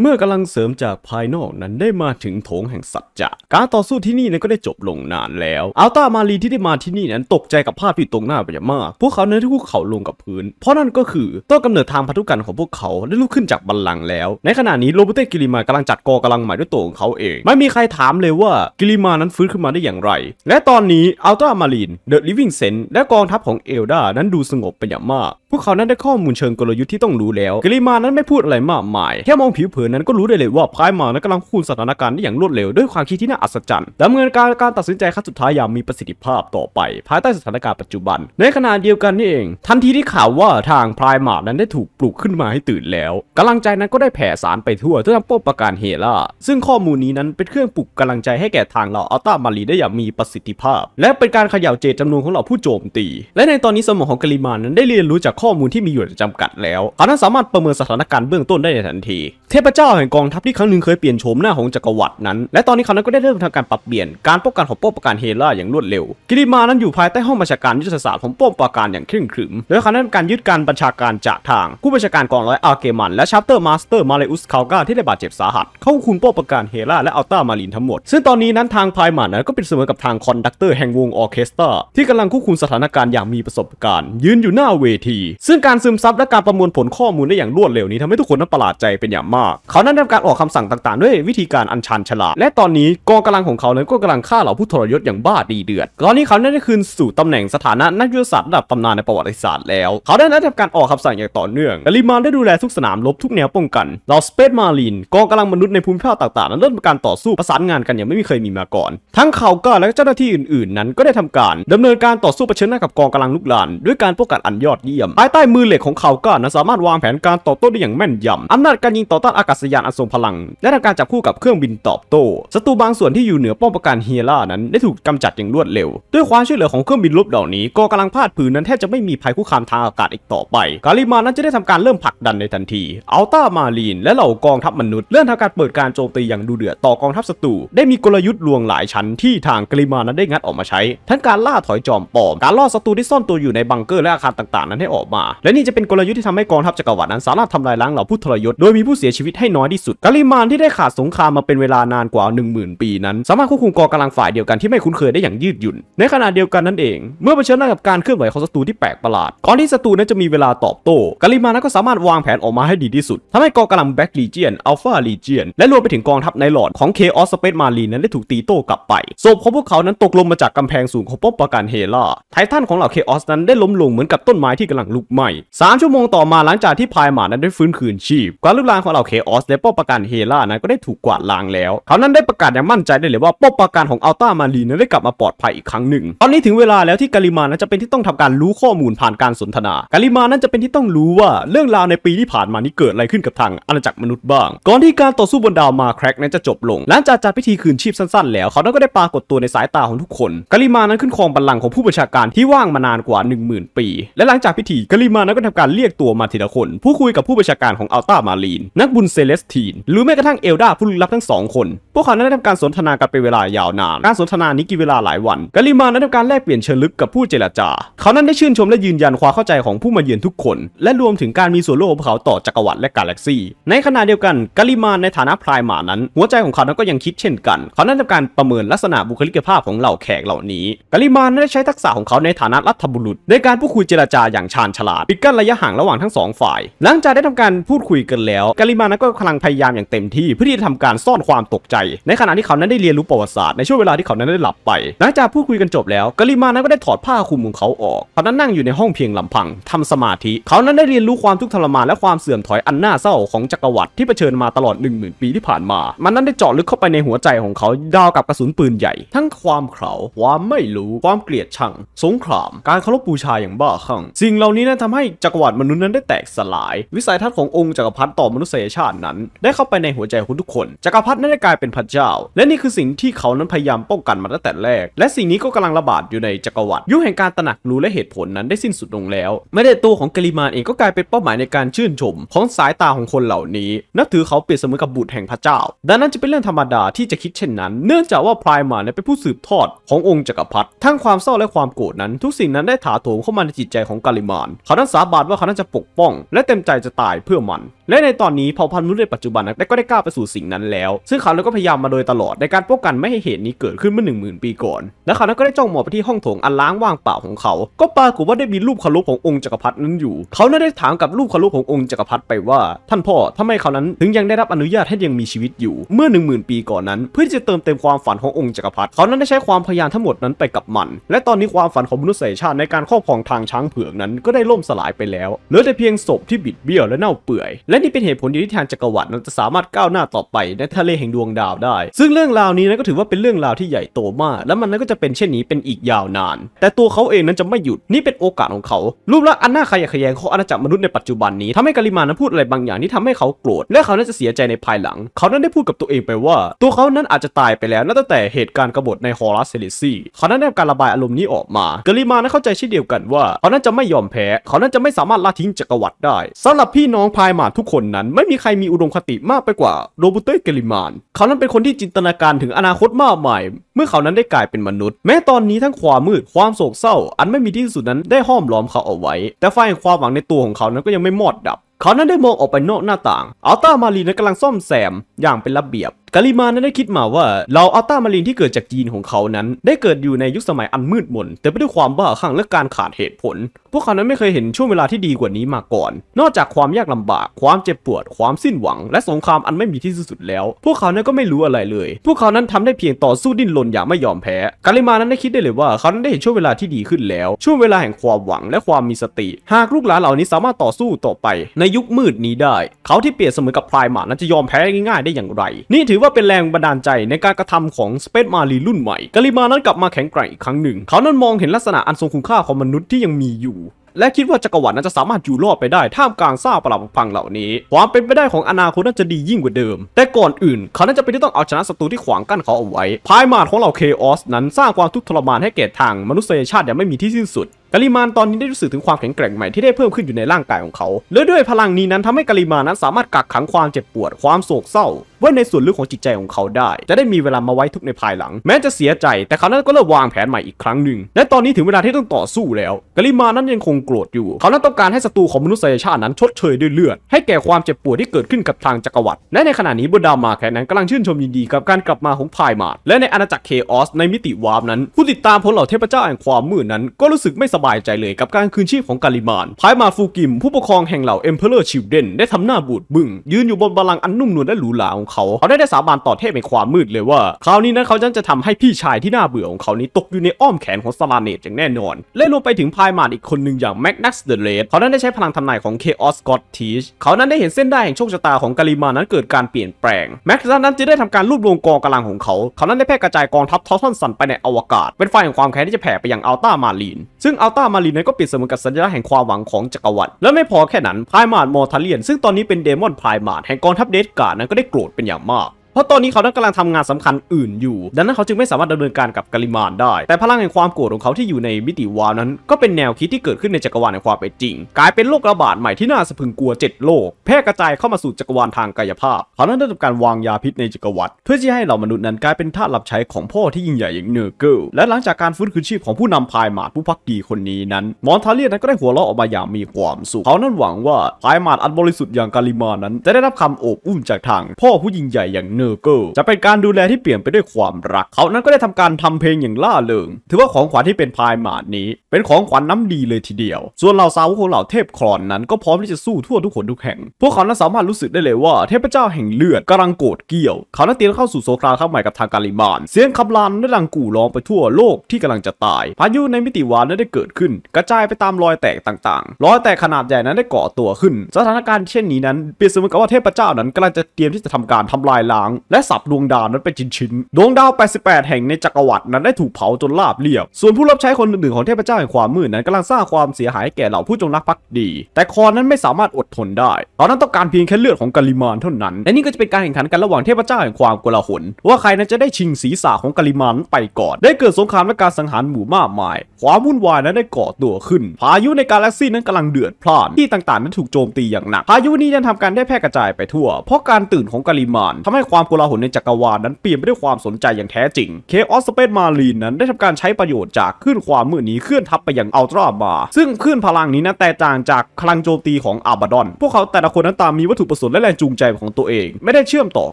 เมื่อกำลังเสริมจากภายนอกนั้นได้มาถึงโถงแห่งสัจจะการต่อสู้ที่นี่นั้นก็ได้จบลงนานแล้ว อัลตามารีที่ได้มาที่นี่นั้นตกใจกับภาพที่ตรงหน้าไปอย่างมาก พวกเขานั้นที่พวกเขาลงกับพื้น เพราะนั่นก็คือต้นกำเนิดทางพันธุกรรมของพวกเขาได้ลุกขึ้นจากบัลลังก์แล้ว ในขณะนี้โรเบเตกิริมากำลังจัดกอกำลังใหม่ด้วยตัวของเขาเอง ไม่มีใครถามเลยว่ากิริมานั้นฟื้นขึ้นมาได้อย่างไร และตอนนี้อัลตามารีนเดอะลิฟวิ่งเซนและกองทัพของเอลดานั้นดูสงบไปอย่างมากพวกเขานั้นได้ข้อมูลเชิงกลยุทธ์ที่ต้องรู้แล้ว กิริมานั้นไม่พูดอะไรมากมายแค่มองผิวเผอนั้นก็รู้ได้เลยว่าพายมานั้นกำลังคูณสถานการณ์ได้อย่างรวดเร็ว ด้วยความคิดที่น่าอัศจรรย์ดำเนินการการตัดสินใจครั้งสุดท้ายอย่างมีประสิทธิภาพต่อไป ภายใต้สถานการณ์ปัจจุบัน ในขณะเดียวกันนี่เอง ทันทีที่ข่าวว่าทางพายมานั้นได้ถูกปลุกขึ้นมาให้ตื่นแล้วกำลังใจนั้นก็ได้แผ่สารไปทั่วทั้งป้อปรการเฮล่าซึ่งข้อมูลนี้นั้นเป็นเครื่องปลุกกำลังใจให้แก่ทางเราอัลต้ามารีได้อย่างมีประสิทธิภาพ และเป็นการขย่าเจตจำนวนของเราผู้โจมตี และในตอนนี้สมองของกลิมานั้นได้เรียนรู้ จากข้อมูลที่มีอยู่จำกัด แล้วเขานั้นสามารถประเมินสถานการณ์เบื้องต้นได้ในทันทีเทพเจ้าแห่งกองทัพที่ครั้งหนึ่งเคยเปลี่ยนโฉมหน้าของจักรวรรดินั้น และตอนนี้เขานั้นก็ได้เริ่มทำการปรับเปลี่ยน การป้องกันของป้อมปราการเฮล่าอย่างรวดเร็ว กิริมานั้นอยู่ภายใต้ห้องบัญชาการยุทธศาสตร์ของป้อมปราการอย่างเคร่งครึม และเขานั้นการยึดการบัญชาการจากทางผู้บัญชาการกองร้อยอาร์เกมันและชัปเตอร์มาสเตอร์มาเลอุสคาลกาที่ได้บาดเจ็บสาหัส เข้าคุมป้อมปราการเฮล่าและอัลต้ามาลินทั้งหมด ซึ่งตอนนี้นั้นทางพายมันนั้นก็เป็นเสมอกับทางคอนดักเตอร์แห่งวงออเคสตราที่กำลังควบคุมสถานการณ์อย่างมีประสบการณ์ ยืนอยู่หน้าเวที ซึ่งการซึมซับและการประมวลผลข้อมูลได้อย่างรวดเร็วนี้ทำให้ทุกคนนั้นประหลาดใจเป็นอย่างมากเขานั้นทำการออกคำสั่งต่างๆ ด้วยวิธีการอัญชันฉลาด และตอนนี้กองกำลังของเขาเนี่ยก็กำลังฆ่าเหล่าผู้ทรยศอย่างบ้าดีเดือดตอนนี้เขา้ได้คืนสู่ตำแหน่งสถานะนักยุทธศาสตร์ระดับตำนานในประวัติศาสตร์แล้วเขาได้ได้ทำการออกคำสั่งอย่างต่อเนื่องกาลิมานได้ดูแลทุกสนามรบทุกแนวป้องกันเหล่าสเปซมาลิน กองกำลังมนุษย์ในภูมิภาคต่างๆนั้นเริ่มการต่อสู้ประสานงานกันอย่างไม่มีเคยมีมาก่อน ทั้งเขาก็และเจ้าหน้าที่อื่น ๆ นั้นก็ได้ทำการดำเนินการต่อสู้เผชิญหน้ากับกองกำลังลุกลานด้วยการป้องกันอันยอดเยี่ยมภายใต้มือเหล็กของเขาก็นั้นสามารถวางแผนการต่อต้านได้อย่างแม่นยำอำนาจการยิงต่อต้านอากาศยานอันทรงพลัง และทำการจับคู่กับเครื่องบินตอบโต้ศัตรูบางส่วนที่อยู่เหนือป้อมปราการเฮียร่านั้นได้ถูกกำจัดอย่างรวดเร็ว ด้วยความช่วยเหลือของเครื่องบินลบเหล่านี้ก็กำลังพาดผืนนั้นแทบจะไม่มีภัยคุกคามทางอากาศอีกต่อไป กาลิมานั้นจะได้ทำการเริ่มผลักดันในทันทีอัลต้ามาลีนและเหล่ากองทัพมนุษย์เริ่มทำการเปิดการโจมตีอย่างดูเดือดต่อกองทัพศัตรูได้มีกลยุทธ์ลวงหลายชั้นที่ทางกาลิมานั้นได้งัดออกมาใช้ ทั้งการล่าถอยจอมปลอมการล่อศัตรูที่ซ่อนตัวอยู่ในบังเกอร์และอาคารต่างๆ นั้นให้ออกมา และนี่จะเป็นกลยุทธ์ที่ทำให้กองทัพจักรวรรดินั้น สามารถทำลายล้างเหล่าผู้ทรยศโดยมีผู้เสียชีวิตให้น้อยที่สุดกาลิมานที่ได้ขาดสงครามมาเป็นเวลานานกว่า 10,000 ปีนั้นสามารถควบคุมกองกำลังฝ่ายเดียวกันที่ไม่คุ้นเคยได้อย่างยืดหยุ่น ในขณะเดียวกันนั่นเองเมื่อเผชิญหน้ากับการเคลื่อนไหวของศัตรูที่แปลกประหลาด ก่อนที่ศัตรูนั้นจะมีเวลาตอบโต้ กาลิมานก็สามารถวางแผนออกมาให้ดีที่สุด ทำให้กองกำลังแบ็กลีเจียนอัลฟาลีเจียนและรวมไปถึงกองทัพไนหลอดของเคออสสเปซมารีนั้นได้ถูกตีโต้กลับไปศพของพวกเขานั้นตกลงมาจากกำแพงสูงของป้อมปราการเฮล่าไททันของเหล่าเคออสนั้นได้ล้มลงเหมือนกับต้นไม้ที่กำลังลุกไหม้3ชั่วโมงต่อมาหลังจากที่พายหมานั้นได้ฟื้นคืนชีพการลุกลามของเหล่าเคอออสและป้อประกานเฮล่านั้นก็ได้ถูกกวาดล้างแล้วเขานั้นได้ประกาศอย่างมั่นใจได้เลยว่าป้อประกานของอัลต้ามารีนั้นได้กลับมาปลอดภัยอีกครั้งหนึ่งตอนนี้ถึงเวลาแล้วที่กาลิมานั้นจะเป็นที่ต้องทำการรู้ข้อมูลผ่านการสนทนากาลิมานั้นจะเป็นที่ต้องรู้ว่าเรื่องราวในปีที่ผ่านมานี้เกิดอะไรขึ้นกับทาง อาณาจักรมนุษย์บ้าง ก่อนที่การต่อสู้บนดาวมาแครกนั้นจะจบลงหลังจากจัดพิธีคืนชีพสั้นๆ แล้วเขานั้นก็ได้ปรากฏตัวในสายตาของทุกคนกาลิมานั้นขึ้นครองบัลลังก์ของผู้บัญชาการที่ว่างมานานกว่า 10,000 ปี และหลังจากพิธีกาลิมานั้นก็ทำการเรียกตัวมาทีละคน ผู้คุยกับผู้บัญชาการของอัลต้ามารีนนักบุญเซเลสตีนหรือแม้กระทั่งเอลดาผู้ลึกลับทั้งสองคน พวกเขาได้ทำการสนทนากันเป็นเวลายาวนาน การสนทนานี้กินเวลาหลายวัน กาลิมานั้นทำการแลกเปลี่ยนเชิงลึกกับผู้เจรจา เขานั้นได้ชื่นชมและยืนยันความเข้าใจของผู้มาเยือนทุกคน และรวมถึงการมีส่วนร่วมของเขาต่อจักรวรรดิและกาแล็กซี่ในขณะเดียวกันกาลิมาในฐานะพรายหมานั้น หัวใจของเขาั้ก็ยังคิดเช่นกัน เขานั้นทำการประเมินลักษณะบุคลิกภาพของเหล่าแขกเหล่านี้ กาลิมาได้ใช้ทักษะของเขาในฐานะรัฐบุรุษ ในการพูดคุยเจรจา อย่างชาญฉลาด ปิดกั้นระยะห่างระหว่างทั้งสองฝ่าย หลังจากได้ทำการพูดคุยกันแล้วกาลิมานั้นก็กำลังพยายามอย่างเต็มที่เพื่อที่จะทำการซ่อนความตกใจ ในขณะที่เขานั้นได้เรียนรู้ประวัติศาสตร์ในช่วงเวลาที่เขานั้นได้หลับไป หลังจากพูดคุยกันจบแล้วกาลิมานั้นก็ได้ถอดผ้าคลุมของเขาออกเขานั้นนั่งอยู่ในห้องเพียงลำพังทำสมาธิ เขานั้นได้เรียนรู้ความทุกข์ทรมานและความเสื่อมถอยอันน่าเศร้าของจักรวรรดิที่เผชิญมาตลอด1 0,000ปีที่ผ่านมา มันนั้นได้เจาะลึกเข้าไปในหัวใจของเขาดาวกับกระสุนปืนใหญ่ทั้งความเขาความไม่รู้ความเกลียดชัง สงคราม การเคารพบูชาอย่างบ้าคลั่งสิ่งเหล่านี้นั้นทำให้จักรวรรดิมนุษย์นั้นได้แตกสลายวิสัยทัศน์ขององค์จักรพรรดิต่อมนุษยชาติานนั้นได้เข้าไปในหัวใจของทุกคน จักรพรรดินั้นได้กลายเป็นพระเจ้า และนี่คือสิ่งที่เขานั้นพยายามป้องกันมาตั้งแต่แรก และสิ่งนี้ก็กำลังระบาดอยู่ในจักรวรรดิยุคแห่งการตระหนักรู้และเหตุผลนั้นได้สิ้นสุดลงแล้ว ไม่ได้ตัวของกลิมานเองก็กลายเป็นเป้าหมายในการชื่นชม ของสายตาของคนเหล่านี้ นับถือเขาเปรียบเสมือนกับบุตรแห่งพระเจ้า ดังนั้นจะเป็นเรื่องธรรมดาที่จะคิดเช่นนั้น เนื่องจากว่าพรายมาเป็นผู้สืบทอด ขององค์จักรพรรดิทั้งความเศร้าและความโกรธนั้นทุกสิ่งนั้นได้ถาโถมเข้ามาในจิตใจของกาลิมานเขานั้นสาบานว่าเขานั้นจะปกป้อง และเต็มใจจะตายเพื่อมันและในตอนนี้เผ่าพันธุ์มนุษย์ในปัจจุบันได้ก็ได้ก้าวไปสู่สิ่งนั้นแล้ว ซึ่งเขาแล้วก็พยายามมาโดยตลอดในการป้องกันไม่ให้เหตุนี้เกิดขึ้นเมื่อหนึ่งหมื่นปีก่อน และเขาแล้วก็ได้จ้องมองไปที่ห้องโถงอันล้างว่างเปล่าของเขา ก็ปรากฏว่าได้มีรูปเคารพขององค์จักรพรรดินั้นอยู่ เขาได้ถามกับรูปเคารพขององค์จักรพรรดิไปว่าท่านพ่อทำไมเขานั้นถึงยังได้รับอนุญาตให้ยังมีชีวิตอยู่เมื่อ1 0,000 ปีก่อนนั้นเพื่อที่จะเติมเต็มความฝันขององค์จักรพรรดิเขานั้นได้ใช้ความพยายามทั้งหมดนั้นไปกับมัน และตอนนี้ความฝันของมนุษยชาติในการครอบครองทางช้างเผือกนั้นก็ได้ล่มสลายไปแล้วเหลือแต่เพียงศพที่บิดเบี้ยวและเน่าเปื่อยและนี่เป็นเหตุผลเดียวที่ทางจักรวรรดินั้นจะสามารถก้าวหน้าต่อไปในทะเลแห่งดวงดาวได้ ซึ่งเรื่องราวนี้นั้นก็ถือว่าเป็นเรื่องราวที่ใหญ่โตมาก และมันนั้นก็จะเป็นเช่นนี้เป็นอีกยาวนาน แต่ตัวเขาเองนั้นจะไม่หยุดนี่เป็นโอกาสของเขา รูปลักษณ์อันน่าขยะแขยงของอาณาจักรมนุษย์ในปัจจุบันนี้ทำให้กาลิมานั้นพูดอะไรบางอย่างที่ทำให้เขาโกรธ และเขานั้นจะเสียใจในภายหลัง เขานั้นได้พูดกับตัวเองไปว่า ตัวเขานั้นอาจจะตายไปแล้วนับตั้งแต่เหตุการณ์กบฏในฮอรัสเซลิซี เขานั้นได้การระบายอารมณ์นี้ออกมากาลิมานั้นเข้าใจเช่นเดียวกันว่าเขานั้นจะไม่ยอมแพ้ เขานั้นจะไม่สามารถละทิ้งจักรวรรดิได้ สำหรับพี่น้องพายมาทุทุกคนนั้นไม่มีใครมีอุดมคติมากไปกว่าโรบูเตเกลิมาน เขานั้นเป็นคนที่จินตนาการถึงอนาคตมากมายเมื่อเขานั้นได้กลายเป็นมนุษย์ แม้ตอนนี้ทั้งความมืดความโศกเศร้า อันไม่มีที่สุดนั้นได้ห้อมล้อมเขาเอาไว้ แต่ไฟแห่งความหวังในตัวของเขานั้นก็ยังไม่หมดดับ เขานั้นได้มองออกไปนอกหน้าต่าง อัลต้ามารีนั้นกำลังซ่อมแซม อย่างเป็นระเบียบกาลิมานั้นได้คิดมาว่าเหล่าอัลตามารีนที่เกิดจากยีนของเขานั้น ได้เกิดอยู่ในยุคสมัยอันมืดมนแต่ไปด้วยความบ้าคลั่งและการขาดเหตุผล พวกเขานั้นไม่เคยเห็นช่วงเวลาที่ดีกว่านี้มาก่อน นอกจากความยากลำบาก ความเจ็บปวด ความสิ้นหวัง และสงครามอันไม่มีที่สุดแล้ว พวกเขานั้นก็ไม่รู้อะไรเลย พวกเขานั้นทำได้เพียงต่อสู้ดิ้นรนอย่างไม่ยอมแพ้กาลิมานั้นได้คิดได้เลยว่าเขานั้นได้เห็นช่วงเวลาที่ดีขึ้นแล้ว ช่วงเวลาแห่งความหวังและความมีสติ หากลูกหลานเหล่านี้สามารถต่อสู้ต่อไป ในยุคมืดนี้ได้ เขาที่เปรียบเสมือนกับพลายหมานั้นจะยอมแพ้ง่ายๆได้อย่างไร นี่ถือว่าเป็นแรงบันดาลใจในการกระทำของสเปซมารีรุ่นใหม่ กาลิมานั้นกลับมาแข็งแกร่งอีกครั้งหนึ่ง เขานั้นมองเห็นลักษณะอันทรงคุณค่าของมนุษย์ที่ยังมีอยู่ และคิดว่าจักรวรรดินั้นจะสามารถอยู่รอดไปได้ท่ามกลางซ่าปรับพังเหล่านี้ความเป็นไปได้ของอนาคตน่าจะดียิ่งกว่าเดิม แต่ก่อนอื่นเขาน้นจะเป็นที่ต้องเอาชนะศัตรูที่ขวางกั้นเขาเอาไว้พายมาดของเหล่าเคออสนั้นสร้างความทุกข์ทรมานให้แก่ทางมนุษยชาติอย่างไม่มีที่สิ้นสุดกาลิมานตอนนี้ได้รู้สึกถึงความแข็งแกร่งใหม่ที่ได้เพิ่มขึ้นอยู่ในร่างกายของเขาและด้วยพลังนี้นั้นทำให้กาลิมานั้นสามารถกักขังความเจ็บปวดความโศกเศร้าไว้ในส่วนลึกของจิตใจของเขาได้ จะได้มีเวลามาไว้ทุกในภายหลัง แม้จะเสียใจแต่เขานั้นก็เริ่มวางแผนใหม่อีกครั้งหนึ่ง และตอนนี้ถึงเวลาที่ต้องต่อสู้แล้วกาลิมานั้นยังคงโกรธอยู่ เขานั้นต้องการให้ศัตรูของมนุษยชาตินั้นชดเชยด้วยเลือดให้แก่ความเจ็บปวดที่เกิดขึ้นกับทางจักรวรรดิ และในขณะนี้บดามาแคนั้นกำลังชื่นชมยินดีกับการกลับมาของพายมาและในอาณาจักรเคออสในมิติวาร์ปนั้น ผู้ติดตามผลเหล่าเทพเจ้าแห่งความมืดนั้นก็รู้สึกไม่สบายใจเลยกับการคืนชีพของกาลิมานพายมาฟูกิม ผู้ปกครองแห่งเหล่าเอ็มเพลเลอร์ชิวเดนได้ทำหน้าบูดบึง้งยืนอยู่บนบัลลังก์อันนุ่มนวลและหรูหราของเขา เขาได้ได้สาบานต่อเทพในความมืดเลยว่าคราวนี้นั้นเขาจะทำให้พี่ชายที่น่าเบื่อของเขานี้ ตกอยู่ในอ้อมแขนของสลาเนตอย่างแน่นอน และรวมไปถึงพายมาอีกคนหนึ่งอย่างแม็กนัสเดเรดเขานั้นได้ใช้พลังทำนายของเคออสกอตทีชเขานั้นได้เห็นเส้นได้แห่งโชคชะตาของกาลิมานนั้นเกิดการเปลี่ยนแปลงแม็กนั้นจึงได้ทำการรวบรวมกองกำลังของเขาเขานั้นได้แพร่กระจายกองทัพทอสอนสันไปในอวกาศ เป็นไฟแห่งความแค้นที่จะแผ่ไปยังอัลตามาลีนซึ่งอัลต้ามารีนั้นก็เปรียบเสมือนกับสัญลักษณ์แห่งความหวังของจักรวรรดิ และไม่พอแค่นั้นพายมาดมอร์ทาเลียน ซึ่งตอนนี้เป็นเดมอนพายมาดแห่งกองทัพเดสการ์นั้นก็ได้โกรธเป็นอย่างมากเพราะตอนนี้เขานั้นกำลังทำงานสำคัญอื่นอยู่ ดังนั้นเขาจึงไม่สามารถดำเนินการกับกาลิมานได้ แต่พลังแห่งความโกรธของเขาที่อยู่ในมิติวานั้น ก็เป็นแนวคิดที่เกิดขึ้นในจักรวาลแห่งความเป็นจริง กลายเป็นโรคระบาดใหม่ที่น่าสะพึงกลัว 7 โลก แพร่กระจายเข้ามาสู่จักรวาลทางกายภาพเขานั้นได้ทำการวางยาพิษในจักรวรรดิเพื่อที่ให้เหล่ามนุษย์นั้น กลายเป็นทาสรับใช้ของพ่อที่ยิ่งใหญ่อย่างเนอร์เกิลและหลังจากการฟื้นคืนชีพของผู้นำพายหมาดผู้พักดีคนนี้นั้นมอนทาเลียนั้นก็ได้หัวเราะออกมาอย่างมีความสุขเขานั้นหวังว่าพายมาดอันบริสุทธิ์อย่างกาลิมานั้น จะได้รับคำโอบอุ้มจากทาง พ่อผู้ยิ่งใหญ่อย่างเนอร์เกิลจะเป็นการดูแลที่เปลี่ยนไปด้วยความรัก เขานั้นก็ได้ทำการทำเพลงอย่างล่าเริง ถือว่าของขวัญที่เป็นพายหมาดนี้ เป็นของขวัญน้ำดีเลยทีเดียว ส่วนเหล่าสาวของเหล่าเทพครอนนั้นก็พร้อมที่จะสู้ทั่วทุกคนทุกแห่ง พวกเขานั้นสามารถรู้สึกได้เลยว่าเทพเจ้าแห่งเลือดกำลังโกรธเกี่ยว เขานั้นเตรียมเข้าสู่โซครามครั้งใหม่กับทางการิมาน เสียงคำรามได้ดังกู่ร้องไปทั่วโลกที่กำลังจะตาย พายุในมิติวานนั้นได้เกิดขึ้น กระจายไปตามรอยแตกต่าง ๆ รอยแตกขนาดใหญ่นั้นได้ก่อตัวขึ้น สถานการณ์เช่นนี้นั้นเปรียบเสมือนกับว่าเทพเจ้านั้นกำลังจะเตรียมที่จะทำการทำลายล้างและ สับดวงดาวนั้นเป็นชิ้นๆดวงดาว 88 แห่งในจักรวรรดินั้นได้ถูกเผาจนลาบเรียบ ส่วนผู้รับใช้คนอื่นๆของเทพเจ้าแห่งความมืดนั้นกำลังสร้างความเสียหายแก่เหล่าผู้จงรักภักดี แต่คอนนั้นไม่สามารถอดทนได้ตอนนั้นต้องการเพียงแค่เลือดของกาลิมานเท่านั้น และนี่ก็จะเป็นการแข่งขันกันระหว่างเทพเจ้าแห่งความกลาหลว่าใครนั้นจะได้ชิงศีรษะของกาลิมานไปก่อน ได้เกิดสงครามและการสังหารหมู่มากมาย ความวุ่นวายนั้นได้ก่อตัวขึ้นพายุในกาแล็กซี่นั้นกำลังเดือดพล่าน ที่ต่างๆ นั้นถูกโจมตีอย่างหนัก พายุนี้ยังทำการได้แพร่กระจายไปทั่ว เพราะการตื่นของกาลิมานทำให้ความความโกลาหลในจักรวาลนั้นเปลี่ยนไปด้วยความสนใจอย่างแท้จริง เคออสสเปซมารีน นั้นได้ทำการใช้ประโยชน์จากขึ้นความมืดนี้เคลื่อนทับไปยังอัลตร้าบาซึ่งคลื่นพลังนี้นนแตกต่างจากพลังโจมตีของอาบาดอน พวกเขาแต่ละคนนั้นตามมีวัตถุประสงค์และแรงจูงใจของตัวเอง ไม่ได้เชื่อมต่อ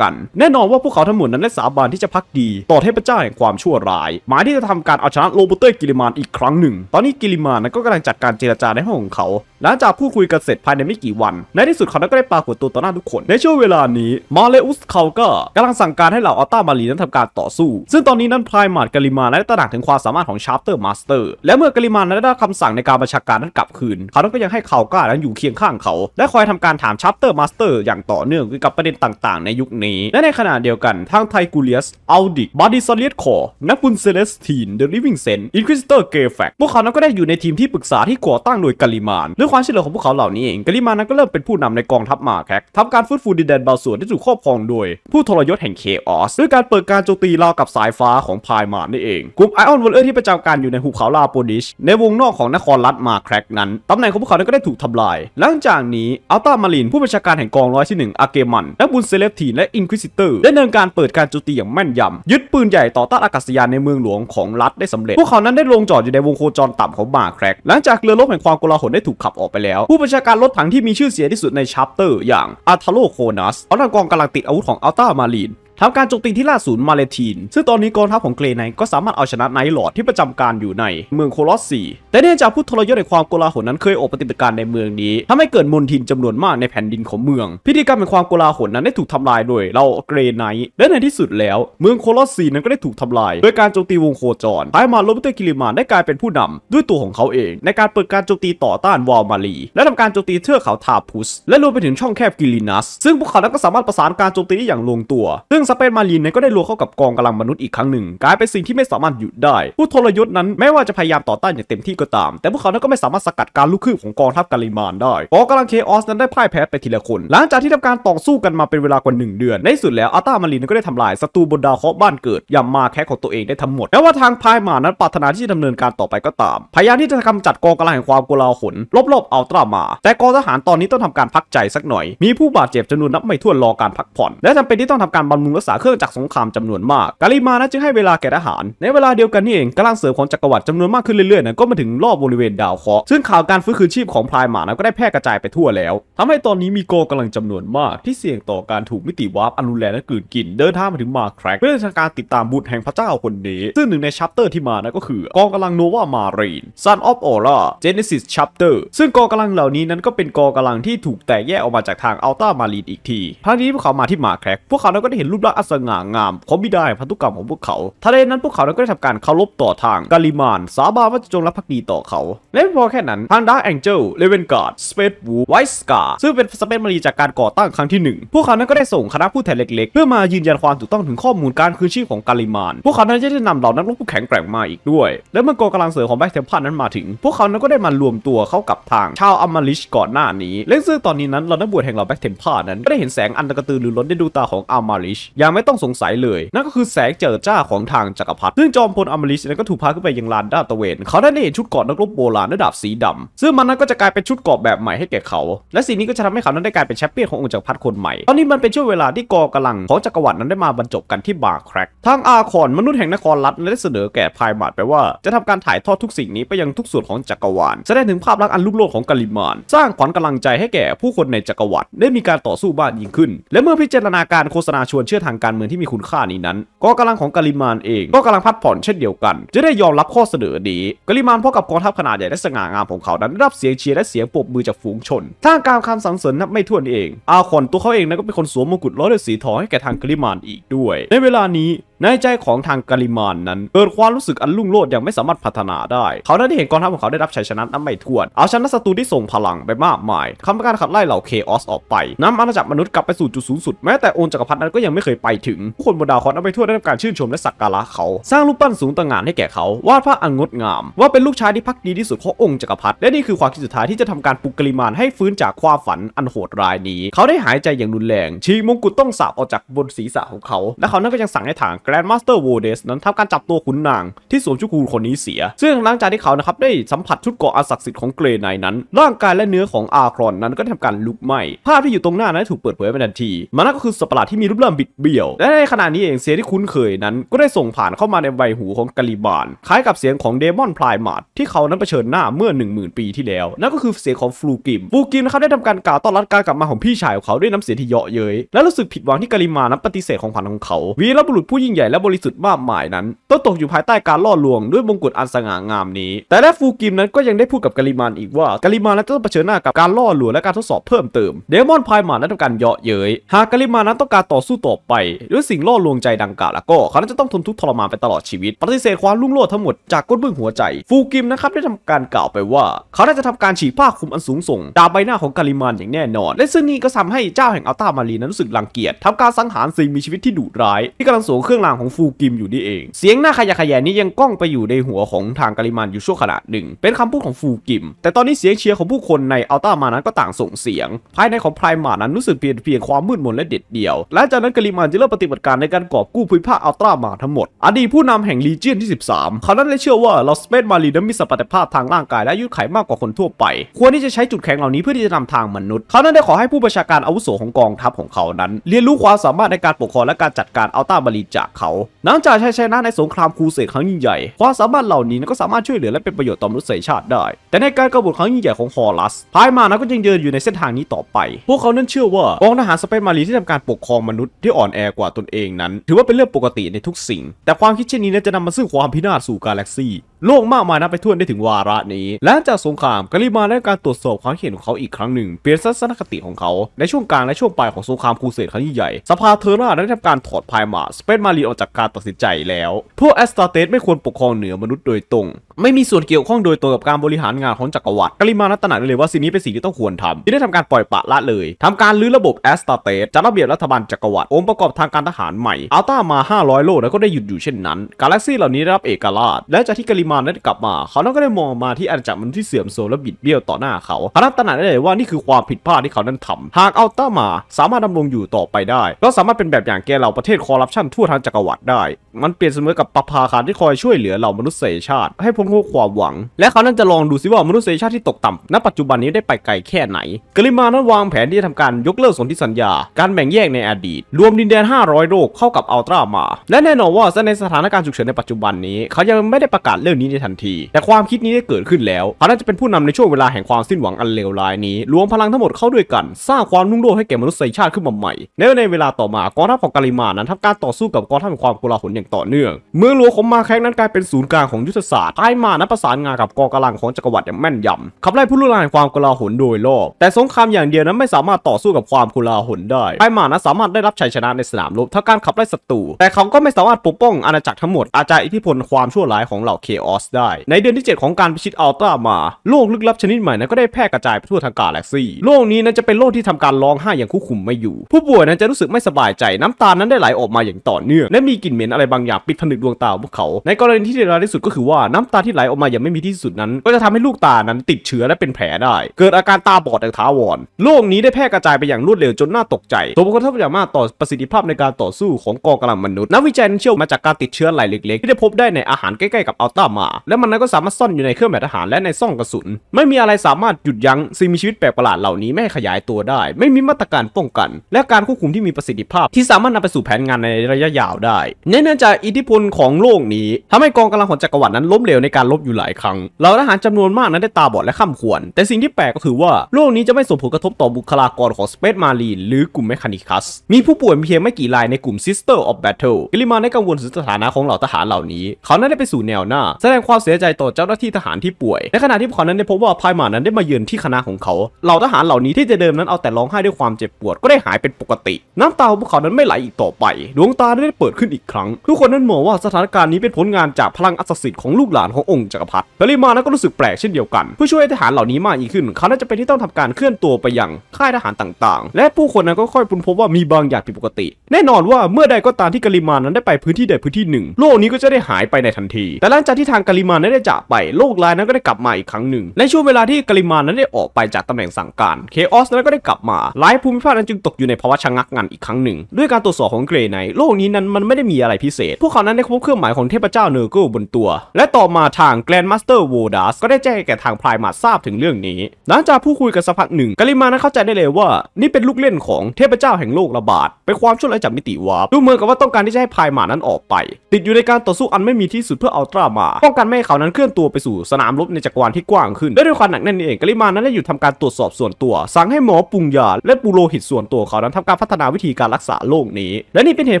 กัน แน่นอนว่าพวกเขาทั้งหมดนั้นได้สาบานที่จะพักดี ต่อเทพเจ้าแห่งความชั่วร้าย หมายที่จะทำการเอาชนะโรเบิร์เตอร์กิลิมานอีกครั้งหนึ่ง ตอนนี้กิลิมานนั้นก็กำลังจัดการเจรจาในห้องของเขาหลังจากพูดคุยกันเสร็จภายในไม่กี่วัน ในที่สุดเขาก็ได้ปรากฏตัวต่อหน้าทุกคน ในช่วงเวลานี้มาเลอุสเขาก็กำลังสั่งการให้เหล่าอัลต้ามาลีนั้นทำการต่อสู้ ซึ่งตอนนี้นั้นพลายมารดกาลิมานด้ตระหนักถึงความสามารถของชาร์เตอร์มาสเตอร์และเมื่อกาลิมานด้รได้คำสั่งในการบัญชาการนั้นกลับคืน เขาก็ยังให้เขาก้านั้นอยู่เคียงข้างเขาและคอยทำการถามชาร์เตอร์มาสเตอร์อย่างต่อเนื่องเกี่ยวกับประเด็นต่างๆ ในยุคนี้ และในขณะเดียวกันทางไทกูเลียสอัลดิกบาดิซเลียสคอนักบุญเซเลสตินเดอะลิฟวิ่งเซนอินควิสเตอร์เกฟแฟกพวกเขาก็ได้อยู่ในทีมที่ปรึกษาที่ก่อตั้งโดยกาลิมาด้วยยความเชล่อของพวกเขาเหล่านี้เองกาลิมานั้นก็เริ่มเป็นผู้นำในกองทัพมาแคกทำการฟื้นฟูดินแดนบางส่วนที่ถูกครอบครองโดย ผู้ทรยศแห่งเคออส ด้วยการเปิดการโจมตีราวกับสายฟ้าของพายมานี่เอง กลุ่มไอออนวอลเลอร์ที่ประจำการอยู่ในหุบเขาลาโปนิช ในวงนอกของนครลัดมาแครกนั้น ตำแหน่งของพวกเขาก็ได้ถูกทำลาย หลังจากนี้ อัลตามาลินผู้บัญชาการแห่งกองร้อยที่1อาเกมันและบุญเซเลฟทีและอินควิซิเตอร์ได้ดำเนินการเปิดการโจมตีอย่างแม่นยำยึดปืนใหญ่ต่อต้านอากาศยานในเมืองหลวงของรัฐได้สาเร็จพวกเขานั้นได้ลงจอดอยู่ในวงโคจรต่ำของมาแคกหลังจากเรือรบแห่งความโกลาหลได้ถูกขับออกไปแล้ว ผู้บัญชาการรถถังที่มีชื่อเสียงที่สุดในชัปเตอร์อย่าง อาทาโลโคนัสเอาน้ากองกำลังติดอาวุธของอัลตามารีนทำการโจมตีที่ล่าศูนย์มาเลทีนซึ่งตอนนี้กองทัพของเกรไนก็สามารถเอาชนะไนท์ลอดที่ประจำการอยู่ใน เมืองโคลอสซีแต่เนื่องจากผู้ทรยศในความโกลาหลนั้นเคยอบปฏิบัติการในเมืองนี้ ทำให้เกิดมลทินจำนวนมากในแผ่นดินของเมือง พิธีกรรมแห่งความโกลาหลนั้นได้ถูกทำลายโดยเราเกรไน์และในที่สุดแล้ว เมืองโคลอสซีนั้นก็ได้ถูกทำลาย โดยการโจมตีวงโคจรท้ายมาโรเบเตอร์กิลิมานได้กลายเป็นผู้นำ ด้วยตัวของเขาเอง ในการเปิดการโจมตีต่อต้านวอลมารีและทำการโจมตีเทือกเขาทาพุส และรวมไปถึงช่องแคบกิลินัสซึ่งพวกเขานั้นก็สามารถประสานการโจมตีได้อย่างลงตัวซึ่งสเปนมารีนเนี่ยก็ได้รวเข้ากับกองกำลังมนุษย์อีกครั้งหนึ่ง กลายเป็นสิ่งที่ไม่สามารถหยุดได้ผู้ทรยศนั้นแม้ว่าจะพยายามต่อต้านอย่างเต็มที่ก็ตาม แต่พวกเขานั้นก็ไม่สามารถสกัดการลุกคืบของกองทัพกาลิมานได้กองกำลังเคออสนั้นได้พ่ายแพ้ไปทีละคน หลังจากที่ทำการต่อสู้กันมาเป็นเวลากว่าหนึ่งเดือนในสุดแล้วอาตามารีนก็ได้ทำลายศัตรูบนดาวเคราะห์บ้านเกิดยามมาแคของตัวเองได้ทั้งหมดแม้ว่าทางพายมานั้นปรารถนาที่จะดำเนินการต่อไปก็ตาม พยายามที่จะกำจัดกองกำลังแห่งความโกลาหลรอบอัลตรามา แต่กองทหารตอนนี้ต้องทำการพักใจสักหน่อย มีผู้บาดเจ็บจำนวนนับไม่ถ้วนรอการพักผ่อน และจำเป็นที่ต้องทำการบำรุงรักษาเครื่องจักรสงครามจำนวนมาก กาลิมานะจึงให้เวลาแก่ทหาร ในเวลาเดียวกันนี่เองกำลังเสริมของจักรวรรดิจำนวนมากขึ้นเรื่อยๆนะก็มาถึงรอบบริเวณดาวเคราะห์ซึ่งข่าวการฟื้นคืนชีพของพลายหมานะก็ได้แพร่กระจายไปทั่วแล้วทำให้ตอนนี้มีโกกำลังจำนวนมากที่เสี่ยงต่อการถูกมิติวาร์ปอันรุนแรงและกลืนกิน เดินทางมาถึงมาแครกเพื่อทำการติดตามบุตรแห่งพระเจ้าคนนี้ซึ่งหนึ่งในชัปเตอร์ที่มานะก็คือกองกำลังโนวามารีนซันออฟออร่าเจเนซิสชัปเตอร์ซึ่งกองกำลังเหล่านี้นั้นก็เป็นกองกำลังที่ถูกแตกแยกออกมาจากทางอัลต้ามารีนอีกทีทั้งนี้พวกเขามาที่มาแครกพวกเขาก็ได้เห็นรูปักษณอสง่างามเขาไม่ได้พันธุกรรมของพวกเขาทันใดนั้นพวกเขาก็ได้ทำการเคารพต่อทาง กาลิมาน สาบานว่าจะจงรับภักดีต่อเขา และไม่พอแค่นั้นทางดาร์กแองเจลเลเวนการ์ดสเปซวูไวส์กาซึ่งเป็นสเปซมารีจากการก่อตั้งครั้งที่ 1 พวกเขานั้นก็ได้ส่งคณะผู้แทนเล็กๆ เพื่อมายืนยันความถูกต้องถึงข้อมูลการคืนชีพของกาลิมาน พวกเขานั้นจะได้นำเหล่านักรบผู้แข็งแกร่งมาอีกด้วย และเมื่อกองกำลังเสริมของแบ็คเทมพานนั้นมาถึง พวกเขานั้นก็ได้มารวมตัวเข้ากับทางชาวอัมมาลิชก่อนหน้านี้และซึ่งตอนนี้นั้นเรานักบวชแห่งเหล่าแบ็คเทมพานั้นก็ได้เห็นแสงอันตรกตือรือล้นในดวงตาของอัมมาลิชอย่างไม่ต้องสงสัยเลยนั่นก็คือแสงเจิดจ้าของทางจักรพรรดิซึ่งจอมพลอมริชนั้นก็ถูกพาขึ้นไปยังลานด้าตะเวนเขาได้เห็นชุดเกราะนักรบโบราณระดับสีดำซึ่งมันนั้นก็จะกลายเป็นชุดเกราะแบบใหม่ให้แก่เขา และสิ่งนี้ก็จะทำให้เขานั้นได้กลายเป็นแชมเปี้ยนขององค์จักรพรรดิคนใหม่ ตอนนี้มันเป็นช่วงเวลาที่กอกกำลังของจักรวรรดินั้นได้มาบรรจบกันที่บาร์แครก ทางอาคอนมนุษย์แห่งนครรัฐได้เสนอแก่พายมาดไปว่าจะทำการถ่ายทอดทุกสิ่งนี้ไปยังทุกส่วนของจักรวาลแสดงถึงภาพลักษณ์อันลุกโลดของกาลิมานสร้างขวัญกำลังใจให้แก่ผู้คนในจักรวรรดิได้มีการต่อสู้บ้านยิ่งขึ้น และเมื่อพิจารณาการโฆษณาชวนเชื่ออทางการเมืองที่มีคุณค่านี้นั้นกองกำลังของกาลิมานเอง ก็กำลังพัดผ่อนเช่นเดียวกันจะได้ยอมรับข้อเสนอนี้กาลิมานพบกับกองทัพขนาดใหญ่และสง่างามของเขานั้นได้รับเสียงเชียร์และเสียงปรบมือจากฝูงชนท่ามกลางคำสรรเสริญนับไม่ถ้วนเองอาคอนตัวเขาเองนั้นก็เป็นคนสวมมงกุฎร้อยด้วยสีทองให้แก่ทางกาลิมานอีกด้วย ในเวลานี้ในใจของทางกาลิมานนั้นเกิดความรู้สึกอันลุ่งโลดอย่างไม่สามารถพัฒนาได้ เขาได้เห็นกองทัพของเขาได้รับชัยชนะนับไม่ถ้วนเอาชนะศัตรูที่ส่งพลังไปมากมายทำการขับไล่เหล่าเคออสออกไปนำอาณาจักรมนุษย์กลับ ไปสู่จุดสูงสุดแม้แต่องค์จักรพรรดินั้นก็ยังไม่เคยไปถึงผู้คนบนดาวเคราะห์นั้นไปทั่วได้รับการชื่นชมและสักการะเขา สร้างรูปปั้นสูงต่าง่านให้แก่เขา วาดภาพอันงดงาม ว่าเป็นลูกชายที่พักดีที่สุดขององค์จักรพรรดิและนี่คือความคิดสุดท้ายที่จะทำการปลุกกลิมานให้ฟื้นจากความฝันอันโหดร้ายนี้ เขาได้หายใจอย่างรุนแรง ชีมงกุฎต้องสาบออกจากบนศีรษะของเขาและเขานั้นก็ยังสั่งให้ทางกแกรนด์มาสเตอร์วอเดสนั้นทำการจับตัวขุนนางที่สวมชุดคูคนนี้เสีย ซึ่งหลังจากที่เขานะครับ ได้สัมผัสชุดเกราะอัศักดิ์สิทธิ์ของเกรนายนั้น ร่างกายและเนื้อของอาครอนนั้นก็ทำการลุกไหม้ภาพที่อยู่ตรงหน้านั้นถูกเปิดเผยไปทันที มันก็คือสัตว์ประหลาดที่มีรูปร่างบิดเบี้ยวและในขณะนี้เองเสียงที่คุ้นเคยนั้น ก็ได้ส่งผ่านเข้ามาในใบหูของกาลิบานคล้ายกับเสียงของเดมอนพลายมาร์ทที่เขานั้นเผชิญหน้าเมื่อ 1 0,000 ปีที่แล้วนั่นก็คือเสียงของฟลูกิมฟลูกิมนะครับได้ทำการกล่าวต้อนรับการกลับมาของพี่ชายของเขาด้วยน้ำเสียงที่เยาะเย้ยและรู้สึกผิดหวังที่กาลิมานั้นปฏิเสธของขวัญของเขา วีรบุรุษผู้ยิ่งใหญ่และบริสุทธิ์มากมายนั้น ต้องตกอยู่ภายใต้การล่อลวงด้วยมงกุฎอันสง่างามนี้ แต่และฟูกิมนั้นก็ยังได้พูดกับกาลิมานอีกว่า กาลิมานนั้นต้องเผชิญหน้ากับการล่อลวงและการทดสอบเพิ่มเติมเดมอนพายมานั้นทำการเยาะเย้ยหากกาลิมานนั้นต้องการต่อสู้ต่อไปด้วยสิ่งล่อลวงใจดังกล่าวแล้วก็เขาจะต้องทนทุกข์ทรมานไปตลอดชีวิตปฏิเสธความรุ่งโรจน์ทั้งหมดจากก้นบึ้งหัวใจฟูกิมนะครับได้ทำการกล่าวไปว่า เขาได้จะทำการฉีกผ้าคลุมอันสูงส่ง ดาบใบหน้าของกาลิมานอย่างแน่นอน และซึ่งนี่ก็ทำให้เจ้าแห่งอัลตามารีนั้นรู้สึกรังเกียจ ทำการสังหารสิ่งมีชีวิตที่ดุร้ายที่กำลังสวมเครื่องรามของฟูกิมอยู่นี่เอง เสียงหน้าขยะขยะนี้ยังก้องไปอยู่ในหัวของทางกาลิมันอยู่ชั่วขณะหนึ่ง เป็นคำพูดของฟูกิม แต่ตอนนี้เสียงเชียร์ของผู้คนในอัลต้ามานั้นก็ต่างส่งเสียง ภายในของไพร์มานั้นรู้สึกเปลี่ยนเพียงความมืดมนและเด็ดเดี่ยวหลังจากนั้นกาลิมันจะเริ่มปฏิบัติการในการกอบกู้ืูนิ้าอัลต้ามาทั้งหมดอดีตผู้นำแห่งลีเจียนที่13เขานั้นได้เชื่อว่าเราสเปซมารีนั้นมีสมรรถภาพทางร่างกายและยายุขไขมากกว่าคนทั่วไปควรที่จะใช้จุดแข็งเหล่านี้เพื่อที่จะนำทางมนุษย์ เขานั้นได้ขอให้ผู้ประชาการอาวุโสของกองทัพของเขานั้น เรียนรู้ความสามารถในการปกครองและการจัดการอัลต้ามารีจากขาหลังจากชัยชนะในสงครามครูเสดครั้งยิ่งใหญ่ความสามารถเหล่านี้ก็สามารถช่วยเหลือและเป็นประโยชน์ต่อมนุษยชาติได้ แต่ในการกบฏครั้งยิ่งใหญ่ของฮอรัสภายมานะก็ยังเดินอยู่ในเส้นทางนี้ต่อไปพวกเขานั้นเชื่อว่ากองทหารสเปนมาลีที่ทำการปกครองมนุษย์ที่อ่อนแอกว่าตนเองนั้น ถือว่าเป็นเรื่องปกติในทุกสิ่ง แต่ความคิดเช่นนี้จะนำมาซึ่งความพินาศสู่กาแล็กซี่โลกมากมายนับไปทั่วได้ถึงวาระนี้ หลังจากสงครามกาลิมาได้การตรวจสอบความเห็นของเขาอีกครั้งหนึ่ง เปลี่ยนทัศนคติของเขาในช่วงกลางและช่วงปลายของสงครามครูเสดครั้งใหญ่ สภาเทอร์นาได้ทำการถอดพายมาสเปนมาลีออกจากการตัดสินใจแล้ว พวกแอสตาเตสไม่ควรปกครองเหนือมนุษย์โดยตรงไม่มีส่วนเกี่ยวข้องโดยตัวกับการบริหารงานของจักรวรรดิกลิมานัตนาเลยว่าสิ่งนี้เป็นสิ่งที่ต้องควรทำที่ได้ทำการปล่อยปะละเลย ทำการลื้อระบบแอสตาเตสจัดระเบียบรัฐบาลจักรวรรดิ องค์ประกอบทางการทหารใหม่ อัลต้ามา 500 โล แล้วก็ได้หยุดอยู่เช่นนั้น กาแล็กซี่เหล่านี้ได้รับเอกราช และจากที่กลิมานั้นกลับมา เขานั้นก็ได้มองมาที่อาณาจักรมันที่เสื่อมโทรมและบิดเบี้ยวต่อหน้าเขาเขานัตนาได้เลยว่านี่คือความผิดพลาดที่เขานั้นทำหากอัลต้ามาสามารถดำรงอยู่ต่อไปได้ก็สามารถเป็นแบบอย่างแก่เราประเทศคอร์รัปชันทั่วทั้งจักรวรรดิได้มันเปลี่ยนเสมอกับปภาคารที่คอยช่วยเหลือเหล่ามนุษยชาติให้พ้นพวกความหวัง และเขานั้นจะลองดูซิว่ามนุษยชาติที่ตกต่ำณปัจจุบันนี้ได้ไปไกลแค่ไหนกลิมานั้นวางแผนที่จะทำการยกเลิกสนธิสัญญาการแบ่งแยกในอดีต รวมดินแดน 500โลกเข้ากับอัลตรามา และแน่นอนว่าในสถานการณ์ฉุกเฉินในปัจจุบันนี้เขายังไม่ได้ประกาศเรื่องนี้ในทันที แต่ความคิดนี้ได้เกิดขึ้นแล้วเขาน่าจะเป็นผู้นำในช่วงเวลาแห่งความสิ้นหวังอันเลวร้ายนี้ รวมพลังทั้งหมดเข้าด้วยกัน สร้างความรุ่งโรจน์ให้แก่มนุษยชาติขึ้นมาใหม่ในในเวลาต่อมากองทัพของกาลิมานั้นทำการต่อสู้กับกองทัพแห่งความโกลาหลอย่างต่อเนื่อง เมืองหลวงของมาแคกนั้นกลายเป็นศูนย์กลางของยุทธศาสตร์ภายมานั้นประสานงานกับกองกำลังของจักรวรรดิอย่างแม่นยำ ขับไล่ผู้ลุกลามความกลาหนโดยรอบแต่สงครามอย่างเดียวนั้นไม่สามารถต่อสู้กับความกลาหนได้ไพมานั้นสามารถได้รับชัยชนะในสนามรบทั้งการขับไล่ศัตรูแต่เขาก็ไม่สามารถปกป้องอาณาจักรทั้งหมดอาจารย์อิทธิพลความชั่วร้ายของเหล่าเคออสได้ ในเดือนที่ 7 ของการพิชิตอัลตรามาโลกลึกลับชนิดใหม่นั้นก็ได้แพร่กระจายไปทั่วทางกาแล็กซี่โลกนี้นั้นจะเป็นโลกที่ทำการร้องไห้อย่างคู่คุมไม่อยู่ ผู้ป่วยนั้นจะรู้สึกไม่สบายใจน้ำตานั้นได้ไหลออกมาอย่างต่อเนื่องและมีกลิ่นเหม็นอะไรบางอย่างปิดผนึกดวงตาของพวกเขา ในกรณีที่เดราที่สุดก็คือว่าน้ำตาาที่ไหลออกมาอย่างไม่มีที่สุดนั้น ก็จะทำให้ลูกตานั้นติดเชื้อและเป็นแผลได้ เกิดอาการตาบอดอย่างาวอนโรคนี้ได้แพร่กระจายไปอย่างรวดเร็วจนน่าตกใจส่งผลกระทบอย่างมากต่อประสิทธิภาพในการต่อสู้ของกองกำลังมนุษย์ นักวิจัยนั้นเชื่อมาจากการติดเชื้อไหลเล็กๆ ที่ได้พบได้ในอาหารใกล้ๆกับอัลต้ามา และมันนั้นก็สามารถซ่อนอยู่ในเครื่องแบบทหารและในซ่องกระสุนไม่มีอะไรสามารถหยุดยั้งสิ่งมีชีวิตแปลกประหลาดเหล่านี้ไม่ขยายตัวได้ ไม่มีมาตรการป้องกัน และการควบคุมที่มีประสิทธิภาพที่สามารถนำไปสู่แผนงานในระยะยาวได้เนื่องจากอิทธิพลของโลกนี้ ทำให้กองกำลังของจักรวรรดินั้นล้มเหลวในการลบอยู่หลายครั้ง เราทหารจำนวนมากนั้นได้ตาบอดและข้ามขวนแต่สิ่งที่แปลกก็คือว่า โรคนี้จะไม่ส่งผลกระทบต่อบุคลากรของสเปซมารีน หรือกลุ่มแมคานิคัส มีผู้ป่วยเพียงไม่กี่รายในกลุ่ม Sister of Battle กิลิมาได้กังวลถึงสถานะของเหล่าทหารเหล่านี้ เขานั้นได้ไปสู่แนวหน้า แสดงความเสียใจต่อเจ้าหน้าที่ทหารที่ป่วยในขณะที่เขานั้นได้พบว่าพายมานั้นได้มาเยือนที่คณะของเขาเหล่าทหารเหล่านี้ที่จะเดิมนั้นเอาแต่ร้องไห้ด้วยความเจ็บปวดก็ได้หายเป็นปกติ น้ำตาของพวกเขานั้นไม่ไหลอีกต่อไปดวงตาได้เปิดขึ้นอีกครั้งทุกคนนั้นมองว่าสถานการณ์นี้เป็นผลงานจากพลังอัศสิทธิ์ของลูกหลานขขององค์จักรพรรดิแฮร์ีมานั้นก็รู้สึกแปลกเช่นเดียวกันเพื่อช่วยทหารเหล่านี้มากยิ่งขึ้น เขาน่าจะเป็นที่ต้องทำการเคลื่อนตัวไปยังค่ายทหารต่างๆ และผู้คนนั้นก็ค่อยพบว่ามีบางอย่างผิดปกติ แน่นอนว่าเมื่อใดก็ตามที่กาลิมานั้นได้ไปพื้นที่ใดพื้นที่หนึ่งโลกนี้ก็จะได้หายไปในทันที แต่หลังจากที่ทางกาลิมานั้นได้จากไปโลกลายนั้นก็ได้กลับมาอีกครั้งหนึ่ง ในช่วงเวลาที่กาลิมานั้นได้ออกไปจากตำแหน่งสั่งการเควอสนั้นก็ได้กลับมาหลายภูมิภาคนั้นจึงตกอยู่ในภาวะชะงักงันอีกครั้งหนึ่ง ด้วยการตรวจสอบของเกรไนโลกนี้นั้นมันไม่ได้มีอะไรพิเศษพวกเขานั้นได้พบเครื่องหมายของเทพเจ้าเนอร์เกิลบนตัว และต่อมาทางแกรนด์มาสเตอร์โวดัสก็ได้แจ้งแก่ทางพลายมาทราบถึงเรื่องนี้ หลังจากผู้คุยกันสักพักหนึ่งกาลิมานั้นเข้าใจได้เลยว่า นี่เป็นลูกเล่นของเทพเจ้าแห่งโลกระบาดเป็นความช่วร้ายจากมิติวาร์ปดูเหมือนกับว่าต้องการที่จะให้พลายมานั้นออกไป ติดอยู่ในการต่อสู้อันไม่มีที่สุดเพื่ออัลตรามา ป้องกันไม่ให้เขานั้นเคลื่อนตัวไปสู่สนามรบในจักรวาลที่กว้างขึ้น ด้วยความหนักแน่นเองกาลิมานั้นได้หยุดทำการตรวจสอบส่วนตัว สั่งให้หมอปรุงยาและปูโรหิตส่วนตัวเขานั้นทำการพัฒนาวิธีการรักษาโรคนี้ และนี่เป็นเหตุ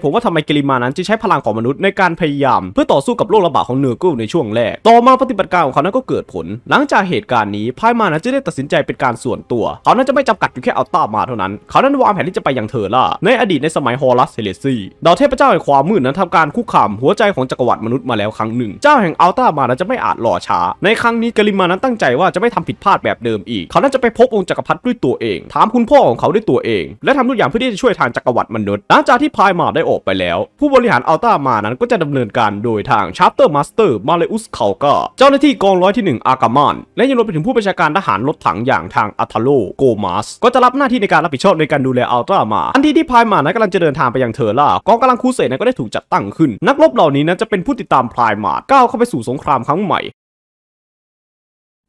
ผลว่าทำไมกาลิมานั้นจึงใช้พลังของมนุษย์ในการพยายาม เพื่อต่อสู้กับโรคระบาดของเนอร์กูในช่วงแรกต่อมาปฏิบัติการของเขานั้นก็เกิดผล หลังจากเหตุการณ์นี้พายมานะจึงได้ตัดสินใจเป็นการส่วนตัว เขานั้นจะไม่จำกัดอยู่แค่เอาต้ามาเท่านั้น เขานั้นวางแผนที่จะไปยังเธอล่า ในอดีตในสมัยฮอลัสเฮเลซีดาวเทพเจ้าแห่งความมืดนั้นทำการคุกคามหัวใจของจักรวรรดิมนุษย์มาแล้วครั้งหนึ่ง เจ้าแห่งอัลต้ามานั้นจะไม่อาจหล่อช้า ในครั้งนี้กาลิมานั้นตั้งใจว่าจะไม่ทำผิดพลาดแบบเดิมอีก เขานั้นจะไปพบองค์จักรพรรดิด้วยตัวเอง ถามคุณพ่อของเขาด้วยตัวเอง และทำทุกอย่างเพื่อที่จะช่วยทางจักรวรรดิมนุษย์ หลังจากที่พายมาได้ออกไปแล้ว ผู้บริหารอัลต้ามานั้นก็จะดำเนินการโดยทางชาร์เตอร์มาสเตอร์มาเลอุสเขากาเจ้าหน้าที่กองร้อยที่ 1 อากามานและยังรวมไปถึงผู้ประชาการทหารรถถังอย่างทางอัทโลโกมาส ก็จะรับหน้าที่ในการรับผิดชอบในการดูแลอัลตรามาทันทีที่พายมานนกำลังจะเดินทางไปยังเทอร่ากองกำลังคูเ้นก็ได้ถูกจัดตั้งขึ้น นักรบเหล่านี้นั้นจะเป็นผู้ติดตามพายมาก้าวเข้าไปสู่สงครามครั้งใหม่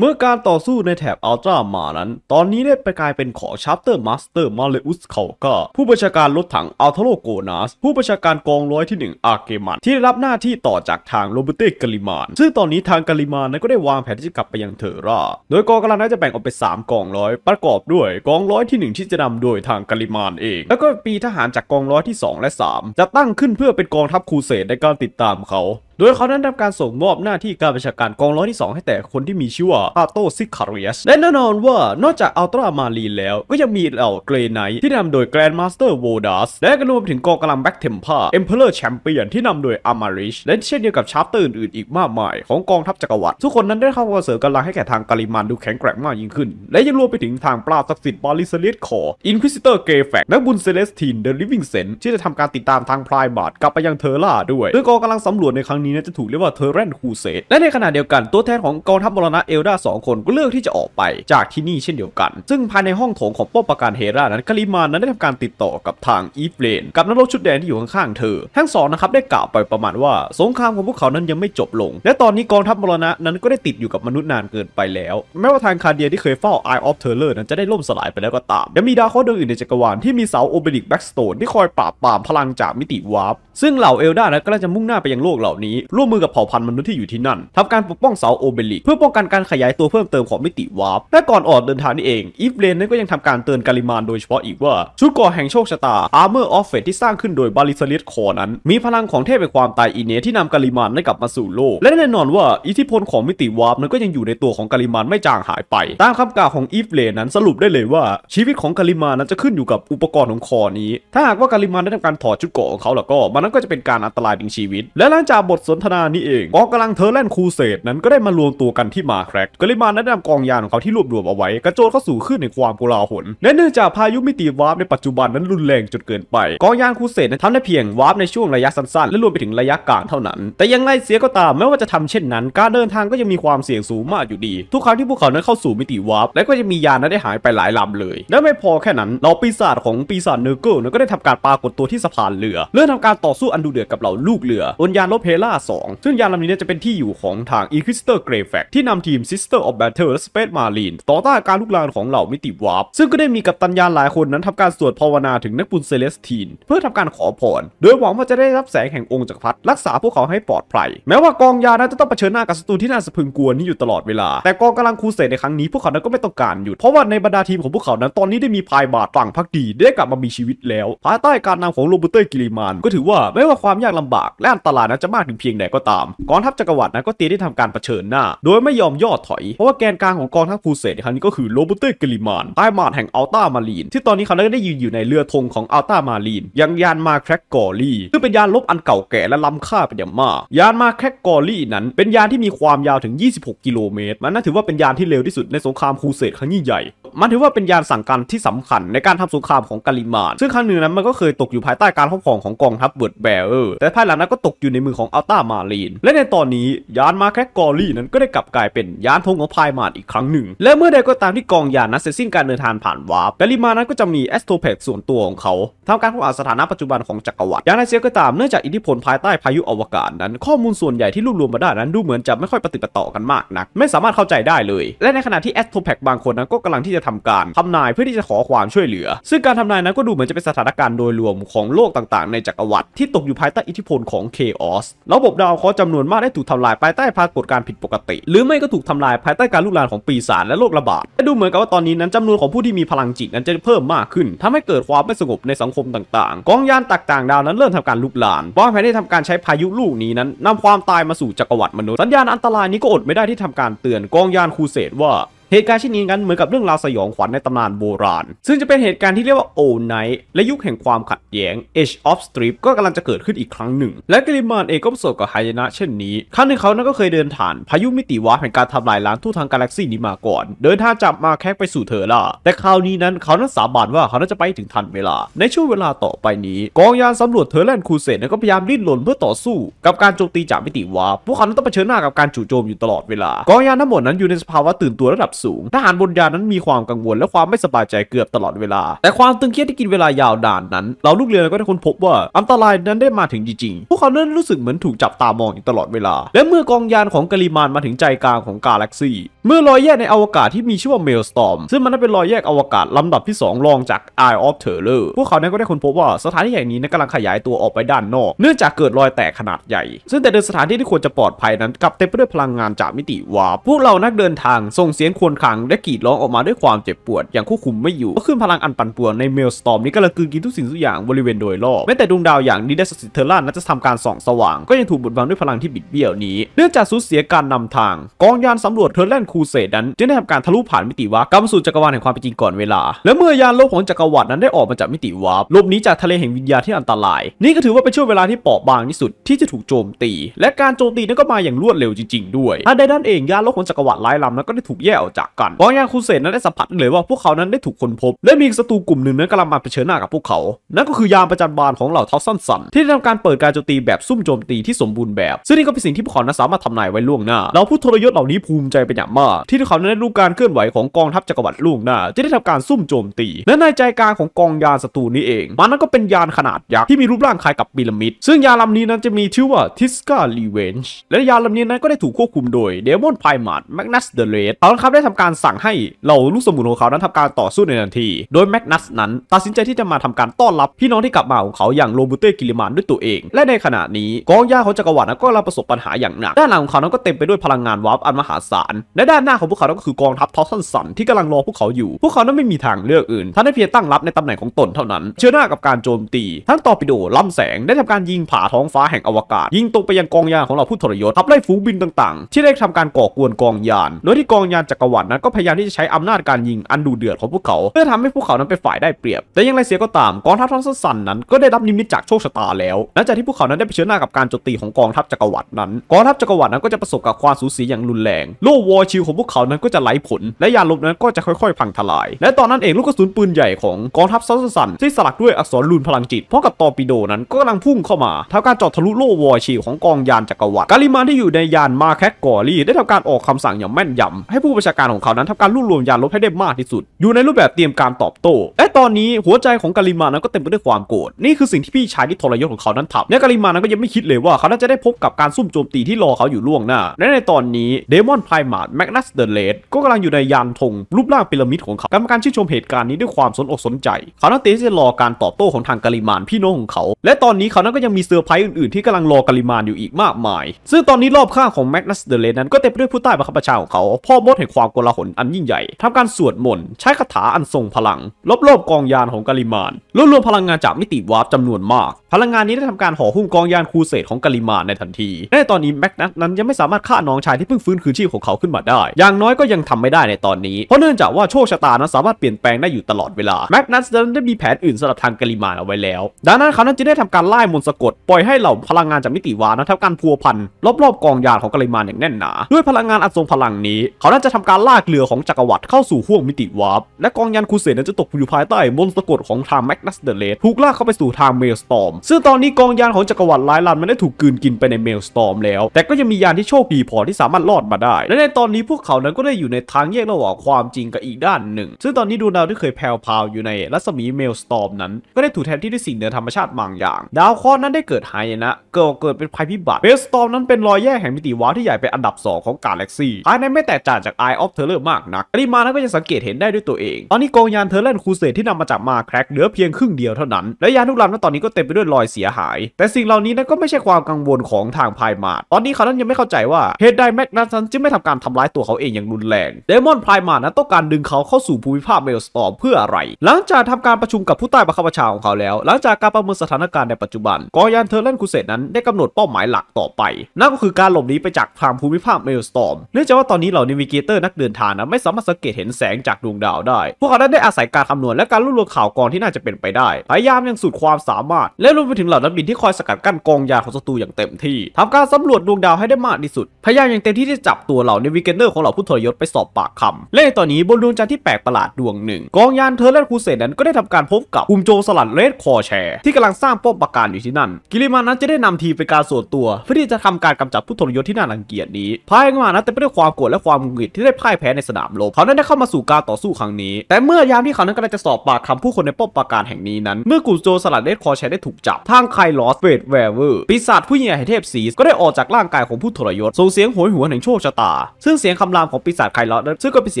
เมื่อการต่อสู้ในแถบอัลตรามานั้น ตอนนี้ได้ไปกลายเป็นของชาร์เตอร์มาสเตอร์มาเลอุสเขาก็ผู้บัญชาการรถถังอัลทโลโกนาสผู้บัญชาการกองร้อยที่ 1 อาเกมันที่ได้รับหน้าที่ต่อจากทางโรเบเต้กาลิมานซึ่งตอนนี้ทางกาลิมานนั้นก็ได้วางแผนที่จะกลับไปยังเทอร่า โดยกองกำลังนั้นจะแบ่งออกเป็น3กองร้อย ประกอบด้วยกองร้อยที่ 1 ที่จะนำโดยทางกาลิมานเอง แล้วก็ปีทหารจากกองร้อยที่ 2 และ 3 จะตั้งขึ้นเพื่อเป็นกองทัพคูเสดในการติดตามเขาโดยเขาได้รับการส่งมอบหน้าที่การบัญชาการกองร้อยที่ 2 ให้แต่คนที่มีชื่อว่าอาโตซิคาริสและแน่นอนว่านอกจากอัลตรามารีแล้วก็ยังมีเหล่าเกรนไนท์ที่นำโดยแกรนด์มาสเตอร์โวดัสและก็รวมถึงกองกำลังแบ็กเทมเพอร์เอ็มเพลอร์แชมเปียนที่นำโดยอามาริชและเช่นเดียวกับชาร์เตอร์อื่นๆอีกมากมาย ของกองทัพจักรวรรดิทุกคนนั้นได้เข้ามาเสริมกำลังให้แก่ทางกาลิมันดูแข็งแกร่งมากยิ่งขึ้น และยังรวมไปถึงทางปราบศักดิ์สิทธิ์บาลิสเลสคออินควิสิเตอร์เกแฟกนักบุญเซเลสตินเดอะลิฟวิ่งเซนที่จะทำการติดตามทางพลายบาทกลับไปยังเทอร่าด้วยโดยกองกำลังสำรวจในครั้งนี้นะจะถูกเรียกว่าเทเรนคูเซตและในขณะเดียวกัน ตัวแทนของกองทัพมรณะเอลดาสองคน ก็เลือกที่จะออกไปจากที่นี่เช่นเดียวกัน ซึ่งภายในห้องโถงของป้อมปราการเฮรานั้นการิมานนั้นได้ทำการติดต่อกับทางอีฟเลนกับนักรบชุดแดงที่อยู่ข้างๆเธอ ทั้งสองนะครับได้กล่าวไปประมาณว่า สงครามของพวกเขานั้นยังไม่จบลง และตอนนี้กองทัพมรณะนั้นก็ได้ติดอยู่กับมนุษย์นานเกินไปแล้ว แม้ว่าทางคาเดียที่เคยเฝ้า e อออ f t เลอร์นั้นจะได้ล่มสลายไปแล้วก็ตามยังมีดาวเคราะห์ดวงอื่นในจักรวาลที่มีเสาโอเบริกแบ็กสโตนที่คอยปราบปรามพลังจากมิติวาร์ปซึ่งเหล่าเอลดานั้นก็จะมุ่งหน้าไปยังโลกเหล่านี้ี้ร่วมมือกับเผ่าพันธุ์มนุษย์ที่อยู่ที่นั่น ทำการปกป้องเสาโอเบลิก เพื่อป้องกันการขยายตัวเพิ่มเติมของมิติวาร์ปและก่อนออกเดินทางนี่เอง อีฟเลนนั้นก็ยังทำการเตือนกาลิมานโดยเฉพาะอีกว่า ชุดก่อแห่งโชคชะตา อาร์เมอร์ออฟเฟตที่สร้างขึ้นโดยบาลิสลิสคอนั้น มีพลังของเทพแห่งความตายอีเนที่นำกาลิมานได้กลับมาสู่โลก และแน่นอนว่าอิทธิพลของมิติวาร์ปนั้นก็ยังอยู่ในตัวของกาลิมานไม่จางหายไป ตามคำกล่าวของอีฟเลนนั้นสรุปได้เลยว่า ชีวิตของกาลิมานนั้นจะขึ้นอยู่กับอุปกรณ์ของคอนี้ ถ้าหากว่ากาลิมานได้ทำการถอดชุดเกาะของเขาแล้วก็มันนั้นก็จะเป็นการอันตรายถึงชีวิต และหลังจากบทสนทนานี้เองกองกำลังเทอร์แลนคูเสดนั้นก็ได้มารวมตัวกันที่มาแครกก็เลมาแนะนำกองยานของเขาที่รวบรวมเอาไว้กระโจนเข้าสู่ขึ้นในความโกลาหลและเนื่องจากพายุมิติวาร์ปในปัจจุบันนั้นรุนแรง จนเกินไปกองยานคูเสดนั้นทำได้เพียงวาร์ปในช่วงระยะสั้นๆและรวมไปถึงระยะกลางเท่านั้น แต่ยังไงเสียก็ตามไม่ว่าจะทำเช่นนั้นการเดินทางก็ยังมีความเสี่ยงสูงมากอยู่ดี ทุกครั้งที่พวกเขานั้นเข้าสู่มิติวาร์ปและก็จะมียานนั้นได้หายไปหลายลำเลย และไม่พอแค่นั้นเราปีศาจของปีศาจเนอร์เกิลนั้นก็ได้ทำการปรากฏตัวที่สะพานเรือ เริ่มทำการต่อสู้อันดุเดือดกับเหล่าลูกเรือบนยานลบเพล่า2ซึ่งยานลำนี้จะเป็นที่อยู่ของทาง Inquisitor g r e y f a ที่นำทีม Sister of Battle และ Space Marine ต่อต้านการลุกลามของเหล่ามิติวาร์ปซึ่งก็ได้มีกัปตันยานหลายคนนั้นทำการสวดภาวนาถึงนักบุญเซเลสตีน เพื่อทำการขอพรโดยหวังว่าจะได้รับแสงแห่งองค์จักรพรรดิรักษาพวกเขาให้ปลอดภัย แม้ว่ากองยานั้นจะต้องเผชิญหน้ากับศัตรูที่น่าสะพึงกลัวนี้อยู่ตลอดเวลา แต่กองกำลังคูเสดในครั้งนี้พวกเขานั้นก็ไม่ต้องการหยุดเพราะว่าในบรรดาทีมของพวกเขานั้นตอนนี้ได้มีพายบาทฝั่งพักดีได้กลับมามีชีวิตแล้วภายใต้การนำของโรบูเตอร์กิลิมานก็ถือว่าไม่ว่าความยากลำบากและอันตรายนั้นจะมากถึงเพียงพียงใดก็ตาม กองทัพจักรวรรดินะก็เตรียมที่ทำการเผชิญหน้า โดยไม่ยอมย่อถอย เพราะว่าแกนกลางของกองทัพฟูเซตครั้งนี้ก็คือโรบรเต้กลิมานใต้มาดแห่งอัลตามาลีน ที่ตอนนี้เขาได้ยืนอยู่ในเรือธงของอัลตามาลีนยังยานมาแครกกอรี่ ซึ่งเป็นยานลบอันเก่าแก่และล้ำค่าเป็นอย่างมาก ยานมาแครกกอรี่นั้น เป็นยานที่มีความยาวถึง 26 กิโลเมตร มันน่าถือว่าเป็นยานที่เร็วที่สุดในสงครามฟูเซตครั้งยิ่งใหญ่มันถือว่าเป็นยานสั่งการที่สำคัญในการทำสงครามของกาลิมาน ซึ่งครั้งหนึ่งนั้นมันก็เคยตกอยู่ภายใต้การครอบครองของกองทัพเวิร์ดแบลแต่ภายหลังนั้นก็ตกอยู่ในมือของอัลต้ามาลีน และในตอนนี้ยานมาแคกอรี่ นั้นก็ได้กลับกลายเป็นยานธงของพายมาดอีกครั้งหนึ่ง และเมื่อใดก็ตามที่กองยานนั้นเสร็จสิ้นการเดินทางผ่านวาร์ปกาลิมานั้นก็จะมีแอสโตเพกส่วนตัวของเขาทำการค้นาสถานะปัจจุบันของจักรวรรดิอย่างไรเสียก็ตามเนื่องจากอิทธิพลภายใต้พายุอวกาศนั้น ข้อมูลส่วนใหญ่ที่รวบรวมมาได้นั้น ดูเหมือนจะไม่ค่อยปฏิัต่อกันมากนัก ไม่สามารถเข้าใจได้เลย และในขณะที่แอสโตเพกบางคนนั้นก็กำลังที่จะทำการทำนายเพื่อที่จะขอความช่วยเหลือ ซึ่งการทำนายนั้นก็ดูเหมือนจะเป็นสถานการณ์โดยรวมของโลกต่างๆในจักรวรรดิที่ตกอยู่ภายใต้อิทธิพลของเคออส ระบบดาวเคราะห์จำนวนมากได้ถูกทำลายภายใต้ปรากฏการผิดปกติ หรือไม่ก็ถูกทำลายภายใต้การลุกลามของปีศาจและโรคระบาด และดูเหมือนกับว่าตอนนี้นั้นจำนวนของผู้ที่มีพลังจิตนั้นจะเพิ่มมากขึ้นทำให้เกิดความไม่สงบในสังคมต่างๆ กองยานตต่างๆดาวนั้นเริ่มทำการลุกลามวางแผนได้ทำการใช้พายุลูกนี้นั้นนำความตายมาสู่จักรวรรดิมนุษย์ สัญญาณอันตรายนี้ก็อดไม่ได้ที่ทำการเตือนกองยานคูเสดว่าเหตุการณ์เช่นนี้กันเหมือนกับเรื่องราวสยองขวัญในตำนานโบราณ ซึ่งจะเป็นเหตุการณ์ที่เรียกว่าโอไนท์ และยุคแห่งความขัดแย้ง Age of Strip ก็กำลังจะเกิดขึ้นอีกครั้งหนึ่ง และกริมานเองก็ประสบกับหายนะเช่นนี้ ครั้งหนึ่งเขานั้นก็เคยเดินผ่าน พายุมิติวาแห่งการทำลายล้างทั่วทางกาแล็กซีนี้มาก่อน เดินทางจากมาแคกไปสู่เธอล่าแต่คราวนี้นั้นเขานั้นสาบานว่าเขานจะไปถึงทันเวลา ในช่วงเวลาต่อไปนี้กองยานสำรวจเทอแลนคูเซนก็พยายามดิ้นรนเพื่อต่อสู้ กับการโจมตีจากมิติวาพวกเขานั้นต้องเผชิญหน้ากับการจู่โจมอยู่ตลอดเวลากองยานทั้งหมดนั้นอยู่ในสภาวะตื่นตัวระดับสูงทหารบนยานนั้นมีความกังวลและความไม่สบายใจเกือบตลอดเวลา แต่ความตึงเครียดที่กินเวลายาวนานนั้นเราลูกเรือก็ได้ค้นพบว่าอันตรายนั้นได้มาถึงจริงๆ พวกเขาเริ่มรู้สึกเหมือนถูกจับตามองอยู่ตลอดเวลา และเมื่อกองยานของกาลิมานมาถึงใจกลางของกาแล็กซีเมื่อรอยแยกในอวกาศที่มีชื่อว่าเมลสตอมซึ่งมัน้เป็นรอยแยกอวกาศลำดับที่2รองจาก Eye of Terror พวกเขานั้ก็ได้ค้นพบว่าสถานที่แห่งนี้นั้นกำลังขยายตัวออกไปด้านนอกเนื่องจากเกิดรอยแตกขนาดใหญ่ซึ่งแต่เดินสถานที่ที่ควรจะปลอดภัยนั้นกลับเต็มไปด้วยพลังงานจากมิติวาร์ปพวกเรานักเดินทางส่งเสียงควควนขังและกรีดร้องออกมาด้วยความเจ็บปวดอย่างควบคุมไม่อยู่ก็ขึ้นพลังอันปั่นป่วนในเมลสตอมนี้กำลังกืนกินทุกสิ่งทุกอย่างบริเวณโดยรอบแม้แต่ดวงดาวอย่างนีเดสสิเทอร์่านั้นจะทำการส่องสว่าง ก็ยังถูกบดบังด้วยพลังที่บิดเบี้ยวนี้เนื่องจากสูญเสียการนำทางกองยานสำรวจเทอร์แลนด์คูเซดนั้นจึงได้ทำการทะลุผ่านมิติวาร์ปกำสู่จักรวาลแห่งความเป็นจริงก่อนเวลา และเมื่อยานโลกของจักรวรรดินั้นได้ออกมาจากมิติวาร์ปลบนี้จากทะเลแห่งวิญญาที่อันตราย นี่ก็ถือว่าเป็นช่วงเวลาที่เปราะบางที่สุดที่จะถูกโจมตี และการโจมตีนั้นก็มาอย่างรวดเร็วจริงๆด้วยอนใดดันเองยานโลกของจักรวรรดิไร้ลำนั้นก็ได้ถูกแยกออกจากกันเพราะยาคุเซนนั้นได้สัมผัสเลยว่าพวกเขานั้นได้ถูกคนพบและมีศัตรูกลุ่มหนึ่งนั้นกำลังมาเผชิญหน้ากับพวกเขา นั่นก็คือยามประจันบานของเหล่าเทอสั้นสันที่ได้ทำการเปิดการโจมตีแบบซุ่มโจมตีที่สมบูรณ์แบบ ซึ่งนี่ก็เป็นสิ่งที่พวกเขานั้นสามารถทำนายไว้ล่วงหน้าเราผู้ทรยศเหล่านี้ภูมิใจเป็นอย่างมาก ที่พวกเขานั้นได้รู้การเคลื่อนไหวของกองทัพจักรวรรดิล่วงหน้าที่ได้ทำการซุ่มโจมตีและในใจกลางของกองยานศัตรูนี้เองมันนั้นก็เป็นยานขนาดยักษ์ที่มีรูปร่างคล้ายกับพีระมิดซึ่งยานลำนี้นั้นจะมีชื่อว่าทิสกาลีเวนจ์และยานลำนี้นั้นก็ได้ถูกควบคุมโดยเดมอนไพมาร์ดแมกนัสเดเรดเอาละครับได้ทำการสั่งให้เหล่าลูกสมุนของเขานั้นทำการต่อสู้ในทันที โดยแมกนัสนั้นตัดสินใจที่จะมาทำการต้อนรับพี่น้องที่กลับมาของเขาอย่างโรบูเต้กิลิมานด้วยตัวเอง และในขณะนี้กองย่าของจักรวรรดิก็กำลังประสบปัญหาอย่างหนัก ด้านหลังของเขานั้นก็เต็มไปด้วยพลังงานวาร์ปอันมหาศาลและด้านหน้าของพวกเขา้ก็คือกองทัพทอสันสันที่กำลังรอพวกเขาอยู่ พวกเขานั้นไม่มีทางเลือกอื่นท่านได้เพียงตั้งรับในตำแหน่งของตนเท่านั้นเชื่อหน้ากับการโจมตีทั้งตอปิโดล่ำแสงได้ทำการยิงผ่าท้องฟ้าแห่งอวกาศ ยิงตรงไปยังกองยาของเราผู้ทรยศทับไล่ฟูบินต่างๆที่ได้ทำการก่อกวนกองยาน โดยที่กองยานจักรววัรนั้นก็พยายามที่จะใช้อำนาจการยิงอันดูเดือดของพวกเขา เพื่อทำให้พวกเขานั้นเป็นฝ่ายได้เปรียบ แต่ยังไรเสียก็ตามกองทัพทอนสันนั้นก็ได้รับนิมิตจากโชคชะตาแล้วหลังจากที่พวกเขานั้นได้เผชิญหน้ากับการโจมตีของกองทัพจักรวรรดินั้นกองทัพจักรวรรดินั้นก็จะประสบกับความสูญเสียอย่างรุนแรง โลวอร์ชิลของพวกเขานั้นก็จะไหลผลและยานลบนั้นก็จะค่อยๆ พังทลาย และตอนนั้นเองลูกกระสุนปืนใหญ่ของกองทัพซัสันที่สลักด้วยอักษรรูนพลังจิตพร้อมกับตอร์ปิโดนั้นก็กำลังพุ่งเข้ามาทำการเจาะทะลุโลวอชิลของกองยานจักรวรรดิกาลิมานที่อยู่ในยานมาแคกกอรี่ ได้ทำการออกคำสั่งอย่างแม่นยำให้ผู้บัญชาการการของเขานั้นทำการรวบรวมยานลบให้ได้มากที่สุด อยู่ในรูปแบบเตรียมการตอบโต้ และตอนนี้หัวใจของกาลิมานั้นก็เต็มไปด้วยความโกรธนี่คือสิ่งที่พี่ชายที่ทรยศของเขานั้นทำและกาลิมานั้นก็ยังไม่คิดเลยว่าเขาน่าจะได้พบกับการซุ่มโจมตีที่รอเขาอยู่ล่วงหน้า และในตอนนี้เดมอนไพร์มาดแมกนัสเดอเลดก็กำลังอยู่ในยานธงรูปร่างพีระมิดของเขากรรมการชื่นชมเหตุการณ์นี้ด้วยความสนอกสนใจเขานั้นเตจะรอการตอบโต้ของทางกาลิมานพี่น้องของเขาและตอนนี้เขานั้นก็ยังมีเซอร์ไพรส์อื่นๆที่กำลังรอกาลิมานอยู่อีกมากมายซึ่งตอนนี้รอบข้างของแมกนัสเดเลดนั้นก็เต็มไปด้วยผู้ใต้บังคับบัญชาของเขาพ่อมดแห่งความกลาหลอันยิ่งใหญ่ทำการสวดมนต์ใช้คาถาอันทรงพลังลบโอบกองยานของกาลิมานรวบรวมพลังงานจากมิติวาร์ปจำนวนมาก พลังงานนี้ได้ทำการห่อหุ้มกองยานครูเสตของกาลิมานในทันทีในตอนนี้แม็กนัสนั้นยังไม่สามารถฆ่าน้องชายที่เพิ่งฟื้นคืนชีพของเขาขึ้นมาได้อย่างน้อยก็ยังทำไม่ได้ในตอนนี้ เพราะเนื่องจากว่าโชคชะตานั้นสามารถเปลี่ยนแปลงได้อยู่ตลอดเวลาแม็กนัสนั้นได้มีแผนอื่นสำหรับทางกาลิมานเอาไว้แล้วดังนั้นเขานั้นจึงได้ทำการไล่มนต์สะกดปล่อยให้เหล่าพลังงานจากมิติวาร์นั้นทำการพัวพันรอบๆกองยานของกาลิมานอย่างแน่นหนา ด้วยพลังงานอันทรงพลังนี้ เขาน่าจะทำการการลากเรือของจักรวรรดิเข้าสู่ห้วงมิติวาร์ปและกองยันคูเสดนั้นจะตกอยู่ภายใต้มนต์สะกดของทางแมกนัสเดเลสถูกลากเข้าไปสู่ทางเมลสตอมซึ่งตอนนี้กองยานของจักรวรรดิลายลันมันได้ถูกกืนกินไปในเมลสตอมแล้ว แต่ก็ยังมียานที่โชคดีพอที่สามารถรอดมาได้ และในตอนนี้พวกเขานั้นก็ได้อยู่ในทางแยกระหว่างความจริงกับอีกด้านหนึ่งซึ่งตอนนี้ดวงดาวที่เคยแผ่วพาวอยู่ในรัศมีเมลสตอมนั้นก็ได้ถูกแทนที่ด้วยสิ่งเหนือธรรมชาติบางอย่างดาวคอนั้นได้เกิดหายนะเกิดเกิดเป็นภัยพิบัติเมลสตอมนั้นเป็นรอยแยกแห่งมิติวาที่ใหญ่เป็นอันดับ 2 ของกาแล็กซี่ภายในไม่แตกต่างจากไอฟเทอร์เลอร์มากนักอดีมานั้นก็จะสังเกตเห็นได้ด้วยตัวเอง ตอนนี้กองยานเทอร์เลนคูเซตที่นำมาจากมาแครกเหลือเพียงครึ่งเดียวเท่านั้น และยานทุกลำนั้นตอนนี้ก็เต็มไปด้วยรอยเสียหาย แต่สิ่งเหล่านี้นั้นก็ไม่ใช่ความกังวลของทางพายมาตอนนี้เขานั้นยังไม่เข้าใจว่าเหตุใดแม็กนัสันจึงไม่ทำการทำร้ายตัวเขาเองอย่างรุนแรง เดมอนพายมาตนั้นต้องการดึงเขาเข้าสู่ภูมิภาคเมลสตอร์มเพื่ออะไร หลังจากทำการประชุมกับผู้ใต้บังคับบัญชาของเขาแล้ว หลังจากการประเมินสถานการณ์ในปัจจุบันกองยานเทอร์เลนคูเซตนั้นได้กำหนดเป้าหมายหลักต่อไปนั่นก็คือการหลบหนีไปจากาภูมิภาคเมลสตอร์เนื่องจากว่าตอนนี้เหล่านิวิเกเตอร์นักเดินทางนะไม่สามารถสังเกตเห็นแสงจากดวงดาวได้ พวกเขาได้อาศัยการคำนวณและการรวบรวมข่าวกรองที่น่าจะเป็นไปได้ พยายามยังสุดความสามารถและรวมไปถึงเหล่านักบินที่คอยสกัดกั้นกองยาของศัตรูอย่างเต็มที่ ทำการสำรวจดวงดาวให้ได้มากที่สุด พยายามอย่างเต็มที่ที่จะจับตัวเหล่าในวิกเกนเนอร์ของเหล่าผู้ทรยศไปสอบปากคำและในตอนนี้บนดวงจันทร์ที่แปลกประหลาดดวงหนึ่ง กองยานเทอร์เรนคูเซนั้นก็ได้ทำการพบกับกลุ่มโจสลัดเรดคอแชร์ที่กำลังสร้างป้อมปราการอยู่ที่นั่น กิริมานั้นจะได้นำทีมไปการส่วนตัว เพื่อที่จะทำการกำจัดผู้ทรยศที่น่ารังเกียจนี้ภายในมานะแต่ไปด้วยความโกรธและความหงุดหงิดที่ได้พ่ายแพ้ในสนามลบเขานั้นได้เข้ามาสู่การต่อสู้ครั้งนี้ แต่เมื่อยามที่เขานั้นกำลังจะสอบปากคำผู้คนในป้อมปราการแห่งนี้นั้น เมื่อกุนโจสลัดเลดคอแชได้ถูกจับทางไคลอสเวดแวร์เวอร์ปีศาจผู้ใหญ่แห่งเทพสีก็ได้ออกจากร่างกายของผู้ทรยศ ส่งเสียงโหยหวนแห่งโชคชะตา ซึ่งเสียงคำรามของปีศาจไคลอสซึ่งก็เป็นเสี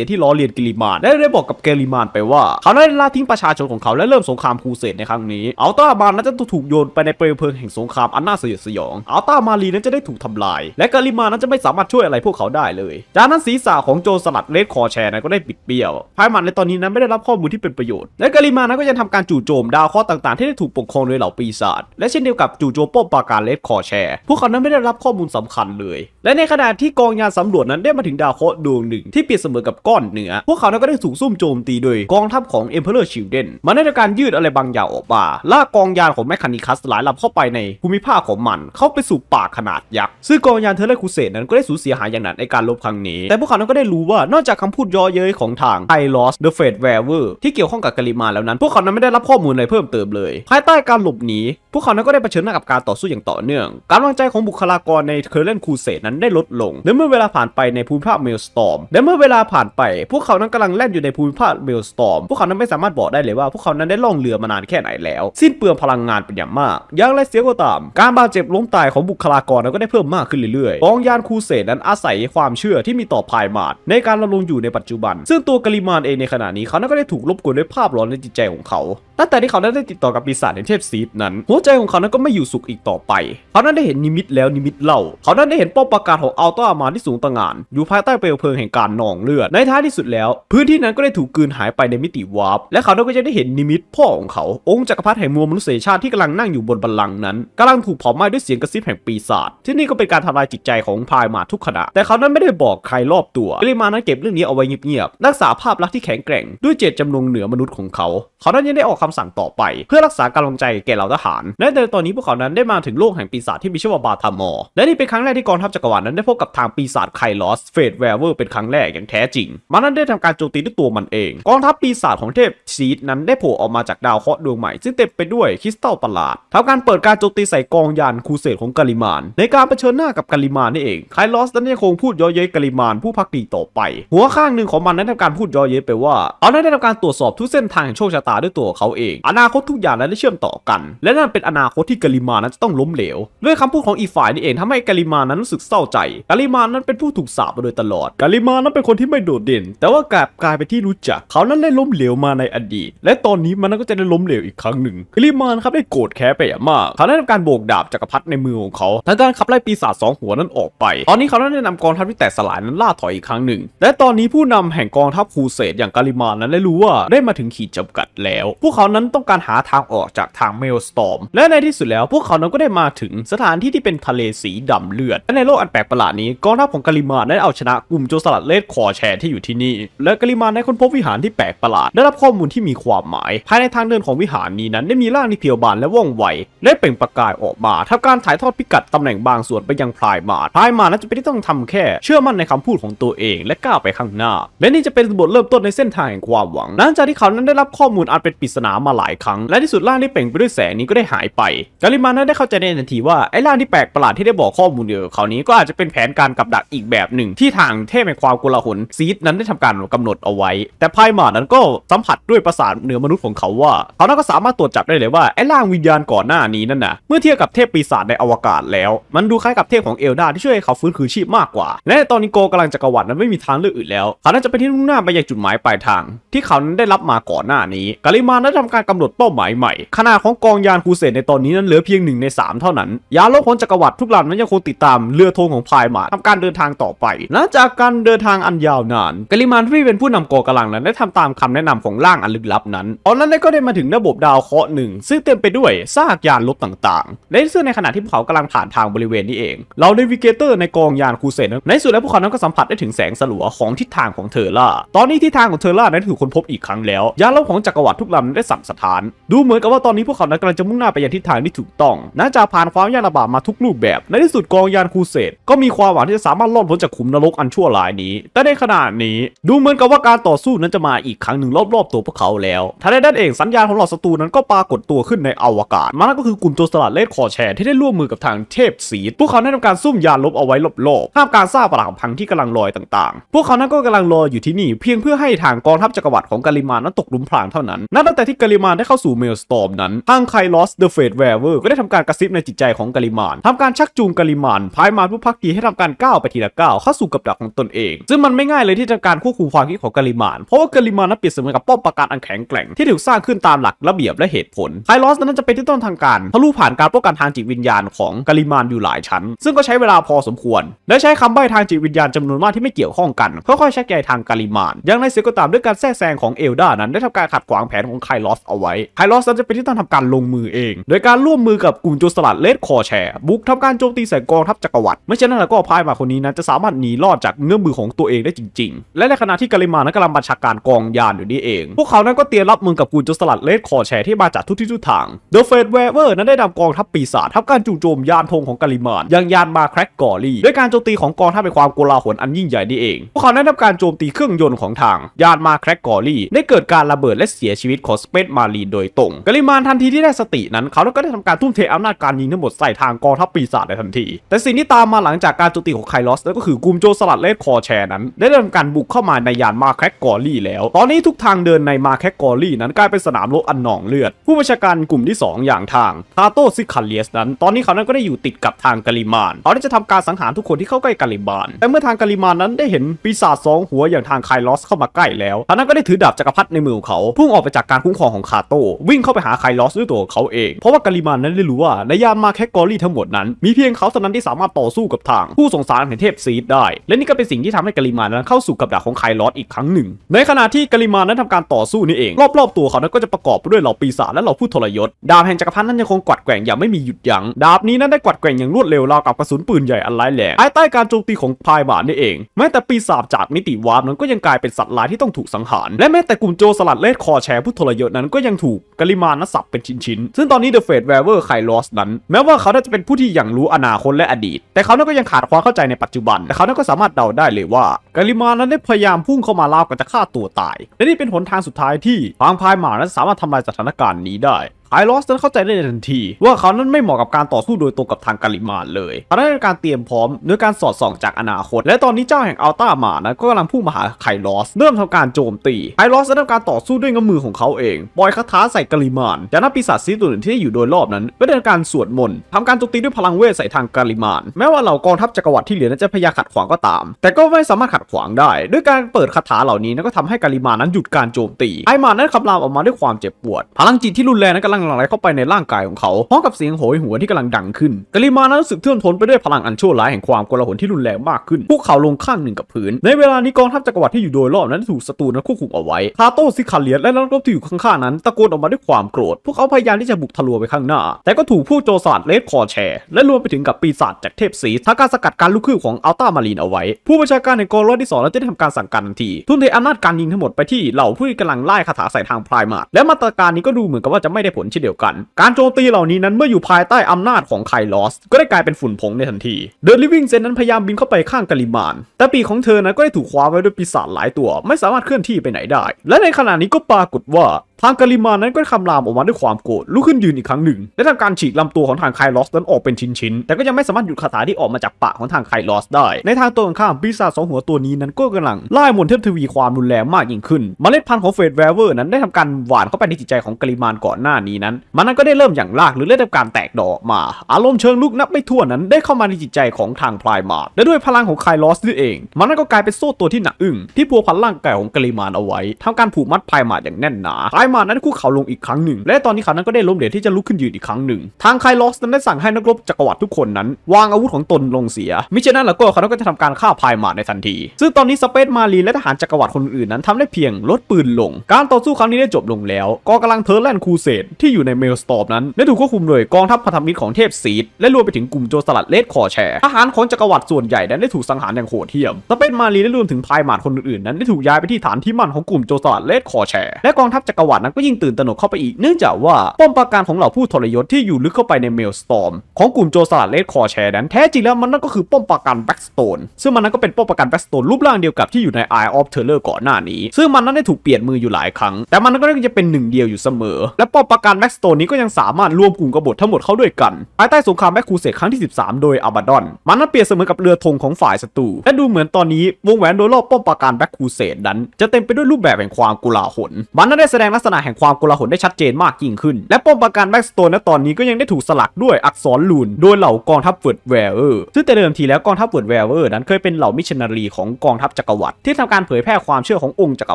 ยงที่ล้อเลียนกิริมานและได้บอกกับเกลิมานไปว่า เขาได้ล่าทิ้งประชาชนของเขาและเริ่มสงครามคูเสดในครั้งนี้อัลตามานนั้นจะถูกโยนไปในเปลวเพลิงแห่งสงครามอันน่าสยดสยองอัลตามารีนั้นจะได้ถูกทำลาย และกลิมานั้นจะไม่สามารถช่วยอะไรพวกเขาได้เลยจากนั้นศีรษะของโจนสลัดเลดคอแชร์นะก็ได้ปิดเบี้ยวพายมันในตอนนี้นั้นไม่ได้รับข้อมูลที่เป็นประโยชน์ และกาลิมานะก็ยังทำการจู่โจมดาวข้อต่างๆ ที่ได้ถูกปกครองโดยเหล่าปีศาจและเช่นเดียวกับจู่โจมป้อมปราการเลดคอแชร์ พวกเขานั้นไม่ได้รับข้อมูลสำคัญเลยและในขณะที่กองยานสำรวจนั้นได้มาถึงดาวเคราะห์ดวงหนึ่ง ที่เปรียบเสมือนกับก้อนเนื้อพวกเขานั้นก็ได้ถูกซุ่มโจมตีโดยกองทัพของ e m เ e อร์เลอร์ชิ n มันได้ทำการยืดอะไรบางอย่างออกมาลากกองยานของแมคคานิคัสหลายลำเข้าไปในภูมิภาคของมัน เข้าไปสู่ป่าขนาดยักษ์ซึ่งกองยานเทเลคูเซนั้นก็ได้สูญเสียหายอย่างหนักในการลบครั้งนี้ แต่พวกเขานั้นก็ได้รู้ว่านอกจากคำพูดย่อเย้ยของทางไทลอสเดอะเฟดแวร์เวอร์ที่เกี่ยวข้องกับกาลิมาแล้วนั้น พวกเขานั้นไม่ได้รับข้อมูลอะไรเพิ่มเติมเลย ภายใต้การหลบหนีพวกเขานั้นก็ได้เผชิญหน้ากับการต่อสู้อย่างต่อเนื่องกรวางใจของบุคลากรในเคอร์เลนคูเซนั้นนได้ลดลง และเมื่อเวลาผ่านไปในภูมิภาคเมลสตอมและเมื่อเวลาผ่านไป พวกเขานั้นกำลังแล่นอยู่ในภูมิภาคเมลสตอมพวกเขานั้นไม่สามารถบอกได้เลยว่าพวกเขานั้นได้ล่องเรือมานานแค่ไหนแล้ว สิ้นเปลืองพลังงานเป็นอย่างมากอย่างไรเสียก็ตาม การบาดเจ็บล้มตายของบุคลากรนั้นก็ได้เพิ่มมากขึ้นเรื่อยๆกองยานคูเสนั้นอาศัยความเชื่อที่มีต่อพายมาดในการลงอยู่ในปัจจุบัน ซึ่งตัวกลิมานเองในขณะนี้เขานั้นก็ได้ถูกลบกวนด้วยภาพร้อนในจิตใจของเขา ตั้งแต่ที่เขานั้นได้ติดต่อกับปีศาจแห่งเทพซีฟนั้นหัวใจของเขานั้นก็ไม่อยู่สุขอีกต่อไปเขานั้นได้เห็นนิมิตแล้วนิมิตเล่า เขานั้นได้เห็นป้อมปราการของอัลตรามาที่สูงต่างาน อยู่ภายใต้เปลวเพลิงแห่งการนองเลือดในท้ายที่สุดแล้ว พื้นที่นั้นก็ได้ถูกกืนหายไปในมิติวาร์ปและเขาก็จะได้เห็นนิมิตพ่อของเขาองค์จักรพรรดิแห่งมวลมนุษยชาติที่กำลังนั่งอยู่บนบัลลังก์นั้นกำลังถูกเผาไหม้ด้วยเสียงกระซิบแห่งปีศาจที่นี่ก็เป็นการทำลายจิตใจของพายมาทุกขณะแต่เขานั้นไม่ได้บอกใครรอบตัวเรมานั้นเก็บ เรื่องนี้เอาไว้เงียบๆรักษาภาพลักษณ์ที่แข็งแกร่งด้วยเจตจำนงเหนือมนุษย์ของเขาเขานั้นยังได้ออกคำสั่งต่อไป เพื่อรักษาการลงใจแก่เหล่าทหารและในตอนนี้พวกเขานั้นได้มาถึงโลก แห่งปีศาจที่มีชื่อว่าบาธามอร์และนี่เป็นครั้งแรกที่กองทัพจักรวรรดินั้นได้พบกับทางปีศาจไคลอสเฟดแวร์เวอร์เป็นครั้งแรกอย่างแท้จริง มันนั้นได้ทำการโจมตีด้วยตัวมันเองกองทัพปีศาจของเทพซีดนั้นได้โผล่ออกมาจากดาวเคราะห์ดวงใหม่ซึ่งเต็มไปด้วยคริสตัลประหลาดทำการเปิดการโจมตีใส่กองยานคูเสตของกาลิมานในการเผชิญหน้ากับกาลิมานนี่เองไคลอส นั้นได้คงพูดย่อเย้ยกาลิมานผู้พักดีต่อไป หัวข้างหนึ่งของมันนั้นทำการพูดย่อเย้ยไปว่า เอาได้ทาการตรวจสอบทุกเส้นทางแห่งโชคชะตาด้วยตัวเขาเอง อนาคตทุกอย่างนั้น ได้เชื่อมต่อกัน และนั่นเป็นอนาคตที่กาลิมานั้นจะต้องล้มเหลว ด้วยคำพูดของอีฝ่ายนี่เองทำให้กาลิมานั้นรู้สึกเศร้าใจ กาลิมานั้นเป็นผู้ถูกสาปมาโดยตลอด กาลิมานั้นเป็นคนที่ไม่โดดเด่น แต่ว่ากลับกลายไปที่รู้จัก เขานั้นได้ล้มเหลวมาในอดีต และตอนนี้มันก็จะได้ล้มเหลวอีกครั้งหนึ่ง กาลิมานครับได้โกรธแค้นไปอย่างมาก เขาได้ทำการโบกดาบจักรพรรดิในมือของเขาทางการขับไล่ปีศาจสองหัวนั้นออกไป ตอนนี้เขาได้นำกองทัพที่แตกสลายนั้นล่าถอยอีกครั้งหนึ่งและตอนนี้ผู้นำแห่งกองทัพคูเสดอย่างกาลิมานนั้นได้รู้ว่าได้มาถึงขีดจำกัดแล้วพวกเขานั้นต้องการหาทางออกจากทางเมลสตอมและในที่สุดแล้ว พวกเขานั้นก็ได้มาถึงสถานที่ที่เป็นทะเลสีดำเลือดและในโลกอันแปลกประหลาดนี้ กองทัพของกาลิมาได้เอา ชนะกลุ่มโจรสลัดเลดคอแชร์ ที่อยู่ที่นี่และกาลิมาได้ค้นพบวิหารที่ แปลกประหลาด ได้รับข้อมูลที่มีความหมาย ภายในทางเดินของวิหารนี้นั้นได้มีร่างที่เพียวบานและว่องไวและเปล่งประกายออกมา ทำการถ่ายทอดพิกัดตำแหน่งบางส่วนไปยังพลายมาพลายมานั้นจะเป็นที่ต้องทำแค่ เชื่อมั่นในคำพูดของตัวเอง และก้าวไปข้างหน้า และนี่จะเป็นบทเริ่มต้นในเส้นทางแห่งความหวังหลังจากที่เขานั้นได้รับข้อมูลนอาจเป็นปริศนามาหลายครั้ง และที่สุดล่างที่เป่งไปด้วยแสงนี้ก็ได้หายไป กาลิมานั้นได้เข้าใจในทันทีว่าไอ้ล่างที่แปลกประหลาดที่ได้บอกข้อมูลเดียวเขานี้ก็อาจจะเป็นแผนการกับดักอีกแบบหนึ่ง ที่ทางเทพแห่งความกุลาหลซีดนั้นได้ทำการกำหนดเอาไว้ แต่ไพ่หมานั้นก็สัมผัสด้วยประสาทเหนือมนุษย์ของเขาว่า เขานั้นก็สามารถตรวจจับได้เลยว่าไอ้ล่างวิญญาณก่อนหน้านี้นั่นนะเมื่อเทียบกับเทพปีศาจในอวกาศแล้ว มันดูคล้ายกับเทพของเอลดาที่ช่วยให้เขาฟื้นคืนชีพมากกว่า และตอนนี้โกกำลังจักรวรรดินั้นไม่มีทางเลือกอื่นแล้ว เขาน่าจะไปที่่หน้าไปยังจุดหมายปลายทาง ที่เขานั้นได้รับมาก่อนหน้านี้กาลิมาได้ทำการกำหนดเป้าหมายใหม่ ขนาดของกองยานคูเซตในตอนนี้นั้นเหลือเพียงหนึ่งใน 3เท่านั้น ยานโลกขลจักรวรรดิทุกลำนั้นยังคงติดตามเรือธงของพายมาทำการเดินทางต่อไป หลังจากการเดินทางอันยาวนานกาลิมานที่เป็นผู้นำกองกำลังนั้นได้ทำตามคำแนะนำของร่างอันลึกลับนั้น ตอนนั้นได้ก็ได้มาถึงระบบดาวเคราะห์หนึ่งซึ่งเต็มไปด้วยซากยานลบต่างๆ ในเซึ่งในขณะที่พวกเขากำลังผ่านทางบริเวณนี้เอง เราเดวิเกเตอร์ในกองยานคูเซตในสุดแล้วพวกเขานั้นก็สัมผัสได้ถึงแสงสลัวของทิศทางของเทอร่าตอนนี้ทิศทางของเทอร่านั้นถูกค้นพบอีกครั้งแล้วยานลบของจักรววัติทุกลำได้สั่นสะท้าน ดูเหมือนกับว่าตอนนี้พวกเขานั้นกำลังจะมุ่งหน้าไปยังทิศทางที่ถูกต้อง น่าจะผ่านความยากลำบากมาทุกรูปแบบ ในที่สุดกองยานคูเสดก็มีความหวังที่จะสามารถรอดพ้นจากขุมนรกอันชั่วร้ายนี้ แต่ในขณะนี้ดูเหมือนกับว่าการต่อสู้นั้นจะมาอีกครั้งหนึ่งรอบๆตัวพวกเขาแล้วทันใดนั้นเองสัญญาณของหลอดศัตรูนั้นก็ปรากฏตัวขึ้นในอวกาศมันก็คือกลุ่มตัวสลัดเลดคอแชร์ที่ได้ร่วมมือกับทางเทพสี พวกเขาได้ทำการซุ่มยานลบเอาไว้รอบๆห้ามการร้าปรากพังที่กำลังลอยต่างๆ พวกเขานั้นก็กำลังรออยู่ที่นี่ เพียงเพื่อให้ทางกองทัพจักรวรรดิของกาลิมานั้นตกหลุมพรางเท่านั้นนั้นนับตั้งแต่ที่กาลิมานได้เข้าสู่เมลสตอมนั้นทางไคลอสเดอะเฟดแวร์เวอร์ก็ได้ทำการกระซิบในจิตใจของกาลิมาน ทำการชักจูงกาลิมานพายมารผู้พักดีให้ทำการก้าวไปทีละก้าวเข้าสู่กับดักของตนเอง ซึ่งมันไม่ง่ายเลยที่จะการควบคุมความคิดของกาลิมาน เพราะว่ากาลิมานนั้นเปรียบเสมือนกับป้อมปราการอันแข็งแกร่งที่ถูกสร้างขึ้นตามหลักระเบียบและเหตุผล ไคลอสนั้นจะเป็นที่ต้นทางการทะลุผ่านการป้องกันทางจิตวิญญาณของกาลิมานอยู่หลายชั้น ซึ่งก็ใช้เวลาพอสมควร และใช้คำใบ้ทางจิตวิญญาณจำนวนมากที่ไม่เกี่ยวข้องกันค่อยๆชักใยทางกาลิมานยังในเสือก็ตามด้วยการแทรกแซงของเอลดานั้นได้ทำการขัดขวางางแผนของไคลอสเอาไว้ไคลอสนั้นจะเป็นที่ต้องทำการลงมือเอง โดยการร่วมมือกับกลุ่มโจรสลัดเลดคอแชร์บุกทำการโจมตีใส่กองทัพจักรวรรดิไม่เช่นนั้นแล้วก็พายมาคนนี้นั้นจะสามารถหนีรอดจากเงื้อมือของตัวเองได้จริง ๆ และในขณะที่กาลิมานั้นกำลังบัญชาการกองยานอยู่นี่เอง พวกเขานั้นก็เตรียมรับมือกับกลุ่มโจรสลัดเลดคอแชร์ที่มาจากทุกที่ทุกทางเดอะเฟดเวเวอร์นั้นได้นำกองทัพปีศาจทำการจู่โจมยานธงของกาลิมานยังยานมาแครกกอรี่ ด้วยการโจมตีของกองทัพเป็นความโกลาหลอันยิ่งใหญ่นี่เองพวกเขานั้ทำการโจมตีเครื่องยนต์ของทางยานมาแครกกอรี่ ได้เกิดการระเบิดและเสียชีวิตของสเปซมารีนโดยตรงกลิมานทันทีที่ได้สตินั้น เขาก็ได้ทำการทุ่มเทอำนาจการยิงทั้งหมดใส่ทางกองทัพปีศาจในทันทีแต่สิ่งที่ตามมาหลังจากการจุติของไคลอสแล้วก็คือกลุ่มโจสลัดเลดคอแชร์นั้น ได้ทำการบุกเข้ามาในยานมาแคกอรี่แล้ว ตอนนี้ทุกทางเดินในมาแคกอรี่นั้นกลายเป็นสนามรบอันหนองเลือด ผู้บัญชาการกลุ่มที่ 2 อย่างทางคาโตซิคาเลียสนั้นตอนนี้เขานั้นก็ได้อยู่ติดกับทางกาลิมานเขาได้จะทำการสังหารทุกคนที่เข้าใกล้กาลิมานแต่เมื่อทางกาลิมานนั้นได้เห็นปีศาจสองหัวอย่างทางไคลอสเข้ามาใกล้แล้วเขานั้นก็ได้ถือดาบจักรพรรดิในมือของเขาพุ่งออกไปจากการคุ้มครองของคาโต้วิ่งเข้าไปหาไคลอสด้วยตัวเขาเองเพราะว่ากาลิมานนั้นได้รู้ว่า ในยานมาแคกอรี่ทั้งหมดนั้น มีเพียงเขาเท่านั้นที่สามารถต่อสู้กับทางผู้สงสารแห่งเทพซีดได้ และนี่ก็เป็นสิ่งที่ทำให้กาลิมานนั้นเข้าสู่กับดักของไคลอสอีกครั้งหนึ่ง ในขณะที่กาลิมานนั้นทำการต่อสู้นี่เองรอบๆตัวเขานั้นก็จะประกอบด้วยเหล่าปีศาจและเหล่าผู้ทรยศดาบแห่งจักรพรรดินั้นยังคงกวัดแกว่งอย่างไม่มีหยุดยั้งดาบนี้นั้นได้กวัดแกว่งอย่างรวดเร็วราวกับกระสุนปืนใหญ่อันร้ายแรงภายใต้การโจมตีของพายบาทนี่เองแม้แต่ปีศาจจากมิติวาร์ปนั้นก็ยังกลายเป็นสัตว์ร้ายที่ต้องถูกสังหารและแม้แต่กลุ่มโจสลัดเลดคอแชร์ผู้ทรยศนั้นก็ยังถูกกลิมานนัสับเป็นชิ้นๆ ซึ่งตอนนี้เดอะเฟดแวร์เวอร์ไคลอสนั้น แม้ว่าเขาจะเป็นผู้ที่อย่างรู้อนาคตและอดีต แต่เขานั้นก็ยังขาดความเข้าใจในปัจจุบัน แต่เขานั้นก็สามารถเดาได้เลยว่ากลิมานนั้นได้พยายามพุ่งเข้ามาลาวกันจะฆ่าตัวตาย และนี่เป็นหนทางสุดท้ายที่ฟางพายหมานั้นสามารถทำลายสถานการณ์นี้ได้ไอรอสนั้นเข้าใจได้ในทันทีว่าเขานั้นไม่เหมาะกับการต่อสู้โดยตรงกับทางกาลิมานเลยเขาได้การเตรียมพร้อมด้วยการสอดส่องจากอนาคต และตอนนี้เจ้าแห่งอัลต้ามานะก็กำลังพุ่งมาหาไคลอส เริ่มทำการโจมตีไคลอสได้ทำการต่อสู้ด้วยงมือของเขาเองปล่อยคาถาใส่กาลิมานจากนั้นปีศาจซีตัวหนึ่งที่อยู่โดยรอบนั้นก็ได้ทำการสวดมนต์ทำการโจมตีด้วยพลังเวทใส่ทางกาลิมานแม้ว่าเหล่ากองทัพจักรวรรดิที่เหลือนั้นจะพยายามขัดขวางก็ตาม แต่ก็ไม่สามารถขัดขวางได้ด้วยการเปิดคาถาเหล่านี้นั้นก็ทำให้กาลิมานนั้นหยุดการโจมตีไอมานนั้นคำรามออกมาด้วยความเจ็บปวด พลังจิตที่รุนแรงนั้นกำลังลังหลั่งไหลเข้าไปในร่างกายของเขาพร้อมกับเสียงโหยหวนที่กำลังดังขึ้นกาลิมานั้นรู้สึกเทื่อนทนไปด้วยพลังอันชั่วร้าย แห่งความโกลาหลที่รุนแรงมากขึ้นพวกเขาลงข้างหนึ่งกับพื้น ในเวลานี้กองทัพจักรวรรดิที่อยู่โดยรอบ นั้นถูกศัตรูนั้นควบคุมเอาไว้คาโต้ซิคาเลียและนักรบที่อยู่ข้างๆนั้นตะโกนออกมาด้วยความโกรธพวกเขาพยายามที่จะบุกทะลวงไปข้างหน้า แต่ก็ถูกผู้โจรสลัดเลดคอแชร์และรวมไปถึงกับปีศาจจากเทพสีทักการสกัดการลุกขึ้นของอัลต้ามารีนเอาไว้ ผู้บัญชาการในกองร้อยที่สองนั้วจะทำการสั่งการทันทีทุ่เทอำนาจการยิงทั้งหมดไปที่เหล่าผู้กำลังไล่คาถาใส่ทางพลายมาและมาตรการนี้ก็ดูเหมือนกับว่าจะไม่ได้ผลเช่นเดียวกันการโจมตีเหล่านี้นั้นเมื่ออยู่ภายใต้อำนาจของไคลอสก็ได้กลายเป็นฝุ่นผงในทันที เดอะลิวิ่งเซนนั้นพยายามบินเข้าไปข้างกาลิมาน แต่ปีของเธอนั้นก็ได้ถูกคว้าไว้ด้วยปีศาจหลายตัว ไม่สามารถเคลื่อนที่ไปไหนได้ และในขณะนี้ก็ปรากฏว่าทางกาลิมานั้นก็คำรามออกมาด้วยความโกรธลุกขึ้นยืนอีกครั้งหนึ่งและทำการฉีกลำตัวของทางไคลอสนั้นออกเป็นชิ้น ๆ แต่ก็ยังไม่สามารถหยุดคาถาที่ออกมาจากปากของทางไคลอส ได้ ในทางตัวข้ามปีศาจสองหัวตัวนี้นั้นก็กำลังไล่มนเทพทวีความรุนแรงมากยิ่งขึ้นมเมล็ดพันธุ์ของเฟดแวเวอร์นั้นได้ทำการหวานเข้าไปในจิตใจของกาลิมานก่อนหน้านี้นั้น มันนั้นก็ได้เริ่มอย่างลากหรือเิดมทำการแตกดอกมา อารมณ์เชิงลุกนับไม่ถ้วนนั้น ได้เข้ามาในจิตใจของทางพลายมาร์และด้วยพลังของไคลอสนี่เอง มันนั้นก็กลายเป็นโซ่ตัวที่หนักอึ้งที่พัวพันร่างกายของกาิมานเอาไว้ทำการผูกมัดพลายมาร์อย่างแน่นหนามานั้นคู่เขาลงอีกครั้งหนึ่ง และตอนนี้เขานั้นก็ได้ล้มเหลวที่จะลุกขึ้นยืนอีกครั้งหนึ่ง ทางไคลอสนั้นได้สั่งให้นักรบจักรวรรดิทุกคนนั้น วางอาวุธของตนลงเสียมิฉะนั้นแล้วก็เขาก็จะทำการฆ่าพายมาในทันที ซึ่ง ตอนนี้สเปซมารีและทหารจักรวรรดิคนอื่นนั้นทำได้เพียงลดปืนลง การต่อสู้ครั้งนี้ได้จบลงแล้วกองกำลังเทอร์แลนด์คูเซตที่อยู่ในเมลสตอปนั้นได้ถูกควบคุมโดยกองทัพพันธมิตรของเทพซีดและรวมไปถึงกลุ่มโจสลัดเลดคอแชร์ทหารของจักรวรรดิส่วนใหญ่นั้นได้ถูกสังหารอย่างโหดเหี้ยมสเปซมารีและรวมถึงพายมาคนอื่นนั้นได้ถูกย้ายไปที่ฐานที่มั่นของกลุ่มโจสลัดเลดคอแชร์และกองทัพจักรวรรดิาดนั้นก็ยิ่งตื่นตระหนกเข้าไปอีกเนื่องจากว่า ป้อมปราการของเหล่าผู้ทรยศที่อยู่ลึกเข้าไปในเมลสตอมของกลุ่มโจรสลัดเลดคอแชร์นั้นแท้จริงแล้วมันนั่นก็คือ ป้อมปราการแบ็กสโตนซึ่งมันนั้นก็เป็นป้อมปราการแบ็กสโตนรูปร่างเดียวกับที่อยู่ในไอออฟเทเลอร์ก่อนหน้านี้ ซึ่งมันนั้นได้ถูกเปลี่ยนมืออยู่หลายครั้งแต่มันนั้นก็ยังจะเป็นหนึ่งเดียวอยู่เสมอและป้อมปราการแบ็กสโตนนี้ก็ยังสามารถรวมกลุ่มกบฏทั้งหมดเข้าด้วยกันภายใต้สงครามแบ็กคูเซตครั้งที่13 โดยอาบาดอนมันนั้นเปรียบเสมือนกับเรือธงของฝ่ายศัตรูและดูเหมือนตอนนี้วงแหวนโดยรอบป้อมปราการแบ็กคูเซตนั้นจะเต็มไปด้วยรูปแบบแห่งความกุลาหลมันนั้นได้แสดงลักษณะแห่งความกลาหลได้ชัดเจนมากยิ่งขึ้น และป้อมปราการแม็กสโตนณตอนนี้ก็ยังได้ถูกสลักด้วยอักษรลูนโดยเหล่ากองทัพเวิร์ดแวร์เออร์ ซึ่งแต่เดิมทีแล้วกองทัพเวิร์ดแวร์เออร์ นั้นเคยเป็นเหล่ามิชชันนารีของกองทัพจักรวรรดิที่ทำการเผยแพร่ความเชื่อขององค์จักร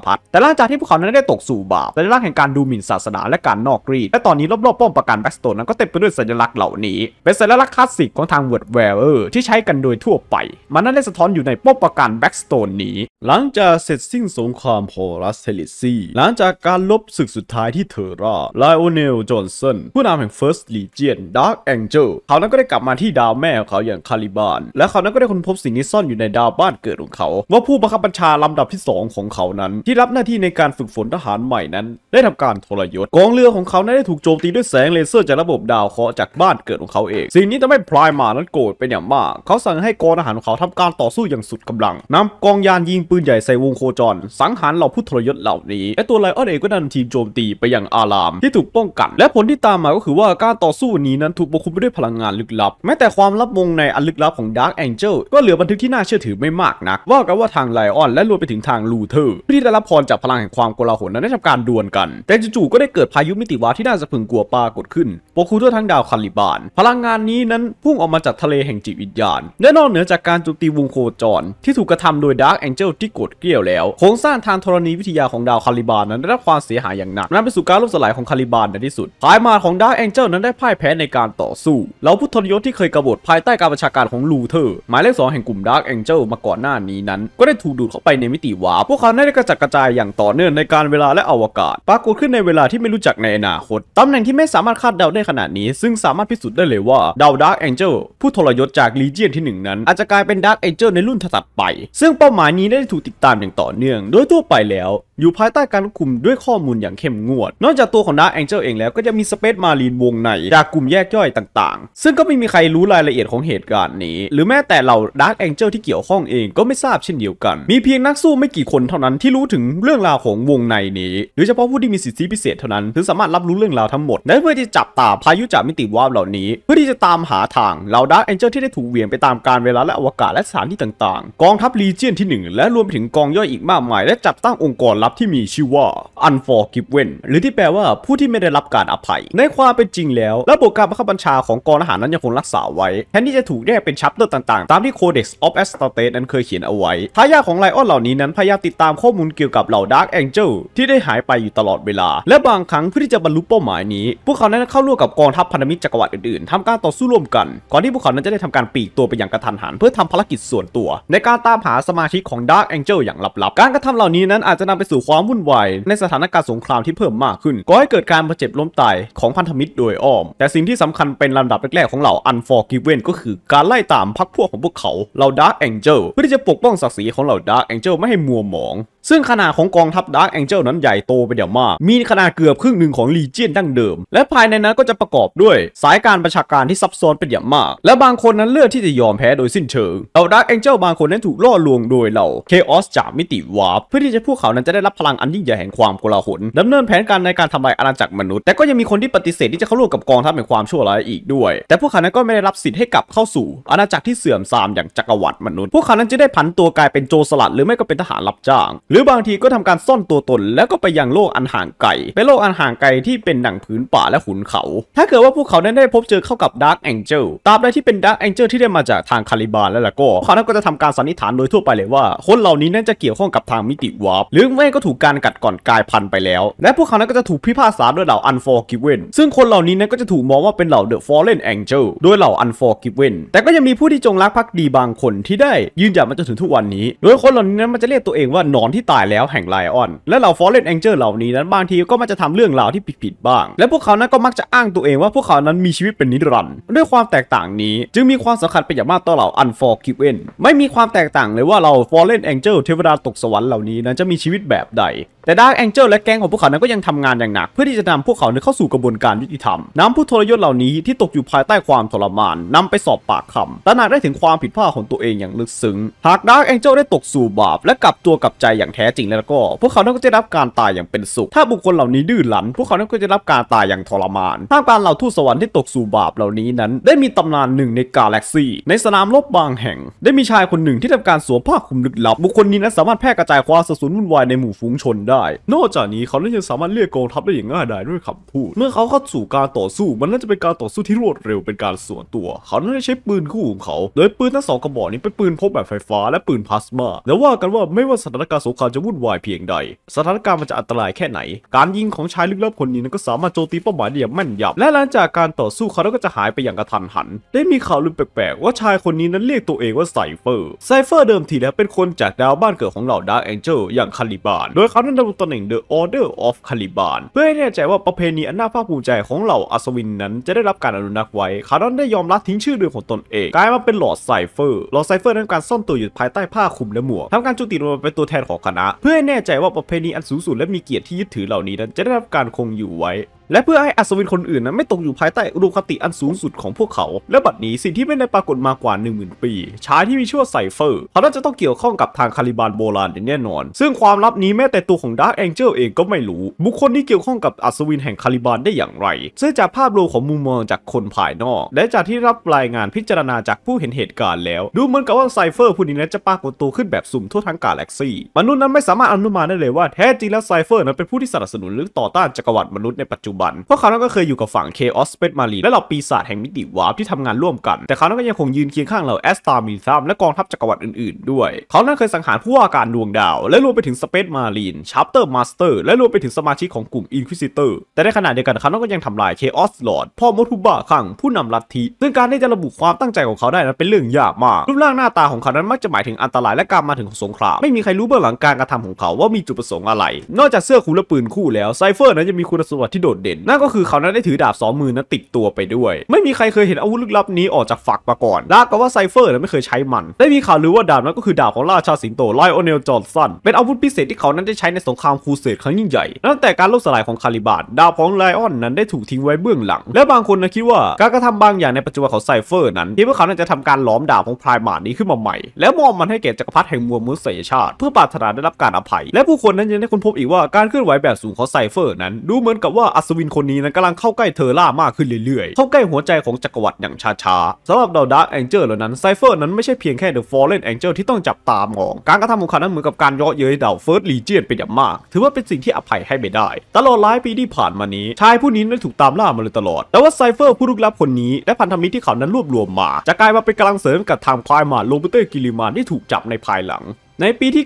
พรรดิ แต่หลังจากที่พวกเขานั้นได้ตกสู่บาปในรลางแห่งการดูหมิ่นศาสนาและการนอกรีดและตอนนี้รอบๆ ป้อมปราการแบ็กสโตนนั้นก็เต็มไปด้วยสัญลักษณ์เหล่านี้ เป็นสัญลักษณ์คลาสสิกของทางเวิร์ดแวร์เออร์ที่ใช้กันโดยทั่วไปมันนั้นได้สะท้อนอยู่ในป้อมปราการแบ็กสโตนนี้ หลังจากเสร็จสิ้นสงครามโฮลัสเทลิซีหลังจากการลบศึกสุดท้ายที่เทอรอาไลโอเนล จอห์นสันผู้นำแห่ง First Legion Dark Angel เขานั้นก็ได้กลับมาที่ดาวแม่ของเขาอย่างคาลิบาน และเขานั้นก็ได้ค้นพบสิ่งที่ซ่อนอยู่ในดาวบ้านเกิดของเขา ว่าผู้บังคับบัญชาลำดับที่ 2 ของเขานั้น ที่รับหน้าที่ในการฝึกฝนทหารใหม่นั้น ได้ทำการทรยศ กองเรือของเขานั้นได้ถูกโจมตีด้วยแสงเลเซอร์จากระบบดาวเคราะห์จากบ้านเกิดของเขาเองสิ่งนี้ทำให้พลายมานั้นโกรธเป็นอย่างมาก เขาสั่งให้กองทหารของเขาทำการต่อสู้อย่างสุดกำลังนำกองยานยิงปืนใหญ่ใส่วงโคจร สังหารเหล่าผู้ทรยศเหล่านี้และตัวไลออนเองก็นำทีมโจมตีไปยังอารามที่ถูกป้องกัน และผลที่ตามมาก็คือว่าการต่อสู้นี้นั้นถูกปกคุมไปด้วยพลังงานลึกลับ แม้แต่ความลับวงในอันลึกลับของดาร์กแองเจิลก็เหลือบันทึกที่น่าเชื่อถือไม่มากนัก ว่ากันว่าทางไลออนและรวมไปถึงทางลูเทอร์ที่ได้รับพรจากพลังแห่งความโกลาหล นั้นได้ทำการดวลกัน แต่จู่ๆก็ได้เกิดพายุมิติวาที่น่าสะพึงกลัวปรากฏขึ้นปกคุมทั่วทั้งดาวคาลิบานพลังงานนี้นั้นพุ่งออกมาจากทะเลแห่งจิตวิญญาณและนอกเหนือจากการโจมตีวงโคจร ที่ถูกกระทำโดยดาร์กแองเจิลที่กดเกลียวแล้วโครงสร้างทางธรณีวิทยาของดาวคาลิบานนั้นได้รับความเสียหายอย่างหนักนำไปสู่การล่มสลายของคาริบานในที่สุดภายมาของดาร์กแองเจิลนั้นได้พ่ายแพ้ในการต่อสู้เหล่าผู้ทรยศที่เคยกบฏภายใต้การบัญชาการของลูเทอร์หมายเลขสองแห่งกลุ่มดาร์กแองเจิลมาก่อนหน้านี้นั้น ก็ได้ถูกดูดเข้าไปในมิติวาพวกเขาได้กระจัดกระจายอย่างต่อเนื่อง ในการเวลาและอวกาศ ปรากฏขึ้นในเวลาที่ไม่รู้จักในอนาคต ตำแหน่งที่ไม่สามารถคาดเดาได้ขนาดนี้ ซึ่งสามารถพิสูจน์ได้เลยว่าดาวดาร์กแองเจิลผู้ทรยศจากลีเจียนที่1 นั้นอาจจะกลายเป็นดาร์กแองเจิลในรุ่นถัดไป ซึ่งเป้าหมายนี้ได้ถูกติดตามอย่างต่อเนื่องโดยทั่วไปแล้วอยู่ภายใต้การคุมด้วยข้อมูลอย่างเข้มงวด นอกจากตัวของดาร์แองเจิลเองแล้วก็จะมีสเปซมารีนวงในจากกลุ่มแยกย่อยต่างๆ ซึ่งก็ไม่มีใครรู้รายละเอียดของเหตุการณ์นี้ หรือแม้แต่เหล่าดาร์แองเจิลที่เกี่ยวข้องเองก็ไม่ทราบเช่นเดียวกัน มีเพียงนักสู้ไม่กี่คนเท่านั้นที่รู้ถึงเรื่องราวของวงในนี้ หรือเฉพาะผู้ที่มีสิทธิพิเศษเท่านั้นถึงสามารถรับรู้เรื่องราวทั้งหมด และเพื่อที่จะจับตาพายุจากมิติวา์เหล่านี้ เพื่อที่จะตามหาทางเหล่าดาร์แองเจิลที่ได้ถูกเวียงไปตามการเวลาและอวกาศและสถานที่ต่าง ๆ กองทัพลีเจียนที่ 1 และรวมถึงกองย่อยอีกมากมาย และจัดตั้งองค์กรรัับที่มีชื่อว่า Unforgiven หรือที่แปลว่าผู้ที่ไม่ได้รับการอภัย ในความเป็นจริงแล้วระบบการบังคับบัญชาของกองทหารนั้นยังคงรักษาไว้แทนที่จะถูกแยกเป็นชัปเตอร์ต่างๆ ตามที่ Codex of a s t a t e นั้นเคยเขียนเอาไว้ทายาของไลออนเหล่านี้นั้น พยายามติดตามข้อมูลเกี่ยวกับเหล่า Dark Angel ที่ได้หายไปอยู่ตลอดเวลา และบางครั้งเพื่อที่จะบรรลุเป้าหมายนี้พวกเขานั้นเข้าร่วมกับกองทัพพันธมิตรจักรวรรดิอื่นๆทำการต่อสู้ร่วมกัน ก่อนที่พวกเขานั้นจะได้ทำการปีกตัวไปอย่างกระทันหันเพื่อทำภารกิจส่วนตัว ในการตามหาสมาชิกของ Dark Angel อย่างลับๆ การกระทำเหล่านี้นั้นอาจจะนำไปสู่ความวุ่นวายในสถานการณ์สงครามที่เพิ่มมากขึ้นก่อให้เกิดการบาดเจ็บล้มตายของพันธมิตรโดยอ้อม แต่สิ่งที่สำคัญเป็นลำดับแรกๆของเหล่าอันฟอร์กิเวนก็คือการไล่ตามพรรคพวกของพวกเขาเหล่าดาร์กแองเจิลเพื่อที่จะปกป้องศักดิ์ศรีของเหล่าดาร์กแองเจิลไม่ให้มัวหมองซึ่งขนาดของกองทัพดาร์กแองเจิลนั้นใหญ่โตเป็นอย่างมาก มีขนาดเกือบครึ่งหนึ่งของลีเจียนดั้งเดิมและภายในนั้นก็จะประกอบด้วย สายการประชาการที่ซับซ้อนเป็นอย่างมาก และบางคนนั้นเลือกที่จะยอมแพ้โดยสิ้นเชิงเหล่าดาร์กแองเจิลบางคนนั้นถูกล่อลวงโดยเหล่าเคออสจากมิติวาร์ปเพื่อที่จะพวกเขานั้นจะได้รับพลังอันยิ่งใหญ่แห่งความโกลาหลดำเนินแผนการในการทำลายอาณาจักรมนุษย์แต่ก็ยังมีคนที่ปฏิเสธที่จะเข้าร่วมกับกองทัพแห่งความชั่วร้ายอีกด้วย แต่พวกเขานั้นก็ไม่ได้รับสิทธิ์ให้กลับเข้าสู่อาณาจักรที่เสื่อมทรามอย่างจักรวรรดิมนุษย์ พวกเขานั้นจะได้ผันตัวกลายเป็นโจรสลัดหรือไม่ก็เป็นทหารรับจ้างหรือบางทีก็ทำการซ่อนตัวตนแล้วก็ไปยังโลกอันห่างไกลเป็นโลกอันห่างไกลที่เป็นดั่งพื้นป่าและขุนเขา ถ้าเกิดว่าพวกเขาได้ได้พบเจอเข้ากับดาร์กแองเจิลตราบใดที่เป็นดาร์กแองเจิลที่ได้มาจากทางคาริบานแล้วล่ะก็เขาทั้นก็จะทำการสันนิษฐานโดยทั่วไปเลยว่าคนเหล่านี้น่าจะเกี่ยวข้องกับทางมิติวาร์ปหรือไม่ก็ถูกการกัดก่อนกายพันไปแล้ว และพวกเขานั้นก็จะถูกพิพากษาด้วยเหล่าอันฟอร์กิเวนซึ่งคนเหล่านี้นั้นก็จะถูกมองว่าเป็นเหล่าเดอะฟอร์เรนแองเจิลโดยเหล่าอันฟอร์กิเวนแต่ก็ยังมีผู้ที่จงรักภักดีบางคนที่ได้ยืนหยัดมาจนถึงทุกวันนี้ โดยคนเหล่านี้นั้นมันจะเรียกตัวเองว่านอนทที่ตายแล้วแห่งไลออน และเหล่าฟอร์เรนแองเจอร์เหล่านี้นั้นบางทีก็มักจะทำเรื่องราวที่ผิดๆบ้าง และพวกเขานั้นก็มักจะอ้างตัวเองว่าพวกเขานั้นมีชีวิตเป็นนิรันดร์ ด้วยความแตกต่างนี้จึงมีความสำคัญเป็นอย่างมากต่อเหล่าอันฟอร์กิเวนไม่มีความแตกต่างเลยว่าเหล่าฟอร์เรนแองเจอร์เทวดาตกสวรรค์เหล่านี้ นั้นจะมีชีวิตแบบใดแต่ดาร์กแองเจิลและแก๊งของพวกเขานั้นก็ยังทำงานอย่างหนัก เพื่อที่จะนำพวกเขาเข้าสู่กระบวนการยุติธรรมนำผู้ทรยศเหล่านี้ที่ตกอยู่ภายใต้ความทรมานนำไปสอบปากคำตระหนักได้ถึงความผิดพลาดของตัวเองอย่างลึกซึ้งหากดาร์กแองเจิลได้ตกสู่บาปและกลับตัวกลับใจอย่างแท้จริงแล้วก็พวกเขานั้นก็จะรับการตายอย่างเป็นสุข ถ้าบุคคลเหล่านี้ดื้อหลันพวกเขานั้นก็จะรับการตายอย่างทรมานท่ามกลางเหล่าทูตสวรรค์ที่ตกสู่บาปเหล่านี้นั้น ได้มีตำนานหนึ่งในกาแล็กซีในสนามรบบางแห่ง ได้มีชายคนหนึ่งที่ทำการสวมผ้าคลุมลึกลับ บุคคลนี้นั้นสามารถแพร่กระจายความสับสนวุ่นวายในหมู่ฝูงชนไได้นอกจากนี้เขายังสามารถเรียกกองทัพได้อย่างง่ายดายด้วยคำพูด เมื่อเขาเข้าสู่การต่อสู้มันน่าจะเป็นการต่อสู้ที่รวดเร็วเป็นการส่วนตัวเขาได้ใช้ปืนคู่ของเขา โดยปืนทั้งสองกระบอกนี้เป็นปืนพกแบบไฟฟ้าและปืนพลาสมาแล้วว่ากันว่าไม่ว่าสถานการณ์สงครามจะวุ่นวายเพียงใด สถานการณ์มันจะอันตรายแค่ไหน การยิงของชายลึกลับคนนี้นนั้ก็สามารถโจมตีเป้าหมายได้อย่างแม่นยำและหลังจากการต่อสู้เขาก็จะหายไปอย่างกระทันหัน ได้มีข่าวลือแปลกๆว่าชายคนนี้นั้นเรียกตัวเองว่าไซเฟอร์ไซเฟอร์เดิมทีแล้วเป็นคนจากดาวบ้านเกิดของเหล่าดาร์กแองเจิลอย่างคาลิบานโดยเขานั้นำรงตำแหน่ง The Order of Caliban เพื่อให้แน่ใจว่าประเพณีอันน่าภาคภูมิใจของเหล่าอัศวินนั้นจะได้รับการอนุรักษ์ไว้คาร์ดอนได้ยอมลบทิ้งชื่อเดิมของตนเอง กลายมาเป็นหลอดไซเฟอร์ หลอดไซเฟอร์นั้นการซ่อนตัวอยู่ภายใต้ผ้าคลุมและหมวกทำการจุติลงมาเป็นตัวแทนของคณะ เพื่อให้แน่ใจว่าประเพณีอันสูงสุดและมีเกียรติที่ยึดถือเหล่านี้นั้นจะได้รับการคงอยู่ไว้และเพื่อให้อัศวินคนอื่นนั้นไม่ตกอยู่ภายใต้อุดมคติอันสูงสุดของพวกเขา และบัดนี้สิ่งที่ไม่ได้ปรากฏมากว่า 1 0,000 ปีชายที่มีชื่อว่าไซเฟอร์เขาน่าจะต้องเกี่ยวข้องกับทางคาริบานโบราณแน่นอน ซึ่งความลับนี้แม้แต่ตัวของดาร์กแองเจิลเองก็ไม่รู้บุคคลที่เกี่ยวข้องกับอัศวินแห่งคาริบานได้อย่างไรซึ่งจากภาพรวมของมุมมองจากคนภายนอก และจากที่รับรายงานพิจารณาจากผู้เห็นเหตุการณ์แล้ว ดูเหมือนกับว่าไซเฟอร์ผู้นี้นั้นจะปรากฏตัวขึ้นแบบสุ่มทั่วทั้งกาแล็กซี่มนุษย์นั้นไม่สามารถอนุมานได้เลยว่าแท้จริงแล้วไซเฟอร์นั้นเป็นผู้ที่สนับสนุนหรือต่อต้านจักรวรรดิมนุษย์ในปัจจุบบันพวกเขานั้นก็เคยอยู่กับฝั่ง Chaos Space Marine และเหล่าปีศาจแห่งมิติวาร์ปที่ทำงานร่วมกัน แต่เขานั้นก็ยังคงยืนเคียงข้างเหล่าแอสตามิซัมและกองทัพจักรวรรดิอื่น ๆ ด้วย เขานั้นเคยสังหารผู้ว่าการดวงดาว และรวมไปถึง Space Marine Chapter Master และรวมไปถึงสมาชิกของกลุ่ม Inquisitor แต่ในขณะเดียวกันเขานั้นก็ยังทำลาย Chaos Lord พ่อมดทุบ้าขังผู้นำลัทธิ ซึ่งการที่จะระบุความตั้งใจของเขาได้นั้นเป็นเรื่องยากมาก รูปร่างหน้าตาของเขานั้นมักจะหมายถึงอันตรายและการมาถึงของสงคราม ไม่มีใครรู้เบื้องหลังการกระทำของเขาว่ามีจุดประสงค์อะไรนอกจากเสื้อคุ่และปืนคู่แล้วไซเฟอร์นั้นยังมีคุณสมบัติที่โดเด่นนั่นก็คือเขานั้นได้ถือดาบสองมือนั้นติดตัวไปด้วย ไม่มีใครเคยเห็นอาวุธลึกลับนี้ออกจากฝักมาก่อนดาบก็ว่าไซเฟอร์นั้นไม่เคยใช้มัน ได้มีข่าวลือว่าดาบนั้นก็คือดาบของราชาสิงโตไลโอเนลจอร์สัน เป็นอาวุธพิเศษที่เขานั้นได้ใช้ในสงครามครูเสดครั้งยิ่งใหญ่ตั้งแต่การล่มสลายของคาริบาดดาบของไลออนนั้นได้ถูกทิ้งไว้เบื้องหลังและบางคนนะคิดว่าการกระทำบางอย่างในปัจจุบันของไซเฟอร์นั้นที่พวกเขาจะทำการล้อมดาบของพรายมานี้ขึ้นมาใหม่แล้วมอบมันให้แก่จักรพรรดิแห่งมวลมนุษยชาติเพื่อปรารถนาได้รับการอภัยและผู้คนนั้นยังได้ค้นพบอีกว่าการเคลื่อนไหวแบบสูงของไซเฟอร์นั้นดูเหมือนกับว่าอัศวินคนนี้นั้นกำลังเข้าใกล้เธอร่ามากขึ้นเรื่อยๆ เข้าใกล้หัวใจของจักรวรรดิอย่างช้าๆสาหรับดาวดาร์กแองเจิลเหล่านั้นไซเฟอร์นั้นไม่ใช่เพียงแค่เดอะฟอร์เรนแองเจิลที่ต้องจับตามอง การกระทำของเขานั้นเหมือนกับการย่อเย้ยดาวเฟิร์สลีเจียนเป็นอย่างมาก ถือว่าเป็นสิ่งที่อภัยให้ไม่ได้ ตลอดหลายปีที่ผ่านมานี้ ชายผู้นี้ได้ถูกตามล่ามาเลยตลอด แต่ว่าไซเฟอร์ผู้ลึกลับคนนี้และพันธมิตรที่เขานั้นรวบรวมมา จะกลายมาเป็นกำลังเสริมกับทางพายมาโรเบเตอร์กิลิมานที่ถูกจับในภายหลังในปีที่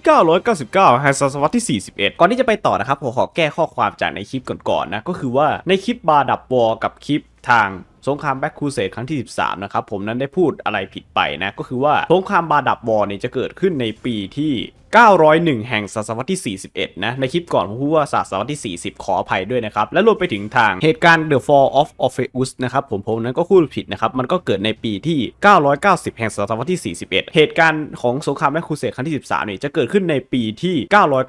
999ไฮซัสวัตที่ 41 ก่อนที่จะไปต่อนะครับผมขอแก้ข้อความจากในคลิปก่อนๆนนะ ก็คือว่าในคลิปบาดับวอ กับคลิปทางสงครามแบ็กคูเซตครั้งที่ 13นะครับผมนั้นได้พูดอะไรผิดไปนะก็คือว่าสงครามบาดับวอร์เนี่ยจะเกิดขึ้นในปีที่ 901 แห่งศตวรรษที่ 41 นะในคลิปก่อนผมพูดว่าศตวรรษที่ 40 ขออภัยด้วยนะครับ และรวมไปถึงทางเหตุการณ์ The Fall of Orpheus นะครับผมผมนั้นก็พูดผิดนะครับมันก็เกิดในปีที่ 990 แห่งศตวรรษที่ 41 เหตุการณ์ของสงครามแมคคูเซตครั้งที่ 13นี่จะเกิดขึ้นในปีที่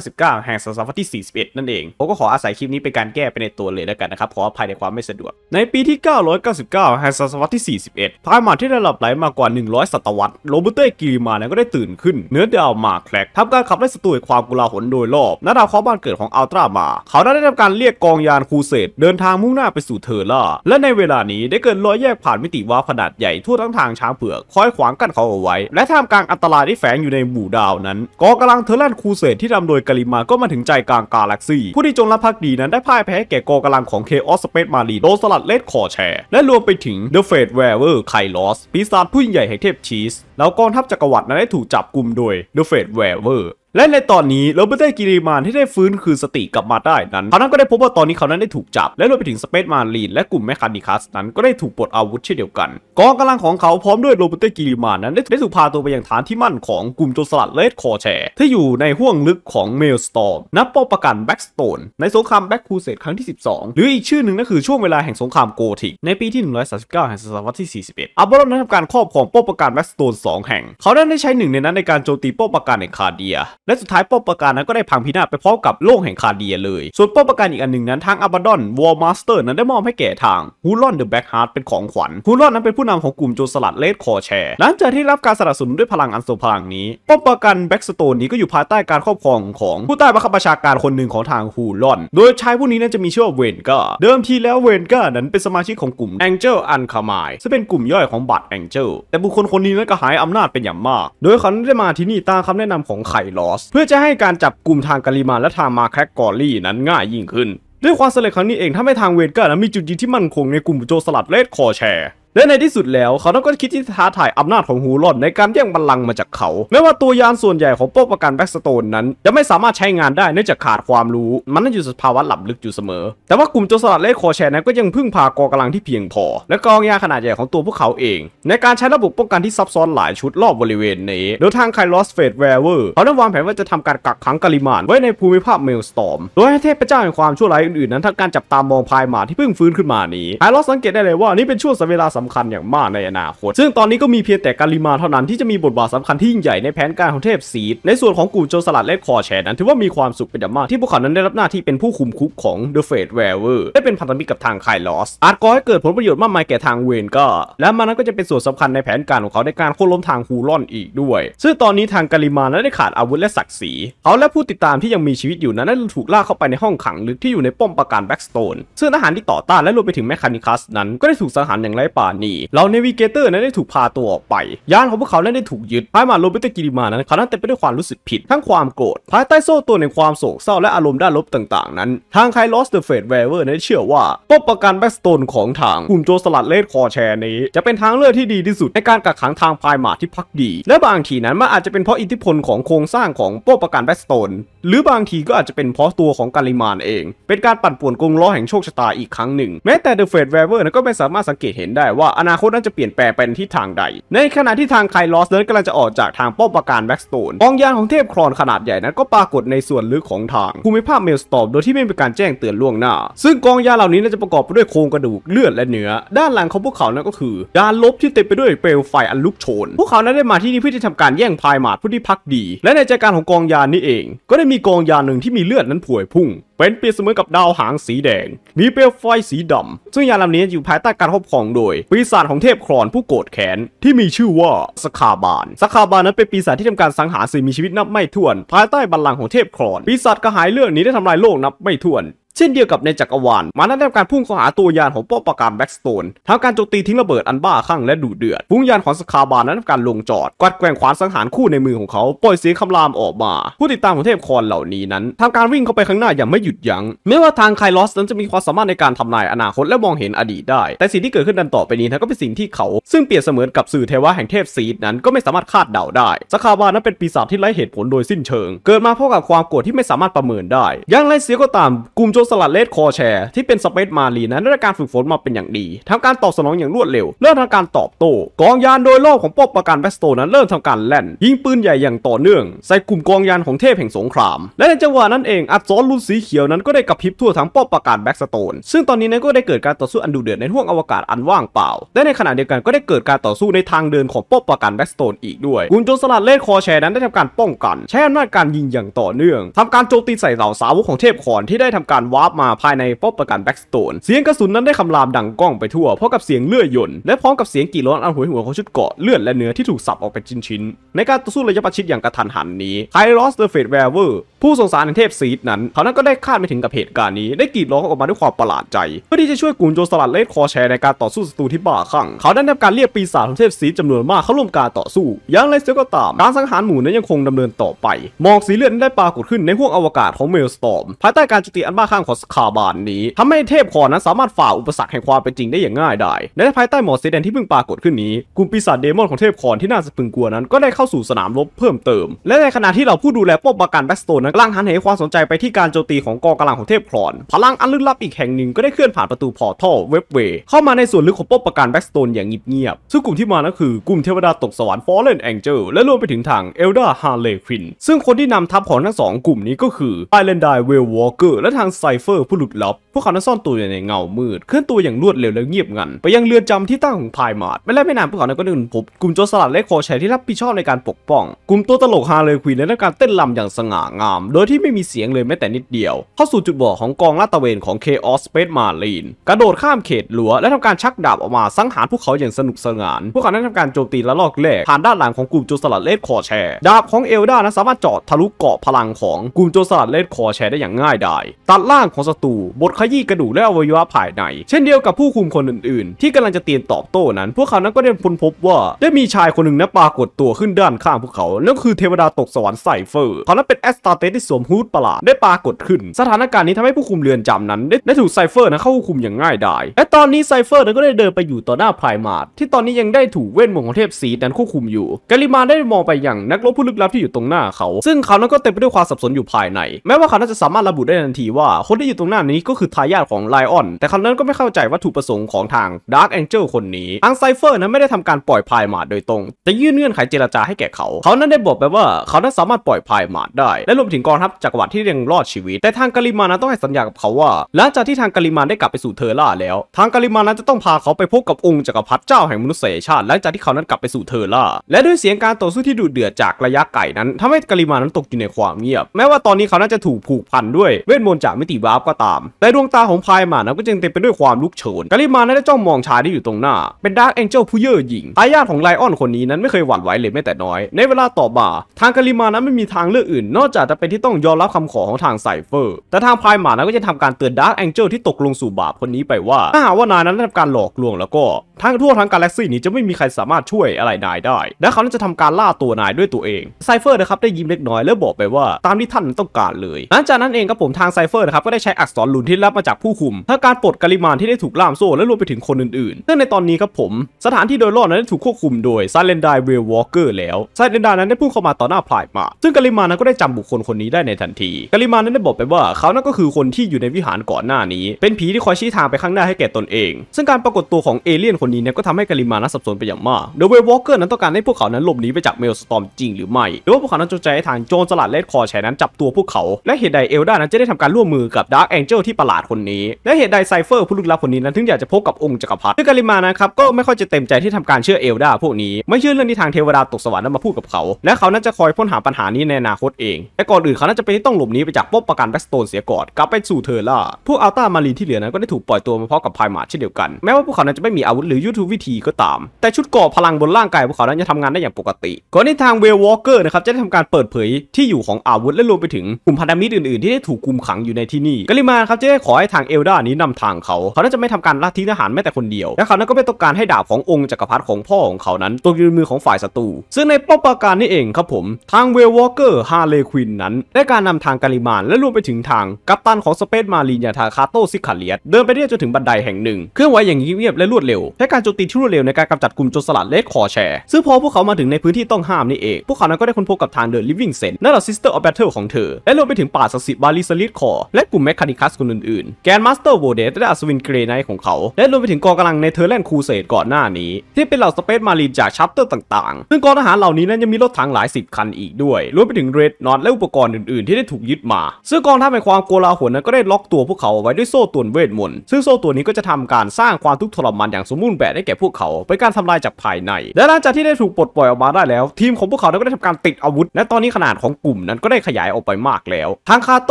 999 แห่งศตวรรษที่ 41 นั่นเองผมก็ขออาศัยคลิปนี้เป็นการแก้ไปในตัวเลยแล้วกันนะครับขออภัยในความไม่สะดวกในปีที่9 9 19แห่งศตวรรษที่41พายมาที่ได้หลับไหลมากกว่า 100ศตวรรษโรเบเตกิริมานี่ยก็ได้ตื่นขึ้น เนื้อดาวมาแคลกทำการขับไล่ศัตรูความกุลาหลโดยรอบณดาวเคราะห์บ้านเกิดของอัลตรามา เขาได้ทำการเรียกกองยานคูเซตเดินทางมุ่งหน้าไปสู่เทอร์ล่า และในเวลานี้ได้เกิดรอยแยกผ่านมิติวาขนาดใหญ่ทั่วทั้งทางช้างเผือกคอยขวางกั้นเขาเอาไว้ และท่ามกลางอันตรายที่แฝงอยู่ในหมู่ดาวนั้นกองกำลังเทอร์แลนคูเซตที่นำโดยกิริมาก็มาถึงใจกลางกาแล็กซี่ผู้ที่จงรักภักดีนั้นได้พ่ายแพ้แก่กองกำลังของเคออสสเปซมารีโดนสลัดเลดคอแชร์และรวมไปถึง The Fate Weaver k a i l o s ปีศาจผู้่งใหญ่แห่งเทพชีส แล้วกองทัพจักรวรรดิ นั้นได้ถูกจับกลุ่มโดย The Fate Weaver และในตอนนี้โรเบ่ร์ตกิริมานที่ได้ฟื้นคืนสติกลับมาได้นั้น เขานั้นก็ได้พบว่าตอนนี้เขานั้นได้ถูกจับ และรวมไปถึงสเปซมารีนและกลุ่มแมคคานิคัสนั้นก็ได้ถูกปลดอาวุธเช่นเดียวกันกองกำลังของเขาพร้อมด้วยโรเบิร์ตกิริมานนั้นได้ถูกพาตัวไปยังฐานที่มั่นของกลุ่มโจรสลัดเลดคอแช่ที่อยู่ในห้วงลึกของเมลสตอร์มนับป้อประกันแบ็กสโตนในสงครามแบ็กคูเซตครั้งที่12 หรืออีกชื่อหนึ่งนั่นคือช่วงเวลาแห่งสงครามโกธิกในปีที่139แห่งศตวรรษที่41อับบรอนนั้นทำการครอบครองป้อประกันแบ็กสโตน2 แห่ง เขาได้ใช้หนึ่งในนั้นในการโจมตีป้อประกันในคาเดียและสุดท้ายป้อมปราการนั้นก็ได้พังพินาศไปพร้อมกับโลกแห่งคาเดียเลย ส่วนป้อมปราการอีกอันหนึ่งนั้นทางอาบดอนวอลมาสเตอร์นั้นได้มอบให้แก่ทางฮูลอนเดอะแบ็กฮาร์ดเป็นของขวัญ ฮูลอนนั้นเป็นผู้นำของกลุ่มโจรสลัดเลดคอแชร์หลังจากที่รับการสนับสนุนด้วยพลังอันทรงพลังนี้ป้อมปราการแบ็กสโตนนี้ก็อยู่ภายใต้การครอบครองของ ผู้ใต้บังคับบัญชาการคนหนึ่งของทางฮูลอน โดยชายผู้นี้นั้นจะมีชื่อว่าเวนกาเดิมทีแล้วเวนกานั้นเป็นสมาชิกของกลุ่มแองเจิลอันคามายซึ่งเป็นกลุ่มย่อยของบัตแองเจิลแต่บุคคลคนนี้นั้นก็หายอำนาจเป็นอย่างมาก โดยเขาได้มาที่นี่ตามคำแนะนำของไ่ลอ f เพื่อจะให้การจับกลุ่มทางกาลิมาและทางมาแครกกอรี่นั้นง่ายยิ่งขึ้น ด้วยความสำเร็จครั้งนี้เองถ้าไม่ทางเวดกอร์ะมีจุดยืนที่มั่นคงในกลุ่มโจสลัดเลดคอแชร์และในที่สุดแล้วเขาต้องก็คิดที่ท้าทายอำนาจของฮูรอนในการแย่งบัลลังก์มาจากเขา แม้ว่าตัวยานส่วนใหญ่ของป้อประกันแบ็กสโตนนั้นจะไม่สามารถใช้งานได้เนื่องจากขาดความรู้มันนั่นอยู่สภาวะหลับลึกอยู่เสมอ แต่ว่ากลุ่มโจรสลัดเล่คอแชร์นั้นก็ยังพึ่งพากองกำลังที่เพียงพอและกองยาขนาดใหญ่ของตัวพวกเขาเอง ในการใช้ระบบป้องกันที่ซับซ้อนหลายชุดรอบบริเวณนี้ โดยทางไคลอสเฟดแวร์เวอร์เขาได้วางแผนว่าจะทำการกักขังกาลิมานไว้ในภูมิภาคเมลสตอมโดยให้เทพเจ้าแห่งความชั่วร้ายอื่นๆนั้นทำการจับตามองพายหมาที่เพิ่งฟื้นขึ้นมานี้ไคลอสสังเกตได้เลยว่านี่เป็นช่วงเวลาสสำคัญอย่างมากในอนาคต ซึ่งตอนนี้ก็มีเพียงแต่การิมาเท่านั้นที่จะมีบทบาทสำคัญที่ยิ่งใหญ่ในแผนการของเทพซีดในส่วนของกูโจสลัดและคอแชนั้นถือว่ามีความสุขเป็นอย่างมากที่พวกเขานั้นได้รับหน้าที่เป็นผู้คุมคุกของเดอะเฟดแวร์เวอร์ได้เป็นพันธมิตรกับทางไคลอส อาจก่อให้เกิดผลประโยชน์มากมายแก่ทางเวนก็ และมันนั้นก็จะเป็นส่วนสำคัญในแผนการของเขาในการโค่นล้มทางฮูรอนอีกด้วย ซึ่งตอนนี้ทางการิมาได้ขาดอาวุธและศักดิ์ศรี เขาและผู้ติดตามที่ยังมีชีวิตอยู่นั้นได้ถูกล่าเข้าไปในห้องขังลึกที่อยู่ในป้อมปราการแบ็กสโตนซึ่งทหารที่ต่อต้านและรวมไปถึงแมคคานิคัสนั้นก็ได้ถูกสังหารอย่างไร้ป่านีเหล่าเนวิเกเตอร์นั้นได้ถูกพาตัวออกไป ยานของพวกเขา นั้นได้ถูกยึดพายมาโรเบตกิริมานั้นเขานั้นเต็มไปด้วยความรู้สึกผิด ทั้งความโกรธภายใต้โซ่ตัวในความโศกเศร้าและอารมณ์ด้านลบต่าง ๆ นั้น ทางไคลอสเดอะเฟดเวเวอร์นั้นเชื่อว่าป้อมประกันแบ็กสโตนของทางกลุ่มโจสลัดเลดคอแชร์นี้ จะเป็นทางเลือกที่ดีที่สุดในการกักขังทางพายมาที่พักดี และบางทีนั้นมันอาจจะเป็นเพราะอิทธิพลของโครงสร้างของป้อมประกันแบ็กสโตนหรือบางทีก็อาจจะเป็นเพราะตัวของกาลิมานเอง เป็นการปั่นป่วนกงล้อแห่งโชคชะตาอีกครั้งหนึ่ง แม้แต่เดอะเฟดเวเวอร์นั้นก็ไม่สามารถสังเกตเห็นได้ว่า อนาคตนั้นจะเปลี่ยนแปลงไปในทิศทางใด ในขณะที่ทางไคลอสนั้นกำลังจะออกจากทางป้อมปราการแบ็กสโตนกองยานของเทพครอนขนาดใหญ่นั้นก็ปรากฏในส่วนลึกของทางภูมิภาคเมลสตอมโดยที่ไม่มีการแจ้งเตือนล่วงหน้า ซึ่งกองยานเหล่านี้น่าจะประกอบไปด้วยโครงกระดูกเลือดและเนื้อ ด้านหลังของพวกเขานั้นก็คือยานลบที่เต็มไปด้วยเปลวไฟอันลุกโชน พวกเขานั้นได้มาที่นี่เพื่อจะทำการแย่งพายมาดผู้ที่พักดี และในใจการของกองยานนี้เอง ก็ได้มีกองยานหนึ่งที่มีเลือดนั้นผุยพุ่งเป็นเปรียบเสมือนกับดาวหางสีแดง มีเปลวไฟสีดำซึ่งยานลำนี้อยู่ภายใต้การครอบครองโดยปีศาจของเทพครอนผู้โกรธแค้นที่มีชื่อว่าสคาบานสคาบานนั้นเป็นปีศาจที่ทำการสังหารสิ่งมีชีวิตนับไม่ถ้วน ภายใต้บัลลังก์ของเทพครอน ปีศาจกระหายเลือดนี้ได้ทำลายโลกนับไม่ถ้วนเช่นเดียวกับในจักรวาลมานั้นได้การพุ่งเข้าหาตัวยานของป้อมปราการแบ็กสโตนทำการโจมตีทิ้งระเบิดอันบ้าคลั่งและดุเดือด พุ่งยานของสคาบานนั้นทำการลงจอดกัดแกว่งขวานสังหารคู่ในมือของเขาปล่อยเสียงคำรามออกมา ผู้ติดตามของเทพคอนเหล่านี้นั้นทำการวิ่งเข้าไปข้างหน้าอย่างไม่หยุดยัง้งไม่ว่าทางไคลอสนั้นจะมีความสามารถในการทำนายอนาคตและมองเห็นอดีตได้ แต่สิ่งที่เกิดขึ้นดันต่อไปนี้นั้นก็เป็นสิ่งที่เขาซึ่งเปรียบเสมือนกับสื่อเทวะแห่งเทพซีดนั้นก็ไม่สามารถคาดเดาได้สคาบานนั้นเป็นปีศาจที่ไร้เหตุผลโดยสิ้นเชิง เกิดมาเพราะกับความโกรธที่ไม่สามารถประเมินได้ยังไรเสียก็ตามกลุ่มโจวสลัดเลดคอแชร์ที่เป็นสเปซมารี นั้นได้การฝึกฝนมาเป็นอย่างดี ทำการตอบสนองอย่างรวดเร็วเริ่มทำการตอบโต้กองยานโดยรอบของปอบประการแวสโตนั้นเริ่มทำการแล่น ยิงปืนใหญ่อย่างต่อเนื่องใส่กลุ่มกองยานของเทพแห่งสงคราม และในจังหวะนั้นเองอักอรรุ่นสีเขียวนั้นก็ได้กระพริบทั่วทั้งปอบประการแบ็กสโตนซึ่งตอนนี้นั้นก็ได้เกิดการต่อสู้อันดุเดือดในห้วงอวกาศอันว่างเปล่าและในขณะเดียวกันก็ได้เกิดการต่อสู้ในทางเดินของปอบประการแบ็กสโตน อีกด้วยกลุ่มโจรสลัดเลดคอแชร์นั้น ได้ทำการป้องกัน ใช้อำนาจการยิงอย่างต่อเนื่อง ทำการโจมตีใส่เหล่าสาวกของเทพคอนที่ได้ทำการวาร์ปมาภายในป้อมประกันแบ็กสโตน เสียงกระสุนนั้นได้คำรามดังก้องไปทั่วพร้อมกับเสียงเลื่อยยนและพร้อมกับเสียงกี่ร้อนอันหวยหัวของชุดเกาะเลือดและเนื้อที่ถูกสับออกเป็นชิ้นๆ ในการต่อสู้ระยะประชิดอย่างกระทันหันนี้ ไคลอสเดอะเฟดแวร์เวอร์ผู้สงสารในเทพซีดนั้น เขานั้นก็ได้คาดไม่ถึงกับเหตุการณ์นี้ได้กรีดร้องออกมาด้วยความประหลาดใจเพื่อที่จะช่วยกุนโจสลัดเลดคอแชร์ในการต่อสู้ศัตรูที่บ้าคลั่งเขาได้ทำการเรียกปีศาจของเทพซีดจำนวนมากเข้าร่วมการต่อสู้อย่างไรเสียก็ตามการสังหารหมู่นั้นยังคงดำเนินต่อไปมอกสีเลือดได้ปรากฏขึ้นในห้วงอวกาศของเมลสตอมภายใต้การจุติอันบ้าคลั่งางของสคาบานนี้ทำให้เทพคอนั้นสามารถฝ่าอุปสรรคแห่งความเป็นจริงได้อย่างง่ายดายและภายใต้หมอดสซเดนที่เพิ่งปรากฏขึ้นนี้ กลุ่มปีศาจเดมอนของเทพคอนที่น่าจะพึงกลัวนั้นก็ได้เข้าสู่สนามรบเพิ่มเติม และในขณะที่เราผู้ดูแลป้อมปราการแบ็กสโตนนั้นกำลังหันเหความสนใจไปที่การโจมตีของกองกำลังของเทพคอน พลังอันลึกลับอีกแห่งหนึ่งก็ได้เคลื่อนผ่านประตูพอร์ทัลเว็บเวย์เข้ามาในส่วนลึกของป้อมปราการแบ็กสโตนอย่างเงียบ ๆ ซึ่งกลุ่มที่มานั้นคือกลุ่มเทวดาตกสวรรค์ฟอร์เรนแองเจลและรวมไปถึงทางเอลดาฮาร์เลควินซึ่งคนที่นำทัพของทั้งสองกลุ่มนี้ก็คือไอเลนดายเวลวอลเกอร์และทางไซเฟอร์ผู้หลุดลับพวกเขานั้นซ่อนตัวอยู่ในเงามืดเคลื่อนตัวอย่างรวดเร็วและเงียบงัน ไปยังเรือนจำที่ตั้งของพายมา์ไม่แลวไม่นานพวกเขา้ก็ได้พบกลุ่มโจรสลัดและคอแชที่รับผิดชอบในการปกป้อง กลุ่มตัวตลกฮาเลยควีนและการเต้นลำอย่างสง่างาม โดยที่ไม่มีเสียงเลยแม้แต่นิดเดียว เข้าสู่จุดบอดของกองลาตะเวนของเคออสเปซมารีนกระโดดข้ามเขตหลัวและทำการชักดาบออกมาสังหารพวกเขาอย่างสนุกสนาน พวกเขาได้ทำการโจมตีและลอกแหลกผ่านด้านหลังของกลุ่มโจรสลัดเลดคอแชดาบของเอลดานั้นสามารถเจาะทะลุเกาะพลังของกลุ่มโจรสลัดเลดคอแชได้อย่างง่ายดายตัดล่าางของศัตรูบทขยี้กระดูกและอวัยวะภายใน เช่นเดียวกับผู้คุมคนอื่นๆ ที่กำลังจะเตรียมตอบโต้นั้น พวกเขานั้นก็ได้พ้นพบว่าได้มีชายคนหนึ่งนั้นปรากฏตัวขึ้นด้านข้างพวกเขานั่นคือเทวดาตกสวรรค์ไซเฟอร์เขานั้นเป็นแอสตาเตสที่สวมฮูดประหลาดได้ปรากฏขึ้น สถานการณ์นี้ทำให้ผู้คุมเรือนจำนั้น ได้ถูกไซเฟอร์นั้นเข้าควบคุมอย่างง่ายดายและตอนนี้ไซเฟอร์นั้นก็ได้เดินไปอยู่ต่อหน้าไพรมาร์ทที่ตอนนี้ยังได้ถูกเวทมนต์ของเทพสีนั้นควบคุมอยู่กาลิมาได้มองไปยังนักรบผู้ลึกลับที่อยู่ตรงหน้าเขา ซึ่งเขานั้นก็เต็มไปด้วยความสับสนอยู่ภายในแม้ว่าเขานั้นจะสามารถระบุได้ทันทีว่าคนที่อยู่ตรงหน้านี้ก็คือทายาทของไลออนแต่ควนั้นก็ไม่เข้าใจวัตถุประสงค์ของทางดาร์กแองเจิลคนนี้อังไซเฟอร์นั้นไม่ได้ทำการปล่อยพายมาดโดยตรง แต่ยื่นเงื่อนไขเจรจาให้แก่เขาเขานั้นได้บอกไปว่าเขานั้นสามารถปล่อยพายมาดได้ และรวมถึงกองทัพจักรวรรดิที่ยังรอดชีวิต แต่ทางกาลิมานั้นต้องให้สัญญากับเขาว่าหลังจากที่ทางกาลิมาได้กลับไปสู่เทอร่าแล้ว ทางกาลิมานั้นจะต้องพาเขาไปพบกับองค์จักรพรรดิเจ้าแห่งมนุษยชาติหลังจากที่เขานั้นกลับไปสู่เทอร่า และด้วยเสียงการต่อสู้ที่ดุเดือดจากระยะไกลนั้นทำให้กาลิมานั้นตกอยู่ในความเงียบ แม้ว่าตอนนี้เขาน้นจะถูกผูกพันด้วยเวทมนต์จากมิติบาฟก็ตาม แต่ดวงตาของพายหมานั้นก็จึงเต็มไปด้วยความลุกโชนกาลิมานั้นได้จ้องมองชายที่อยู่ตรงหน้า เป็นดาร์กแองเจิลผู้เย่อหยิ่งอายาตของไลออนคนนี้นั้นไม่เคยหวั่นไหวเลยแม้แต่น้อย ในเวลาต่อมาทางกาลิมานั้นไม่มีทางเลือกอื่น นอกจากจะเป็นที่ต้องยอมรับคำขอของทางไซเฟอร์ แต่ทางพายหมานั้นก็จะทำการเตือนดาร์กแองเจิลที่ตกลงสู่บาปคนนี้ไปว่า ถ้าหากว่านายนั้นได้ทำการหลอกลวงแล้วก็ทั้งทั่วทั้งกาแล็กซี่นี้จะไม่มีใครสามารถช่วยอะไรนายได้ และเขาจะทำการล่าตัวนายด้วยตัวเองไซเฟอร์นะครับได้ยิ้มเล็กน้อยแล้วบอกไปว่าตามที่ท่านต้องการเลยหลังจากนั้นเองกรับผมทางไซเฟอร์นะครับก็ได้ใช้อักษรลุนที่รับมาจากผู้คุมทางการปลดกาลิมานที่ได้ถูกล่ามโซ่และรวมไปถึงคนอื่นๆซึ่งในตอนนี้ครับผม สถานที่โดยรอบนั้นได้ถูกควบคุมโดยซาเลนไดเวลวอล์กเกอร์แล้วซาเลนไดนั้นได้พูดเข้ามาต่อหน้าพลายมา ซึ่งกาลิมานนั้นก็ได้จำบุคคลคนนี้ได้ในทันทีกาลิมานั้นได้บอกไปว่าเขานั่นก็คือคนที่อยู่ในวิหารก่อนหน้านี้ เป็นผีที่คอยชี้ทางไปข้างหน้าให้แก่ตนเอง ซึ่งการปรากฏตัวของเอเลี่ยนคนนี้เนี่ยก็ทำให้กาลิมานั้นสับสนไปอย่างมาก เดยเวลวอลเกอร์นั้นต้องการให้พวกเขานั้น หลบหนีไปจากเมลสตอมจริงหรือไม่ หรือว่าพวกเขานั้นจงใจให้ทางโจนสลัดเลดคอแชนั้นจับตัวพวกเขา และเหตุใดเอลดานั้นจะได้ทำการร่วมมือกับดาร์กแองเจิลที่ประหลาดคนนี้ และเหตุใดไซเฟอร์ผู้ลึกลับคนนี้นั้นถึงอยากจะพบกับองค์จักรพรรดิซึ่งกาลิมานะครับก็ไม่ค่อยจะเต็มใจที่ทำการเชื่อเอลดาพวกนี้ ไม่เชื่อเรื่องที่ทางเทวดาตกสวรรค์นั้นมาพูดกับเขา และเขา นั้นจะคอยพ้นหาปัญหานี้ในอนาคตเองแต่ก่อนอื่นเขาน่าจะไปที่ต้องหลบหนีไปจากป้อมประกันแบ็กสโตนเสียก่อนกลับไปสู่เทอร์ล่าพวกอัลต้ามารีนที่เหลือนั้นก็ได้ถูกปล่อยตัวมาพร้อมกับไพมาร์เช่นเดียวกันแม้ว่าพวกเขานั้นจะไม่มีอาวุธหรืือยุทธวิธีก็ตาม แต่ชุดก่อพลังบนร่างกายพวกเขานั้นจะทำงานได้อย่างปกติก่อนที่ทางเวลวอล์กเกอร์นะครับจะได้ทำการเปิดเผยที่อยู่ของอาวุธและรวมไปถึงกลุ่มพันธมิตรอื่นๆที่ได้ถูกกุมขังอยู่ในที่นี่กาลิมาครับจะได้ขอให้ทางเอลดานี้นำทางเขา เขาจะไม่ทำการละทิ้งทหารแม้แต่คนเดียว และเขานั้นก็ไม่ต้องการให้ดาบขององค์จักรพรรดิของพ่อของเขานั้นตกอยู่ในมือของฝ่ายศัตรูซึ่งในป้อมปราการนี่เองครับผมทางเวลวอล์กเกอร์ฮาเลควินนั้นได้การนำทางกาลิมานและรวมไปถึงทางกัปตันของสเปซมาลีนยาทาคาโตซิคาเลียสเดินไปเรื่อยจนถึงบันไดแห่งหนึ่งเคลื่อนไหวอย่างเงียบและรวดเร็วการโจมตีที่รวดเร็วในการกำจัดกลุ่มโจรสลัดเลกคอแชร์ซึ่งพอพวกเขามาถึงในพื้นที่ต้องห้ามนี่เอง พวกเขานั้นก็ได้ค้นพบกับทางเดินลิฟวิ่งเซนและเหล่าซิสเตอร์ออฟแบทเทิลของเธอ และรวมไปถึงป่าศักดิ์สิทธิ์บาลิสลิดคอและกลุ่มแมคคานิคัสคนอื่นๆ แกนมาสเตอร์โวเดตและอัศวินเกรไนท์ของเขา และรวมไปถึงกองกำลังในเทอร์แลนด์คูเซตก่อนหน้านี้ ที่เป็นเหล่าสเปซมารีนจากชัปเตอร์ต่างๆ ซึ่งกองทหารเหล่านี้นั้นยังมีรถถังหลายสิบคันอีกด้วยรวมไปถึงเรดนอตและอุปกรณ์อื่นๆที่ได้ถูกยึดมาซึ่งกองทัพ่งความโกลาหลนั้นก็ได้ล็อกตัวพวกเขาไว้ด้วยโซ่ตรวนเวทมนต์ซึ่งโซ่ตัวนี้ก็จะทำการสร้างความทุกข์ทรมานอย่างสมบ่นแบบให้แก่พวกเขาเป็นการทำลายจากภายใน และหลังจากที่ได้ถูกปลดปล่อยออกมาได้แล้ว ทีมของพวกเขาก็ได้ทำการติดอาวุธ และตอนนี้ขนาดของกลุ่มนั้นก็ได้ขยายออกไปมากแล้วทางคาโต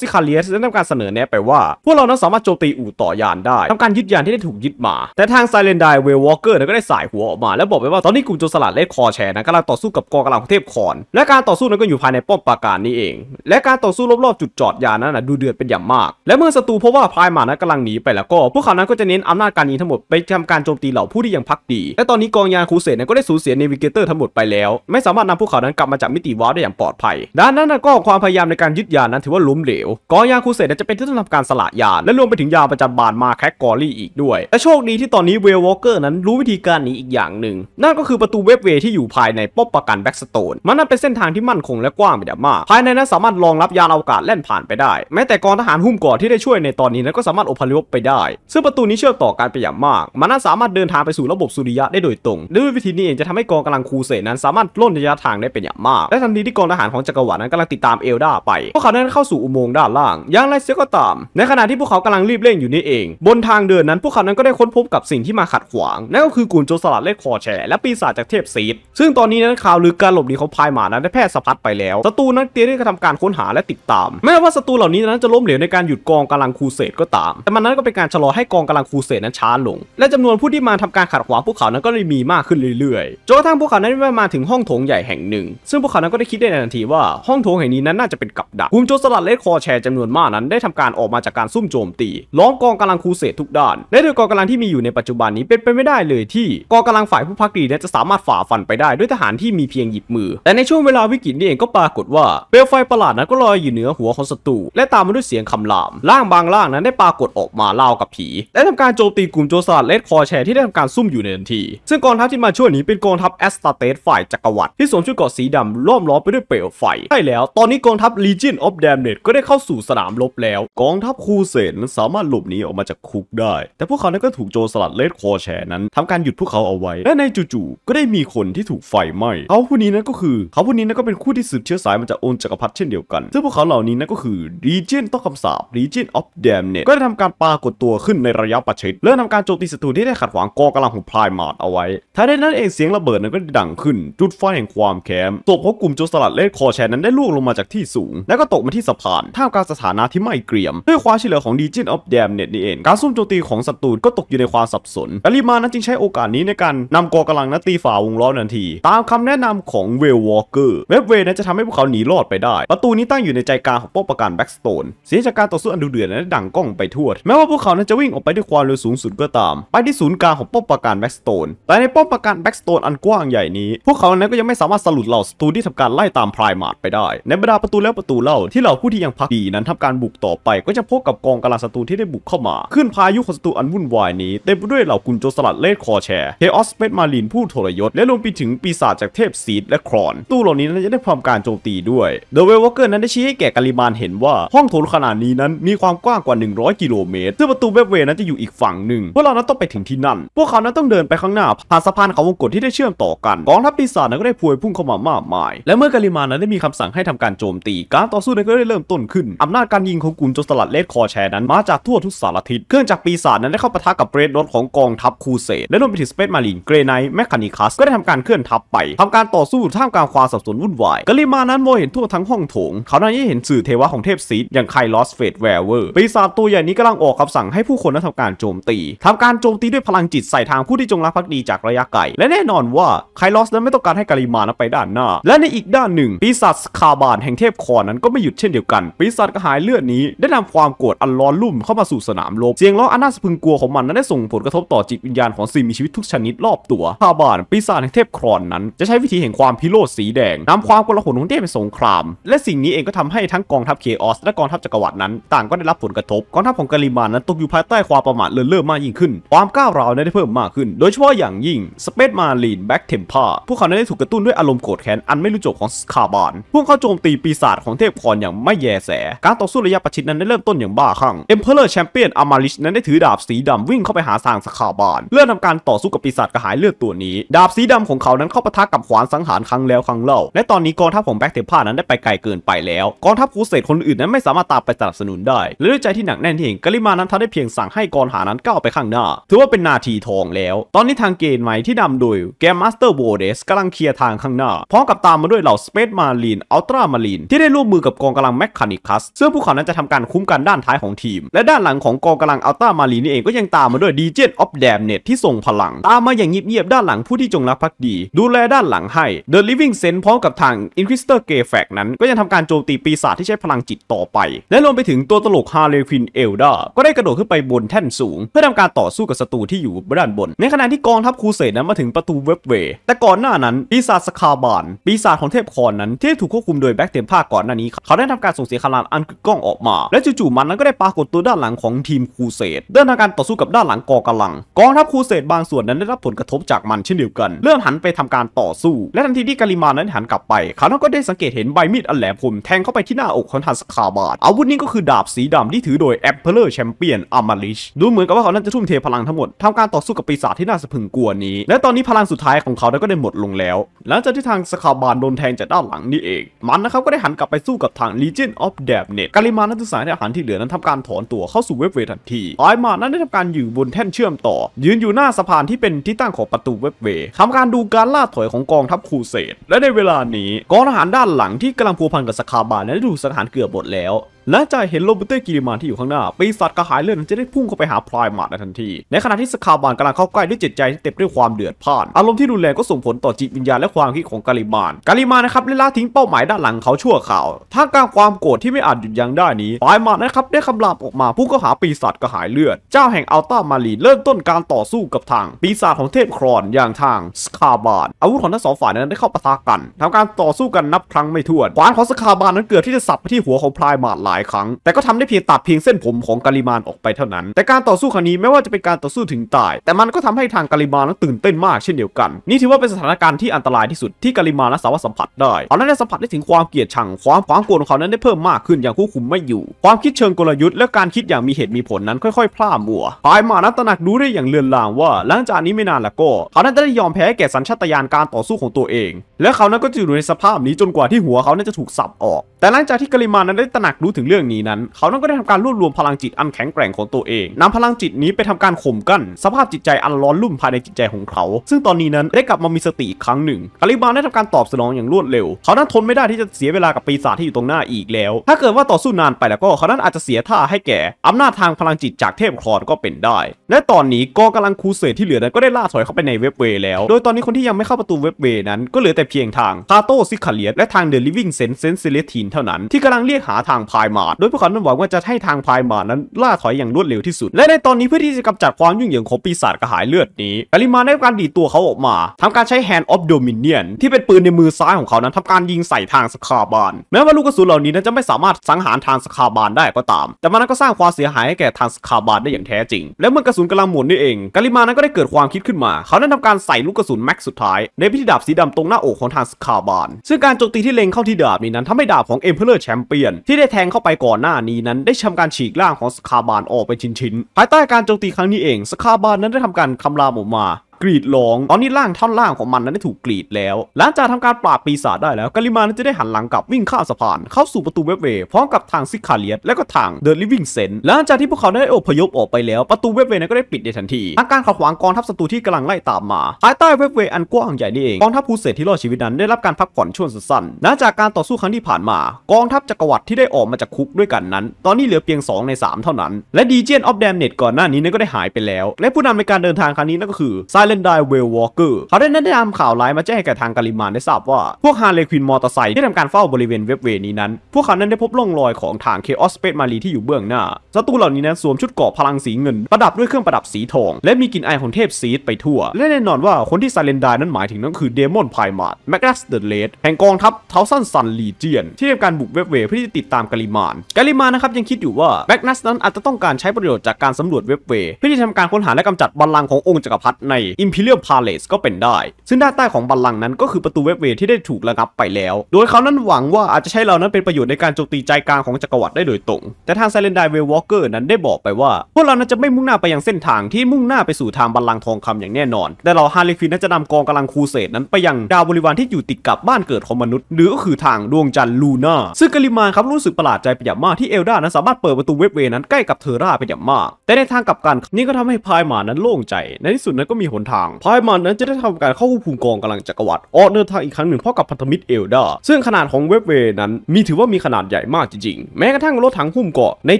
ซิคาเลียสได้ทำการเสนอแนะไปว่า พวกเรานั้นสามารถโจมตีอู่ต่อยานได้ทำการยึดยานที่ได้ถูกยึดมา แต่ทางไซเลนไดเวลวอลเกอร์ก็ได้สายหัวออกมา และบอกไปว่าตอนนี้กลุ่มโจรสลัดเลดคอแชร์นั้นกำลังต่อสู้กับกองกำลังของเทพคอนและการต่อสู้นั้นก็อยู่ภายในป้อมปราการนี้เอง และการต่อสู้รอบๆจุดจอดยานนั้นดูเดือดเป็นอย่างมาก และเมื่อศัตรูพบว่าพายมานั้นกำลังหนีไปแล้วก็ พวกเขานั้นก็จะเน้นอำนาจการยิงทั้งหมดไปทำการโจมตีเหล่าผู้ที่ยังพักดี และตอนนี้กองยานครูเซตก็ได้สูญเสียเนวิเกเตอร์ทั้งหมดไปแล้ว ไม่สามารถนำพวกเขานั้นกลับมาจากมิติวาร์ได้อย่างปลอดภัย ด้านนั้นก็ความพยายามในการยึดยานนั้นถือว่าล้มเหลว กองยานครูเซตจะเป็นที่ต้องทำการสละยานและรวมไปถึงยาประจำบานมาแคคกอรี่อีกด้วยและโชคดีที่ตอนนี้เวลวอลเกอร์นั้นรู้วิธีการนี้อีกอย่างหนึ่ง นั่นก็คือประตูเวฟเวที่อยู่ภายในป้อมปราการแบ็กสโตนมันนั้นเป็นเส้นทางที่มั่นคงและกว้างไปอย่างมาก ภายในนั้นสามารถรองรับยานอวกาศแล่นผ่านไปได้แม้แต่กองทหารหุ้มก่อที่ได้ช่วยในตอนนี้นั้นก็สามารถอพยพไปได้ซึ่งประตูนี้เชื่อมต่อกันไปอย่างมากมันน้นสามารถเดินทางไปสู่ระบบสุริยะได้โดยตรงด้วยวิธีนี้เองจะทำให้กองกำลังคูเสนนั้นสามารถล่นระยะทางได้เป็นอย่างมากและทันทีที่กองทหารของจักรวรรดินั้นกำลังติดตามเอลดาไปพวกเขาได้เข้าสู่อุโมงค์ด้านล่างอย่างไรเสียก็ตาม ในขณะที่พวกเขากำลังรีบเร่งอยู่นี่เอง บนทางเดินนั้นพวกเขานั้นก็ได้ค้นพบกับสิ่งที่มาขัดขวางนั่นก็คือกลุ่มโจรสลัดเล็กคอแฉและปีศาจจากเทพซีดซึ่งตอนนี้นั้นข่าวลือการหลบหนีของพายหมานั้นได้แพร่สะพัดไปแล้วศัตรูนั้นเตรียมที่จะทำการค้นหาและติดตามแม้ว่าศัตรูเหล่านี้นั้นจะล้มเหลวในการหยุดกองกำลังคูเสดก็ตาม แต่มันนั้นก็เป็นการชะลอให้กองกำลังคูเสดนั้นช้าลง และจำนวนผู้ที่มาการทำการขัดขวางพวกเขา นั้นก็เลยมีมากขึ้นเรื่อยๆจนกระทั่งพวกเขานั้นได้มาถึงห้องโถงใหญ่แห่งหนึ่ง ซึ่งพวกเขา นั้นก็ได้คิดได้ในทันทีว่าห้องโถงแห่งนี้นั้นน่าจะเป็นกับดัก กลุ่มโจรสลัดเลดคอแชร์จำนวนมากนั้น ได้ทำการออกมาจากการซุ่มโจมตีล้อมกองกำลังคูเสตทุกด้านและโดยกองกำลังที่มีอยู่ในปัจจุบันนี้เป็นไปไม่ได้เลยที่ กองกำลังฝ่ายผู้พักดีนั้นจะสามารถฝ่าฟันไปได้ด้วยทหารที่มีเพียงหยิบมือแต่ในช่วงเวลาวิกฤตนี้เองก็ปรากฏว่าเปลวไฟประหลาดนั้นก็ลอยอยู่เหนือหัวของศัตรู และตามมาด้วยเสียงคำรามร่างบางร่างนั้นได้ปรากฏออกมาเล่ากับผีและทำการโจมตีกลุ่มโจรสลัดเลดคอแชร์ที่ได้ทํการซุ่มอยู่ในทันที ซึ่งกองทัพที่มาช่วยนี้เป็นกองทัพแอสตาเตสฝ่ายจักรวรรดิที่สวมชุดเกราะสีดำล้อมล้อมไปด้วยเปลวไฟ ใช่แล้ว ตอนนี้กองทัพ Legion of Damned ก็ได้เข้าสู่สนามรบแล้ว กองทัพคูเซนสามารถหลบหนีออกมาจากคุกได้ แต่พวกเขานั้นก็ถูกโจรสลัดเลดคอแชนั้นทำการหยุดพวกเขาเอาไว้ และในจู่ๆ ก็ได้มีคนที่ถูกไฟไหม้เขาผู้นี้นั้นก็คือเขาผู้นี้นั้นก็เป็นคู่ที่สืบเชื้อสายมาจากองค์จักรพรรดิเช่นเดียวกัน ซึ่งพวกเขาเหล่านี้นั้นก็คือ Legion ต้องคำสาบ Legion of Damned ก็ได้ทำการปรากฏตัวขึ้นในระยะประชิดและทำการโจมตีศัตรูที่ได้ขัดขวางกองกำลังของพลายมาดเอาไว้ท้ายได้นั้นเองเสียงระเบิดนั้นก็ดังขึ้น จุดไฟแห่งความแค้นเพราะกลุ่มโจรสลัดเลดคอแชนนั้นได้ล่วงลงมาจากที่สูง และก็ตกมาที่สะพานท่ามกลางสถานะที่ไม่เกรียม ด้วยความเฉลียวของดีจินออฟเดมเน็ตนี่เอง การซุ่มโจมตีของศัตรูก็ตกอยู่ในความสับสนอลิรมานั้นจึงใช้โอกาสนี้ในการนำกองกำลังนั้นตีฝ่าวงล้อมทันที ตามคำแนะนำของเวลวอลเกอร์เว็บเวนั้นจะทำให้พวกเขาหนีรอดไปได้ประตูนี้ตั้งอยู่ในใจกลางของป้อมปราการแบ็กสโตนเสียงจากการต่อสู้อันดุเดือดนั้นดังก้องไปทั่วแม้ว่าพวกเขานั้นจะวิ่งออกไปด้วยความเร็วสูงสุดก็ตาม ไปที่ศูนย์กลางขับป้อมปราการแบ็กสโตน แต่ในป้อมปราการแบ็กสโตนอันกว้างใหญ่นี้ พวกเขาเนั้นก็ยังไม่สามารถสลุดเหล่าศัตรูที่ทำการไล่ตามพรายมารดไปได้ ในบรรดาประตูแล้วประตูเล่าที่เหล่าผู้ที่ยังพักดีนั้นทำการบุกต่อไป ก็จะพบกับกองกำลังศัตรูที่ได้บุกเข้ามา ขึ้นพายุของศัตรูอันวุ่นวายนี้เต็มไปด้วยเหล่ากุญโจสลัดเลดคอแชร์เฮออสเปดมาลินผู้ทรยศและรวมไปถึงปีศาจจากเทพซีดและครอน ตู้เหล่านี้นั้นจะได้ความการโจมตีด้วย เดอะเวลวอเกอร์นั้นได้ชี้ให้แก่กาลิมานเห็นว่า ห้องโถงขนาดนี้นั้นมีความกว้างกว่า 100 กิโลเมตรซึ่งประตูเวบเวนั้นจะอยู่อีกฝั่งหนึ่งพวกเรานั้นต้องไปถึงที่นั่นพวกเขานั้นต้องเดินไปข้างหน้าผ่านสะพานเขาวงกตที่ได้เชื่อมต่อกันกองทัพปีศาจนั้นก็ได้พวยพุ่งเข้ามามากมาย และเมื่อกาลิมานั้นได้มีคำสั่งให้ทำการโจมตีการต่อสู้นั้นก็ได้เริ่มต้นขึ้นอำนาจการยิงของกลุ่มโจรสลัดเลดคอแชร์นั้นมาจากทั่วทุกสารทิศเครื่องจักรปีศาจนั้นได้เข้าปะทะกับเรดรถของกองทัพคูเซและรวมไปถึงสเปซมารีนเกรไนแมคคานิคัสก็ได้ทำการเคลื่อนทัพไป ทำการต่อสู้ท่ามกลางความสับสนวุ่นวายกาลิมานั้นมองเห็นทั่วทั้งห้องโถง เขานั้นยังเห็นสื่อเทวะของเทพซีดอย่างไคลอสเฟดแวร์เวอร์ปีศาจตัวใหญ่นี้กลังออกคสั่งให้ผู้คนนั้นทำการโจมตีทการโจมตีด้วยพลังจจิตใส่ทางผู้ที่จงรักภักดีจากระยะไกล และแน่นอนว่าไคลอสนั้นไม่ต้องการให้กาลิมานไปด้านหน้า และในอีกด้านหนึ่ง ปีศาจคาบานแห่งเทพคอนนั้นก็ไม่หยุดเช่นเดียวกัน ปีศาจกระหายเลือดนี้ ได้นำความโกรธอันร้อนรุ่มเข้ามาสู่สนามรบเสียงร้องอันน่าสะพึงกลัวของมันนั้นได้ส่งผลกระทบต่อจิตวิญญาณของสิ่งมีชีวิตทุกชนิด รอบตัวคาบานปีศาจแห่งเทพครอนนั้น จะใช้วิธีแห่งความพิโรธสีแดงนำความกลาหลของเทพไป็นสงครามและสิ่งนี้เองก็ทำให้ทั้งกองทัพเคออสและกองทัพจักรวรรดินั้น ต่างก็ได้รับผลกระทบกองทัพของกาลิมานนั้นตกอยู่ภายใต้ความประมาทเลินเล่อมากยิ่งขึ้น ความก้าวร้าวในได้เพิ่มมากขึ้น โดยเฉพาะอย่างยิ่ง สเปซมาลีน แบ็กเทมพาพวกเขาได้ถูกกระตุ้นด้วยอารมณ์โกรธแค้น อันไม่รู้จบของสคาบาน พวกเขาโจมตีปีศาจของเทพคอนอย่างไม่แยแส การต่อสู้ระยะประชิดนั้นได้เริ่มต้นอย่างบ้าคลั่งเอ็มเพลเลอร์แชมเปี้ยนอามาริชนั้นได้ถือดาบสีดำวิ่งเข้าไปหาทางสคาบานเพื่อทำการต่อสู้กับปีศาจกระหายเลือดตัวนี้ ดาบสีดำของเขานั้นเข้าปะทะกับขวานสังหารครั้งแล้วครั้งเล่า และตอนนี้กองทัพของแบ็กเทมพานั้นได้ไปไกลเกินไปแล้วกองทัพครูเสดคนอื่นนั้นไม่สามารถตามไปสนับสนุนได้และด้วยใจที่หนักแน่นเองกาลิมานั้นทำได้เพียงสั่งให้กองหานั้นก้าวไปข้างหน้า ถือว่าเป็นนาทีีทองแล้ว ตอนนี้ทางเกณฑ์ใหม่ที่นำโดยแกมมาสเตอร์โบเดสกำลังเคลียร์ทางข้างหน้าพร้อมกับตามมาด้วยเหล่าสเปซมาลีนอัลตรามาลีนที่ได้ร่วมมือกับกองกำลังแมคคานิคัสซึ่งพวกเขานั้นจะทำการคุ้มกันด้านท้ายของทีม และด้านหลังของกองกำลังอัลตรามาลีนนี่เองก็ยังตามมาด้วยดีเจนออฟแดมเน็ตที่ส่งพลังตามมาอย่างเงียบๆด้านหลังผู้ที่จงรักภักดี ดูแลด้านหลังให้เดอะลิฟวิ่งเซนพร้อมกับทางอินควิสเตอร์เกแฟกนั้น ก็ยังทำการโจมตีปีศาจที่ใช้พลังจิตต่อไป และรวมไปถึงตัวตลกฮาร์เลควินเอลดาก็ได้กระโดดขึ้นไปบนแท่นสูง เพื่อทำการต่อสู้กับศัตรูที่อยู่ได้านบนในขณะที่กองทัพครูเสดนั้นมาถึงประตูเว็บเวย์แต่ก่อนหน้านั้น ปีศาจสคาบาน ปีศาจของเทพคอนนั้น ที่ถูกควบคุมโดยแบ็กเต็มภาคก่อนหน้านี้เขาได้ทำการส่งเสียงคานอันกึกก้องออกมาและจู่ๆมันนั้นก็ได้ปรากฏตัวด้านหลังของทีมครูเสดเดินทางการต่อสู้กับด้านหลังกองกำลัง กองทัพครูเสดบางส่วนนั้นได้รับผลกระทบจากมันเช่นเดียวกันเริ่มหันไปทำการต่อสู้ และทันทีที่กาลิมานั้นหันกลับไปเขาก็ได้สังเกตเห็นใบมีดอันแหลมคมแทงเข้าไปที่หน้าอกของทันสคาบานอาวุธนี้ก็คือดาบสีดำที่ถือโดยแอปเปิลเลอร์แชมเปี้ยนอามาริชดูเหมือนกับว่าเขานั้นจะทุ่มเทพลังทั้งหมดทำการต่อสู้กับปีศาจที่น่าสะพึงกลัวนี้ และตอนนี้พลังสุดท้ายของเขาก็ได้หมดลงแล้ว หลังจากที่ทางสคาบานโดนแทงจากด้านหลังนี่เอง มันนะครับก็ได้หันกลับไปสู้กับทาง Legion of d a m n e t กาลิมานักศึกษาในอาหารที่เหลือนั้นทำการถอนตัวเข้าสู่เว็บเวทันทีไอมานั้นได้ทำการอยู่บนแท่นเชื่อมต่อ ยืนอยู่หน้าสะพานที่เป็นที่ตั้งของประตูเว็บเวทำการดูการล่าถอยของกองทัพครูเสดและในเวลานี้ กองทหารด้านหลังที่กำลังพัวพันกับสคาบานนั้นูสถานเกือบหมดแล้วและจากเห็นโรบูเต้กิริมานที่อยู่ข้างหน้าปีศาจกระหายเลือดจะได้พุ่งเข้าไปหาพลายมาดในทันที ในขณะที่สคาบานกำลังเข้าใกล้ด้วยจิตใจที่เต็มด้วยความเดือดพล่าน อารมณ์ที่รุนแรงก็ส่งผลต่อจิตวิญญาณและความคิดของกาลิมานกาลิมานนะครับได้ล่าทิ้งเป้าหมายด้านหลังเขาชั่วข่าวท่ามกลางความโกรธที่ไม่อาจหยุดยั้งได้นี้พลายมาดนะครับได้คำรามออกมาพุ่งเข้าหาปีศาจกระหายเลือด เจ้าแห่งอัลต้ามารีเริ่มต้นการต่อสู้กับทาง ปีศาจของเทพครอนอย่างทางสคาบานอาวุธของทั้งสองฝ่ายนั้นได้เข้าปะทะกันทำการต่อสู้กันนับครั้งไม่ถ้วนขวานของสคาบานนั้นเกือบที่จะสับไปที่หัวของพลายมาดหลายายครั้งแต่ก็ทำได้เพียงตัดเพียงเส้นผมของกาลิมานออกไปเท่านั้น แต่การต่อสู้ครั้งนี้ไม่ว่าจะเป็นการต่อสู้ถึงตาย แต่มันก็ทำให้ทางกาลิมานนั้นตื่นเต้นมากเช่นเดียวกัน นี่ถือว่าเป็นสถานการณ์ที่อันตรายที่สุดที่กาลิมานสามารถสัมผัสได้เขาได้สัมผัสได้ถึงความเกลียดชัง ความความโกรธของเขานั้นได้เพิ่มมากขึ้นอย่างควบคุมไม่อยู่ ความคิดเชิงกลยุทธ์และการคิดอย่างมีเหตุมีผลนั้นค่อยๆพล่ามัวภายมานั้นตระหนักรู้ได้อย่างเลือนลางว่า หลังจากนี้ไม่นานละก็เขานั้นจะได้ยอมแพ้แก่สัญชาตญาณการต่อสู้ของตัวเอง และเขานั้นก็จะอยู่ในสภาพนี้จนกว่าที่หัวเขานั้นจะถูกสับออกแต่หลังจากที่กลิมานั้นได้ตระหนักรู้ถึงเรื่องนี้นั้น เขานั้นก็ได้ทำการรวบรวมพลังจิตอันแข็งแกร่งของตัวเองนำพลังจิตนี้ไปทำการข่มกั้นสภาพจิตใจอันร้อนรุ่มภายในจิตใจของเขา ซึ่งตอนนี้นั้นได้กลับมามีสติอีกครั้งหนึ่งกลิมานได้ทำการตอบสนองอย่างรวดเร็ว เขานั้นทนไม่ได้ที่จะเสียเวลากับปีศาจที่อยู่ตรงหน้าอีกแล้ว ถ้าเกิดว่าต่อสู้นานไปแล้วก็เขานั้นอาจจะเสียท่าให้แก่อำนาจทางพลังจิตจากเทพครอนก็เป็นได้และตอนนี้กอกกำลังคูเสดที่เหลือนั้นก็ได้ล่าถอยเข้าไปในเว็บเวแล้ว โดยตอนนี้คนที่ยังไม่เข้าประตูเว็บเวนั้นก็เหลือแต่เพียงทางคาโต้ซิคาเลียและทางเดลิวิ่งเซนเซนเซเลทีนเท่านั้นที่กำลังเรียกหาทางพายมาดโดยพวกเขา้หวังว่าจะให้ทางพายมาดนั้นล่าถอยอย่างรวดเร็วที่สุด และในตอนนี้เพื่อที่จะกำจัดความยุ่งเหยิงของปีศาจกระหายเลือดนี้ กาลิมาได้การดีตัวเขาออกมา ทำการใช้แฮนด์ออฟโดมิเนียนที่เป็นปืนในมือซ้ายของเขานั้น ทำการยิงใส่ทางสคาบาน แม้ว่าลูกกระสุนเหล่านี้นั้นจะไม่สามารถสังหารทางสคาบานได้ก็ตาม แต่มันก็สร้างความเสียหายให้แก่ทางสคาบานได้อย่างแท้จริง และเมื่อกระสุนกำลังหมุนนี่เองกาลิมานั้นก็ได้เกิดความคิดขึ้นมา เขานั้นทำการใส่ลูกกระสุนแม็กสุดท้ายในพิธีดาบสีดำตรงหน้าอกของทางสคาบานซึ่งการโจมตีที่เล็งเข้าที่ดาบนี้นั้นทำให้ดาบขของลเลอร์แชมเปี้ยนที่ได้แทงเข้าไปก่อนหน้านี้นั้นได้ทำการฉีกร่างของสคาบานออกเป็นชิ้นๆภายใต้การโจมตีครั้งนี้เอง สคาบานนั้นได้ทำการคำรามออกมากรีดร้อง ตอนนี้ร่างท่อนล่างของมันนั้นได้ถูกกรีดแล้ว หลังจากทำการปราบปีศาจได้แล้วกาลิมานั้นจะได้หันหลังกลับวิ่งข้ามสะพาน เข้าสู่ประตูเว็บเวพร้อมกับทางซิคาเลียสและก็ทางเดอะลิฟวิ่งเซนหลังจากที่พวกเขาได้อพยพออกไปแล้ว ประตูเว็บเวนั้นก็ได้ปิดในทันทีทางการขัดขวางกองทัพศัตรูที่กำลังไล่ตามมา ภายใต้เว็บเวอันกว้างใหญ่นี่เอง กองทัพผู้เสจที่รอดชีวิตนั้นได้รับการพักผ่อนช่วงสั้นๆหลังจากการต่อสู้ครั้งที่ผ่านมา กองทัพจักรวรรดิที่ได้ออกมาจากคุกด้วยกันนั้น ตอนนี้เหลือเพียง2ใน3 เท่านั้น และดีเจนออฟแดมเน็ตก่อนหน้านี้นั้นก็ได้หายไปแล้ว และผู้นำในการเดินทางครั้งนี้นั่นก็คือซาเล่นได้เวลวอลเกอร์เขาได้นั้นได้นำข่าวร้ายมาแจ้งให้แก่ทางกาลิมานได้ทราบว่าพวกฮาเลควินมอเตอร์ไซค์ที่ทำการเฝ้าบริเวณเว็บเวนี้นั้น พวกเขานั้นได้พบร่องรอยของทางเคออสเปซมารีที่อยู่เบื้องหน้าศัตรูเหล่านี้นั้นสวมชุดเกราะพลังสีเงิน ประดับด้วยเครื่องประดับสีทอง และมีกลิ่นอายของเทพซีดไปทั่วและแน่นอนว่าคนที่ซาเลนดานั้นหมายถึงนั่นคือเดมอนไพมาร์แมกนัสเดอะเลดแห่งกองทัพเทาสันซันลีเจียนที่ทำการบุกเว็บเวเพื่อที่จะติดตามกาลิมานกาลิมานนะครับยังคิดอยู่ว่าแมกนัสนั้นอาจจะต้องการใช้ประโยชน์จากการสำรวจเว็บเวเพื่อที่ทำการค้นหาและกำจัดบัลลังก์ขององค์จักรพรรดิใน Imperial Palace ก็เป็นได้ ซึ่งด้านใต้ของบัลลังก์นั้นก็คือประตูเวบเวที่ได้ถูกระงับไปแล้ว โดยเขานั้นหวังว่าอาจจะใช้เรานั้นเป็นประโยชน์ในการโจมตีใจกลางของจักรวรรดิได้โดยตรง แต่ทางไซเลนไดเวลวอลเกอร์นั้นได้บอกไปว่า พวกเรานั้นจะไม่มุ่งหน้าไปยังเส้นทางที่มุ่งหน้าไปสู่ทางบัลลังก์ทองคำอย่างแน่นอน แต่เราฮาริฟินนั้นจะนำกองกำลังครูเสดนั้นไปยังดาวบริวารที่อยู่ติดกับบ้านเกิดของมนุษย์ หรือก็คือทางดวงจันทร์ลูน่าซึ่งกลิมานครับรู้สึกประหลาดใจเป็นอย่างมากที่เอลดานั้นสามารถเปิดประตูเวฟเวนั้นใกล้กับเทอร่าเป็นอย่างมาก แต่ในทางกลับกันนี่ก็ทำให้พายหมานั้นโล่งใจ ในที่สุดนั้นก็มีหนทางพายมันนั้นจะได้ทำการเข้าควบคุมกองกำลังจักรวรรดิออกเดินทางอีกครั้งหนึ่งพร้อมกับพันธมิตรเอลดาซึ่งขนาดของเว็บเวนั้นมีถือว่ามีขนาดใหญ่มากจริงๆ แม้กระทั่งรถถังหุ้มเกาะใน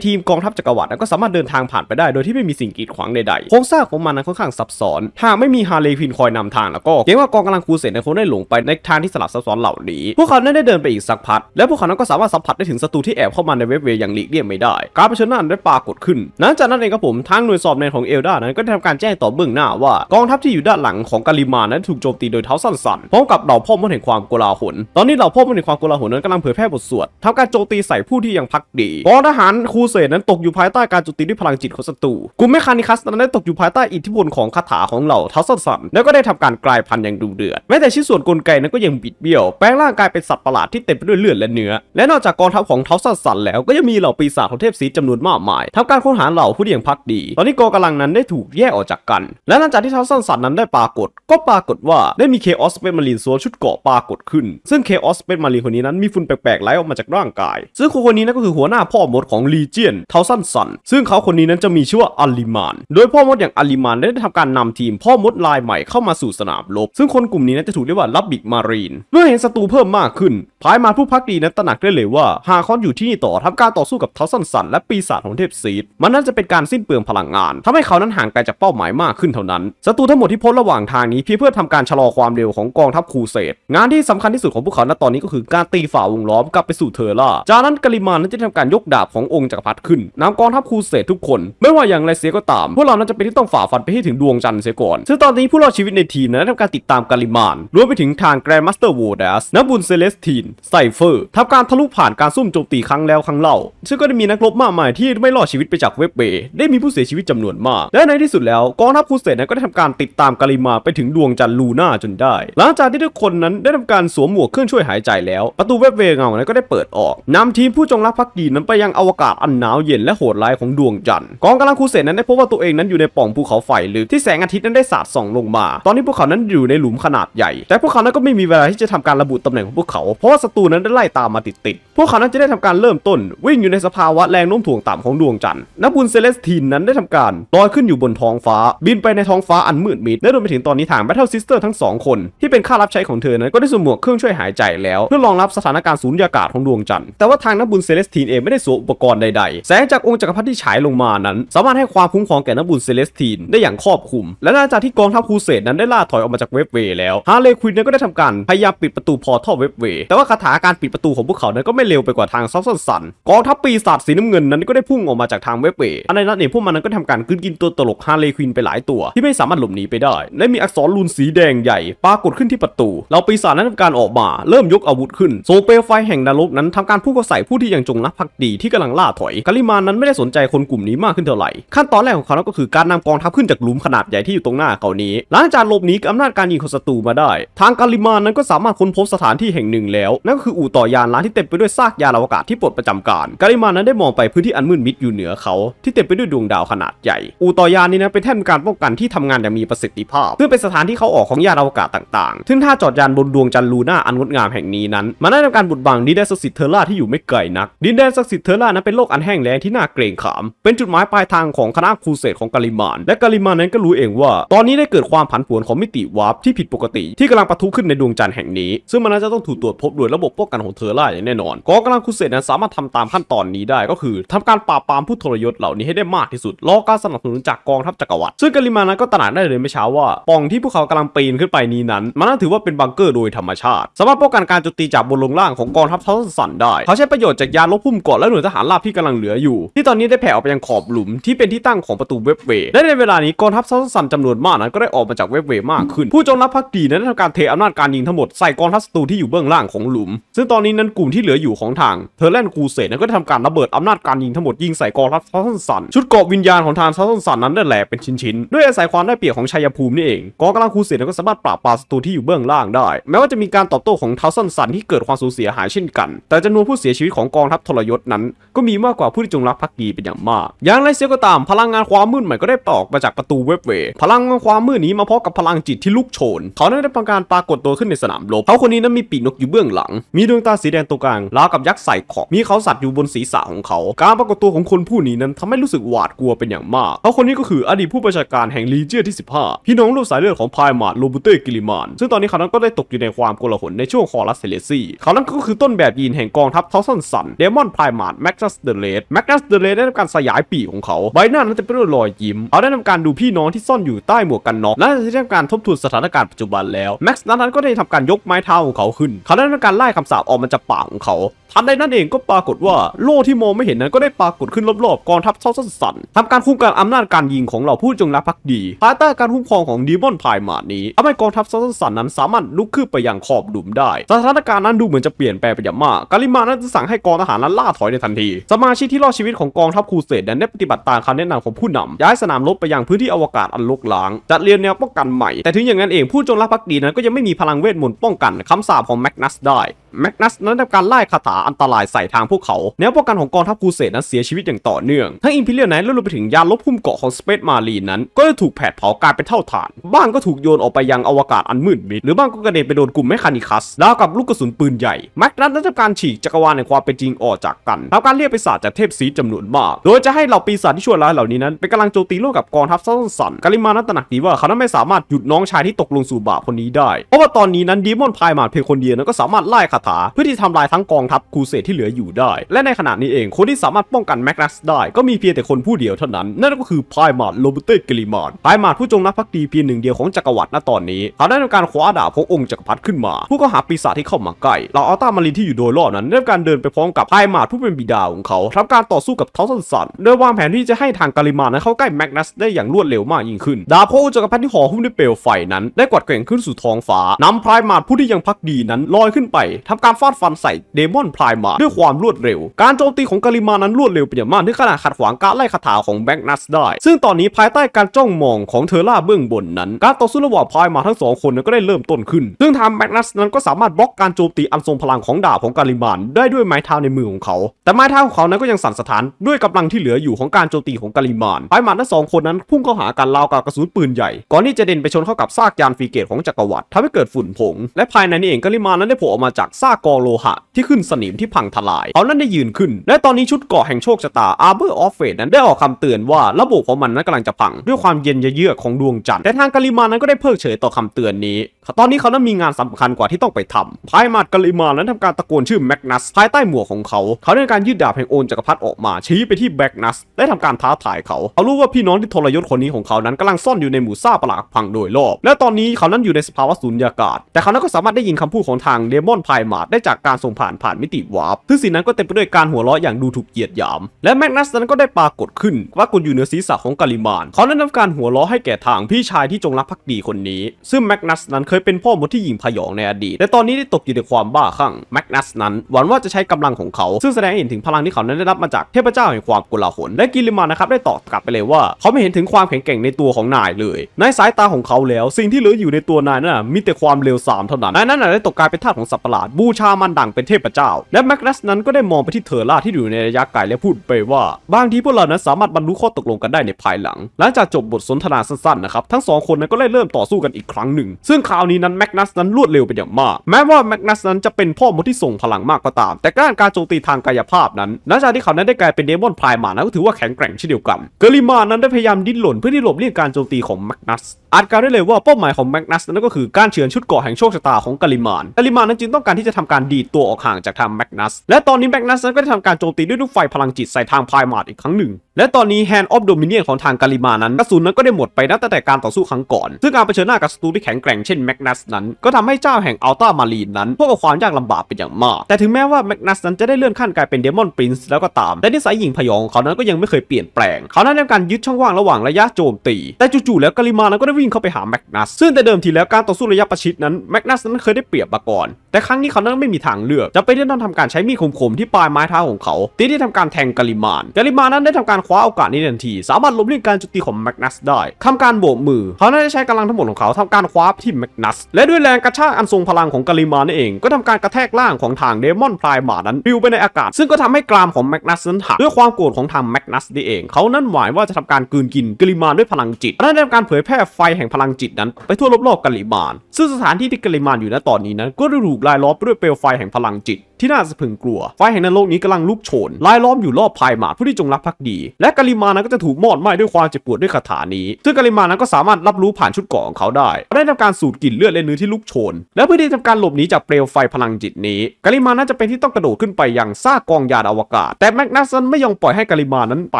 ทีมกองทัพจักรวรรดิก็สามารถเดินทางผ่านไปได้โดยที่ไม่มีสิ่งกีดขวางใดๆ โครงสร้างของมันนั้นค่อนข้างซับซ้อนหากไม่มีฮาเลควินคอยนำทางแล้ว ก็เกรงว่ากองกำลังคูเสนคงได้หลงไปในทางที่สลับซับซ้อนเหล่านี้ พวกเขาได้เดินไปอีกสักพักและพวกเขานั้นก็สามารถสัมผัสได้ถึงศัตรูที่แอบเข้ามาในเวบเวอย่างหลีกเลี่ยงไม่ได้การเผชิญหน้าได้ปรากฏขึ้นหลังจากนั้นเองครับผมทางหน่วยสอบในของเอลดานั้นก็ได้ทำการแจ้งต่อเบื้องหน้าว่ากองททัพที่อยู่ด้านหลังของกาลิมานั้นถูกโจมตีโดยเท้าสันสันพร้อมกับเหล่าพ่อมดแห่งความกลาหลตอนนี้เหล่าพ่อมดแห่งความกลาหลนั้นกำลังเผยแพร่บทสวดทำการโจมตีใส่ผู้ที่ยังพักดีกองทหารคูเสดนั้นตกอยู่ภายใต้การโจมตีด้วยพลังจิตของศัตรูกลุ่มแมคานิคัส นั้นได้ตกอยู่ภายใต้อิทธิพลของคาถาของเหล่าเท้าสันสันแล้วก็ได้ทำการกลายพันธุ์อย่างดุเดือดแม้แต่ชิ้นส่วนกลไกนั้นก็ยังบิดเบี้ยวแปลงร่างกายเป็นสัตว์ประหลาดที่เต็มไปด้วยเลือดและเนื้อและนอกจากกองทัพของเท้าสันสันแล้วก็ยังมีเหล่าปีศาจของเทพสีจำนวนมากมายทำการค้นหาเหล่าผู้ที่ยังพักดีตอนนี้กองกำลังนั้นได้ถูกแยกออกจากกัน และหลังจากที่เท้าสันสัตว์นั้นได้ปรากฏ ก็ปรากฏว่าได้มีเคออสเป็นมารีนสวมชุดเกาะปรากฏขึ้น ซึ่งเคออสเป็นมารีนคนนี้นั้นมีฝุ่นแปลกๆไหลออกมาจากร่างกาย ซึ่งคนคนนี้นั่นก็คือหัวหน้าพ่อมดของลีเจียนเทาสันสันซึ่งเขาคนนี้นั้นจะมีชื่อว่าอัลลิมานโดยพ่อมดอย่างอัลลิมานได้ทำการนำทีมพ่อมดลายใหม่เข้ามาสู่สนามรบ ซึ่งคนกลุ่มนี้นั้นจะถูกเรียกว่าลับบิกมารีนเมื่อเห็นศัตรูเพิ่มมากขึ้นพายมาผู้พักดีนั้นตระหนักได้เลยว่าหากเอนอยู่ที่นี่ต่อทำการต่อสู้กับเทาสันสันและปีศาจของเทพซีดมันน่นจะเป็นการสิ้นเปลืองพลังงาน ทำให้เขานั้นห่างไกลจากเป้าหมายมากขึ้นเท่านั้นศัตรูททงหมดที่พ้นระหว่างทางนี้เพียงเพื่อทำการชะลอความเร็วของกองทัพคูเซตงานที่สำคัญที่สุดของพวกเขาณตอนนี้ก็คือ การตีฝ่าวงล้อมกลับไปสู่เทอร์ล่า จากนั้นกาลิมานนั้นจะทำการยกดาบขององค์จักรพรรดิขึ้นนำกองทัพคูเซตทุกคน ไม่ว่าอย่างไรเสียก็ตาม พวกเรานั้นจะเป็นที่ต้องฝ่าฟันไปให้ถึงดวงจันทร์เสียก่อนซึ่งตอนนี้ผู้รอดชีวิตในทีมนั้นทำการติดตามกาลิมานรวมไปถึงทางแกรนด์มัสเตอร์โวดัสนับบุญเซเลสตินไซเฟอร์ทำการทะลุผ่านการซุ่มโจมตีครั้งแล้วครั้งเล่าซึ่งก็ได้มีนักรบมากมายที่ไม่รอดชีวิตไปจากเว็บเบ ได้มีผู้เสียชีวิตจำนวนมาก และในที่สุดแล้วกองทัพคูเซตนั้นก็ได้ทำการติติดตามกาลิมาไปถึงดวงจันทร์ลูน่าจนได้ หลังจากที่ทุกคนนั้นได้ทำการสวมหมวกเครื่องช่วยหายใจแล้ว ประตูเวบเวเงานั้นก็ได้เปิดออกนำทีมผู้จงรักภักดีนั้นไปยังอวกาศอันหนาวเย็นและโหดร้ายของดวงจันทร์ กองกำลังคูเสนนั้นได้พบว่าตัวเองนั้นอยู่ในป่องภูเขาไฟลึกที่แสงอาทิตย์นั้นได้สาดส่องลงมา ตอนนี้พวกเขานั้นอยู่ในหลุมขนาดใหญ่ แต่พวกเขานั้นก็ไม่มีเวลาที่จะทำการระบุตำแหน่งของพวกเขา เพราะว่าศัตรูนั้นได้ไล่ตามมาติดๆ พวกเขานั้นจะได้ทำการเริ่มต้น วิ่งอยู่ในสภาวะแรงโน้มถ่วงต่ำของดวงจันทร์นักบุญเซเลสตินนั้นได้ทำการลอยขึ้นอยู่บนท้องฟ้าบินไปในท้องฟ้าอัน3 0มิดและรวมไปถึงตอนนี้ทาง Battle Sister ทั้ง 2 คนที่เป็นข้ารับใช้ของเธอนั้นก็ได้สวมหมวกเครื่องช่วยหายใจแล้ว เพื่อรองรับสถานการณ์สูญญากาศของดวงจันทร์แต่ว่าทางนักบุญเซเลสตีนเองไม่ได้สวมอุปกรณ์ใดๆ แสงจากองค์จักรพรรดิที่ฉายลงมานั้น สามารถให้ความคุ้มครองแก่นักบุญเซเลสตีนได้อย่างครอบคลุม และหลังจากที่กองทัพครูเสดนั้นได้ล่าถอยออกมาจากเวฟเวย์แล้วฮาเลควินนั้นก็ได้ทำการพยายามปิดประตูพอท่อเวฟเวย์แต่ว่าคาถาการปิดประตูของพวกเขานั้นก็ไม่เร็วไปกว่าทางซอฟสันกองทัพปีศาจสีน้ำเงินนั้นก็ได้พุ่งออกมาจากทางเวฟเวอันนั้นเองพวกมันนั้นก็ทำการกึนกินตัวตลกฮาเลควินไปหลายตัว ที่ไม่สามารถหลบนีไปได้และมีอักษรลูนสีแดงใหญ่ ปรากฏขึ้นที่ประตูเราปีศาจนั้นทำการออกมา เริ่มยกอาวุธขึ้นโซเปลไฟแห่งนรกนั้นทำการพุ่งเข้าใส่ผู้ที่ยังจงรักภักดีที่กำลังล่าถอย กาลิมานนั้นไม่ได้สนใจคนกลุ่มนี้มากขึ้นเท่าไหร่ ขั้นตอนแรกของเขาก็คือการนำกองทัพขึ้นจากหลุมขนาดใหญ่ที่อยู่ตรงหน้าเขานี้ หลังจากหลบหนีอำนาจการยิงของศัตรูมาได้ ทางกาลิมานนั้นก็สามารถค้นพบสถานที่แห่งหนึ่งแล้ว นั่นก็คืออู่ต่อยานล้านที่เต็มไปด้วยซากยานอวกาศที่ปลดประจำการกาลิมานั้นได้มองไปพื้นที่อันมืดมิดอยู่เหนือเขาที่เต็มไปด้วยดวงดาวขนาดใหญ่ อู่ต่อยานนี้นะเป็นแท่นการป้องกันที่ทำงานอย่างมีประสิทธิภาพซึ่งเป็นสถานที่เข้าออกของยานอวกาศต่างๆซึ่งถ้าจอดยานบนดวงจันทร์ลูน่าอันงดงามแห่งนี้นั้นมันได้ทำการบุดบังดินแดนศักดิ์สิทธิ์เทอร่าที่อยู่ไม่ไกลนัก ดินแดนศักดิ์สิทธิ์เทอร่านั้นเป็นโลกอันแห้งแล้งที่น่าเกรงขาม เป็นจุดหมายปลายทางของคณะครูเสดของกาลิมาน และกาลิมานนั้นก็รู้เองว่า ตอนนี้ได้เกิดความผันผวนของมิติวาร์ปที่ผิดปกติที่กำลังปะทุขึ้นในดวงจันทร์แห่งนี้ ซึ่งมันน่าจะต้องถูกตรวจพบโดยระบบป้องกันของเทอร่าอย่างแน่นอน กองกำลังครูเสดนั้นสามารถทำตามขั้นตอนนี้ได้ก็คือทำการปราบปรามผู้ทรยศเหล่านี้ให้ได้มากที่สุดรอการสนับสนุนจากกองทัพจักรวรรดิซึ่งกาลิมานั้นก็ตระหนักได้เลนเมื่อเช้าว่าป่องที่พวกเขากำลังปีนขึ้นไปนี้นั้นมันน่าถือว่าเป็นบังเกอร์โดยธรรมชาติสามารถป้องกันการโจมตีจากบนลงล่างของกองทัพทัสันได้เขาใช้ประโยชน์จากยาลบพุ่มเกาะและหน่วยทหารราบที่กำลังเหลืออยู่ ที่ตอนนี้ได้แผ่ออกไปยังขอบหลุม ที่เป็นที่ตั้งของประตูเว็บเวยและในเวลานี้กองทัพทัสันจำนวนมากนั้นก็ได้ออกมาจากเว็บเวยมากขึ้นผู้จงรับภักดีนั้นได้ทำการเทอำนาจการยิงทั้งหมดใส่กองทัพศัตรูที่อยู่เบื้องล่างของหลุม ซึ่งตอนนี้นั้นกลุ่มที่เหลืออยู่ของทางเทอร์เลนกูเซนั้นก็ทำการระเบิดอำนาจการยิงทั้งหมดยิงใส่กองทัพทัสันชุดเกาะวิญญาณของทางทัสันนั้นได้แหลกเป็นชิ้นๆด้วยอาศัยความได้เปรียบของของชัยภูมินี่เองกองกำลังคูเสดก็สามารถปราบปราศัตรูที่อยู่เบื้องล่างได้ แม้ว่าจะมีการตอบโต้ของเทาสันสันที่เกิดความสูญเสียหายเช่นกัน แต่จำนวนผู้เสียชีวิตของกองทัพทรยศนั้นก็มีมากกว่าผู้ที่จงรักภักดีเป็นอย่างมาก อย่างไรเสียก็ตามพลังงานความมืดใหม่ก็ได้ปอกมาจากประตูเว็บเวพลังงานความมืดนี้มาพร้อมกับพลังจิตที่ลุกโชน เขาได้ทำการปรากฏตัวขึ้นในสนามรบเขาคนนี้นั้นมีปีกนกอยู่เบื้องหลัง มีดวงตาสีแดงตรงกลางราวกับยักษ์ใส่ขอบมีเขาสัตว์อยู่บนศีรษะของเขา การปรากฏตัวของคนผู้นี้นั้นทำให้รู้สึกหวาดกลัวเป็นอย่างมาก เขาคนนี้ก็คืออดีตผู้ประชาการแห่งลีเจียที่5พี่น้องลูกสายเลือดของพายมาร์โรบูเตอร์กิลิมานซึ่งตอนนี้เขานั้นก็ได้ตกอยู่ในความโกลาหลในช่วงคอรัสเซเลซีเขานั้นก็คือต้นแบบยีนแห่งกองทัพทอสันสันเดมอนพายมาร์แม็กนัสเดเลสแม็กนัสเดเลสได้ทำการสยายปีกของเขาใบหน้านั้นจะเป็นรอยยิ้มเขาได้ทำการดูพี่น้องที่ซ่อนอยู่ใต้หมวกกันน็อกและได้ทำการทบทวนสถานการณ์ปัจจุบันแล้วแม็กซ์นั้นก็ได้ทำการยกไม้เท้าของเขาขึ้นเขาได้ทำการไล่คำสาปออกมาจากปากของเขาทันใดนั้นเองก็ปรากฏว่าโล่ที่มองไม่เห็นนั้นก็ได้ปรากฏขึ้นรอบๆกองทัพเซาซัสสันทำการคุ้มกันอำนาจการยิงของเหล่าผู้จงรักภักดี ภายใต้การคุ้มครองของดีมอนพายมานี้ทำให้กองทัพเซาซัสสันนั้นสามารถลุกขึ้นไปยังขอบดุมได้ สถานการณ์นั้นดูเหมือนจะเปลี่ยนแปลงไปอย่างมาก กาลิมานั้นจะสั่งให้กองทหารนั้นล่าถอยในทันที สมาชิกที่รอดชีวิตของกองทัพคูเสดนั้นได้ปฏิบัติตามคำแนะนำของผู้นำย้ายสนามรบไปยังพื้นที่อวกาศอันลกล้างจัดเรียนแนวป้องกันใหม่แต่ถึงอย่างนั้นเองผู้จงรักภักดีนั้นก็ยังไม่มีพลังเวทมนต์ป้องกันคำสาปของแมกนัสได้แมกนัสนั้นทำการไล่คาถาอันตรายใส่ทางพวกเขาแนวป้องกันของกองทัพกูเซนั้นเสียชีวิตอย่างต่อเนื่อง ทั้งอิมพีเรียลไนท์รวมไปถึงยานลบพุ่มเกาะของสเปซมารีนนั้น ก็ได้ถูกแผดเผากลายเป็นเท่าฐาน บ้างก็ถูกโยนออกไปยังอวกาศอันมืดมิด หรือบ้างก็กระเด็นไปโดนกลุ่มแมคคานิคัสลาวกับลูกกระสุนปืนใหญ่แมกนัสนั้นทำการฉีกจักรวาลในความเป็นจริงออกจากกันทำการเรียกไปศาสตร์จากเทพสีจำนวนมาก โดยจะให้เหล่าปีศาจที่ชั่วร้ายเหล่านี้นั้นเป็นกำลังโจมตีร่วมกับกองทัพซันสันกาลิมานั้นตระหนักดีว่าเขาไม่สามารถหยุดน้องชายที่ตกลงสู่บาปคนนี้ได้ เพราะว่าตอนนี้นั้นดีมอนพายมาเพียงคนเดียวนั้นก็สามารถไล่คาขาเพื่อที่ทำลายทั้งกองทัพครูเสดที่เหลืออยู่ได้ และในขณะนี้เองคนที่สามารถป้องกันแมกนัสได้ ก็มีเพียงแต่คนผู้เดียวเท่านั้น นั่นก็คือพายมาร์โรเบ์ตกลิมอนพายมาร์ผู้จงรักภักดีเพียงหนึ่งเดียวของจักรวรรดิณตอนนี้เขาได้ทำการคว้าดาบขององค์จักรพรรดิขึ้นมา ผู้ก็หาปีศาจที่เข้ามาใกล้เราอัลต้ามารินที่อยู่โดยรอบนั้นได้การเดินไปพร้อมกับพายมาร์ผู้เป็นบิดาของเขาทำการต่อสู้กับเทาสันสันโดยวางแผนที่จะให้ทางกลิมานั้นเข้าใกล้แมกนัสได้อย่างรวดเร็วมากยิ่งขึ้นดาบของ์จักรพรรดิทห่อหุ้มด้วยเปลวไฟนั้น ได้กวาดแกว่งขึ้นสู่ท้องฟ้านำพายมาร์ผู้ที่ยังพักดีนั้นลอยขึ้นไปทำการฟาดฟันใส่เดมอนพลายมาด้วยความรวดเร็ว การโจมตีของกาลิมานั้นรวดเร็วเป็นอย่างมากถึงขนาดขัดขวางการไล่คาถาของแบงค์นัสได้ ซึ่งตอนนี้ภายใต้การจ้องมองของเทอร่าเบื้องบนนั้น การต่อสู้ระหว่างพลายมาทั้งสองคนนั้นก็ได้เริ่มต้นขึ้น ซึ่งทางแบงค์นัสนั้นก็สามารถบล็อกการโจมตีอันทรงพลังของดาบของกาลิมานได้ด้วยไม้เท้าในมือของเขา แต่ไม้เท้าของเขานั้นก็ยังสั่นสะท้านด้วยกำลังที่เหลืออยู่ของการโจมตีของกาลิมานพลายมาทั้งสองคนนั้นพุ่งเข้าหากันราวกับกระสุนปืนใหญ่ ก่อนที่จะเด่นไปชนเข้ากับซากยานฟีเกตของจักรวรรดิทำให้เกิดฝุ่นผงและภายในนี้เองกาลิมานนั้นได้โผล่ออกมาจากซากออโลหะที่ขึ้นสนิมที่พังทลายเขานั้นได้ยืนขึ้น และตอนนี้ชุดเกาะแห่งโชคชะตา Arbor of Fate นั้นได้ออกคำเตือนว่าระบบของมันนั้นกำลังจะพังด้วยความเย็นเยือกของดวงจันทร์ แต่ทางกาลิมานั้นก็ได้เพิกเฉยต่อคำเตือนนี้ ตอนนี้เขานั้นมีงานสำคัญกว่าที่ต้องไปทำพายมาดกาลิมานั้นทำการตะโกนชื่อแมกนัสภายใต้หมวกของเขา เขาได้การยืดดาบแห่งโอนจักรพรรดิออกมาชี้ไปที่แมกนัสได้ทำการท้าทายเขาเขารู้ว่าพี่น้องที่ทรยศคนนี้ของเขานั้นกำลังซ่อนอยู่ในหมู่ซ่าปลาพังโดยรอบและตอนนี้เขานั้นอยู่ในสภาวะสุญญากาศ แต่เขานั้นก็สามารถได้ยินคำพูดของทางเดมอนพายมาดได้จากการส่งผ่านผ่านมิติวาร์ปซึ่งสีนั้นก็เต็มไปด้วยการหัวเราะอย่างดูถูกเกียดหยาม และแมกนัสนั้นก็ได้ปรากฏขึ้น ว่ากุณอยู่เหนือศีรษะของกาลิมาน เขาได้ทำการหัวเราะให้แก่ทางพี่ชายที่จงรักภักดีคนนี้ ซึ่งแมกนัสนั้นเคยเป็นพ่อมดที่หยิงพยองในอดีตแต่ตอนนี้ได้ตกอยู่ในความบ้าคลั่ง แมกนัสนั้นหวังว่าจะใช้กำลังของเขา ซึ่งแสดงเห็นถึงพลังที่เขานั้นได้รับมาจากเทพเจ้าแห่งความกลาหลและกิลิมานนะครับได้ตอบกลับไปเลยว่า เขาไม่เห็นถึงความแข็งแกร่งในตัวของนายเลย ในสายตาของเขาแล้วสิ่งที่เหลืออยู่ในตัวนายนั้นมีแต่ความเ็วสามเท่านั้นนายนั้นได้ตกกลายเป็นทาสของสัตว์ประหลาดบูชามันดังเป็นเทพเจ้า และแมกนัสนั้นก็ได้มองไปที่เทอร่าที่อยู่ในระยะไกลและพูดไปว่า บางทีพวกเรานั้นสามารถบรรลุข้อตกลงกันได้ในภายหลัง หลังจากจบบทสนทนาสั้นๆนะครับทั้งสองคนนั้นก็ได้เริ่มต่อสู้กันอีกครั้งหนึ่ง ซึ่งคราวนี้นั้นแมกนัสนั้นรวดเร็วเป็นอย่างมาก แม้ว่าแมกนัสนั้นจะเป็นพ่อมดที่ส่งพลังมากก็ตาม แต่การการโจมตีทางกายภาพนั้นหลังจากที่เขานั้นได้กลายเป็นเดมอนพายมานั้นก็ถือว่าแข็งแกร่งเช่นเดียวกัน เกลิมานั้นได้พยายามดิ้นหล่นเพื่อที่หลบเลี่ยงการโจมตีของแมกนัสอาจกล่าวได้เลยว่าเป้าหมายของแมกนัสนั้นก็คือการเฉือนชุดเกาะแห่งโชคชะตาของกาลิมานกาลิมานนั้นจึงต้องการที่จะทำการดีดตัวออกห่างจากทางแมกนัสและตอนนี้แมกนัสนั้นก็ได้ทำการโจมตีด้วยลูกไฟพลังจิตใส่ทางพายมาดอีกครั้งหนึ่ง และตอนนี้แฮนด์ออฟโดมิเนียนของทางกาลิมานั้นกระสุนนั้นก็ได้หมดไปนับแต่การต่อสู้ครั้งก่อนซึ่งการเผชิญหน้ากับศัตรูที่แข็งแกร่งเช่นแมกนัสนั้นก็ทำให้เจ้าแห่งอัลตามารีนนั้นพบกกับความยากลำบากเป็นอย่างมากแต่ถึงแม้ว่าแมกนัสนั้นจะได้เลื่อนขั้นกลายเป็นเดมอนปรินซ์แล้วก็ตามแต่นิสัยหญิงพยองเขานั้นก็ยังไม่เคยเปลี่ยนแปลง เขานั้นในการยึดช่องว่างระหว่างระยะโจมตีแต่จู่ๆแล้วกาลิมานั้นก็ได้วิิ่งเข้าไปหาแมกนัสซึ่งแต่เดิมทีแล้วการต่อสู้ระยะประชิดนั้นแมกนัสนั้นเคยได้เปรียบมาก่อน แต่ครั้งนี้เขานั้นไม่มีทางเลือก จะไปได่ต้องทำการใช้มีดคมๆที่ปลายไม้เท้าของเขาที่ได้ทำการแทงกาลิมาน กาลิมานนั้นได้ทำการคว้าโอกาสนี้ทันที สามารถล้มเลียงการจุตีของแมกนัสได้ทำการโบกมือ เขาได้ใช้กำลังทั้งหมดของเขาทำการคว้าที่แมกนัส และด้วยแรงกระชากอันทรงพลังของกาลิมานนั่นเอง ก็ทำการกระแทกล่างของทางเดมอนพลายหมานั้นปลิวไปในอากาศ ซึ่งก็ทำให้กรามของแมกนัสนั้นหักด้วยความโกรธของทางแมกนัสนี่เอง เขานั้นหมายว่าจะทาการกืนกินกาลิมานด้วยพลังจิต และได้ทำการเผยแพร่ไฟไฟแห่งพลังจิตนั้นไปทั่วรอบๆกาลิมาน ซึ่งสถานที่ที่กาลิมานอยู่ณตอนนี้นั้น ก็ได้ถูกลายล้อมด้วยเปลวไฟแห่งพลังจิตที่น่าสะพึงกลัว ไฟแห่งนรกนี้กำลังลุกโชนลายล้อมอยู่รอบพายหมาผู้ที่จงรักภักดี และกาลิมานั้นก็จะถูกมอดไหม้ด้วยความเจ็บปวดด้วยคาถานี้ซึ่งกาลิมานั้นก็สามารถรับรู้ผ่านชุดเกราะของเขาได้ ได้ทำการสูดกลิ่นเลือดและเนื้อที่ลุกโชน และเพื่อที่จะทำการหลบหนีจากเปลวไฟพลังจิตนี้กาลิมานั้นจะเป็นที่ต้องกระโดดขึ้นไปยังซากกองยานอวกาศ แต่แมกนัสนั้นไม่ยอมปล่อยให้กาลิมานั้นไป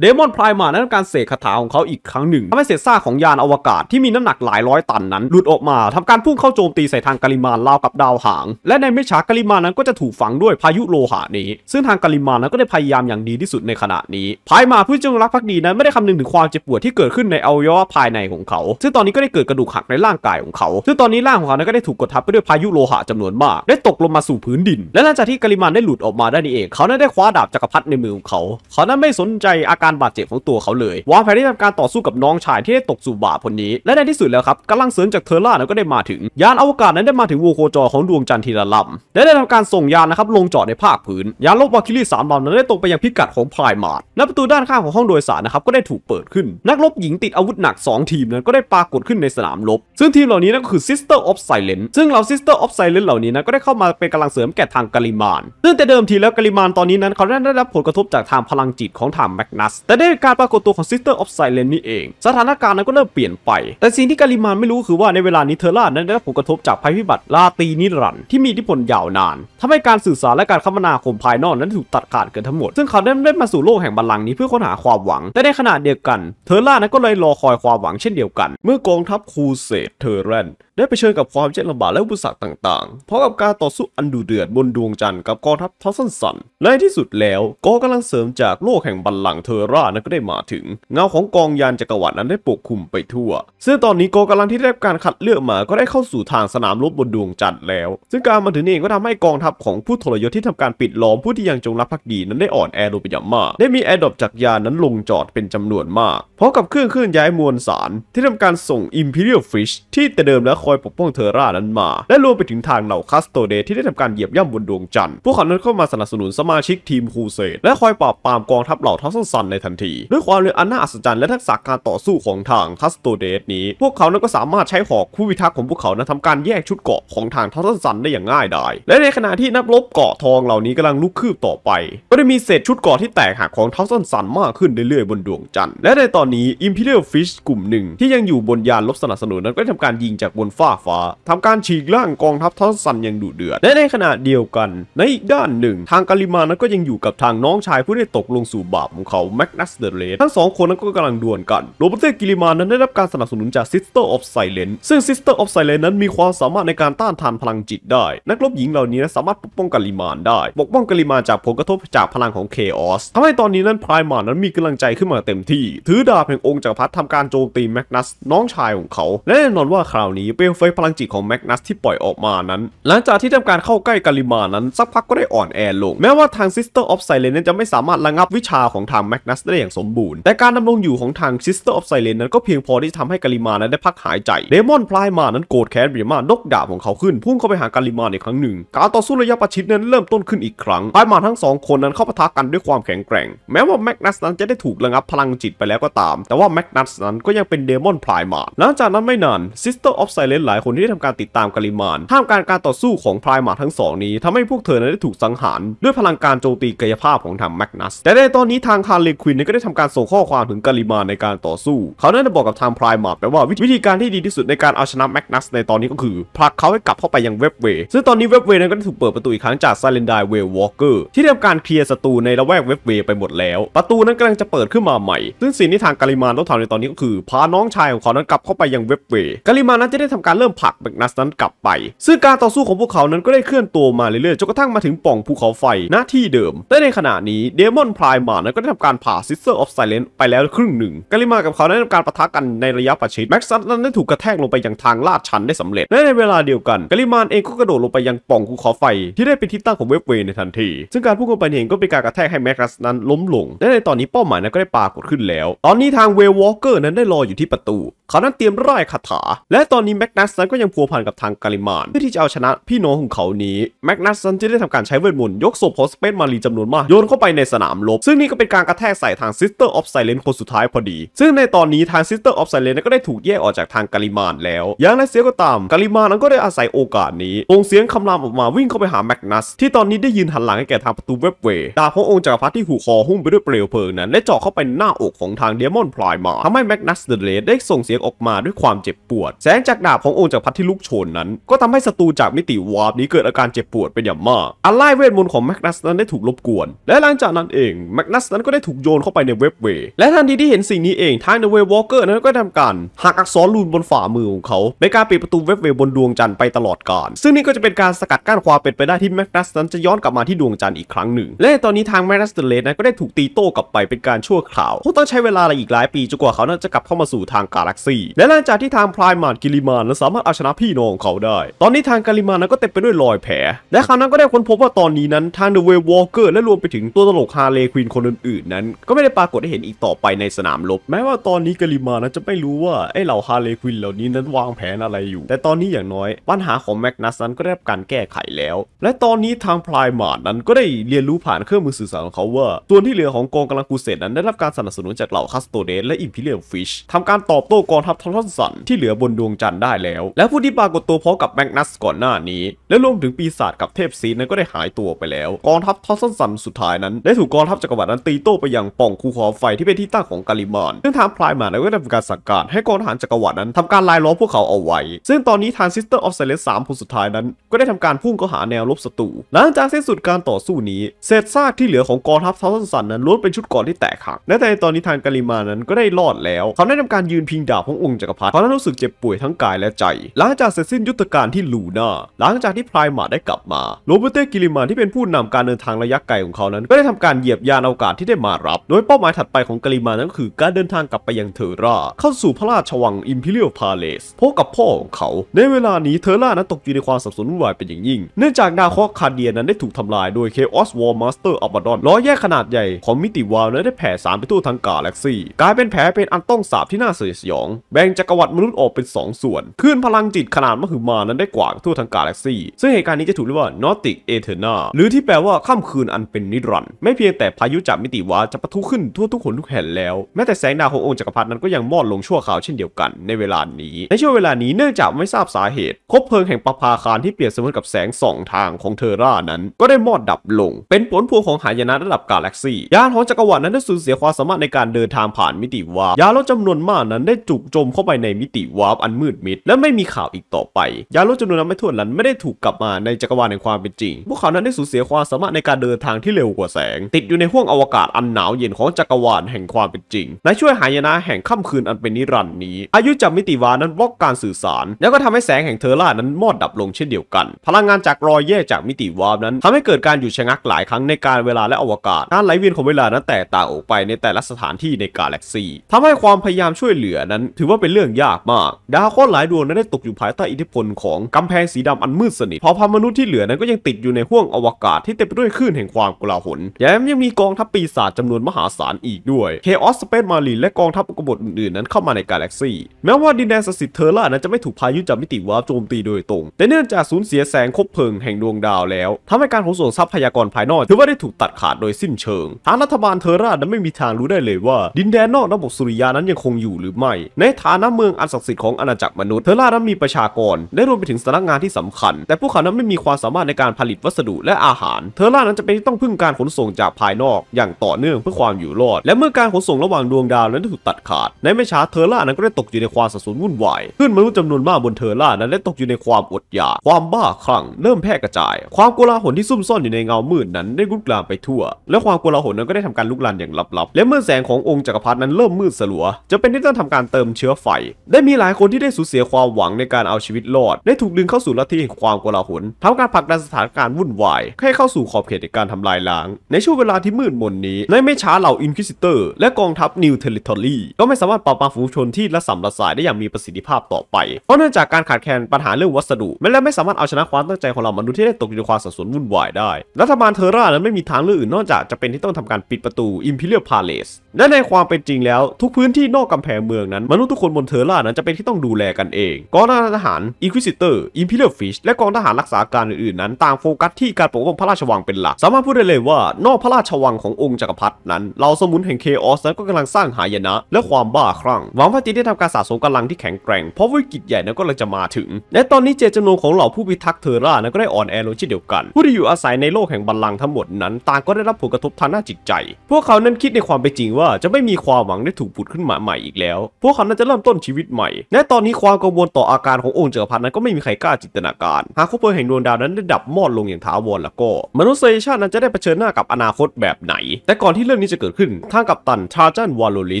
เดมอนพายมานั้นทำการเสกคาถาของเขาอีกครั้งหนึ่งทำให้เศษซากของยานอวกาศที่มีน้ำหนักหลายร้อยตันนั้นหลุดออกมาทำการพุ่งเข้าโจมตีใส่ทางกาลิมานราวกับดาวหาง และในไม่ช้ากาลิมานั้นก็จะถูกังด้วยพายุโลหะนี้ ซึ่งทางกาลิมานั้นก็ได้พยายามอย่างดีที่สุดในขณะนี้ ภายมาผู้จงรักภักดีนั้นไม่ได้คำนึงถึงความเจ็บปวดที่เกิดขึ้นในอวัยวะภายในของเขา ซึ่งตอนนี้ก็ได้เกิดกระดูกหักในร่างกายของเขา ซึ่งตอนนี้ร่างของเขานั้นก็ได้ถูกกดทับไปด้วยพายุโลหะจำนวนมาก ได้ตกลงมาสู่พื้นดิน และหลังจากที่กาลิมานได้หลุดออกมาได้นี่เอง เขานั้นได้คว้าดาบจักรพรรดิในมือของเขา เขานั้นไม่สนใจอาการบาดเจ็บของตัวเขาเลยวางแผนที่ทำการต่อสู้กับน้องชายที่ได้ตกสู่บาปคนนี้ และในที่สุดแล้วครับกำลังเสริมจากเทอร่านั้นก็ได้มาถึงยานอวกาศนั้นได้มาถึงวงโคจรของดวงจันทร์ทีละลำและได้ทำการส่งยานนะครับลงจอดในภาคพื้น ยานลบวาคิลี่สามลำนั้นได้ตกไปยังพิกัดของพายมาร์ดและประตูด้านข้างของห้องโดยสารนะครับก็ได้ถูกเปิดขึ้น นักรบหญิงติดอาวุธหนัก 2 ทีมนั้นก็ได้ปรากฏขึ้นในสนามรบ ซึ่งทีมเหล่านี้นั่นก็คือซิสเตอร์ออฟไซเลนซึ่งเราซิสเตอร์ออฟไซเลนเหล่านี้นะก็ได้เข้ามาเป็นกำลังเสริมแก่ทางกาลิมาน ซึ่งแต่เดิมทีแล้วกาลิมานตอนนี้นั้นเขาได้ได้รับผลกระทบจากทางพลังจิตของทางแมกนัสแต่ได้การปรากฏตัวของซิสเตอร์ออฟไซเลนนี่เอง สถานการณ์นั้นก็เริ่มเปลี่ยนไป แต่สิ่งที่กาลิมานไม่รู้คือว่าในเวลานี้เทอร่านั้นได้รับผลกระทบจากภัยพิบัติลาตีนิรันที่มีอิทธิพลยาวนานทำให้การสื่อสารและการคมนาคมภายนอกนั้นถูกตัดขาดเกินทั้งหมด ซึ่งเขาได้ได้มาสู่โลกแห่งบัลลังก์นี้เพื่อค้นหาความหวังแต่ในขณะเดียวกันเทอร่านั้นก็เลยรอคอยความหวังเช่นเดียวกัน เมื่อกองทัพคูเซเทอร์เรนได้ไปเชิญกับความเจ็บลำบากและอุปสรรคต่างๆเพราะกับการต่อสู้อันดุเดือดบนดวงจันทร์กับกองทัพทอสันสัน ในที่สุดแล้วกองกำลังเสริมจากโลกแห่งบัลลังก์เทอร่านั้นก็ได้มาถึง เงาของกองยานจักรวรรดินั้นได้ปกคลุมไปทั่ว ซึ่งตอนนี้กองกำลังที่ได้รับการคัดเลือกมา ก็ได้เข้าสู่ทางสนามรบบนดวงจันทร์แล้ว ซึ่งการมาถึงเองก็ทำให้กองทัพของผผู้ทรยศที่ทำการปิดล้อมผู้ที่ยังจงรักภักดีนั้นได้อ่อนแอลงไปอย่างมาก ได้มีแอร์ดรอปจากยานนั้นลงจอดเป็นจำนวนมากพร้อมกับเครื่องเคลื่อนย้ายมวลสารที่ทำการส่ง Imperial Fish ที่แต่เดิมแล้วคอยปกป้องเทอร่านั้นมา และรวมไปถึงทางเหล่าคัสโตเดที่ได้ทำการเหยียบย่ำบนดวงจันทร์พวกเขานั้นเข้ามาสนับสนุนสมาชิกทีมคูเซตและคอยปราบปรามกองทัพเหล่าทอสซันในทันทีด้วยความเรืวอันน่าอัศจรรย์ และทักษะการต่อสู้ของทางคัสโตเดนี้พวกเขานั้นก็สามารถใช้หอกคู่วิทักษ์ของพวกเขานั้นทำการแยกชุดเกาะของทางทอสซันได้อย่างง่ายดายและในขณะที่นักรบเกาะทองเหล่านี้กำลังลุกคืบต่อไป ก็ได้มีเศษชุดเกาะที่แตกหักของทัาซอนซันมากขึ้นเรื่อยๆบนดวงจันทร์ และในตอนนี้อิมพีเรียลฟิชกลุ่มหนึ่ง ที่ยังอยู่บนยานลบสนับสนุนนั้นก็ได้ทำการยิงจากบนฟ้าฟ้า ทำการฉีกล่างกองทัพทัาซันอย่างดุเดือด และในขณะเดียวกัน ในอีกด้านหนึ่ง ทางกาลิมานั้นก็ยังอยู่กับทางน้องชายผู้ได้ตกลงสู่บาปของเขาแมกนัสเดเรสทั้งสองคนนั้นก็กำลังดวลกันโรเบิร์ตกิลิมานั้น ได้รับการสนับสนุนจากิสเตอร์ออฟไซเลนซึ่งเตอร์ออฟไซเลนซ์นั้นมีความสามารถในการต้านทานพลังจิตได้นักรบหญิงเหล่านี้สามารถปกป้องกาลิมานได้ปกป้องกาลิมานจากผลกระทบจากพลังของเคออสทำให้ตอนนี้นั้นพรายมานนั้นมีกำลังใจขึ้นมาเต็มที่ ถือดาบแห่งองค์จักรพรรดิทำการโจมตีแมกนัสน้องชายของเขา และแน่นอนว่าคราวนี้เปลวไฟพลังจิตของแมกนัสที่ปล่อยออกมานั้น หลังจากที่ทำการเข้าใกล้กาลิมานนั้น สักพักก็ได้อ่อนแอลง แม้ว่าทางซิสเตอร์ออฟไซเลนนั้นจะไม่สามารถระงับวิชาของทางแมกนัสได้อย่างสมบูรณ์ แต่การดำรงอยู่ของทางซิสเตอร์ออฟไซเลนนั้นก็เพียงพอที่จะทำให้กาลิมานนั้นได้พักหายใจเดมอนพรายมานนั้นโกรธแค้นเบียมานกดาบของเขาขึ้นพุ่งเข้าไปหากาลิมาีกครั้งหนึ่งการต่อสู้ระยะประชิิตนั้นเริ่มต้นขึ้นอีกครั้งไพามาทั้งสองคนนั้นเข้าปะทะกันด้วยความแข็งแกร่ง แม้ว่าแมกนัสนั้นจะได้ถูกระงับพลังจิตไปแล้วก็ตาม แต่ว่าแมกนัสนั้นก็ยังเป็นเดมอนพลายมาหลังจากนั้นไม่นานซิสเตอร์ออฟไซเลนหลายคนที่ได้ทำการติดตามกาลิมานห้ามการการต่อสู้ของพลายมาทั้งสองนี้ ทำให้พวกเธอนั้นได้ถูกสังหารด้วยพลังการโจมตีกายภาพของทางแมกนัสแต่ในตอนนี้ทางคาร์เลควินก็ได้ทำการส่งข้อความถึงกาลิมานในการต่อสู้เขาได้บอกกับทางพลายมาไปว่าวิธีการที่ดีที่สุดในการเอาชนะแมกนัสในตอนนี้ก็คือผลักเขาให้กลับเข้าไปยังเว็บเวซึ่งตอนนี้เว็บเวนั้นก็ได้ถูกเปิดประตูอีกครั้งังจากซาเลนดายเวลวอลเกอร์ที่ทำการเคลียร์ศัตรูในละแวกเว็บเวไปหมดแล้ว ประตูนั้นกำลังจะเปิดขึ้นมาใหม่ ซึ่งสิ่งที่ทางกาลิมานต้องทำในตอนนี้ก็คือ พาน้องชายของเขานั้นกลับเข้าไปยังเว็บเวกาลิมานนั้นจะได้ทำการเริ่มผลักแมกนัสนั้นกลับไป ซึ่งการต่อสู้ของพวกเขานั้นก็ได้เคลื่อนตัวมาเรื่อยๆจนกระทั่งมาถึงป่องภูเขาไฟหน้าที่เดิมแต่ในขณะนี้เดมอนพรายมานั้นก็ได้ทำการผ่าซิสเตอร์ออฟไซเลนไปแล้วครึ่งหนึ่งกาลิมากับเขาได้ทำการประทะกันในระยะประชิดแม็กซัสนั้นได้ถูกกระแทกลงไปยังทางลาดชันได้สำเร็จและในเวลาเดียวกันกาลิมานเองก็กระโดดลงไปยังป่องภูเขาไฟที่ลื่อนไปที่ตั้งของเวฟเวในทันที ซึ่งการพุ่งเข้าไปเองก็เป็นการกระแทกให้แมกนัสนั้นล้มลง และในตอนนี้เป้าหมายนั้นก็ได้ปรากฏขึ้นแล้ว ตอนนี้ทางเวลวอล์กเกอร์นั้นได้รออยู่ที่ประตูเขานั้นเตรียมร่ายคาถา และตอนนี้แมกนัสนั้นก็ยังพัวพันกับทางกาลิมานเพื่อที่จะเอาชนะพี่น้องของเขานี้ แมกนัสนั้นจะได้ทำการใช้เวทมนต์ยกศพของสเปซมารีจำนวนมากโยนเข้าไปในสนามลบ ซึ่งนี่ก็เป็นการกระแทกใส่ทางซิสเตอร์ออฟไซเลนคนสุดท้ายพอดี ซึ่งในตอนนี้ทางซิสเตอร์ออฟไซเลนก็ได้ถูกแยกออกจากทางกาลิมานแล้ว อย่างไรเสียก็ตามกาลิมานนั้นก็ได้อาศัยโอกาสนี้องเสียงคำรามออกมาวิ่งเข้าไปหาแมกนัสที่ตอนนี้ได้ยืนหันหลังให้แก่ทางประตูเว็บเวย์ดาบขององค์จักรพรรดิที่หูคอหุ้มไปด้วยเปลวเพลิงนั้นได้เจาะเข้าไปหน้าอกของทางเดมอนพลายมาทำให้แมกนัสเดเลดได้ส่งเสียงออกมาด้วยความเจ็บปวด แสงจากดาบขององค์จักรพรรดิที่ลุกโชนนั้น ก็ทำให้ศัตรูจากมิติวาร์ปนี้เกิดอาการเจ็บปวดเป็นอย่างมากอัลไลเวทมนต์ของแมกนัสนั้นได้ถูกลบกวน และหลังจากนั้นเองแมกนัสนั้นก็ได้ถูกโยนเข้าไปในเว็บเวและทันทีที่เห็นสิ่งนี้เองทางเดอะเววอล์กเกอร์นั้นก็ทำการหักอักษรลูนบนฝ่ามือของเขาในการปิดประตูเว็บเวบนดวงจันทร์ไปตลอดกาลซึ่งนี่ก็จะเป็นการสกัดกั้นความเป็นไปได้ที่แมกนัสนั้นจะย้อนกลับมาที่ดวงจันทร์อีกครั้งหนึ่ง และตอนนี้ทางแมกนัสเดเลสนั้นก็ได้ถูกตีโต้กลับไปเป็นการชั่วคราวเขาต้องใช้เวลาอีกหลายปีจนกว่าเขานั้นจะกลับเข้ามาสู่ทางกาแล็กซ4และหลังจากที่ทางพลายมารดกิลิมานสามารถเอาชนะพี่น้องเขาได้ ตอนนี้ทางกิลิมานก็เต็มไปด้วยรอยแผล และคราวนั้นก็ได้ค้นพบว่าตอนนี้นั้นทางเดอะเวลวอลเกอร์และรวมไปถึงตัวตลกฮาเลควินคนอื่นๆ นั้นก็ไม่ได้ปรากฏให้เห็นอีกต่อไปในสนามรบ แม้ว่าตอนนี้กิลิมานจะไม่รู้ว่า ไอเหล่าฮาเลควินเหล่านี้นั้นวางแผนอะไรอยู่ แต่ตอนนี้อย่างน้อย ปัญหาของแม็กนัสนั้นก็ได้รับการแก้ไขแล้ว และตอนนี้ทางพลายมารดนั้นก็ได้เรียนรู้ผ่านเครื่องมือสื่อสารของเขาว่าส่วนที่เหลือของกองกำลังกูเซตนั้นได้รับการสนับสนุนจากเหล่าคาสโตเดสและอิมพีเรียลฟิชทำการตอบโต้กองทัพทอรันสันที่เหลือบนดวงจันทร์ได้แล้ว และผู้ที่ปรากฏตัวพร้อมกับแมกนัสก่อนหน้านี้ และรวมถึงปีศาจกับเทพซีนั้นก็ได้หายตัวไปแล้ว กองทัพทอรันสันสุดท้ายนั้น ได้ถูกกองทัพจักรวรรดินั้น ตีโต้ไปยังป่องคูขอไฟที่เป็นที่ตั้งของกาลิมานซึ่งทางพลายมานั้นก็ได้ทำการสั่งการให้กองทหารจักรวรรดินั้นทำการลายล้อมพวกเขาเอาไว้ ซึ่งตอนนี้ทางซิสเตอร์ออฟเซเลสสามคนสุดท้ายนั้นก็ได้ทำการพุ่งเข้าหาแนวรบศัตรูหลังจากสิ้นสุดการต่อสู้นี้ เศษซากที่เหลือของกองทัพทอรันสันนั้นล้วนเป็นชุดก่อนที่แตกหักและในตอนนี้ทางกาลิมานั้นก็ได้รอดแล้วเขาได้ทำการยืนพิงดาบขององค์จักรพรรดิเขานั้นรู้สึกเจ็บป่วยทั้งกายและใจ หลังจากเสร็จสิ้นยุทธการที่ลูน่าหลังจากที่พลายหมาได้กลับมาโรเบร์ตกิลิมานที่เป็นผู้นำการเดินทางระยะไกลของเขานั้น ก็ได้ทำการเหยียบยานอากาศที่ได้มารับ โดยเป้าหมายถัดไปของกิลิมานนั้นก็คือ การเดินทางกลับไปยังเทอร่า เข้าสู่พระราชวังอิมพีเรียลพาเลสพบกับพ่อของเขา ในเวลานี้เทอร่านั้นตกอยู่ในความสับสนวุ่นวายเป็นอย่างยิ่งเนื่องจากดาวเคราะห์คาเดียนั้นได้ถูกทำลายโดยเคออสวอลมาสเตอร์อัลบาดอนล้อแยกขนาดใหญ่ของมิติวาวนั้นได้แผ่สารไปทั่วทั้งกาแล็กซี่กลายเป็นแผลเป็นอันต้องสาบที่น่าสยดสยองแบ่งจักรวรรดิมนุษย์ออกเป็น 2 ส่วนคลื่นพลังจิตขนาดมหึมานั้นได้กวาดทั่วทั้งกาแล็กซี่ ซึ่งเหตุการณ์นี้จะถูกเรียกว่านอติกเอเทอร์นาหรือที่แปลว่าค่ำคืนอันเป็นนิรันดร์ไม่เพียงแต่พายุจากมิติวา จะปะทุขึ้นทั่วทุกคนทุกแห่งแล้ว แม้แต่แสงดาวขององค์จักรพรรดินั้นก็ยังมอดลงชั่วคราวเช่นเดียวกัน ในเวลานี้ ในช่วงเวลานี้เนื่องจากไม่ทราบสาเหตุ คบเพลิงแห่งปะภาคารที่เปรียบเสมือนกับแสงส่องทางของเทอร่านั้น ก็ได้มอดดับลง เป็นผลพวงของหายนะระดับกาแล็กซี่ยานของจักรวรรดินั้นได้สูญเสียความสามารถในการเดินทางผ่านมิติวายาลดจำนวนมากนั้นได้จุจมเข้าไปในมิติวาร์ปอันมืดมิด และไม่มีข่าวอีกต่อไป ยาลดจำนวนนับไม่ถ้วนนั้นไม่ได้ถูกกลับมาในจักรวาลแห่งความเป็นจริง พวกเขานั้นได้สูญเสียความสามารถในการเดินทางที่เร็วกว่าแสง ติดอยู่ในห้วงอวกาศอันหนาวเย็นของจักรวาลแห่งความเป็นจริงและช่วยหายนะแห่งค่ำคืนอันเป็นนิรันดร์นี้ อายุจากมิติวาร์นั้นบล็อกการสื่อสาร แล้วก็ทำให้แสงแห่งเทอร่านั้นมอดดับลงเช่นเดียวกัน พลังงานจากรอยแยกจากมิติวาร์ปนั้น ทำให้เกิดการหยุดชะงักหลายครั้ง ในการเวลาและอวกาศการไหลเวียนของเวลานั้นแตกต่างออกไป ในแต่ละสถานที่ในกาแล็กซีทำให้ความพยายามช่วยเหลือนั้นถือว่าเป็นเรื่องยากมาก ดาวเคราะห์หลายดวงนั้นได้ตกอยู่ภายใต้อิทธิพลของกำแพงสีดำอันมืดสนิท พอพามนุษย์ที่เหลือนั้นก็ยังติดอยู่ในห้วงอวกาศที่เต็มไปด้วยคลื่นแห่งความกลาหลแถมยังมีกองทัพปีศาจจำานวนมหาศาลอีกด้วยเคออสสเปซมารีและกองทัพอกบฏอื่นๆ นั้นเข้ามาในกาแล็กซี่แม้ว่าดินแดนสสิทธิ์เทอร่านั้นจะไม่ถูกพายุจากมิติวาร์ปโจมตีโดยตรง แต่เนื่องจากสูญเสียแสงคบเพลิงแห่งดวงดาวแล้วทำให้การขนส่งทรัพยากรภายนอกถือว่าได้ถูกตัดขาดโดยสิ้นเชิงทางรัฐบาลเทอร่านั้นไม่มีทางรู้ได้เลยว่าดินแดนนอกระบบสุริยานั้นยังคงอยู่หรือไม่ในในฐานะเมืองอันศักดิ์สิทธิ์ของอาณาจักรมนุษย์เทล่านั้นมีประชากร ได้รวมไปถึงสำนักงานที่สำคัญ แต่พวกเขานั้นไม่มีความสามารถในการผลิตวัสดุและอาหารเทล่านั้นจะเป็นต้องพึ่งการขนส่งจากภายนอก อย่างต่อเนื่องเพื่อความอยู่รอด และเมื่อการขนส่งระหว่างดวงดาวนั้นถูกตัดขาดในไม่ช้าเทล่านั้นก็ได้ตกอยู่ในความสับสนวุ่นวายเพื่อนมนุษย์จำนวนมากบนเทล่านั้นได้ตกอยู่ในความอดอยากความบ้าคลั่ง เริ่มแพร่กระจายความโกลาหลที่ซุ่มซ่อนอยู่ในเงามืดนั้นได้ลุกลามไปทั่ว และความโกลาหลนั้นก็ได้ทำการลุกลามอย่างลับๆ และเมื่อแสงขององค์จักรพรรดินั้นเริ่มมืดสลัวจะเป็นที่ต้องทำการเติมเชื้อไฟ ได้มีหลายคนที่ได้สูญเสียความหวังในการเอาชีวิตรอด ได้ถูกดึงเข้าสู่ลัทธิแห่งความกลาหลทาการผลักดันสถานการณ์วุ่นวายให้เข้าสู่ขอบเขตในการทำลายล้าง ในช่วงเวลาที่มืดมนนี้ในไม่ช้าเหล่าอินควิสิเตอร์ และกองทัพนิวเทลิทอรี่ก็ไม่สามารถปราบปรามฝูงชนที่ละสัมละสายได้อย่างมีประสิทธิภาพต่อไปเพราะเนื่องจากการขาดแคลนปัญหาเรื่องวัสดุแม้และไม่สามารถเอาชนะความตั้งใจของเรามนุษย์ที่ได้ตกอยู่ในความสับสนวุ่นวายได้รัฐบาลเทอร่านั้นไม่มีทางเลือกอื่นนอกจากจะเป็นที่ต้องทำการปิดประตูอิมพีเรียลพาเลสและในความเป็นจริงแล้วทุกพื้นที่นอกกำแพงเมืองนั้นมนนุษย์ทุกคนบนเทอร์่านั้นจะเป็นที่ต้องดูแลกันเองกองทหารอินควิซิเตอร์อิมพีเรียลฟิชและกองทหารรักษาการอื่นๆ นั้น ต่างโฟกัสที่การปกป้องพระราชวังเป็นหลัก สามารถพูดได้เลยว่า นอกพระราชวังขององค์จักรพรรดินั้นเหล่าสมุนแห่งเคออสนั้นก็กำลังสร้างหายนะ และความบ้าคลั่งหวังว่าจะได้ทำการสะสมกำลังที่แข็งแกร่งเพราะวิกฤตใหญ่นั้นก็กำลังจะมาถึงและตอนนี้เจจำนวนของเหล่าผู้พิทักษ์เทอร์่านั้นก็ได้อ่อนแอลงเช่นเดียวกัน ผู้ที่อยู่อาศัยในโลกแห่งบัลลังก์ทั้งหมดนั้นต่างก็ได้รับผลกระทบทางด้านจิตใจ พวกเขานั้นคิดในความเป็นจริงว่าจะไม่มีความหวังได้ถูกปุดขึ้นมาใหม่อีกแล้ว พวกเขเขนั้นจะเริ่มต้นชีวิตใหม่และตอนนี้ความกังวลต่ออาการขององค์เจอพันนั้นก็ไม่มีใครกล้าจินตนาการ หากค่เพลิงแห่งดวงดาวนั้นได้ดับมอดลงอย่างถาวรแล้วก็มนุษยชาตินั้นจะได้เผชิญหน้ากับอนาคตแบบไหน แต่ก่อนที่เรื่องนี้จะเกิดขึ้น ทางกัปตันชาจันวอลลลิ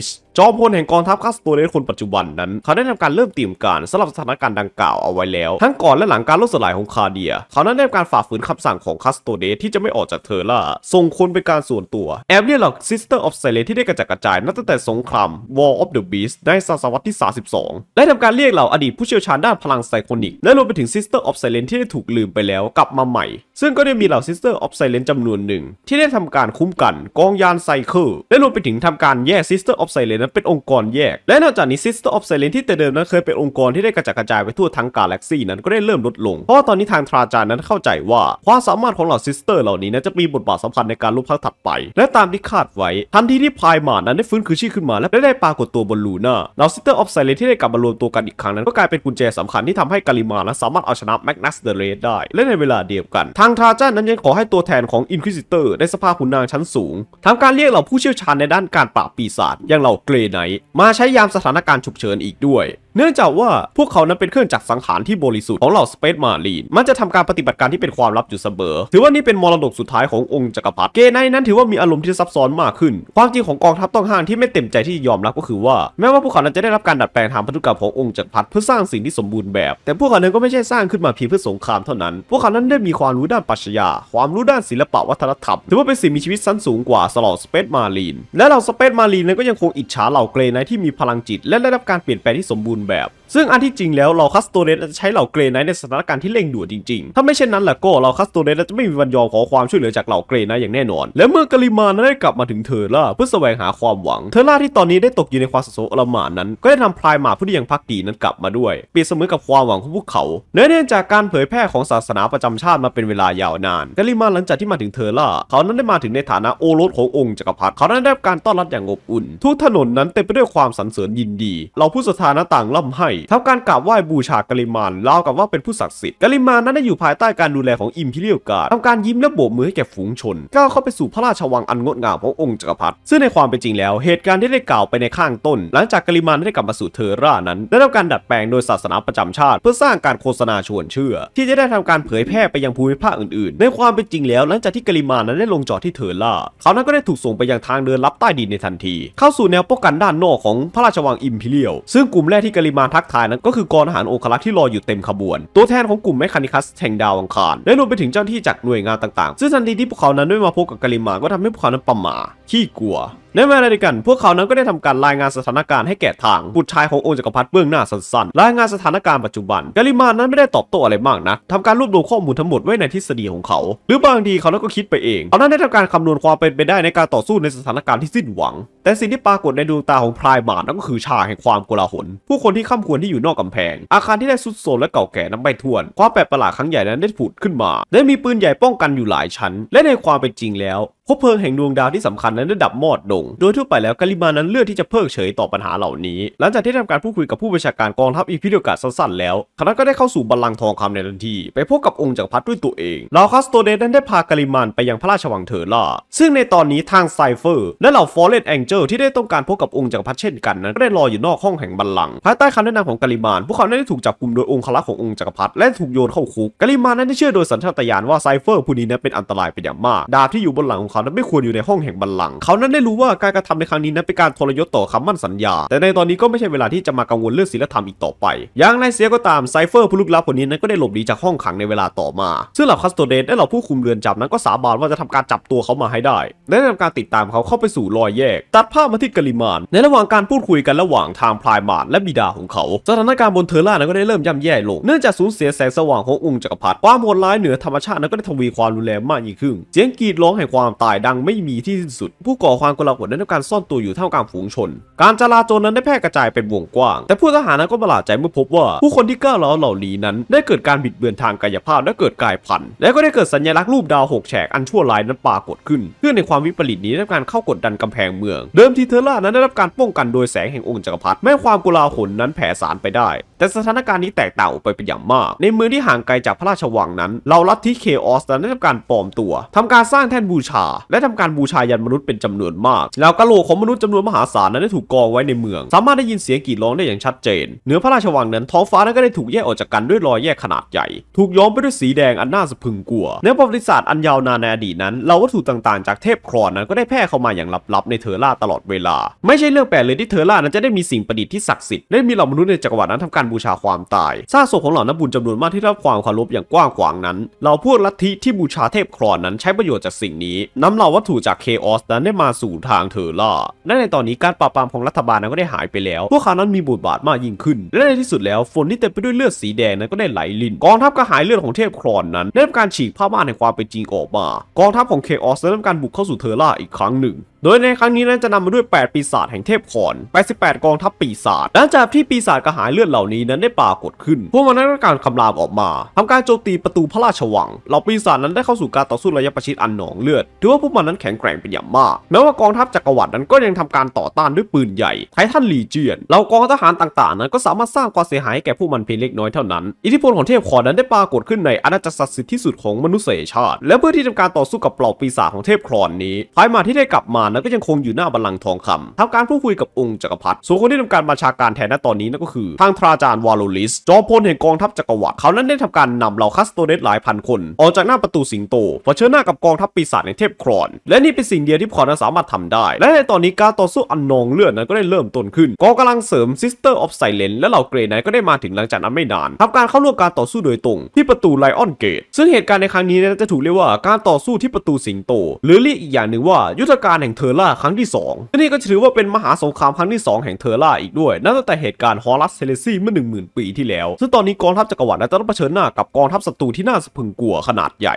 สจอมพลแห่งกองทัพคาสโตเนสคนปัจจุบันนั้นเขาได้ทำการเริ่มเตรียมการสำหรับสถานการณ์ดังกล่าวเอาไว้แล้ว ทั้งก่อนและหลังการล่มสลายของคาเดีย เขานั้นได้การฝ่าฝืนคำสั่งของคาสโตเนสที่จะไม่ออกจากเทอร่าส่งคนไปการส่วนตัว แอบเรียหลักซิสเตอร์ออฟไซเลที่ได้กระจัดกระจายนับตั้งแต่สงคราม War of the Beast ในศตวรรษที่ 32และทำการเรียกเหล่าอดีตผู้เชี่ยวชาญด้านพลังไซคอนิกและรวมไปถึงซิสเตอร์ออฟไซเลนที่ได้ถูกลืมไปแล้วกลับมาใหม่ ซึ่งก็ได้มีเหล่าซิสเตอร์ออฟไซเลนจำนวนหนึ่งที่ได้ทำการคุ้มกันกองยานไซเคิลและรวมไปถึงทำการแยกซิสเตอร์ออฟไซเลนนั้นเป็นองค์กรแยก และนอกจากนี้ Sister of Silence ที่แต่เดิมนั้นเคยเป็นองค์กรที่ได้กระจัดกระจายไปทั่วทั้งกาแล็กซีนั้นก็ได้เริ่มลดลง เพราะตอนนี้ทางทราจานั้นเข้าใจว่า ความสามารถของเหล่าซิสเตอร์เหล่านี้นั้นจะมีบทบาทสำคัญในการลุกพักถัดไป และตามที่คาดไว้ ทันทีที่พายมานั้นได้ฟื้นคืนชีพขึ้นมา และได้ปรากฏตัวบนลูน่าเหล่าซิสเตอร์ออฟไซเลนที่ได้กลับมารวมตัวกันอีกครั้งนั้นก็กลายเป็นกุญแจสำคัญที่ทำให้กาลิมานั้นสามารถเอาชนะแมกนัสเดเรดได้ และในเวลาเดียวกัน ทางทราจานั้นยังขอให้ตัวแทนของอินควิซิเตอร์ได้สภาคุณนางชั้นสูง ทำการเรียกเหล่าผู้เชี่ยวชาญในด้านการปราบปีศาจอย่างเหล่าเกรไนท์มาใช้ยามสถานการณ์ฉุกเฉินอีกด้วยเนื่องจากว่าพวกเขานั้นเป็นเครื่องจักรสังหารที่บริสุทธิ์ของเหล่าสเปซมารีน มันจะทำการปฏิบัติการที่เป็นความลับอยู่เสมอถือว่านี่เป็นมรดกสุดท้ายขององค์จักรพรรดิ เกไนนั้นถือว่ามีอารมณ์ที่ซับซ้อนมากขึ้น ความจริงของกองทัพต้องห้างที่ไม่เต็มใจที่ยอมรับก็คือว่า แม้ว่าพวกเขานั้นจะได้รับการดัดแปลงทางพันธุกรรมขององค์จักรพรรดิเพื่อสร้างสิ่งที่สมบูรณ์แบบ แต่พวกเขานั้นก็ไม่ใช่สร้างขึ้นมาเพียงเพื่อสงครามเท่านั้น พวกเขานั้นได้มีความรู้ด้านปรัชญาความรู้ด้านศิลปวัฒนธรรมถือว่าเป็นสิ่งมีชีวิตสั้นสูงกว่าสลอสเปซมารีนและเหล่าสเปซมารีนนั้นก็ยังคงอิจฉาเหล่าเกรไนที่มีพลังจิตและได้รับการเปลี่ยนแปลงที่สมบูรณแบบซึ่งอันที่จริงแล้วเราคัสโตเรสจะใช้เหล่าเกรไนในสถานการณ์ที่เร่งด่วนจริงๆ ถ้าไม่เช่นนั้นล่ะก็เราคัสโตเรสจะไม่มีวันยอมขอความช่วยเหลือจากเหล่าเกรไนอย่างแน่นอน และเมื่อกาลิมานได้กลับมาถึงเธอล่าเพื่อแสวงหาความหวัง เธอล่าที่ตอนนี้ได้ตกอยู่ในความสับสนอลหมานนั้น ก็ได้นำพลายหมาผู้ที่ยังพักดีนั้นกลับมาด้วยเปรียบเสมือนกับความหวังของพวกเขาเนื่องจากการเผยแพร่ของศาสนาประจำชาติมาเป็นเวลายาวนานกาลิมานหลังจากที่มาถึงเธอล่าเขานั้นได้มาถึงในฐานะโอรสขององค์จักรพรรดิเขานั้นได้รับการต้อนรับอย่างอบอุ่น ทุกถนนนั้นเต็มไปด้วยความสรรเสริญยินดี เราผู้ศรัทธานต่างล่ำให้ทำการกราบไหว้บูชากลิมานเล่ากับว่าเป็นผู้ศักดิ์สิทธิ์กลิมานนั้นได้อยู่ภายใต้การดูแลของอิมพีเรียลการทำการยิ้มและโบกมือให้แก่ฝูงชนก้าวเข้าไปสู่พระราชวังอันงดงามขององค์จักรพรรดิซึ่งในความเป็นจริงแล้วเหตุการณ์ที่ได้กล่าวไปในข้างต้น หลังจากกลิมานได้กลับมาสู่เทอร่านั้นได้ทำการดัดแปลงโดยศาสนาประจำชาติ เพื่อสร้างการโฆษณาชวนเชื่อ ที่จะได้ทำการเผยแพร่ไปยังภูมิภาคอื่นๆ ในความเป็นจริงแล้วหลังจากที่กลิมานนั้นได้ลงจอดที่เทอร่าเขานั้นก็ได้ถูกส่งไปยังทางเดินลับใต้ดินในทันที เข้าสู่แนวป้องกันด้านนอกของพระราชวังอิมพีเรียลซึ่งกลุ่มแรกที่กลิมานทักทายนั้นก็คือกองทหารองครักษ์ที่รออยู่เต็มขบวน ตัวแทนของกลุ่มแมคคานิคัสแห่งดาวอังคารและรวมไปถึงเจ้าที่จากหน่วยงานต่าง ๆ ซึ่งทันทีที่พวกเขานั้นได้มาพบกับกาลิมาก็ทำให้พวกเขานั้นประหม่าขี้กลัวในเวลาเดียวกัน พวกเขานั้นก็ได้ทำการรายงานสถานการณ์ให้แก่ทางบุตรชายขององค์จักรพรรดิเบื้องหน้าสั้นๆ รายงานสถานการณ์ปัจจุบันกาลิมานั้นไม่ได้ตอบโต้อะไรมากนะทำการรวบรวมข้อมูลทั้งหมดไว้ในทฤษฎีของเขา หรือบางทีเขาแล้วก็คิดไปเองเขานั้นได้ทำการคำนวณความเป็นไปได้ในการต่อสู้ในสถานการณ์ที่สิ้นหวัง แต่สิ่งที่ปรากฏในดวงตาของพรายมานั่นก็คือชาแห่งความโกลาหล ผู้คนที่ข้ามควรที่อยู่นอกกำแพง อาคารที่ได้สุดโทรมและเก่าแก่นับไม่ถ้วน ความแปลกประหลาดครั้งใหญ่นั้นได้ผุดขึ้นมาและมีปืนใหญ่ป้องกันอยู่หลายชั้น และในความเป็นจริงแล้วคบเพลิงแห่งดวงดาวที่สำคัญนั้นได้ดับมอดดง โดยทั่วไปแล้วกาลิมานั้นเลือกที่จะเพิกเฉยต่อปัญหาเหล่านี้ หลังจากที่ทำการพูดคุยกับผู้บัญชาการกองทัพอีพิเดกาสั้นๆแล้วคณะก็ได้เข้าสู่บัลลังก์ทองคำในทันที ไปพบกับองค์จักรพรรดิด้วยตัวเองลาคาสโตเดนั้นได้พากาลิมานไปยังพระราชวังเทอร์ล่า ซึ่งในตอนนี้ทางไซเฟอร์และเหล่าฟอร์เรสแองเจิลที่ได้ต้องการพบกับองค์จักรพรรดิเช่นกันนั้นก็ได้รออยู่นอกห้องแห่งบัลลังก์ ภายใต้คำแนะนำของกาลิมานพวกเขาได้ถูกจับกลุ่มโดยองค์คลัขององค์จักรพรรดิและถูกโยนเข้าคุกกาลิมานนั้นได้เชื่อโดยสัญชาตญาณว่าไซเฟอร์ผู้นี้นั้นเป็นอันตรายเป็นอย่างมากดาบที่อยู่บนหลังของเขานั้นไม่ควรอยู่ในห้องแห่งบัลลังก์เขานั้นได้รู้ว่าการกระทำในครั้งนี้นั้นเป็นการทรยศต่อคำมั่นสัญญา แต่ในตอนนี้ก็ไม่ใช่เวลาที่จะมากังวลเรื่องศีลธรรมอีกต่อไป อย่างไรเสียก็ตามไซเฟอร์ผู้ลึกลับคนนี้นั้นก็ได้หลบหนีจากห้องขังในเวลาต่อมา ซึ่งเหล่าคัสโตเดนและเหล่าผู้คุมเรือนจำนั้นก็สาบานว่าจะทำการจับตัวเขามาให้ได้และทำการติดตามเขาเข้าไปสู่รอยแยก ตัดภาพมาที่กลิมาน ในระหว่างการพูดคุยกันระหว่างทางพลายมานและบิดาของเขา สถานการณ์บนเทอร่านั้นก็ได้เริ่มย่ำแย่ลงเนื่องจากสูญเสียแสงสว่างขององค์จักรพรรดิความโหดร้ายเหนือธรรมชาตินั้นก็ได้ทวีความรุนแรงมากยิ่งขึ้นเสียงกรีดร้องแห่งความตายดังไม่มีที่สิ้นสุด ผู้ก่อความกลาหลนั้น้ทำการซ่อนตัวอยู่ท่ามกลางฝูงชน การจราจรนั้นได้แพร่กระจายเป็นวงกว้าง แต่ผู้ทหารนั้นก็ประหลาดใจเมื่อพบว่า ผู้คนที่ก้าวล้อเหล่านี้นั้นได้เกิดการบิดเบือนทางกายภาพและเกิดกายพันธุ์ และก็ได้เกิดสัญลักษณ์รูปดาวหกแฉกอันชั่วร้ายนั้นปรากฏขึ้นเพื่อในความวิปริตนี้ได้การเข้ากดดันกำแพงเมือง เดิมทีเทอร์ล่านั้นได้รับการป้องกันโดยแสงแห่งองค์จักรพรรดิ แม้ความกุลาหลนั้นแผ่สารไปได้ แต่สถานการณ์นี้แตกต่างไปเป็นอย่างมาก ในเมืองที่ห่างไกลจากพระราชวังนั้นเราลัทธิเคออสนั้นได้ทำการปลอมตัวทำการสร้างแท่นบูชาและทำการบูชายันมนุษย์เป็นจำนวนมาก แล้วกะโหลกของมนุษย์จำนวนมหาศาลนั้นได้ถูกกองไว้ในเมือง สามารถได้ยินเสียงกรีดร้องได้อย่างชัดเจนเหนือพระราชวังนั้นท้องฟ้านั้นก็ได้ถูกแยกออกจากกันด้วยรอยแยกขนาดใหญ่ ถูกย้อมไปด้วยสีแดงอันน่าสะพึงกลัวในประวัติศาสตร์อันยาวนานในอดีตนั้นเราวัตถุต่างๆ จากเทพครอนนั้นก็ได้แพร่เข้ามาอย่างลับๆในเทอร่าตลอดเวลา ไม่ใช่เรื่องแปลกเลยที่เทอร่านั้นจะได้มีสิ่งประดิษฐ์ที่ศักดิ์สิทธิ์ และมีเหล่ามนุษย์ในจักรวรรดินั้นทำการบูชาความตายซากศพของเหล่านักบุญจำนวนมากที่รับความเคารพอย่างกว้างขวางนั้นเ่าพวกลัทธิที่บูชาเทพครอนนั้นใช้ประโยชน์จากสิ่งนี้นำเหล่าวัตถุจากเคออสนั้นได้มาสู่ทางเทอร่าและในตอนนี้การปราบปรามของรัฐบาลนั้นก็ได้หายไปแล้ว พวกเขานั้นมีบทบาทมากยิ่งขึ้น และในที่สุดแล้วฝนที่เต็มไปด้วยเลือดสีแดงนั้นก็ได้ไหลลิน กองทัพกระหายเลือดของเทพครอนนั้นได้ทำการฉีกผ้าม่านแห่งความเป็นจริงออกมา กองทัพของเคออสได้ทำการบุกเข้าสู่เทอร่าอีกครั้งหนึ่ง โดยในครั้งนี้นั้นจะนำมาด้วย 8 ปีศาจแห่งเทพขอน88 กองทัพปีศาจ หลังจากที่ปีศาจกระหายเลือดเหล่านี้นั้นได้ปรากฏขึ้น พวกมันได้นกการคำรามออกมา ทำการโจมตีประตูพระราชวังเหล่าปีศาจนั้นได้เข้าสู่การต่อสู้ระยะประชิดอันหนองเลือดถือว่าพวกมันนั้นแข็งแกร่งเป็นอย่างมาก แม้ว่ากองทัพจักรวรรดินั้นก็ยังทำการต่อต้านด้วยปืนใหญ่ ไททันลีเจียน เหล่ากองทหารต่างๆ นั้นก็สามารถสร้างความเสียหายแก่พวกมันเพียงเล็กน้อยเท่านั้น อิทธิพลของเทพคอนั้นได้ปรากฏขึ้นในอาณาจักรศักดิ์สิทธิ์ที่สุดของมนุษยชาติ และเพื่อที่ทำการต่อสู้กับเปล่าปีศาจของเทพครอนนี้ ภายมาที่ได้กลับมานั้นก็ยังคงอยู่หน้าบัลลังก์ทองคำ ทำการพูดคุยกับองค์จักรพรรดิ ส่วนคนที่ทำการบัญชาการแทนในตอนนี้นั่นก็คือทางทราจารวาโลลิสจอมพลแห่งกองทัพจักรวรรดิเขานั้นได้ทำการนำเหล่าคัสโตเดสหลายพันคนออกจากหน้าประตูสิงโตเผชิญหน้ากับกองทัพปีศาจในเทพครอนและนี่เป็นสิ่งเดียวที่พอนสามารถทำได้ และในตอนนี้การต่อสู้อันนองเลือดนั้นก็ได้เริ่มต้นขึ้นกองกำลังเสริมซิสเตอร์ออฟไซเลนและเหล่าเกรนไก็ได้มาถึงหลังจากนั้นไม่นานทาการเข้าร่วมการต่อสู้โดยตรง ที่ประตูไลออนเกตซึ่งเหตุการณ์ในครั้งนี้จะถูกเรียกว่าการต่อสู้ที่ประตูสิงโต หรือเรียกอีกอย่างหนึ่งว่ายุทธการแห่งเทอร่าครั้งที่2ที่นี่ก็ถือว่าเป็นมหาสงครามครั้งที่ 2 แห่งเทอร่าอีกด้วย นับตั้งแต่เหตุการณ์ฮอรัสเซเลซีเมื่อ 10,000 ปีที่แล้วซึ่งตอนนี้กองทัพจักรวรรดิต้องเผชิญหน้า กับกองทัพศัตรูที่น่าสะพึงกลัวขนาดใหญ่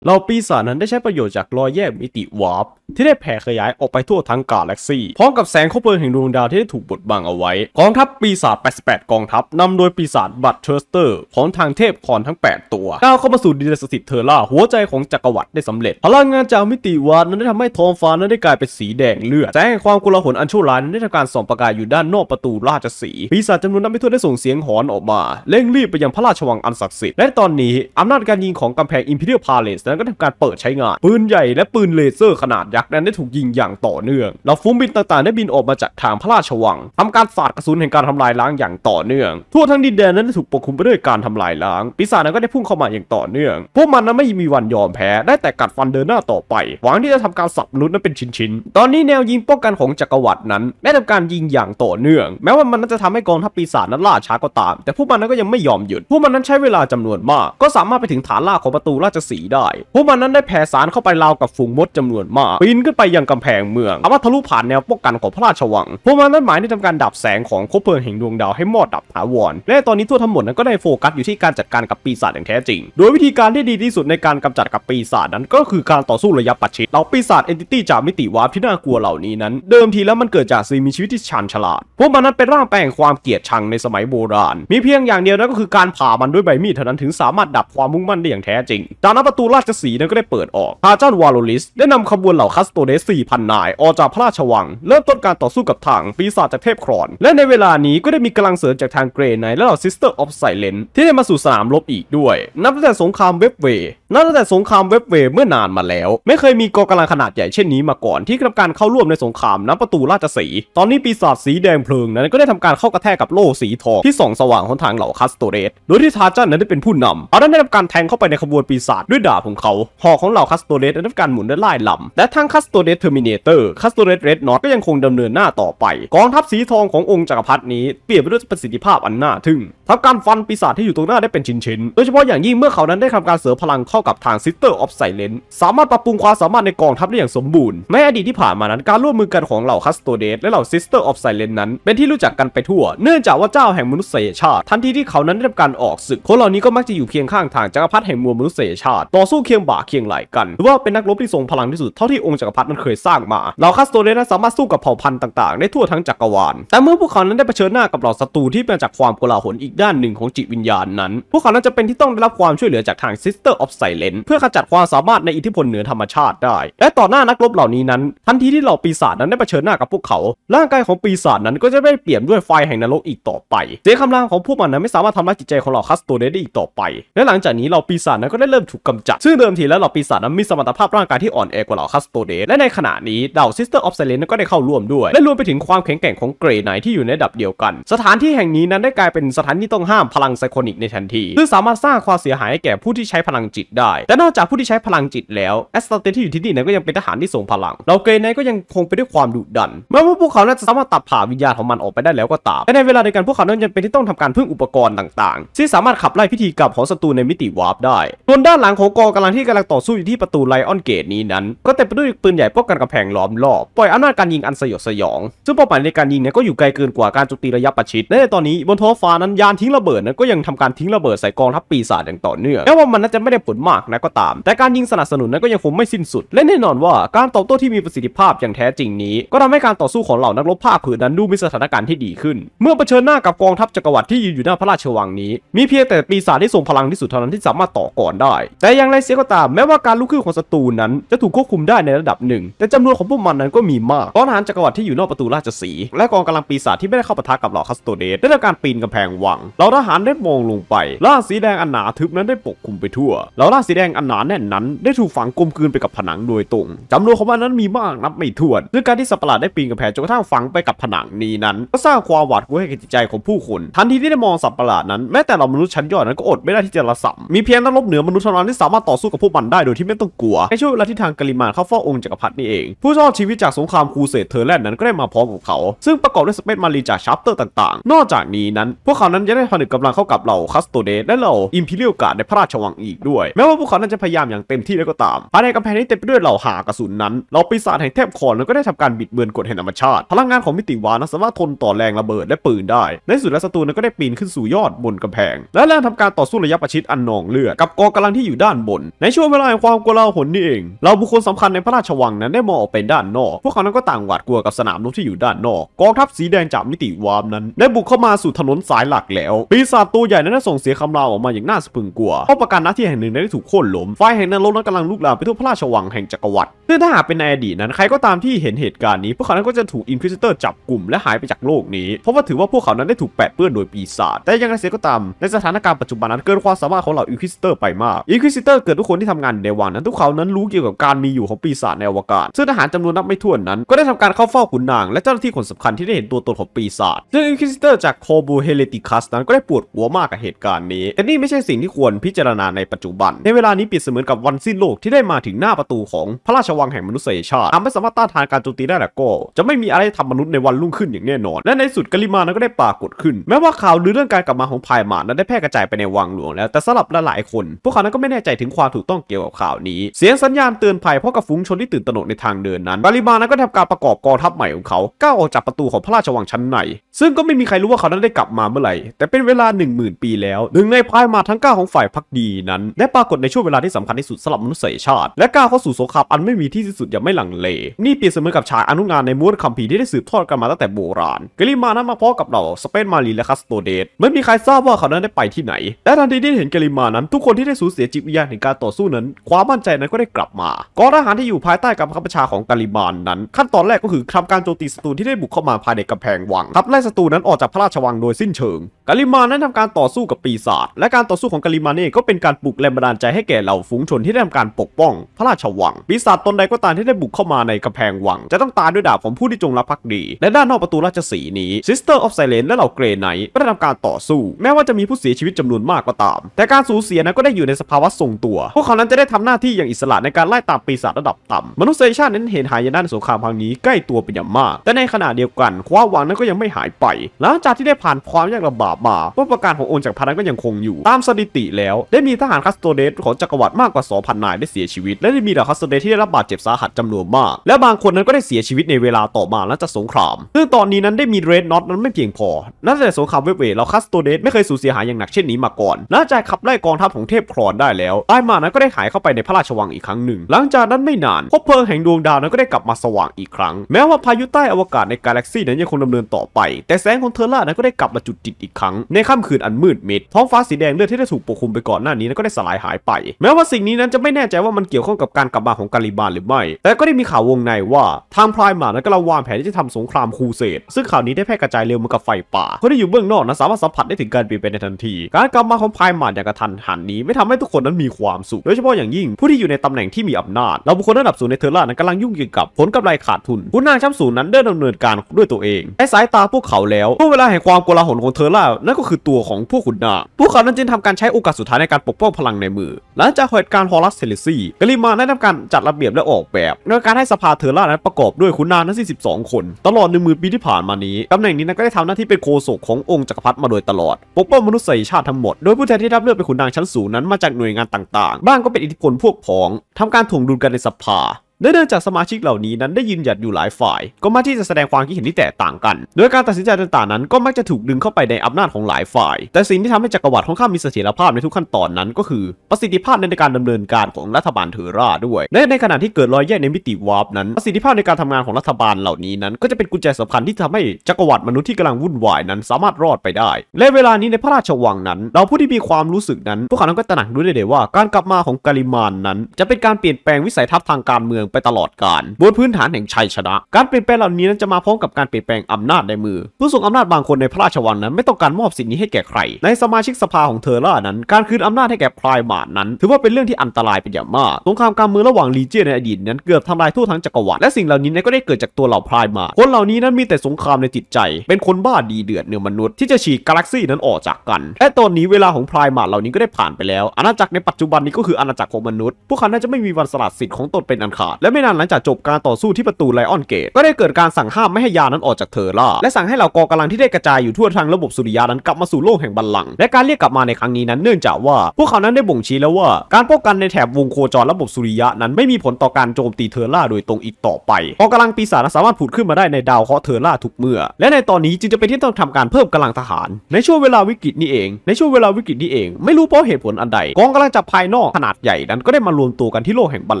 เราปีศาจนั้นได้ใช้ประโยชน์จากรอยแยกมิติวาร์ปที่ได้แผ่ขยายออกไปทั่วทั้งกาแล็กซี่พร้อมกับแสงคบเพลิงแห่งดวงดาวที่ได้ถูกบดบังเอาไว้กองทัพปีศาจ 88 กองทัพนำโดยปีศาจบัตเทอร์สเตอร์ของทางเทพคอนทั้ง 8 ตัวก้าวเข้ามาสู่ดินสถิตเทอร์ล่า หัวใจของจักรวรรดิได้สำเร็จ พลังงานจากมิติวาร์ปนั้นได้ทำให้ท้องฟ้านั้นได้กลายเป็นสีแดงเลือดแสงความกลาหลอันชั่วร้ายนั้นได้ทำการส่องประกายอยู่ด้านนอกประตูราชสีปีศาจจำนวนนับไม่ถ้วนได้ส่งเสียงหอนออกมาเร่งรีบไปยังพระราชวังอันศักดิ์สิทธิ์และตอนนี้อำนาจการยิงของกำแพงอิมพีเรียลพาเลสจากนั้นก็ทำการเปิดใช้งานปืนใหญ่และปืนเลเซอร์ขนาดยักษ์นั้นได้ถูกยิงอย่างต่อเนื่อง แล้วฟุ้งบินต่างๆได้บินออกมาจากทางพระราชวัง ทำการสาดกระสุนแห่งการทำลายล้าง อย่างต่อเนื่อง ทั่วทั้งดินแดนนั้นได้ถูกปกคลุมไปด้วยการทำลายล้าง ปีศาจนั้นก็ได้พุ่งเข้ามาอย่างต่อเนื่องพวกมันนั้นไม่มีวันยอมแพ้ ได้แต่กัดฟันเดินหน้าต่อไป หวังที่จะทำการสับมนุษย์นั้นเป็นชิ้นๆ ตอนนี้แนวยิงป้องกันของจักรวรรดินั้น ได้ทำการยิงอย่างต่อเนื่อง แม้ว่ามันนั้นจะทำให้กองทัพปีศาจนั้นล่าช้าก็ตาม แต่พวกมันนั้นก็ยังไม่ยอมหยุดพวกมันนั้นใช้เวลาจำนวนมาก ก็สามารถไปถึงฐานล่าของประตูราชสีไพวกมันนั้น ได้แผ่สารเข้าไปราว กับฝูงมดจำนวนมากปีนขึ้นไปยังกำแพงเมืองอาว่าทะลุผ่านแนวป้องกันของพระราชวังพวกมันนั้นหมายที่ทำการดับแสงของคบเพลิงแห่งดวงดาวให้หมอดดับถาวรและตอนนี้ทั่วทั้งหมดนั้นก็ได้โฟกัสอยู่ที่การจัดการกับปีศาจอย่างแท้จริง โดยวิธีการที่ดีที่สุดในการกำจัดกับปีศาจนั้น ก็คือการต่อสู้ระยะประชิดเราปีศาจเอนติตี้จากมิติวาร์ปที่น่ากลัวเหล่านี้นั้น เดิมทีแล้วมันเกิดจากสิ่งมีชีวิตที่ชันฉลาดพวกมันนั้นเป็นร่างแปลงความเกลียดชังในสมัยโบราณ มีเพียงอย่างเดียวนั่นก็คือ การผ่ามันด้วยใบมีดเท่านั้นถึงสามารถดับความมุ่งมั่นได้อย่างแท้จริงจากนั้นประตูราชชสีนั้นก็ได้เปิดออก ทาจานวาโลลิส ได้นำขบวนเหล่าคัสโตเดส4,000 นาย ออกจากพระราชวัง เริ่มต้นการต่อสู้กับทางปีศาจจากเทพครอน และในเวลานี้ก็ได้มีกำลังเสริมจากทางเกรนไนและเหล่าซิสเตอร์ออฟไซเลนที่ได้มาสู่สนามรบอีกด้วย นับตั้งแต่สงครามเว็บเวนับตั้งแต่สงครามเว็บเว เมื่อนานมาแล้ว ไม่เคยมีกองกำลังขนาดใหญ่เช่นนี้มาก่อน ที่กำลังการเข้าร่วมในสงครามน้ำประตูราชสีตอนนี้ปีศาจสีแดงเพลิงนั้นก็ได้ทำการเข้ากระแทกกับโล่สีทองที่ส่องสว่างของทางเหล่าคัสโตเดสโดยที่ทาจันนั้นได้เป็นผู้นำเขาได้ับการแทงเข้าไปในขบวนปีศาจด้วยดาบของเขาหอของเหล่าคัสโตเรสได้รับการหมุนด้ไล่ลำและทั้งคัสโตเรสเทอร์มิเนเตอร์คัสโตเรสเรดนอตก็ยังคงดำเนินหน้าต่อไป กองทัพสีทองขององค์จักรพรรดินี้เปลี่ยนไปด้วยประสิทธิภาพอันน่าทึ่งทำการฟันปีศาจที่อยู่ตรงหน้าได้เป็นชิ้นๆโดยเฉพาะอย่างยิ่งเมื่อเขานั้นได้ทำการเสริมพลังเข้ากับทางซิสเตอร์ออฟไซเลนสามารถปรับปรุงความสามารถในกองทัพได้อย่างสมบูรณ์แม้อดีตที่ผ่านมานั้นการร่วมมือกันของเหล่าคัสโตเดสและเหล่าซิสเตอร์ออฟไซเลนนั้น เป็นที่รู้จักกันไปทั่วเนื่องจากว่าเจ้าแห่งมนุษยชาติ ทันทีที่เขานั้นได้รับการออกศึกคนเหล่านี้ก็มักจะอยู่เคียงข้างทางจักรพรรดิแห่งมวลมนุษยชาติต่อสู้เคียงบ่าเคียงไหลกันหรือว่าเป็นนักรบที่ทรงพลังที่สุดเท่าที่องค์จักรพรรดินั้นเคยสร้างมาเหล่าคาสโตเรนั้นสามารถสู้กับเผ่าพันธุ์ต่างๆได้ทั่วทั้งจักรวาลแต่เมื่อพวกเขานั้นได้เผชิญหน้ากับเหล่าศัตรูที่มาจากความโกลาหลอีกด้านหนึ่งของจิตวิญญาณนั้นพวกเขานั้นจะเป็นที่ต้องได้รับความช่วยเหลือจากทางซิสเตอร์ออฟไซเลนเพื่อขจัดความสามารถในอิทธิพลเหนือธรรมชาติได้ และต่อหน้านักรบเหล่านี้นั้นทันทีที่เหล่าปีศาจนั้นได้เผชิญหน้ากับพวกเขา ร่างกายของปีศาจนั้นก็จะไม่เปลี่ยนด้วยไฟแห่งนรกอีกต่อไปเสียงคำรามของพวกมันนั้นไม่สามารถทำลายจิตใจของเหล่าคาสโตเนได้อีกต่อไป และหลังจากนี้เหล่าปีศาจนั้นก็ได้เริ่มถูกกำจัดซึ่งงเดิมทีแล้วเหล่าปีศาจนั้นมีสมรรถภาพร่างกายที่อ่อนแอกว่าเหล่าคัสโตเดสและในขณะนี้เหล่าซิสเตอร์ออฟเซเลนก็ได้เข้าร่วมด้วย และรวมไปถึงความแข็งแกร่งของเกรย์ไนที่อยู่ในดับเดียวกัน สถานที่แห่งนี้นั้นได้กลายเป็นสถานที่ต้องห้ามพลังไซคอนิกในทันที ซึ่งสามารถสร้างความเสียหายให้แก่ผู้ที่ใช้พลังจิตได้ แต่นอกจากผู้ที่ใช้พลังจิตแล้วแอสตาเตที่อยู่ที่นี่นั้นก็ยังเป็นทหารที่ทรงพลังเหล่าเกรย์ไนก็ยังคงไปด้วยความดุดันแม้ว่าพวกเขานั้นจะสามารถตัดผ่าวิญญาณของมันออกไปได้แล้วก็ตามแต่ในเวลาเดียวกันพวกเขานั้นยังเป็นที่ต้องทำการพึ่งอุปกรณ์ต่างๆที่สามารถขับไล่พิธีกรรมของศัตรูในมิติวาร์ปได้ส่วนด้านหลังของกองกำลัณที่กำลังต่อสู้อยู่ที่ประตูไลออนเกตนี้นั้น ก็เต็มไปด้วยปืนใหญ่ป้องกันกำแพงล้อมรอบ ปล่อยอำนาจการยิงอันสยดสยองซึ่งเป้าหมายในการยิงเนี่ยก็อยู่ไกลเกินกว่าการจุตีระยะประชิดและในตอนนี้บนท้องฟ้านั้นยานทิ้งระเบิดนั้นก็ยังทำการทิ้งระเบิดใส่กองทัพปีศาจอย่างต่อเนื่องแม้ว่ามันน่าจะไม่ได้ผลมากนะก็ตาม แต่การยิงสนับสนุนนั้นก็ยังคงไม่สิ้นสุด และแน่นอนว่าการตอบโต้ที่มีประสิทธิภาพอย่างแท้จริงนี้ ก็ทำให้การต่อสู้ของเหล่านักรบภาคผืนนั้นดูมีสถานการณ์ที่ดีขึ้น เมื่อเผชิญหน้ากับกองทัพจักรวรรดิที่ยืนอยู่หน้าพระราชวังนี้มีเพียงแต่ปีศาจที่ทรงพลังที่สุดเท่านั้นที่สามารถต่อก่อนได้ แต่อย่างไรเสียก็ตามแม้ว่าการลุกขึ้นของศัตรูนั้นจะถูกควบคุมได้ในระดับหนึ่งแต่จำนวนของพวกมันนั้นก็มีมากกองทหารจักรวรรดิที่อยู่นอกประตูราชสี และกองกำลังปีศาจที่ไม่ได้เข้าปะทะกับเหล่าคาสโตเดสได้ทำการปีนกำแพงวัง เหล่าทหารได้มองลงไปล่าสีแดงอันหนาทึบนั้นได้ปกคลุมไปทั่ว เหล่าล่าสีแดงอันหนาแน่นนั้น ได้ถูกฝังกลมกลืนไปกับผนังโดยตรง จำนวนของมันนั้นมีมากนับไม่ถ้วนซึ่งการที่สัปหลาดได้ปีนกำแพงจนกระทั่งฝังไปกับผนังนี้นั้น ก็สร้างความหวาดกลัวให้กับจิตใจของผู้คนทันทีที่ได้มองสัปหลาดนั้นแม้แต่เ่ามนุษย์ชั้นยอดนั้นก็อดไม่ได้ที่จะระสัมมีเพียงนักรบเหนือมนุษย์เท่านั้นที่สามารถต่อสู้กับพวกมันได้โดยที่ไม่ต้องกลัวในช่วงเวลาที่ทางกาลิมานเข้าเฝ้าองค์จักรพรรดินี่เอง ผู้รอดชีวิตจากสงครามคูเสดเทอร์แลนด์นั้นก็ได้มาพร้อมกับเขา ซึ่งประกอบด้วยสเปซมารีจากชาร์ปเตอร์ต่างๆ นอกจากนี้นั้น พวกเขานั้นยังได้ผนึกกำลังเข้ากับเหล่าคัสโตเดสและเหล่าอิมพีเรียลกาในพระราชวังอีกด้วยแม้ว่าพวกเขานั้นจะพยายามอย่างเต็มที่แล้วก็ตามภายในกำแพงนี้เต็มไปด้วยเหล่าหากระสุนนั้นเหล่าปีศาจแห่งเทพคอนนั้นก็ได้ทำการบิดเบือนกฎแห่งธรรมชาติพลังงานของมิติวานั้นสามารถทนต่อแรงระเบิดและปืนได้ ในสุดแล้วศัตรูนั้นก็ได้ปีนขึ้นสู่ยอดบนกำแพง และเริ่มทำการต่อสู้ระยะประชิดอันนองเลือดกับกองกำลังที่อยู่ด้านบนในช่วงเวลาแห่งความกลาหลนี่เอง เราบุคคลสำคัญในพระราชวังนั้นได้มองออกไปด้านนอก พวกเขานั้นก็ต่างหวาดกลัวกับสนามรบที่อยู่ด้านนอก กองทัพสีแดงจากมิติวามนั้น ได้บุกเข้ามาสู่ถนนสายหลักแล้ว ปีศาจตัวใหญ่นั้นได้ส่งเสียงคำรามออกมาอย่างน่าสะพึงกลัวเพราะประการน้าที่แห่งหนึ่งได้ถูกโค่นล้ม ไฟแห่งนั้นล้มนั้นกำลังลุกลามไปทั่วพระราชวังแห่งจักรวรรดิซึ่งถ้าหากเป็นในอดีตนั้นใครก็ตามที่เห็นเหตุการณ์นี้พวกเขานั้นก็จะถูกอินควิซิเตอร์จับกลุ่มและหายไปจากโลกนี้ เพราะว่าถือว่าพวกเขานั้นได้ถูกแปดเปื้อนโดยปีศาจแต่ยังไงเสียก็ตามในสถานการณ์ปัจจุบันนั้นเกินความสามารถของเหล่าอินควิซิเตอร์ไปมากอินควิซิเตอร์เกิดทุกคนที่ทำงานในวังนั้นทุกเขานั้นรู้เกี่ยวกับการมีอยู่ของปีศาจในอวกาศ ซึ่งทหารจำนวนนับไม่ถ้วนนั้นก็ได้ทำการเข้าเฝ้าขุนนางและเจ้าหน้าที่คนสำคัญที่ได้เห็นตัวตนของปีศาจซึ่งอินคิสเตอร์จากโคบูเฮเลติคัสนั้นก็ได้ปวดหัวมากกับเหตุการณ์นี้ แต่นี่ไม่ใช่สิ่งที่ควรพิจารณาในปัจจุบันในเวลานี้เปรียบเสมือนกับวันสิ้นโลกที่ได้มาถึงหน้าประตูของพระราชวังแห่งมนุษยชาติทำให้สามารถต้านทานการโจมตีได้แล้วก็จะไม่มีอะไรทำมนุษย์ในวันรุ่งขึ้นอย่างแน่นอนและในสุดกลิมานั้นก็ได้ปรากฏขึ้นแม้ว่าข่าวลือเรื่องการกลับมาของพายมานั้นได้แพร่กระจายไปในวังหลวงแล้วแต่สำหรับหลายๆคน พวกเขานั้นก็ไม่แน่ใจถึงความความถูกต้องเกี่ยวกับข่าวนี้เสียงสัญญาณเตือนภัยพรอกับฝูงชนที่ตื่นตระหนกในทางเดินนั้นบาลิมานั้นก็ทำการประกอบกองทัพใหม่ของเขาก้าวออกจากประตูของพระราชวังชั้นในซึ่งก็ไม่มีใครรู้ว่าเขานั้นได้กลับมาเมื่อไหร่ แต่เป็นเวลา 1 0,000 ปีแล้วหนึ่งในพายมาทั้ง9ของฝ่ายพักดีนั้นได้ปรากฏในช่วงเวลาที่สำคัญที่สุดสำหรับมนุษยชาติและก้าวเข้าสู่สงครามอันไม่มีที่สิ้นสุดอย่างไม่หลังเลนี่เปรียบเสมือนกับฉากอนุงานในม้วนคัมภีร์ที่ได้สืบทอดกันมาตั้งแต่โบราณกลิมานั้นมาพร้อมกับเราสเปนมารีและคาสโตเดตไม่มีใครทราบว่าเขานั้นได้ไปที่ไหนและทันทีที่เห็นกลิมานั้นทุกคนที่ได้สูญเสียจิตวิญญาณถึการต่อสู้นั้น ความมั่นใจนั้นก็ได้กลับมากองทหารที่อยู่ภายใต้การังคระชาของกาลิบานนั้น ขั้นตอนแรกก็คือทำการโจมตีศัตรูที่ได้บุกเข้ามาภายในกำแพงวังทับไล่ศัตรูนั้นออกจากพระราชวังโดยสิ้นเชิงกาลิมานนั้นทำการต่อสู้กับปีศาจและการต่อสู้ของกาลิมานเองก็เป็นการปลุกแรงบันดาลใจให้แก่เหล่าฝูงชนที่ได้ทำการปกป้อง พระราชวัง ปีศาจตนใดก็ตามที่ได้บุกเข้ามาในกำแพงวัง จะต้องตายด้วยดาบของผู้ที่จงรักภักดี และด้านนอกประตูราชสีนี้ซิสเตอร์ออฟไซเลนและเหล่าเกรไนท์ก็ได้ทำการต่อสู้ แม้ว่าจะมีผู้เสียชีวิตจำนวนมากก็ตาม แต่การสูญเสียนั้นก็ได้อยู่ในสภาวะทรงตัวพวกเขานั้นจะได้ทำหน้าที่อย่างอิสระในการไล่ตามปีศาจระดับต่ำ มนุษยชาตินั้นเห็นหายนะ้นสงครามครั้งนี้ใกล้ตัวเป็นอย่างมาก แต่ในขณะเดียวกัน ความหวังนั้นก็ยังไม่หายไป หลังจากที่ได้ผ่านความยากลำบากมาพวกประการของโอนจักรพนั้นก็ยังคงอยู่ ตามสถิติแล้วได้มีทหารคัสโตเดส ของจักรวรรดิมากกว่า2,000นายได้เสียชีวิตและได้มีเหล่าคัสโตเดสที่ได้รับบาดเจ็บสาหัสจำนวนมาก และบางคนนั้นก็ได้เสียชีวิตในเวลาต่อมาหลังจากสงครามซึ่งตอนนี้นั้นได้มีเรดน็อตนั้นไม่เพียงพอนั่นแต่สงครามเวเวเราคัสโตเดส ไม่เคยสูญเสียหายอย่างหนักเช่นนี้มาก่อนนลัจากขับไล่กองทัพของเทพครอนได้แล้วไอมานั้นก็ได้หายเข้าไปในพระราชวังอีกครั้งหนึ่ง หลังจากนั้นไม่นาน พบเพลิงแห่งดวงดาวนั้นก็ได้กลับมาสว่างอีกครั้ง แม้ว่าพายุใต้อวกาศในกาแล็กซี่นั้นยังคงดำเนินต่อไป แต่แสงของเทอร่านั้นก็ได้กลับมาจุดจิตอีกครั้ง ในค่ำคืนอันมืดมิดท้องฟ้าสีแดงเลือดที่ได้ถูกปกคลุมไปก่อนหน้านี้นั้นก็ได้สลายหายไป แม้ว่าสิ่งนี้นั้นจะไม่แน่ใจว่ามันเกี่ยวข้องกับการกลับมาของกาลิบานหรือไม่ แต่ก็ได้มีข่าววงในว่าทางพรายมานั้นกำลังวางแผนที่จะทำสงครามคูเซตซึ่งข่าวนี้ได้แพร่กระจายเร็วเหมือนกับไฟป่า คนที่อยู่เบื้องนอกนั้นสามารถสัมผัสได้ถึงการเปลี่ยนแปลงในทันที การกลับมาของพรายมาอย่างกระทันหันนี้ ไม่ทำให้ทุกคนนั้นมีความสุขโดยเฉพาะอย่างยิ่งผู้ที่อยู่ในตำแหน่งที่มีอำนาจเราบุคคลระดับสูงในเทอร์ล่านั้นกำลังยุ่งเกี่ยวกับผลกำไรขาดทุนผู้นางช้ำสูงนั้นได้ดำเนินการด้วยตัวเองใช้สายตาพวกเขาแล้วช่วงเวลาแห่งความโกลาหลของเทอร์ล่านั่นก็คือตัวของพวกขุนนางพวกเขานั้นจึงทำการใช้โอกาสสุดท้ายในการปกป้องพลังในมือ หลังจากเหตุการณ์ฮอลัสเซลิซีกลิมาได้ทำการจัดระเบียบและออกแบบโดยการให้สภาเทอร์ล่านั้นประกอบด้วยขุนนางทั้ง42คน ตลอด1 0มือปีที่ผ่านมานี้ตำแหน่งนี้นั้นก็ได้ทำหน้าที่เป็นโคศกขององค์จักรพรรดิมาโดยตลอดปกป้องมนุษยชาติทั้งหมดโดยผู้แทนที่รับเลือกเป็นขุนนางชั้นสูงนั้นมาจากหน่วยงานต่างางๆบ้างก็เป็นอิทธิพลพวกพ้อง ทำการถ่วงดุลกันในสภาเนื่องจากสมาชิกเหล่านี้นั้นได้ยืนหยัดอยู่หลายฝ่าย ก็มักที่จะแสดงความคิดเห็นที่แตกต่างกัน โดยการตัดสินใจต่างๆนั้น ก็มักจะถูกดึงเข้าไปในอำนาจของหลายฝ่าย แต่สิ่งที่ทำให้จักรวรรดิค่อนข้างมีเสถียรภาพในทุกขั้นตอนนั้น ก็คือประสิทธิภาพในการดำเนินการของรัฐบาลเทอร่าด้วย และในขณะที่เกิดรอยแยกในมิติวาร์ปนั้น ประสิทธิภาพในการทำงานของรัฐบาลเหล่านี้นั้น ก็จะเป็นกุญแจสำคัญที่ทำให้จักรวรรดิมนุษย์ที่กำลังวุ่นวายนั้น สามารถรอดไปได้ และเวลานี้ในพระราชวังนั้นเราผู้ที่มีความรู้สึกนั้นพวกเขาก็ตระหนักด้วยเลยว่า การกลับมาของกาลิมานนั้น จะเป็นการเปลี่ยนแปลงวิสัยทัศน์ทางการเมืองมไปตลอดกาลบนพื้นฐานแห่งชัยชนะ การเปลี่ยนแปลงเหล่านี้นั้นจะมาพร้อมกับการเปลี่ยนแปลงอำนาจในมือ ผู้ทรงอำนาจบางคนในพระราชวังนั้นไม่ต้องการมอบสิ่งนี้ให้แก่ใคร ในสมาชิกสภาของเทอร่านั้น การคืนอำนาจให้แก่พลายมาดนั้น ถือว่าเป็นเรื่องที่อันตรายเป็นอย่างมากสงครามการเมืองระหว่างลีเจียในอดีตนั้นเกือบทำลายทั่วทั้งจักรวรรดิและสิ่งเหล่านี้นั้นก็ได้เกิดจากตัวเหล่าพลายมาดคนเหล่านี้นั้นมีแต่สงครามในจิตใจ เป็นคนบ้าดีเดือดเนื้อมนุษย์ที่จะฉีกกาแล็กซี่นั้นออกจากกัน และตอนนี้เวลาของพลายมาดเหล่านี้ก็ได้ผ่านไปแล้วอาณาจักรในปัจจุบันนี้ก็คืออาณาจักรของมนุษย์พวกเขาน่าจะไม่มีวันสลัดสิทธิ์ของตนเป็นอันขาดและไม่นานหลังจากจบการต่อสู้ที่ประตูไลออนเกต ก็ได้เกิดการสั่งห้ามไม่ให้ยานั้นออกจากเธอล่าและสั่งให้เหล่ากองกำลังที่ได้กระจายอยู่ทั่วทั้งระบบสุริยานั้นกลับมาสู่โลกแห่งบัลลังก์และการเรียกกลับมาในครั้งนี้นั้นเนื่องจากว่า พวกเขานั้นได้บ่งชี้แล้วว่า การป้องกันในแถบวงโคจรระบบสุริยะนั้น ไม่มีผลต่อการโจมตีเทอร่าโดยตรงอีกต่อไปกองกำลังปีศาจสามารถผุดขึ้นมาได้ในดาวเคราะห์เทอร่าทุกเมื่อ และในตอนนี้จึงจะเป็นที่ต้องทำการเพิ่มกำลังทหารในช่วงเวลาวิกฤตนี้เองในช่วงเวลาวิกฤตนี้เอง ไม่รู้เพราะเหตุผลอันใดกองกำลังจากภายนอกขนาดใหญ่นั้นก็ได้มารวมตัวกันที่โลกแห่งบัล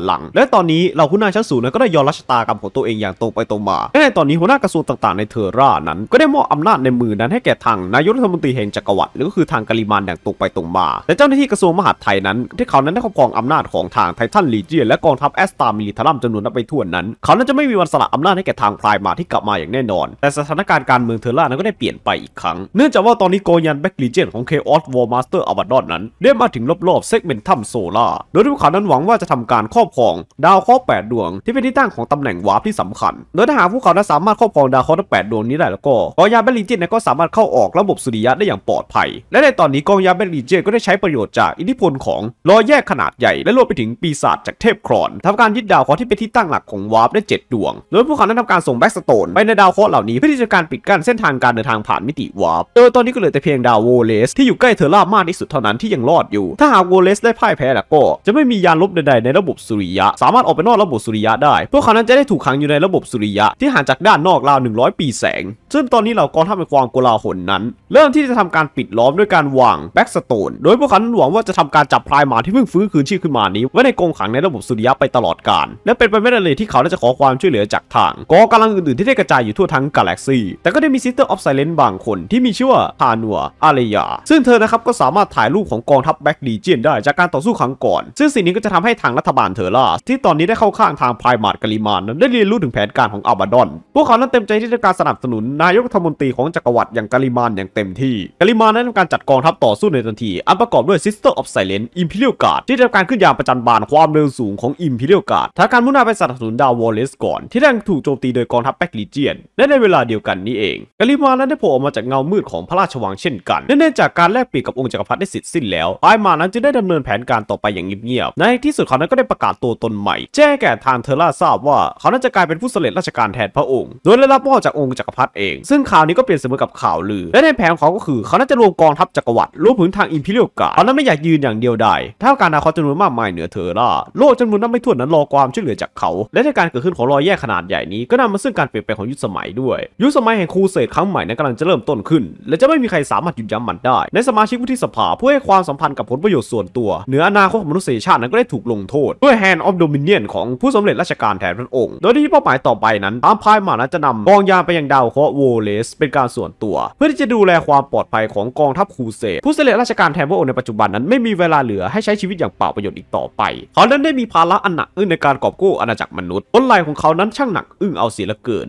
ลังก์และตอนนี้เัวหนายชั้นสูงนั้นก็ได้ยอมรับชะตากรรมของตัวเองอย่างตรงไปตรงมาและในตอนนี้หัวหน้ากระทรวงต่างๆในเทอร่านั้นก็ได้มอบอำนาจในมือนั้นให้แก่ทางนายกรัฐมนตรีแห่งจักรวรรดิหรือก็คือทางกาลิมานอย่างตรงไปตรงมาแต่เจ้าหน้าที่กระทรวงมหาดไทยนั้น ที่เขานั้นได้ครอบครองอำนาจของทางไททันลีเจียนและกองทัพแอสตามิลิทารัมจำนวนนับไปทั่วนั้นเขานั้นจะไม่มีวันสละอำนาจให้แก่ทางพลายมาที่กลับมาอย่างแน่นอน แต่สถานการณ์การเมืองเทอร่านั้นก็ได้เปลี่ยนไปอีกครั้งเนื่องจากว่าตอนนี้โกยันแบ็กลีเจนของเคออสวอร์มาสเตอร์อวาดอนนั้นได้มาถึงรอบๆเซกเมนโซล่าโดยที่เขานั้นหวังว่าจะทำการครอบครองดาวครแ8ดวงที่เป็นที่ตั้งของตำแหน่งวาร์ปที่สำคัญ โดยถ้าหากพวกเขาสามารถครอบครองดาวเคราะห์ทั้ง8ดวงนี้ได้แล้วก็กองยานบลลิจิตก็สามารถเข้าออกระบบสุริยะได้อย่างปลอดภัย และในตอนนี้กองยานบลลิจิตก็ได้ใช้ประโยชน์จากอิทธิพลของรอยแยกขนาดใหญ่และรวมไปถึงปีศาจจากเทพครอนทำการยึดดาวเคราะห์ที่เป็นที่ตั้งหลักของวาร์ปได้ 7 ดวง โดยพวกเขานั้นทำการส่งแบ็กสโตน ไปในดาวเคราะห์เหล่านี้เพื่อที่จะการปิดกั้นเส้นทางการเดินทางผ่านมิติวาร์ปโดยตอนนี้ก็เหลือแต่เพียงดาวโวเลส ที่อยู่ใกล้เทอร์่ามากที่สุดเท่านั้นที่ยังรอดอยู่ ถ้าหากโวเลสได้พ่ายแพ้แล้วก็ จะไม่มียานลบใดๆในระบบสุริยะสามารถออกไปนอกระบบสุริยะได้ พวกเขานั้นจะได้ถูกขังอยู่ในระบบสุริยะที่ห่างจากด้านนอกราว100 ปีแสง ซึ่งตอนนี้เรากองทัพในความโกลาหลนั้น เริ่มที่จะทำการปิดล้อมด้วยการวางแบ็กสโตน โดยพวกเขาหวังว่าจะทำการจับพลายหมาที่เพิ่งฟื้นคืนชีพขึ้นมานี้ ไว้ในกองขังในระบบสุริยะไปตลอดกาล และเป็นไปไม่ได้เลยที่เขาจะขอความช่วยเหลือจากทาง กองกำลังอื่น ๆ ที่ได้กระจายอยู่ทั่วทั้งกาแล็กซี แต่ก็ได้มีซิสเตอร์ออฟไซเลนบางคนที่มีชื่อว่าฮานัวอาเรียซึ่งเธอนะครับก็สามารถถ่ายรูปของกองทัพแบ็กดีเจียนได้จากการต่อสู้ครั้งก่อน ซึ่งสิ่งนี้ก็จะทำให้ทางรัฐบาลเทอร่าที่ตอนนี้ได้เข้าาข้างทางพายมาดกาลิมานนั้นได้เรียนรู้ถึงแผนการของอัลบาดอน พวกเขานั้นเต็มใจที่จะการสนับสนุนนายกรัฐมนตรีของจักรวรรดิอย่างกาลิมานอย่างเต็มที่ กาลิมานนั้นทำการจัดกองทัพต่อสู้ในทันที อันประกอบด้วย Sister of Silence Imperial Guard ที่ทำการขึ้นยามประจันบานความเร็วสูงของ Imperial Guard ทางการมุ่งหน้าไปสนับสนุนดาววอลเลสก่อนที่ได้ถูกโจมตีโดยกองทัพแบกลีเจียนและในเวลาเดียวกันนี้เอง กาลิมานั้นได้โผล่ออกมาจากเงามืดของพระราชวังเช่นกันเนื่องจากการแลกเปลี่ยนกับองค์จักรพรรดิได้สรสิ้นแล้วไอมานั้นจึงได้ดำเนินแผนการต่อไปอย่างเงียบๆในที่สุดเขานั้นก็ได้ประกาศตัวตนใหม่แจ้งแก่ทางเทอร่าทราบว่าเขาน่าจะกลายเป็นผู้สำเร็จราชการแทนพระองค์ โดยได้รับมอบจากองค์จักรพรรดิเอง ซึ่งข่าวนี้ก็เปลี่ยนเสมอกับข่าวลือ และในแผนของเขาก็คือ เขาน่าจะรวมกองทัพจักรวรรดิรวมถึงทางอิมพีเรียลการเขานั้นไม่อยากยืนอย่างเดียวดดยถ้าการนาคอจำนวนมากมายเหนือเทอร่าโลกจำนวนนับไม่ถ้วนนั้นรอความช่วยเหลือจากเขา และในการเกิดขึ้นของรอยแยกขนาดใหญ่นี้ก็นำมาซึ่งการเปลี่ยนแปลงของยุคสมัย ด้วย ยุคสมัยแห่งครูเสดครั้งใหม่นั้นกำลังจะเริ่มต้นขึ้น และจะไม่มีใครสามารถหยุดยั้งมันได้ ในสมาชิกวุฒิสภาผู้ให้ความสัมพันธ์กับผลประโยชน์ส่วนตัวเหนืออนาคตของมนุษยชาตินั้นก็ได้ถูกลงโทษด้วย Hand of Dominion ของผู้สำเร็จราชการแทนพระองค์ โดยที่เป้าหมายต่อไปนั้น ตามพายมานั้นจะนำกองยาไปยังดาวเคราะห์โวเลส เป็นการส่วนตัว เพื่อที่จะดูแลความปลอดภัยของ กองทัพคูเสดผู้สำเร็จราชการแทนพระองค์ในปัจจุบันนั้นไม่มีเวลาเหลือให้ใช้ชีวิตอย่างเปล่าประโยชน์อีกต่อไปเขานั้นได้มีภาระอันหนักอึ้งในการกอบกู้อาณาจักรมนุษย์ต้นลายของเขานั้นช่างหนักอึ้งเอาเสียเหลือเกิน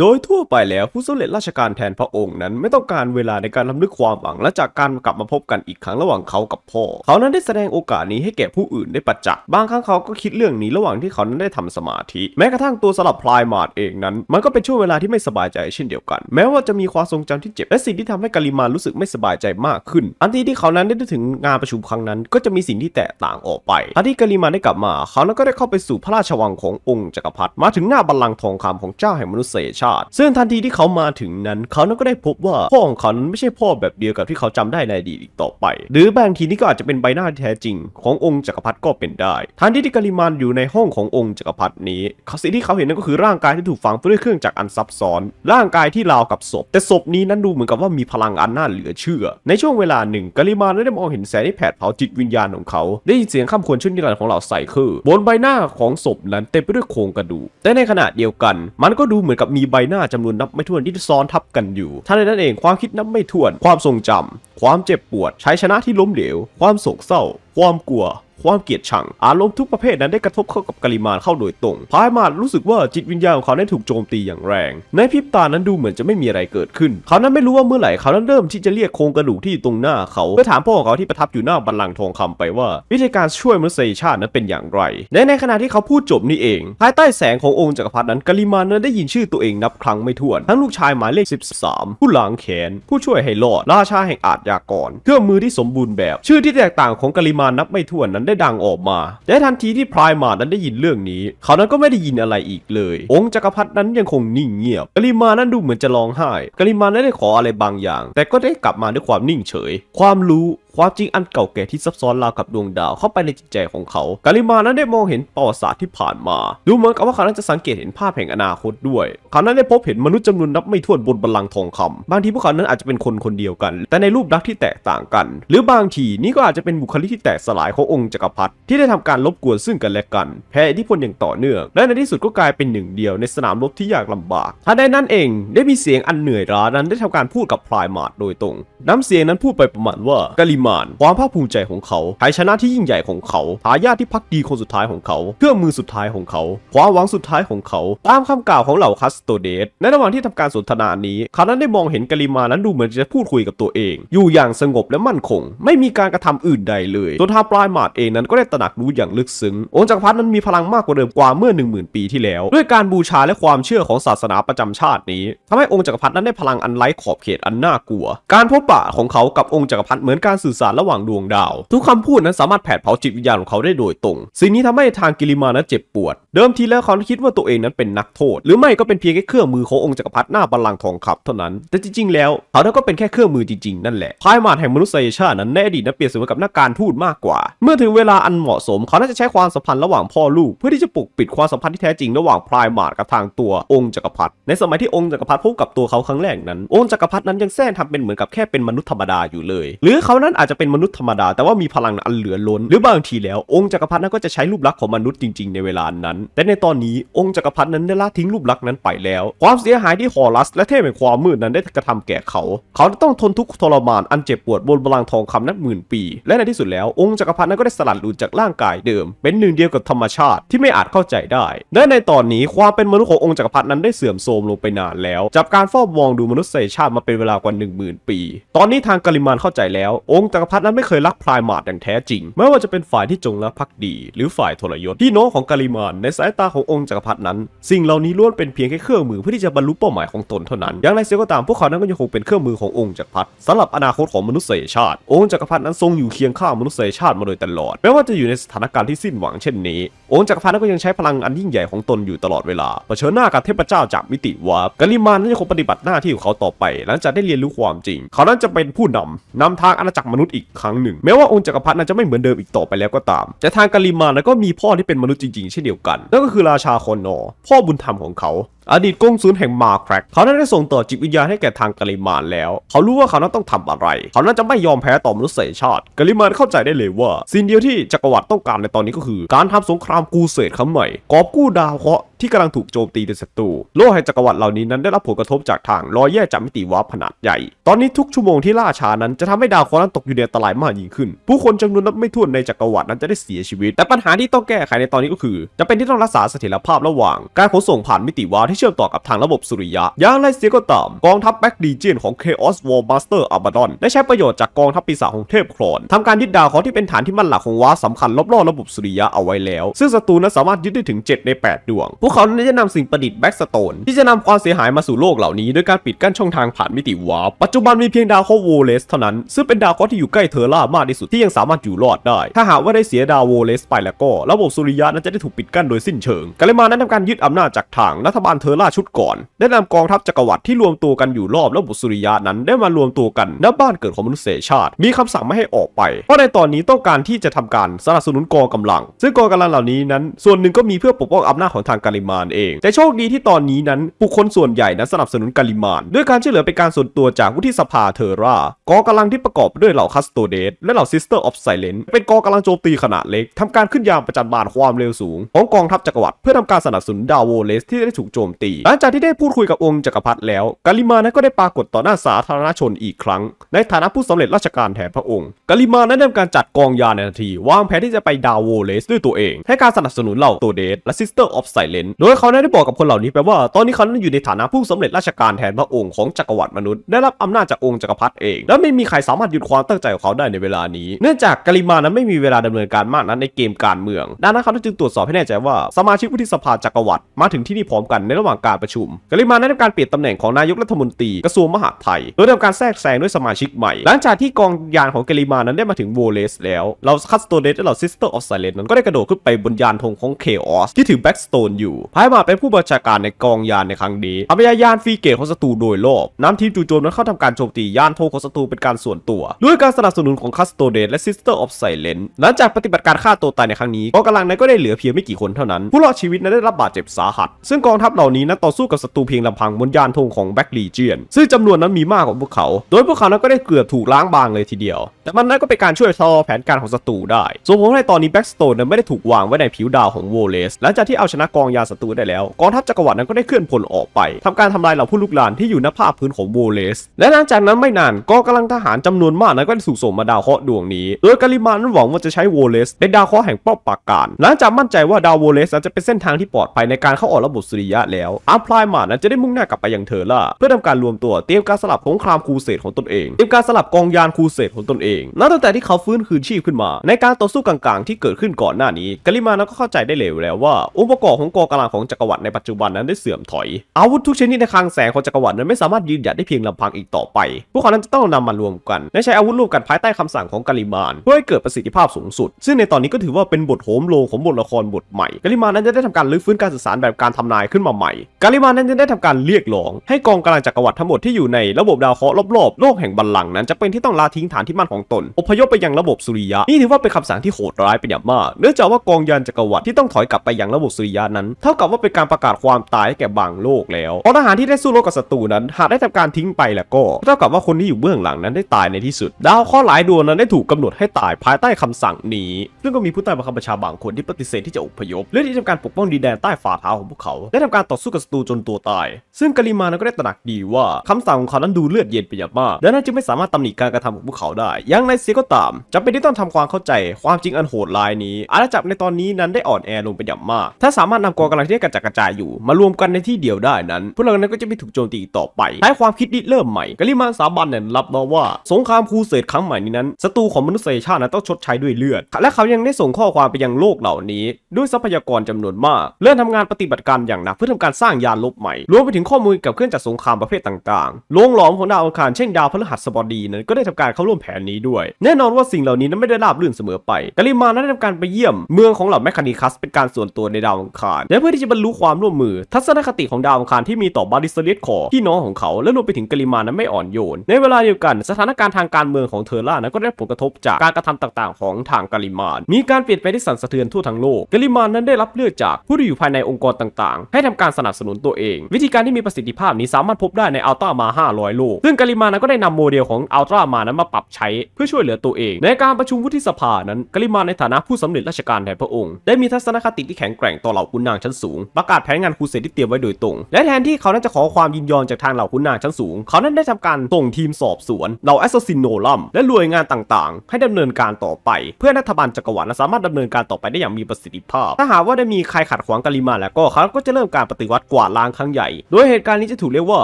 โดยทั่วไปแล้วผู้สำเร็จราชการแทนพระองค์นั้นไม่ต้องการเวลาในการลำลึกความหวัง และจากการกลับมาพบกันอีกครั้งระหว่างเขากับพ่อ เขานั้นได้แสดงโอกาสนี้ให้แก่ผู้อื่นได้ประจักษ์บางครั้งเขาก็คิดเรื่องนี้ระหว่างที่เขานั้นได้ทำสมาธิ แม้กระทั่งตัวสลับพลายมาดเองนั้น มันก็เป็นช่วงเวลาที่ไม่สบายใจเช่นเดียวกัน แม้ว่าจะมีความทรงจำที่เจ็บและสิ่งที่ทำให้กาลิมานรู้สึกไม่สบายใจมากขึ้น อันที่ที่เขานั้นได้ถึงงานประชุมครั้งนั้นก็จะมีสิ่งที่แตกต่างออกไปอันที่กาลิมานได้กลับมาเขานั้นก็ได้เข้าไปสู่พระราชวังขององค์จักรพรรดิมาถึงหน้าบัลลังก์ทองคำของเจ้าแห่งมนุษยชาติซึ่งทันทีที่เขามาถึงนั้นเขานั้นก็ได้พบว่าพ่อของเขานั้นไม่ใช่พ่อแบบเดียวกับที่เขาจำได้ในอดีตอีกต่อไป หรือบางทีนี่ก็อาจจะเป็น ใบหน้าที่แท้จริงขององค์จักรพรรดิก็เป็นได้ ทันทีที่กาลิมานอยู่ในห้องขององค์จักรพรรดินี้สิ่งที่เขาเห็นนั่นก็คือร่างกายที่ถูกฝังด้วยเครื่องจักรอันซับซ้อน ร่างกายที่ราวกับศพ แต่ศพนี้นั้นดูเหมือนกับว่ามีพลังอันน่าเหลือเชื่อ ในช่วงเวลาหนึ่งกาลิมานได้มองเห็นแสงที่แผดเผาจิตวิญญาณของเขาได้ยินเสียงข้ามควรชุ่นิรันดร์ของเหล่าไซคือบนใบหน้าของศพนั้นเต็มไปด้วยโครงกระดูกแต่ในขณะเดียวกัน มันก็ดูเหมือนกับมีบใบหน้าจำนวนนับไม่ถ้วนที่ซ้อนทับกันอยู่ท่านในนั้นเองความคิดนับไม่ถ้วน ความทรงจำ ความเจ็บปวด ใช้ชนะที่ล้มเหลว ความโศกเศร้าความกลัว ความเกลียดชัง อารมณ์ทุกประเภทนั้นได้กระทบเข้ากับกาลิมานเข้าโดยตรงพายมารู้สึกว่าจิตวิญญาณของเขาได้ถูกโจมตีอย่างแรง ในพริบตานั้นดูเหมือนจะไม่มีอะไรเกิดขึ้น เขานั้นไม่รู้ว่าเมื่อไหร่เขานั้นเริ่มที่จะเรียกโครงกระดูกที่อยู่ตรงหน้าเขาเพื่อถามพ่อของเขาที่ประทับอยู่หน้าบัลลังก์ทองคำไปว่า วิธีการช่วยมนุษยชาตินั้นเป็นอย่างไร ในในขณะที่เขาพูดจบนี่เอง ภายใต้แสงขององค์จักรพรรดินั้นกาลิมานนั้นได้ยินชื่อตัวเองนับครั้งไม่ถ้วน ทั้งลูกชายหมายเลข13 ผู้ลังแขน ผู้ช่วยให้รอดราชาแห่งอาจยากรเครื่องมือที่สมบูรณ์แบบ ชื่อที่แตกต่างของกาลิมาานับไม่ถ้วนนั้นได้ดังออกมาและทันทีที่พรายมานั้นได้ยินเรื่องนี้ เขานั้นก็ไม่ได้ยินอะไรอีกเลย องค์จักรพรรดินั้นยังคงนิ่งเงียบกลิมานั้นดูเหมือนจะร้องไห้กลิมานั้นได้ขออะไรบางอย่าง แต่ก็ได้กลับมาด้วยความนิ่งเฉย ความรู้ความจริงอันเก่าแก่ที่ซับซ้อนราวกับดวงดาวเข้าไปในจิตใจของเขา กาลิมานั้นได้มองเห็นประวัติศาสตร์ที่ผ่านมา ดูเหมือนกับว่าเขานั้นจะสังเกตเห็นภาพแห่งอนาคตด้วย เขานั้นได้พบเห็นมนุษย์จำนวนนับไม่ถ้วนบนบัลลังก์ทองคำ บางทีพวกเขานั้นอาจจะเป็นคนคนเดียวกัน แต่ในรูปลักษณ์ที่แตกต่างกัน หรือบางทีนี่ก็อาจจะเป็นบุคลิกที่แตกสลายขององค์จักรพรรดิที่ได้ทำการลบกวนซึ่งกันและกัน แพ้อิทธิพลอย่างต่อเนื่อง และในที่สุดก็กลายเป็นหนึ่งเดียวในสนามรบที่ยากลำบากทันใดนั้นเองได้มีเสียงอันเหนื่อยล้านั้นได้ทำการพูดกับพลายมาดโดยตรง น้ำเสียงนั้นพูดไปประมาณว่ากาลิมานความภาคภูมิใจของเขาชัยชนะที่ยิ่งใหญ่ของเขา หายาที่พักดีคนสุดท้ายของเขาเครื่องมือสุดท้ายของเขา ความหวังสุดท้ายของเขา ตามคำกล่าวของเหล่าคัสโตเดส ในระหว่างที่ทำการสนทนานี้คขานั้นได้มองเห็นกาลิมานั้นดูเหมือนจะพูดคุยกับตัวเอง อยู่อย่างสงบและมั่นคง ไม่มีการกระทำอื่นใดเลยจนทาปลายมาดเองนั้นก็ได้ตระหนักรู้อย่างลึกซึ้ง องค์จักรพรรดินั้นมีพลังมากกว่าเดิมกว่าเมื่อ 10,000 ปีที่แล้ว ด้วยการบูชาและความเชื่อของศาสนาประจำชาตินี้ ทำให้องค์จักรพรรดินั้นได้พลังอันไร้ขอบเขตอันน่ากลัว การพบปะของเขากับองค์จักรพรรดิเหมือนการสื่ออสารระหว่างดวงดาวทุกคำพูดนั้นสามารถแผดเผาจิตวิญญาณของเขาได้โดยตรง สิ่งนี้ทำให้ทางกิริมานั้นเจ็บปวด เดิมทีแล้วเขาคิดว่าตัวเองนั้นเป็นนักโทษ หรือไม่ก็เป็นเพียงแค่เครื่องมือขององค์จักรพรรดิหน้าบัลลังก์ทองคำเท่านั้นแต่จริงๆแล้วเขาทั้งก็เป็นแค่เครื่องมือจริงๆนั่นแหละพายมาแห่งมนุษยชาตินั้นในอดีตนั้นเปรียบเสมือนกับนักการทูตมากกว่า เมื่อถึงเวลาอันเหมาะสมเขาน่าจะใช้ความสัมพันธ์ระหว่างพ่อลูกเพื่อที่จะปกปิดความสัมพันธ์ที่แท้จริงระหว่างพายมาดกับทางตัวองค์จักรพรรดิในสมัยที่องค์จักรพรรดิพบกับตัวเขาครั้งแรกนั้นองค์จักรพรรดินั้นยังแท้ทำเป็นเหมือนกับแค่เป็นมนุษย์ธรรมดาอยู่เลย หรือเขานั้นอาจจจะเป็นมนุษย์ธรรมดาแต่ว่ามีพลังอันเหลือล้น หรือบางทีแล้วองค์จักรพรรดินั้นก็จะใช้รูปลักษณ์ของมนุษย์จริงๆ ในเวลานั้น แต่ในตอนนี้องค์จักรพรรดินั้นได้ละทิ้งรูปลักษณ์นั้นไปแล้ว ความเสียหายที่ฮอรัส และเทพแห่งความมืดนั้นได้กระทำแก่เขาเขาต้องทนทุกข์ทรมานอันเจ็บปวดบนบลังทองคำนับหมื่นปี และในที่สุดแล้วองค์จักรพรรดินั้นก็ได้สลัดหลุดจากร่างกายเดิม เป็นหนึ่งเดียวกับธรรมชาติที่ไม่อาจเข้าใจได้และในตอนนี้ความเป็นมนุษย์ขององค์จักรพรรดินั้นได้เสื่อมโทรมลงไปนานแล้วจากการเฝ้ามองดูมนุษยชาติมาเป็นเวลากว่า1 0,000 ปี ตอนนี้ทางกาลิมานเข้าใจแล้วองค์จักรพรรดินั้นไม่เคยรักพลายมาดอย่างแท้จริง ไม่ว่าจะเป็นฝ่ายที่จงรักภักดี หรือฝ่ายทรยศพี่น้องของกาลิมานในสายตาขององค์จักรพรรดินั้นสิ่งเหล่านี้ล้วนเป็นเพียงแค่เครื่องมือเพื่อที่จะบรรลุเป้าหมายของตนเท่านั้น อย่างไรเสียก็ตามพวกเขานั้นก็ยังคงเป็นเครื่องมือขององค์จักรพรรดิสำหรับอนาคตของมนุษยชาติองค์จักรพรรดินั้นทรงอยู่เคียงข้างมนุษยชาติมาโดยตลอดแม้ว่าจะอยู่ในสถานการณ์ที่สิ้นหวังเช่นนี้องค์จักรพรรดิก็ยังใช้พลังอันยิ่งใหญ่ของตนอยู่ตลอดเวลาเผชิญหน้ากับเทพเจ้าจากมิติวาร์ปกาลิมานนั้นยังคงปฏิบัติหน้าที่ของเขาต่อไป หลังจากได้เรียนรู้ความจริง เขานั้นจะเป็นผู้นำนำทางอาณาจักรมนุษย์อีกครั้งหนึ่ง แม้ว่าองค์จักรพรรดินั้นจะไม่เหมือนเดิมอีกต่อไปแล้วก็ตาม แต่ทางกาลิมานนั้นก็มีพ่อที่เป็นมนุษย์จริงๆเช่นเดียวกันนั่นก็คือราชาคอนนอพ่อบุญธรรมของเขาอดีตกงสูนแห่งมาแครกเขาได้ส่งต่อจิตวิญญาณให้แก่ทางกาลิมานแล้ว เขารู้ว่าเขานั้นต้องทำอะไร เขานั้นจะไม่ยอมแพ้ต่อมนุษยชาติกาลิมานเข้าใจได้เลยว่า สิ่งเดียวที่จักรวรรดิต้องการในตอนนี้ก็คือ การทำสงครามกูเซดครั้งใหม่ กอบกู้ดาวเคราะห์ที่กำลังถูกโจมตีโดยศัตรูโลกแห่งจักรวรรดิเหล่านี้นั้นได้รับผลกระทบจากทางรอยแยกจากมิติวาร์ปขนาดใหญ่ ตอนนี้ทุกชั่วโมงที่ล่าช้านั้น จะทำให้ดาวเคราะห์นั้นตกอยู่ในอันตรายมากยิ่งขึ้น ผู้คนจำนวนนับไม่ถ้วนในจักรวรรดินั้นจะได้เสียชีวิต แต่ปัญหาที่ต้องแก้ไขในตอนนี้ก็คือจะเป็นที่ต้องรักษาเสถียรภาพระหว่างการขนส่งผ่านมิติวาร์ปที่เชื่อมต่อกับทางระบบสุริยะอย่างไรเสียก็ตามกองทัพแบ็กดีเจนของ Chaos War Master Abaddon ได้ใช้ประโยชน์จากกองทัพปีศาจของเทพครนทำการยึดดาวเขาที่เป็นฐานที่มั่นหลักของว้าสำคัญรอบๆระบบสุริยะเอาไว้แล้ว ซึ่งศัตรูนั้นสามารถยึดได้ถึง 7 ใน 8ดวง พวกเขาได้นจะนำสิ่งประดิษฐ์แบ็กสโตน ที่จะนำความเสียหายมาสู่โลกเหล่านี้โดยการปิดกั้นช่องทางผ่านมิติวาปัจจุบันมีเพียงดาวเคราะห์โวเลสเท่านั้นซึ่งเป็นดาวเคราะห์ที่อยู่ใกล้เทอร่ามากที่สุดที่ยังสามารถอยู่รอดได้ ถ้าหากว่าได้เสียดาวโวเลสไปแล้วก็ ระบบสุริยะนั้นจะได้ถูกปิดกั้นโดยสิ้นเชิงกาเลมานั้นทำการยึดอำนาจจากทางรัฐบาลเทเธอล่าชุดก่อน ได้นำกองทัพจักรวรรดิที่รวมตัวกันอยู่รอบระบุสุริยะนั้นได้มารวมตัวกันณบ้านเกิดของมนุษยชาติ มีคำสั่งไม่ให้ออกไป เพราะในตอนนี้ต้องการที่จะทำการสนับสนุนกองกำลัง ซึ่งกองกำลังเหล่านี้นั้น ส่วนหนึ่งก็มีเพื่อปกป้องอำนาจของทางกาลิมานเอง แต่โชคดีที่ตอนนี้นั้นบุคคลส่วนใหญ่นั้นสนับสนุนกาลิมานด้วยการช่วยเหลือเป็นการส่วนตัวจากวุฒิสภาเทอร่า กองกำลังที่ประกอบด้วยเหล่าคัสโตเดสและเหล่าซิสเตอร์ออฟไซเลนเป็นกองกำลังโจมตีขนาดเล็กทำการขึ้นยามประจันบานความเร็วสูง ของกองทัพจักรวรรดิเพื่อทำการสนับสนุนดาวโวเลสที่ได้ถูกโจมตีหลังจากที่ได้พูดคุยกับองค์จักรพรรดิแล้ว กาลิมานั้นก็ได้ปรากฏต่อหน้าสาธารณชนอีกครั้ง ในฐานะผู้สำเร็จราชการแทนพระองค์ กาลิมานั้นได้่มการจัดกองยาในทันทีวางแผนที่จะไปดาวโวเลสด้วยตัวเอง ให้การสนับสนุนเหล่าตัวเดทและซิสเตอร์ออฟไซเลนโดยเขาได้บอกกับคนเหล่านี้ไปว่าตอนนี้เขานั้นอยู่ในฐานะผู้สำเร็จราชการแทนพระองค์ของจักรวรรดิมนุษย์ ได้รับอำนาจจากองค์จักรพรรดิเอง และไม่มีใครสามารถหยุดความตั้งใจของเขาได้ในเวลานี้ เนื่องจากกาลิมานั้นไม่มีเวลาดำเนินการมากนั้นในเกมการเมืองดังนั้นเขาจึงตรวจสอบให้แน่ใจว่าสมาชิกวุฒิสภาจักรวรรดิมาถึงที่นี่พร้อมกันในระหว่างการประชุมกาิมาได้ทำการเปลี่ยนตำแหน่งของนายกรัฐมนตรีกระทรวงมหาดไทยโดยทำการแทรกแซงด้วยสมาชิกใหม่ หลังจากที่กองยานของกาิมานั้นได้มาถึงโวเลส แล้วเราคัสโตเดสและเราซิสเตอร์ออฟไซเลนนั้นก็ได้กระโดดขึ้นไปบนยานธงของเคออสที่ถือแบ็กสโตนอยู่ พายมาเป็นผู้บัญชาการในกองยานในครั้งนี้อภิยายานฟีเกตของศัตรูโดยรอบน้ำทีมจู่โจมนั้นเข้าทำการโจมตียานธงของศัตรูเป็นการส่วนตัว ด้วยการสนับสนุนของคัสโตเดสและซิสเตอร์ออฟไซเลนหลังจากปฏิบัติการฆ่าตัวตายในครั้งนี้กองกำลังนั้นก็ได้เหลือเพียงไม่กี่คนเท่านั้น ผู้รอดชีวิตนั้นได้รับบาดเจ็บสาหัส ซึ่งกองทัพเหล่านี้นั้นต่อสู้กับศัตรูเพียงลำพังบนยานธงของแบ็กลีเจียนซึ่งจำนวนนั้นมีมากกว่าพวกเขา โดยพวกเขานั้นก็ได้เกือบถูกล้างบางเลยทีเดียว แต่มันนั้นก็เป็นการช่วยชะลอแผนการของศัตรูได้ ส่วนผมในตอนนี้แบ็กสโตนนั้นไม่ได้ถูกวางไว้ในผิวดาวของโวเลสหลังจากที่เอาชนะกองยาศัตรูได้แล้วกองทัพจักรวรรดินั้นก็ได้เคลื่อนพลออกไป ทำการทำลายเหล่าผู้ลุกลานที่อยู่นภาพพื้นของโวเลส และหลังจากนั้นไม่นานกองกำลังทหารจำนวนมากนั้นก็ได้สูกส่งมาดาวเคราะห์ดวงนี้โดยกาลิมานั้นหวังว่าจะใช้โวเลสเป็นดาวเคราะห์แห่งป้อมปราการหลังจากมั่นใจว่าดาวโวเลสจะเป็นเส้นทางที่ปลอดภัยในการเข้าออกระบบสุริยะแล้วอาร์มพลายมานั้นจะได้มุ่งหน้ากลับไปยังเธอล่าเพื่อทำการรวมตัวเตรียมการสลับสงครามครูเสดของตนเองเตรียมการสลับกองยานครูเสดของตนเองนับตั้งแต่ที่เขาฟื้นคืนชีพขึ้นมา ในการต่อสู้กลางๆที่เกิดขึ้นก่อนหน้านี้กาลิมานั้นก็เข้าใจได้เลยแล้วว่า องค์ประกอบของกองกำลังของจักรวรรดิในปัจจุบันนั้นได้เสื่อมถอยอาวุธทุกชนิดในคลังแสงของจักรวรรดินั้นไม่สามารถยืนหยัดได้เพียงลำพังอีกต่อไป พวกเขานั้นจะต้องนำมารวมกันและใช้อาวุธร่วมกันภายใต้คำสั่งของกาลิมานเพื่อให้เกิดประสิทธิภาพสูงสุด ซึ่งในตอนนี้ก็ถือว่าเป็นบทโหมโลของบทละครบทใหม่กาลิมานั้นจะได้ทำการลื้อฟื้นการสื่อสารแบบการทำนายขึ้นมาใหม่กาลิมานั้นจงได้ทำการเรียกร้อง ให้กองกำลังจักรวรรดิทั้งหมดที่อยู่ในระบบดาวเคราะห์รอบๆโลกแห่งบัลลังก์นั้นจะเป็นที่ต้องลาทิ้งฐานที่มั่นของตนอพยพไปยังระบบสุริยะนี่ถือว่าเป็นคำสั่งที่โหดร้ายเป็นอย่างมากเนื่องจากว่ากองยานจักรวรรดิที่ต้องถอยกลับไปยังระบบสุริยะนั้น เท่ากับว่าเป็นการประกาศความตายแก่บางโลกแล้วกองทหารที่ได้สู้รบกับศัตรูนั้น หากได้ทำการทิ้งไปแล้วก็ เท่ากับว่าคนที่อยู่เบื้องหลังนั้นได้ตายในที่สุดดาวเคราะห์หลายดวงนั้นได้ถูกกาหนดให้ตายภายใต้คำสั่งนี้ ซึ่งก็มีผู้ใต้บังคับบัญชาบางคนที่ปฏิเสธที่จะอพยพและที่ทำการปกป้องดินแดนใต้ฝ่าเท้าของพวกเขาได้ทำการตอสู้กับศัตรูจนตัวตาย ซึ่งกาลิมานก็ได้ตระหนักดีว่าคำสั่งของเขานั้นดูเลือดเย็นเป็นอย่างมาก และนั่นจึงไม่สามารถตำหนิการกระทำของพวกเขาได้ อย่างในเสียก็ตามจำเป็นที่ต้องทำความเข้าใจความจริงอันโหดร้ายนี้ อาณาจักรในตอนนี้นั้นได้อ่อนแอลงเป็นอย่างมาก ถ้าสามารถนำกองกำลังที่กระจัดกระจายอยู่ มารวมกันในที่เดียวได้นั้นพวกเรานั้นก็จะไม่ถูกโจมตีต่อไปใช้ความคิดริเริ่มใหม่กาลิมาสาบันเนี่ยรับมาว่า สงครามคูเสดครั้งใหม่นี้นั้น ศัตรูของมนุษยชาตินั้นต้องชดใช้ด้วยเลือด และเขายังได้ส่งข้อความไปยังโลกเหล่านี้ด้วยทรัพยากรจำนวนมากเริ่มทำงานปฏิบัติการอย่างหนักเพื่อทำการสร้างยานลบใหม่รวมไปถึงข้อมูลกับเครื่องจักรสงครามประเภทต่างๆโรงหลอมของดาวอังคารเช่นดาวพฤหัสบดีนั้นก็ได้ทำการเข้าร่วมแผนนี้ด้วย แน่นอนว่าสิ่งเหล่านี้นั้นไม่ได้ราบรื่นเสมอไป กาลิมานั้นได้ทำการไปเยี่ยม เมืองของเหล่าแมคคานิคัสเป็นการส่วนตัวในดาวอังคาร และเพื่อที่จะบรรลุความร่วมมือ ทัศนคติของดาวอังคารที่มีต่อบาริสเลียสคอที่น้องของเขาและรวมไปถึงกาลิมานั้นไม่อ่อนโยน ในเวลาเดียวกัน สถานการณ์ทางการเมืองของเทอร์ล่านั้นก็ได้ผลกระทบ จากการกระทำต่างๆ ของทางกาลิมาน มีการเปลี่ยนไปที่สั่นสะเทือนทั่วทั้งโลกกาลิมานนั้นได้รับเลือกจากผู้ที่อยู่ภายในองค์กรต่างๆ ให้ทำการสนับสนุนตัวเอง วิธีการที่มีประสิทธิภาพนี้สามารถพบได้ในอัลตร้ามา 500ลูกซึ่งกาลิมานั้นก็ได้นำโมเดลของอัลตร้ามานั้นมาปรับใช้ เพื่อช่วยเหลือตัวเอง ในการประชุมวุฒิสภานั้น กาลิมาในฐานะผู้สำเร็จราชการแทนพระองค์ ได้มีทัศนคติที่แข็งแกร่งต่อเหล่าขุนนางชั้นสูง ประกาศแผนงานคูเสดที่เตรียมไว้โดยตรง และแทนที่เขานั้นจะขอความยินยอมจากทางเหล่าขุนนางชั้นสูง เขานั้นได้ทำการส่งทีมสอบสวนเหล่าแอสซิสินโนลัม และหน่วยงานต่าง ๆ ให้ดำเนินการต่อไป เพื่อรัฐบาลจักรวรรดิสามารถดำเนินการต่อไปได้อย่างมีประสิทธิภาพ ถ้าหากว่าได้มีใครขัดขวางกาลิมาแล้วก็เขาก็จะเริ่มการปฏิวัติกวาดล้างครั้งใหญ่โดยเหตุการณ์นี้จะถูกเรียกว่า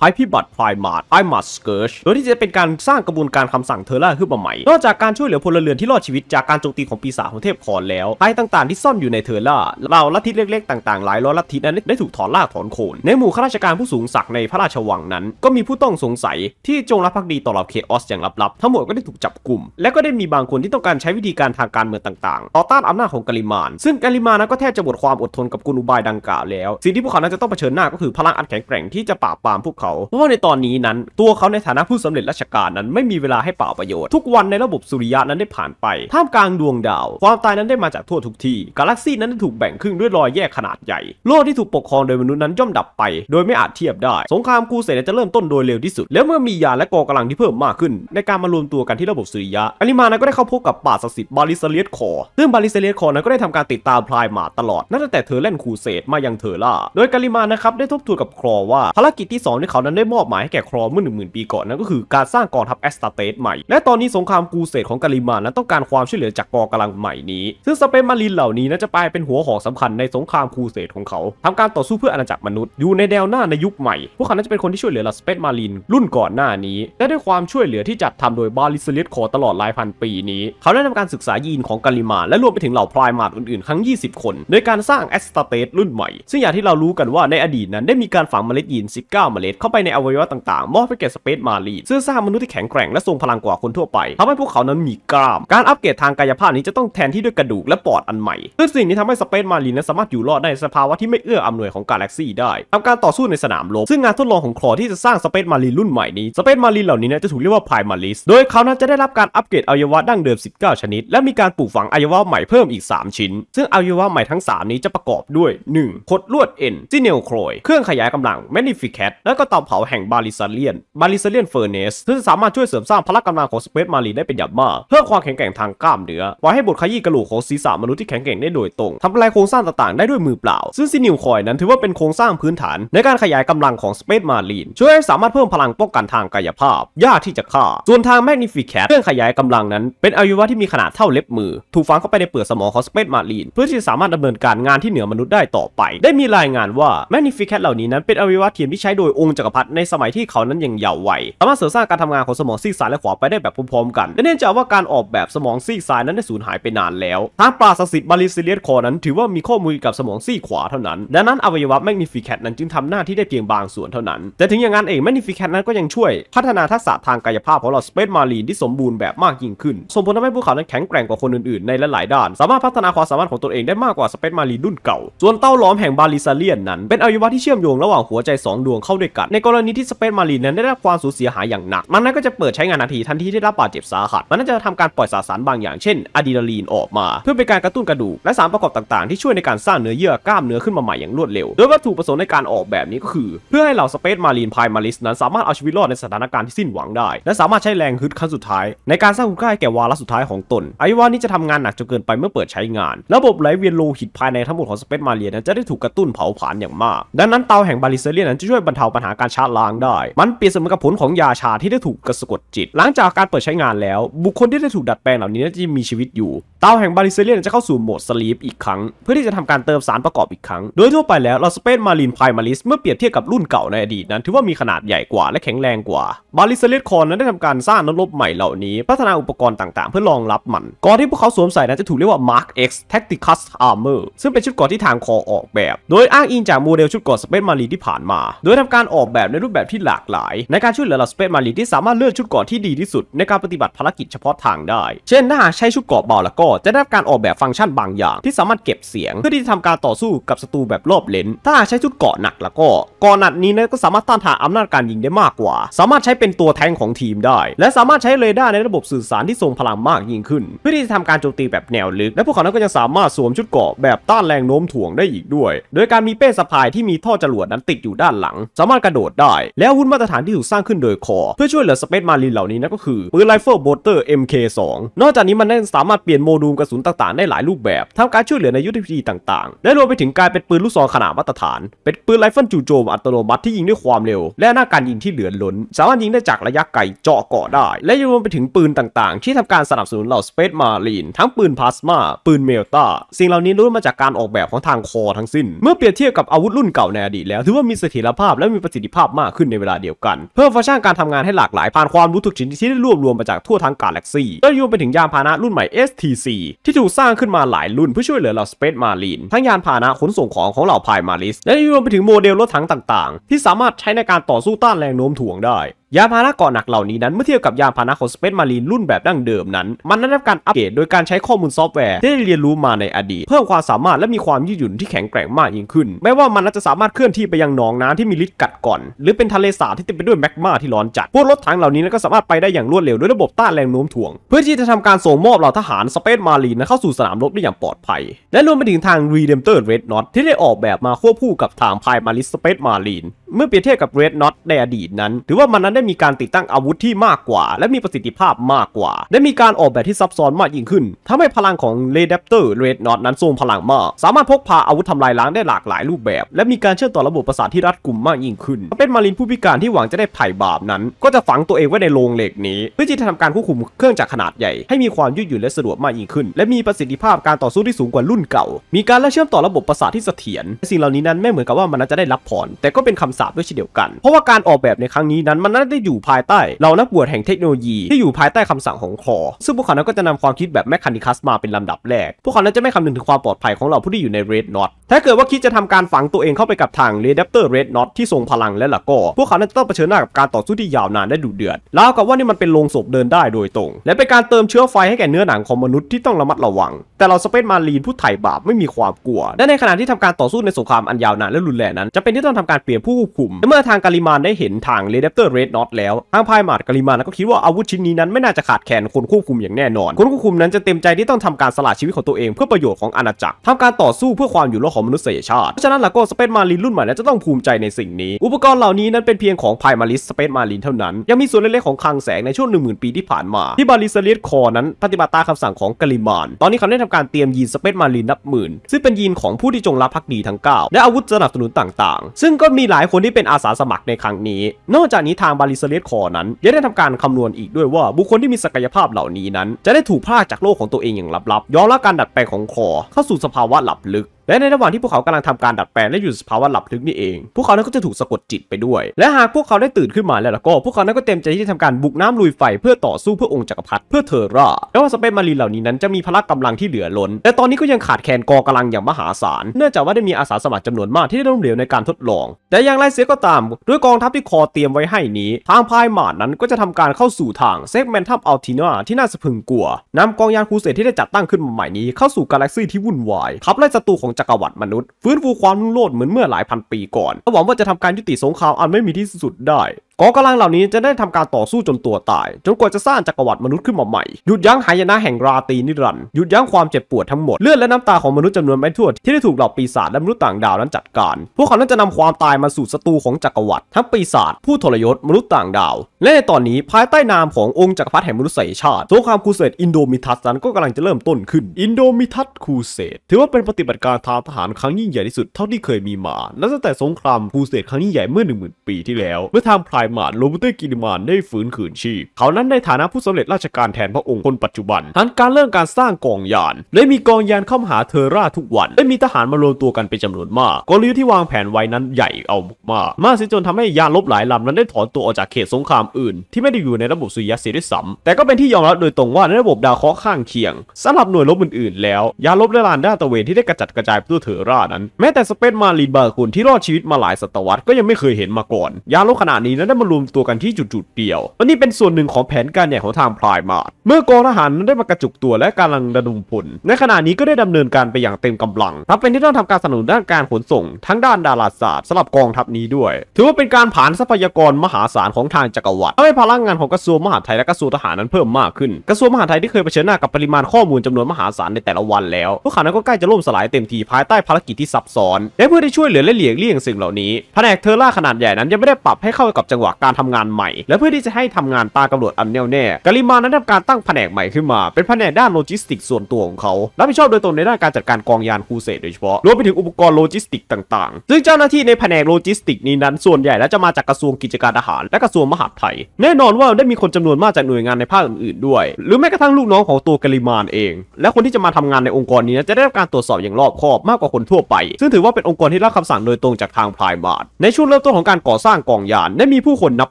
ภัยพิบัติพรมาร์ตไอมาร์สเกิร์ช โดยที่จะเป็นการสร้างกระบวนการคำสั่งเทอร่าขึ้นมาใหม่ นอกจากการช่วยเหลือพลเรือนที่รอดชีวิตจากการโจมตีของปีศาจของเทพคอนแล้วภัยต่าง ๆที่ซ่อนอยู่ในเทอร่าเหล่าลัทธิเล็กๆต่างๆหลายร้อยลัทธินั้นได้ถูกถอนลากถอนโคน ในหมู่ข้าราชการผู้สูงศักดิ์ในพระราชวังนั้นก็มีผู้ต้องสงสัยที่จงรักภักดีต่อเหล่าเคออสอย่างลับๆทั้งหมดก็ได้ถูกจับกลุ่ม และก็ได้มีบางคนที่ต้องการใช้วิธีการทางการเมืองต่างๆ ต่อต้านอำนาจของกาลิมานซึ่งกาลิมานนั้นก็แทบจะหมดความอดทนกับกุลอุบายดังกล่าวแล้วสิ่งที่พวกเขานั้นจะต้องเผชิญหน้าก็คือพลังอันแข็งแกร่งที่จะปราบปรามพวกเขา เพราะว่าในตอนนี้นั้น ตัวเขาในฐานะผู้สำเร็จราชการนั้นไม่มีเวลาให้เปล่าประโยชน์ ทุกวันในระบบสุริยะนั้นได้ผ่านไปท่ามกลางดวงดาว ความตายนั้นได้มาจากทั่วทุกที่กาแล็กซีนั้นได้ถูกแบ่งครึ่งด้วยรอยแยกขนาดใหญ่โลกที่ถูกปกครองโดยมนุษย์นั้นย่อมดับไปโดยไม่อาจเทียบได้ สงครามกูเสดจะเริ่มต้นโดยเร็วที่สุด แล้วเมื่อมียาและกองกำลังที่เพิ่มมากขึ้นในการมารวมตัวกันที่ระบบสุริยะอลิมานั้นก็ได้เข้าพบกับป่าศักดิ์สิทธิ์บาลิเซเลียสคอซึ่งบาลิเซเลียสคอนั้นก็ได้ทำการติดตามพลายมาตลอดนั่นแต่เธอเล่นคูเสดมายางเธอล่าโดยการิมานะครับได้ทบทวนกับครอว่า ภารกิจที่2ที่เขานั้นได้มอบหมายให้แก่ครอเมื่อ1 0,000ปีก่อนนั่นก็คือการสร้างกองทัพแอสตาเตสใหม่ และตอนนี้สงครามกูเซตของการิมานั้นต้องการความช่วยเหลือจากกองกำลังใหม่นี้ ซึ่งสเปนมารินเหล่านี้นั้นจะไปเป็นหัวหอกสำคัญในสงครามกูเซตของเขา ทำการต่อสู้เพื่ออาณาจักรมนุษย์อยู่ในแนวหน้าในยุคใหม่พวกเขานั้นจะเป็นคนที่ช่วยเหลือลสเปนมารินรุ่นก่อนหน้านี้และด้วยความช่วยเหลือที่จัดทำโดยบาลิสเลสคอตลอดหลายพันปีนี้ เขาได้ทำการศึกษายีนของการิมาและรวมไปถึงเหล่าพรายมาดอื่นๆทั้ง 20 คน โดยการสร้างแอสตาเตสรุ่นใหม่ซึ่งอย่างที่เรารูกันว่าในอดีตนั้นได้มีการฝังเมล็ดยีน 19 เมล็ดเข้าไปในอวัยวะต่างๆ มอบให้แก่สเปซมารีนซึ่งสร้างมนุษย์ที่แข็งแกร่งและทรงพลังกว่าคนทั่วไปทำให้พวกเขานั้นมีกล้าม การอัปเกรดทางกายภาพนี้จะต้องแทนที่ด้วยกระดูกและปอดอันใหม่ ซึ่งสิ่งนี้ทำให้สเปซมารีนั้นสามารถอยู่รอดในสภาวะที่ไม่เอื้ออำนวยของกาแล็กซี่ได้ทำการต่อสู้ในสนามรบซึ่งงานทดลองของคลอที่จะสร้างสเปซมารีนรุ่นใหม่นี้สเปซมารีนเหล่านี้นจะถูกเรียกว่าไพมาริสโดยเขานั้นจะได้รับการอัปเกรดอวัยวะดั้งเดิม19ชนิดและมีการปลูกฝังอวัยวะใหม่เพิ่มอีก3ชิ้นซึ่งอวัยวะใหม่ทั้ง3นี้จะประกอบด้วย 1. คดลวดเอ็นจิเนลโครยเครื่องขยายกำลังแมนิฟิแคตและก็เตาเผาแห่งบาลิซาเลียนบาลิซาเลียนเฟอร์เนสที่สามารถช่วยเสริมสร้างพละกำลังของสเปซมารีได้เป็นอย่างมาก เพื่อความแข็งแกร่งทางกล้ามเนื้อไว้ให้บทขยี้กระโหลกของศีรษะมนุษย์ที่แข็งแกร่งได้โดยตรงทำลายโครงสร้างต่างๆได้ด้วยมือเปล่าซึ่งซินลโคอยนั้นถือว่าเป็นโครงสร้างพื้นฐาน ในการขยายกำลังของสเปซมารีนช่วยให้สามารถเพิ่มพลังป้องกันทางกายภาพ ยากที่จะฆ่า ส่วนทางแมนิฟิแคตเครื่องขยายกำลังนั้น เป็นอวัยวะที่มีขนาดเท่าเล็บมือ ถูกฝังเข้าไปในเปลือกสมองของสเปซมารีนเพื่อที่จะสามารถดำเนินการงานที่เหนือมนุษย์ได้ต่อไป ได้มีรายงานว่าแมกนิฟิแคทเหล่านี้นั้นเป็นอวัยวะเทียมที่ใช้โดยองค์จักรพรรดิในสมัยที่เขานั้นยังเยาว์วัยสามารถเสริมสร้างการทำงานของสมองซีกซ้ายและขวาไปได้แบบพร้อมๆกันและเนื่องจากว่าการออกแบบสมองซีกซ้ายนั้นได้สูญหายไปนานแล้วทางปราศสิทธิ์บาลิซิเลียสคอนั้นถือว่ามีข้อมูลกับสมองซีกขวาเท่านั้น ดังนั้นอวัยวะแมกนิฟิแคทนั้นจึงทำหน้าที่ได้เพียงบางส่วนเท่านั้น แต่ถึงอย่างนั้นเองแมกนิฟิแคทนั้นก็ยังช่วย พัฒนาทักษะทางกายภาพของเราสเปซมารีนที่สมบูรณ์แบบมากยิ่งขึ้นส่งผลทำให้พวกเขานั้นแข็งแกร่งกว่าคนอื่นๆในหลายๆด้าน สามารถพัฒนาความสามารถของตนเองได้มากกว่าสเปซมารีนรุ่นเก่า ส่วนเต้าล้อมแห่งบาลิซิเลียนนั้นเป็นอวัยวะที่เชื่อมโยงระหว่างหัวใจ 2 ดวงเข้าด้วยกัน ในกรณีที่สเปซมารีนนั้นได้รับความสูญเสียหายอย่างหนัก มันนั้นก็จะเปิดใช้งานนาทีทันทีที่ได้รับบาดเจ็บสาหัส มันน่าจะทำการปล่อยสารสารบางอย่างเช่นอะดรีนาลีนออกมา เพื่อเป็นการกระตุ้นกระดูกและสารประกอบต่างๆ ที่ช่วยในการสร้างเนื้อเยื่อกล้ามเนื้อขึ้นมาใหม่อย่างรวดเร็ว โดยวัตถุประสงค์ในการออกแบบนี้ก็คือ เพื่อให้เหล่าสเปซมารีนพายมาริสนั้นสามารถเอาชีวิตรอดในสถานการณ์ที่สิ้นหวังได้ และสามารถใช้แรงฮึดขั้นสุดท้าย ในการสร้างคุณค่าแก่วาระสุดท้ายของตนอายวานี้จะทำงานหนักจนเกินไปเมื่อเปิดใช้งาน ระบบไหลเวียนโลหิตภายในทั้งหมดของสเปซมารีนนั้นจะได้ถูกกระตุ้นเผาผลาญารอย่างมากดังนั้นเตาแห่งบาลิเซเรียนนั้นจะช่วยบรรเทาปัญหาการชาล้างได้ มันเปรียบเสมือนกับผลของยาชาที่ได้ถูกกระสกดจิต หลังจากการเปิดใช้งานแล้วบุคคลที่ได้ถูกดัดแปลงเหล่านี้จะมีชีวิตอยู่ เตาแห่งบาลิเซเรียนจะเข้าสู่โหมดสลีปอีกครั้ง เพื่อที่จะทำการเติมสารประกอบอีกครั้ง โดยทั่วไปแล้วเราสเปนมาลินไพมาลิสเมื่อเปรียบเทียบกับรุ่นเก่าในอดีตนั้นถือว่ามีขนาดใหญ่กว่าและแข็งแรงกว่า บาลิเซเรีลนคอนนั้นได้ทำการสร้างนักรบใหม่เหล่านี้ พัฒนาอุปกรณ์ต่างๆ เพื่อรองรับมันก่อนที่พวกเขาสวมใส่นั้นจะถูกเรียกว่า Mark X Tacticus Armor ซึ่งเป็นชุดก่อที่ทางคอออกแบบ โดยอ้างอิงจากโมเดลชุดกอดสเปซมารีที่ผ่านมา โดยทำการออกแบบในรูปแบบที่หลากหลายในการช่วยเหลือเหล่าสเปซมารีที่สามารถเลือกชุดกอดที่ดีที่สุด ในการปฏิบัติภารกิจเฉพาะทางได้ เช่น ถ้าหากใช้ชุดเกาะเบาแล้วก็จะได้รับการออกแบบฟังก์ชันบางอย่าง ที่สามารถเก็บเสียง เพื่อที่จะทำการต่อสู้กับศัตรูแบบรอบเลนถ้าหากใช้ชุดเกาะหนักแล้วก็กอะหนักนี้นะก็สามารถต้านทานอำนาจการยิงได้มากกว่า สามารถใช้เป็นตัวแทงของทีมได้ และสามารถใช้เรดาร์ในระบบสื่อสารที่ทรงพลังมากยิ่งขึ้นเพื่อที่จะทำการโจมตีแบบแนวลึก และพวกเขา้ก็ยังสามารถสวมชุดเกาะแบบต้านแรงโน้มถ่วงได้อีกด้วย โดยการมีเป้สะพายที่มีท่อจรวดนั้นติดอยู่ด้านหลัง สามารถกระโดดได้ แล้ววุธมาตรฐานที่ถูกสร้างขึ้นโดยคอเพื่อช่วยเหลือสเปซมารีนเหล่านี้นั่นก็คือปืนไรเฟิลโบลเตอร์ MK2 นอกจากนี้มันยังสามารถเปลี่ยนโมดูลกระสุนต่างๆ ได้หลายรูปแบบทำการช่วยเหลือในยุทธวิธีต่างๆและรวมไปถึงการเป็นปืนลูกซองขนาดมาตรฐาน เป็นปืนไรเฟิลจู่โจมอัตโนมัติที่ยิงด้วยความเร็ว และหน้าการยิงที่เหลือล้น สามารถยิงได้จากระยะไกลเจาะเกาะได้ และยังรวมไปถึงปืนต่าง ๆ ที่ทำการสนับสนุนเหล่าสเปซมารีนทั้งปืนพลาสมาปืนเมลตาสิ่งเหล่านี้ล้วนมาจากการออกแบบของทางคอทั้งสิ้นเมื่อเปรียบเทียบกับับอาวุธรุ่นเก่าในอดีตแล้วถือว่ามีเสถียรภาพและมีประสิทธิภาพมากขึ้นในเวลาเดียวกัน เพิ่มฟังก์ชันการทำงานให้หลากหลาย ผ่านความรู้ทุกชิ้นที่ได้รวบรวมมาจากทั่วทั้งกาแล็กซี่และรวมไปถึงยานพาหนะรุ่นใหม่ STC ที่ถูกสร้างขึ้นมาหลายรุ่นเพื่อช่วยเหลือเหล่าสเปซมารีนทั้งยานพาหนะขนส่งของของเหล่าพายมาริสและรวมไปถึงโมเดลรถถังต่างๆ ที่สามารถใช้ในการต่อสู้ต้านแรงโน้มถ่วงได้ยานพาหนะเกาะหนักเหล่านี้นั้นเมื่อเทียบกับยานพาหนะของสเปซมารีนรุ่นแบบดั้งเดิมนั้น มันได้รับการอัปเกรดโดยการใช้ข้อมูลซอฟต์แวร์ ที่ได้เรียนรู้มาในอดีต เพิ่มความสามารถและมีความยืดหยุ่นที่แข็งแกร่งมากยิ่งขึ้นแม้ว่ามันจะสามารถเคลื่อนที่ไปยังหนองน้ำที่มีฤทธิ์กัดก่อน หรือเป็นทะเลสาบที่เต็มไปด้วยแมกมาที่ร้อนจัดพวกรถถังเหล่านี้ก็สามารถไปได้อย่างรวดเร็วด้วยระบบต้านแรงโน้มถ่วง เพื่อที่จะทำการส่งมอบเหล่าทหารสเปซมารีนเข้าสู่สนามรบได้อย่างปลอดภัยและรวมไปถึงทาง Redemptor Red Knot ที่ได้ออกแบบมาควบคู่กับทางพามาริสสเปซมารีนเมื่อเปรียบเทียบกับ Red Knot ในอดีตนั้น ถือว่ามันนั้นได้มีการติดตั้งอาวุธที่มากกว่า และมีประสิทธิภาพมากกว่าได้มีการออกแบบที่ซับซ้อนมากยิ่งขึ้นทำให้พลังของเรดัปเตอร์เรดนอตนั้นทรงพลังมาก สามารถพกพาอาวุธทำลายล้างได้หลากหลายรูปแบบ และมีการเชื่อมต่อระบบประสาทที่รัดกุมมากยิ่งขึ้นเป็นมารินผู้พิการที่หวังจะได้ไถ่บาปนั้น ก็จะฝังตัวเองไว้ในโรงเหล็กนี้เพื่อที่จะทำการควบคุมเครื่องจักรขนาดใหญ่ให้มีความยืดหยุ่นและสะดวกมากยิ่งขึ้น และมีประสิทธิภาพการต่อสู้ที่สูงกว่ารุ่นเก่า มีการและเชื่อมต่อระบบประสาทที่เสถียรสิ่งเหล่านี้นั้นไม่เหมือนกับว่ามันจะได้รับผ่อนแต่ก็เป็นคำสาปด้วยเช่นเดียวกัน เพราะว่าการออกแบบในครั้งนี้นั้นมันน่า็ได้อยู่ภายใต้เรานักบวชแห่งเทคโนโลยีที่อยู่ภายใต้คำสั่งของคอซึ่งพวกเขานั้นก็จะนำความคิดแบบแมคคานิคัสมาเป็นลำดับแรก พวกเขานั้นจะไม่คำนึงถึงความปลอดภัยของเราผู้ที่อยู่ในเรดน็อตถ้าเกิดว่าคิดจะทำการฝังตัวเองเข้าไปกับทางเรดัปเตอร์เรดน็อตที่ทรงพลังและละก็ พวกเขานั้นจะต้องเผชิญหน้ากับการต่อสู้ที่ยาวนานและดุเดือดแล้วกับว่านี่มันเป็นโลงศพเดินได้โดยตรงและเป็นการเติมเชื้อไฟให้แก่เนื้อหนังของมนุษย์ที่ต้องระมัดระวัง แต่เราสเปซมารีนผู้ไถ่บาปไม่มีความกลัวและในขณะที่ทำการต่อสู้ในสงครามอันยาวนานและรุนแรงนั้นจะเป็นที่ต้องทำการเปลี่ยนผู้ควบคุมเมื่อทางกาลิมานได้เห็นทางเรดัปเตอร์เรดน็อตแล้วทางพายมาดกาลิมานก็คิดว่าอาวุธชิ้นนี้นั้นไม่น่าจะขาดแคลนคนควบคุมอย่างแน่นอนคนควบคุมนั้นจะเต็มใจที่ต้องทำการสละชีวิตของตัวเองเพื่อประโยชน์ของอาณาจักรทำการต่อสู้เพื่อความอยู่รอดของมนุษยชาติเพราะฉะนั้นล้วก็สเปซมารินรุ่นใหม่นั้นจะต้องภูมิใจในสิ่งนี้ อุปกรณ์เหล่านี้นั้นเป็นเพียงของพายมาลิสสเปซมาริน เท่านั้น ยังมีส่วนเล็กๆของคลังแสงในช่วง10,000ปีที่ผ่านมา ที่บาลิสเลียสคอนั้นปฏิบัติตามคำสั่งของกาลิมานตอนนี้เขาได้ทำการเตรียมยีนสเปซมาลินนับหมื่น ซึ่งเป็นยีนของผู้ที่จงรักภักดีทั้ง9 และอาวุธสนับสนุนต่าง ๆ ซึ่งก็มีหลายคนที่เป็นอาสาสมัครในครั้งนี้ นอกจากนี้ทางบริเซเลสคอนั้นยังได้ทำการคำนวณอีกด้วยว่าบุคคลที่มีศักยภาพเหล่านี้นั้น จะได้ถูกพากจากโลกของตัวเองอย่างลับๆย้อนละการดัดแปลงของคอเข้าสู่สภาวะหลับลึกและในระหว่างที่พวกเขากำลังทำการดัดแปลงและอยู่สภาวะหลับลึกนี่เอง พวกเขานั้นก็จะถูกสะกดจิตไปด้วย และหากพวกเขาได้ตื่นขึ้นมาแล้วก็ พวกเขานั้นก็เต็มใจที่จะทำการบุกน้ำลุยไฟเพื่อต่อสู้เพื่อองค์จักรพรรดิเพื่อเทอร่าและว่าสเปนมารีเหล่านี้นั้นจะมีพละกำลังที่เหลือล้นแต่ตอนนี้ก็ยังขาดแคลนกองกำลังอย่างมหาศาลเนื่องจากว่าได้มีอาสาสมัครจำนวนมากที่ได้ล้มเหลวในการทดลอง แต่อย่างไรเสียก็ตาม ด้วยกองทัพที่คอเตรียมไว้ให้นี้ ทางพายหมาดนั้นก็จะทำการเข้าสู่ทางเซกเมนทัพอัลตินาที่น่าสะพึงกลัวนำกองยานคูเสตที่ได้จัดตั้งขึ้นมาใหม่นี้เข้าสู่กาแล็กซี่ที่วุ่นวายขับไล่ศัตรูของจักรวรรดิมนุษย์ฟื้นฟูความรุ่งโรจน์เหมือนเมื่อหลายพันปีก่อน และหวังว่าจะทำการยุติสงครามอันไม่มีที่สุดได้กองกำลังเหล่านี้จะได้ทำการต่อสู้จนตัวตายจนกว่าจะสร้างจักรวรรดิมนุษย์ขึ้นมาใหม่หยุดยั้งหายนะแห่งราตีนิรันดร์หยุดยั้งความเจ็บปวดทั้งหมดเลือดและน้ำตาของมนุษย์จำนวนไม่ถ้วนที่ได้ถูกเหล่าปีศาจและมนุษย์ต่างดาวนั้นจัดการ พวกเขานั้นจะนำความตายมาสู่ศัตรูของจักรวรรดิทั้งปีศาจผู้ทรยศมนุษย์ต่างดาวและในตอนนี้ภายใต้นามขององค์จักรพรรดิแห่งมนุษยชาติสงครามคูเสดอินโดมิทัสนั้นก็กำลังจะเริ่มต้นขึ้นอินโดมิทัสคูเสดถือว่าเป็นปฏิบัติการทางทหารครั้งยิ่งใหญ่ที่สุดเท่าที่เคยมีมาและตั้งแต่สงครามคูเสตครั้งยิ่งใหญ่เมื่อ10,000ปีที่แล้วเมื่อทางไพรายหมาโรบูเตกิลิมานได้ฟื้นคืนชีพ เขานั้นในฐานะผู้สำเร็จราชการแทนพระองค์คนปัจจุบันหันการเรื่องการสร้างกองยานและมีกองยานเข้าหาเทอร่าทุกวันและมีทหารมารวมตัวกันเป็นจำนวนมาก กลยุทธ์ที่วางแผนไว้นั้นใหญ่เอามาก มากสิจนทำให้ยานลบหลายลำนั้นได้ถอนตัวออกจากเขตสงครามอื่น ที่ไม่ได้อยู่ในระบบสุริยะเสียด้วซ้แต่ก็เป็นที่ยอมรับโดยตรงว่าในระบบดาวเคราะห์ข้างเคียง สำหรับหน่วยลบอื่นๆ แล้ว ยานลบและลานด้าตะเวนที่ได้กระจัดกระจายทั่วเทอร่านั้น แม้แต่สเปซมาลีนบาร์คุณที่รอดชีวิตมาหลายศตวรรษก็ยังไม่เคยเห็นมาก่อน ยานลบขนาดนี้นั้นมารวมตัวกันที่จุดๆเดียวอันนี้เป็นส่วนหนึ่งของแผนการใหญ่ของทางพลายมาดเมื่อกองทหารนนั้ได้มากระจุกตัวและกำลังระดมพล ในขณะนี้ก็ได้ดำเนินการไปอย่างเต็มกำลัง ทั้งเป็นที่ต้องทำการสนับสนุนด้านการขนส่งทั้งด้านดาราศาสตร์สำหรับกองทัพนี้ด้วย ถือว่าเป็นการผ่านทรัพยากรมหาศาลของทางจักรวรรดิทำให้พลังงานของกระทรวงมหาดไทยและกระทรวงทหารนั้นเพิ่มมากขึ้น กระทรวงมหาดไทยที่เคยเผชิญหน้ากับปริมาณข้อมูลจำนวนมหาศาลในแต่ละวันแล้วพวกขานั้นก็ใกล้จะล่มสลายเต็มทีภายใต้ภารกิจที่ซับซ้อน และเพื่อได้ช่วยเหลือและเหลียงเลี่ยงสิ่งเหล่านี้แผนกเทอร่าขนาดใหญ่นั้นยังไม่ได้ปรับให้เข้ากับจังหวะวะการทำงานใหม่ และเพื่อที่จะให้ทำงานตากำหนดอันแน่วแน่กาลิมานั้นทำการตั้งแผนกใหม่ขึ้นมาเป็นแผนกด้านโลจิสติก ส่วนตัวของเขารับผิดชอบโดยตรงในด้านการจัดการกองยานคูเสตโดยเฉพาะรวมไปถึงอุปกรณ์โลจิสติกต่าง ๆ ซึ่งเจ้าหน้าที่ในแผนกโลจิสติกนี้นั้นส่วนใหญ่แล้วจะมาจากกระทรวงกิจการทหาร และกระทรวงมหาดไทยแน่นอนว่าได้มีคนจำนวนมากจากหน่วยงานในภาคอื่นๆ ด้วย หรือแม้กระทั่งลูกน้องของตัวกาลิมานเอง และคนที่จะมาทำงานในองค์กรนี้จะได้รับการตรวจสอบอย่างรอบคอบมากกว่าคนทั่วไป ซึ่งถือว่าเป็นองค์กรที่รับคำสั่งโดยตรงจากทางพายบาทในช่วงเริ่มต้นของการก่อสร้างกองยาน ได้มีผูู้้คนนับ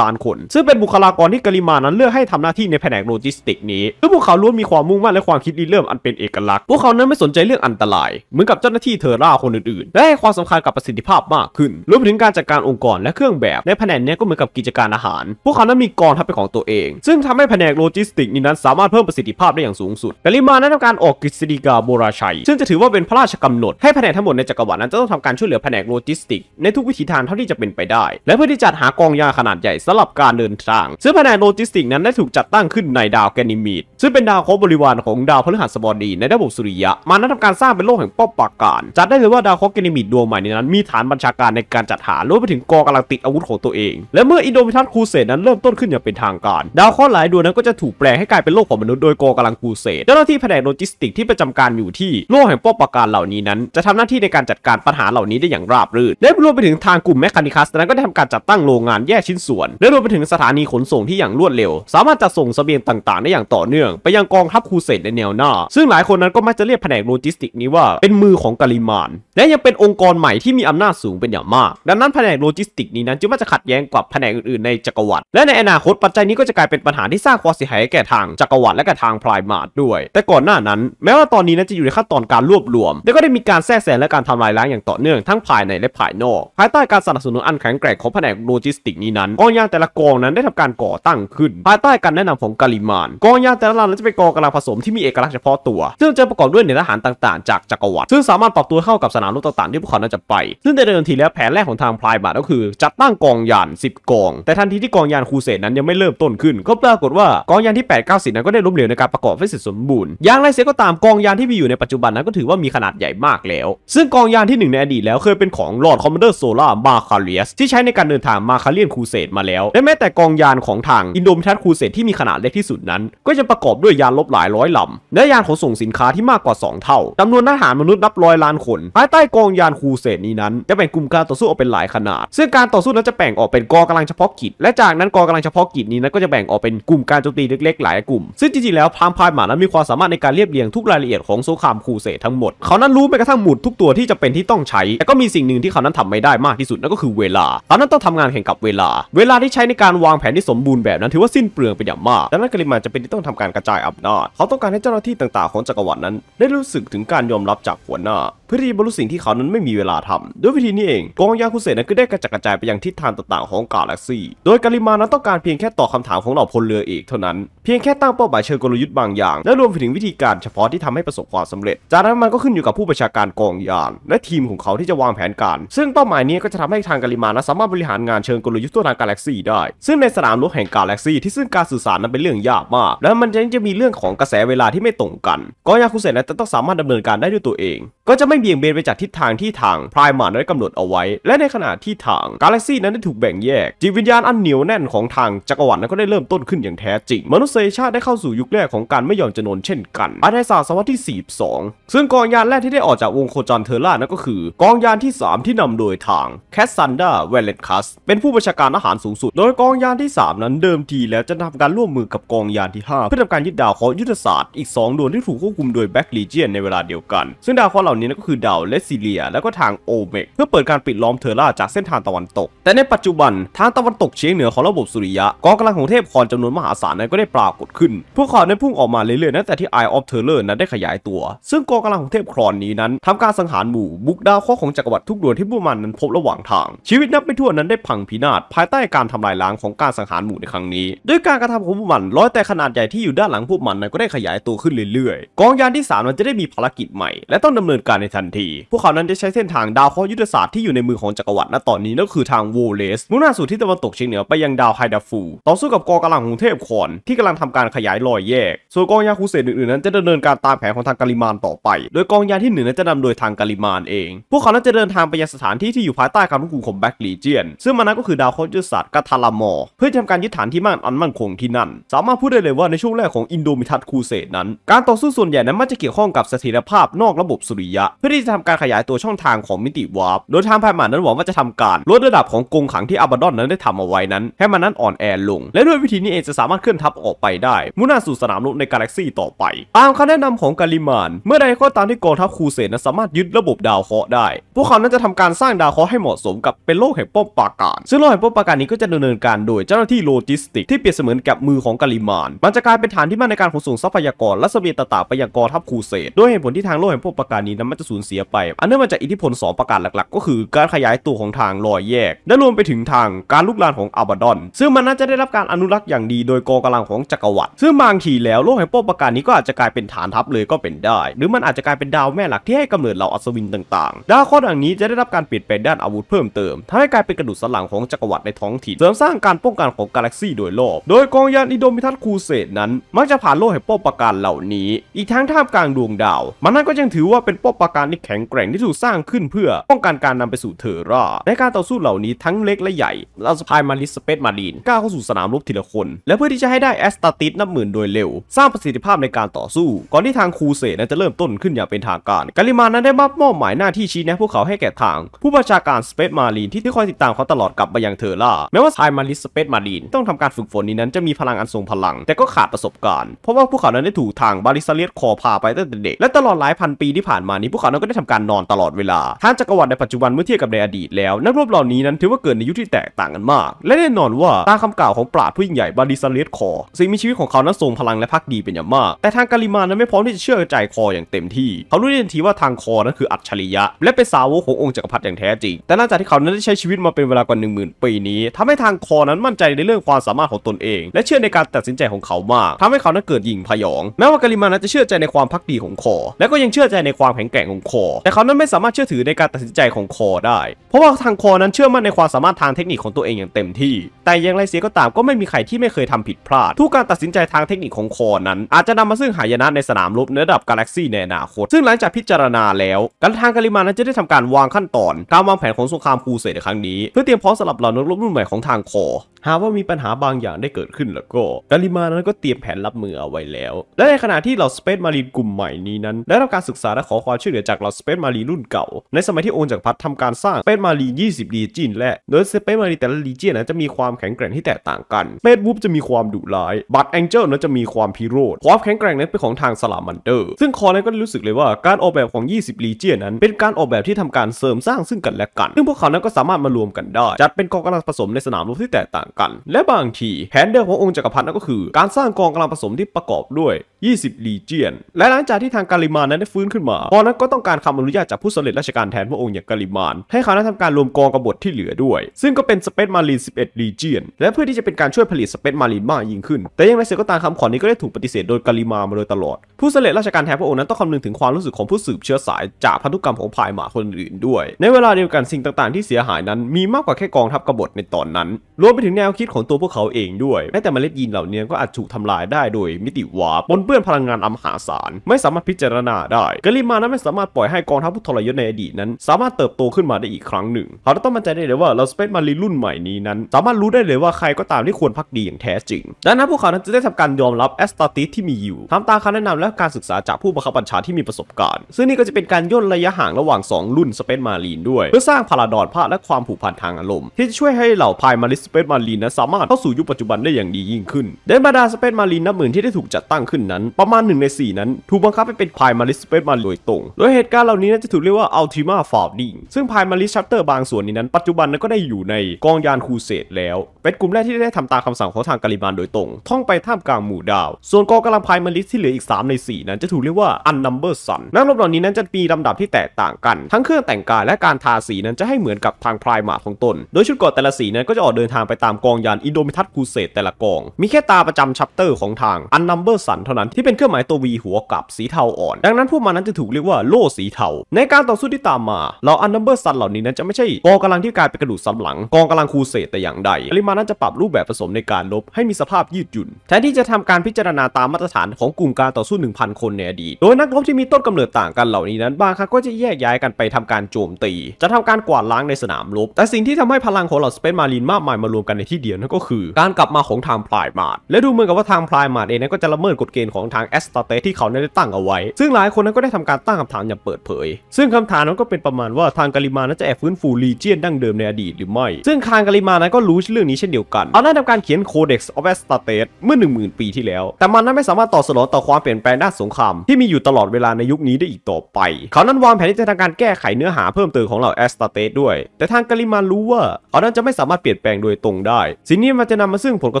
ล้านคน ซึ่งเป็นบุคลากรที่กลิมานั้นเลือกให้ทำหน้าที่ในแผนกโลจิสติกนี้ซึ่งพวกเขาล้วนมีความมุ่งมั่นและความคิดริเริ่มอันเป็นเอกลักษณ์พวกเขานั้นไม่สนใจเรื่องอันตรายเหมือนกับเจ้าหน้าที่เทอร่าคนอื่นๆและให้ความสำคัญกับประสิทธิภาพมากขึ้นรวมถึงการจัดการองค์กรและเครื่องแบบในแผนกนี้ก็เหมือนกับกิจการอาหาร พวกเขานั้นมีกองทัพเป็นของตัวเอง ซึ่งทำให้แผนกโลจิสติกนี้นั้นสามารถเพิ่มประสิทธิภาพได้อย่างสูงสุดกลิมานั้นทำการออกกฤษฎีกาโบราชัยซึ่งจะถือว่าเป็นพระราชกำหนดให้แผนกทั้งหมดในจักรวรรดินั้นจะต้องทำการช่วยเหลือแผนกโลจิสติกในทุกวิธีทางเท่าที่จะเป็นไปได้ และเพื่อที่จะหากองยาขขนาดใหญ่สำหรับการเดินทางซึ่งแผนกโลจิสติกนั้นได้ถูกจัดตั้งขึ้นในดาวแกนิมีดซึ่งเป็นดาวโคราบริวารของดาวพฤหัสบดีในระบบสุริยะมันนั้นทำการสร้างเป็นโลกแห่งป้อมปราการ จัดได้เลยว่าดาวโคราเกนิมิดดวงใหม่นนั้น มีฐานบัญชาการในการจัดหารวมไปถึงกองกำลังติดอาวุธของตัวเอง และเมื่ออินโดมิทัสคูเซตนั้นเริ่มต้นขึ้นอย่างเป็นทางการ ดาวเคราะห์หลายดวงนั้นก็จะถูกแปลงให้กลายเป็นโลกของมนุษย์โดยกองกำลังคูเซตเจ้าหน้าที่แผนกโลจิสติกที่ประจำการอยู่ที่โลกแห่งป้อมปราการเหล่านี้นั้น จะทำหน้าที่ในการจัดการปัญหาเหล่านี้ได้อย่างราบรื่นและรวมไปถึงทางกลุ่มแมคคานิคัสนั้นก็ได้ทำการจัดตั้งโรงงานแยกชิ้นส่วน และรวมไปถึงสถานีขนส่งที่อย่างรวดเร็ว สามารถจัดส่งเสบียงต่างๆได้อย่างต่อเนื่ององไปยังกองทัพคูเสดในแนวหน้า ซึ่งหลายคนนั้นก็มักจะเรียกแผนกโลจิสติกนี้ว่า เป็นมือของ กาลิมาน และยังเป็นองค์กรใหม่ที่มี อำนาจสูงเป็นอย่างมาก ดังนั้นแผนกโลจิสติกนี้นั้นจึงมักจะ ขัดแย้งกับแผนกอื่น ๆ ใน จักรวรรดิ และ ในอนาคตปัจจัย นี้ ก็จะกลายเป็นปัญหาที่สร้างความเสียหายแก่ทางจักรวรรดิและแก่ทางพรายมาดด้วย แต่ก่อนหน้านั้น แม้ว่าตอนนี้นั้นจะอยู่ในขั้นตอนการรวบรวมและก็ได้มีการแทรกแซงและการทำลายล้างอย่างต่อเนื่องทั้งภายในและภายนอก ภายใต้การสนับสนุนอันแข็งแกร่งของแผนกโลจิสติกนี้นั้นกองยาแต่ละกองนั้นได้ทำการก่อตั้งขึ้นภายใต้การแนะนำของกาลิมานกองยาแต่ละล่างนั้นจะเป็นกองกำลังผสมที่มีเอกลักษณ์เฉพาะตัว ซึ่งจะประกอบด้วยเหนือทหารต่างๆจากจักรวรรดิซึ่งสามารถปรับตัวเข้ากับสนามรบต่างๆที่พวกเขานั้นจะไป ซึ่งในเดิมทีแล้วแผนแรกของทางพลายบาทก็คือ จัดตั้งกองยาน 10 กอง แต่ทันทีที่กองยานคูเสดนั้นยังไม่เริ่มต้นขึ้น ก็ปรากฏว่ากองยานที่8 9 0นั้นก็ได้ล้มเหลวในการประกอบให้เสร็จสมบูรณ์อย่างไรเสียก็ตามกองยานที่มีอยู่ในปัจจุบันนั้นก็ถือว่ามีขนาดใหญ่มากแล้ว ซึ่งกองยานที่ 1 ในอดีตแล้วเคยเป็นของลอร์ดคอมมานเดอร์โซล่ามาคาเลียสที่ใช้ในการเดินทางมาคาเลียนคูเสดมาแล้วและแม้แต่กองยานของทางอินโดมิทัสคูเสดที่มีขนาดเล็กที่สุดนั้น ก็จะประกอบด้วยยานลบหลายร้อยลำและยานขนส่งสินค้าที่มากกว่า 2 เท่าจำนวนทหารมนุษย์นับร้อยล้านคน ภายใต้กองยานคูเสตนี้นั้น จะแบ่งกลุ่มการต่อสู้ออกเป็นหลายขนาด ซึ่งการต่อสู้นั้นจะแบ่งออกเป็นกองกำลังเฉพาะกิจและจากนั้นกองกำลังเฉพาะกิจนี้นั้นก็จะแบ่งออกเป็นกลุ่มการโจมตีเล็กๆหลายกลุ่มซึ่งจริงๆแล้วพามพายหมานั้นมีความสามารถในการเรียบเรียงทุกรายละเอียดของโซครามคูเสทั้งหมดเขานั้นรู้แม้กระทั่งหมุดทุกตัวที่จะเป็นที่ต้องใช้แต่ก็มีสิ่งหนึ่งที่เขานั้นทำไม่ได้มากที่สุดนั่นก็คือเวลาเขานั้นต้องทำงานแข่งกับเวลา เวลาที่ใช้ในการวางแผนที่สมบูรณ์แบบนั้นถือว่าสิ้นเปลืองเป็นอย่างมากดังนั้นกริมาจะเป็นที่ต้องทำการกระจายอำนาจเขาต้องการให้เจ้าหน้าที่ต่าง ๆ ของจักรวรรดินั้น ได้รู้สึกถึงการยอมรับจากหัวหน้า เพื่อที่บรรลุสิ่งที่เขานั้นไม่มีเวลาทำ ด้วยวิธีนี้เองกองยาคุเซนั้นก็ได้กระจัดกระจายไปยังทิศทางต่างๆของกาแล็กซี่ โดยกาลิมานั้นต้องการเพียงแค่ตอบคาถามของเหล่าพลเรือเอกเท่านั้น เพียงแค่ตั้งเป้าหมายเชิงกลยุทธ์บางอย่างและรวมไปถึงวิธีการเฉพาะที่ทำให้ประสบความสำเร็จ จากนั้นมันก็ขึ้นอยู่กับผู้ประชาการกองยาน และทีมของเขาที่จะวางแผนการ ซึ่งเป้าหมายนี้ก็จะทำให้ทางกาลิมานั้นสามารถบริหารงานเชิงกลยุทธ์ตัวทางกาแล็กซี่ได้ซึ่งในสนามรบแห่งกาแล็กซี่ที่ซึ่งการสื่อสารนั้นเป็นเรื่องยากมากและมันจะ้นจะมีเรื่องของกระแสเวลาที่ไม่ตรงกันก็ยาคุเซนั้นจะต้องสามารถดำเนินการได้ด้วยตัวเอง ก็จะไม่เบี่ยงเบนไปจากทิศทางที่ทางพรายมานได้กำหนดเอาไว้ และในขณะที่ทางกาแล็กซี่นั้นได้ถูกแบ่งแยก จิตวิญญาณอันเหนียวแน่นของทาง จักรวรรดินั้นก็ได้เริ่มต้นขึ้นอย่างแท้จริง มนุษยชาติได้เข้าสู่ยุคแรกของการไม่ยอมจำนนเช่นกันอายใศาสวัสดที่42 ซึ่งกองยานแรกที่ได้ออกจากวงโคจรเทอร่านั้นก็คือ กองยานที่ 3 ที่นำโดยทางแคสซันดาเวเลตคัสเป็นผู้บัญชาการอาหารสูงสุด โดยกองยานที่ 3 นั้นเดิมทีแล้วจะทำการร่วมมือกับกองยานที่5เพื่อทำการการยึดดาวเคราะห์ยุทธศาสตร์ อีก2ดวงที่ถูกควบคุมโดยแบ็กลีเจียนในเวลาเดียวกัน ซึ่งดาวเคราะห์เหล่านี้ก็คือดาวเลซิเลีย และก็ทางโอเมกเพื่อเปิดการปิดล้อมเทอร่าจากเส้นทางตะวันตก แต่ในปัจจุบันทางตะวันตกเฉียงเหนือของระบบสุริยะกองกำลังของเทพคอนจำนวนมหาศาลนั้นก็ได้ปรากฏขึ้นพวกเขาได้พุ่งออกมาเรื่อยๆนัะแต่ที่ไอออฟเทอร์เลอร์นั้นได้ขยายตัว ซึ่งกองกำลังของเทพครอนนี้นั้นทำการสังหารหมู่บุกดาวข้อของจักรวรรดิทุกดวงที่พวกมันนั้นพบระหว่างทาง ชีวิตนับไม่ถ้วนนั้นได้พังพินาศภายใต้การทำลายล้างของการสังหารหมู่ในครั้งนี้ ด้วยการกระทำของพวกมันร้อยแต่ขนาดใหญ่ที่อยู่ด้านหลังพวกมันนั้นก็ได้ขยายตัวขึ้นเรื่อยๆ กองยานที่ 3 มันจะได้มีภารกิจใหม่ และต้องดำเนินการในทันที พวกเขานั้นจะใช้เส้นทางดาวเคราะห์ยุทธศาสตร์ที่อยู่ในมือของจักรวรรดิณตอนนี้นั่นคือทางโวลเลส มุ่งหน้าสู่ที่ตะวันตกเฉียงเหนือไปยังดาวไฮดาฟู ต่อสู้กับกองกำลังของเทพคอนที่กำลังทำการขยายรอยแยก ส่วนกองยานคูเสดอื่นๆนั้นจะดำเนินการตามแผนของทางกาลิมานต่อไป โดยกองยานที่หนึ่งนั้นจะนำโดยทางกาลิมานเอง พวกเขานั้นจะเดินทางไปยังสถานที่ที่อยู่ภายใต้การควบคุมของแบ็กลีเจียนซึ่งมันนั้นก็คือดาวเคราะห์ยุทธศาสตร์กาทาลามอ เพื่อทำการยึดฐานที่มั่นอันมั่นคงที่นั่น สามารถพูดได้เลยว่าในช่วงแรกของอินโดมิทัสคูเซตนั้น การต่อสู้ส่วนใหญ่นั้นมักจะเกี่ยวข้องกับเสถียรภาพนอกระบบสุริยะ เพื่อที่จะทำการขยายตัวช่องทางของมิติวาร์ปโดยทางพายมันนั้นหวังว่าจะทำการลดระดับของกงขังที่อาบาดอนนั้นได้ทำเอาไว้นั้น ให้มันนั้นอ่อนแอลง และด้วยวิธีนี้เองจะสามารถเคลื่อนทัพออกไปได้ มุ่งหน้าสู่สนามรบในกาแล็กซี่ต่อไปตามคำแนะนำของกาลิมานเมื่อใดก็ตามที่กองทัพคูเซตนั้นสามารถยึดระบบดาวเคราะห์ได้ พวกเขานั้นจะทำการสร้างดาวเคราะห์ให้เหมาะสมกับเป็นโลกแห่งป้อมปราการซึ่งโลกแห่งป้อมปราการนี้ก็จะดำเนินการโดยเจ้าหน้าที่โลจิสติกที่เปรียบเสมือนกับมือของกาลิมานมันจะกลายเป็นฐานที่มาในการขนส่งทรัพยากรและเสบียงต่างๆไปยังกองทัพคูเซตด้วยเหตุผลที่ทางโลกแห่งพวกประการนี้นั้นมันจะสูญเสียไป อันเนื่องมาจากอิทธิพลสองประการหลักๆ ก็คือการขยายตัวของทางรอยแยก และรวมไปถึงทางการลุกลานของอับาดอนซึ่งมันน่าจะได้รับการอนุรักษ์อย่างดีโดยกองกำลังของจักรวรรดิซึ่งบางทีแล้วโลกแห่งพวกประการนี้ก็อาจจะกลายเป็นฐานทัพเลยก็เป็นได้ หรือมันอาจจะกลายเป็นดาวแม่หลักที่ให้กำเนิดเหล่าอัศวินต่าง ๆดาวข้อดังนี้จะได้รับการเปลี่ยนแปลงด้านอาวุธเพิ่มเติมทำให้กลายเป็นกระดูกสันหลังของจักรวรรดิในท้องถิ่นเสริมสร้างการป้องกันของกาแล็กซี่โดยรอบโดยกองยานอิโดมิทัสคูเซตนั้นมักจะผ่านโลกแห่งป้อมปราการเหล่านี้ อีกทั้งท่ามกลางดวงดาว มันนั่นก็ยังถือว่าเป็นป้อมปราการที่แข็งแกร่งที่ถูกสร้างขึ้นเพื่อป้องกันการนำไปสู่เทอร่า ในการต่อสู้เหล่านี้ทั้งเล็กและใหญ่ เราสปายมาริสสเปซมารีนก้าวเข้าสู่สนามรบทีละคน และเพื่อที่จะให้ได้แอสตาติสนับหมื่นโดยเร็ว สร้างประสิทธิภาพในการต่อสู้ก่อนที่ทางคูเสนั้นจะเริ่มต้นขึ้นอย่างเป็นทางการ กาลิมานั้นได้มอบมอบหมายหน้าที่ชี้แนะพวกเขาให้แก่ทาง ผู้ประชาการสเปซมารีนที่ที่คอยติดตามเขาตลอดกลับมายังเทอร่าแม้ว่าสปายมาริสเปซมารีนต้องทำการฝึกฝนนี้นั้นจะมีพลังอันทรงพลัง แต่ก็ขาดประสบการเพราะว่าพวกเขานั้นได้ถูกทางบาริซาเลียสคอพาไปตั้งแต่เด็กและตลอดหลายพันปีที่ผ่านมานี้พวกเขานั้นก็ได้ทำการนอนตลอดเวลาทางจักรวรรดิในปัจจุบันเมื่อเทียบกับในอดีตแล้วนักรบเหล่านี้นั้นถือว่าเกิดในยุคที่แตกต่างกันมาก และแน่นอนว่าตามคำกล่าวของปราดผู้ยิ่งใหญ่บาริซาเลียสคอสิ่งมีชีวิตของเขานั้นทรงพลังและพักดีเป็นอย่างมาก แต่ทางกาลิมานั้นไม่พร้อมที่จะเชื่อใจคออย่างเต็มที่เขารู้ทันทีว่าทางคอนั้นคืออัจฉริยะ และเป็นสาวกขององค์จักรพรรดิอย่างแท้จริงแต่หลังจากที่เขานั้นได้ใช้ชีวิตมาเป็นเวลากว่า1 0,000ปีนี้ ทำให้ทางคอนั้นมั่นใจในเรื่องความสามารถของตนเอง และเชื่อในการตัดสินใจของเขามากททำให้เขานั้นเกิดหยิ่งพยอง แม้ว่ากาลิมานั้นจะเชื่อใจในความพักดีของคอ และก็ยังเชื่อใจในความแข็งแกร่งของคอ แต่เขานั้นไม่สามารถเชื่อถือในการตัดสินใจของคอได้ เพราะว่าทางคอนั้นเชื่อมั่นในความสามารถทางเทคนิคของตัวเองอย่างเต็มที่ แต่อย่างไรเสียก็ตามก็ไม่มีใครที่ไม่เคยทำผิดพลาดทุกการตัดสินใจทางเทคนิคของคอ นั้นอาจจะนำมาซึ่งหายนะในสนามรบในระดับกาแล็กซี่ในอนาคตซึ่งหลังจากพิจารณาแล้วการทางกาลิมานั้นจะได้ทำการวางขั้นตอนการวางแผนของสงครามคูเสดในครั้งนี้เพื่อเตรียมพร้อมสำหรับเหล่านักรบรุ่นใหม่ของทางคอหากว่ามีปัญหาบางอย่างได้เกิดขึ้นแล้วก็กาลิมานั้นก็เตรียมแผนนรับมือเอาไว้แล้ว และในขณะที่เราสเปซมารีนกลุ่มใหม่นี้นั้น ได้รับการศึกษาและขอความช่วยเหลือจากเราสเปซมารีรุ่นเก่า ในสมัยที่องค์จักรพรรดิทำการสร้างสเปซมารี20ดีจีนและ โดยสเปซมารีแต่ละดีเจินนั้นจะมีความแข็งแกร่งที่แตกต่างกันสเปซวูฟจะมีความดุร้ายบัตแองเจิลนั้นจะมีความพิโรธความแข็งแกร่งนั้นเป็นของทางสลามันเดอร์ซึ่งคอร์นก็รู้สึกเลยว่าการออกแบบของ 20ดีเจินนั้นเป็นการออกแบบที่ทำการเสริมสร้างซึ่งกันและกันซึ่งพวกเขานั้นก็สามารถมารวมกันได้ จัดเป็นกองกำลังผสมในสนามรบที่แตกต่างกัน และบางทีแผนเดิมขององค์จักรพรรดินั้นก็คือ การสร้างกองกำลัผสมที่ประกอบด้วย20ลีเจียนและหลังจากที่ทางกาลิมานนั้นได้ฟื้นขึ้นมา ตอนนั้นก็ต้องการคำอนุญาตจากผู้สำเร็จราชการแทนพระองค์อย่างกาลิมานให้เขานั้นทำการรวมกองกบฏที่เหลือด้วย ซึ่งก็เป็นสเปซมารีน11ลีเจียนและเพื่อที่จะเป็นการช่วยผลิตสเปซมารีนมากยิ่งขึ้น แต่ยังไงเสียก็ตามคำขอนี้ก็ได้ถูกปฏิเสธโดยกาลิมามาโดยตลอด ผู้สำเร็จราชการแทนพระองค์นั้นต้องคำนึงถึงความรู้สึกของผู้สืบเชื้อสายจากพันธุกรรมของพายหมาคนอื่นด้วย ในเวลาเดียวกันสิ่งต่างๆ ที่เสียหายนั้นมีมากกว่าแค่กองทัพกบฏในตอนนั้น รวมไปถึงแนวคิดของตัวพวกเขาเองด้วยแม้แต่เมล็ดยีนเหล่านี้ก็อาจถูกทำลายได้โดยมิติวาร์ปนเปื้อนพลังงานอมหาศาลไม่สามารถพิจารณาได้กาลิมานั้นไม่สามารถปล่อยให้กองทัพผู้ทรยศในอดีตนั้น สามารถเติบโตขึ้นมาได้อีกครั้งหนึ่งเราต้องมั่นใจได้เลยว่าเราสเปซมารีรุ่นใหม่นี้นั้น สามารถรู้ได้เลยว่าใครก็ตามที่ควรพักดีอย่างแท้จริงดังนั้นพวกเขานั้นจะได้ทำการยอมรับแอสตาติสที่มีอยู่ทาตามคำแนะนำและการศึกษาจากผู้บังคับบัญชาที่มีประสบการณ์ ซึ่งนี่ก็จะเป็นการย่นระยะห่างระหว่าง 2 รุ่นสเปซมารีนด้วย เพื่อสร้างพาราดอนภาพและความผูกพันทางอารมณ์ที่จะช่วยให้เหล่าพายมาริสเปซมารีนนั้นสามารถเข้าสู่ยุคปัจจุบันได้อย่างดียิ่งขึ้นเดนบาดาสเปซมารีนนับหมื่นที่ได้ถูกจัดตั้งขึ้นนันั้นประมาณ 1 ใน 4 นั้นถูกบังคับให้เป็นพายมาริสเปซมาโดยตรง โดยเหตุการณ์เหล่านี้นจะถูกเรียกว่าอัลติมาฟอร์ดิงซึ่งพายมาริสชัปเตอร์บางส่วนนี้นั้น ปัจจุบันนั้นก็ได้อยู่ในกองยานคูเซตแล้ว เป็นกลุ่มแรกที่ได้ทำตามคำสั่งของทางกาลิบานโดยตรง ท่องไปท่ามกลางหมู่ดาว ส่วนกองกำลังพายมาริสที่เหลืออีก 3 ใน 4 นั้นจะถูกเรียกว่าอันนัมเบอร์ซัน นักรบเหล่านี้นั้นจะมีลำดับที่แตกต่างกัน ทั้งเครื่องแต่งกายและการทาสีนั้นจะให้เหมือนกับทางพรายมาของตนโดยชุดเกราะแต่ละสีนั้นก็จะออกเดินทางไปตามกองยานอินโดมิทัสคูเซตแต่ละกอง มีแค่ตาประจำชัปเตอร์ของทางอันนัมเบอร์ซันเท่านั้นที่เป็นเครื่องหมายตัววีหัวกับสีเทาอ่อน ดังนั้นพวกมันนั้นจะถูกเรียกว่าโล่สีเทา ในการต่อสู้ที่ตามมาเราอันดับเบอร์ซันเหล่านี้นั้นจะไม่ใช่กองกำลังที่กลายเป็นกระดูกสันหลังกองกำลังคูเซตแต่อย่างใดปริมาณนั้นจะปรับรูปแบบผสมในการลบ ให้มีสภาพยืดหยุ่นแทนที่จะทำการพิจารณาตามมาตรฐานของกลุ่มการต่อสู้1000 คนในอดีตโดยนักรบที่มีต้นกำเนิดต่างกันเหล่านี้นั้นบางครั้งก็จะแยกย้ายกันไปทำการโจมตี จะทำการกวาดล้างในสนามรบแต่สิ่งที่ทำให้พลังของเหล่าสเปนมารีนมากมายมารวมกันในที่เดียวนั่นก็คือ การกลับมาของทางพลายมาดและดูเหมือนกับว่าทางพลายมาดเองนั้นก็จะละเมิดกฎเกณฑ์ของทางแอสตาเตที่เขาได้ตั้งเอาไว้ ซึ่งหลายคนนั้นก็ได้ทำการตั้งคำถามอย่างเปิดเผย ซึ่งคำถามนั้นก็เป็นประมาณว่าทางการิมานั้นจะแอบฟื้นฟูลีเจียนดั้งเดิมในอดีตหรือไม่ ซึ่งทางการิมานั้นก็รู้เรื่องนี้เช่นเดียวกันเอาได้ทำการเขียนโคเด็กซ์ออฟแอสตาเตเมื่อ10,000 ปีที่แล้ว แต่มันนั้นไม่สามารถตอบสนองต่อความเปลี่ยนแปลงด้านสงครามที่มีอยู่ตลอดเวลาในยุคนี้ได้อีกต่อไปเขานั้นวางแผนที่จะทำการแก้ไขเนื้อหาเพิ่มเติมของเหล่าแอสตาเตด้วย แต่ทางการิมานรู้ว่าเขานั้นจะไม่สามารถเปลี่ยนแปลงโดยตรงได้สิ่งนี้มันจะนำมาซึ่งผลกร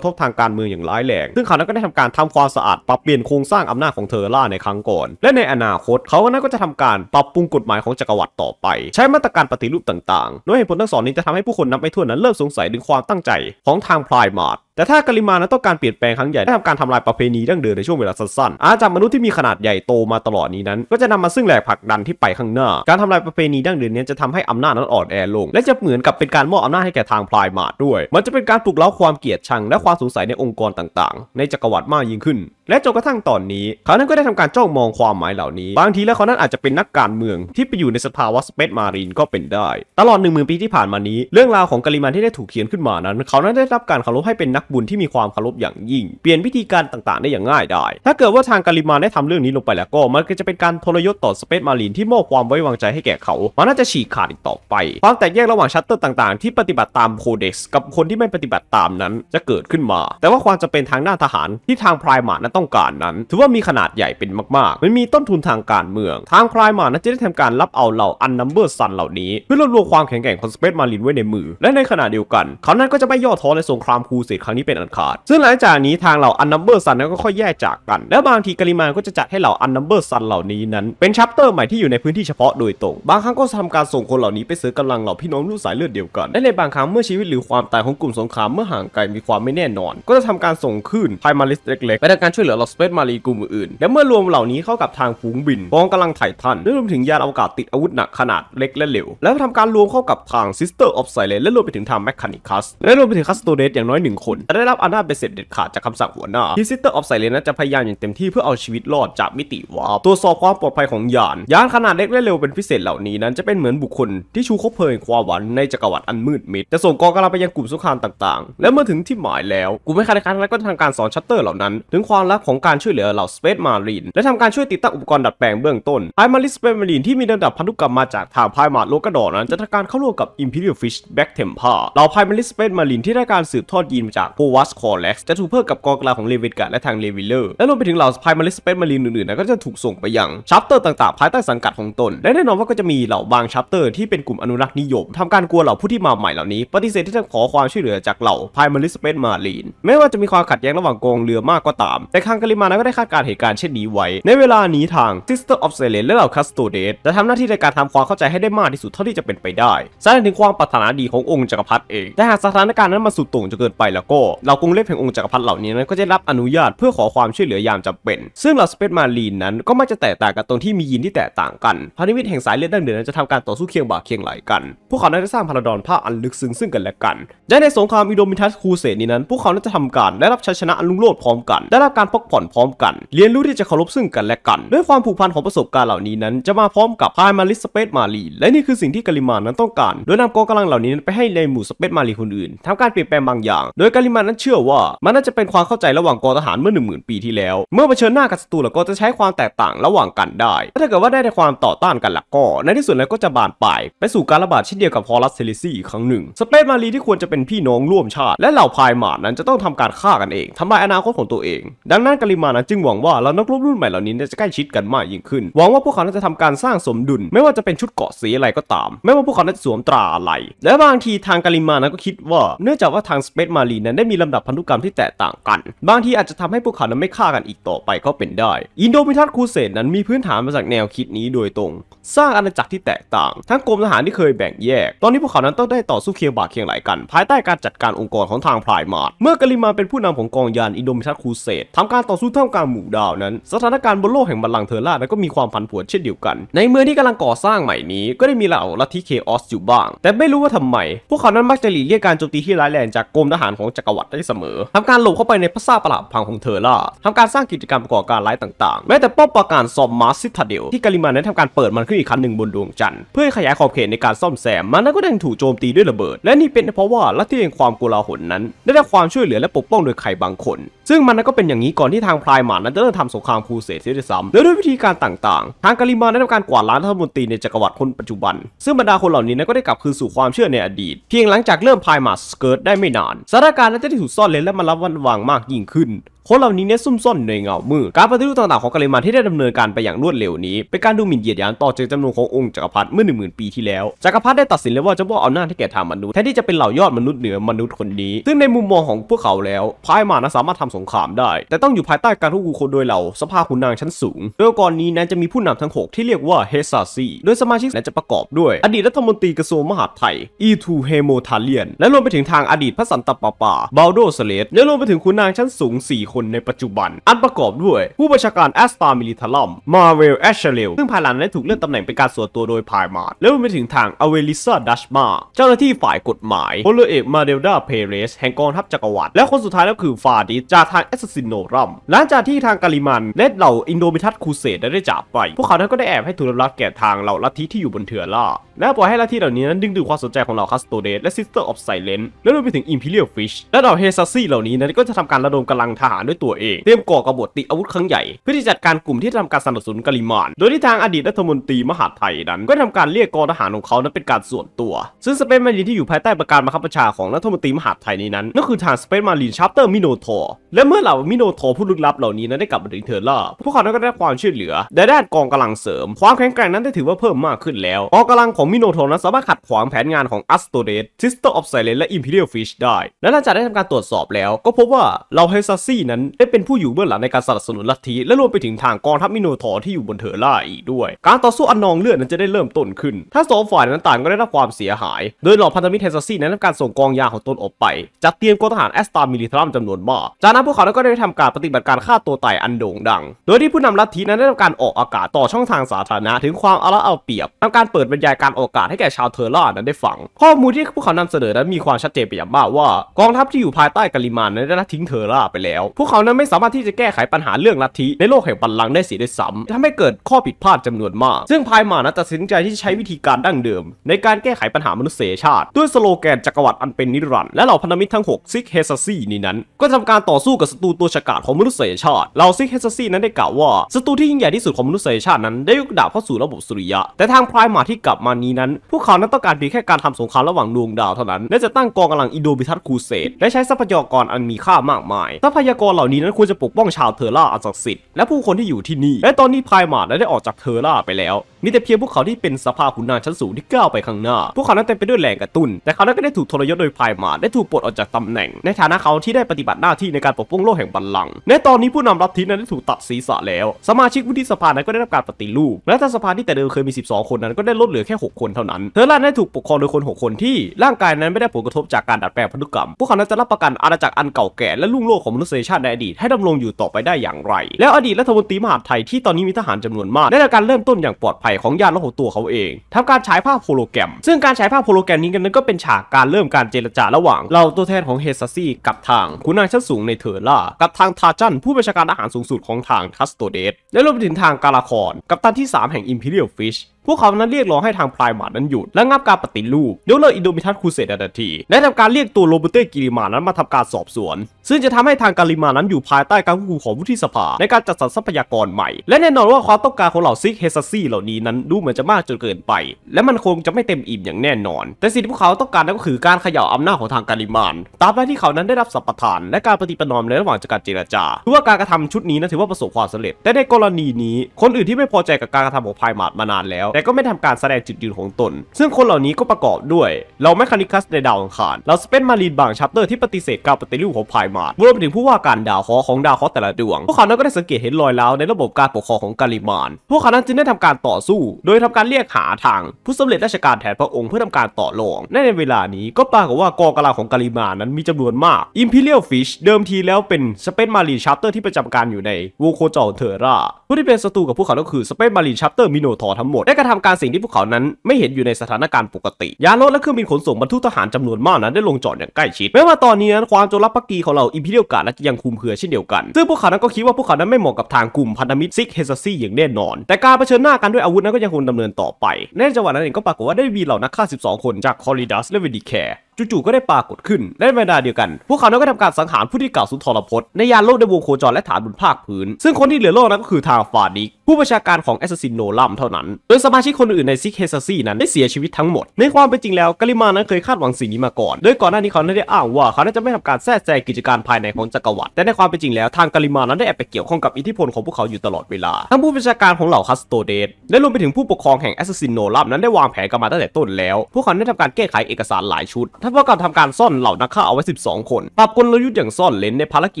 ะทบทางการเมืองอย่างร้ายแรงซึ่งเขานั้นก็ได้ทำการทำความสะอาดปรับเปลี่ยนโครงสร้างอำนาจของเทอร่าในครั้งก่อน และในอนาคต เขาก็น่าก็จะทำการปรับปรุงกฎหมายของจักรวรรดิต่อไป ใช้มาตรการปฏิรูปต่างๆด้วยเหตุผลทั้งสองนี้จะทำให้ผู้คนนับไม่ถ้วนนั้น เริ่มสงสัยถึงความตั้งใจของทางพลายมาร์แต่ถ้ากาลิมานั้นต้องการเปลี่ยนแปลงครั้งใหญ่และทำการทำลายประเพณีดั้งเดิมในช่วงเวลาสั้นๆอาจากมนุษย์ที่มีขนาดใหญ่โตมาตลอดนี้นั้น ก็จะนำมาซึ่งแหลกผักดันที่ไปข้างหน้าการทำลายประเพณีดั้งเดิมนี้จะทำให้อำนาจนั้นอ่อนแอลง และจะเหมือนกับเป็นการมอบอำนาจให้แก่ทางพลายมาดด้วย มันจะเป็นการปลุกเร้าความเกลียดชังและความสงสัยในองค์กรต่างๆ ในจักรวรรดิมากยิ่งขึ้น และจนกระทั่งตอนนี้ เขานั้นก็ได้ทำการจ้องมองความหมายเหล่านี้ บางทีแล้วเขานั้นอาจจะเป็นนักการเมืองที่ไปอยู่ในสภาวะสเปซมารีนก็เป็นได้ตลอด1 0,000ปีที่ผ่านมานี้เรื่องราวของกาลิมานที่ได้ถูกเขียนขึ้นมานั้นเขานั้นได้รับการเคารพให้เป็นนักบุญที่มีความเคารพอย่างยิ่ง เปลี่ยนวิธีการต่างๆได้อย่างง่ายได้ ถ้าเกิดว่าทางการิมาได้ทำเรื่องนี้ลงไปแล้วก็มันก็จะเป็นการทรยศต่อสเปซมารีนที่มอบความไว้วางใจให้แก่เขา มันน่าจะฉีกขาดอีกต่อไป ความแตกแยกระหว่างชัตเตอร์ต่างๆที่ปฏิบัติตามโคเด็กซ์กับคนที่ไม่ปฏิบัติตามนั้นจะเกิดขึ้นมา แต่ว่าความจะเป็นทางหน้าทหารที่ทางพรายมานั้นต้องการนั้น ถือว่ามีขนาดใหญ่เป็นมากๆ มันมีต้นทุนทางการเมือง ทางพรายมานั้นจะได้ทำการรับเอาเหล่าอันนัมเบอร์ซันเหล่านี้เพื่อรวบรวมความแข็งแกร่งของสเปซมารีนไว้ในมือและในขณะเดียวกัน เขานั้นก็จะไม่ย่อท้อในสงครามครูเสดครั้งนี้เป็นอันขาดซึ่งหลังจากนี้ทางเหล่าอันนัมเบอร์ซัน นั้นก็ค่อยแยกจากกัน และบางทีกริมาก็จะจัดให้เหล่าอันนัมเบอร์ซันเหล่านี้นั้นเป็นชัปเตอร์ใหม่ที่อยู่ในพื้นที่เฉพาะโดยตรง บางครั้งก็ทำการส่งคนเหล่านี้ไปซื้อกำลังเหล่าพี่น้องรุ่นสายเลือดเดียวกัน และในบางครั้งเมื่อชีวิตหรือความตายของกลุ่มสงครามเมื่อห่างไกลมีความไม่แน่นอน ก็จะทำการส่งขึ้นไพมาลิสเล็กๆไปทำการช่วยเหลือเหล่าสเปซมารีกลุ่มอื่น และเมื่อรวมเหล่านี้เข้ากับทางฝูงบินกองกำลังไถ่ทันและรวมถึงยานอวกาศติดอาวุธหนักขนาดเล็กและเหลวแล้วทำการรวมเข้ากับทางิสเตอร์ออฟไซเลนและรวมไปถึงทางแมคคานิคัสและรวมไปถึงคัสโตเด s อย่างน้อยหนึ่งคนจะได้รับอำนาจเป็นเสร็จเด็ดขาดจากคำสั่งหัวหน้าที่ซิสเตอร์ออฟไซเลนนั้นจะพยายามอย่างเต็มที่เพื่อเอาชีวิตรอดจากมิติวาร์ปตรวจสอบความปลอดภัยของยาน ยานขนาดเล็กและเร็วเป็นพิเศษเหล่านี้นั้นจะเป็นเหมือนบุคคล ที่ชูคบเพลิงความหวังในจักรวรรดิอันมืดมิดจะส่งกองกำลังไปยังกลุ่มสงครามต่าง ๆ และเมื่อถึงที่หมายแล้วกลุ่มไม่คาดการณ์ก็ทำการสอนชัตเตอร์เหล่านั้น ถึงความลับของการช่วยเหลือเหล่าสเปซมารีนและทำการช่วยติดตั้งอุปกรณ์ดัดแปลงเบื้องต้นไพมาริสเปซมารีนที่มีระดับพันธุกรรมมาจากทางไพมาโลกดอนั้นจะทำการเข้าร่วมกับ i m p e ี i a l Fish Back t เ m p e r เหล่าไพมาริสเปซมารีนที่ได้การสืบทอดยีนมาจากโควัสคอร์เล็กจะถูกเพิ่มกับกองกลางของเลวิดกาและทางเลวิเลอร์และรวมไปถึงเหล่าสปายมาริสเปนมารีนอื่นๆนะก็จะถูกส่งไปยังชัปเตอร์ต่างๆภายใต้สังกัดของตนและแน่นอนว่าก็จะมีเหล่าบางชัปเตอร์ที่เป็นกลุ่มอนุรักษ์นิยมทำการกลัวเหล่าผู้ที่มาใหม่เหล่านี้ ปฏิเสธที่จะขอความช่วยเหลือจากเหล่าพายมาริสเปนมารีนแม้ว่าจะมีความขัดแย้งระหว่างกองเรือมากก็ตาม แต่คังกาลิมานก็ได้คาดการเหตุการณ์เช่นนี้ไว้ ในเวลานี้ทางซิสเตอร์ออฟเซเลนและเหล่าคาสโตเดสจะทำหน้าที่ในการทำความเข้าใจให้ได้มากที่สุดเท่าที่จะเป็นไปได้แสดงถึงความปรารถนาดีขององค์จักรพรรดิเอง แต่หากสถานการณ์นั้นมาสุดโต่งจนเกินไปแล้วก็เรากรุงเล็บแห่งองค์จักรพรรดิเหล่านี้นั้นก็จะรับอนุญาตเพื่อขอความช่วยเหลือยามจำเป็น ซึ่งเหล่าสเปซมารีนนั้นก็มักจะแตกต่างกันตรงที่มียีนที่แตกต่างกัน พันธมิตรแห่งสายเลือดดั้งเดิมนั้นจะทำการต่อสู้เคียงบ่าเคียงไหลกัน พวกเขานั้นจะสร้างพาราดอนภาอันลึกซึ้งซึ่งกันและกันและในสงครามอิโดมิทัสคูเสนี้นั้นพวกเขานั้นจะทำการได้รับชัยชนะอันลุ่งโลดพร้อมกัน ได้รับการพักผ่อนพร้อมกัน เรียนรู้ที่จะเคารพซึ่งกันและกัน ด้วยความผูกพันของประสบการณ์เหล่านี้นั้นจะมาพร้อมกับพายมาลิสเปซมารีและนี่คือสิ่งที่กาลิมานั้นต้องการโดยนำกองกำลังเหล่านี้ไปให้ในหมู่สเปซมารีคนอื่นทำการเปลี่ยนแปลงบางอย่างโดยการิมันนั้นเชื่อว่ามันน่าจะเป็นความเข้าใจ ระหว่างกองทหารเมื่อ10,000ปีที่แล้ว เมื่อเผชิญหน้ากับศัตรูแล้วก็จะใช้ความแตกต่างระหว่างกันได้ถ้าเกิดว่าได้ในความต่อต้านกันล่ะก็ ในที่สุดแล้วก็จะบานปลายไปสู่การระบาดเช่นเดียวกับพอรัสเซลิซีอีกครั้งหนึ่งสเปซมารีที่ควรจะเป็นพี่น้องร่วมชาติ และเหล่าพายหมาดนั้นจะต้องทำการฆ่ากันเองทำลายอนาคตของตัวเองดังนั้นกาลิมานั้นจึงหวังว่าเรานักรบรุ่นใหม่เหล่านี้จะใกล้ชิดกันมากยิ่งขึ้นหวังว่าพวกเขาจะทำการสร้างสมดุล ไม่ว่าจะเป็นชุดเกาะสีอะไรก็ตาม ไม่ว่าพวกเขาจะสวมตราอะไร และบางทีทางกาลิมานั้นก็คิดว่าเนื่องจากว่าทางสเปซมารีนั้นได้มีลำดับพันธุกรรมที่แตกต่างกัน บางทีอาจจะทำให้พวกเขานั้นไม่ฆ่ากันอีกต่อไปก็เป็นได้อินโดมิทัสคูเซนนั้นมีพื้นฐานมาจากแนวคิดนี้โดยตรงสร้างอาณาจักรที่แตกต่าง ทั้งกรมทหารที่เคยแบ่งแยก ตอนนี้พวกเขานั้นต้องได้ต่อสู้เคียงบ่าเคียงไหลกัน ภายใต้การจัดการองค์กรของทางพรายมารดเมื่อกาลิมาเป็นผู้นำของกองยานอินโดมิชัสคูเซตทำการต่อสู้ท่ามกลางหมู่ดาวนั้น สถานการณ์บนโลกแห่งบัลลังเทอร่าก็มีความผันผวนเช่นเดียวกัน ในเมืองที่กำลังก่อสร้างใหม่นี้ ก็ได้มีเหล่าลัทธิเคออสอยู่บ้าง แต่ไม่รู้ว่าทำไม พวกเขานั้นมักจะหลีกเลี่ยงการโจมตีที่ร้ายแรงจากกรมทหารของจักรวรรดิได้เสมอ ทำการหลบเข้าไปในพระซาประหลาบพังของเทอร่าทำการสร้างกิจกรรมก่อการร้ายต่างๆแม้แต่ป้อมปราการซอมมาร์ซิทาเดล ที่กาลิมานั้นทำการเปิดมันขึ้นขึ้นอีกครั้งหนึ่งบนดวงจันทร์เพื่อขยายขอบเขตในการซ่อมแซมมันก็ได้ถูกโจมตีด้วยระเบิด และนี่เป็นเพราะว่าลัทธิแห่งความกลาหลนั้น ได้รับความช่วยเหลือและปกป้องโดยใครบางคน ซึ่งมันก็เป็นอย่างนี้ก่อนที่ทางพลายหมานั้นจะเริ่มทำสงครามครูเสดเสียด้วยซ้ำและด้วยวิธีการต่างๆ ทางกาลิมาได้ทำการกวาดล้างรัฐมนตรีในจักรวรรดิคนปัจจุบัน ซึ่งบรรดาคนเหล่านี้นั้นก็ได้กลับคืนสู่ความเชื่อในอดีต เพียงหลังจากเริ่มพลายหมาสเกิร์ตได้ไม่นานสถานการณ์นั้นจะได้ถูกซ่อนเร้นและมันรับวันวางมากยิ่งขึ้นคนเหล่านี้เนี่ยซุ่มซ่อนในเงามือการปฏิรูปต่างๆของกาลมันที่ได้ดำเนินการไปอย่างรวดเร็วนี้เป็นการดูหมิ่นเหยียดหยามต่อจากจำนนขององค์จักรพรรดิเมื่อหนึ่งหมื่นปีที่แล้วจักรพรรดิได้ตัดสินเลยว่าจะมอบอำนาจให้แก่ทางมนุษย์แทนที่จะเป็นเหล่ายอดมนุษย์เหนือมนุษย์คนนี้ ซึ่งในมุมมองของพวกเขาแล้วพายมานะสามารถทำสงครามได้ แต่ต้องอยู่ภายใต้การควบคุมโดยเหล่าสภาขุนนางชั้นสูงโดยก่อนนี้นั้นจะมีผู้นำทั้ง 6 ที่เรียกว่าเฮซาซีโดยสมาชิกนั้นจะประกอบด้วยอดีตรัฐมนตรีกระทรวงมหาดไทยอีทูเฮโมทาเลียนและรวมไปถึงทางอดีตพระสันตะปาปาบาโดสเลสและรวมไปถึงขุนนางชั้นสูง4คคนในปัจจุบัน อันประกอบด้วย ผู้บัญชาการแอสตามิลิทาลัมมาเวลแอชเชลซึ่งภายหลังได้ถูกเลื่อนตำแหน่งเป็นการส่วนตัวโดยพายมาร์ แล้รวมไปถึงทางอเวลิซาดัชมาเจ้าหน้าที่ฝ่ายกฎหมายพลเอกมาเดลดาเพเรสแห่งกองทัพจักรวรรดิ และคนสุดท้ายก็คือฟาดิจากทางแอสซินโนรัมหลังจากที่ทางกาลิมันและเหล่าอินโดมิทัสคูเซดได้จากไป พวกเขาทั้งก็ได้แอบให้ทุรรัตแก่ทางเหล่าลัทธิที่อยู่บนเถื่อล่า และปล่อยให้ลัทธิเหล่านี้นั้นดึงดูดความสนใจของเหล่าคัสโตเดสและซิสเตอร์ออฟไซเลนและรวมไปถึงอิมพีเรียลฟิชและเหล่าเฮซัสซี่เหล่านี้นั้นก็จะทำการระดมกำลังทหารด้วยตัวเองเตรียมก่อกบฏติอาวุธครั้งใหญ่เพื่อที่จัดการกลุ่มที่ทำการสนับสนุนกาลิมานโดยที่ทางอดีตรัฐมนตรีมหาไทยนั้นก็ทำการเรียกกองทหารของเขานั้นเป็นการส่วนตัว ซึ่งสเปนมารีนที่อยู่ภายใต้ประการบังคับประชาของรัฐมนตรีมหาไทยนี้นั้น นั่นคือทางสเปนมารีนชาร์เตอร์มิโนทอร์ และเมื่อเหล่ามิโนทอร์ผู้ลึกลับเหล่านี้นั้นได้กลับมาถึงเทอร์ล่า พวกเขาได้ก็ได้ความช่วยเหลือ ได้ด้านกองกำลังเสริม ความแข็งแกร่งนั้นได้ถือว่าเพิ่มมากขึ้นแล้วกองกำลังของมิโนทอร์นั้นสามารถขัดขวางแผนงานของอัสโตเรสซิสเตอร์ออฟไซเลนและอิมพีเรียลฟิชได้และหลังจากได้ทำการตรวจสอบแล้ว ก็พบว่าเราเฮซัสซี่นันั้นได้เป็นผู้อยู่เบื้องหลังในการสนับสนุนลัทธิและรวมไปถึงทางกองทัพมิโนทอร์ที่อยู่บนเทอร่าอีกด้วย การต่อสู้อันนองเลือดนั้นจะได้เริ่มต้นขึ้นถ้าสองฝ่ายนั้นต่างก็ได้รับความเสียหาย โดยหลอาพันธมิตรเฮซัสซี่นั้นทำการส่งกองยาของตนออกไปจัดเตรียมกองทหารแอสตามิลิทรัมจำนวนมาก จากนั้นพวกเขาก็ได้ทำการปฏิบัติการฆ่าตัวตายอันโด่งดัง โดยที่ผู้นำลัทธินั้นได้ทำการออกอากาศต่อช่องทางสาธารณะถึงความอาละเอาเปรียบทำการเปิดบรรยายการออกอากาศให้แก่ชาวเทอร่านั้นได้ฟัง ข้อมูลที่พวกเขานำเสนอนั้นมีความชัดเจนไปอย่างมากว่า กองทัพที่อยู่ภายใต้กาลิมานนั้นได้ทิ้งเทอร่าไปแล้วพววกเขานั้นไม่สามารถที่จะแก้ไขปัญหาเรื่องลัทธิในโลกแห่งบัลลังก์ได้เสียด้วยซ้ำทำให้เกิดข้อผิดพลาดจำนวนมาก ซึ่งพายมานะตัดสินใจที่จะใช้วิธีการดั้งเดิม ในการแก้ไขปัญหามนุษยชาติด้วยสโลแกนจักรวรรดิอันเป็นนิรันดร์และเหล่าพันธมิตรทั้ง6ซิกเฮซัสซี่นี้นั้น ก็ทำการต่อสู้กับศัตรูตัวฉกาจของมนุษยชาติเหล่าซิกเฮซัสซี่นั้นได้กล่าวว่าศัตรูที่ยิ่งใหญ่ที่สุดของมนุษยชาตินั้นได้ยกดาบเข้าสู่ระบบสุริยะแต่ทางพายมาที่กลับมานี้นั้นพวกเขานั้นต้องการเพียงแค่การทำสงครามระหว่างดวงดาวเท่านั้นและจะตั้งกองกาลังอิโดบิทัสคูเซตและใช้ทรัพยากรอันมีค่ามากมายทรัพยากรเหล่านี้นั้นควรจะปกป้องชาวเทอร่าอันศักดิ์สิทธิ์ และผู้คนที่อยู่ที่นี่ และตอนนี้พายมาดได้ออกจากเทอร่าไปแล้วมีแต่เพียงพวกเขาที่เป็นสภาขุนนางชั้นสูงที่ก้าวไปข้างหน้า พวกเขานั้นเต็มไปด้วยแรงกระตุ้นแต่เขานั้นก็ได้ถูกทรยศโดยพายมา ได้ถูกปลดออกจากตำแหน่งในฐานะเขาที่ได้ปฏิบัติหน้าที่ในการปกป้องโลกแห่งบัลลังก์ ในตอนนี้ผู้นำลัทธินั้นได้ถูกตัดศีรษะแล้ว สมาชิกวุฒิสภานั้นก็ได้รับการปฏิรูปรัฐสภาที่แต่เดิมเคยมี 12 คนนั้นก็ได้ลดเหลือแค่ 6 คนเท่านั้น เธอร่าได้ถูกปกครองโดยคน 6 คนที่ร่างกายนั้นไม่ได้ผลกระทบจากการดัดแปลงพันธุกรรม พวกเขานั้นจะรับประกันอาณาจักรอันเก่าแก่และลุ่งโลกของมนุษยชาติในอดีตให้ดำรงอยู่ต่อไปได้อย่างไร แล้วอดีตรัฐมนตรีมหาดไทยที่ตอนนี้มีทหารจำนวนมากได้รับการเริ่มต้นอย่างปลอดภัยของญาติและของตัวเขาเอง ทำการฉายภาพโฮโลแกรม ซึ่งการฉายภาพโฮโลแกรมนี้กันนั้นก็เป็นฉากการเริ่มการเจรจาระหว่าง เราตัวแทนของเฮซัสซี่กับทางคุณนายชั้นสูงในเทอร์ล่า กับทางทาจัน ผู้บัญชาการอาหารสูงสุดของทางทัสโตเดส และรวมไปถึงทางการาคอนกับตันที่ 3 แห่งอิมพีเรียลฟิชพวกเขานั้นเรียกร้องให้ทางปลายหมานั้นหยุดและงับการปฏิรูปยกเลิกอินโดมิทัสคูเซตทันทีและทำการเรียกตัวโรเบร์ตกิริมานั้นมาทำการสอบสวน ซึ่งจะทำให้ทางการิมานั้นอยู่ภายใต้การควบคุมของวุฒิสภา ในการจัดสรรทรัพยากรใหม่ และแน่นอนว่าความต้องการของเหล่าซิกเฮซัสซี่เหล่านี้นั้น ดูเหมือนจะมากจนเกินไป และมันคงจะไม่เต็มอิ่มอย่างแน่นอน แต่สิ่งที่พวกเขาต้องการนั่นก็คือการขย่าอำนาจของทางการิมานตามที่เขานั้นได้รับสัมปทานและการปฏิปนอมในระหว่างการเจรจาถือว่าการกระทำชุดนี้นั้นถือว่าประสบความสำเร็จแต่ในกรณีนี้ คนอื่นที่ไม่พอใจกับการกระทำของพายมาดมานานแล้วแต่ก็ไม่ทำการแสดงจุดยืนของตน ซึ่งคนเหล่านี้ก็ประกอบด้วยเราแมคคานิคัสในดาวอังคารเราสเปนมารีนบางชัปเตอร์ที่ปฏิเสธการปฏิรูปของพายมารรวมไปถึงผู้ว่าการดาวเคราะห์ของดาวเคราะห์แต่ละดวง พวกเขานั้นก็ได้สังเกตเห็นรอยร้าวในระบบการปกครองของกาลิมาน พวกเขานั้นจึงได้ทำการต่อสู้ โดยทำการเรียกหาทางผู้สำเร็จราชการแทนพระองค์เพื่อทำการต่อรอง ในเวลานี้ก็ปรากฏว่ากองกำลังของกาลิมานนั้นมีจำนวนมากอิมพีเรียลฟิชเดิมทีแล้วเป็นสเปนมารีนชัปเตอร์ที่ประจำการอยู่ในวงโคจรเทอร่าผู้ที่เป็นศัตรูกับพวกเขาก็คือสเปนมารีนชัปเตอร์มิโนทอทั้งหมดได้กระทำการสิ่งที่พวกเขานั้นไม่เห็นอยู่ในสถานการณ์ปกติยานรถและเครื่องบินขนส่งบรรทุกทหารจำนวนมากนั้นได้ลงจอดอย่างใกล้ชิดแม้ว่าตอนนี้นั้นความโจรปักกีของเราอิมพีเรียลการ์ดยังคุมเครือเช่นเดียวกันซึ่งพวกเขานั้นก็คิดว่าพวกเขานั้นไม่เหมาะกับทางกลุ่มพันธมิตรซิกเฮซัซี่อย่างแน่นอน แต่การเผชิญหน้ากันด้วยอาวุธนั้นก็ยังคงดำเนินต่อไป ในจังหวะนั้นเองก็ปรากฏว่าได้มีเหล่านักฆ่า 12 คนจากคอริดัสและเวดิแคร์จู่ๆก็ได้ปรากฏขึ้นและในเวลาเดียวกันพวกเขาได้นก็ทำการสังหารผู้ที่กล่าวสุนทรพจน์ในยานโลกในวงโคจรและฐานบนภาคพื้น ซึ่งคนที่เหลือโลกนั้นก็คือทางฟาดิก ผู้ประชาการของแอสซัสซินโนลัม เท่านั้น โดยสมาชิกคนอื่นในซิกเฮซสซี่นั้นได้เสียชีวิตทั้งหมดในความเป็นจริงแล้ว กาลิมานั้นเคยคาดหวังสิ่งนี้มาก่อนโดยก่อนหน้านี้เขาได้อ้างว่าเขาจะไม่ทำการแทรกแซงกิจการภายในของจักรวรรดิแต่ในความเป็นจริงแล้วทางกาลิมานั้นได้แอบไปเกี่ยวข้องกับอิทธิพลของพวกเขาอยู่ตลอดเวลาทั้งผู้ประชาการของเหล่าคาสโตเดสและรวมไปถึงผู้ปกครองแห่งแอสซินโนลัมนั้นได้วางแผนกันมาตั้งแต่ต้น แล้วพวกเขาได้ทำการแก้ไขเอกสารหลายชุดท่านว่าการทำการซ่อนเหล่านักฆ่าเอาไว้ 12 คน ปรับกลยุทธ์อย่างซ่อนเลนในภารกิ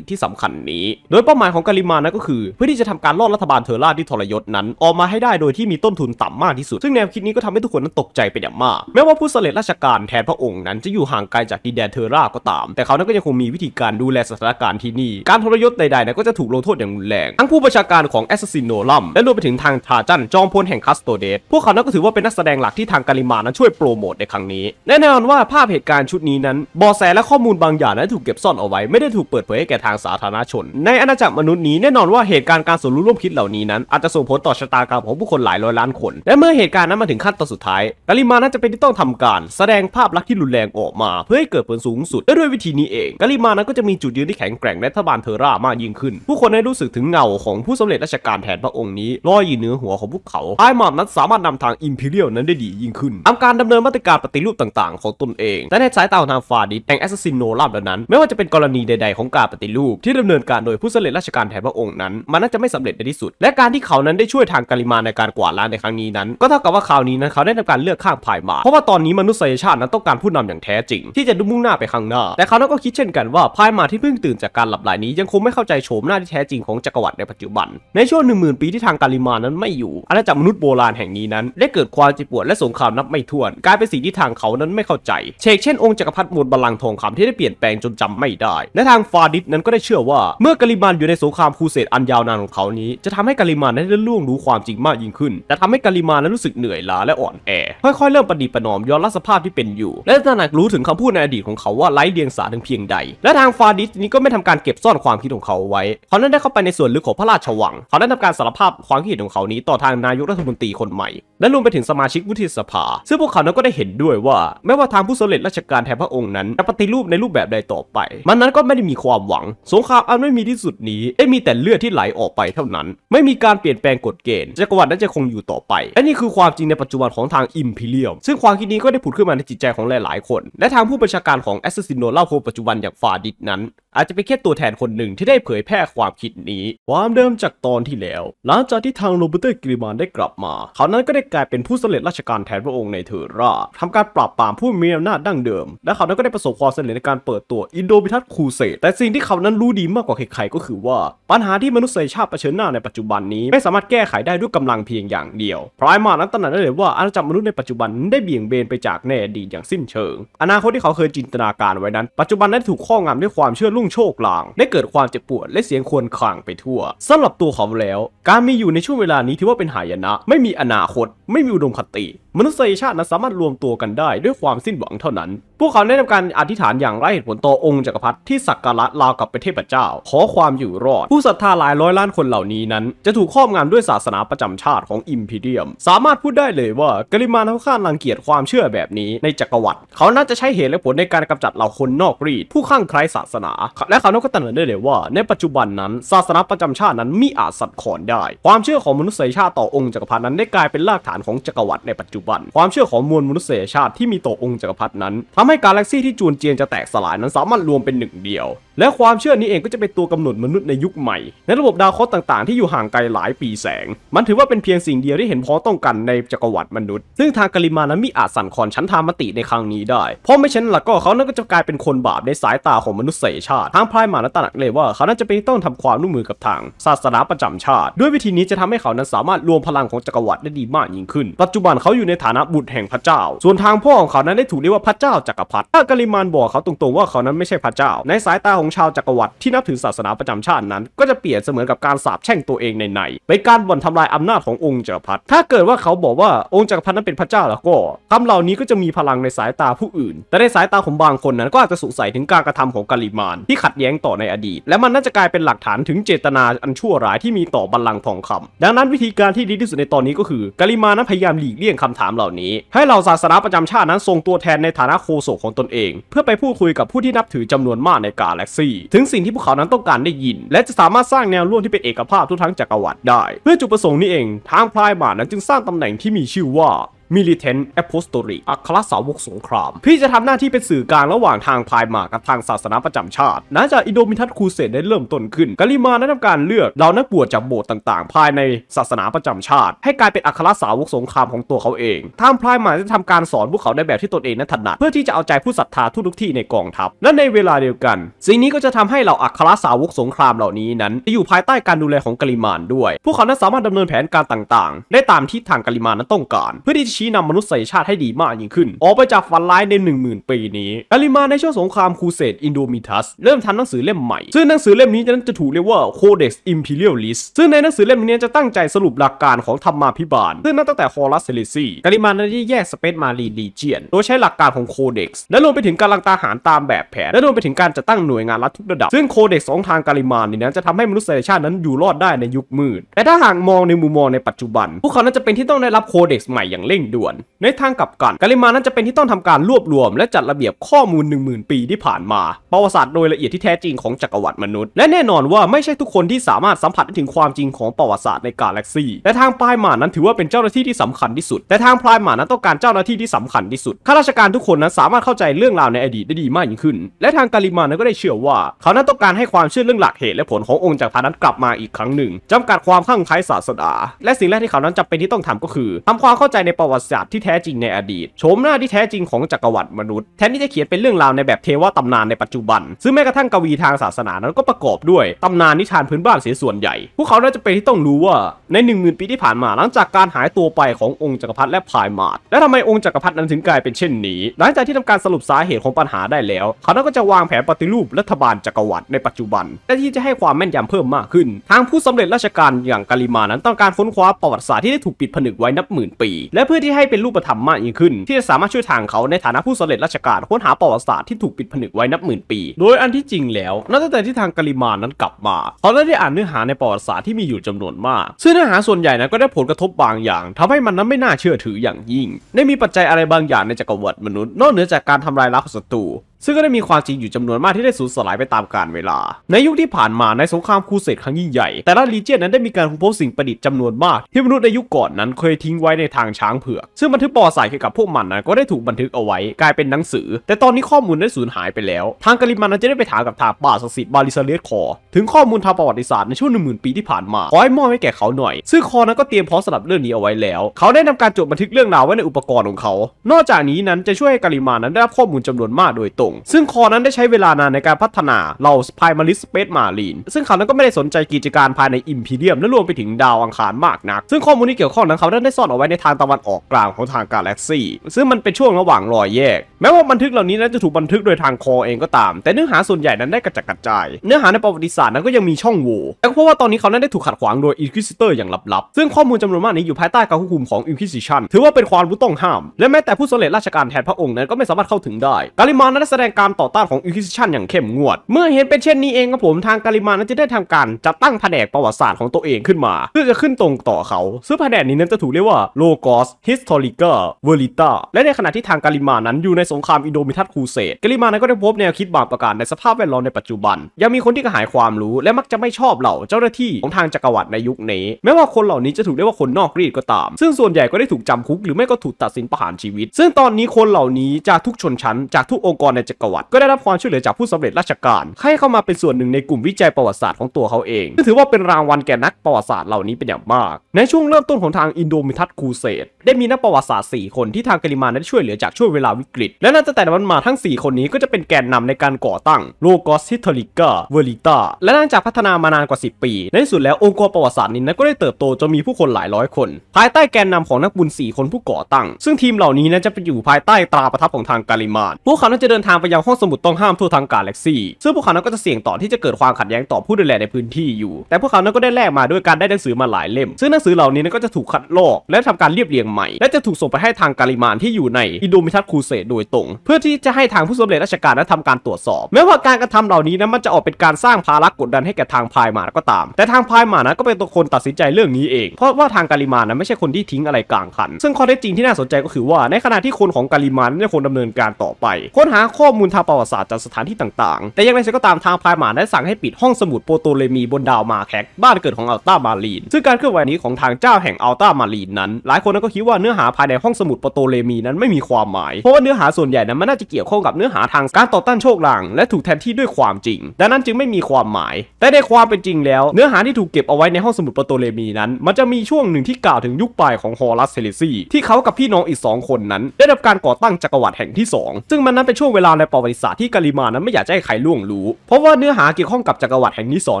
จที่สำคัญนี้ โดยเป้าหมายของกาลิมานะก็คือ เพื่อที่จะทำการลอดรัฐบาลเทอร่าที่ทรยศนั้น ออกมาให้ได้โดยที่มีต้นทุนต่ำมากที่สุด ซึ่งแนวคิดนี้ก็ทำให้ทุกคนนั้นตกใจเป็นอย่างมาก แม้ว่าผู้สำเร็จราชการแทนพระองค์นั้นจะอยู่ห่างไกลจากดินแดนเทอร่าก็ตาม แต่เขานั้นก็ยังคงมีวิธีการดูแลสถานการณ์ที่นี่การทรยศใดๆนั้นก็จะถูกลงโทษอย่างรุนแรง ทั้งผู้ประชาการของแอสซิโนลัมและรวมไปถึงทางทาจันจอมพลแห่งคาสโตเดสพวกเขานั้นก็ถือว่าเป็นนักแสดงหลักที่ทางกาลิมานั้นช่วยโปรโมทในครั้งนี้แน่นอนว่าภาพเหตุกการชุดนี้นั้นบอแสและข้อมูลบางอย่างนั้นถูกเก็บซ่อนเอาไว้ไม่ได้ถูกเปิดเผยให้แก่ทางสาธารณชน ในอาณาจักรมนุษย์นี้แน่นอนว่าเหตุการณ์การสนรู้ร่วมคิดเหล่านี้นั้น อาจจะส่งผลต่อชะตากรรมของผู้คนหลายร้อยล้านคนและเมื่อเหตุการณ์นั้นมาถึงขั้นตอนสุดท้าย การิมาน่าจะเป็นที่ต้องทำการแสดงภาพลักษณ์ที่รุนแรงออกมา เพื่อให้เกิดผลสูงสุดและด้วยวิธีนี้เองกาลิมานั้นก็จะมีจุดยืนที่แข็งแกร่งและทบานเทอร่ามากยิ่งขึ้น ผู้คนได้รู้สึกถึงเงาของผู้สำเร็จราชการแทนพระองค์นี้ลอยอยู่เหนือหัวของพวกเขาไอมอบนั้นสามารถนำทางอิมพีเรียลนั้นได้ดียิ่งขึ้นทำการดำเนินมาตรการปฏิรูปต่างๆ ของตนเองแต่ได้ใช้ตามทางฝ่าดิแต่งแอสซัสซินโนลาบเหล่านั้นไม่ว่าจะเป็นกรณีใดๆของการปฏิรูปที่ดำเนินการโดยผู้สำเร็จราชการแทนพระองค์นั้น มันน่าจะไม่สำเร็จในที่สุด และการที่เขานั้นได้ช่วยทางการิมาในการกวาดล้างในครั้งนี้นั้น ก็เท่ากับว่าคราวนี้นั้นเขาได้ทำการเลือกข้างภายมา เพราะว่าตอนนี้มนุษยชาตินั้นต้องการผู้นำอย่างแท้จริง ที่จะดมุ่งหน้าไปข้างหน้า แต่เขานั้นก็คิดเช่นกันว่าภายมาที่เพิ่งตื่นจากการหลับไหลนี้ยังคงไม่เข้าใจโฉมหน้าที่แท้จริงของจักรวรรดิในปัจจุบันในช่วง1 0,000ปีที่ทางกาลิมานั้นไม่อยู่อาณาจักรมนุษย์โบราณแห่งนี้นั้น ได้เกิดความเจ็บปวดและสงครามนับไม่ถ้วนกลายเป็นสิ่งที่ทางเขานั้นไม่เข้าใจเชกเช่นนองค์จักรพรรดิมูลบาลังทองคำที่ได้เปลี่ยนแปลงจนจำไม่ได้และทางฟาดิสนั้นก็ได้เชื่อว่า เมื่อกาลิมานอยู่ในสงครามคูเสดอันยาวนานของเขานี้ จะทำให้กาลิมานไั้นได้ล่วงรู้ความจริงมากยิ่งขึ้น แต่ทำให้กาลิมานนั้นรู้สึกเหนื่อยล้าและอ่อนแอค่อยๆเริ่มปฏิปนอมยอมรับสภาพที่เป็นอยู่ และตระหนักรู้ถึงคำพูดในอดีตของเขาว่าไร้เดียงสาถึงเพียงใด และทางฟาดิสนี้ก็ไม่ทำการเก็บซ่อนความคิดของเขาไว้เขาได้เข้าไปในส่วนลึกของพระราชวัง เขาได้ทำการสารภาพความคิดเหของเขานี้ ต่อทางนายกรัฐมนตรีคนใหม่ และรวมไปถึงสมาชิกวุฒิสภาซึ่งพวกเขานั้นก็ได้เห็นด้วยว่าแม้ว่าทางผู้สำเร็จราชการแทนพระองค์นั้นจะปฏิรูปในรูปแบบใดต่อไป มันนั้นก็ไม่ได้มีความหวัง สงครามอันไม่มีที่สุดนี้ได้มีแต่เลือดที่ไหลออกไปเท่านั้น ไม่มีการเปลี่ยนแปลงกฎเกณฑ์จักรวรรดินั้นจะคงอยู่ต่อไป และนี่คือความจริงในปัจจุบันของทางอิมพีเรียมซึ่งความคิดนี้ก็ได้ผุดขึ้นมาในจิตใจของหลายๆคน และทางผู้บัญชาการของแอสซิสโนเล่าโคปัจจุบันอย่างฟาดิดนั้น อาจจะเป็นแค่ตัวแทนคนหนึ่งที่ได้เผยแพร่ความคิดนี้ความเดิมจากตอนที่แล้ว หลังจากที่ทางโรเบิร์ตกริมานได้กลับมา เขานั้นก็ได้กลายเป็นผู้สำเร็จราชการแทนพระองค์ในเทอร่าทำการปราบปรามผู้มีอำนาจดั้งเดิมและเขานั้นก็ได้ประสบความสำเร็จในการเปิดตัวอินโดพิทัสคูเซตแต่สิ่งที่เขานั้นรู้ดีมากกว่าใครๆก็คือว่าปัญหาที่มนุษยชาติเผชิญหน้าในปัจจุบันนี้ไม่สามารถแก้ไขได้ด้วยกำลังเพียงอย่างเดียว พรายมานั้นตระหนักได้เลยว่าอาณาจักรมนุษย์ในปัจจุบันได้เบี่ยงเบนไปจากแน่ดีอย่างสิ้นเชิง อนาคตที่เขาเคยจินตนาการไว้นั้น ปัจจุบันได้ถูกข้องำด้วยความเชื่อลุ่งโชคลาง ได้เกิดความเจ็บปวดและเสียงควรคลางไปทั่วสำหรับตัวเขาแล้ว การมีอยู่ในช่วงเวลานี้ถือว่าเป็นหายนะไม่มีอนาคต ไม่มีอุดมคติ มนุษยชาตินั้นสามารถรวมตัวกันได้ ด้วยความสิ้นหวังเท่านั้นพวกเขาได้ทำการอธิษฐานอย่างไร้เหตุผลต่อองค์จักรพรรดิที่สักการะราวกับเป็นเทพเจ้า ขอความอยู่รอดผู้ศรัทธาหลายร้อยล้านคนเหล่านี้นั้นจะถูกครอบงำด้วยศาสนาประจำชาติของอิมพีเรียม สามารถพูดได้เลยว่ากริมาเท่าข้าลังเกียจความเชื่อแบบนี้ในจักรวรรดิเขาน่าจะใช้เหตุและผลในการกำจัดเหล่าคนนอกรีดผู้ข้างใครศาสนา และเขา้ก็ตัดสินได้เลยว่าในปัจจุบันนั้นศาสนาประจำชาตินั้นมิอาจสัตย์ขอนได้ ความเชื่อของมนุษยชาติต่อองค์จักรพรรดินั้นได้กลายเป็นรากฐานของจักรวรรดิในปัจจุบันความเชื่อของมวลมนุษยชาติที่มีต่อองค์จักรพรรดินั้นทำให้กาแล็กซี่ที่จูนเจียนจะแตกสลายนั้นสามารถรวมเป็นหนึ่งเดียวและความเชื่อนี้เองก็จะเป็นตัวกำหนดมนุษย์ในยุคใหม่ ในระบบดาวเคราะห์ต่างๆที่อยู่ห่างไกลหลายปีแสง มันถือว่าเป็นเพียงสิ่งเดียวที่เห็นพ้องต้องกันในจักรวรรดิมนุษย์ ซึ่งทางกาลิมานั้นมีอาจสั่นคลอนชั้นธรรมติในครั้งนี้ได้ เพราะไม่เช่นหลักก็ เขานั้นก็จะกลายเป็นคนบาปในสายตาของมนุษยชาติ ทางพรายมานั้นตระหนักเลยว่าเขานั้นจะเป็นต้องทำความร่วมมือกับทาง ศาสนาประจำชาติ ด้วยวิธีนี้จะทำให้เขานั้นสามารถรวมพลังของจักรวรรดิได้ดีมากยิ่งขึ้น ปัจจุบันเขาอยู่ในฐานะบุตรแห่งพระเจ้า ส่วนทางพ่อของเขานั้นได้ถูกเรียกว่าพระเจ้าจักรพรรดิถ้ากาลิมานบอกเขาตรงๆว่าเขานั้นไม่ใช่พระเจ้า ในสายตาขงของชาวจักรวรรดิที่นับถือศาสนาประจำชาตินั้นก็จะเปลี่ยนเสมือนกับการสาปแช่งตัวเองในในไปการบ่นทำลายอำนาจขององค์จักรพรรดิถ้าเกิดว่าเขาบอกว่าองค์จักรพรรดินั้นเป็นพระเจ้าแล้วก็คำเหล่านี้ก็จะมีพลังในสายตาผู้อื่น แต่ในสายตาของบางคนนั้นก็อาจจะสงสัยถึงการกระทำของกาลิมาน ที่ขัดแย้งต่อในอดีตและมันน่าจะกลายเป็นหลักฐานถึงเจตนาอันชั่วร้ายที่มีต่อบัลลังก์ทองคำดังนั้นวิธีการที่ดีที่สุดในตอนนี้ก็คือกาลิมานั้นพยายามหลีกเลี่ยงคำถามเหล่านี้ ให้เหล่าศาสนาประจำชาตินั้นทรงตัวแทนในฐานะโคโซของตนเอง เพื่อไปพูดคุยกับผู้ที่นับถือจำนวนมากในกาแล็กซี่ถึงสิ่งที่พวกเขานั้นต้องการได้ยิน และจะสามารถสร้างแนวร่วมที่เป็นเอกภาพทุกทั้งจักรวรรดิได้ เพื่อจุดประสงค์นี้เอง ทางพลายมานั้นจึงสร้างตำแหน่งที่มีชื่อว่ามิลิเทนแอปโพสตอริอัครสาวกสงคราม พี่จะทำหน้าที่เป็นสื่อกลางระหว่างทางภายมากับทางศาสนาประจำชาติหลังจากอิโดมิทัตคูเซตได้เริ่มต้นขึ้นกาลิมาได้ทำการเลือกเหล่านักบวชจากโบสถ์ต่างๆ ภายในศาสนาประจำชาติ ให้กลายเป็นอัครสาวกสงครามของตัวเขาเอง ทางพายมาจะทำการสอนพวกเขาในแบบที่ตนเองนั้นถนัดเพื่อที่จะเอาใจผู้ศรัทธาทุกทุกที่ในกองทัพ และในเวลาเดียวกัน สิ่งนี้ก็จะทำให้เหล่าอัครสาวกสงครามเหล่านี้นั้นจะอยู่ภายใต้การดูแลของกาลิมานด้วย พวกเขานั้นสามารถดำเนินแผนการต่าง ๆ ได้ตามที่ทางกาลิมานนั้นต้องการเพื่อที่ชี้นำมนุษยชาติให้ดีมากยิ่งขึ้น ออกไปจากฝันร้ายใน10,000 ปีนี้ การิมาในช่วงสงครามคูเสดอินโดมิทัส เริ่มทำหนังสือเล่มใหม่ ซึ่งหนังสือเล่มนี้จะนั้นจะถูกเรียกว่า Codex Imperialis ซึ่งในหนังสือเล่มนี้จะตั้งใจสรุปหลักการของธรรมาภิบาลซึ่งนับตั้งแต่ฮอรัสเซลิซีการิมาได้แยกสเปซมารีลีเจียน โดยใช้หลักการของโคเด็กซ์ และรวมไปถึงการลังตาหารตามแบบแผน และรวมไปถึงการจัดตั้งหน่วยงานรัฐทุกระดับ ซึ่งโคเด็กซ์สองทางการิมานนั้นจะทำให้มนุษยชาตินั้นอยู่รอดได้ในยุคมืดแต่ถ้าหากมองในมุมมองในปัจจุบันพวกเขานั้นจะเป็นที่ต้องได้รับโคเด็กซ์ใหม่อย่างเร่งด่วนในทางกลับกันกาลิมานั้นจะเป็นที่ต้องทำการรวบรวม และจัดระเบียบข้อมูล 10,000 ปีที่ผ่านมา ประวัติศาสตร์โดยละเอียดที่แท้จริงของจักรวรรดิมนุษย์ และแน่นอนว่าไม่ใช่ทุกคนที่สามารถสัมผัสถึงความจริงของประวัติศาสตร์ในกาแล็กซีแต่ทางปลายหมานั้นถือว่าเป็นเจ้าหน้าที่ที่สำคัญที่สุด แต่ทางพลายหมานั้นต้องการเจ้าหน้าที่ที่สำคัญที่สุดข้าราชการทุกคนนั้นสามารถเข้าใจเรื่องราวในอดีตได้ดีมากยิ่งขึ้น และทางกาลิมานั้นก็ได้เชื่อว่าเขานั้นต้องการให้ความเชื่อเรื่องหลักเหตุและผลขององค์จักรพรรดินั้นกลับมาอีกครั้งหนึ่ง จำกัดความข้างไคล้ศาสนาและสิ่งแรกที่เขานั้นจำเป็นที่ต้องทำก็คือ ทำความเข้าใจในประวัติศาสตร์ที่แทแท้จริงในอดีตโฉมหน้าที่แท้จริงของจักรวรรดิมนุษย์ แทนที่จะเขียนเป็นเรื่องราวในแบบเทวตำนานในปัจจุบัน ซึ่งแม้กระทั่งกวีทางศาสนานั้นก็ประกอบด้วย ตำนานนิทานพื้นบ้านเสียส่วนใหญ่พวกเขาน่าจะเป็นที่ต้องรู้ว่าใน 1 0,000 ปีที่ผ่านมา หลังจากการหายตัวไปขององค์จักรพรรดิและพายมาดและทำไมองค์จักรพรรดินั้นถึงกลายเป็นเช่นนี้ หลังจากที่ทำการสรุปสาเหตุของปัญหาได้แล้ว เขาก็จะวางแผนปฏิรูปรัฐบาลจักรวรรดิในปัจจุบัน และที่จะให้ความแม่นยำเพิ่มมากขึ้น ทางผู้สำเร็จราชการอย่างกาลิมานั้นต้องการค้นคว้าประวัติศาสตร์ที่ได้ถูกปิดผนึกไว้นับหมื่นปีและเพื่อที่ให้เป็นรูปธรรมมากยิ่งขึ้น ที่จะสามารถช่วยทางเขาในฐานะผู้สำเร็จราชการค้นหาประวัติศาสตร์ที่ถูกปิดผนึกไว้นับหมื่นปี โดยอันที่จริงแล้ว นับตั้งแต่ที่ทางกาลิมานั้นกลับมาเขาได้อ่านเนื้อหาในประวัติศาสตร์ที่มีอยู่จำนวนมาก ซึ่งเนื้อหาส่วนใหญ่นั้นก็ได้ผลกระทบบางอย่าง ทำให้มันนั้นไม่น่าเชื่อถืออย่างยิ่งได้มีปัจจัยอะไรบางอย่างในจักรวรรดิมนุษย์ นอกเหนือจากการทำลายล้างศัตรูซึ่งก็ได้มีความจริงอยู่จำนวนมากที่ได้สูญสลายไปตามกาลเวลา ในยุคที่ผ่านมาในสงครามคูเสดครั้งยิ่งใหญ่แต่ละลีเจียนนั้นได้มีการค้นพบสิ่งประดิษฐ์จำนวนมาก ที่มนุษย์ในยุคก่อนนั้นเคยทิ้งไว้ในทางช้างเผือกซึ่งบันทึกปอสายเกี่ยวกับพวกมันนั้นก็ได้ถูกบันทึกเอาไว้ กลายเป็นหนังสือ แต่ตอนนี้ข้อมูลได้สูญหายไปแล้ว ทางกาลิมันนั้นจะได้ไปถามกับทางป่าศักดิ์สิทธิ์บาลิซาเลียสคอ ถึงข้อมูลทางประวัติศาสตร์ในช่วงหนึ่งหมื่นปีที่ผ่านมาขอให้มอบให้แก่เขาหน่อยซึ่งคอนั้นก็เตรียมพร้อมสำหรับเรื่องนี้เอาไว้แล้ว เขาได้นำการจดบันทึกเรื่องราวไว้ในอุปกรณ์ของเขา นอกจากนี้นั้นจะช่วยให้กาลิมานั้นได้รับข้อมูลจำนวนมากโดยตรงซึ่งคอนั้นได้ใช้เวลานานในการพัฒนาเหล่าพไปมาริสเปซมารีน ซึ่งเขานั้นก็ไม่ได้สนใจกิจการภายในอิมพีเรียม และรวมไปถึงดาวอังคารมากนัก ซึ่งข้อมูลที่เกี่ยวข้องนั้นเขาได้ซ่อนเอาไว้ในทางตะวันออกกลางของทางกาแล็กซี่ซึ่งมันเป็นช่วงระหว่างรอยแยก แม้ว่าบันทึกเหล่านี้นั้นจะถูกบันทึกโดยทางคอเองก็ตาม แต่เนื้อหาส่วนใหญ่นั้นได้กระจัดกระจายเนื้อหาในประวัติศาสตร์นั้นก็ยังมีช่องโหว่แต่เพราะว่าตอนนี้เขานั้นได้ถูกขัดขวางโดยอินควิซิเตอร์อย่างลับๆซึ่งข้อมูลจำนวนมากนี้อยู่ภายใต้การควบคุมของอินควิซิชันถือว่าเป็นความรู้ต้องห้ามและแม้แต่ผู้สำเร็จราชการแทนพระองค์นั้นก็ไม่สามารถเข้าถึงได้กาลิมานนั้นแสดดงการต่อต้านของอิคิซิชันอย่างเข้มงวด เมื่อเห็นเป็นเช่นนี้เองครับผมทางการิมานั้นจะได้ทำการจัดตั้งแผนกประวัติศาสตร์ของตัวเองขึ้นมา เพื่อจะขึ้นตรงต่อเขาซึ่งแผนกนี้นั้นจะถูกเรียกว่าโลกอสฮิสตอริกาเวลิตาและในขณะที่ทางการิมานั้นอยู่ในสงครามอิโดมิทัสคูเซตการิมานั้นก็ได้พบแนวคิดบางประการในสภาพแวดล้อมในปัจจุบัน ยังมีคนที่กระหายความรู้และมักจะไม่ชอบเหล่า เจ้าหน้าที่ของทางจักรวรรดิในยุคนี้แม้ว่าคนเหล่านี้จะถูกเรียกว่าคนนอกรีดก็ตาม ซึ่งส่วนใหญ่ก็ได้ถูกจำคุกหรือไม่ก็ถูกตัดสินประหารชีวิต ซึ่งตอนนี้คนเหล่านี้จากทุกชนชั้นจากทุกองค์กรในจักรวรรดิก็ได้รับความช่วยเหลือจากผู้สำเร็จราชการ ให้เข้ามาเป็นส่วนหนึ่งในกลุ่มวิจัยประวัติศาสตร์ของตัวเขาเองซึ่งถือว่าเป็นรางวัลแก่นักประวัติศาสตร์เหล่านี้เป็นอย่างมาก ในช่วงเริ่มต้นของทางอินโดมิทัสคูเซตได้มีนักประวัติศาสตร์4คนที่ทางกาลิมานได้ช่วยเหลือจากช่วงเวลาวิกฤต และนั่ตั้งแต่นั้นมาทั้ง 4 คนนี้ก็จะเป็นแกนนำในการก่อตั้งโลกอสทิทลิกาเวลิตาและหลังจากพัฒนามานานกว่า10 ปี ในที่สุดแล้วองค์กรประวัติศาสตร์นี้นั้นก็ได้เติบโตจนมีผู้คนหลายร้อยคน ภายใต้แกนนำของนักบุญ4คนผู้ก่อตั้ง ซึ่งทีมเหล่านี้นั้นจะไปอยู่ภายใต้ตราประทับของทางกาลิมานพวกเขาจะเดินทางางไปยังห้องสมุดต้องห้ามทั่วทางกาแล็กซี่ซึ่งพวกเขานั้นก็จะเสี่ยงต่อที่จะเกิดความขัดแย้งต่อผู้ดูแลในพื้นที่อยู่ แต่พวกเขานั้นก็ได้แลกมาด้วยการได้หนังสือมาหลายเล่ม ซึ่งหนังสือเหล่านี้นั้นก็จะถูกคัดลอกและทำการเรียบเรียงใหม่ และจะถูกส่งไปให้ทางการิมานที่อยู่ในอินโดมิทัสคูเซโดยตรง เพื่อที่จะให้ทางผู้สำเร็จราชการนั้นทำการตรวจสอบ แม้ว่าการกระทำเหล่านี้นั้นมันจะออกเป็นการสร้างภาระกดดันให้แก่ทางพายมาก็ตาม แต่ทางพายมานะก็เป็นตัวคนตัดสินใจเรื่องนี้เอง เพราะว่าทางการิมานั้นไม่ใช่คนที่ทิ้งอะไรกลางคัน ซึ่งข้อเท็จจริงที่น่าสนใจก็คือว่าในขณะที่คนของการิมานนั้คนดำเนินการต่อไปค้นหาข้อข้อมูลทางประวัติศาสตร์จากสถานที่ต่างๆ แต่ยังไงก็ตามทางพายหมาได้สั่งให้ปิดห้องสมุดโปโตเลมีบนดาวมาแคกบ้านเกิดของอัลต้ามาลีนซึ่งการเคลื่อนไหวนี้ของทางเจ้าแห่งอัลต้ามาลีนนั้น หลายคนก็คิดว่าเนื้อหาภายในห้องสมุดโปโตเลมีนั้นไม่มีความหมายเพราะว่าเนื้อหาส่วนใหญ่นั้นมันน่าจะเกี่ยวข้องกับเนื้อหาทางการต่อต้านโชคลางและถูกแทนที่ด้วยความจริง ดังนั้นจึงไม่มีความหมาย แต่ในความเป็นจริงแล้ว เนื้อหาที่ถูกเก็บเอาไว้ในห้องสมุดโปโตเลมีนั้นมันจะมีช่วงหนึ่งที่กล่าวถึงยุคปลายของฮอรัสเซเลซีที่เขากับพี่น้องอีก 2 คนนั้น ได้รับการก่อตั้งจักรวรรดิแห่งที่ 2 ซึ่งมันนั้นเป็นช่วงเวลาาวในประวัติศาสตร์ที่กาลิมานั้นไม่อยากจะให้ใครล่วงรู้ เพราะว่าเนื้อหาเกี่ยวข้องกับจักรวรรดิแห่งนิสอน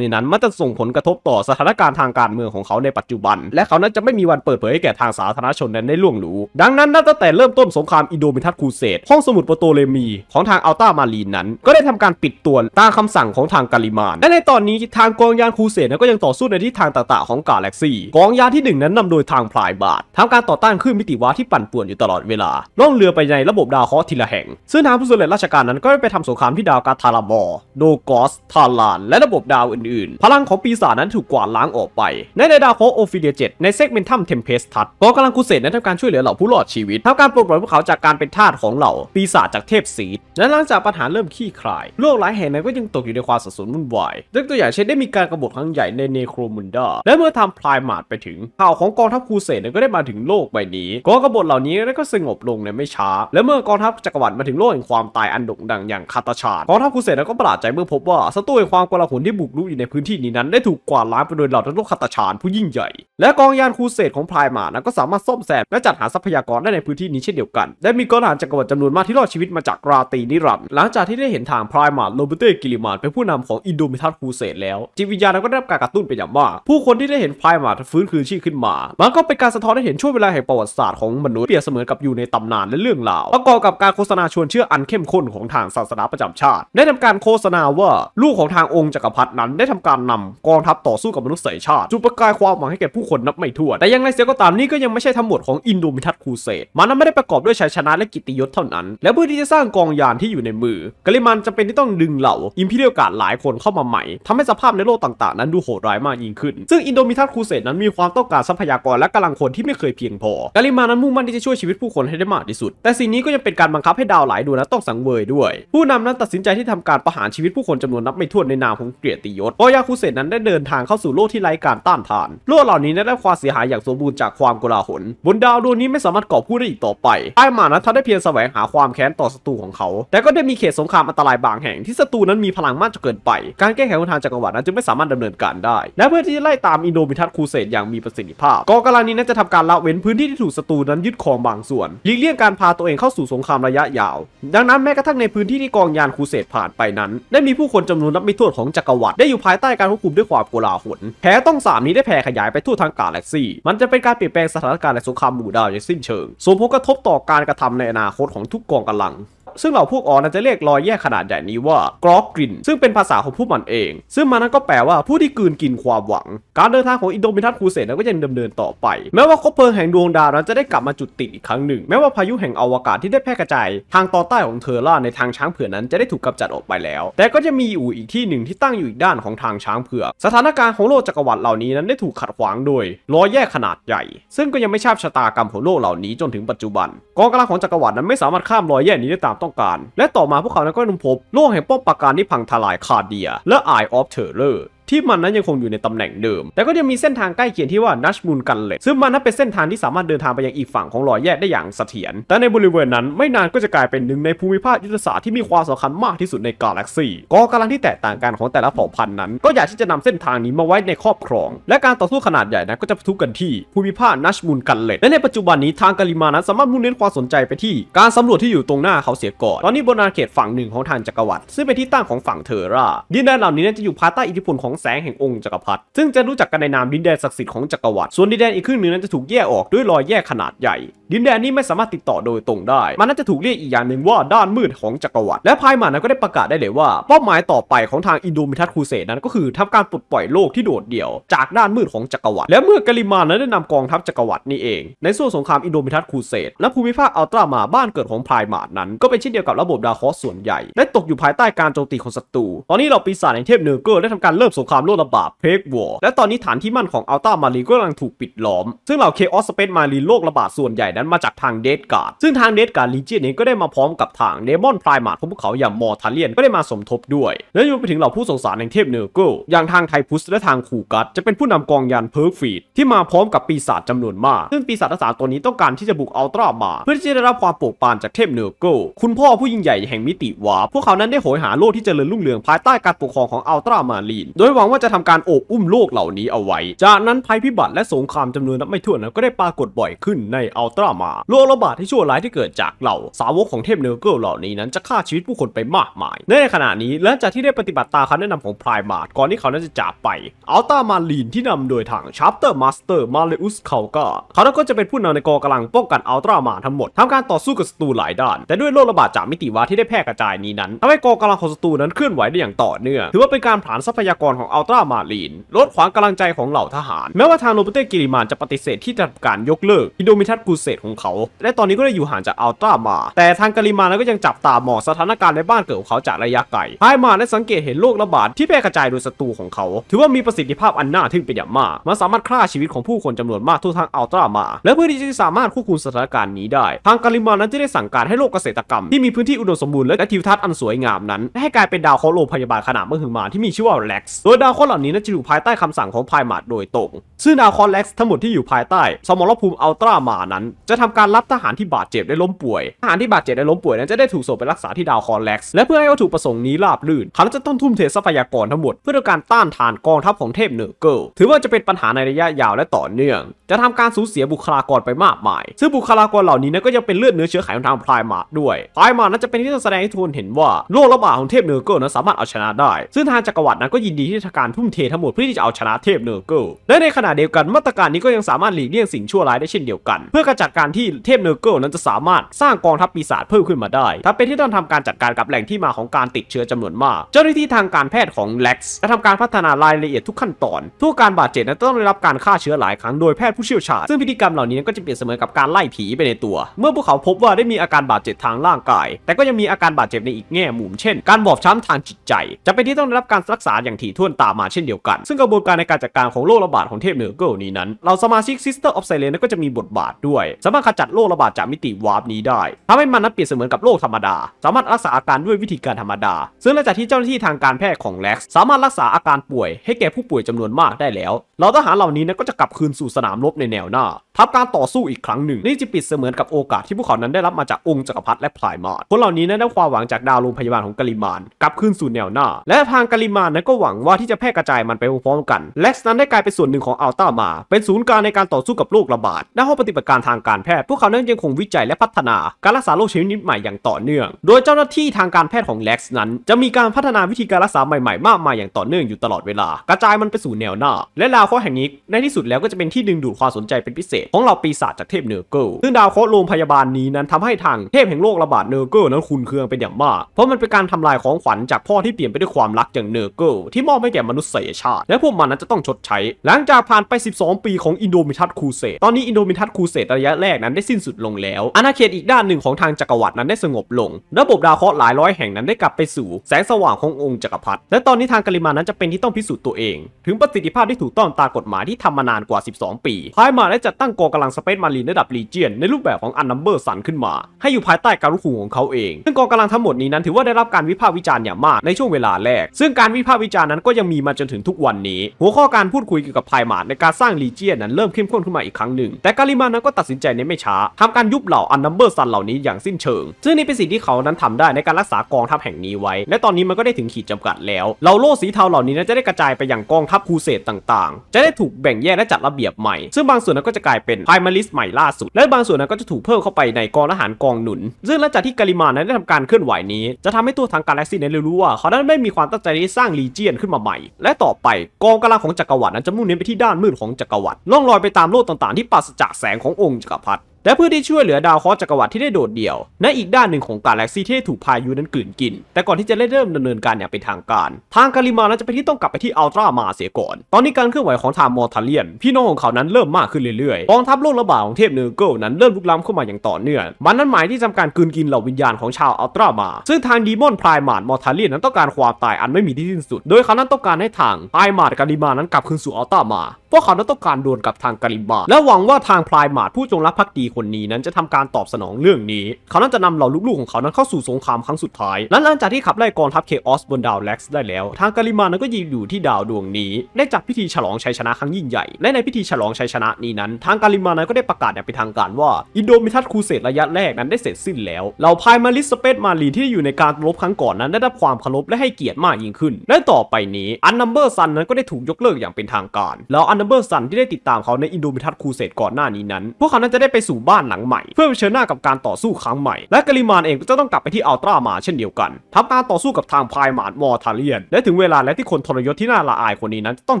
ในนั้นมันจะส่งผลกระทบต่อสถานการณ์ทางการเมืองของเขาในปัจจุบัน และเขานั้นจะไม่มีวันเปิดเผยให้แก่ทางสาธารณชนนั้นได้ล่วงรู้ ดังนั้นนับตั้งแต่เริ่มต้นสงครามอิโดมิทัสคูเซตห้องสมุดโปโตเลมี ของทางอัลต้ามารีนนั้น ก็ได้ทำการปิดตัวตามคำสั่งของทางกาลิมาน และในตอนนี้ทางกองยานคูเซตก็ยังต่อสู้ในทิศทางต่างๆของกาแล็กซี่กองยานที่1นั้นนำโดยทางพลายบาททำการต่อต้านขึ้นมิติวาที่ปั่นป่วนอยู่ตลอดเวลาล่องเรือไปในระบบดาวเคราะห์ทีละแห่งซึ่งทางผู้สำเร็จราชการนั้นก็ได้ไปทำสงครามที่ดาวกาทารามอโดกอส ทาลานและระบบดาวอื่นๆ พลังของปีศาจนั้นถูกกวาดล้างออกไป ในในดาวโคโอฟิเดียเจ็ดในเซกเมนทัมเทมเพสทัดกองกำลังกุเศษนั้นทำการช่วยเหลือเหล่าผู้รอดชีวิตทำการปลดปล่อยพวกเขาจากการเป็นทาสของเหล่า ปีศาจจากเทพสีดและหลังจากปัญหาเริ่มขี้คลายโลกหลายแห่งนั้นก็ยังตกอยู่ในความสับสนวุ่นวายยกตัวอย่างเช่นได้มีการกบฏครั้งใหญ่ในเนโครมุนดาและเมื่อทำพลายมาดไปถึงข่าวของกองทัพกูเศษนั้นก็ได้มาถึงโลกใบนี้กองกบฏเหล่านี้ก็สงบลงในไม่ช้า และเมื่อกองทัพจักรวรรดิมาถึงโลกแห่งความตายายอันโด่งดังอย่างคาตาชาดกองทัพคุเสดก็ประหลาดใจเมื่อพบว่าสัตรูใอความกลาหนที่บุกรุกอยู่ในพื้นที่นี้นั้นได้ถูกกวาดล้างไปโดยเหล่าทัพคาตาชาดผู้ยิ่งใหญ่ และกองยานคูเสดของพลายมานั้นก็สามารถซ่อมแซมและจัดหาทรัพยากรได้ในพื้นที่นี้เช่นเดียวกัน ได้มีกองทหารจักรวรรดิจำนวนมากที่รอดชีวิตมาจากราตีนิรันหลังจากที่ได้เห็นทางพลายมาโรเบเตกิลิมานเป็นผู้นำของอินโดมิทัสคูเสดแล้วจิตวิญญาณก็ได้รับการกระตุ้นเป็นอย่างมากผู้คนที่ได้เห็นพลายมาฟื้นคืนชีพขึ้นมามันก็เป็นการสะท้อนให้เห็นช่วงเวลาแห่งประวัติศาสตร์ของมนุษย์เปรียบเสมือนกับอยู่ในตำนานและเรื่องราวประกอบกับการโฆษณาชวนเชื่ออันเข้มขนของทางศาสนาประจำชาติ ได้ทำการโฆษณาว่าลูกของทางองค์จักรพรรดินั้น ได้ทำการนำกองทัพต่อสู้กับมนุษยชาติ จุดประกายความหวังให้แก่ผู้คนนับไม่ถ้วน แต่ยังไรเสียก็ตามนี่ก็ยังไม่ใช่ทั้งหมดของอินโดมิทัตคูเซตมันไม่ได้ประกอบด้วยชัยชนะและกิติยศเท่านั้นและเพื่อที่จะสร้างกองยานที่อยู่ในมือกลิมันจะเป็นที่ต้องดึงเหล่าอิมพีเรียลการหลายคนเข้ามาใหม่ ทำให้สภาพในโลกต่าง ๆ นั้นดูโหดร้ายมากยิ่งขึ้นซึ่งอินโดมิทัตคูเซตนั้น มีความต้องการทรัพยากรและกำลังคนที่ไม่เคยเพียงพอกลิมันนั้นมุ่งมั่นที่จะช่วยชีวิตผู้คนให้ได้มากที่สุด แต่สิ่งนี้ก็ยังเป็นการบังคับให้ดาวหลายดวงนั้นต้องสังเวเวยด้วยผู้นำนั้นตัดสินใจที่ทำการประหารชีวิตผู้คนจำนวนนับไม่ถ้วนในนามของเกียรติยศโอยาคุเซนนั้นได้เดินทางเข้าสู่โลกที่ไร้การต้านทานโลกเหล่านี้ได้รับความเสียหายอย่างสมบูรณ์จากความโกลาหลบนดาวดวงนี้ไม่สามารถก่อผู้ได้อีกต่อไปไอ้มานั้นทำได้เพียงแสวงหาความแค้นต่อศัตรูของเขา แต่ก็ได้มีเขตสงครามอันตรายบางแห่งที่ศัตรูนั้นมีพลังมากจนเกินไป การแก้ไขทางจักรวรรดินั้นจึงไม่สามารถดำเนินการได้ และเพื่อที่จะไล่ตามอินโดมิทัสคูเซนอย่างมีประสิทธิภาพ กองกำลังนี้นั้นจะทำการละเว้นพื้นที่ที่ถูกศัตรูนั้นยึดครองบางส่วนหลีกเลี่ยงการพาตัวเองเข้าสู่สงครามระยะยาว ดังนั้นแม้กระทั่งในพื้นที่ที่กองยานคูเสดผ่านไปนั้น ได้มีผู้คนจำนวนนับไม่ถ้วนของจักรวรรดิได้อยู่ภายใต้การควบคุมด้วยความโกลาหลแผลต้องสามนี้ได้แผ่ขยายไปทั่วทั้งกาแล็กซี่ มันจะเป็นการเปลี่ยนแปลงสถานการณ์และสงครามหมู่ดาวอย่างสิ้นเชิงส่งผลกระทบต่อการกระทำในอนาคตของทุกกองกำลังซึ่งเหล่าพวกออนจะเรียกรอยแยกขนาดใหญ่นี้ว่ากรอกกรินซึ่งเป็นภาษาของผู้มันเอง ซึ่งมันนั้นก็แปลว่าผู้ที่กืนกินความหวัง การเดินทางของอินโดมิทัสคูเซนก็ยังดำเนินต่อไปแม้ว่าคบเพลิงแห่งดวงดาวนั้นจะได้กลับมาจุดติดอีกครั้งหนึ่ง แม้ว่าพายุแห่งอวกาศที่ได้แพร่กระจายทางตอนใต้ของเทอร่าในทางช้างเผือกนั้นจะได้ถูกกำจัดออกไปแล้ว แต่ก็จะมีอู่อีกที่หนึ่งที่ตั้งอยู่อีกด้านของทางช้างเผือกสถานการณ์ของโลกจักรวรรดิเหล่านี้นั้นได้ถูกขัดขวางโดยรอยแยกขนาดใหญ่ ซึ่งก็ยังไม่ทราบชะตากรรมของโลกเหล่านี้จนถึงปัจจุบัน กองกำลังของจักรวรรดินั้นไม่สามารถข้ามรอยแยกนี้ได้ตามต้ององการและต่อมาพวกเขานั้นก็ได้นพบโลกแห่งป้อมปราการที่พังทลายคาเดีย และไอออฟเทอร์เลอร์ที่มันนั้นยังคงอยู่ในตำแหน่งเดิม แต่ก็ยังมีเส้นทางใกล้เคียงที่ว่านัชมูลกันเลยซึ่งมันนั้นเป็นเส้นทางที่สามารถเดินทางไปยังอีกฝั่งของรอยแยกได้อย่างเสถียร แต่ในบริเวณนั้นไม่นานก็จะกลายเป็นหนึ่งใน ภูมิภาคยุทธศาสตร์ที่มีความสำคัญมากที่สุดในกาแล็กซีก็กำลังที่แตกต่างกันของแต่ละเผ่าพันธุ์นั้นก็อยากที่จะนำเส้นทางนี้มาไว้ในครอบครอง และการต่อสู้ขนาดใหญ่นั้นก็จะทุกกันที่ภูมิภาคนัชมูลกันเลยและในปัจจุบันนี้ทางกาลิมานั้นสามารถมุ่งเน้นความสนใจไปที่ การสำรวจที่อยู่ตรงหน้าเขาเสียก่อนตอนนี้บนอาณาเขตฝั่งหนึ่งของทางจักรวรรดิซึ่งเป็นที่ตั้งของฝั่งเทอร่าดินแดนเหล่านี้จะอยู่ภายใต้อิทธิพลของแสงแห่งองค์จักรพรรดิ ซึ่งจะรู้จักกันในนาม ดินแดนศักดิ์สิทธิ์ของจักรวรรดิ ส่วนดินแดนอีกครึ่งหนึ่งนั้นจะถูกแยกออกด้วยรอยแยกขนาดใหญ่ ดินแดนนี้ไม่สามารถติดต่อโดยตรงได้ มันน่าจะถูกเรียกอีกอย่างหนึ่งว่าด้านมืดของจักรวรรดิ และภายมานั้นก็ได้ประกาศได้เลยว่าเป้าหมายต่อไปของทางอินโดมิทัสคูเสดนั้นก็คือทำการปลดปล่อยโลกที่โดดเดี่ยวจากด้านมืดของจักรวรรดิ และเมื่อกาลิมานั้นได้นำกองทัพจักรวรรดินี่เอง ในส่วนสงครามอินโดมิทัสคูเสดและภูมิภาคอัลตรามาบ้านเกิดของพายมาดนั้นก็เป็นเช่นเดียวกับระบบดาคอสส่วนใหญ่และตกอยู่ภายใต้การโจมตีของศัตรูตอนนี้เราปีศาจแห่งเทพเนอร์เกอร์ได้ทำการเริ่มสงงครามโลกระบาดเพกวอร์และตอนนี้ฐานที่มั่นของอัลต้ามารีก็กำลังถูกปิดล้อม ซึ่งเหล่าเคออสสเปซมารีโลกระบาดส่วนใหญ่นั้นมาจากทางเดดการ์ดซึ่งทางเดดการ์ดลีเจียนเองก็ได้มาพร้อมกับทางเดมอนไพร์มาร์ของพวกเขาอย่างมอร์ทาเลียนก็ได้มาสมทบด้วย และยังไปถึงเหล่าผู้สงสารแห่งเทพเนอร์เกลอย่างทางไทพุสและทางคูกัสจะเป็นผู้นำกองยานเพิร์กฟีดที่มาพร้อมกับปีศาจจานวนมากซึ่งปีศาจทั้งสามตัวนี้ต้องการที่จะบุกอัลตร้ามาเพื่อที่จะได้รับความโปรดปรานจากเทพเนอร์เกลคุณพ่อผู้ยิ่งใหญ่แห่งมิติวาพวกเขานั้นได้โหยหาโลกที่เจริญรุ่งเรืองภายใต้การปกครองของอัลตรามารีนโดยหวังว่าจะทำการโอบอุ้มโลกเหล่านี้เอาไว้จากนั้นภัยพิบัติและสงครามจำนวนนับไม่ถ้วนก็ได้ปรากฏบ่อยขึ้นในอัลตรามาโรคระบาดที่ชั่วร้ายที่เกิดจากเหล่าสาวกของเทพเนอร์เกิลเหล่านี้นั้นจะฆ่าชีวิตผู้คนไปมากมายในขณะนี้หลังจากที่ได้ปฏิบัติตามคำแนะนำของพรายมาดก่อนที่เขานั้นจะจากไปอัลตรามาลีนที่นำโดยทางชาร์ปเตอร์มาสเตอร์มาเลอุสเขาก็เขาแล้วก็จะเป็นผู้นำในกองกำลังป้องกันอัลตรามาทั้งหมด ทำการต่อสู้กับศัตรูหลายด้าน แต่ด้วยโรคระบาดจากมิติวาที่ได้แพร่กระจายนี้นั้นทำให้กองกำลังของศัตรูนั้นเคลื่อนไหวได้อย่างต่อเนื่องถือว่าเป็นการผลานทรัพยากรของอัลตรามารีนลดขวางกำลังใจของเหล่าทหารแม้ว่าทางโรเบเต้กิริมานจะปฏิเสธที่จะการยกเลิกอินโดมิทัสกูเซตของเขาและตอนนี้ก็ได้อยู่ห่างจากอัลตรามาแต่ทางกิริมานก็ยังจับตามองสถานการณ์ในบ้านเกิดของเขาจากระยะไกลไฮมาได้สังเกตเห็นโรคระบาดที่แพร่กระจายโดยศัตรูของเขา ถือว่ามีประสิทธิภาพอันน่าทึ่งเป็นอย่างมากมันสามารถฆ่าชีวิตของผู้คนจำนวนมากทั่วทั้งอัลตรามา และเพื่อที่จะสามารถควบคุมสถานการณ์นี้ได้ ทางกิริมานั้นจึงได้สั่งการให้โลกเกษตรกรรม ที่มีพื้นที่อุดมสมบูรณ์และทิวทัศน์อันสวยงามนั้นให้กลายเป็นดาวเคราะห์โลกพยาบาลขนาดมหึมาที่มีชื่อว่าแล็กซ์โดยดาวเคราะห์เหล่านี้นั้นจะอยู่ภายใต้คำสั่งของไพมาดโดยตรง ซึ่งดาวเคราะห์เล็กซ์ทั้งหมดที่อยู่ภายใต้ สมรภูมิอัลตรามานั้น จะทำการรับทหารที่บาดเจ็บได้ล้มป่วย ทหารที่บาดเจ็บได้ล้มป่วยนั้นจะได้ถูกส่งไปรักษาที่ดาวเคราะห์เล็กซ์ และเพื่อให้วัตถุประสงค์นี้ราบรื่น เขาจะต้องทุ่มเททรัพยากรทั้งหมดเพื่อการต้านทานกองทัพของเทพเนอร์เกิลถือว่าจะเป็นปัญหาในระยะยาวและต่อเนื่องจะทำการสูญเสียบุคลากรไปมากมาย ซึ่งบุคลากรเหล่านี้นั้นก็ยังเป็นเลือดเนื้อเชื้อไขของทางพลายมาด้วยพลายมานั้นจะเป็นที่แสดงให้ทุกคนเห็นว่าโรคระบาดของเทพเนอร์เกิลนั้นสามารถเอาชนะได้ ซึ่งทางจักรวรรดินั้นก็ยินดีที่จะการทุ่มเททั้งหมด เพื่อที่จะเอาชนะเทพเนอร์เกิลและในขณะเดียวกันมาตรการนี้ก็ยังสามารถหลีกเลี่ยงสิ่งชั่วร้ายได้เช่นเดียวกัน เพื่อกระจัดการที่เทพเนอร์เกิลนั้นจะสามารถสร้างกองทัพปีศาจเพิ่มขึ้นมาได้ถ้าเป็นที่ต้องทำการจัดการกับแหล่งที่มาของการติดเชื้อจำนวนมาก เจ้าหน้าที่ทางการแพทย์ของเล็กซ์จะทำการพัฒนารายละเอียดทุกขั้นตอนทุกการบาดเจ็บนั้นต้องได้รับการฆ่าเชื้อหลายครั้งโดยแพทย์ผู้เชี่ยวชาญซึ่งพิธีกรรมเหล่านี้ก็จะเปรียบเสมือนกับการไล่ผีไปในตัว เมื่อพวกเขาพบว่าได้มีอาการบาดเจ็บทางร่างกาย แต่ก็ยังมีอาการบาดเจ็บในอีกแง่มุม เช่น การบอบช้ำทางจิตใจ จะเป็นที่ต้องรับการรักษาอย่างถี่ถ้วนตามมาเช่นเดียวกัน ซึ่งกระบวนการใน การจัดการของโรคระบาดของเทพเหนือเกิลนี้นั้น เราสมาชิกซิสเตอร์ออฟไซเลนก็จะมีบทบาทด้วย สามารถขจัดโรคระบาดจากมิติวาร์ปนี้ได้ทำให้มันนั้นเปรียบเสมือนกับโรคธรรมดา สามารถรักษาอาการด้วยวิธีการธรรมดา ซึ่งหลังจากที่เจ้าหน้าที่ทางการแพทย์ของแล็กสามารถรักษาอาการป่วยให้แก่ผู้ป่วยจำนวนมากได้แล้ว เราทหารเหล่านี้นก็จะกลับคืนสู่สนามรบในแนวหน้าทับการต่อสู้อีกครั้งหนึ่งนี่จะปิด เสมือนกับโอกาสที่พวกเขานั้นได้รับมาจากองค์จักรพรรดิและพลายมารคนเหล่านี้นั้นได้ความหวังจากดาวโรงพยาบาลของกาลิมานกลับขึ้นสู่แนวหน้า และทางกาลิมานนั้นก็หวังว่าที่จะแพร่กระจายมันไปพร้อมกันเล็กซ์นั้นได้กลายเป็นส่วนหนึ่งของอัลต้ามา เป็นศูนย์กลางในการต่อสู้กับโรคระบาดและห้องปฏิบัติการทางการแพทย์พวกเขานั้นยังคงวิจัยและพัฒนาการรักษาโรคชนิดใหม่อย่างต่อเนื่อง โดยเจ้าหน้าที่ทางการแพทย์ของเล็กซ์นั้นจะมีการพัฒนาวิธีการรักษาใหม่ๆมากมายอย่างต่อเนื่องอยู่ตลอดเวลากระจายมันไปสู่แนวหน้า และลาวเคราะห์แห่งนี้ในที่สุดแล้วก็จะเป็นที่ดึงดูดความสนใจเป็นพิเศษของเราปีศาจจากเทพเนอร์เกิลซึ่งดาวเคราะห์โรงพยาบาลนี้นั้นทำให้ทางเทพแห่งโรคระบาดเนอร์เกิลนั้นคุนเคืองเป็นอย่างมาก เพราะมันเป็นการทำลายของขวัญจากพ่อที่เปลี่ยนไปด้วยความรักอย่างเนอร์เกิลที่มอบให้แก่มนุษยชาติ และพวกมันนั้นจะต้องชดใช้ หลังจากผ่านไป 12 ปีของอินโดมิทัสคูเซต ตอนนี้อินโดมิทัสคูเซตระยะแรกนั้นได้สิ้นสุดลงแล้ว อาณาเขตอีกด้านหนึ่งของทางจักรวรรดินั้นได้สงบลง ระบบดาวเคราะห์หลายร้อยแห่งนั้นได้กลับไปสู่ แสงสว่างขององค์จักรพรรดิและตอนนี้ทางกาลิมานั้นจะเป็นที่ต้องพิสูจน์ตัวเอง ถึงประสิทธิภาพที่ถูกต้องตามกฎหมายที่ทำมานานกว่า 12 ปีภายมาได้จัดตั้งกองกำลังสเปซมารีนระดับลีเจียน ในรูปแบบของอันนัมเบอร์สันขึ้นมา ให้อยู่ภายใต้การควบคุมของเขาเอง ซึ่งกองกำลังทั้งหมดนี้นั้นถือว่าได้รับการวิพากษ์วิจารณ์อย่างมากในช่วงเวลาแรก ซึ่งการวิพากษ์วิจารณ์นั้นก็ยังมีมาจนถึงทุกวันนี้ หัวข้อการพูดคุยเกี่ยวกับพายมาในการสร้างลีเจียนนั้นเริ่มเข้มข้นขึ้นมาอีกครั้งหนึ่งแต่กาลิมานั้นก็ตัดสินใจในไม่ช้า ทำการยุบเหล่าอันนัมเบอร์สันเหล่านี้อย่างสิ้นเชิงซึ่งนี่เป็นสิ่งที่เขานั้นทำได้ในการรักษากองทัพแห่งนี้ไว้ และตอนนี้มันก็ได้ถึงขีดจำกัดแล้วเหล่าโลสีเทาเหล่านี้นั้นจะได้กระจายไปยางกองทัพคูเสตต่างๆ จะได้ถูกแบ่งแยกและจัดระเบียบใหม่ซึ่งบางส่วนนั้นก็จะกลายเป็นไพมาลิสใหม่ล่าสุด และบางส่วนนั้นก็จะถูกเพิ่มเข้าไปในกองทหารกองหนุนซึ่งหลังจากที่กาลิมานั้นได้ทำการเคลื่อนไหวนี้ จะทำให้ตัวทางกาแล็กซี่นั้นรู้ว่า เขานั้นไม่มีความตั้งใจที่สร้างลีเจียนขึ้นมาใหม่ และต่อไปกองกำลังของจักรวรรดินั้นจะมุ่งเน้นไปที่ด้านมืดของจักรวรรดิล่องลอยไปตามโลกต่างๆที่ปราศจากแสงขององค์จักรพรรดิและเพื่อที่ช่วยเหลือดาวเคราะห์จักรวรรดิที่ได้โดดเดี่ยวในอีกด้านหนึ่งของกาแล็กซีที่ถูกพายุนั้นกลืนกิน แต่ก่อนที่จะได้เริ่มดำเนินการอย่างเป็นทางการ ทางคาริมานั้นจะไปที่ต้องกลับไปที่อัลตรามาเสียก่อน ตอนนี้การเคลื่อนไหวของทางมอร์ทาเลียนพี่น้องของเขานั้นเริ่มมากขึ้นเรื่อยๆกองทัพโลกระบาดของเทพเนอร์เกิลนั้นเริ่มลุกล้ำเข้ามาอย่างต่อเนื่อง มันนั้นหมายที่ทำการกลืนกินเหล่าวิญญาณของชาวอัลตรามา ซึ่งทางดีมอนพรายมารดมอร์ทาเลียนนั้นต้องการความตายอันไม่มีที่สิ้นสุดโดยเขานั้นต้องการให้ทางพรายมาดคาริมานั้นกลับคืนสู่อัลตรามาพวกเขาต้องการดวลกับทางการิบาและหวังว่าทางพลายหมาดผู้จงรักภักดีคนนี้นั้นจะทำการตอบสนองเรื่องนี้ เขานั้นจะนำเหล่าลูกๆของเขานั้นเข้าสู่สงครามครั้งสุดท้ายหลังจากที่ขับไล่กองทัพเคออสบนดาวเล็กซ์ได้แล้ว ทางการิมานั้นก็ยืนอยู่ที่ดาวดวงนี้ ได้จัดพิธีฉลองชัยชนะครั้งยิ่งใหญ่และในพิธีฉลองชัยชนะนี้นั้น ทางการิมานั้นก็ได้ประกาศอย่างเป็นทางการว่าอินโดมิทัสคูเซตระยะแรกนั้นได้เสร็จสิ้นแล้วเหล่าพายมาลิสเปซมาลีที่อยู่ในการรบครั้งก่อนนั้นได้รับความเคารพและให้เกียรติมากยิ่งขึ้น และต่อไปนี้อันนัมเบอร์ซันนั้นก็ได้ถูกยกเลิกอย่างเป็นทางการแล้วอันนัมเบอร์ซันที่ได้ติดตามเขาในอินโดมิทัสคูเซตก่อนหน้านี้นั้น พวกเขานั้นจะได้ไปสู่บ้านหลังใหม่ เพื่อเผชิญหน้ากับการต่อสู้ครั้งใหม่ และการิมานเองก็จะต้องกลับไปที่อัลตรามาเช่นเดียวกันทำการต่อสู้กับทางพายมารมอทาเลียน และถึงเวลาแล้วที่คนทรยศที่น่าละอายคนนี้นั้น จะต้อง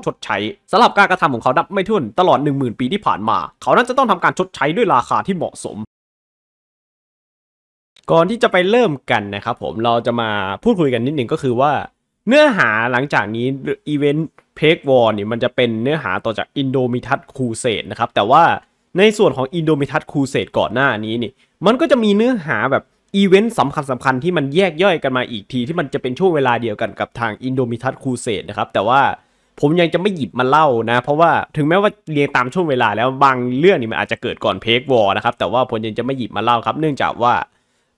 ชดใช้สำหรับการกระทำของเขาดับไม่ทุนตลอด 10,000 ปีที่ผ่านมา เขานั้นจะต้องทำการชดใช้ด้วยราคาที่เหมาะสม ก่อนที่จะไปเริ่มกันนะครับผมเราจะมาพูดคุยกันนิดหนึ่งก็คือว่า เนื้อหาหลังจากนี้อีเวนต์เพกวอร์เนี่ยมันจะเป็นเนื้อหาต่อจากอินโดมิทัตคูเซตนะครับ แต่ว่าในส่วนของอินโดมิทัตคูเซตก่อนหน้านี้นี่มันก็จะมีเนื้อหาแบบ อีเวนต์สำคัญสำคัญที่มันแยกย่อยกันมาอีกที ที่มันจะเป็นช่วงเวลาเดียวกันกับทางอินโดมิทัตคูเซตนะครับแต่ว่าผมยังจะไม่หยิบมาเล่านะเพราะว่าถึงแม้ว่าเรียงตามช่วงเวลาแล้วบาง เรื่องนี่มันอาจจะเกิดก่อนเพกวอร์นะครับแต่ว่าผมยังจะไม่หยิบมาเล่าครับ เนื่องจากว่า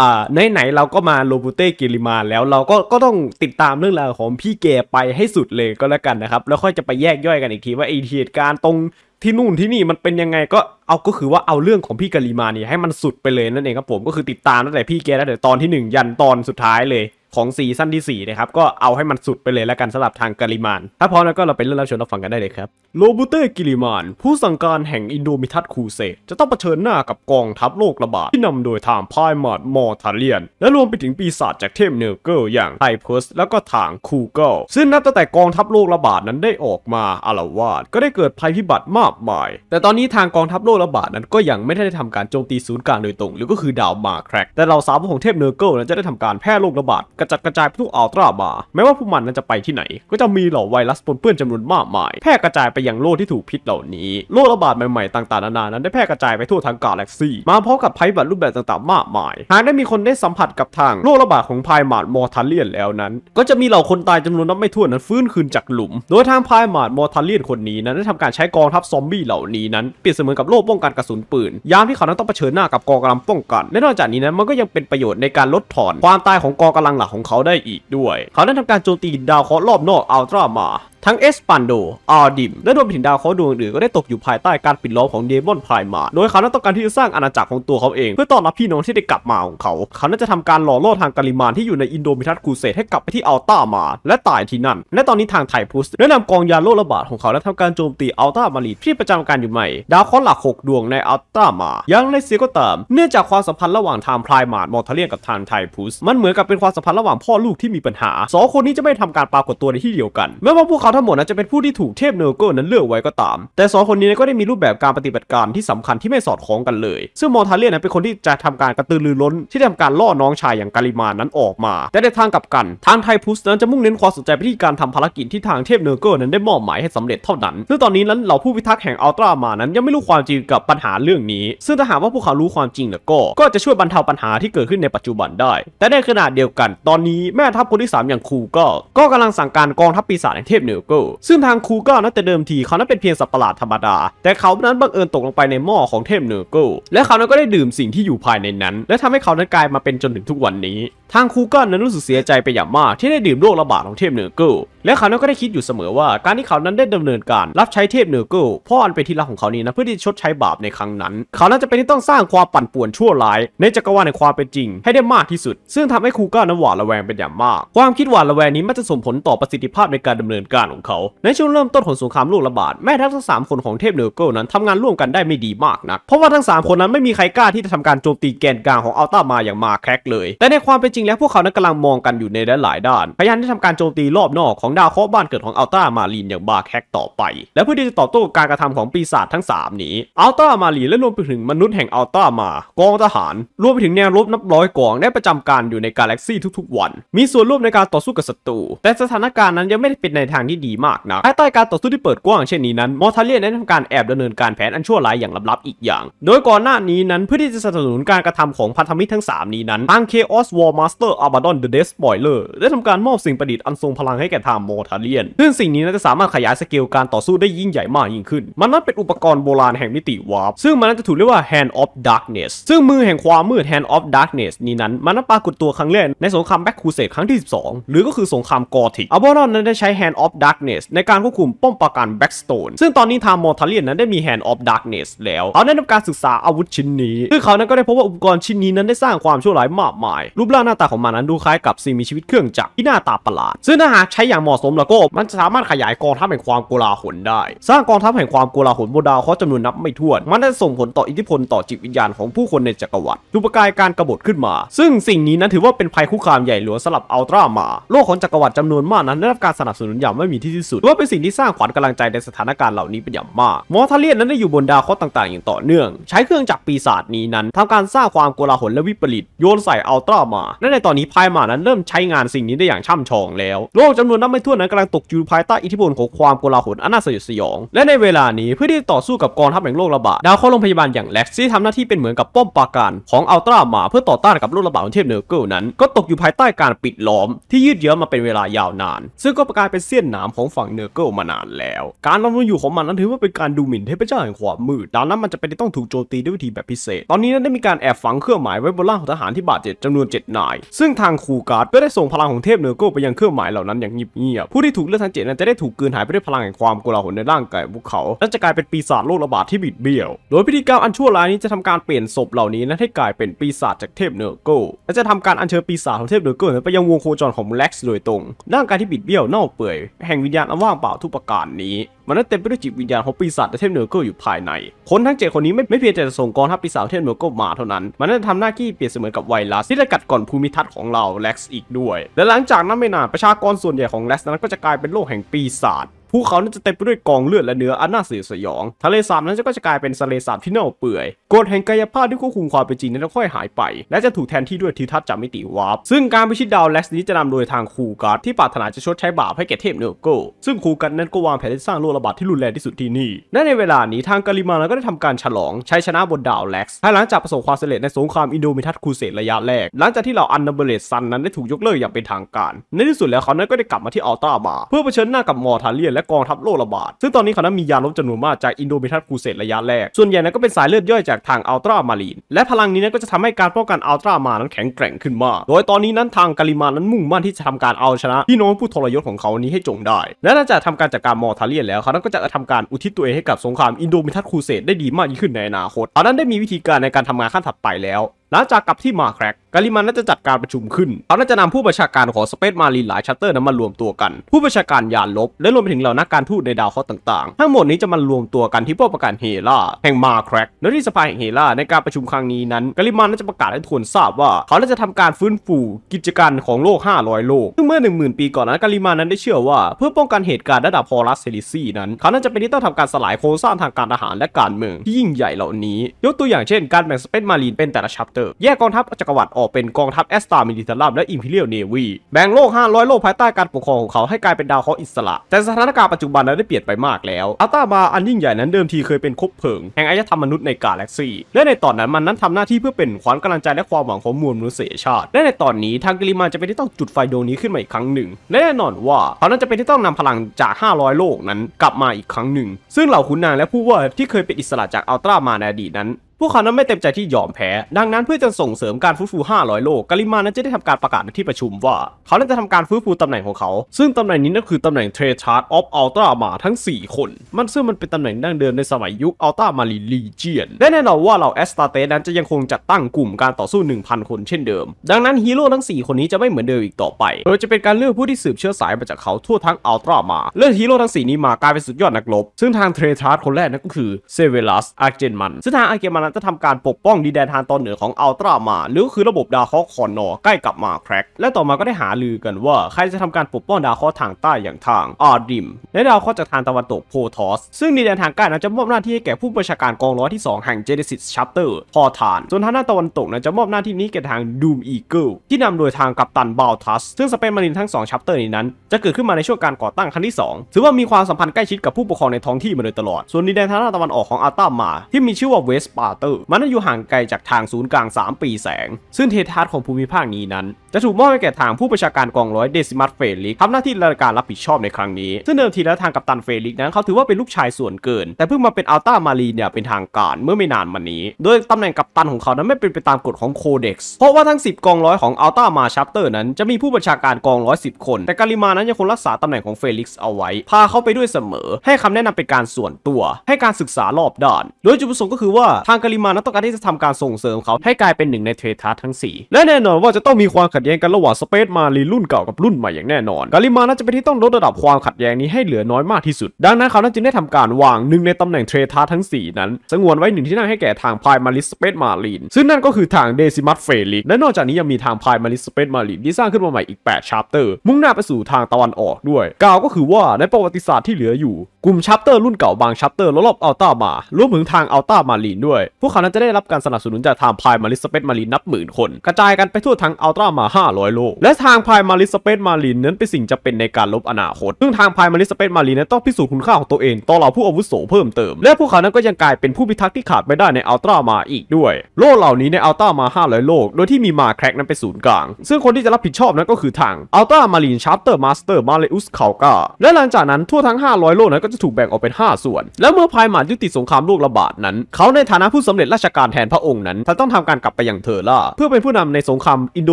อ่าไหนๆเราก็มาโรบูเต้กิริมาแล้วเราก็ก็ต้องติดตามเรื่องราวของพี่เกไปให้สุดเลยก็แล้วกันนะครับแล้วค่อยจะไปแยกย่อยกันอีกทีว่าไอเหตุการณ์ตรง ที่นู่นที่นี่มันเป็นยังไงก็เอาก็คือว่าเอาเรื่องของพี่กิริมานี่ให้มันสุดไปเลยนั่นเองครับผมก็คือติดตามตั้งแต่พี่เกตั้งแต่ตอนที่ 1 ยันตอนสุดท้ายเลยของซีซั่นที่ 4 นะครับ ก็เอาให้มันสุดไปเลยแล้วกันสำหรับทางกาลิมาน ถ้าพร้อมแล้วก็เราไปเริ่มรับชมรับฟังกันได้เลยครับโลบูเต้กิลิมานผู้สั่งการแห่งอินโดมิทัสคูเซจะต้องเผชิญหน้ากับกองทัพโรคระบาด ที่นำโดยทางพายมาดมอทาเลียนและรวมไปถึงปีศาจจากเทพเนอร์เกิลอย่าง ไทเพิร์สแล้วก็ทางคูเกิลซึ่งนับตั้งแต่กองทัพโรคระบาดนั้นได้ออกมาอารวาสก็ได้เกิดภัยพิบัติมากมาย แต่ตอนนี้ทางกองทัพโรคระบาดนั้นก็ยังไม่ได้ทำการโจมตีศูนย์กลางโดยตรง หรือก็คือดาวมาแครกแต่เราสาวของเทพเนเกิลนั้นจะได้ทำการแพร่โรคระบาดกระจัดกระจายไปทุกอัลตรามาแม้ว่าพวกมันนั้นจะไปที่ไหน ก็จะมีเหล่าไวรัสปนเปื้อนจำนวนมากมายแพร่กระจายไปยังโลกที่ถูกพิษเหล่านี้ โรคระบาดใหม่ๆ ต่างๆนานานั้นได้แพร่กระจายไปทั่วทั้งกาแล็กซี่ มาพร้อมกับภัยบัตรรูปแบบต่างๆมากมาย หากได้มีคนได้สัมผัสกับทางโรคระบาดของพายมาดมอร์ทัลเลียนแล้วนั้น ก็จะมีเหล่าคนตายจำนวนนับไม่ถ้วนนั้นฟื้นคืนจากหลุม โดยทางพายมาดมอร์ทัลเลียนคนนี้นั้นได้ทำการใช้กองทัพซอมบี้เหล่านี้นั้น เปรียบเสมือนกับโลกป้องกันกระสุนปืน ยามที่เขานั้นต้องเผชิญหน้ากับกองกำลังป้องกัน และนอกจากนี้นั้นมันก็ยังเป็นประโยชน์ในการลดถอน ความตายของกองกำลังหลักของเขาได้อีกด้วย เขาได้ทำการโจมตีดาวเคราะห์รอบนอกอัลตร้ามาทั้งเอสปันโดอาร์ดิม และรวมถึงดาวเขาดวงอื่นก็ได้ตกอยู่ภายใต้การปิดล้อมของเดมอนไพรมาโดยเขานั้นต้องการที่จะสร้างอาณาจักรของตัวเขาเอง เพื่อต้อนรับพี่น้องที่ได้กลับมาของเขา เขานั้นจะทำการหล่อล่อทางกาลิมานที่อยู่ในอินโดมิทัสคูเซตให้กลับไปที่อัลต้ามา และตายที่นั่น และตอนนี้ทางไทพุสได้นำกองยาโรคระบาดของเขาและทำการโจมตีอัลต้ามาลีที่ประจำการอยู่ใหม่ ดาวเขาหลักหกดวงในอัลต้ามา ยังในเสียก็ตามเนื่องจากความสัมพันธ์ระหว่างทางไพรมาดมอร์ทเลียนกับทางไทพุส มันเหมือนกับเป็นความสัมพันธ์ระหว่างพ่อลูกที่มีปัญหาสองคนนี้จะไม่ทำการปรากฏตัวในที่เดียวกันแม้ว่าพวกเขาทั้งหมดนั้นจะเป็นผู้ที่ถูกเทพเนโกนั้นเลือกไว้ก็ตาม แต่สองคนนี้ก็ได้มีรูปแบบการปฏิบัติการที่สำคัญที่ไม่สอดคล้องกันเลย ซึ่งมอทาเลียนเป็นคนที่จะทำการกระตือรือร้นที่ทำการล่อน้องชายอย่างกาลิมานนั้นออกมา แต่ในทางกลับกัน ทางไทพุสนั้นจะมุ่งเน้นความสนใจไปที่การทำภารกิจที่ทางเทพเนโกนั้นได้มอบหมายให้สำเร็จเท่านั้นซึ่งตอนนี้นั้นเหล่าผู้พิทักษ์แห่งอัลตรามานั้น ยังไม่รู้ความจริงกับปัญหาเรื่องนี้ ซึ่งถ้าหากว่าพวกเขารู้ความจริงแล้วก็ก็จะช่วยบรรเทาปัญหาที่เกิดขึ้นในปัจจุบันได้ แต่ในขณะเดียวกัน ตอนนี้แม่ทัพคนที่3อย่างคูก็ ก็กาลังสั่งการกองทัพปีศาจแห่งเทพเหนือกลซึ่งทางคูก้นั้นแต่เดิมทีเขานั้นเป็นเพียงสัตว์ประหลาดธรรมดา แต่เขานั้นบังเอิญตกลงไปในหม้อของเทพเนอรโกลและเขานั้นก็ได้ดื่มสิ่งที่อยู่ภายในนั้น และทำให้เขานั้นกลายมาเป็นจนถึงทุกวันนี้ทางคูก้นั้นรู้สึกเสียใจไปอย่างมากที่ได้ดื่มโรคระบาดของเทพเนอรโกลและเขานั้นก็ได้คิดอยู่เสมอว่า การที่เขานั้นได้ดำเนินการ รับใช้เทพเนอรโกลพ่ออันเป็นที่รักของเขานี้นะเพื่อที่จะชดใช้บาปในครั้งนั้น เขานั้นจะเป็นที่ต้องสร้างความปั่นป่วนชั่วร้ายในจักรวาลในความเป็นจริง ให้ได้มากที่สุด ซึ่งทำให้คูก้นั้นหวาดระแวงเป็นอย่างมาก ความคิดหวาดระแวงนี้มันจะส่งผลต่อประสิทธิภาพในการดำเนินการของเขาในช่วงเริ่มต้นของสงครามโลกระบาดแม้ทั้งทั้งสามคนของเทพเนอร์เกิลนั้นทำงานร่วมกันได้ไม่ดีมากนัก เพราะว่าทั้ง 3 คนนั้นไม่มีใครกล้าที่จะทำการโจมตีแกนกลางของอัลต้ามาอย่างมาแคร์กเลย แต่ในความเป็นจริงแล้วพวกเขานั้นกำลังมองกันอยู่ในหลายด้านพยายามที่ทำการโจมตีรอบนอกของดาวเคราะห์บ้านเกิดของอัลต้ามาลีนอย่างบาแคร์กต่อไปและเพื่อที่จะตอบโต้การกระทำของปีศาจทั้ง 3 นี้อัลต้ามาลีนและรวมไปถึงมนุษย์แห่งอัลต้ามา กองทหาร รวมไปถึงแนวรบนับร้อยกองได้ประจำการอยู่ในกาแล็กซี่ทุกๆวัน มีส่วนร่วมในการต่อสู้กับศัตรู แต่สถานการณ์นั้นยังไม่ได้เป็นในทางที่ดีมากนะภายใต้การต่อสู้ที่เปิดกว้างเช่นนี้นั้น มอร์ทาเลียนได้ทำการแอบดำเนินการแผนอันชั่วร้ายอย่างลับๆอีกอย่าง โดยก่อนหน้านี้นั้นเพื่อที่จะสนับสนุนการกระทำของพันธมิตรทั้ง 3 นี้นั้นทาง Chaos War Master Abaddon the d e ดส h Spoiler ได้ทำการมอบสิ่งประดิษฐ์อันทรงพลังให้แก่ทางมอร์ทาเลียน ซึ่งสิ่งนี้นั้นจะสามารถขยายสเกลการต่อสู้ได้ยิ่งใหญ่มากยิ่งขึ้น มันนั้นเป็นอุปกรณ์โบราณแห่งมิติวาร์ปซึ่งมันนั้นจะถูกเรียกว่า Hand of Darkness ซึ่งมือแห่งความมืด Hand of Darkness นี้นั้นมันนั้นปรากฏตัวครั้งแรกในสงครามแบ็คคูเซตครั้งที่12หรือก็คือสงครามกอธิกอาบอนนั้นได้ใช้ Hand of Darkness ในการควบคุมป้อมปราการ b a c k s t o n e ซึ่งตอนนี้ทางมอร์ทาเลียนนั้นได้มี Hand of Darkness แล้ว เขาได้ทำการศึกษาอาวุธชิ้นนี้ ซึ่งเขานั้นก็ได้พบว่า อุปกรณ์ชิ้นนี้นั้นได้สร้างความชั่วร้ายมากมาย รูปร่างหน้าตาของมันนั้นดูคล้ายกับสิ่งมีชีวิตเครื่องจักรที่หน้าตาประหลาด ซึ่งถ้าหากใช้อย่างเหมาะสมแล้วก็มันจะสามารถขยายกองทัพแห่งความโกลาหลได้ สร้างกองทัพแห่งความโกลาหลบนดาวเขาจำนวนนับไม่ถ้วน มันได้ส่งผลต่ออิทธิพลต่อจิตวิญญาณของผู้คนในจักรวรรดิดูประกายการกบฏขึ้นมา ซึ่งสิ่งนี้นั้นถือว่าเป็นภัยคุกคามใหญ่หลวงสำหรับอัลตร้ามา โลกของจักรวรรดิจำนวนมากนั้น ได้รับการสนับสนุนอย่างไม่มีมีที่สุดว่าเป็นสิ่งที่สร้างขวัญกำลังใจในสถานการณ์เหล่านี้เป็นอย่างมาก มอทาเลียนนั้นได้อยู่บนดาวเคราะห์ต่างๆอย่างต่อเนื่อง ใช้เครื่องจักรปีศาจนี้นั้น ทำการสร้างความโกลาหลและวิปริต โยนใส่อัลตรามา และในตอนนี้พายมานั้นเริ่มใช้งานสิ่งนี้ได้อย่างช่ำชอง แล้ว โลกจำนวนนับไม่ถ้วนนั้นกำลังตกอยู่ภายใต้อิทธิพลของความโกลาหลอันน่าสยดสยอง และในเวลานี้เพื่อที่จะต่อสู้กับกองทัพแห่งโรคระบาด ดาวเคราะห์โรงพยาบาลอย่างแล็กซี่ทำหน้าที่เป็นเหมือนกับป้อมปราการของอัลตรามาเพื่อต่อต้านกับโรคระบาดของเทพเนอร์เกิลนั้นก็ตกอยู่ภายใต้การปิดล้อมที่ยืดเยื้อมาเป็นเวลายาวนาน ซึ่งก็กลายเป็นเสี้ยนหนาามของฝั่งเนอร์เกิลมานานแล้ว การดำรงอยู่ของมันนั้นถือว่าเป็นการดูหมิ่นเทพเจ้าแห่งความมืดดังนั้นมันจะเป็นต้องถูกโจมตีด้วยวิธีแบบพิเศษ ตอนนี้นั้นได้มีการแอบฝังเครื่องหมายไว้บนร่างของทหารที่บาดเจ็บจำนวน7นาย ซึ่งทางคูการ์ดก็ได้ส่งพลังของเทพเนอร์เกิลไปยังเครื่องหมายเหล่านั้นอย่างเงียบๆผู้ที่ถูกเลือกทั้งเจ็ดนั้นจะได้ถูกกืนหายไปด้วยพลังแห่งความกลาหลในร่างกายพวกเขาและจะกลายเป็นปีศาจโรคระบาดที่บิดเบี้ยว โดยพิธีกรรมอันชั่วร้ายนี้จะทำการเปลี่ยนศพเหล่านี้นั้นให้กลายเป็นปีศาจจากเทพเนอร์เกิลและจะทำการอัญเชิญปีศาจของเทพเนอร์กไปยังวงโคจรของแล็กซ์โดยตรงร่างกายที่บิดเบี้ยวเน่าเปื่อยแห่งวิญญาณอันว่างเปล่าทุกประการ นี้ มันนั้นเต็มไปด้วยจิตวิญญาณของปีศาจและเทพเนอร์เกิลอยู่ภายใน คนทั้งเจ็ดคนนี้ไม่เพียงแต่จะส่งกองทัพปีศาจเทพเนอร์เกิลมาเท่านั้น มันนั้นทำหน้าที่เปรียบเสมือนกับไวรัส ที่จะกัดก่อนภูมิทัศน์ของเราแล็กซ์อีกด้วย และหลังจากนั้นไม่นานประชากรส่วนใหญ่ของแล็กซ์นั้นก็จะกลายเป็นโลกแห่งปีศาจภูเขานั้นจะเต็มไปด้วยกองเลือดและเนื้ออันน่าสียสยอง ทะเลสาบนั้นก็จะกลายเป็นทะเลสาบที่เน่าเปื่อยกฎแห่งกายภาพที่ควบคุมความเป็นจริงนั้นจะค่อยหายไป และจะถูกแทนที่ด้วยทิทัศน์จากมิติวาร์ป ซึ่งการพิชิตดาวแล็กนี้จะนำโดยทางคูการ์ดที่ปรารถนาจะชดใช้บาปให้แก่เทพเนโกซึ่งคูการ์ดนั้นก็วางแผนที่สร้างโรคระบาดที่รุนแรงที่สุดที่นี่และในเวลานี้ทางกาลิมาแล้วก็ได้ทำการฉลองชัยชนะบนดาวแล็กภายหลังจากประสบความสำเร็จในสงครามอินโดมิทัสคูเซตระยะแรก หลังจากที่เหล่าอันนเบเลซันนั้นได้ถูกยกเลิกอย่างเป็นทางการในที่สุดแล้วเขานั้นก็ได้กลับมาที่อัลตาบาเพื่อเผชิญหน้ากับมอร์ทาเลียนแกองทัพโลกระบาด ซึ่งตอนนี้เขานั้นมียาลบจำนวนมากจากอินโดเมทัสคูเซตระยะแรก ส่วนใหญ่นั้นก็เป็นสายเลือดย่อยจากทางอัลตรามารีน และพลังนี้นั้นก็จะทำให้การป้องกันอัลตรามานั้นแข็งแกร่งขึ้นมาก โดยตอนนี้นั้นทางกาลิมานั้นมุ่งมั่นที่จะทำการเอาชนะพี่น้องผู้ทรยศของเขานี้ให้จงได้ และหลังจากทำการจัดการมอร์ทาเลียนแล้วเขานั้นก็จะทำการอุทิศตัวเองให้กับสงครามอินโดเมทัสคูเซตได้ดีมากยิ่งขึ้นในอนาคตเขานั้นได้มีวิธีการในการทำงานขั้นถัดไปแล้วหลังจากกลับที่มาแครกกาลิมันน่าจะจัดการประชุมขึ้น เขาน่าจะนำผู้บัญชาการของสเปซมารีหลายชัตเตอร์นั้นมารวมตัวกัน ผู้บัญชาการยานลบและรวมไปถึงเหล่านักการทูตในดาวเคราะห์ต่างๆ ทั้งหมดนี้จะมารวมตัวกันที่ป้อมประการเฮล่าแห่งมาแครกในที่สภาแห่งเฮล่าในการประชุมครั้งนี้นั้น กาลิมันน่าจะประกาศให้ทุกคนทราบว่า เขาน่าจะทำการฟื้นฟูกิจการของโลก 500 โลก ซึ่งเมื่อ 10,000 ปีก่อนนั้นกาลิมานนั้นได้เชื่อว่า เพื่อป้องกันเหตุการณ์ระดับพอรัสเซลิซีนั้น เขาน่าจะเป็นที่ต้องทำการสลายโครงสร้างทางการทหารและการเมืองที่ยิ่งใหญ่เหล่านี้ ยกตัวอย่างเช่นการแบ่งสเปซมารีนเป็นแต่ละชัปเร์แยกกองทัพจักรวรรดิออกเป็นกองทัพแอสตามิลิทัลัมและอิมพีเรียลเนวีแบ่งโลก 500 โลกภายใต้การปกครองของเขาให้กลายเป็นดาวเคราะห์อิสระ แต่สถานการณ์ปัจจุบันนั้นได้เปลี่ยนไปมากแล้วอัลตาบาอันยิ่งใหญ่นั้นเดิมทีเคยเป็นคบเพลิงแห่งอารยธรรมมนุษย์ในกาแล็กซีและในตอนนั้นมันนั้นทำหน้าที่เพื่อเป็นขวัญกำลังใจและความหวังของมวลมนุษยชาติและในตอนนี้ทางกิริมาจะเป็นที่ต้องจุดไฟดวงนี้ขึ้นมาอีกครั้งหนึ่งและแน่นอนว่าเขานั้นจะเป็นที่ต้องนำพลังจาก 500 โลกนั้นกลับมาอีกครั้งหนึ่ง ซึ่งเหล่าขุนนางและผู้ว่าที่เคยเป็นอิสระจากอัลตรามาในอดีตนั้นพวกเขานั้นไม่เต็มใจที่ยอมแพ้ ดังนั้นเพื่อจะส่งเสริมการฟื้นฟู 500 โลกกาลิมานั้นจะได้ทำการประกาศในที่ประชุมว่า เขานั้นจะทำการฟื้นฟูตำแหน่งของเขาซึ่งตำแหน่งนี้นั่นคือตำแหน่งเทรชาร์ดออฟอัลตรามาทั้ง 4 คน มันซึ่งมันเป็นตำแหน่งดั้งเดิมในสมัยยุคอัลตรามาลีลีเจียนและแน่นอนว่าเหล่าแอสตาเตสนั้นจะยังคงจัดตั้งกลุ่มการต่อสู้ 1,000 คนเช่นเดิม ดังนั้นฮีโร่ทั้ง 4 คนนี้จะไม่เหมือนเดิมอีกต่อไปโดยจะเป็นการเลือกผู้ที่สืบเชื้อสายมาจากเขาทั่วทั้งอัลตรามาเลือกฮีโร่ทั้ง4นี้มากลายเป็นสุดยอดนักรบซึ่งทางเทรชาร์ดคนแรกนั่นก็คือเซเวลัสอาร์เจนมันซึ่งทางอาร์เจนมันนั้นจะทำการปกป้องดินแดนทางตอนเหนือของอัลตรามา หรือคือระบบดารคอคอนนอใกล้กับมาแครกและต่อมาก็ได้หาลือกันว่าใครจะทำการปกป้องดารคอทางใต้อย่างทางอาร์ดิมและดาร์คอจากทางตะวันตกโพทอสซึ่งดินแดนทางใต้นั้นจะมอบหน้าที่ให้แก่ผู้บัญชาการกองร้อยที่2แห่งเจเนซิสชัปเตอร์พอทาน ส่วนทางหน้าตะวันตกนั้นจะมอบหน้าที่นี้แก่ทางดูมอีเกิลที่นำโดยทางกัปตันบาลทัส ซึ่งสเปนมารินทั้ง2ชัปเตอร์นี้นั้น จะเกิดขึ้นมาในช่วงการก่อตั้งครั้งที่2ถือว่ามีความสัมพันธ์ใกล้ชิดกับผู้ปกครองในท้องที่มาโดยตลอดส่วนดินแดนทาง้าตะวันออกของอาตามา ที่มีชื่อว่าเวสปาเตอร์มันนั้นอยู่ห่างไกลจากทางศูนย์กลาง 3 ปีแสง ซึ่งเททัศของภูมิภาคนี้นั้นจะถูกมอบให้แก่ทางผู้ประชาการกองร้อยเดซิมัตเฟลิกทำหน้าที่ราชการรับผิดชอบในครั้งนี้ซึ่งเดิมทีแล้วทางกัปตันเฟลิกนั้น เขาถือว่าเป็นลูกชายส่วนเกิน แต่เพิ่งมาเป็นอัลต้ามารีเนี่ยเป็นทางการเมื่อไม่นานมานี้ โดยตำแหน่งกัปตันของเขานั้นไม่เป็นไปตามกฎของโคเด็กซ์เพราะว่าทั้ง10กองร้อยของอัลต้ามาชัปเตอร์นั้นจะมีผู้บัญชาการกองร้อยสิบคน แต่การิมานั้นยังคงรักษาตำแหน่งของเฟลิกซ์เอาไว้พาเขาไปด้วยเสมอ ให้คำแนะนำเป็นการส่วนตัว ให้การศึกษารอบด้านโดยจุดประสงค์ก็คือว่าทางการิมานั้นต้องการที่จะทำการส่งเสริมเขาให้กลายเป็นหนึ่งในเททัสทั้ง 4 และแน่นอนว่าจะต้องมีความขัดแย้งกันระหว่างสเปซมารีรุ่นเก่ากับรุ่นใหม่อย่างแน่นอน กาลิมาน่าจะเป็นที่ต้องลดระดับความขัดแย้งนี้ให้เหลือน้อยมากที่สุดดังนั้นเขาจึงได้ทำการวางหนึ่งในตำแหน่งเทรทาทั้ง 4 นั้น สงวนไว้หนึ่งที่นั่งให้แก่ทางพายมาริสสเปซมารีนซึ่งนั่นก็คือทางเดซิมัสเฟลิกและนอกจากนี้ยังมีทางพายมาริสสเปซมารีนที่สร้างขึ้นมาใหม่อีก8ชาร์ปเตอร์มุ่งหน้าไปสู่ทางตะวันออกด้วย กล่าวก็คือว่าในประวัติศาสตร์ที่เหลืออยู่กลุ่มชัปเตอร์รุ่นเก่าบางชัปเตอร์รอบอัลต้ามารวมถึงทางอัลต้ามารีนด้วยพวกเขานั้นจะได้รับการสนับสนุนจากทางพายมาริสเปซมารีนนับหมื่นคน กระจายกันไปทั่วทั้งอัลต้ามา500โลและทางพายมาริสเปซมารีนนั้นเป็นสิ่งจะเป็นในการลบอนาคต ซึ่งทางพายมาริสเปซมารีนนั้นต้องพิสูจน์คุณค่าของตัวเอง ต่อเหล่าผู้อาวุโสเพิ่มเติม และพวกเขานั้นก็ยังกลายเป็นผู้พิทักษ์ที่ขาดไม่ได้ในอัลตรามาอีกด้วย โลกเหล่านี้ในอัลตรามา 500 โลก โดยที่มีมาแครกนั้นเป็นศูนย์กลาง ซึ่งคนที่จะรับผิดชอบนั้นก็คือทางอัลตรามารีนชาร์เตอร์มาสเตอร์มาเลอุสคาลกาและหลังจากนั้นทั่วทั้ง500 โลกนั้นก็จะถูกแบ่งออกเป็น 5 ส่วน และเมื่อพายมายุติสงครามโลกระบาดนั้น เขาในฐานะผู้สำเร็จราชการแทนพระองค์นั้นจะต้องทำการกลับไปยังเทอร์ล่าเพื่อเป็นผู้นำในสงครามอินโด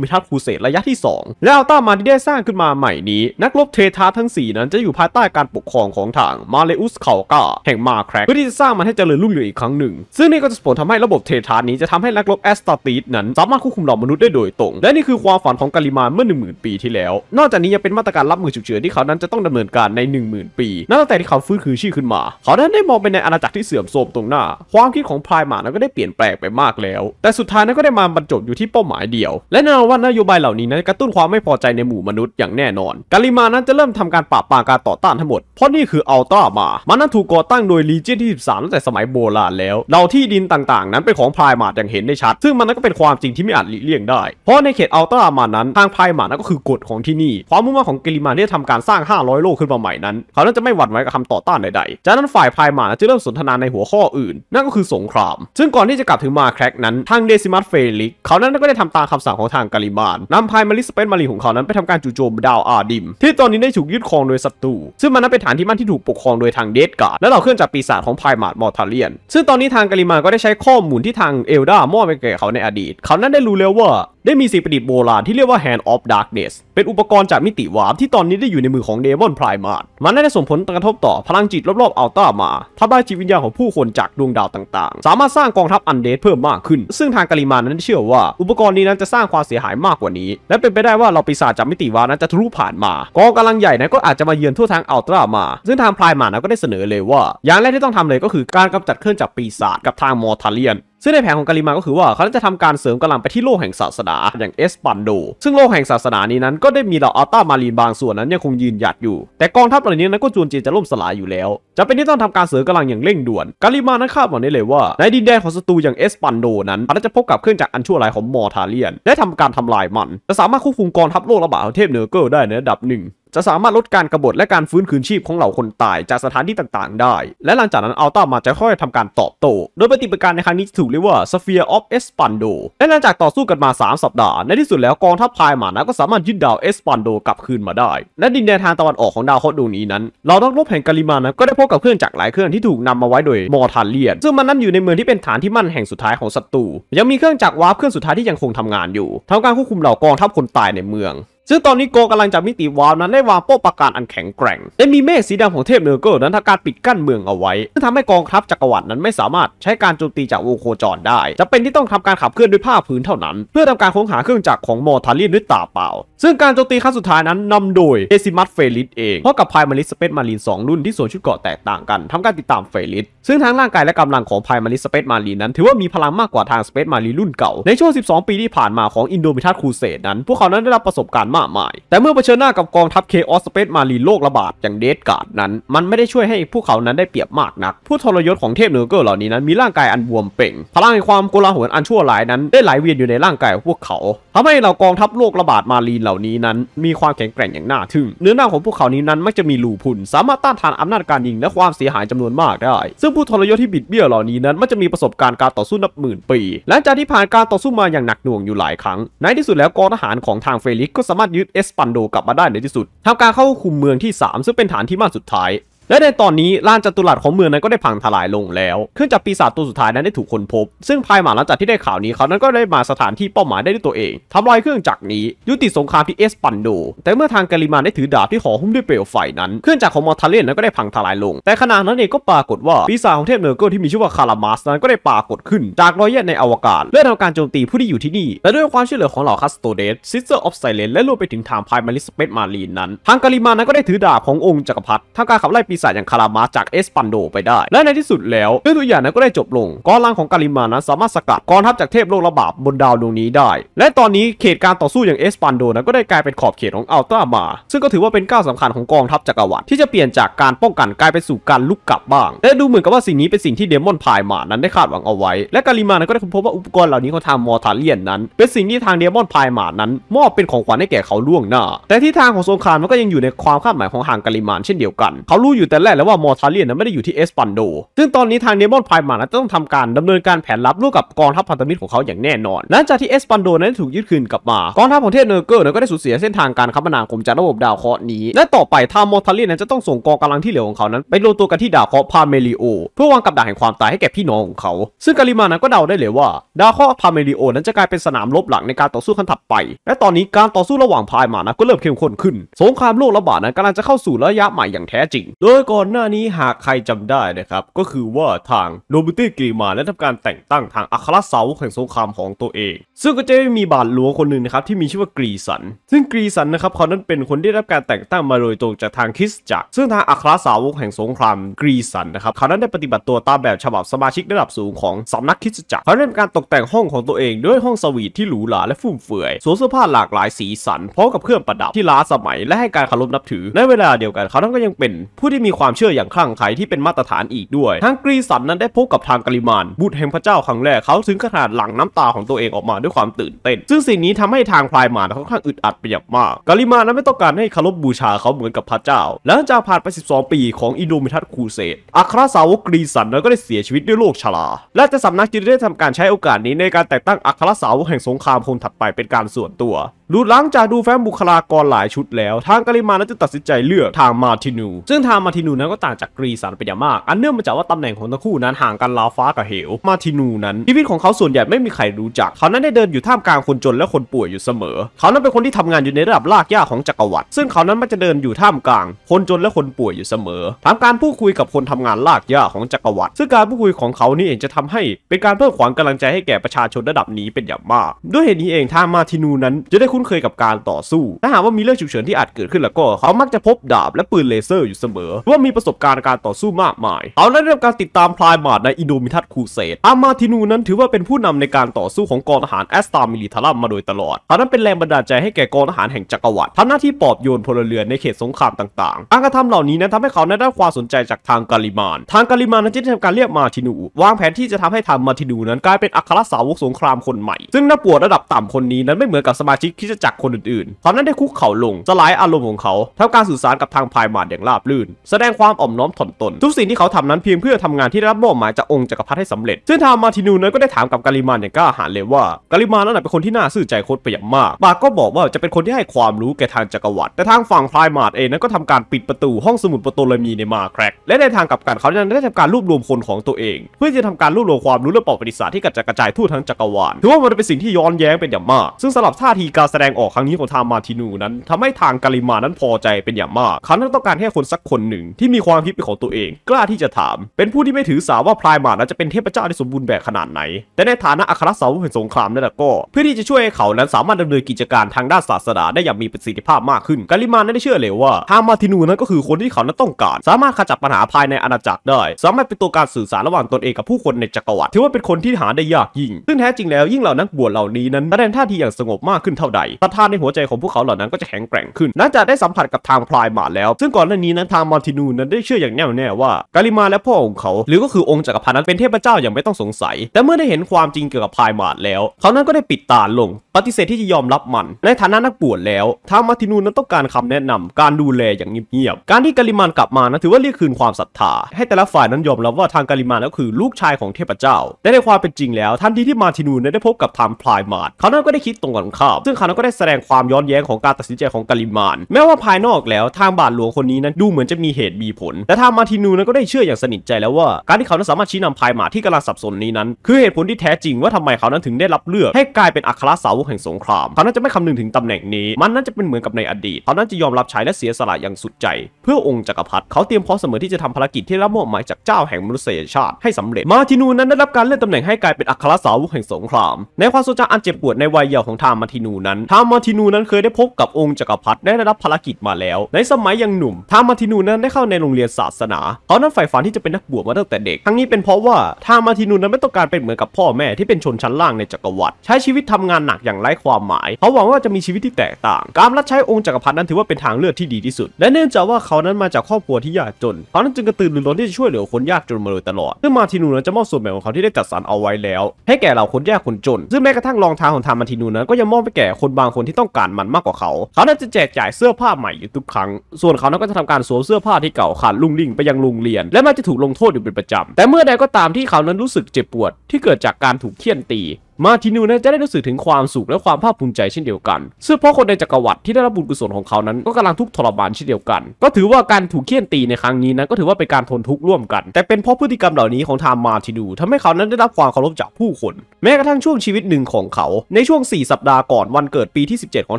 มิทัสคูเสดระยะที่ 2 และอัลต้ามาที่ได้สร้างขึ้นมาใหม่นี้ นักรบเททาทั้ง 4 นั้นจะอยู่ภายใต้การปกครองของทางมาเลอุสเขาก้า แห่งมาแครกเพื่อที่จะสร้างมันให้เจริญรุ่งเรืองอีกครั้งหนึ่ง ซึ่งนี่ก็จะผลทำให้ระบบเททานี้ จะทำให้นักรบแอสตาตีสนั้นสามารถควบคุมเหล่ามนุษย์ได้โดยตรงและนี่คือความฝันของกาลิมาเมื่อ 1 0,000 ปีที่แล้ว นอกจากนี้ยังเป็นมาตรการรับมือฉุกเฉินที่เขานั้นจะต้องดำเนินการใน 10,000 ปี นับตั้งแต่ที่เขาฟื้นคืนชีพขึ้นมา เขานั้นได้มองไปในอาณาจักรที่เสื่อมโทรมตรงหน้า ความคิดของพายมานั้นก็ได้เปลี่ยนแปลงไปมากแล้ว แต่สุดท้ายนั้นก็ได้มาบรรจบอยู่ที่เป้าหมายเดียว และแน่นอนว่านโยบายเหล่านี้นั้นกระตุ้นความไม่พอใจในหมู่มนุษย์อย่างแน่นอน กาลิมานั้นจะเริ่มทำการปราบปรามการต่อต้านทั้งหมด เพราะนี่คืออัลตรามา มันนั้นถูกก่อตั้งโดยลีเจียนที่ 13 ตั้งแต่สมัยโบราณแล้วเหล่าที่ดินต่างๆ นั้นเป็นของพายมาดอย่างเห็นได้ชัด ซึ่งมันนั้นก็เป็นความจริงที่ไม่อาจหลีกเลี่ยงได้ เพราะในเขตอัลตรามานั้น ทางพายมาดนั้นก็คือกฎของที่นี่ความมุ่งมั่นของกาลิมาที่จะทำการสร้าง 500 โลกขึ้นมาใหม่นั้น เขานั้นจะไม่หวั่นไหวกับคำต่อต้านใดๆ จากนั้นฝ่ายพายมาจะเริ่มสนทนาในหัวข้ออื่นนั่นก็คือสงคราม ซึ่งก่อนที่จะกลับถึงมาแครกนั้นทางเดซิมัสเฟลิกเขานั้นก็ได้ทำตามคำสั่งของทางกาลิมาานนำพายมาริสเปนมารีของเขานั้นไปทำการจู่โจมดาวอาดิม ที่ตอนนี้ได้ถูกยึดครองโดยศัตรูซึ่งมันนั้นเป็นฐานที่มั่นที่ถูกปกครองโดยทางเดสการ์และเหล่าเครื่องจักรปีศาจของพายมาดมอร์ทาเลียนซึ่งตอนนี้ทางกาลิมาก็ได้ใช้ข้อมูลที่ทางเอลดามอบไปแก่เขาในอดีต เขานั้นได้รู้แล้วว่าได้มีสิ่งประดิษฐ์โบราณที่เรียกว่า Hand of Darkness เป็นอุปกรณ์จากมิติวาร์ปที่ตอนนี้ได้อยู่ในมือของเดมอนพรายมาร์มันได้ส่งผลกระทบต่อพลังจิตรอบๆอัลต้ามาทำลายจิตวิญญาณของผู้คนจากดวงดาวต่างๆ สามารถสร้างกองทัพอันเดดเพิ่มมากขึ้น ซึ่งทางกาลิมานั้นเชื่อว่าอุปกรณ์นี้นั้นจะสร้างความเสียหายมากกว่านี้และเป็นไปได้ว่าเราปีศาจจากมิติวานั้นจะทะลุผ่านมากองกำลังใหญ่นั้นก็อาจจะมาเยือนทั่วทางอัลตร้ามา ซึ่งทางพลายหมานะก็ได้เสนอเลยว่า อย่างแรกที่ต้องทำเลยก็คือการกำจัดเครื่องจับปีศาจกับทางมอร์ทาเลียนซึ่งในแผนของกาลิมาก็คือว่าเขาจะทำการเสริมกำลังไปที่โลกแห่งศาสนาอย่างเอสปันโด ซึ่งโลกแห่งศาสนานี้นั้นก็ได้มีเหล่าอัลต้ามารีนบางส่วนนั้นยังคงยืนหยัดอยู่ แต่กองทัพเหล่านี้นั้นก็จวนเจียจะล่มสลายอยู่แล้วจะเป็นที่ต้องทำการเสริมกำลังอย่างเร่งด่วน กาลิมานั้นคาดหวังได้เลยว่าในดินแดนของศัตรูอย่างเอสปันโด นั้นเขาจะพบกับเครื่องจักรอันชั่วร้ายของมอร์ทาเลียนและทำการทำลายมันจะสามารถควบคุมกองทัพโลกระบาดเทพเนอร์เกิลได้ในระดับหนึ่งจะสามารถลดการกรบฏและการฟื้นคืนชีพของเหล่าคนตายจากสถานที่ต่างๆ ได้ และหลังจากนั้นอัลต้ามาจะค่อยทำการตอบโต้ โดยปฏิบัติการในครั้งนี้ถูกเรียกว่าสียร์ออฟเอสปันโด และหลังจากต่อสู้กันมา 3 สัปดาห์ ในที่สุดแล้ว กองทัพพายมานะก็สามารถยึดดาวเอสปันโดกลับคืนมาได้ และดินแดนทางตะวันออกของดาวโคดูนี้นั้นเราต้องลบแห่งกาลิมานะก็ได้พบกับเครื่องจักรหลายเครื่องที่ถูกนำมาไว้โดยมอร์ทันเลียนซึ่งมันนั้นอยู่ในเมืองที่เป็นฐานที่มั่นแห่งสุดท้ายของศัตรู ยังมีเครื่องจักรวาร์ปเครื่องสุดท้ายที่ยังคงทำงานอยู่ทาการควบคุมเหล่ากองทัพคนตายในเมืองซึ่งตอนนี้โกกำลังจากมิติวาวนั้นได้วางโปะประการอันแข็งแกร่งและมีเมฆสีดำของเทพเนอร์เกิลนั้นทำการปิดกั้นเมืองเอาไว้ซึ่งทำให้กองทัพจักรวรรดินั้นไม่สามารถใช้การโจมตีจากวงโคจรได้ จะเป็นที่ต้องทำการขับเคลื่อนด้วยผ้าพื้นเท่านั้น เพื่อทำการค้นหาเครื่องจักรของมอร์ทารีนด้วยตาเปล่า ซึ่งการโจมตีครั้งสุดท้ายนั้นนำโดยเอซิมัสเฟลิสเองพร้อมกับพายมาริสสเปซมารีน2รุ่นที่สวมชุดเกราะแตกต่างกันทำการติดตามเฟลิสซึ่งทั้งร่างกายและกำลังของพายมาริสสเปซมารีนนั้นถือว่ามีพลังมากกว่าทางสเปซมารีรุ่นเก่า ในช่วง12 ปีที่ผ่านมาของอินโดมิทัสคูเซดนั้น พวกเขานั้นได้รับประสบการณ์มากมายแต่เมื่อเผชิญหน้ากับกองทัพเคออสสเปซมารีโรคระบาดอย่างเดสการ์ดนั้น มันไม่ได้ช่วยให้พวกเขานั้นได้เปรียบมากนัก ผู้ทรยศของเทพเหนือเกอร์เหล่านี้นั้น มีร่างกายอันบวมเป่ง พลังแห่งความโกลาหลอันชั่วร้ายนั้นได้ไหลเวียนอยู่ในร่างกายของพวกเขาทำให้เหล่ากองทัพโรคระบาดมารีเหล่านี้นั้น มีความแข็งแกร่งอย่างน่าทึ่ง เนื้อหน้าของพวกเขานี้นั้นมักจะมีรูพุนสามารถต้านทานอำนาจการยิงและความเสียหายจำนวนมากได้ ซึ่งผู้ทรยศที่บิดเบี้ยวเหล่านี้นั้นมักจะมีประสบการณ์การต่อสู้นับหมื่นปีหลังจากที่ผ่านการต่อสู้มาอย่างหนักหน่วงอยู่หลายครั้ง ในที่สุดแล้วกองทหารของทางเฟลิกก็สามารถารถยึดเอสปันโดกลับมาได้ในที่สุดทำการเข้าคุมเมืองที่ 3 ซึ่งเป็นฐานที่มั่นสุดท้ายและในตอนนี้ลานจัตุรัสของเมืองนั้นก็ได้พังทลายลงแล้วเครื่องจับปีศาจตัวสุดท้ายนั้นได้ถูกค้นพบ ซึ่งภายหลังจากที่ได้ข่าวนี้เขานั้นก็ได้มาสถานที่เป้าหมายได้ด้วยตัวเองทำลายเครื่องจักรนี้ยุติสงครามที่เอสปันโดแต่เมื่อทางกาลิมาได้ถือดาบที่ห่อหุ้มด้วยเปลวไฟนั้นเครื่องจักรของมอร์ทาเลนนั้นก็ได้พังทลายลง แต่ขณะนั้นเองก็ปรากฏว่าปีศาจของเทพเนอร์เกิลที่มีชื่อว่าคารามาสนั้นก็ได้ปรากฏขึ้นจากรอยแยกในอวกาศเรื่อทำการโจมตีผู้ที่อยู่ที่นี่และด้วยความช่วยเหลือของเหล่าคาสโตเดสซิสเตอร์ออฟไซเลนและรวมไปถึงทางพายมาริสเปตมาลีนนั้นทางกาลิมานนั้นก็ได้ถือดาบขององค์จักรพรรดิทำการขับไล่ปปีศาจอย่างคารามาจากเอสปันโดไปได้ และในที่สุดแล้วเรื่องทุกอย่างนั้นก็ได้จบลง กองร่างของกาลิมานั้นสามารถสกัดกองทัพจากเทพโลกระบาดบนดาวดวงนี้ได้ และตอนนี้เขตการต่อสู้อย่างเอสปันโดนั้นก็ได้กลายเป็นขอบเขตของอัลตรามาซึ่งก็ถือว่าเป็นก้าวสำคัญของกองทัพจักรวรรดิที่จะเปลี่ยนจากการป้องกันกลายไปสู่การลุกกลับบ้างและดูเหมือนกับว่าสิ่งนี้เป็นสิ่งที่เดมอนพายมานั้นได้คาดหวังเอาไว้และกาลิมานั้นก็ได้ค้นพบว่าอุปกรณ์เหล่านี้ของทางมอร์ทาเลียนนั้นเป็นสิ่งที่ทางเดมอนพายมานั้น มอบเป็นของขวัญให้แก่เขาล่วงหน้า แต่ที่ทางของสงครามมันก็ยังอยู่ในความคาดหมายของห่างกาลิมานเช่นเดียวกันเขารู้อยู่แต่แรกแล้วว่ามอร์ทาเลียนไม่ได้อยู่ที่เอสปันโด ซึ่งตอนนี้ทางเดมอนไพา์มาต้องทำการดำเนินการแผนลับร่วมกับกองทัพพันธมิตรของเขาอย่างแน่นอนหลังจากที่เอสปันโดนั้นถูกยึดคืนกลับมา กองทัพของเทศเนอร์เกอร์ก็ได้สูญเสียเส้นทางการคมนาคมจากระบบดาวเคราะห์นี้ และต่อไปทางมอร์ทาเลียนนั้นจะต้องส่งกองกำลังที่เหลือของเขานั้นไปรวมตัวกันที่ดาวเคราะห์พาเมลิโอ เพื่อวางกับดักแห่งความตายให้แก่พี่น้องของเขา ซึ่งกาลิมานั้นก็เดาได้เลยว่า ดาวเคราะห์พาเมลิโอนั้นจะกลายเป็นสนามรบหลักในการต่อสู้ขั้นถัดไปและตอนนี้การต่อสู้ระหว่างพายมานะก็เริ่มเข้มข้นขึ้น สงครามโลกระบาดนั้นกำลังจะเข้าสู่ระยะใหม่อย่างแท้จริงโดยยก่อนหน้านี้หากใครจำได้นะครับก็คือว่าทางโนบิตี้กรีมาและทำการแต่งตั้งทางอัครเสาแห่งสงครามของตัวเอง ซึ่งก็จะมีบาทหลวงคนหนึ่งนะครับที่มีชื่อว่ากรีสัน ซึ่งกรีสันนะครับเขานั้นเป็นคนที่ได้รับการแต่งตั้งมาโดยตรงจากทางคริสจักรซึ่งทางอัครเสาวแห่งสงครามกรีสันนะครับเขานั้นได้ปฏิบัติตัวตามแบบฉบับสมาชิกระดับสูงของสำนักคริสจักรเขาได้ทำการตกแต่งห้องของตัวเองด้วยห้องสวีทที่หรูหราและฟุ่มเฟือยสวมเสื้อผ้าหลากหลายสีสันพร้อมกับเครื่องประดับที่ล้าสมัย และให้การเคารพนับถือในเวลาเดียวกัน เขานั้นก็ยังเป็นผู้ที่มีความเชื่ออย่างคลั่งไคล้ที่เป็นมาตรฐานอีกด้วยทางกรีสันนั้นได้พบกับทางกาลิมานบุตรแห่งพระเจ้าครั้งแรกเขาถึงขนาดหลั่งน้ำตาของตัวเองออกมาด้วยความตื่นเต้นซึ่งสิ่งนี้ทำให้ทางพลายมานค่อนข้างอึดอัดไปอย่างมากกาลิมานนั้นไม่ต้องการให้คารบบูชาเขาเหมือนกับพระเจ้าหลังจากผ่านไป 12 ปีของอินโดมิทัสคูเซตอัครสาวกกรีสันนั้นก็ได้เสียชีวิตด้วยโรคชราและจะสำนักจึงได้ทำการใช้โอกาสนี้ในการแต่งตั้งอัครสาวกแห่งสงครามคนถัดไปเป็นการส่วนตัวรูหลังจากดูแฟ้มบุคลากรหลายชุดแล้ว ทางกาลิมานั้นจะตัดสินใจเลือกทางมาตินู ซึ่งทางมาตินูนั้นก็ต่างจากกรีซานเป็นอย่างมากอันเนื่องมาจากว่าตำแหน่งของทั้งคู่นั้นห่างกันลาฟ้ากับเหวมาตินูนั้นชีวิตของเขาส่วนใหญ่ไม่มีใครรู้จัก เขานั้นได้เดินอยู่ท่ามกลางคนจนและคนป่วยอยู่เสมอ เขานั้นเป็นคนที่ทำงานอยู่ในระดับลากยาาของจักรวรรดิซึ่งเขานั้นมักจะเดินอยู่ท่ามกลาง คนจนและคนป่วยอยู่เสมอทำการพูดคุยกับคนทำงานลากยาาของจักรวรรดิซึ่งการพูดคุยของเขานี่เองจะทำให้ เป็นการเพิ่มขวัญกำลังใจให้แก่ประชาชนระดับนี้เป็นอย่างมาก ด้วยเหตุนี้เองทางมาตินูนั้นจะได้คุ้นเคยกับการต่อสู้ถ้าหากว่ามีเรื่องฉุกเฉินที่อาจเกิดขึ้นแล้วก็ เขามักจะพบดาบและปืนเลเซอร์อยู่เสมอ ว่ามีประสบการณ์การต่อสู้มากมายเอาแลเรื่องการติดตามพลายมาดในอินโดมิทัตคูเซตอามาทินูนั้นถือว่าเป็นผู้นำในการต่อสู้ของกองทหารแอสตามิลิทารัมมาโดยตลอดเขานั้นเป็นแรงบันดาลใจให้แก่กองทหารแห่งจักรวรรดิทำหน้าที่ปอบโยนพลเรือนในเขตสงครามต่างๆการกระทำเหล่านี้นั้นทำให้เขาได้ความสนใจจากทางกาลิมานทางกาลิมานนั้นจึงทำการเรียกมาทินูวางแผนที่จะทำให้ทางมาทินูนั้นกลายเป็นอัครสาวกสงครามคนใหม่ ซึ่งนักปวดระดับต่ำคนนี้นั้นไม่เหมือนกับสมาชิกทิ่จักรคนอื่นๆามนั้นได้คุกเข่าลงสลายอารมณ์ของเขาทำการสื่อสารกับทางพายมาดอย่างราบรื่น แสดงความอ่อมน้อมถ่อมตน ทุกสิ่งที่เขาทำนั้นเพียงเพื่อทำงานที่ได้รับมอบหมายจากองค์จักรพรรดิให้สำเร็จซึ่งทางมาตินูนั้นก็ได้ถามกับกาลิมานอย่างกล้าหาญเลยว่ากาลิมานนั้นเป็นคนที่น่าซื่อใจโคตรไปอย่างมากปากก็บอกว่าจะเป็นคนที่ให้ความรู้แก่ทางจักรวรรดิแต่ทางฝั่งพายมาดเองนั้นก็ทำการปิดประตูห้องสมุดประตเลมีในมาแครกและในทางกับการเขาได้ทำการรวบรวมคนของตัวเอง เพื่อจะทำการรวบรวมความรู้และประวัติศาสตร์ที่กระจายทั่วทั้งจักรวดิถือว่ามันเป็นสิ่งที่ย้อนแย้งเป็นอย่างมาก ซึ่งสำหรับท่าทีกาแสดงออกครั้งนี้ของทามาทินูนั้นทำให้ทางกาลิมานั้นพอใจเป็นอย่างมากเขาต้องการให้คนสักคนหนึ่งที่มีความคิดเป็นของตัวเองกล้าที่จะถาม เป็นผู้ที่ไม่ถือสาว่าพลายมานั้นจะเป็นเทพเจ้าที่สมบูรณ์แบบขนาดไหนแต่ในฐานะอัครสาวกแห่งสงครามนั่นแหละก็เพื่อที่จะช่วยให้เขานั้นสามารถดำเนินกิจการทางด้านศาสนาได้อย่างมีประสิทธิภาพมากขึ้นกาลิมานั้นได้เชื่อเลยว่าทามาทินูนั้นก็คือคนที่เขานั้นต้องการ สามารถขจัดปัญหาภายในอาณาจักรได้ สามารถเป็นตัวการสื่อสารระหว่างตนเองกับผู้คนในจักรวรรดิถือว่าเป็นคนที่หาได้ยากยิ่ง ซึ่งแท้จริงแล้ว ยิ่งเหล่านักบวชเหล่านี้นั้นแสดงท่าทีอย่างสงบมากขึ้นเท่าใดประธานในหัวใจของพวกเขาเหล่านั้นก็จะแข็งแกร่งขึ้น หลังจากได้สัมผัสกับทางพลายมาแล้ว ซึ่งก่อนหน้านี้นั้นทางมอนตินูนั้นได้เชื่ออย่างแน่วแน่ว่ากาลิมาและพ่อของเขา หรือก็คือองค์จักรพรรดินั้นเป็นเทพเจ้าอย่างไม่ต้องสงสัย แต่เมื่อได้เห็นความจริงเกี่ยวกับพลายมาแล้ว เขานั้นก็ได้ปิดตาลง ปฏิเสธที่จะยอมรับมันในฐานะนักบวชแล้ว ทางมาตินูนั้นต้องการคำแนะนำ การดูแลอย่างเงียบ ๆ การที่กาลิมากลับมา นั้นถือว่าเรียกคืนความศรัทธาให้แต่ละฝ่ายนั้นยอมรับว่าทางกาลิมาล้วคือลูกชายของเทพเจ้าแต่ในความเป็นจริงแล้วทันทีที่มาตินูนั้นได้พบกับทางพลายมาเขานั้นก็ได้คิดตรงกันข้ามซึ่งเขาล้วก็ได้แสดงความย้อนแย้งของการตัดสินใจของกาลิมาน แม้ว่าภายนอกแล้ว ทางบาทหลวงคนนี้นั้นดูเหมือนจะมีเหตุมีผลแต่ทางมาทินูนั้นก็ได้เชื่ออย่างสนิทใจแล้วว่า การที่เขานั้นสามารถชี้นำภายหมาที่กำลังสับสนนี้นั้น คือเหตุผลที่แท้จริง ว่าทำไมเขานั้นถึงได้รับเลือกให้กลายเป็นอัครสาวกแห่งสงครามเขานั้นจะไม่คำนึงถึงตำแหน่งนี้มันนั้นจะเป็นเหมือนกับในอดีตเขานั้นจะยอมรับใช้และเสียสละอย่างสุดใจ เพื่อองค์จักรพรรดิเขาเตรียมพร้อมเสมอที่จะทำภารกิจที่รับมอบหมายจากเจ้าแห่งมนุษยชาติให้สำเร็จมาทินูนั้นได้รับการเลื่อนตำแหน่งให้กลายเป็นอัครสาวกแห่งสงครามในความทรงจำอันเจ็บปวดในวัยเยาว์ของทางมาตินูนั้นทามาทินูนั้นเคยได้พบกับองค์จักรพรรดิได้รับภารกิจมาแล้ว ในสมัยยังหนุ่มทามาทินูนั้นได้เข้าในโรงเรียนศาสนาเขานั้นใฝ่ฝันที่จะเป็นนักบวชมาตั้งแต่เด็ก ทั้งนี้เป็นเพราะว่าทามาทินูนั้นไม่ต้องการเป็นเหมือนกับพ่อแม่ที่เป็นชนชั้นล่างในจักรวรรดิใช้ชีวิตทำงานหนักอย่างไร้ความหมาย เขาหวังว่าจะมีชีวิตที่แตกต่าง การรับใช้องค์จักรพรรดินั้นถือว่าเป็นทางเลือกที่ดีที่สุด และเนื่องจากว่าเขานั้นมาจากครอบครัวที่ยากจนเขานั้นจึงกระตือรือร้นที่จะช่วยเหลือคนยากจนมาโดยตลอดซึ่งมาทินูนั้นจะมอบส่วนแบ่งของเขาที่ได้จัดสรรเอาไว้แล้ว ให้แก่เหล่าคนยากคนจนซึ่งแม้กระทั่งรองเท้าของทามาทินูนั้นก็ยังมอบไปแก่คนบางคนที่ต้องการมันมากกว่าเขา เขานั้นจะแจกจ่ายเสื้อผ้าใหม่อยู่ทุกครั้ง ส่วนเขานั้นก็จะทำการสวมเสื้อผ้าที่เก่าขาดลุ่งลิงไปยังโรงเรียน และมักจะถูกลงโทษอยู่เป็นประจำ แต่เมื่อใดก็ตามที่เขานั้นรู้สึกเจ็บปวด ที่เกิดจากการถูกเคี่ยนตีมาทินูนั้นจะได้รู้สึกถึงความสุขและความภาคภูมิใจเช่นเดียวกัน ซึ่งเพราะคนในจักรวรรดิที่ได้รับบุญกุศลของเขานั้นก็กำลังทุกข์ทรมานเช่นเดียวกัน ก็ถือว่าการถูกเคี่ยนตีในครั้งนี้นั้นก็ถือว่าเป็นการทนทุกข์ร่วมกัน แต่เป็นเพราะพฤติกรรมเหล่านี้ของทามมาทินูทำให้เขานั้นได้รับความเคารพจากผู้คน แม้กระทั่งช่วงชีวิตหนึ่งของเขา ในช่วง 4 สัปดาห์ก่อน วันเกิดปีที่ 17 ของ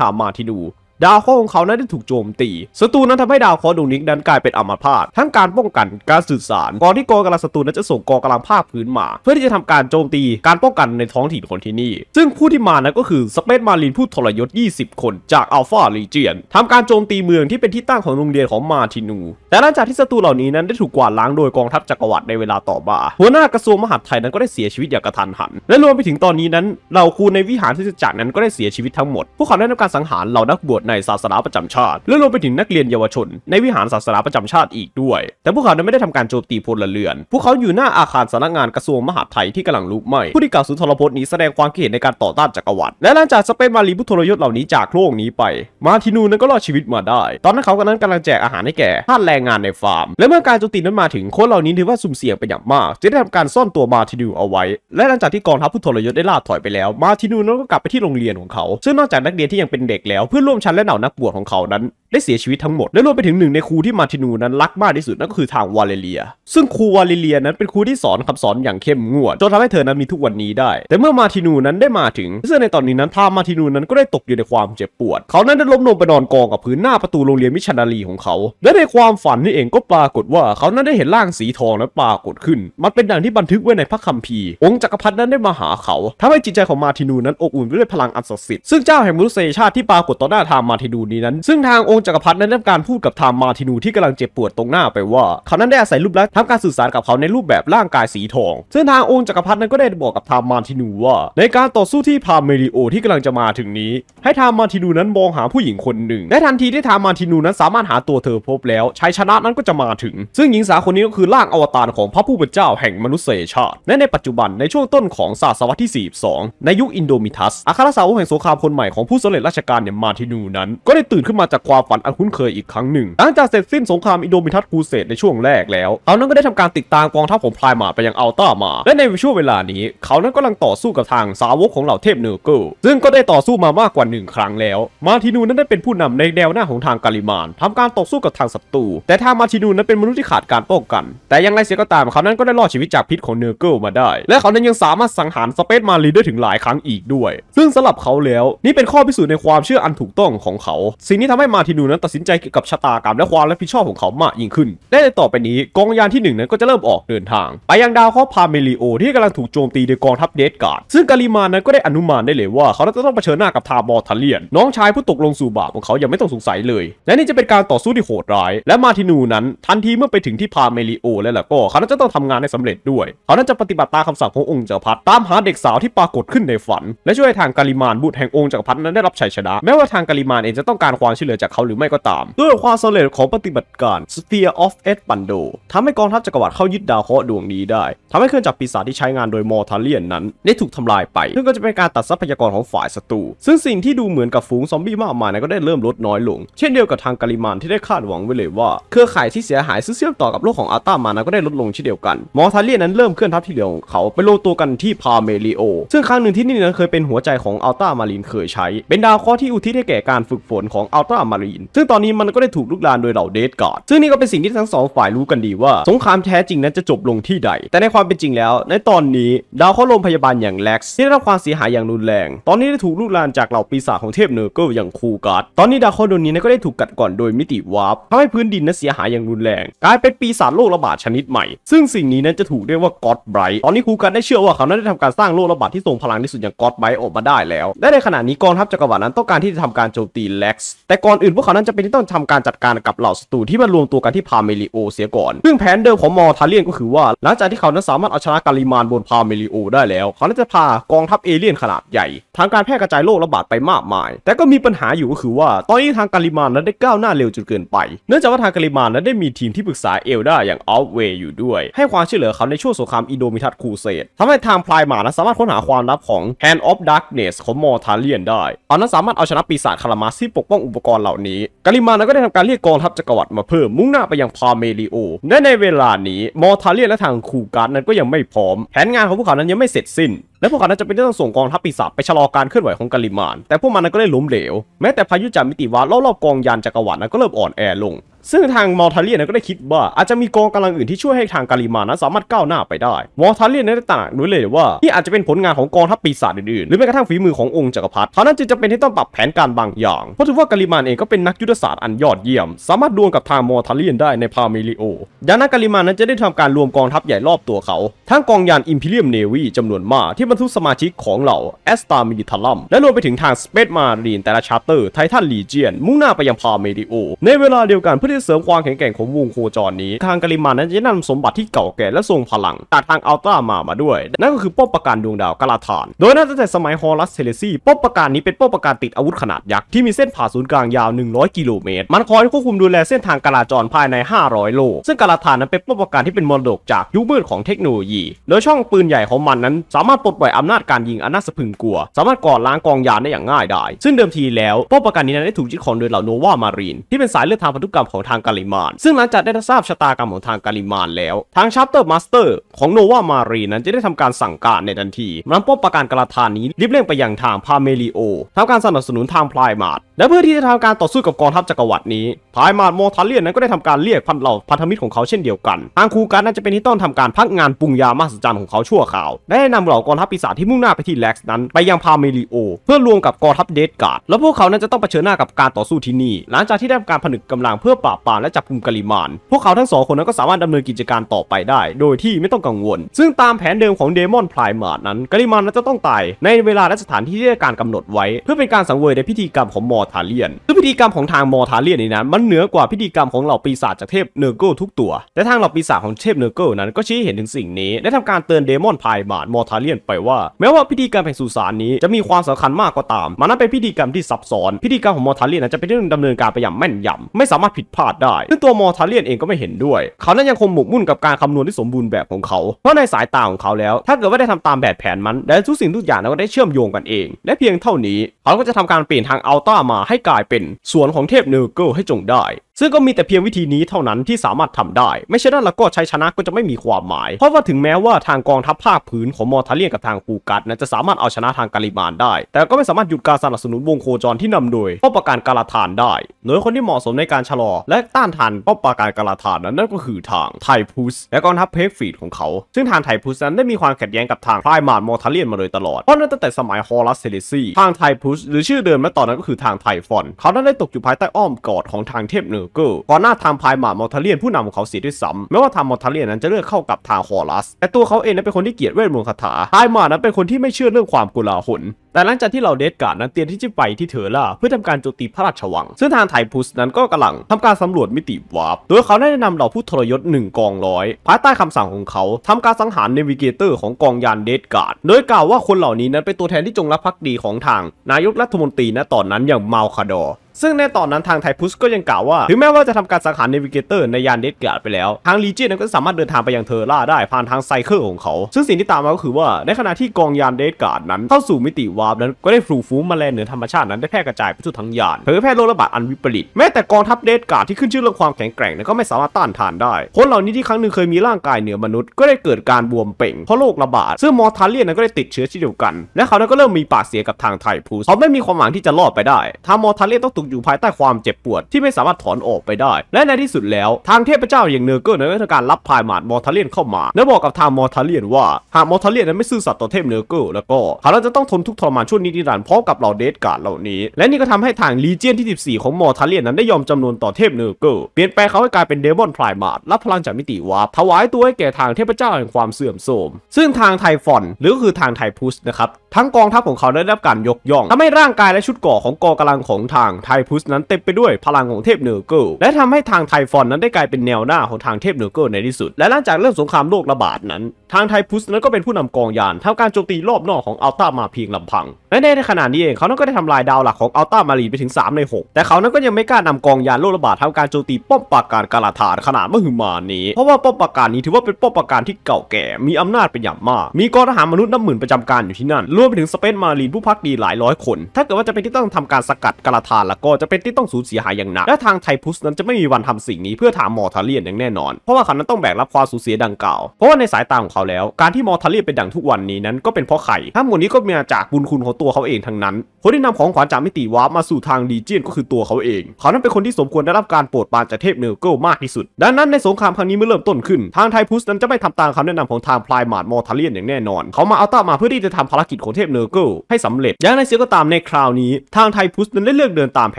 ทามมาทินูดาวเคราะห์ของเขานั้นได้ถูกโจมตี ศัตรูนั้นทำให้ดาวเคราะห์ดวงนี้นั้นกลายเป็นอัมพาตทั้งการป้องกันการสื่อสาร ก่อนที่กองกำลังศัตรูนั้นจะส่งกองกำลังภาคพื้นมาเพื่อที่จะทำการโจมตี การป้องกันในท้องถิ่นคนที่นี่ ซึ่งผู้ที่มานั้นก็คือสเปซมารินผู้ทรยศ 20 คนจากอัลฟาลีเจียน ทำการโจมตีเมืองที่เป็นที่ตั้งของโรงเรียนของมาทินู แต่หลังจากที่ศัตรูเหล่านี้นั้นได้ถูกกวาดล้างโดยกองทัพจักรวรรดิในเวลาต่อมา หัวหน้ากระทรวงมหาดไทยนั้นก็ได้เสียชีวิตอย่างกระทันหัน และรวมไปถึงตอนนี้นั้นเหล่าครูในวิหารที่จักนั้นก็ได้เสียชีวิตทั้งหมดพวกเขาได้ทำการสังหารเหล่านักบวชในศาสนาประจำชาติและรวมไปถึงนักเรียนเยาวชน ในวิหารศาสนาประจำชาติอีกด้วย แต่พวกเขาไม่ได้ทำการโจมตีพลเรือน พวกเขาอยู่หน้าอาคารสำนักงานกระทรวงมหาดไทยที่กำลังลุกไหม้ผู้ที่กล่าวสุนทรพจน์นี้แสดงความคิดเห็นในการต่อต้านจักรวรรดิและหลังจากสเปนมารีผุ้ทรยศเหล่านี้จากโลกนี้ไป มาทินูนั้นก็รอดชีวิตมาได้ ตอนนั้นเขากำลังแจกอาหารให้แก่ทาสแรงงานในฟาร์มและเมื่อการโจมตีนั้นมาถึงคนเหล่านี้ถือว่าสุ่มเสี่ยงเป็นอย่างมากจะได้ทำการซ่อนตัวมาทินูเอาไว้ และหลังจากที่กองทัพผู้ทรยศได้ล่าถอยไปแล้วมาทินูนั้นก็กลับไปที่โรงเรียนของเขา ซึ่งนอกจากนักเรียนที่ยังเป็นเด็กแล้ว เพื่อนร่วมชั้นและเหล่านักบวชของเขานั้นได้เสียชีวิตทั้งหมดและรวมไปถึงหนึ่งในครูที่มาตินูนั้นรักมากที่สุด นั่นก็คือทางวาเลเรีย ซึ่งครูวาเลเรียนั้นเป็นครูที่สอนคำสอนอย่างเข้มงวดจนทำให้เธอนั้นมีทุกวันนี้ได้ แต่เมื่อมาตินูนั้นได้มาถึงเสื้อในตอนนี้นั้นทางมาตินูนั้นก็ได้ตกอยู่ในความเจ็บปวด เขานั้นได้ล้มลงไปนอนกองกับพื้นหน้าประตูโรงเรียนมิชนารีของเขา และในความฝันนี่เองก็ปรากฏว่า เขานั้นได้เห็นร่างสีทองนั้นปรากฏขึ้นมันเป็นดังที่บันทึกไว้ในพระคัมภีร์องค์จักรพรรดินั้นได้มาหาเขา ทำให้จิตใจของมาตินูนั้นอบอุ่นด้วยพลังอันศักดิ์สิทธิ์ซึ่งเจ้าแห่งมนุษยชาติที่ปรากฏต่อหน้าทางมาตินูนี้นั้น ซึ่งทางองงจักรพรรดินั้นได้การพูดกับทามมาทินูที่กำลังเจ็บปวดตรงหน้าไปว่าเขานั้นได้อาศัยรูปลักษณ์ทำการสื่อสารกับเขาในรูปแบบร่างกายสีทองซึ่งทางองค์จักรพรรดินั้นก็ได้บอกกับทามมาทินูว่า ในการต่อสู้ที่พาเมริโอที่กำลังจะมาถึงนี้ให้ทามมาทินูนั้นมองหาผู้หญิงคนหนึ่งและทันทีที่ทามมาทินูนั้นสามารถหาตัวเธอพบแล้วชายชนะนั้นก็จะมาถึง ซึ่งหญิงสาวคนนี้ก็คือร่างอวตารของพระผู้เป็นเจ้าแห่งมนุษยชาติและในปัจจุบันในช่วงต้นของศตวรรษที่42ในยุคอินโดมิทัสอาครสาวแห่งสงครามคนใหม่ของผู้สำเร็จราชการอี่ยมาทินูนั้นก็ได้ตื่นขึ้นมาจากความฝันอันคุ้นเคยอีกครั้งหนึ่ง หลังจากเสร็จสิ้นสงครามอิโดมิทัสคูเซตในช่วงแรกแล้ว เขานั้นก็ได้ทำการติดตามกองทัพของพลายมาไปยังอัลต้ามา และในช่วงเวลานี้ เขานั้นก็กำลังต่อสู้กับทางสาวกของเหล่าเทพเนอร์เกิลซึ่งก็ได้ต่อสู้มามากกว่าหนึ่งครั้งแล้ว มาทินูนั้นได้เป็นผู้นำในแนวหน้าของทางกาลิมาน ทำการต่อสู้กับทางศัตรู แต่ทางมาทินูนั้นเป็นมนุษย์ที่ขาดการป้องกัน แต่อย่างไรเสียก็ตาม เขานั้นก็ได้รอดชีวิตจากพิษของเนอร์เกิลมาได้ และเขานั้นยังสามารถสังหารสเปซมาลีได้ถึงหลายครั้งอีกด้วยซึ่งสำหรับเขาแล้วนี่เป็นข้อพิสูจน์ในความเชื่ออันถูกต้องของเขาสิ่งนี้ทำให้มาทินนูนั้นตัดสินใจเกี่ยวกับชะตากรรมและความรับผิดชอบของเขามากยิ่งขึ้น และในต่อไปนี้กองยานที่1นั้นก็จะเริ่มออกเดินทาง ไปยังดาวข้อพาเมลิโอที่กำลังถูกโจมตีโดยกองทัพเดสการ์ดซึ่งกาลิมานนั้นก็ได้อนุมานได้เลยว่า เขาจะต้องเผชิญหน้ากับทาบอทัเลียน น้องชายผู้ตกลงสู่บาปของเขาอย่างไม่ต้องสงสัยเลย และนี่จะเป็นการต่อสู้ที่โหดร้ายและมาทินูนั้น ทันทีเมื่อไปถึงที่พาเมลิโอแล้วล่ะก็เขาจะต้องทำงานให้สำเร็จด้วยเขาจะปฏิบัติตามคำสั่งขององค์จักรพรรดิตามหาเด็กสาวที่ปรากฏขึ้นในฝัน และช่วยทางกาลิมานบุตรแห่งองค์จักรพรรดินั้นได้รับชัยชนะ แม้ว่าทางกาลิมานเองจะต้องการความช่วยเหลือจากเขาหรือไม่ก็ตาม ด้วยความสำเร็จของปฏิบัติการ Sphere of e d p a n d o ทำให้กองทัพจักรวรรดิเข้ายึดดาวเคราะห์ดวงนี้ได้ ทำให้เครื่องจักรปีศาจที่ใช้งานโดยมอร์ทาเลียนนั้น ได้ถูกทำลายไป ซึ่งก็จะเป็นการตัดทรัพยากรของฝ่ายศัตรู ซึ่งสิ่งที่ดูเหมือนกับฝูงซอมบี้มากมายนั้นก็ได้เริ่มลดน้อยลง เช่นเดียวกับทางกาลิมานที่ได้คาดหวังไว้เลยว่า เครือข่ายที่เสียหายซึ่งเชื่อมต่อกับโลกของอาตามานั้นก็ได้ลดลงเช่นเดียวกันมอร์ทาเลียนนั้นเริ่มเคลื่อนทัพที่เหลือของเขาไปลงตัวกันที่พาเมลิโอซึ่งครั้งหนึ่งที่นี่นั้นเคยเป็นหัวใจของอัลตามารนเคยใช้ เป็นดาวเคราะห์ที่อุทิศให้แก่การฝึกฝนของอัลตามารนซึ่งตอนนี้มันก็ได้ถูกลุกลานโดยเหล่าเดธกอดซึ่งนี่ก็เป็นสิ่งที่ทั้งสองฝ่ายรู้กันดีว่าสงครามแท้จริงนั้นจะจบลงที่ใด แต่ในความเป็นจริงแล้ว ในตอนนี้ดาวเข้าโรงพยาบาลอย่างแล็กซ์ที่ได้รับความเสียหายอย่างรุนแรง ตอนนี้ได้ถูกลุกลานจากเหล่าปีศาจของเทพเนอร์เกิลอย่างคูการ์ดตอนนี้ดาวเข้าดวงนี้ก็ได้ถูกกัดก่อนโดยมิติวาร์ปทำให้พื้นดินนั้นเสียหายอย่างรุนแรงกลายเป็นปีศาจโรคระบาดชนิดใหม่ ซึ่งสิ่งนี้นั้นจะถูกเรียกว่าก็อดไบรท์ ตอนนี้คูการ์ดได้เชื่อว่าเขานั้นได้ทำการสร้างโรคระบาดที่ทรงพลังที่สุดอย่างก็อดไบรท์ออกมาได้แล้วและในขณะนี้กองทัพจักรวรรดินั้นต้องการที่จะทำการโจมตีแล็กซ์แต่ก่อนอื่นพวกานั้นจะเป็นที่ต้องทำการจัดการกับเหล่าศัตรูที่มารวมตัวกันที่พาเมลิโอเสียก่อน ซึ่งแผนเดิมของมอทาเลียนก็คือว่า หลังจากที่เขานั้นสามารถเอาชนะกาลิมานบนพาเมลิโอ ได้แล้ว เขานั้นจะพากองทัพเอเลี่ยนขนาดใหญ่ ทางการแพร่กระจายโรคระบาดไปมากมาย แต่ก็มีปัญหาอยู่ก็คือว่าตอนนี้ทางกาลิมานนั้นได้ก้าวหน้าเร็วจนเกินไป เนื่องจากว่าทางกาลิมานนั้นได้มีทีมที่ปรึกษาเอลดาอย่างออฟเวย์อยู่ด้วย ให้ความช่วยเหลือเขาในช่วงสงครามอินโดมิทัสคูเซตทำให้ทางพลายหมานั้นสามารถค้นหาความลับของ Hand of Darkness ของมอทาเลียนได้เขานั้นสามารถเอาชนะปีศาจคารามาสที่ปกป้องอุปกรณ์เหล่านี้ี้กาลิมานก็ได้ทำการเรียกกองทัพจักรวรรดิมาเพิ่มมุ่งหน้าไปยังพาเมริโอและในเวลานี้มอทาเลียและทางคูการ์ดนั้นก็ยังไม่พร้อม แผนงานของพวกเขานั้นยังไม่เสร็จสิ้นและพวกเขานั้นจะเป็นที่ต้องส่งกองทัพปีศาจไปชะลอการเคลื่อนไหวของกาลิมาน แต่พวกมันก็ได้ล้มเหลว แม้แต่พายุจามิติวะรอบๆกองยานจักรวรรดินั้นก็เริ่มอ่อนแอลง ซึ่งทางมอร์ทาเลียนก็ได้คิดว่าอาจจะมีกองกำลังอื่นที่ช่วยให้ทางกาลิมานั้นสามารถก้าวหน้าไปได้ มอร์ทาเลียนได้ตระหนักรู้เลยว่านี่อาจจะเป็นผลงานของกองทัพปีศาจอื่นๆหรือแม้กระทั่งฝีมือขององค์จักรพรรดิเขานั้นจึงจะเป็นที่ต้องปรับแผนการบางอย่างเพราะถือว่ากาลิมานเองก็เป็นนักยุทธศาสตร์อันยอดเยี่ยมสามารถดวลกับทางมอร์ทาเลียนได้ในพาเมลิโอดังนั้นกาลิมานนั้นจะได้ทำการรวมกองทัพใหญ่รอบตัวเขาทั้งกองยานอิมพีเรียมเนวีจำนวนมากที่บรรทุกสมาชิกของเหล่า แอสตามิลิทัลลัม และรวมไปถึงทาง สเปซมารีนแต่ละชาร์เตอร์ ไททันลีเจียน มุ่งหน้าไปยังพาเมดิโอ ในเวลาเดียวกันเพื่อที่เสริมความแข็งแกร่งของวงโคจรนี้ ทางกาลิมานั้นจะนำสมบัติที่เก่าแก่และทรงพลังจากทางอัลตรามามาด้วย นั่นก็คือป้อมประการดวงดาวกาลาธาน โดยน่าจะแต่สมัยฮอรัสเทเลซีป้อมประการนี้เป็นป้อมประการติดอาวุธขนาดยักษ์ที่มีเส้นผ่าศูนย์กลางยาว 100 กิโลเมตรมันคอยควบคุมดูแลเส้นทางการาจรภายใน 500โลซึ่งกาลาธานนั้นเป็นป้อมประการที่เป็นมรดกจากยุคมืดของเทคโนโลยีโดยช่องปืนใหญ่ของมันนั้นสามารถปลดปล่อยอำนาจการยิงอันน่าสะพึงกลัว สามารถกอดล้างกองยานได้อย่างง่ายได้ ซึ่งเดิมทีแล้วป้อมปราการนี้นั้นได้ถูกยึดของโดยเหล่าโนวามารีนที่เป็นสายเลือดทางพันธุกรรมของทางกาลิมาน ซึ่งหลังจากได้ทราบชะตากรรมของทางกาลิมานแล้ว ทางชาร์เตอร์มาสเตอร์ของโนวามารีนนั้นจะได้ทำการสั่งการในทันทีนำป้อมปราการกาลาทานนี้รีบเร่งไปยังทางพาเมลิโอทำการสนับสนุนทางพลายมาดและเพื่อที่จะทำการต่อสู้กับกองทัพจักรวรรดินี้พายมาดโมทัลเลียนนั้นก็ได้ทำการเรียกพันเหล่าพันธมิตรของเขาเช่นเดียวกันทางคูการนั้นจะเป็นที่ต้องทำการพักงานปรุงยามาสจันของเขาชั่วคราวได้นำเหล่ากองทัพปีศาจที่มุ่งหน้าไปที่แล็กซ์นั้น ไปยังพาเมลิโอเพื่อรวมกับกองทัพเดสการ์ด และพวกเขานั้นจะต้องเผชิญหน้ากับการต่อสู้ที่นี่หลังจากที่ได้ทำการผนึกกำลังเพื่อปราบปรามและจับกลุ่มกาลิมานพวกเขาทั้งสองคนนั้นก็สามารถดำเนินกิจการต่อไปได้โดยที่ไม่ต้องกังวล ซึ่งตามแผนเดิมของเดมอนพลายมาดนั้นกาลิมานนั้นจะต้องตายในเวลาและสถานที่ที่ได้การกำหนดไว้ เพื่อเป็นการสังเวยในพิธีกรรมของมอทาเลียนซึ่งพิธีกรรมของทางมอทาเลียนนี้นั้นมันเหนือกว่าพิธีกรรมของเหล่าปีศาจจากเทพเนอร์เกิลทุกตัว แต่ทางเหล่าปีศาจของเทพเนอร์เกิลนั้นก็ชี้เห็นถึงสิ่งนี้ได้ทำการเตือนเดมอนพายบาดมอทาเลียนไปว่าแม้ว่าพิธีกรรมแห่งสุสานนี้จะมีความสำคัญมากก็ตามมันนั้นเป็นพิธีกรรมที่ซับซ้อน พิธีกรรมของมอทาเลียนนั้นจะเป็นเรื่องดำเนินการไปอย่างแม่นยำ ไม่สามารถผิดพลาดได้ซึ่งตัวมอทาเลียนเองก็ไม่เห็นด้วย เขานั้นยังคงหมกมุ่นกับการคำนวณที่สมบูรณ์แบบของเขา เพราะในสายตาของเขาแล้ว ถ้าเกิดว่าได้ทำตามแบบแผนมันและทุกสิ่งทุกอย่างันก็ได้เชื่อมโยงกันเองและเพียงเท่านี้เขาก็จะทำการเปลี่ยนทางอัลต้ามาให้กลายเป็นสวนของเทพเนอร์เกิลให้จงได้ซึ่งก็มีแต่เพียงวิธีนี้เท่านั้นที่สามารถทำได้ ไม่ใช่นั้นแล้วก็ชัยชนะก็จะไม่มีความหมาย เพราะว่าถึงแม้ว่าทางกองทัพภาคพื้นของมอร์ทาเลียนกับทางคูกัตนะจะสามารถเอาชนะทางกาลิมานได้ แต่ก็ไม่สามารถหยุดการสนับสนุนวงโคจรที่นำโดยป้อประการกาลาทานได้โดยคนที่เหมาะสมในการชะลอและต้านทานป้อประการกาลาทานนั้นนั่นก็คือทางไทพุสและกองทัพเพกฟีดของเขา ซึ่งทางไทพุสนั้นได้มีความขัดแย้งกับทางไพร์มานมอร์ทาเลียนมาโดยตลอดเพราะนั้นตั้งแต่สมัยฮอรัสเซเลซีทางไทพุสหรือชื่อเดิมเมอตอนนั้นก็คือทางไทฟอนเขานั้นได้ตกอยู่ภายใต้อ้อมกอดของทางเทพเนือกิลก่อนหน้าทางพายหมาดมอร์ทเลียนผู้นำของเขาเสียด้วยซ้ำแม้ว่าทางมอร์ทเลียนนั้นจะเลือกเข้ากับทางฮอรัส แต่ตัวเขาเองนั้นเป็นคนที่เกียดเวทมนต์คาถาพายหมาดนั้นเป็นคนที่ไม่เชื่อเรื่องความกุลาหลแต่หลังจากที่เราเดทการ์ดนั้นเตรียมที่จะไปที่เธอร่าเพื่อทำการโจมตีพระราชวังซึ่งทางไทพุสนั้นก็กำลังทำการสำรวจมิติวาร์ปโดยเขาได้นำเหล่าผู้ทรยศ1กองร้อยภายใต้คำสั่งของเขา ทำการสังหารเนวิเกเตอร์ของกองยานเดทการ์ดโดยกล่าวว่าคนเหล่านี้นั้นเป็นตัวแทนที่จงรักภักดีของทางนายกรัฐมนตรีณตอนนั้นอย่างมาลคาดอร์ซึ่งในตอนนั้นทางไทพุสก็ยังกล่าวว่า ถึงแม้ว่าจะทำการสังหารเนวิเกเตอร์ในยานเดเการ์ดไปแล้วทางลีเจนก็สามารถเดินทางไปยังเทอร่าได้ ผ่านทางไซเคิลของเขา ซึ่งสิ่งที่ตามมาก็คือว่าในขณะที่กองยานเดเการ์ดนั้นเข้าสู่มิติวาร์ปนั้นก็ได้ฟลูฟูมาแลงเหนือธรรมชาตินั้นได้แพร่กระจายไปทั่วทั้งยานเผยแพร่โรคระบาดอันวิปริตแม้แต่กองทัพเดเการ์ดที่ขึ้นชื่อเรื่องความแข็งแกร่งนั้นก็ไม่สามารถต้านทานได้คนเหล่านี้ที่ครั้งหนึ่งเคยมีร่างกายเหนือมนุษย์ก็ได้เกิดการบวมเป่งเพราะโรคระบาดซึ่งมอร์ทาเลียนนั้นก็ได้ติดเชื้อเช่นเดียวกัน และเขานั้นก็เริ่มมีปากเสียกับทางไทพุสเขาไม่มีความหวังที่จะรอดไปได้ามอร์ทาเลียต้องถูกอยู่ภายใต้ความเจ็บปวดที่ไม่สามารถถอนออกไปได้ และในที่สุดแล้วทางเทพเจ้าอย่างเนอร์เกิลนั้นได้ทำการรับพายมาดมอร์ทาเลียนเข้ามาและบอกกับทางมอร์ทาเลียนว่าหากมอร์ทาเลียนนั้นไม่ซื่อสัตย์ต่อเทพเนอร์เกิลแล้วก็เขาจะต้องทนทุกข์ทรมานช่วงนี้ดิรันพร้อมกับเหล่าเดสการ์ดเหล่านี้ และนี่ก็ทำให้ทางลีเจียนที่ 14 ของมอร์ทาเลียนนั้นได้ยอมจำนวนต่อเทพเนอร์เกิลเปลี่ยนแปลงเขาให้กลายเป็นเดมอนพรายมาดรับพลังจากมิติวาร์ปถวายตัวให้แก่ทางเทพเจ้าแห่งความเสื่อมโทรมซึ่งทางไทฟอนหรือก็คือทางไทพุสนะครับทั้งกองทัพของเขาได้รับการยกย่องทำให้ร่างกายและชุดกาะของกองกำลังของทางไททยพุสนั้นเต็มไปด้วยพลังของเทพเนอร์เกิลและทำให้ทางไทฟอนนั้นได้กลายเป็นแนวหน้าของทางเทพเนอร์เกิลในที่สุด และหลังจากเรื่องสงครามโลกระบาดนั้น ทางไทพุสนั้นก็เป็นผู้นำกองยานทำการโจมตีรอบนอกของอัลต้ามาเพียงลำพัง และในขณะนี้เองเขานั้นก็ได้ทำลายดาวหลักของอัลต้ามารีไปถึง3ใน6 แต่เขานั้นก็ยังไม่กล้านำกองยานโลกระบาดทำการโจมตีป้อมปราการกาลาธานขนาดมหึมานี้เพราะว่าป้อมปราการนี้ถือว่าเป็นป้อมปราการที่เก่าแก่ มีอำนาจเป็นอย่างมาก มีกองทหารมนุษย์นับหมื่นประจำการอยู่ที่นั่น รวมไปถึงสเปนมารีผู้พักดีหลายร้อยคน ถ้าเกิดว่าจะเป็นที่ต้องทำการสกัดกาลาธานลก็จะเป็นที่ต้องสูญเสียหายอย่างหนักและทางไทพุสนั้นจะไม่มีวันทำสิ่งนี้เพื่อถามมอร์ทาเลียนอย่างแน่นอนเพราะว่าเขานั้นต้องแบกรับความสูญเสียดังกล่าวเพราะว่าในสายตาของเขาแล้ว การที่มอร์ทาเลียนเป็นดังทุกวันนี้นั้นก็เป็นเพราะไข่ทั้งหมดนี้ก็มาจากบุญคุณของตัวเขาเองทั้งนั้น คนที่นำของขวัญจากมิติวาร์ปมาสู่ทางดีเจียนก็คือตัวเขาเอง เขานั้นเป็นคนที่สมควรได้รับการโปรดปรานจากเทพเนเกิลมากที่สุด ดังนั้นในสงครามครั้งนี้เมื่อเริ่มต้นขึ้น ทางไทพุสนั้นจะไม่ทำตามคำแนะนำของทางพลายมาดมอทาเลียนอย่างแน่นอนเขามาเอาต้ามาเพื่อที่จะทำภารกิจของเทพเนเกิลให้สำเร็จอย่างในเสียก็ตามในคราวนี้ทางไทพุสนั้นได้เลือกเดินตามแผ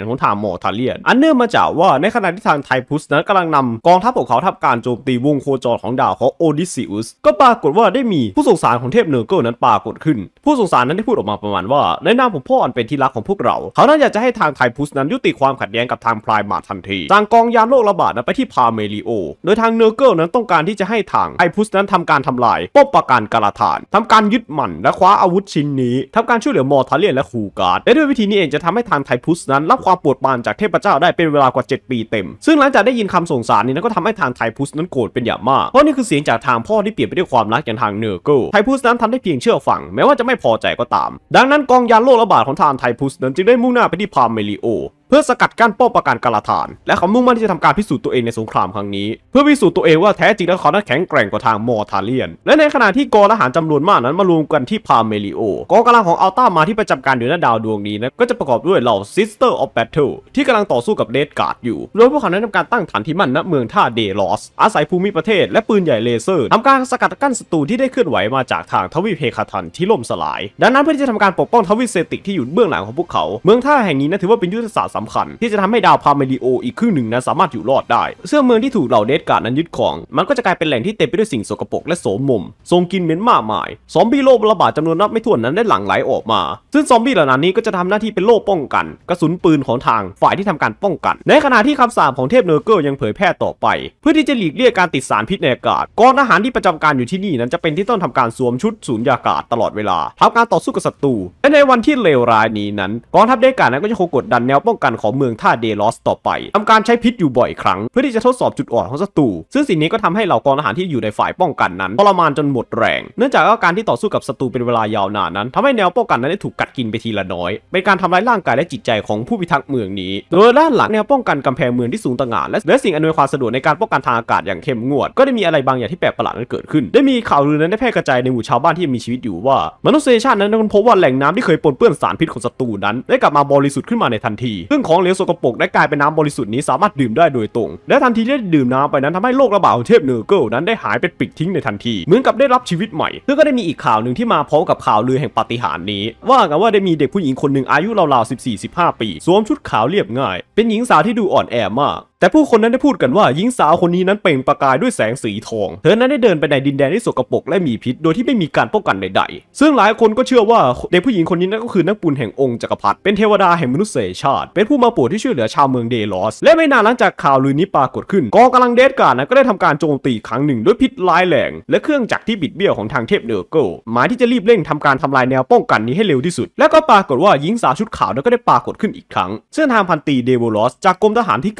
นของทางมอร์ทาเลียนอันเนื่องมาจากว่าในขณะที่ทางไทพุสนั้นกำลังนำกองทัพของเขาทับการโจมตีวงโคจรของดาวของโอดิซิอุสก็ปรากฏว่าได้มีผู้สงสารของเทพเนอร์เกิลนั้นปรากฏขึ้น ผู้สงสารนั้นได้พูดออกมาประมาณว่า ในนามของพ่ออันเป็นที่รักของพวกเรา เขาน่าอยากจะให้ทางไทพุสนั้นยุติความขัดแย้งกับทางพลายมาทันทีทางกองยานโลกระบาดนั้นไปที่พาเมลิโอโดยทางเนอร์เกิลนั้นต้องการที่จะให้ทางไทพุสนั้นทำการทำลายป้อมปราการกาลาฐาน ทำการยึดมันและคว้าอาวุธชิ้นนี้ ทำการช่วยเหลือมอร์ทาเลียนและคูการ์ดและด้วยวิธีนี้เองจะทำให้ทางไทพุสนั้นับความปวดปานจากเทพเจ้าได้เป็นเวลากว่า 7 ปีเต็ม ซึ่งหลังจากได้ยินคำสงสารนี้นนก็ทำให้ทางไทพุสนั้นโกรธเป็นอย่างมาก เพราะนี่คือเสียงจากทางพ่อที่เปลี่ยนไปด้วยความรักอย่างทางเนอร์เกิลไทพุสนั้นทำได้เพียงเชื่อฟังแม้ว่าจะไม่พอใจก็ตาม ดังนั้นกองยานโลกระบาดของทางไทพุส นั้นจึงได้มุ่งหน้าไปที่พาเมลิโอเพื่อสกัดกั้นป้อมปราการกาลาธาน และเขามุ่งมั่นที่จะทำการพิสูจน์ตัวเองในสงครามครั้งนี้ เพื่อพิสูจน์ตัวเองว่าแท้จริงแล้วเขานั้นแข็งแกร่งกว่าทางมอร์ทาเลียน และในขณะที่กองทหารจำนวนมากนั้นมารวมกันที่พาเมลิโอกองกำลังของอัลต้ามาที่ประจำการอยู่นดาวดวงนี้นะก็จะประกอบด้วยเหล่าซิสเตอร์ออฟแบทเทิลที่กำลังต่อสู้กับเดดการ์ดอยู่ โดยพวกเขานั้นทำการตั้งฐานที่มั่นณเมืองท่าเดลอส อาศัยภูมิประเทศและปืนใหญ่เลเซอร์ทำการสกัดกั้นศัตรูที่ได้เคลื่อนไหวมาจากทางทวีปเฮคาทันที่ล่มสลายดังนั้นเพื่อที่จะทำการปกป้องทวีปเซติกที่อยู่เบื้องหลังของพวกเขาเมืองท่าแห่งนี้นะถือว่าเป็นยุทธศาสตร์สำาคัญที่จะทำให้ดาวพาเมริโออีกครึ่งหนึ่ง นั้นสามารถอยู่รอดได้ เสื้อเมืองที่ถูกเหล่าเดสการ์ดนั้นยึดของ มันก็จะกลายเป็นแหล่งที่เต็มไปด้วยสิ่งสกปรกและโสมมมทรงกินเหม็นมากมายซอมบี้โรคระบาดจำนวนนับไม่ถ้วนนั้นได้หลั่งไหลออกมา ซึ่งซอมบี้เหล่านี้ก็จะทำหน้าที่เป็นโล่ป้องกัน กระสุนปืนของทางฝ่ายที่ทำการป้องกัน ในขณะที่คำสาปของเทพเนอร์เกิลยังเผยแพร่ต่อไป เพื่อที่จะหลีกเลี่ยงการติดสารพิษในอากาศกองทหารที่ประจำการอยู่ที่นี่ นั้นจะเป็นที่ต้องทำการสวมชุดสูญญากาศ ตลอดเวลาทำการต่อสู้กับศัตรูและในวันที่เลวร้ายนี้นั้นกองทัพเดสการ์ดนั้นก็จะคงกดดันแนวป้องกันของเมืองท่าเดลอสต่อไปทำการใช้พิษอยู่บ่อยครั้งเพื่อที่จะทดสอบจุดอ่อนของศัตรูซึ่งสิ่งนี้ก็ทำให้เหล่ากองทหารที่อยู่ในฝ่ายป้องกันนั้นทรมานจนหมดแรงเนื่องจากว่าการที่ต่อสู้กับศัตรูเป็นเวลายาวนานนั้นทำให้แนวป้องกันนั้นได้ถูกกัดกินไปทีละน้อยเป็นการทำร้ายร่างกายและจิตใจของผู้พิทักษ์เมืองนี้โดยด้านหลังแนวป้องกันกำแพงเมืองที่สูงต่างานและสิ่งอำนวยความสะดวกในการป้องกันทางอากาศอย่างเข้มงวดก็ได้มีอะไรบางอย่างที่แปลกประหลาดนั้นเกิดขึ้นได้มีข่าวลือนั้นได้แพร่กระจายในหมู่ชาวบ้านที่มีชีวิตอยู่ว่ามนุษยชาตินั้นด้พบว่าแหล่งน้ำที่เคยปนเปื้อนสารพิษของศัตรูนั้นได้กลับมาบริสุทธิ์ขึ้นมาในทันทีซึ่งของเหลวสกปรกได้กลายเป็นน้ำบริสุทธิ์นี้สามารถดื่มได้โดยตรง และทันทีที่ดื่มน้ำไปนั้นทำให้โรคระบาดของเทพเนอร์เกิลนั้นได้หายเป็นปิดทิ้งในทันทีเหมือนกับได้รับชีวิตใหม่ ซึ่งก็ได้มีอีกข่าวหนึ่งที่มาพร้อมกับข่าวลือแห่งปาฏิหาริย์นี้ ว่ากันว่าได้มีเด็กผู้หญิงคนหนึ่งอายุราวๆ 14-15 ปี สวมชุดขาวเรียบง่าย เป็นหญิงสาวที่ดูอ่อนแอมากแต่ผู้คนนั้นได้พูดกันว่าหญิงสาวคนนี้นั้นเปล่งประกายด้วยแสงสีทอง เธอนั้นได้เดินไปในดินแดนที่สกปรกและมีพิษโดยที่ไม่มีการป้องกันใดๆ ซึ่งหลายคนก็เชื่อว่า เด็กผู้หญิงคนนี้นั้นก็คือนักปุนแห่งองค์จักรพรรดิ เป็นเทวดาแห่งมนุษยชาติ เป็นผู้มาปวดที่ช่วยเหลือชาวเมืองเดลอส และไม่นานหลังจากข่าวลือนี้ปรากฏขึ้น กองกำลังเดสการ์นั้นก็ได้ทำการโจมตีครั้งหนึ่ง ด้วยพิษร้ายแรงและเครื่องจักรที่บิดเบี้ยวของทางเทพเนอร์เกลหมายที่จะรีบเร่งทำการทำลายแนวป้องกันนี้ให้เร็วที่สุด และก็ปรากฏว่าหญิงสาวชุดขาวนั้นก็ได้ปรากฏขึ้นอีกครั้งเส้นทางพันตีเดวลอสจากกรมทหารที่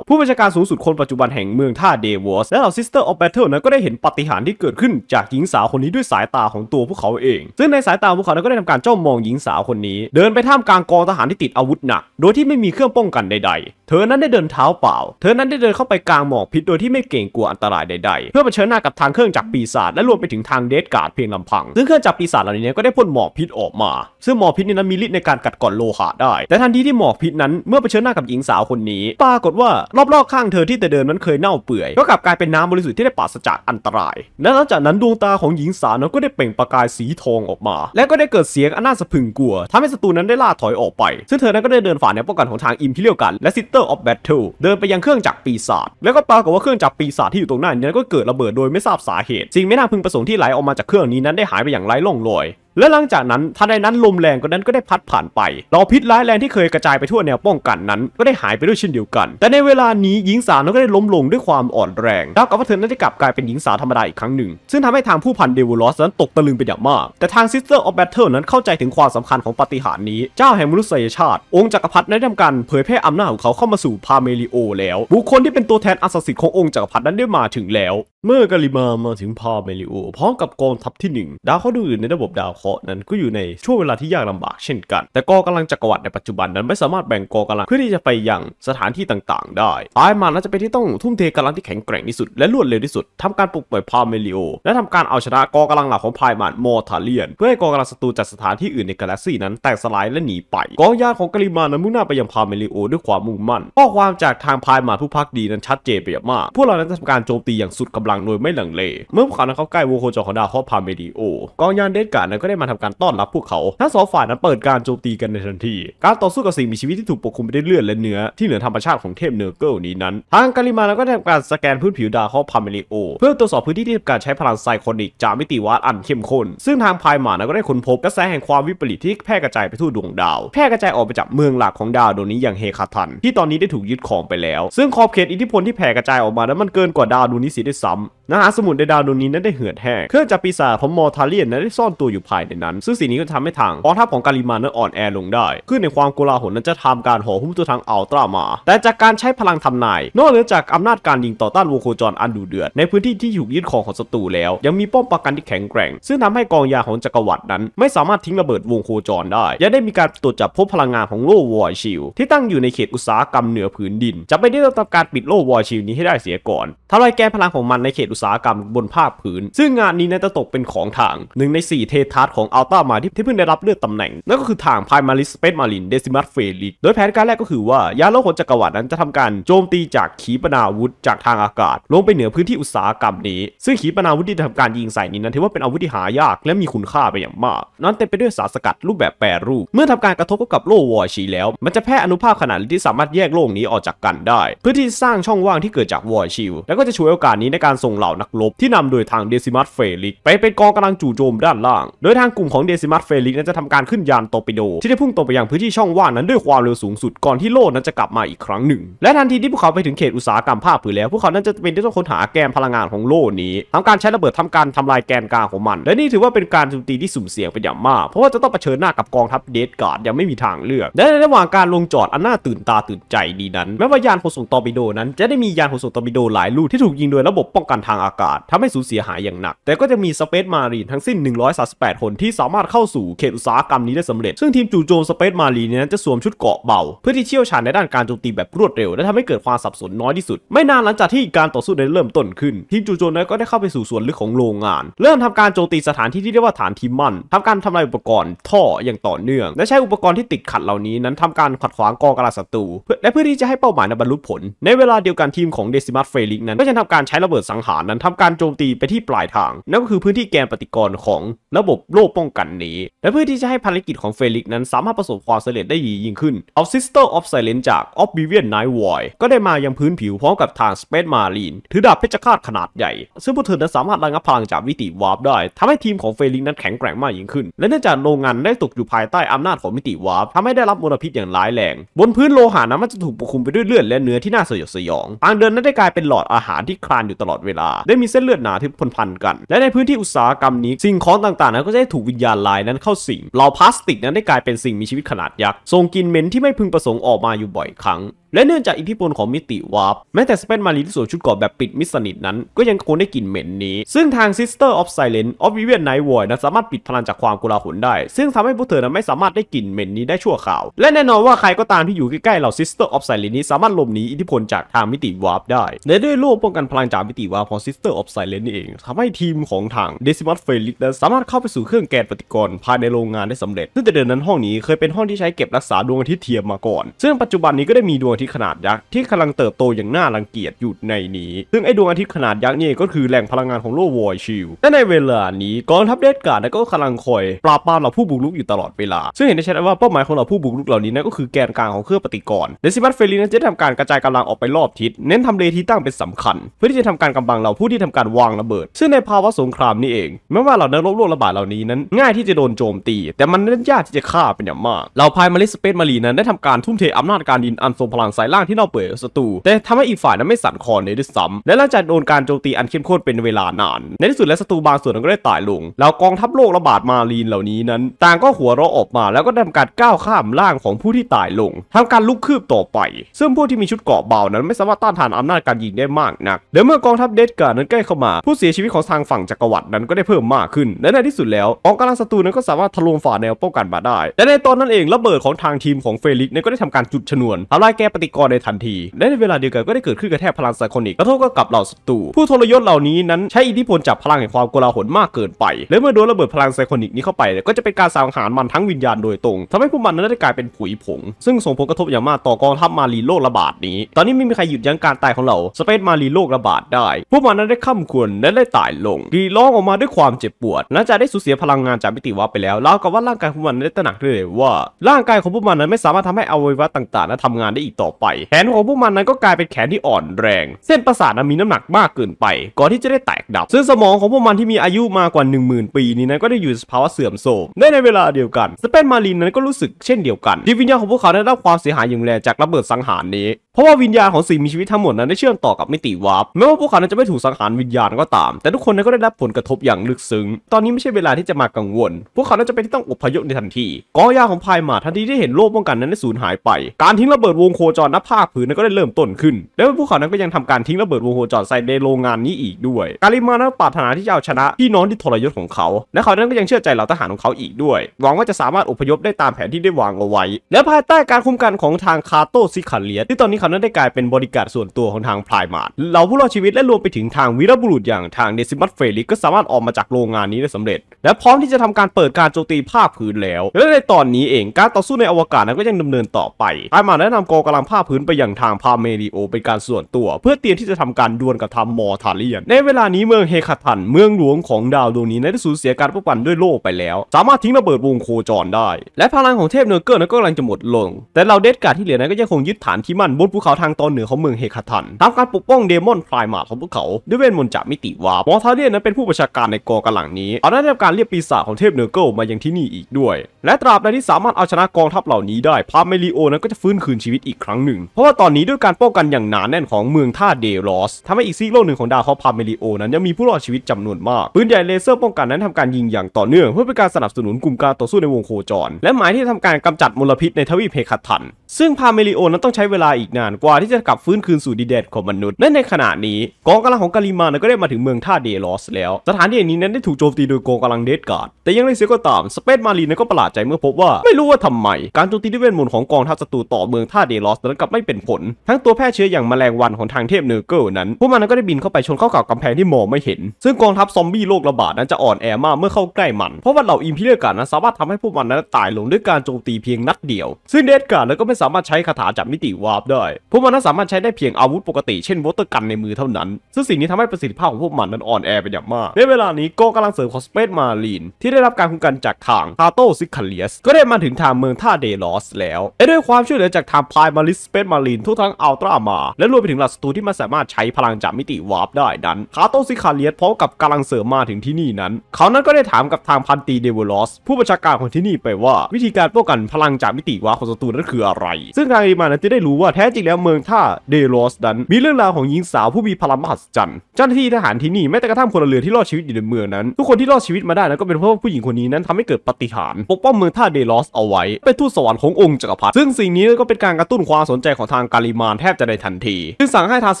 99ผู้บัญชาการสูงสุดคนปัจจุบันแห่งเมืองท่าเดวอสและเหล่าซิสเตอร์ออฟแบทเทิลนั้นก็ได้เห็นปฏิหารที่เกิดขึ้น จากหญิงสาวคนนี้ด้วยสายตาของตัวพวกเขาเอง ซึ่งในสายตาพวกเขานั้นก็ได้ทำการจ้องมองหญิงสาวคนนี้ เดินไปท่ามกลางกองทหารที่ติดอาวุธหนัก โดยที่ไม่มีเครื่องป้องกันใดๆธอนั้นได้เดินเท้าเปล่า เธอนั้นได้เดินเข้าไปกลางหมอกพิษโดยที่ไม่เกรงกลัวอันตรายใดๆ เพื่อเผชิญหน้ากับทางเครื่องจักรปีศาจและรวมไปถึงทางเดสการ์ดเพียงลำพัง ซึ่งเครื่องจักรปีศาจเหล่านี้ก็ได้พ่นหมอกพิษออกมา ซึ่งหมอกพิษนี้นั้นมีฤทธิ์ในการกัดก่อนโลหะได้ แต่ทันทีที่หมอกพิษนั้น เมื่อเผชิญหน้ากับหญิงสาวคนนี้ ปรากฏว่ารอบๆข้างเธอที่แต่เดิมนั้นเคยเน่าเปื่อยก็กลับกลายเป็นน้ำบริสุทธิ์ที่ได้ปราศจากอันตรายและหลังจากนั้นดวงตาของหญิงสาวนั้นก็ได้เปล่งประกายสีทองออกมา และก็ได้เกิดเสียงอันน่าสะพึงกลัว ทำให้ศัตรูนั้นได้ล่าถอยออกไปซึ่งเธอนั้นก็ได้เดินฝ่าแนวป้องกันของทางอิมพิเรียลกันและซิสเตอ Master of Battle เดินไปยังเครื่องจักรปีศาจแล้วก็ปรากฏว่าเครื่องจักรปีศาจที่อยู่ตรงหน้านี้ก็เกิดระเบิดโดยไม่ทราบสาเหตุ สิ่งไม่น่าพึงประสงค์ที่ไหลออกมาจากเครื่องนี้นั้นได้หายไปอย่างไร้ร่องรอยและหลังจากนั้นทันใดนั้นลมแรงก็นั้นก็ได้พัดผ่านไปเหล่าพิษร้ายแรงที่เคยกระจายไปทั่วแนวป้องกันนั้นก็ได้หายไปด้วยเช่นเดียวกัน แต่ในเวลานี้หญิงสาวนั้นก็ได้ล้มลงด้วยความอ่อนแรงดาวกับว่าเธอนั้นได้กลับกลายเป็นหญิงสาวธรรมดาอีกครั้งหนึ่ง ซึ่งทำให้ทางผู้พันเดวิลอสนั้นตกตะลึงเป็นอย่างมาก แต่ทางซิสเตอร์ออฟแบทเทิลนั้นเข้าใจถึงความสำคัญของปฏิหารนี้ เจ้าแห่งมนุษยชาติองค์จักรพรรดิได้ทำการเผยแพร่อำนาจของเขาเข้ามาสู่พาเมลิโอแล้ว บุคคลที่เป็นตัวแทนอาสาสิทธิ์ขององค์จักรพรรดินั้นได้มาถึงแล้ว เมื่อกาลิมามาถึงพาเมริโอพร้อมกับกองทัพที่1ดาวเขาดูอื่นในระบบดาวคราะห์นั้นก็อยู่ในช่วงเวลาที่ยากลำบากเช่นกัน แต่กองกาลังจักรวรรดิในปัจจุบันนั้นไม่สามารถแบ่งกองกาลังเพื่อที่จะไปยังสถานที่ต่างๆ ได้ายมาน่าจะเป็นที่ต้องทุ่มเทกาลังที่แข็งแกร่งที่สุดและรวดเร็วที่สุดทำการปลุกลปิดพาเมลิโอและทำการเอาชนะกองกาลังหลักของพายมานมอร์ทาเลียนเพื่อให้กองกำลังศัตรูจากสถานที่อื่นในกาแล็กซี่นั้นแตกสลายและหนีไป กองยานของกาลิมานั้นมุ่งหน้าไปยังพาเมลิโอด้วยความมุ่งมั่นข้อความจากทางพายมานผู้พักดีนั้นชัดเจนไปยมาก พวกเรานั้นจะทำการโจมตีอย่างสุดกำลังโดยไม่หลังเลเมื่อพวกเขานั้นเข้าใกล้วงโคจรของดาวข้อพาเมลิโอกองยานเดดการ์นั้นก็ไได้มาทำการต้อนรับพวกเขาทั้งสองฝ่ายนั้นเปิดการโจมตีกันในทันที การต่อสู้กับสิ่งมีชีวิตที่ถูกปกคลุมไปด้วยเลือดและเนื้อที่เหนือธรรมชาติของเทพเนอร์เกิลนี้นั้น ทางการิมาแล้วก็ทำการสแกนพื้นผิวดาวขออพาเมลิโอเพื่อตรวจสอบพื้นที่ที่ทำการใช้พลังไซคอนิกจากมิติวัดอันเข้มข้น ซึ่งทางพายหมาน้ก็ได้ค้นพบกระแสแห่งความวิปริตที่แพร่กระจายไปทั่วดวงดาว แพร่กระจายออกไปจากเมืองหลักของดาวดวงนี้อย่างเฮคาทัน ที่ตอนนี้ได้ถูกยึดรองไปแล้ว ซึ่งขอบเขตอิทธิพลที่แผ่กระจายออกมานั้นมันเกินกว่าดาวดวงนี้เสียด้วยซ้ำนะฮสมุนในดาวดวงนี้นั้นได้เหือดแห้ง เครื่องจับปีศาจของมอร์ทาเลียนนั้นได้ซ่อนตัวอยู่ภายในนั้น ซึ่งสิ่งนี้ก็ทำให้ทางกองทัพของกาลิมานั้นอ่อนแอลงได้ ขึ้นในความโกลาหลนั้นจะทำการห่อหุ้มตัวทางอัลตรามา แต่จากการใช้พลังทำนาย นอกเหนือจากอำนาจการยิงต่อต้านวงโคจรอันดูเดือดในพื้นที่ที่อยู่ยึดครองของศัตรูแล้ว ยังมีป้อมปรากันที่แข็งแกร่ง ซึ่งทำให้กองยาของจักรวรรดินั้น ไม่สามารถทิ้งระเบิดวงโคจรได้ ยังได้มีการตรวจจับพบพลังงานของโลวอยชิลที่ตั้งอยู่ในเขตอุตสาหกรรมเหนือพืนดินจะไปได้ต้องการปิดโลวอยชิลนี้ให้ได้เสียก่อนทำลายแกนพลังของมันในเขตอุตสาหกรรมบนภาคพืนซึ่งงานนี้นาตะตกเป็นของทางหนึ่งใน4เททัสของอัลต้ามาที่เพิ่งได้รับเลือกตำแหน่ง นั่นก็คือทางพายมาริสเปซมาลินเดซิมัสเฟลิกโดยแผนการแรกก็คือว่ายานโลกขนจักรวรรดินั้นจะทำการโจมตีจากขีปนาวุธ จากทางอากาศ ลงไปเหนือพื้นที่อุตสาหกรรมนี้ ซึ่งขีปนาวุธที่ทำการยิงใส่นี้นั้นถือว่าเป็นอาวุธที่หายากและมีคุณค่าไปอย่างมากนั้นเต็มไปด้วยสารสกัดรูปแบบแปรรูปเมื่อทำการกระทบกับโลวอร์ชีแล้ว มันจะแพร่อนุภาคขนาดที่สามารถแยกโลกนี้ออกจากกันได้เพื่อที่สร้างช่องว่างที่เกิดจากวอชิลแล้วก็จะช่วยโอกาสนี้ในการส่งเหล่านักรบที่นำโดยทางเดซิมัสเฟลิกไปเป็นกองกำลังจู่โจมด้านล่าง โดยทางกลุ่มของเดซิมัสเฟลิกนั้นจะทำการขึ้นยานตปิโด ที่ได้พุ่งตรงไปยังพื้นที่ช่องว่างนั้นด้วยความเร็วสูงสุด ก่อนที่โลดนั้นจะกลับมาอีกครั้งหนึ่ง และทันทีที่พวกเขาไปถึงเขตอุตสาหกรรมภาคผืนแล้วพวกเขานั้นจะเป็นที่ต้องค้นหาแกนพลังงานของโลดนี้ ทำการใช้ระเบิดทำการทำลายแกนกลางของมัน และนี่ถือว่าเป็นการโจมตีที่สุ่มเสี่ยงเป็นอย่างมาก เพราะว่าจะต้องเผชิญหน้ากับกองทัพเดสการ์ดยังไม่มีทางเลือกและในระหว่างการลงจอดอันน่าตื่นตาตื่นใจดีนั้นแม้ว่ายานขนส่งตอร์ปิโดนั้นจะได้มียานขนส่งตอร์ปิโดหลายลูกที่ถูกยิงโดยระบบป้องกันทางอากาศทำให้สูญเสียหายอย่างหนัก แต่ก็จะมีสเปซมารีนทั้งสิ้น138คนที่สามารถเข้าสู่เขตอุตสาหกรรมนี้ได้สำเร็จ ซึ่งทีมจู่โจมสเปซมารีนนั้นจะสวมชุดเกราะเบา เพื่อที่เชี่ยวชาญในด้านการโจมตีแบบรวดเร็ว และทำให้เกิดความสับสนน้อยที่สุด ไม่นานหลังจากที่การต่อสู้ได้เริ่มต้นขึ้น ทีมจู่โจมนั้นก็ได้เข้าไปสู่ส่วนลึกของโรงงาน เริ่มทำการโจมตีสถานที่ที่เรียกว่าฐานทีมันทำการทำลายอุปกรณ์ท่ออย่างต่อเนื่อง และใช้อุปกรณ์ที่ติดขัดเหล่านี้ นั้นทำการขัดขวางกองกำลังศัตรูและเพื่อที่จะให้เป้าหมายนั้นบรรลุผล ในเวลาเดียวกันทีมของเดซิมัสเฟลิกนั้นก็จะทำการใช้ระเบิดสังหาารนั้นทำการโจมตีไปที่ปลายทาง นั่นก็คือพื้นที่แกนปฏิกรณ์ของระบบโลกป้องกันนี้และเพื่อที่จะให้ภารกิจของเฟลิกนั้นสามารถประสบความสำเร็จได้ดียิ่งขึ้นเอาิสเตอร์ออฟไซเลนจากออฟบิเวียนไนท์วอยก็ได้มายังพื้นผิวพร้อมกับทางสเปซมารีนถือดาบเพชฌฆาตขนาดใหญ่ ซึ่งพวกเธอนั้นสามารถระงับพลังจากมิติวาร์ปได้ ทำให้ทีมของเฟลิกนั้นแข็งแกร่งมากยิ่งขึ้นและเนื่องจากโรงงานได้ตกอยู่ภายใต้อำนาจของมิติวาร์ปทำให้ได้รับมลพิษอย่างร้ายแรงบนพื้นโลหะนั้นมันจะถูกปกคลุมไปด้วยเลือดและเนื้อที่น่าสยดสยองทางเดินนั้นได้กลายเป็นหลอดอาหารที่คลานอยู่ตลอดเวลาาได้มีเส้นเลือดหนาที่พันพันกัน และในพื้นที่อุตสาหกรรมนี้สิ่งของต่างๆ นั้นก็จะถูกวิญญาณลายนั้นเข้าสิงเหล่าพลาสติกนั้นได้กลายเป็นสิ่งมีชีวิตขนาดยักษ์ทรงกินเหม็นที่ไม่พึงประสงค์ออกมาอยู่บ่อยครั้งและเนื่องจากอิทธิพลของมิติวาร์ปแม้แต่สเปนมารีที่สวมชุดเกราะแบบปิดมิสนิทนั้น ก็ยังคงได้กลิ่นเหม็นนี้ ซึ่งทาง Sister of Silence of Vivian Night Void นะสามารถปิดพลังจากความกุลาหลได้ ซึ่งทำให้พวกเธอนะไม่สามารถได้กลิ่นเหม็นนี้ได้ชั่วคราวและแน่นอนว่าใครก็ตามที่อยู่ใกล้ๆเรา Sister of Silence นี้สามารถหลบหนีอิทธิพลจากทางมิติวาร์ปได้และด้วยโล่ป้องกันพลังจากมิติวาร์ปของ Sister of Silence นี่เอง ทำให้ทีมของทาง Decimus Felix นะสามารถเข้าไปสู่เครื่องแกนปฏิกรณ์ภายในโรงงานได้สำเร็จซึ่งแต่เดิมนั้นห้องนี้เคยเป็นห้องที่ใช้เก็บรักษาดวงอาทิตย์เทียมมาก่อน ซึ่งปัจจุบันนี้ก็ได้มีดวงทิตย์ขนาดยักษ์ที่กำลังเติบโตอย่างน่ารังเกียจอยู่ในนี้ ซึ่งไอดวงอาทิตย์ขนาดยักษ์นี่ ก็คือแหล่งพลังงานของโลกวอยชิลและในเวลานี้กองทัพเดสการ์ดก็กำลังคอยปราบปรามเหล่าผู้บุกรุกอยู่ตลอดเวลา ซึ่งเห็นได้ชัดว่าเป้าหมายของเหล่าผู้บุกรุกเหล่านี้นั่นก็คือแกนกลางของเครื่องปฏิกรณ์ เดซิมัสเฟลินัสจะทำการกระจายกำลังออกไปรอบทิศ เน้นทำเลที่ตั้งเป็นสำคัญ เพื่อที่จะทำการกำบังเหล่าผู้ที่ทำการวางระเบิด ซึ่งในภาวะสงครามนี่เองแม้ว่าเหล่านักรบโลคระบาดเหล่านี้นั้น ง่ายที่จะโดนโจมตี แต่มันนั้นยากที่จะฆ่าเป็นอย่างมากเหล่าพายมาริสเปซมารีนั้นได้ทำการทุ่มเทอำนาจการดินอันทรงพลังสายล่างที่เน่าเปื่อยศัตรูแต่ทำให้อีกฝ่ายนั้นไม่สั่นคลอนเลยด้วยซ้ำและหลังจากโดนการโจมตีอันเข้มข้นเป็นเวลานาน ในที่สุดและศัตรูบางส่วนก็ได้ตายลง แล้วกองทัพโลกระบาดมาลีนเหล่านี้นั้น ต่างก็หัวเราะออกมาแล้วก็ทำการก้าวข้ามล่างของผู้ที่ตายลง ทำการลุกคืบต่อไปซึ่งผู้ที่มีชุดเกราะเบานั้นไม่สามารถต้านทานอำนาจการยิงได้มากนักเดี๋ยวเมื่อกองทัพเดดการ์นั้นใกล้เข้ามาผู้เสียชีวิตของทางฝั่งจักรวรรดินั้นก็ได้เพิ่มมากขึ้น และในที่สุดแล้วกองกำลังศัตรูนั้นก็สามารถทะลวงฝ่าแนวป้องกันมาได้และในตอนนั้นเองระเบิดของทางทีมของเฟลิกนั้นก็ได้ทำการจุดชนวนทำลายแกปติกรในทันทีและในเวลาเดียวกันก็ได้เกิดขึ้นกระแทกพลังไซคอนิกกระทบกลับเหล่าศัตรูผู้ทรยศเหล่านี้นั้นใช้อิทธิพลจากพลังแห่งความโกลาหลมากเกินไป และเมื่อโดนระเบิดพลังไซคอนิกนี้เข้าไป ก็จะเป็นการสังหารมันทั้งวิญญาณโดยตรง ทำให้พวกมันนั้นได้กลายเป็นผุยผงซึ่งส่งผลกระทบอย่างมากต่อกองทัพมารีโลกระบาดนี้ ตอนนี้ไม่มีใครหยุดยั้งการตายของเราสเปซมารีโลกระบาดได้ พวกมันนั้นได้ข้ำควรและได้ตายลงรีร้องออกมาด้วยความเจ็บปวดหลังจากได้สูญเสียพลังงานจากมิติวับไปแล้วแล้วกับว่าร่างกายของมันได้ตระหนักเลยว่า ร่างกายของพวกมันนั้นไม่สามารถทำให้อวัยวะต่างๆนั้นทำงานได้อีกต่อไปแขนของพวกมันนั้นก็กลายเป็นแขนที่อ่อนแรง เส้นประสาทมีน้ำหนักมากเกินไป ก่อนที่จะได้แตกดับซึ่งสมองของพวกมันที่มีอายุมากกว่า 10,000 ปีนี้นั้นก็ได้อยู่สภาวะ เสื่อมโทรมได้ในเวลาเดียวกันสเปนมารีนนั้นก็รู้สึกเช่นเดียวกันทิ่วิญญาณของพวกเขาได้รับความเสียหายอย่างแรงจากระเบิดสังหารนี้เพราะว่าวิญญาณของสิ่งมีชีวิตทั้งหมดนั้นได้เชื่อมต่อกับมิติวาร์ปแม้ว่าพวกเขาจะไม่ถูกสังหารวิญญาณก็ตาม แต่ทุกคนนั้นก็ได้รับผลกระทบอย่างลึกซึ้งตอนนี้ไม่ใช่เวลาที่จะมากังวล พวกเขาจะเป็นที่ต้องอพยพในทันที กองยาของพายมาทันทีที่เห็นโลกป้องกันนั้นได้สูญหายไปการทิ้งระเบิดวงโคจรนับภาคผืนนั้นก็ได้เริ่มต้นขึ้น แล้วพวกเขานั้นก็ยังทำการทิ้งระเบิดวงโคจรใส่ในโรงงานนี้อีกด้วย กาลิมานั้นปรารถนาที่จะเอาชนะพี่น้องที่ทรยศของเขา และเขานั้นก็ยังเชื่อใจเหล่าทหารของเขาอีกด้วย หวังว่าจะสามารถอพยพได้ตามแผนที่ได้วางเอาไว้ และภายใต้การคุมกันของทางคาโตซิคาเลีย ที่ตอนนี้เขานั้นได้กลายเป็นบริการส่วนตัวของทางพรายมาดเหล่าผู้รอดชีวิตและรวมไปถึงทางวีรบุรุษอย่างทางเดซิมัสเฟลิกก็สามารถออกมาจากโรงงานนี้ได้สำเร็จ และพร้อมที่จะทำการเปิดการโจมตีภาคพื้นแล้ว และในตอนนี้เองการต่อสู้ในอวกาศนั้นก็ยังดำเนินต่อไปพายมาดได้นำกองกำลังางผ้าพื้นไปอย่างทางพาเมริโอเป็นการส่วนตัว เพื่อเตรียมที่จะทำการดวลกับทามอร์ทาเลียนในเวลานี้เมืองเฮคาทัน เมืองหลวงของดาวดวงนี้ ได้สูญเสียการป้องกันด้วยโล่ไปแล้ว สามารถทิ้งระเบิดวงโคจรได้ และพลังของเทพเนอร์เกอร์นั้นก็กำลังจะหมดลง แต่เราเดสการ์ที่เหลือนั้นก็ยังคงยึดฐานที่มั่นบนภูเขาทางตอนเหนือของเมืองเฮคาทันทำการปกป้องเดมอนไฟมาของพวกเขา ด้วยเวทมนต์จากมิติวาร์มอร์ทาเลียนนั้นเป็นผู้ประชาการในกองกำลังนี้เอาได้รับการเรียกปีศาจของเทพเนอร์เกิลมายังที่นี่อีกด้วย และตราบใดที่สามารถเอาชนะกองทัพเหล่านี้ได้พาเมริโอนั้นก็จะฟื้นคืนชีวิตอีกครั้งรั้งหนึ่งเพราะว่าตอนนี้ด้วยการป้องกันอย่างหนานแน่นของเมืองท่าเดลอสทำให้อีกซีกโลกหนึ่งของดาวเคราะห์พาเมริโอนั้นยังมีผู้รอดชีวิตจำนวนมากปืนใหญ่เลเซอร์ป้องกันนั้นทำการยิงอย่างต่อเนื่องเพื่อเป็นการสนับสนุนกลุ่มการต่อสู้ในวงโคจร และหมายที่ทำการกำจัดมลพิษในทวีปเพคัทัน ซึ่งพาเมริโอนั้นต้องใช้เวลาอีกนานกว่าที่จะกลับฟื้นคืนสู่ดินแดนของมนุษย์และในขณะนี้ กองกำลังของกาลิมานั้นก็ได้มาถึงเมืองท่าเดลอส แล้วสถานที่นี้นั้นได้ถูกโจมตีโดยกองกำลังเดดการ์ดแต่ยังไงเสียก็ตามสเปซมารีนั้นก็ประหลาดใจเมื่อพบว่า ไม่รู้ว่าทำไมการโจมตีด้วยเวทมนต์ของกองทัพศัตรูต่อเมืองท่าเดลอสแต่กลับไม่เป็นผล ทั้งตัวแพร่เชื้ออย่างแมลงวันของทางเทพเนอร์เกิลนั้น พวกมันก็ได้บินเข้าไปชนเข้ากับกำแพงที่มองไม่เห็น ซึ่งกองทัพซอมบี้โรคระบาดนั้นจะอ่อนแอมากเมื่อเข้าใกล้มัน เพราะว่าเหล่าอิมพีเรียกา์ดนั้นสามารถทำให้พวกมันนั้นตายลงด้วยการโจมตีเพียงนัดเดียว ซึ่งเดดการ์ดแล้วก็ไม่สามารถใช้คาถาจับมิติวาร์ปได้ พวกมันนั้นสามารถใช้ได้เพียงอาวุธปกติเช่นวอเตอร์กันในมือเท่านั้น ซึ่งสิ่งนี้ทำให้ประสิทธิภาพของพวกมันนั้นอ่อนแอไปอย่างมากในเวลานี้็กำลังเสริมของสเปซมาลีนที่ได้รับการคุ้มกันจากทางคาโตซิคาเลียสก็ได้มาถึงทางเมืองท่าเดลอสแล้วด้วยความช่วยเหลือจากทางพายมาริสเปนมารีนทุกทั้งอัลตรามา และรวมไปถึงหลักศัตรูที่มันสามารถใช้พลังจากมิติวาร์ปได้นั้นคาโตซิคาเลียสพร้อมกับกำลังเสริมมาถึงที่นี่นั้น เขานั้นก็ได้ถามกับทางพันตีเดวลอสผู้บัญชาการของที่นี่ไปว่า วิธีการป้องกันพลังจากมิติวาร์ปของศัตรูนั้นคืออะไร ซึ่งทางอิมานั้นจะได้รู้ว่าแท้จริงแล้วเมืองท่าเดลอสนั้น มีเรื่องราวของหญิงสาวผู้มีพลังมหัศจรรย์เจ้าหน้าที่ทหารที่นี่แม้แต่กระทั่งพลเรือที่รอดชีวิตอยู่ในเมืองนั้นทุกคนที่รอดชีวิตมาได้นั้นก็เป็นเพราะผู้หญิงคนนี้นั้นทำให้เกิดปฏิหารปกป้องเมืองท่าเดลอสเอาไว้เป็นทูตสวรรค์ขององค์จักรพรรดิซึ่งสิ่งนี้ก็เป็นการกระตุ้นความความสนใจของทางกาลิมานแทบจะในทันทีซึ่งสั่งให้ทางส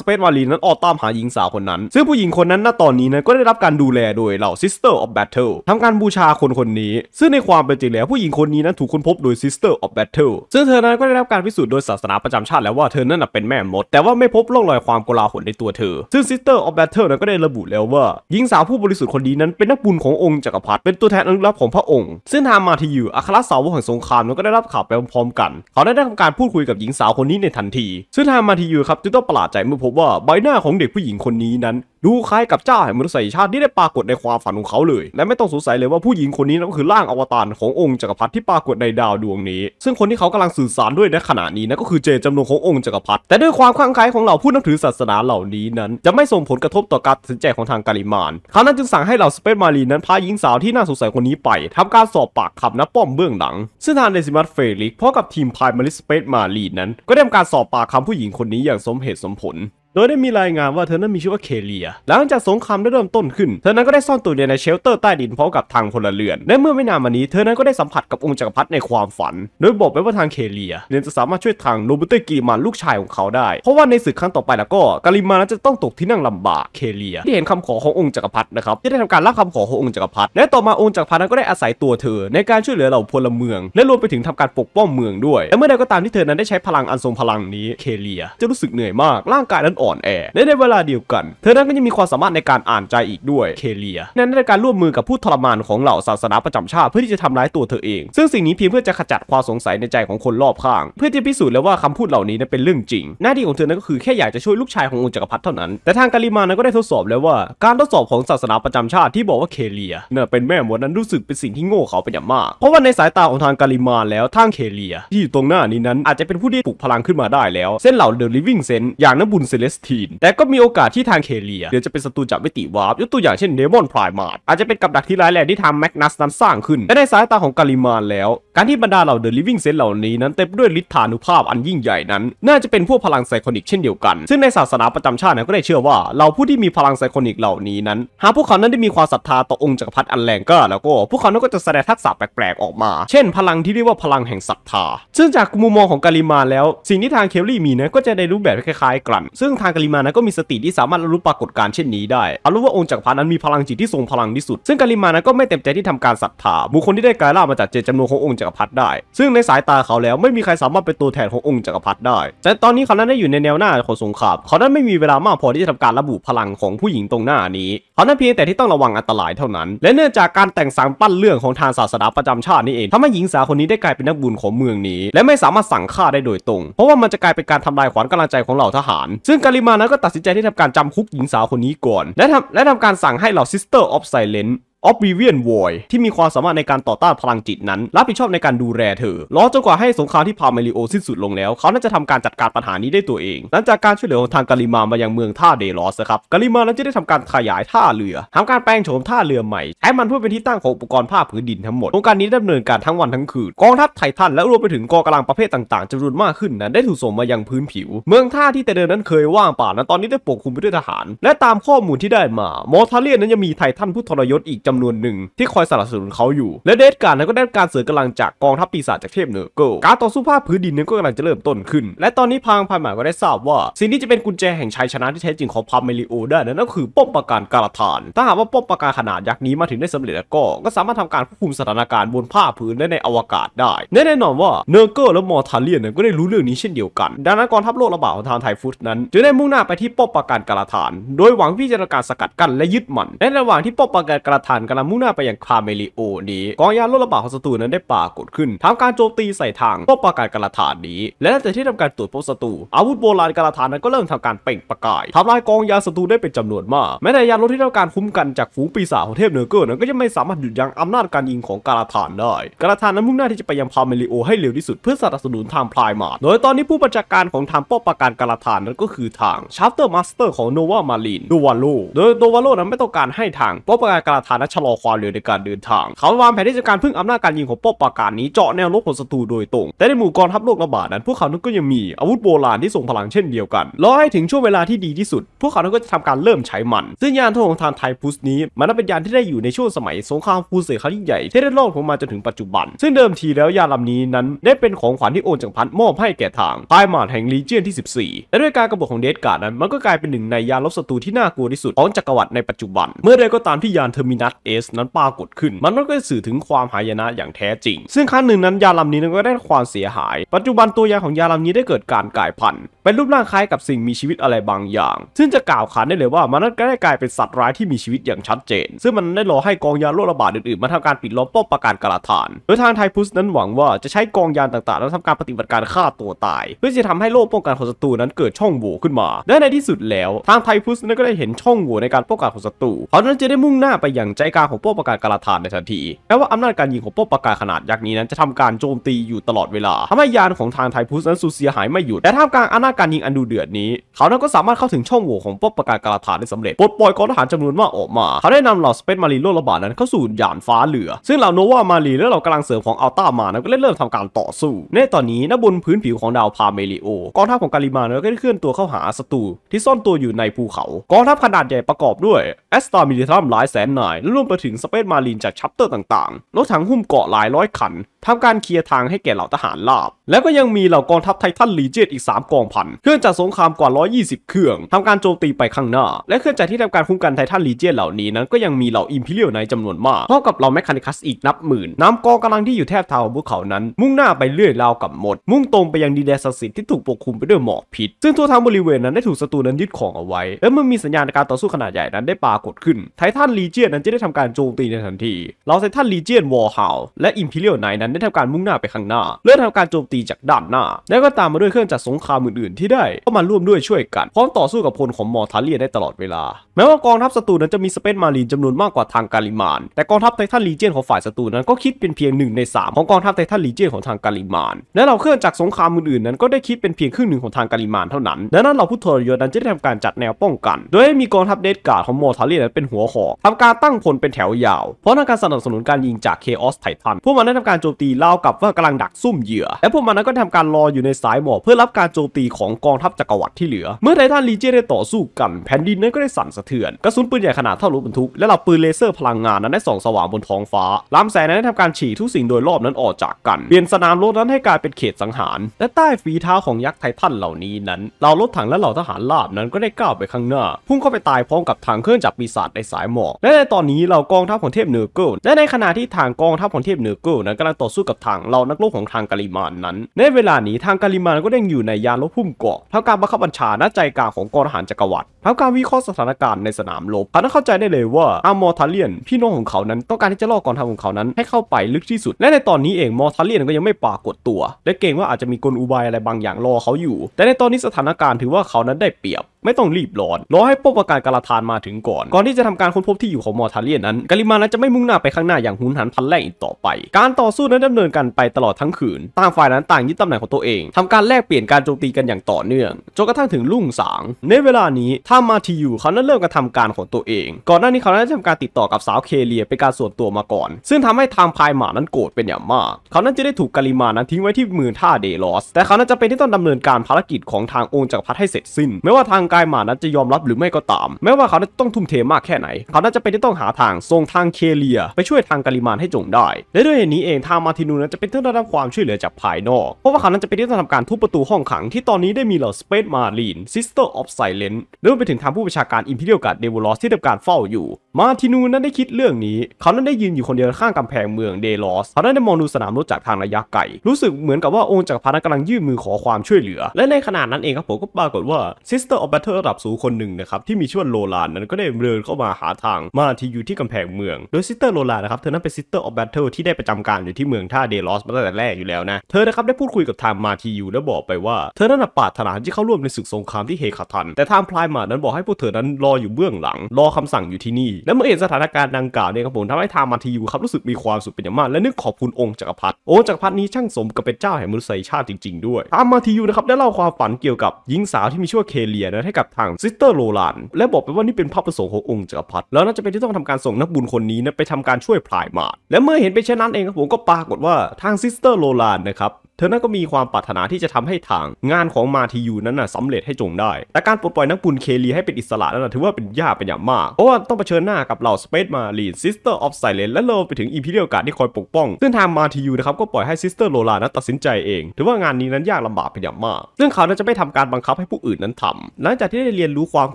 เปซวาลีนั้นออกตามหาหญิงสาวคนนั้น ซึ่งผู้หญิงคนนั้นณตอนนี้นั้นก็ได้รับการดูแลโดยเหล่า Sister of Battle ทำการบูชาคนคนนี้ ซึ่งในความเป็นจริงแล้วผู้หญิงคนนี้นั้นถูกค้นพบโดย Sister of Battle ซึ่งเธอนั้นก็ได้รับการพิสูจน์โดยศาสนาประจำชาติแล้วว่าเธอนั้นเป็นแม่มด แต่ว่าไม่พบร่องรอยความโกลาหลในตัวเธอ ซึ่ง Sister of Battle นั้นก็ได้ระบุแล้วว่า หญิงสาวผู้บริสุทธิ์คนนี้นั้นเป็นนักบุญขององค์จักรพรรดิเป็นตัวแทนอนุรักษ์ของพระองค์ ซึ่งทางมาทิยูอัครสาวกแห่งสงครามนั้นก็ได้รับข่าวไปพร้อมๆกันเขาได้ทำการพูดคุยกับหญิงสาาวคนนี้ในทันที ซึ่งทางมาทียูครับจึงต้องประหลาดใจเมื่อพบว่า ใบหน้าของเด็กผู้หญิงคนนี้นั้นดูคล้ายกับเจ้าแห่งมนุษยชาติที่ได้ปรากฏในความฝันของเขาเลย และไม่ต้องสงสัยเลยว่าผู้หญิงคนนี้นั่นก็คือร่างอวตารขององค์จักรพรรดิที่ปรากฏในดาวดวงนี้ ซึ่งคนที่เขากำลังสื่อสารด้วยในขณะนี้นั่นก็คือเจจำนวนขององค์จักรพรรดิแต่ด้วยความคลั่งไคล้ของเหล่าผู้นับถือศาสนาเหล่านี้นั้น จะไม่ส่งผลกระทบต่อการตัดสินใจของทางการิมานเขานั้นจึงสั่งให้เหล่าสเปซมารีนั้นพาหญิงสาวที่น่าสงสัยคนนี้ไป ทำการสอบปากคำนับป้อมเบื้องหลังซึ่งทางเดซิมัสเฟลิกพร้อมกับทีมพายมาริสเปซมารีนั้น ก็ได้ทำการสอบปากคำผู้หญิงคนนี้อย่างสมเหตุสมผลโดยได้มีรายงานว่าเธอนั้นมีชื่อว่าเคเลีย หลังจากสงครามได้เริ่มต้นขึ้น เธอนั้นก็ได้ซ่อนตัวอยู่ในเชลเตอร์ใต้ดินพร้อมกับทางพลเรือน และเมื่อไม่นานมานี้เธอนั้นก็ได้สัมผัสกับองค์จักรพรรดิในความฝันโดยบอกไปว่าทางเคเลียเนี่ยจะสามารถช่วยทางโรเบุร์ตกีมันลูกชายของเขาได้ เพราะว่าในศึกครั้งต่อไปแล้วก็กาลิมานั้นจะต้องตกที่นั่งลำบาก เคเลีย ที่เห็นคำขอขององค์จักรพรรดินะครับที่ได้ทำการรับคำขอขององค์จักรพรรดิ และต่อมาองค์จักรพรรดินั้นก็ได้อาศัยตัวเธอ ในการช่วยเหลือเหล่าพลเมือง และรวมไปถึงทำการปกป้องเมืองด้วย และเมื่อใดก็ตามที่เธอนั้นได้ใช้พลังอันทรงพลังนี้เคลีย จะรู้สึกเหนื่อยมากร่างกายนั้นอ่อนแอและในเวลาเดียวกัน เธอนั้นก็ยังมีความสามารถในการอ่านใจอีกด้วย เคเลีย นั้นในการร่วมมือกับผู้ทรมานของเหล่าศาสนาประจำชาติเพื่อที่จะทำร้ายตัวเธอเอง ซึ่งสิ่งนี้เพียงเพื่อจะขจัดความสงสัยในใจของคนรอบข้าง เพื่อที่พิสูจน์แล้วว่าคำพูดเหล่านี้ นั้นเป็นเรื่องจริง หน้าที่ของเธอนั้นก็คือแค่อยากจะช่วยลูกชายขององค์จักรพรรดิเท่านั้นแต่ทางการิมานั้นก็ได้ทดสอบแล้วว่า การทดสอบของศาสนาประจำชาติที่บอกว่าเคเลียเนี่ยเป็นแม่มดนั้นรู้สึกเป็นสิ่งที่โง่เขาเป็นอย่างมาก เพราะว่าในสายตาของทางการิมาแล้วทางเคเลีย ที่อยู่ตรงหน้านี้นั้นอาจจะเป็นผู้ที่ปลุกพลังขึ้นมาได้ แล้วเส้นเหล่าเดอะลิฟวิ่งเซนอย่างน้ำบุญเซเลสตีนแต่ก็มีโอกาสที่ทางเคเลีย เดี๋ยวจะเป็นศัตรูจากวิติวาร์ปยกตัวอย่างเช่นเนมอนพรายมาร์อาจจะเป็นกับดักที่ร้ายแรงที่ทางแมกนัสนั้นสร้างขึ้นและในสายตาของกาลิมานแล้วการที่บรรดาเหล่าเดอะลิฟวิ่งเซนเหล่านี้นั้นเต็มด้วยฤทธานุภาพอันยิ่งใหญ่นั้น น่าจะเป็นพวกพลังไซคอนิกเช่นเดียวกันซึ่งในศาสนาประจำชาตินั้นก็ได้เชื่อว่าเราผู้ที่มีพลังไซคอนิกเหล่านี้นั้น หากพวกเขานั้นได้มีความศรัทธาต่อองค์จักรพรรดิอันแรงกล้าแล้วก็พวกเขานั้นก็จะแสดงทักษะแปลกๆออกมา เช่นพลังที่เรียกว่าพลังแห่งศรัทธา ซึ่งจากมุมมองของกาลิมานแล้ว สิ่งที่ทางเคลลี่มีนั้นก็จะได้รูปแบบคล้าย ๆ กัน ซึ่งทางกาลิมานนก็มีสติที่สามารถรู้ปรากฏการเช่นนี้ได้อารู้ว่าองค์จักรพรรดินั้นมีพลังจิตที่ทรงพลังที่สุด ซึ่งกาลิมานั้นก็ไม่เต็มใจที่ทำการศรัทธาบุคคลที่ได้กลายร่างมาจากเจตจำนวนขององค์จักรพรรดิได้ ซึ่งในสายตาเขาแล้วไม่มีใครสามารถเป็นตัวแทนขององค์จักรพรรดิได้ แต่ตอนนี้เขานั้นได้อยู่ในแนวหน้าของสงคราม เขานั้นไม่มีเวลามากพอที่จะทำการระบุพลังของผู้หญิงตรงหน้านี้ เขานั้นเพียงแต่ที่ต้องระวังอันตรายเท่านั้น และเนื่องจากการแต่งสางปั้นเรื่องของทางศาสนาประจำชาตินี่เองทำให้หญิงสาวคนนี้ได้กลายเป็นนักบุญของเมืองนี้ และไม่สามารถสั่งฆ่าได้โดยตรง เพราะว่ามันจะกลายเป็นการทำลายขวัญกำลังใจของเหล่าทหาร ซึ่งการิมานั้นก็ตัดสินใจที่ทำการจำคุกหญิงสาวคนนี้ก่อน และทำและทำการสั่งให้เหล่าิสเตอร์ออฟไซเลน Oblivion Void ที่มีความสามารถในการต่อต้านพลังจิตนั้น รับผิดชอบในการดูแลเธอรอจนกว่าให้สงครามที่พาเมลิโอสิ้นสุดลงแล้ว เขาน่าจะทำการจัดการปัญหานี้ได้ตัวเอง หลังจากการช่วยเหลือของทางกาลิมามายังเมืองท่าเดลอสครับกาลิมานั้นจะได้ทำการขยายท่าเรือ ทำการแปลงโฉมท่าเรือใหม่ใช้มันเพื่อเป็นที่ตั้งของอุปกรณ์ภาคพื้นดินทั้งหมดโครงการนี้ดำเนินการทั้งวันทั้งคืนกองทัพไททันและรวมไปถึงกองกำลังประเภทต่าง ๆจำนวนมากขึ้นนั้นได้ถูกส่งมายังพื้นผิว เมืองท่าที่แต่เดิมนั้นเคยว่างเปล่านั้นตอนนี้ได้ปกคลุมไปด้วยทหารและตามข้อมูลที่ได้มามอทาเลียนนั้นยังมีไททันผู้ทรยศอีกจจำนวนหนึ่งที่คอยสนับสนุนเขาอยู่ และเดสการ์ดก็ได้การเสริมกำลังจาก กองทัพปีศาจจากเทพเนอร์เกการต่อสู้ภาพพื้นดินนั้นก็กำลังจะเริ่มต้นขึ้น และตอนนี้พางพันหมายก็ได้ทราบว่า สิ่งที่จะเป็นกุญแจแห่งชัยชนะที่แท้จริงของพาเมลิโอได้นั้นก็คือป้อมปราการกาลาทานถ้าหากว่าป้อมปราการขนาดยักษ์นี้มาถึงได้สำเร็จแล้วก็ก็สามารถทำการควบคุมสถานการณ์บนภาพื้นและในอวกาศได้ แน่นอนว่าเนอร์เกและมอร์ทาเลียนก็ได้รู้เรื่องนี้เช่นเดียวกัน ดังนั้นกองทัพโลกระบาดของทางไทฟุตนั้นจะได้มุ่งหน้าไปที่ป้อมปราการการาธานโดยหวังพิจารณาสกัดกั้นและยึดมันในระหว่างที่ป้อมปราการการาธานกำลังมุ่งหน้าไปยังคาเมลิโอนี้กองยานรถระบาดของศัตรูนั้นได้ปรากฏขึ้นทำการโจมตีใส่ทางป้อมปราการกระถานนี้ และหลังจากที่ทำการตรวจพบศัตรูอาวุธโบราณกระถานนั้นก็เริ่มทำการเปล่งประกายทำลายกองยานศัตรูได้เป็นจำนวนมากแม้แต่ยานรถที่ทำการคุ้มกันจากฝูงปีศาจของเทพเนอเกอร์นั้นก็ยังไม่สามารถหยุดยั้งอำนาจการยิงของกาลถธานได้กาลถธานนั้นมุ่งหน้าที่จะไปยังพาเมลิโอให้เร็วที่สุดเพื่อสนับสนุนทางพลายมา โดยตอนนี้ผู้บัญชาการของทางป้อมปราการกาลถธานนั้นก็คือทางชาร์เตอร์มาสเตอร์ของโนวามารินโดวาโลโดยโดวาโลนั้นไม่ต้องการให้ทางป้อปราการกานนั้นชะลอความเร็วในการเดินทาง เขาวางแผนที่จะการพึ่งอำนาจการยิง ของป๊อปปาการนี้เจาะแนวรบของศัตรูโดยตรง แต่ในหมู่กองทัพโลกระบาดนั้น พวกเขานั้นก็ยังมีอาวุธโบราณที่ทรงพลังเช่นเดียวกันรอให้ถึงช่วงเวลาที่ดีที่สุด พวกเขานั้นก็จะทำการเริ่มใช้มัน ซึ่งยานทของทางไทพุสนี้มันเป็นยานที่ได้อยู่ในช่วงสมัยสงครามฟูเ่ครั้งใหญ่ที่ได้รอดผมมาจนถึงปัจจุบัน ซึ่งเดิมทีแล้วยานลำนี้นั้นได้เป็นของขวัญที่โอนจากพันมอบให้แก่ทางไพมาร์แห่งลีเจียนที่14และด้วยการกบฏของเดสการ์ดนั้นมันก็กลายเป็นหนึ่งในยานลบศัตรูที่น่ากลัวที่สุดของจักรวรรดิในปัจจุบันเมื่อใดก็ตามที่ยานเทอร์มินัส S นั้นปรากฏขึ้นมันก็สื่อถึงความหายนะอย่างแท้จริง ซึ่งครั้งหนึ่งนั้นยาลำนี้นั้นก็ได้ความเสียหาย ปัจจุบันตัวยาของยาลำนี้ได้เกิดการกลายพันธุ์เป็นรูปร่างคล้ายกับสิ่งมีชีวิตอะไรบางอย่าง ซึ่งจะกล่าวขานได้เลยว่ามันนันก็ได้กลายเป็นสัตว์ร้ายที่มีชีวิตอย่างชัดเจน ซึ่งมันได้รอให้กองยาโรคระบาดอื่นๆมาทำการปิดล้อมป้อมปราการกระฐานโดยทางไทพุสนั้นหวังว่าจะใช้กองยานต่างๆ แล้วทำการปฏิบัติการฆ่าตัวตาย เพื่อจะทำให้โรคป้องกันของศัตรูนั้นเกิดช่องโหว่ขึ้นมาและในที่สุดแล้ว ทางไทพุสนั้นก็ได้เห็นช่องโหว่ในการป้องกันของศัตรูเขานั้นจะได้มุ่งหน้าไปอย่างใจการของป๊ะประกาศกาลาธานในทันทีแม้ว่าอำนาจการยิงของป๊ะประกาศขนาดยักษ์นี้นั้นจะทำการโจมตีอยู่ตลอดเวลาทำให้ยานของทางไทพุสนั้นสูญเสียหายไม่หยุดแต่ท่ามกลางอำนาจการยิงอันดูเดือดนี้ เขานั้นก็สามารถเข้าถึงช่องโหว่ของป๊ะประกาศกาลาธานได้สำเร็จ ปลดปล่อยกองทหารจำนวนมากออกมา เขาได้นำเหล่าสเปซมารีโลระบาดนั้นเข้าสู่ยานฟ้าเหลือ ซึ่งเหล่าโนวามารีและเหล่ากำลังเสริมของอัลต้ามานั้นก็เริ่มทำการต่อสู้ ในตอนนี้ณบนพื้นผิวของดาวพาเมลิโอ กองทัพของกาลิมานั้นก็ได้เคลื่อนตัวเข้าหาศัตรูที่ซ่อนตัวอยู่ในภูเขา กองทัพขนาดใหญ่ประกอบด้วยแอสตามิลิทัมหลายแสนนายและรวมไปถึงสเปซมารีนจากชัปเตอร์ต่างๆรถถังหุ้มเกาะหลายร้อยคันทำการเคลียร์ทางให้แก่เหล่าทหารลาบ แล้วก็ยังมีเหล่ากองทัพไททันลีเจียอีก3 กองพัน เครื่องจักรสงครามกว่า 120 เครื่อง ทำการโจมตีไปข้างหน้า และเครื่องจักรที่ทำการคุ้มกันไททันลีเจียเหล่านี้นั้นก็ยังมีเหล่าอิมพิเรียลในจำนวนมากพร้อมกับเหล่าแมคคาริคัสอีกนับหมื่นนำกองกำลังที่อยู่แทบเท้าของพวกเขานั้น มุ่งหน้าไปเรื่อยราวกับหมด มุ่งตรงไปยังดินแดนสั์สิทธิ์ที่ถูกปกคลุมไปด้วยหมอกพิษซึ่งทั่วทั้งบริเวณนั้นได้ถูกศัตรูนั้นยึดของเอาไว้ และเมื่อมีสัญญาณการต่อสู้ขนาดใหญ่นั้นได้ปรากฏขึ้นไททันลีเจียนนั้นจะได้ทำการโจมตีในทันทีเหล่าไททันลีเจียวอร์ฮาและอิมพิเรียลไนนั้นได้ทำการมุ่งหน้าไปข้างหน้าเริ่มทำการโจมตีจากด้านหน้า แล้วก็ตามมาด้วยเครื่องจักรสงครามอื่นๆ ที่ได้เข้ามาร่วมด้วยช่วยกัน พร้อมต่อสู้กับพลของมอร์ทาเลียได้ตลอดเวลาแม้ว่ากองทัพศัตรูนั้นจะมีสเปซมารีนจำนวนมากกว่าทางการิมานแต่กองทัพไททันลีเจียนของฝ่ายศัตรูนั้นก็คิดเป็นเพียงหนึ่งใน 3 ของกองทัพไททันลีเจียนของทางการิมาน และเราเครื่องจักรสงครามอื่นๆนั้นก็ได้คิดเป็นเพียงครึ่งหนึ่งของทางการิมานเท่านั้นดังนั้นเราผู้ทรยศนั้นจะได้ทำการจัดแนวป้องกัน โดยมีกองทัพเดดการ์ดของมอทาเลียนั้นเป็นหัวหอกทำการตั้งพลเป็นแถวยาว เพราะทางการสนับสนุนการยิงจากเคออสไททันพวกมันได้ทำการโจมีเล่ากับว่ากำลังดักซุ่มเหยื่อและพวกมันนั้นก็ทำการรออยู่ในสายหมอกเพื่อรับการโจมตีของกองทัพจักรวรรดิที่เหลือ เมื่อไททันลีเจียได้ต่อสู้กัน แผ่นดินนั้นก็ได้สั่นสะเทือนกระสุนปืนใหญ่ขนาดเท่ารถบรรทุก และเหล่าปืนเลเซอร์พลังงานนั้นได้ส่องสว่างบนท้องฟ้าลำแสงนั้นได้ทำการฉีดทุกสิ่งโดยรอบนั้นออกจากกันเปลี่ยนสนามรบนั้นให้กลายเป็นเขตสังหาร และใต้ฝีเท้าของยักษ์ไททันเหล่านี้นั้นเหล่ารถถังและเหล่าทหารลาบนั้นก็ได้ก้าวไปข้างหน้าพุ่งเข้าไปตายพร้อมกับทางเครื่องจักรปีศาจในสายหมอกและในตอนนี้เหล่ากองทัพของเทพเนอร์เกิลและในขณะที่ทางกองทัพของเทพเนอร์เกิลนั้นกำลังต่อสู้กับทางเหล่านักรบของทางกาลิมานนั้น ในเวลานี้ทางกาลิมานก็ได้อยู่ในยานรบพุ่มเกาะทำการบังคับบัญชาณใจกลางของกองทหารจักรวรรดิทำการวิเคราะห์สถานการณ์ในสนามรบเขา้องเข้าใจได้เลยว่า อามอร์ทาเลียน พี่น้องของเขา นั้น ต้องการที่จะล่อกองทัพของเขา นั้นให้เข้าไปลึกที่สุด และในตอนนี้เอง มอร์ทาเลียนก็ยังไม่ปรากฏตัว และเกรงว่าอาจจะมีกลอุบายอะไรบางอย่างรอเขาอยู่ แต่ในตอนนี้สถานการณ์ถือว่าเขานั้นได้เปรียบไม่ต้องรีบร้อน รอให้ป้กประกาศกาลาทานมาถึงก่อน ก่อนที่จะทำการค้นพบที่อยู่ของมอร์ทาเลียนนั้น กาลิมานั้นจะไม่มุ่งหน้าไปข้างหน้าอย่างหุนหันพันแล่งอีกต่อไป การต่อสู้นั้นดำเนินกันไปตลอดทั้งคืนต่างฝ่ายนั้นต่างยึดตำแหน่งของตัวเองทำการแลกเปลี่ยนการโจมตีกันอย่างต่อเนื่อง จนกระทั่งถึงรุ่งสาง ในเวลานี้ถ้ามาทีอยู่เขานั้นเริ่มกระทาการของตัวเอง ก่อนหน้านี้เขานั้นทำการติดต่อกับสาวเคเลียเป็นการส่วนตัวมาก่อน ซึ่งทำให้ทางพายหมานั้นโกรธเป็นอย่างมาก เขานั้นจะได้ถูกกาลิมานั้นทิ้งไว้ที่มือท่าเดลอส แต่เขานั้นจะเป็นที่ต้องดำเนินการภารกิจของทางองค์จักรพรรดิให้เสร็จสิ้นไม่ว่าทางกายมานั้นจะยอมรับหรือไม่ก็ตาม แม้ว่าเขานั้นต้องทุ่มเทมากแค่ไหน เขาน่าจะเป็นที่ต้องหาทางส่งทางเคเลีย ไปช่วยทางกาลิมานให้จงได้ และด้วยเหตุนี้เองทางมาตินูนั้นจะเป็นที่ได้รับความช่วยเหลือจากภายนอก เพราะว่าเขานั้นจะเป็นที่ต้องทำการทุบประตูห้องขัง ที่ตอนนี้ได้มีเหล่าสเปซมาลีนซิสเตอร์ออฟไซเลนรวมไปถึงทางผู้ประชาการอิมพีเรียลกาดเดวลอสที่ทำการเฝ้าอยู่ มาตินูนั้นได้คิดเรื่องนี้ เขานั้นได้ยืนอยู่คนเดียวข้างกำแพงเมืองเดลอสเขานั้นได้มองดูสนามรถจากทางระยะไกลรู้สึกเหมือนกับว่าองค์จักรพรรดิกำลังยื่นมือขอความช่วยเหลือ และในขณะนั้นเองครับผมก็ปรากฏว่าิสเตอร์ออฟเธอร์ระดับสูงคนหนึ่งนะครับ ที่มีชื่อว่าโลลานนั้นก็ได้เดินเข้ามาหาทางมาที่อยู่ที่กำแพงเมืองโดยซิสเตอร์โลลานนะครับ เธอนั้นเป็นซิสเตอร์ออฟแบทเทิลที่ได้ประจำการอยู่ที่เมืองท่าเดลอสมาตั้งแต่แรกอยู่แล้วนะ เธอนะครับได้พูดคุยกับทางมาทีอยู่และบอกไปว่า เธอนั้นปาถนาที่เข้าร่วมในศึกสงครามที่เฮคาทันแต่ทางพลายมานั้นบอกให้พวกเธอนั้นรออยู่เบื้องหลัง รอคำสั่งอยู่ที่นี่และเมื่อเห็นสถานการณ์ดังกล่าวเนี่ยครับผมทำให้ทางมาทีอยู่ครับรู้สึกมีความสุขเป็นอย่างมาก และนึกขอบคุณองค์จักรพรรดิองค์จักรพรรดินี้ช่างสมกับเป็นเจ้าแห่งมนุษยชาติจริง ๆด้วยามาทียูนะครับได้เล่าความฝันเกี่ยวกับหญิงสาวที่มีชื่อเคเลียนะใให้กับทางซิสเตอร์โรลันและบอกไปว่านี่เป็นภาพประสงค์ขององค์จักรพรรดิแล้วน่าจะเป็นที่ต้องทำการส่งนักบุญคนนี้นะไปทำการช่วยพลายมาและเมื่อเห็นไปเช่นนั้นเองครับผมก็ปรากฏว่าทางซิสเตอร์โรลันนะครับเธอนั้นก็มีความปรารถนาที่จะทำให้ทาง งานของมาทียูนั้นนะสำเร็จให้จงได้ แต่การปลดปล่อยนักปุนเคลีให้เป็นอิสระนั้นนะถือว่าเป็นยากเป็นอย่างมาก เพราะว่าต้องเผชิญหน้ากับเหล่าสเปซมาลีนซิสเตอร์ออฟไซเลนและโลไปถึงอีพีเรียลการดที่คอยปกป้อง ซึ่งทางมาทียูนะครับ ก็ปล่อยให้ซิสเตอร์โลลานั้นตัดสินใจเอง ถือว่างานนี้นั้นยากลำบากเป็นอย่างมากซึ่งเขานั้นจะไม่ทำการบังคับให้ผู้อื่นนั้นทำหลังจากที่ได้เรียนรู้ความ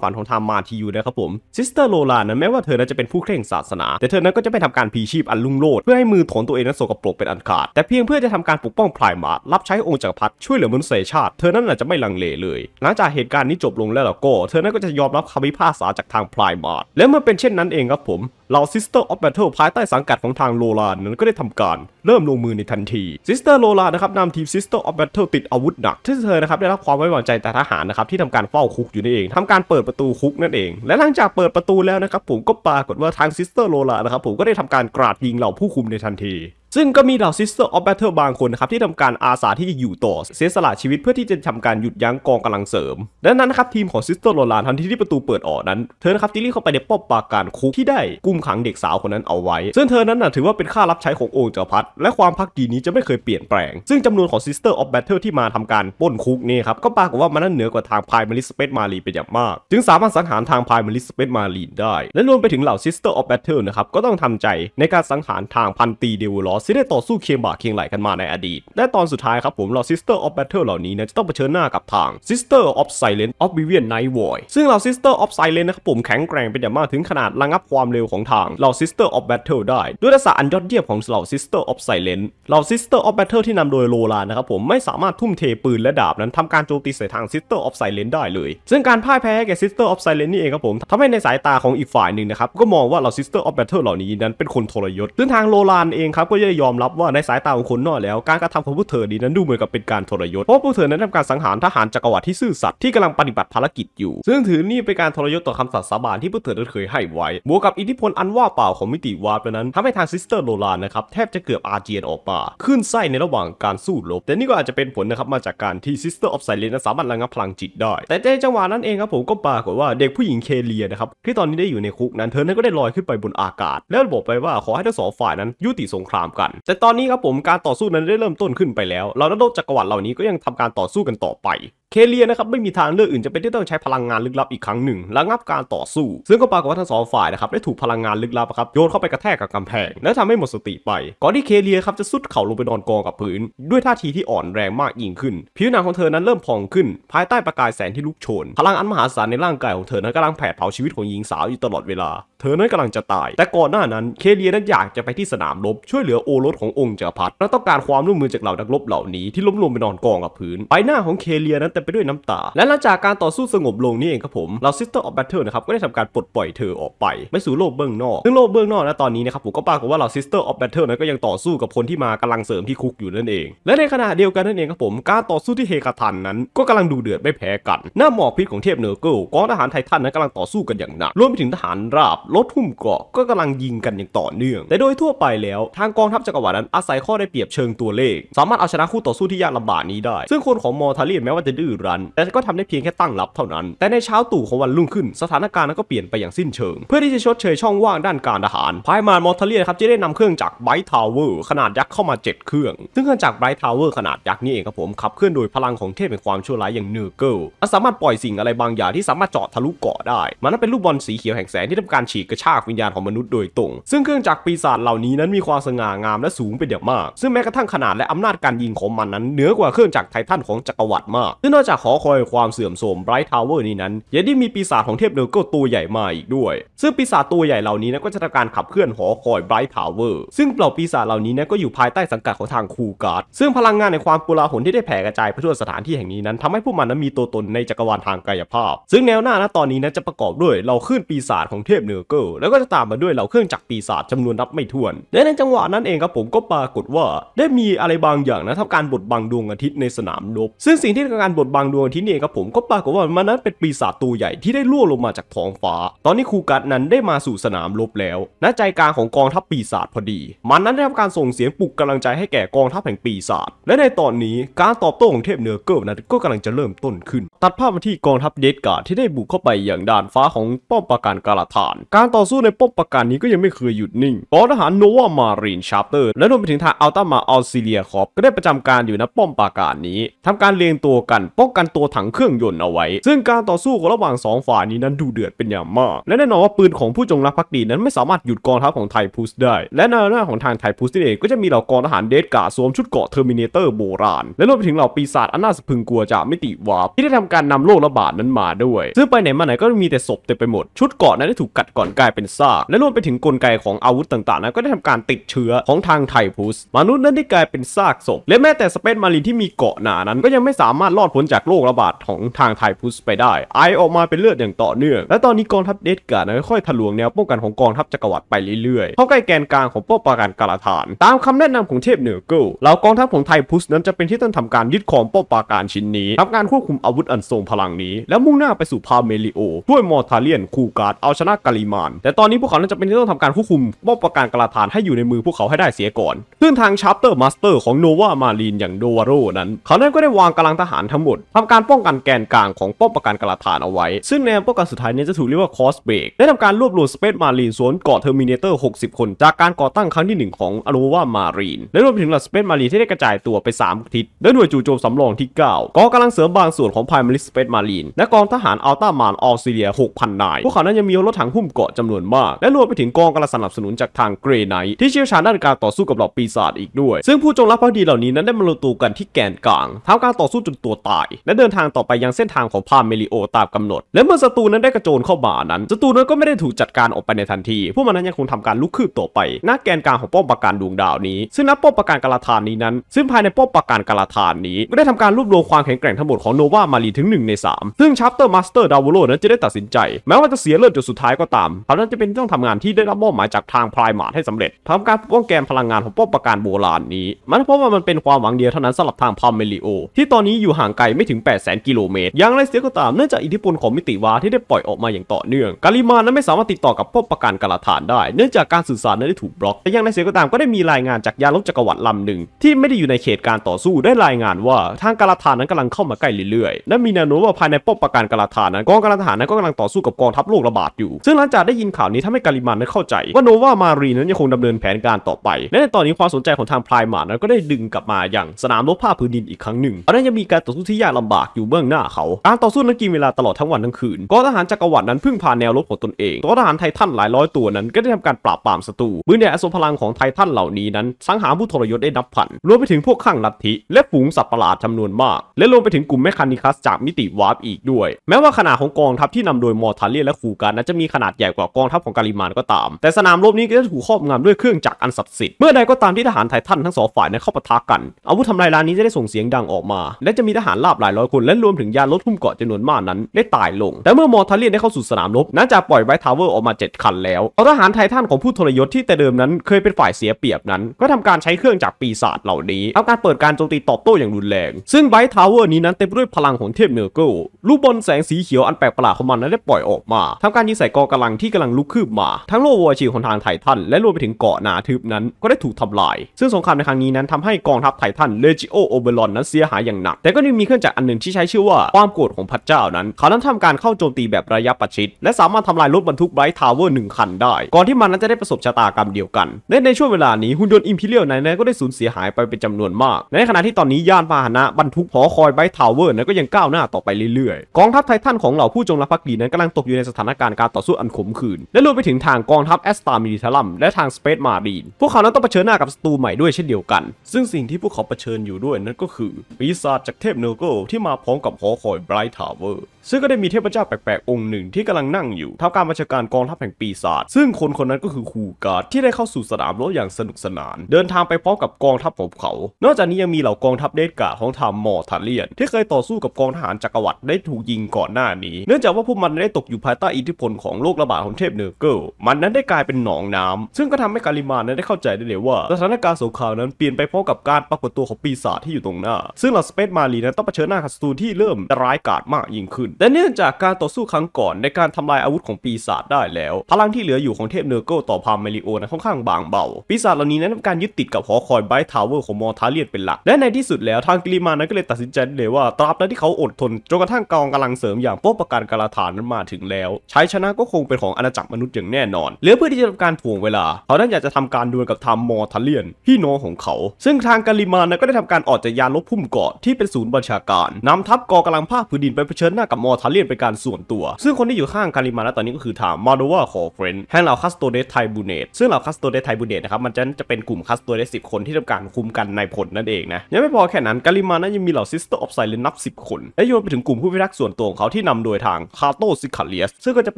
ฝันของทางมาทียูนะครับผมซิสเตอร์โลลานั้นแม้ว่าเธอนั้นจะเป็นผู้เคร่งศาสนา แต่เธอนั้นก็จะไม่ทำการผีชีพอันลุ่งโลดเพื่อให้มือถอนตัวเองนั้นสกปรกเป็นอันขาด แต่เพียงเพื่อจะทำการปกป้องพลายมารับใช้องค์จักรพรรดิช่วยเหลือมนุษยชาติ เธอนั่นอาจจะไม่ลังเลเลย หลังจากเหตุการณ์นี้จบลงแล้วล่ะก็เธอนั้นก็จะยอมรับคำพิพากษาจากทางพลายมารและมันเป็นเช่นนั้นเองครับผมเหล่า Sister of Battle ภายใต้สังกัดของทางโลลานนั้นก็ได้ทำการเริ่มลงมือในทันที Sister โลลานะครับนำทีม Sister of Battle ติดอาวุธหนักที่เธอนะครับได้รับความไว้วางใจจากทหารนะครับที่ทำการเฝ้าคุกอยู่นั่นเอง ทำการเปิดประตูคุกนั่นเอง และหลังจากเปิดประตูแล้วนะครับผมก็ปรากฏว่าทาง Sister โลลานะครับผมก็ได้ทำการกราดยิงเหล่าผู้คุมในทันทีซึ่งก็มีเหล่า Sister of Battle บางคนนะครับ ที่ทำการอาสาที่จะอยู่ต่อเสียสละชีวิตเพื่อที่จะทำการหยุดยั้งกองกำลังเสริม ดังนั้นนะครับทีมของ Sister โรลานทันทีที่ประตูเปิดออกนั้นเธอนะครับจิลลี่เข้าไปในป้อมปราการคุกที่ได้กุมขังเด็กสาวคนนั้นเอาไว้ ซึ่งเธอนั้นนะถือว่าเป็นค่ารับใช้ขององค์จ้าพัด และความพักดีนี้จะไม่เคยเปลี่ยนแปลง ซึ่งจำนวนของ Sister of Battle ที่มาทำการป้นคุกนี่ครับก็ปรากฏว่ามันนั้นเหนือกว่าทางพายมาริสเปซมาลีเป็นอย่างมากจึงสามารถสังหารทางพายมาริสเปซมาลีได้และรวมไปถึงเหล่า Sister of Battle นะครับก็ต้องทำใจในการสังหารทางพันตีเดวลอที่ได้ต่อสู้เคียงบ่าเคียงไหลกันมาในอดีตและตอนสุดท้ายครับผมเรา Sister of Battle เหล่านี้นะจะต้องเผชิญหน้ากับทาง Sister of Silent of Vivian Night Void ซึ่งเรา Sister of s i l e n ลนะครับผมแข็งแกร่งเป็นอย่างมาก ถึงขนาดระงับความเร็วของทางเรา Sister of Battle ได้ ด้วยทักษะอันยอดเยี่ยมของเหล่า Sister of s i l e n นเหล่า Sister of Battle ที่นำโดยโรลานะครับผมไม่สามารถทุ่มเทปืนและดาบนั้นทำการโจมตีใส่ทาง Sister of Silent ได้เลย ซึ่งการพ่ายแพ้แก่ Sister of s i l e n ลนี่เองครับผมทำให้ในสายตาของอีกฝ่ายหนึ่งนะครับก็มองว่าเรา Sister of Battle เหล่านี้นั้นเป็นคนทรยศซึ่งทางโรลานเองครับก็ได้ยอมรับว่าในสายตาของคนนอกแล้วการกระทำของพวกเธอดีนั้นดูเหมือนกับเป็นการทรยศเพราะพวกเธอนั้นทำการสังหารทหารจักรวรรดิที่ซื่อสัตย์ที่กำลังปฏิบัติภารกิจอยู่ ซึ่งถือนี่เป็นการทรยศต่อคำสัตย์สาบานที่พวกเธอได้เคยให้ไว้บวกกับอิทธิพลอันว่าเปล่าของมิติวาร์ปนั้นทำให้ทางซิสเตอร์โรลานนะครับแทบจะเกือบอาเจียนออกมาขึ้นไส้ในระหว่างการสู้รบ แต่นี่ก็อาจจะเป็นผลนะครับมาจากการที่ซิสเตอร์ออฟไซเลนสามารถระงับพลังจิตได้ แต่ในจังหวะนั้นเองครับผมก็ปรากฏว่าเด็กผู้หญิงเคเลียนะครับที่ตอนนี้ได้อยู่ในคุกนั้นเธอนั้นก็ได้ลอยขึ้นไปบนอากาศแล้วบอกไปว่าขอให้ทั้งสองฝ่ายนั้นยุติสงครามกันแต่ตอนนี้ครับผมการต่อสู้นั้นได้เริ่มต้นขึ้นไปแล้ว เรานักรบจักรวรรดิเหล่านี้ก็ยังทำการต่อสู้กันต่อไปเคเลียนะครับไม่มีทางเลือกอื่นจะเป็นที่ต้องใช้พลังงานลึกลับอีกครั้งหนึ่งระงับการต่อสู้ซึ่งก็ปรากฏว่าทั้งสองฝ่ายนะครับได้ถูกพลังงานลึกลับครับ โยนเข้าไปกระแทกกับกำแพง และทำให้หมดสติไป ก่อนที่เคเลียครับจะสุดเข่าลงไปนอนกองกับพื้น ด้วยท่าทีที่อ่อนแรงมากยิ่งขึ้นผิวหนังของเธอนั้นเริ่มพองขึ้นภายใต้ประกายแสงที่ลุกโชน พลังอันมหาศาลในร่างกายของเธอนั้นกำลังแผดเผาชีวิตของหญิงสาวอยู่ตลอดเวลาเธอนั้นกำลังจะตาย แต่ก่อนหน้านั้นเคเลียนั้นอยากจะไปที่สนามรบช่วยเหลือโอรสขององค์จักรพรรดิและต้องการความร่วมมือจากเหล่านักรบเหล่านี้ที่ล้มลงไปนอนกองกับพื้นใบหน้าของเคเลียนั้น็มไปด้วยน้ำตา และหลังจากการต่อสู้สงบลงนี่เองครับผมเราซิสเตอร์ออฟแบทเทิลนะครับก็ได้ทำการปลดปล่อยเธอออกไปไปสู่โลกเบื้องนอกซึ่งโลกเบื้องนอกนะตอนนี้นะครับผมก็ปรากฏว่าเราซิสเตอร์ออฟแบทเทิลนั้นก็ยังต่อสู้กับคนที่มากำลังเสริมที่คุกอยู่นั่นเองและในขณะเดียวกันนั่นเองครับผมการต่อสู้ที่เฮกาทันนั้นก็กำลังดูเดือดไม่แพ้กัน หน้าหมอกพิษของเทพเนอร์เกิลกองทหารไททันนั้นกำลังต่อสู้กันอย่างหนักรวมไปถึงทหารราบ รถหุ่มเกราะก็กำลังยิงกันอย่างต่อเนื่อง แต่โดยทั่วไปแล้ว ทางกองทัพจักรวรรดินั้นอาศัยข้อได้เปรียบเชิงตัวเลข สามารถเอาชนะคู่ต่อสู้ที่ยากลำบากนี้ได้ซึ่งคนของมอร์ทาเลียนแม้ว่าจะดือรั้นแต่ก็ทำได้เพียงแค่ตั้งรับเท่านั้น แต่ในเช้าตู่ของวันรุ่งขึ้นสถานการณ์ก็เปลี่ยนไปอย่างสิ้นเชิง เพื่อที่จะชดเชยช่องว่างด้านการทหารพายมารมอร์เทเลียครับจะได้นำเครื่องจากไบท์ทาวเวอร์ขนาดยักษ์เข้ามา 7 เครื่อง ซึ่งเครื่องจากไบท์ทาวเวอร์ขนาดยักษ์นี่เองครับผม ขับเคลื่อนโดยพลังของเทพแห่งความชั่วร้ายอย่างเนอร์เกิลสามารถปล่อยสิ่งอะไรบางอย่างที่สามารถเจาะทะลุเกาะได้ มันนั้นเป็นลูกบอลสีเขียวแห่งแสงที่ทำการฉีกกระชากวิญญาณของมนุษย์โดยตรง ซึ่งเครื่องจักรปีศาจเหล่านี้นั้น มีความสง่างามและสูงเป็นอย่างมาก ซึ่งแม้กระทั่งขนาดและอำนาจการยิงของมันนั้นเหนือกว่าเครื่องจักรไททันของจักรวรรดิมากซึ่งนนอกจากหอคอยความเสื่อมโทรมไบรท์ทาวเวอร์นี้นั้นยังได้มีปีศาจของเทพเนลเกตัวใหญ่มาอีกด้วยซึ่งปีศาจตัวใหญ่เหล่านี้นะก็จะทำการขับเคลื่อนหอคอยไบรท์ทาวเวอร์ซึ่งเหล่าปีศาจเหล่านี้นะก็อยู่ภายใต้สังกัดของทางคูการ์ดซึ่งพลังงานในความปุราหนที่ได้แผ่กระจายไปทั่วสถานที่แห่งนี้นั้นทำให้ผู้มันนั้นมีตัวตนในจักรวาลทางกายภาพ ซึ่งแนวหน้านะตอนนี้นะจะประกอบด้วยเหล่าคลื่นปีศาจของเทพเนลเกแล้วก็จะตามมาด้วยเหล่าเครื่องจักรปีศาจจำนวนนับไม่ถ้วนและในจังหวะนั้นเองครับผมก็ปรากฏว่า ได้มีอะไรบางอย่างนะทำการบดบังดวงอาทิตย์ในสนามรบซึ่งสิ่งที่การบดบังดวงอาทิตย์นี่ครับผมก็ปรากฏว่ามันนั้นเป็นปีศาจตัวใหญ่ที่ได้ล่วงลงมาจากท้องฟ้า ตอนนี้คูกัดนั้นได้มาสู่สนามรบแล้วณใจกลางของกองทัพปีศาจพอดี มันนั้นได้รับการส่งเสียงปลุกกำาลังใจให้แก่กองทัพแห่งปีศาจ และในตอนนี้การตอบโต้ของเทพเนอเกิลนั้นก็กำลังจะเริ่มต้นขึ้น ตัดภาพมาที่กองทัพเดดการ์ดที่ได้บุกเข้าไปอย่างด่านฟ้าของป้อมปราการกาลาธาน การต่อสู้ในป้อมปราการนี้ก็ยังไม่เคยหยุดนิ่งกองทหารโนวามารีนชาร์เตอร์และรวมไปถึงทางอัลตามาอัลซิเลียคอปก็ได้ประจำการอยู่ณป้อมปราการนี้ ทำการเรียงตัวกันป้องกันตัวถังเครื่องยนต์เอาไว้ ซึ่งการต่อสู้ของระหว่าง 2 ฝ่ายนี้นั้นดูเดือดเป็นอย่างมาก และแน่นอนว่าปืนของผู้จงรักภักดีนั้นไม่สามารถหยุดกองทัพของไทพุสได้ และในหน้าของทางไทพุสี่เองก็จะมีเหล่ากองทหารเดสกาสวมชุดเกาะเทอร์มินเตอร์โบราณ และรวมไปถึงเหล่าปีศาจอันน่าสะพึงกลัวจากมิติวาร์ปที่ได้ทำการนำโรคระบาดนั้นมาด้วย ซึ่งไปไหนมาไหนก็มีแต่ศพเต็มไปหมด ชุดเกาะนั้นได้ถูกกัดก่อนกลายเป็นซาก และรวมไปถึงกลไกของอาวุธต่าง ๆ นั้นก็ได้ทำการติดเชื้อของทางไทพุสมนุษย์นั้นได้กลายเป็นซากศพและแม้แต่สเปซมารินที่มีเกาะหนานั้น ก็ยังไม่สามารถรอดพ้นจากโรคระบาดของทางไทพุสไปได้ไอออกมาเป็นเลือดอย่างต่อเนื่อง และตอนนี้กองทัพเดสการ์ดค่อยๆทะลวงแนวป้องกันของกองทัพจักรวรรดิไปเรื่อยๆเข้าใกล้แกนกลางของป้อมปราการกาลาธาน ตามคำแนะนำของเทพเหนือกูเหล่ากองทัพของไทพุสนั้นจะเป็นที่ต้องทำการยึดครองป้อมปราการชิ้นนี้ทำการควบคุมอาวุธอันทรงพลังนี้และมุ่งหน้าไปสู่พาเมลิโอ ด้วยมอร์ทาเลียนคูการ์ดเอาชนะกาลิมาน แต่ตอนนี้พวกเขา้จะเป็นที่ต้องทำการควบคุมป้อมปราการกาลาธานให้อยู่ในมือพวกเขาให้ได้เสียก่อน ซึ่งทางชาร์เตอร์มาสเตอร์ของโนวามาลีนอย่างโดวาโรนั้นเขานั้นก็ได้วางกำลังทหารทั้งหมดนทำการป้องกันแกนกลางของป้อมประกัรกระฐานเอาไว้ ซึ่งแนวป้องกันสุดท้ายนี้จะถูกเรียกว่าคอสเบกได้ทำการรวบรวมสเปซมารีนสวนเกาะเทอร์มินเตอร์ 60 คน จากการก่อตั้งครั้งที่ 1 ของอโูวามารีน และรวมถึงหลักสเปซมารีนที่ได้กระจายตัวไป3ทิศและหน่วยจู่โจมสำรองที่ 9กองกำลังเสริมบางส่วนของพายมาริสเปซมารีนและกองทหารอัลต้ามานออสเตรเลีย6,000นาย พวกเขานั้นยังมีรถถังหุ้มเกาะจำนวนมาก และรวมไปถึงกองกำลังสนับสนุนจากทางเกรไนที่เชี่ยวชาญด้านการต่อสู้กับเหล่าปีศาจอีกด้วย ซึ่งผู้จงรักภักดีเหล่านี้นั้นได้มารวมตัวกันที่แกนกลางทำการต่อสู้จนตัวตาและเดินทางต่อไปยังเส้นทางของพาเมลิโอตามกำหนด และเมื่อศัตรูนั้นได้กระโจนเข้ามานั้นศัตรูนั้นก็ไม่ได้ถูกจัดการออกไปในทันทีพวกมันนั้นยังคงทำการลุกคืบต่อไป หน้าแกนกลางของป้อมปราการดวงดาวนี้ ซึ่งนับป้อมปราการกาลาธานนี้นั้น ซึ่งภายในป้อมปราการกาลาธานนี้ก็ได้ทำการรวบรวมความแข็งแกร่งทั้งหมดของโนวามารีถึง1ใน3ซึ่งชา์ปเตอร์มาสเตอร์ดาวโลนั้นจะได้ตัดสินใจ แม้ว่าจะเสียเลือดจนสุดท้ายก็ตามเขานั้นจะเป็นต้องทำงานที่ได้รับมอบหมายจากทางพรายมาให้สำเร็จทาการป้องแกนพลังงานของป้อมปราการโบราณนี้ มันเพราะว่ามันเป็นความหวังเดียวเท่านั้นสำหรับทางพาเมลิโอที่ตอนนี้อยู่ห่างไกลไม่ถึง8 0 0 0 0นกิโลเมตร อย่างไรเสียก็ตาม เนื่องจากอิทธิพลของมิติวา ที่ได้ปล่อยออกมาอย่างต่อเนื่อง กาลิมานั้นไม่สามารถติดต่อกับพวกประกันกาลาฐานได้ เนื่องจากการสื่อสารนั้นได้ถูกบล็อก แต่อย่างไรเสียก็ตามก็ได้มีรายงานจากยานลบจักรวรรดิลำหนึ่งที่ไม่ได้อยู่ในเขตการต่อสู้ได้รายงานว่าทางกาลาฐานนั้นกำลังเข้ามาใกล้เรื่อยๆ และมีแนวโน้มว่าภายในปวอประการกาลาฐานนั้นกองกาลาฐานนั้นก็กำลังต่อสู้กับกองทัพโลกระบาดอยู่ ซึ่งหลังจากได้ยินข่าวนี้ทำให้กาลิมานนั้นเข้าใจ ว่าโนวามารีนั้นยังคงดำเนินแผนการต่อไปและในตอนนี้ความสนใจของทางพลายมานั้นก็ได้ดึงกลับมาอย่าง สนามรบภาพพื้นดินอีกครั้งหนึ่งตอนนั้นยังมีการต่อสู้ที่ยากลำบากอยู่เบื้องหน้าเขา การต่อสู้นั้นกินเวลาตลอดทั้งวันทั้งคืน กองทหารจักรวรรดินั้น พึ่งพาแนวรบของตนเองกองทหารไททันหลายร้อยตัวนั้น ก็ได้ทำการปราบปรามศัตรู มือแดดอสุพลังของไททันเหล่านี้นั้นสังหารผู้ทรยศได้นับพัน รวมไปถึงพวกข้างลัทธิและฝูงสัตว์ประหลาดจำนวนมาก และรวมไปถึงกลุ่มแมคคานิคัสจากมิติวาร์ปอีกด้วย แม้ว่าขนาดของกองทัพที่นำโดยมอร์ทาเลียและคูการนั้นจะมีขนาดใหญ่กว่ากองทัพของกาลิมานก็ตาม แต่สนามรบนี้ก็จะถูกครอบงำด้วยเครื่องจักรอันศักดิ์สิทธิ์เมื่อใดก็ตามที่ทหารไททันทั้งสองฝ่ายนั้นเข้าปะทะกัน อาวุธทำลายล้านนี้จะได้ส่งเสียงดังออกมาและจะมีทหารราบหลายร้อยคน และรวมถึงยานรถทุ่มเกาะจำนวนมากนั้น ได้ตายลง แต่เมื่อมอร์ทาเลียนได้เข้าสู่สนามรบนั้นจะปล่อยไวท์ทาวเวอร์ออกมา 7 คันแล้วเอาทหารไททันของผู้ทรยศที่แต่เดิมนั้นเคยเป็นฝ่ายเสียเปรียบนั้น ก็ทำการใช้เครื่องจากปีศาจเหล่านี้ เอาการเปิดการโจมตีตอบโต้อย่างรุนแรง ซึ่งไวท์ทาวเวอร์นี้นั้นเต็มด้วยพลังของเทพเนอร์เกิลลูกบอลแสงสีเขียวอันแปลกประหลาดของมันนั้นได้ปล่อยออกมา ทำการยิงใส่กองกำลังที่กำลังลุกคืบมา ทั้งโลวัวชีของทางไททันและรวมไปถึงเกาะนาทึบนั้นก็ได้ถูกทำลายซึ่งสงครามในครั้งนี้นั้นทำให้กองทัพไททันเลจิโอโอเบรอนนั้นเสียหายอย่างหนัก แต่ก็ยังมีเื่องจากอันหนึ่งที่ใช้ชื่อว่าความโกรธของพระเจ้านั้นเขานั้นทำการเข้าโจมตีแบบระยะประชิด และสามารถทำลายรถบรรทุกไบรท์ทาวเวอร์หนึ่งคันได้ ก่อนที่มันนั้นจะได้ประสบชะตากรรมเดียวกันและในช่วงเวลานี้หุ่นยนต์อิมพีเรียลนั้นก็ได้สูญเสียหายไปเป็นจำนวนมาก ในขณะที่ตอนนี้ยานพาหนะบรรทุกหอคอยไบรท์ทาวเวอร์นั้นก็ยังก้าวหน้าต่อไปเรื่อยๆกองทัพไททันของเหล่าผู้จงรักภักดีนั้นกำลังตกอยู่ในสถานการณ์การต่อสู้อันขมขื่นและรวมไปถึงทางกองทัพแอสตามิลิทลัมและทางสเปซมาบีนพวกเขานั้นต้องเผชิญหน้ากับศัตรูใหม่ด้วยเช่นเดียวกัน ซึ่งสิ่งที่พวกเขาเผชิญอยู่ด้วยนั่นก็คือปีศาจจากเทพเนโกิลที่มาพร้อมกับหอคอยไบรท์ทาวเวอร์ซึ่งก็ได้มีเทพเจ้าแปลกๆ องค์หนึ่ง ที่กำลังนั่งอยู่ท่าการบัญชาการกองทัพแห่งปีศาจซึ่งคนคนนั้นก็คือคูการ์ดที่ได้เข้าสู่สนามรบอย่างสนุกสนาน เดินทางไปพร้อมกับกองทัพของเขา นอกจากนี้ยังมีเหล่ากองทัพเดสกาของทามมอร์ทาเลียนที่เคยต่อสู้กับกองทหารจักรวรรดิได้ถูกยิงก่อนหน้านี้เนื่องจากว่าพวกมันได้ตกอยู่ภายใต้อิทธิพลของโรคระบาดของเทพเนอร์เกิลมันนั้นได้กลายเป็นหนองน้ำ ซึ่งก็ทำให้กาลิมานั้นได้เข้าใจได้เลยว่า สถานการณ์สงครามนั้นเปลี่ยนไปพร้อมกับการปรากฏตัวของปีศาจที่อยู่ตรงหน้าซึ่งเหล่าสเปซมารีนั้นต้องเผชิญหน้ากับศัตรูที่เริ่มร้ายกาจมากยิ่งขึ้น แต่เนื่องจากการต่อสู้ครั้งก่อนในการทำลายอาวุธของปีศาจได้แล้วพลังที่เหลืออยู่ของเทพเนอร์โกต่อพาเมริโอนั้นค่อนข้างบางเบา ปีศาจเหล่านี้นั้นทำการยึดติดกับหอคอยไบท์ทาวเวอร์ของมอร์ทาเลียนเป็นหลักและในที่สุดแล้วทางกิริมานั้นก็เลยตัดสินใจเลยว่าตราบใดที่เขาอดทนจนกระทั่งกองกำลังเสริมอย่างป๊ะประการกาลาฐานนั้นมาถึงแล้วชัยชนะก็คงเป็นของอาณาจักรมนุษย์อย่างแน่นอนเหลือเพื่อที่จะทำการถ่วงเวลาเขานั้นอยากจะทำการดวลกับทามมอร์ทาเลียนพี่น้องของเขา ซึ่งทางกิลิมานั้นก็ได้ทำการออกจากยานลบพุ่มเกาะที่เป็นศูนย์บัญชาการนำทัพกองกำลังภาคพื้นดินไปเผชิญหน้ากับมอทาเลียนเป็นการส่วนตัว ซึ่งคนที่อยู่ข้างคาริมานะตอนนี้ก็คือทามมาโดวาคอเฟรนแห่งเหล่าคัสโตเดสไทบูเนตซึ่งเหล่าคัสโตเดสไทบูเนตนะครับมันจะจะเป็นกลุ่มคัสโตเดสสิบคนที่ทำการคุมกันในผลนั่นเองนะ ยังไม่พอแค่นั้นคาริมานะยังมีเหล่าซิสเตอร์ออฟไซเลนนับ10 คนและโยนไปถึงกลุ่มผู้พิทักษ์ส่วนตัวของเขาที่นำโดยทางคาโตซิคาเลียสซึ่งก็จะเ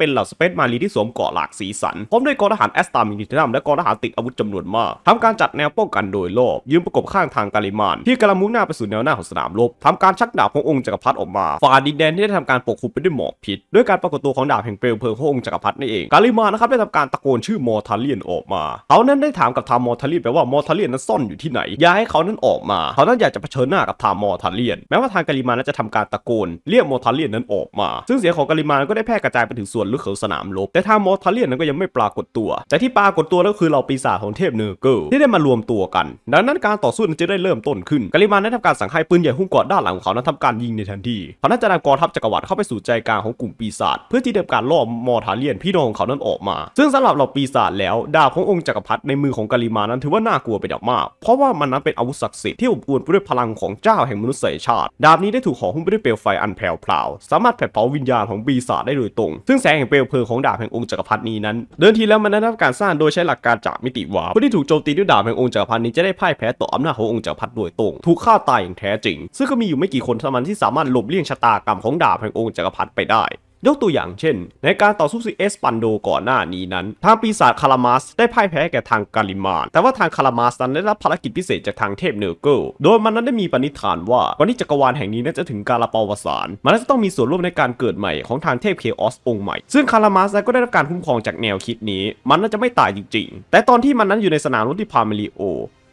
ป็นเหล่าสเปซมารีที่สวมเกราะหลากสีสันพร้อมด้วยกองทหารแอสตามินิทนัมและกองทหารติดอาวุธจำนวนมากทำการจัดแนวป้องกันโดยรอบยืนประกบข้างทางการิมานที่กำลังมุ่งหน้าไปสู่แนวหน้าของสนามรบทำการชักดาบขององค์จักรพรรดิออกมาฝ่าดินแดนที่ได้ทำการปกคลุมไปด้วยหมอกพิษด้วยการปรากฏตัวของดาบแห่งเปลวเพลิงขององค์จักรพรรดินั่นเองกาลิมานะครับได้ทำการตะโกนชื่อมอร์ทาเลียนออกมาเขานั้นได้ถามกับทามอร์ทาเลียนไปว่ามอร์ทาเลียนนั้นซ่อนอยู่ที่ไหนอยาาให้เขานั้นออกมาเขานั้นอยากจะเผชิญหน้ากับทามอร์ทาเลียนแม้ว่าทางกาลิมานั้นจะทำการตะโกนเรียกมอร์ทาเลียนนั้นออกมา ซึ่งเสียงของกาลิมานก็ได้แพร่กระจายไปถึงส่วนลึกของสนามรบแต่ทามอร์ทาเลียนนั้นก็ยังไม่ปรากฏตัว แต่ที่ปรากฏตัวก็คือเ่าปีศาจของเทพเนอร์เกิลที่ได้มารวมตัวกันดังนั้นการต่อสู้นั้นจะได้เริ่มต้นขึ้นกาลิมาได้ทำการสั่งให้ปืนใหญ่หุ้มเกาะด้านหลังของเขาานั้นทำการยิงในทันทีเขานั้จะนำกองทัพจักรวรรดิเข้าไปสู่ใจกลางของกลุ่มปีศาจเพื่อที่จะการล่อมอร์ทาเลียนพี่น้องของเขานั้นออกมา ซึ่งสำหรับเหล่าปีศาจแล้ว ดาบขององค์จักรพรรดิในมือของกาลิมานั้น ถือว่าน่ากลัวไปอย่างมาก เพราะว่ามันนั้นเป็นอาวุธศักดิ์สิทธิ์ที่อบอวลไปด้วยพลังของเจ้าแห่งมนุษยชาติ ดาบนี้ได้ถูกห่อหุ้มไปด้วยเปลวไฟอันแผ่วพราว สามารถแผดเผาวิญญาณของปีศาจได้โดยตรง ซึ่งแสงแห่งเปลวเพลิงของดาบแห่งองค์จักรพรรดินี้นั้น เดินทีแล้วมันได้รับการสร้างโดยใช้หลักการจากมิติวาผู้ที่ถูกโจมตีด้วยดาบแห่งองค์จักรพรรดินี้จะได้พ่ายแพ้ต่ออำนาจขององค์จักรพรรดิโดยตรงถูกฆ่าตายอย่างแท้จริงซึ่งก็มีอยู่ไกี่คนเท่านั้นที่สามารถหลบเลี่ยงชะตากรรมของดาบแห่งองค์จักรพรรดิไปได้ ยกตัวอย่างเช่น ในการต่อสู้ซีเอสปันโดก่อนหน้านี้นั้น ทางปีศาจคารามาสได้พ่ายแพ้แก่ทางกาลิมาน แต่ว่าทางคารามาสนั้นได้รับภารกิจพิเศษจากทางเทพเนอร์เกิลโดยมันนั้นได้มีปณิธานว่า่อนที่จักรวาลแห่งนี้นั้นจะถึงกาลาปาวสารมันจะต้องมีส่วนร่วมในการเกิดใหม่ ของทางเทพเคออสองค์ใหม่ ซึ่งคารามาสนั้นก็ได้รับการคุ้มครองจากแนวคิดนี้ มันน่าจะไม่ตายจริงๆ แต่ตอนที่มันนั้นอยู่ในสนามรนที่พาเมลิโอ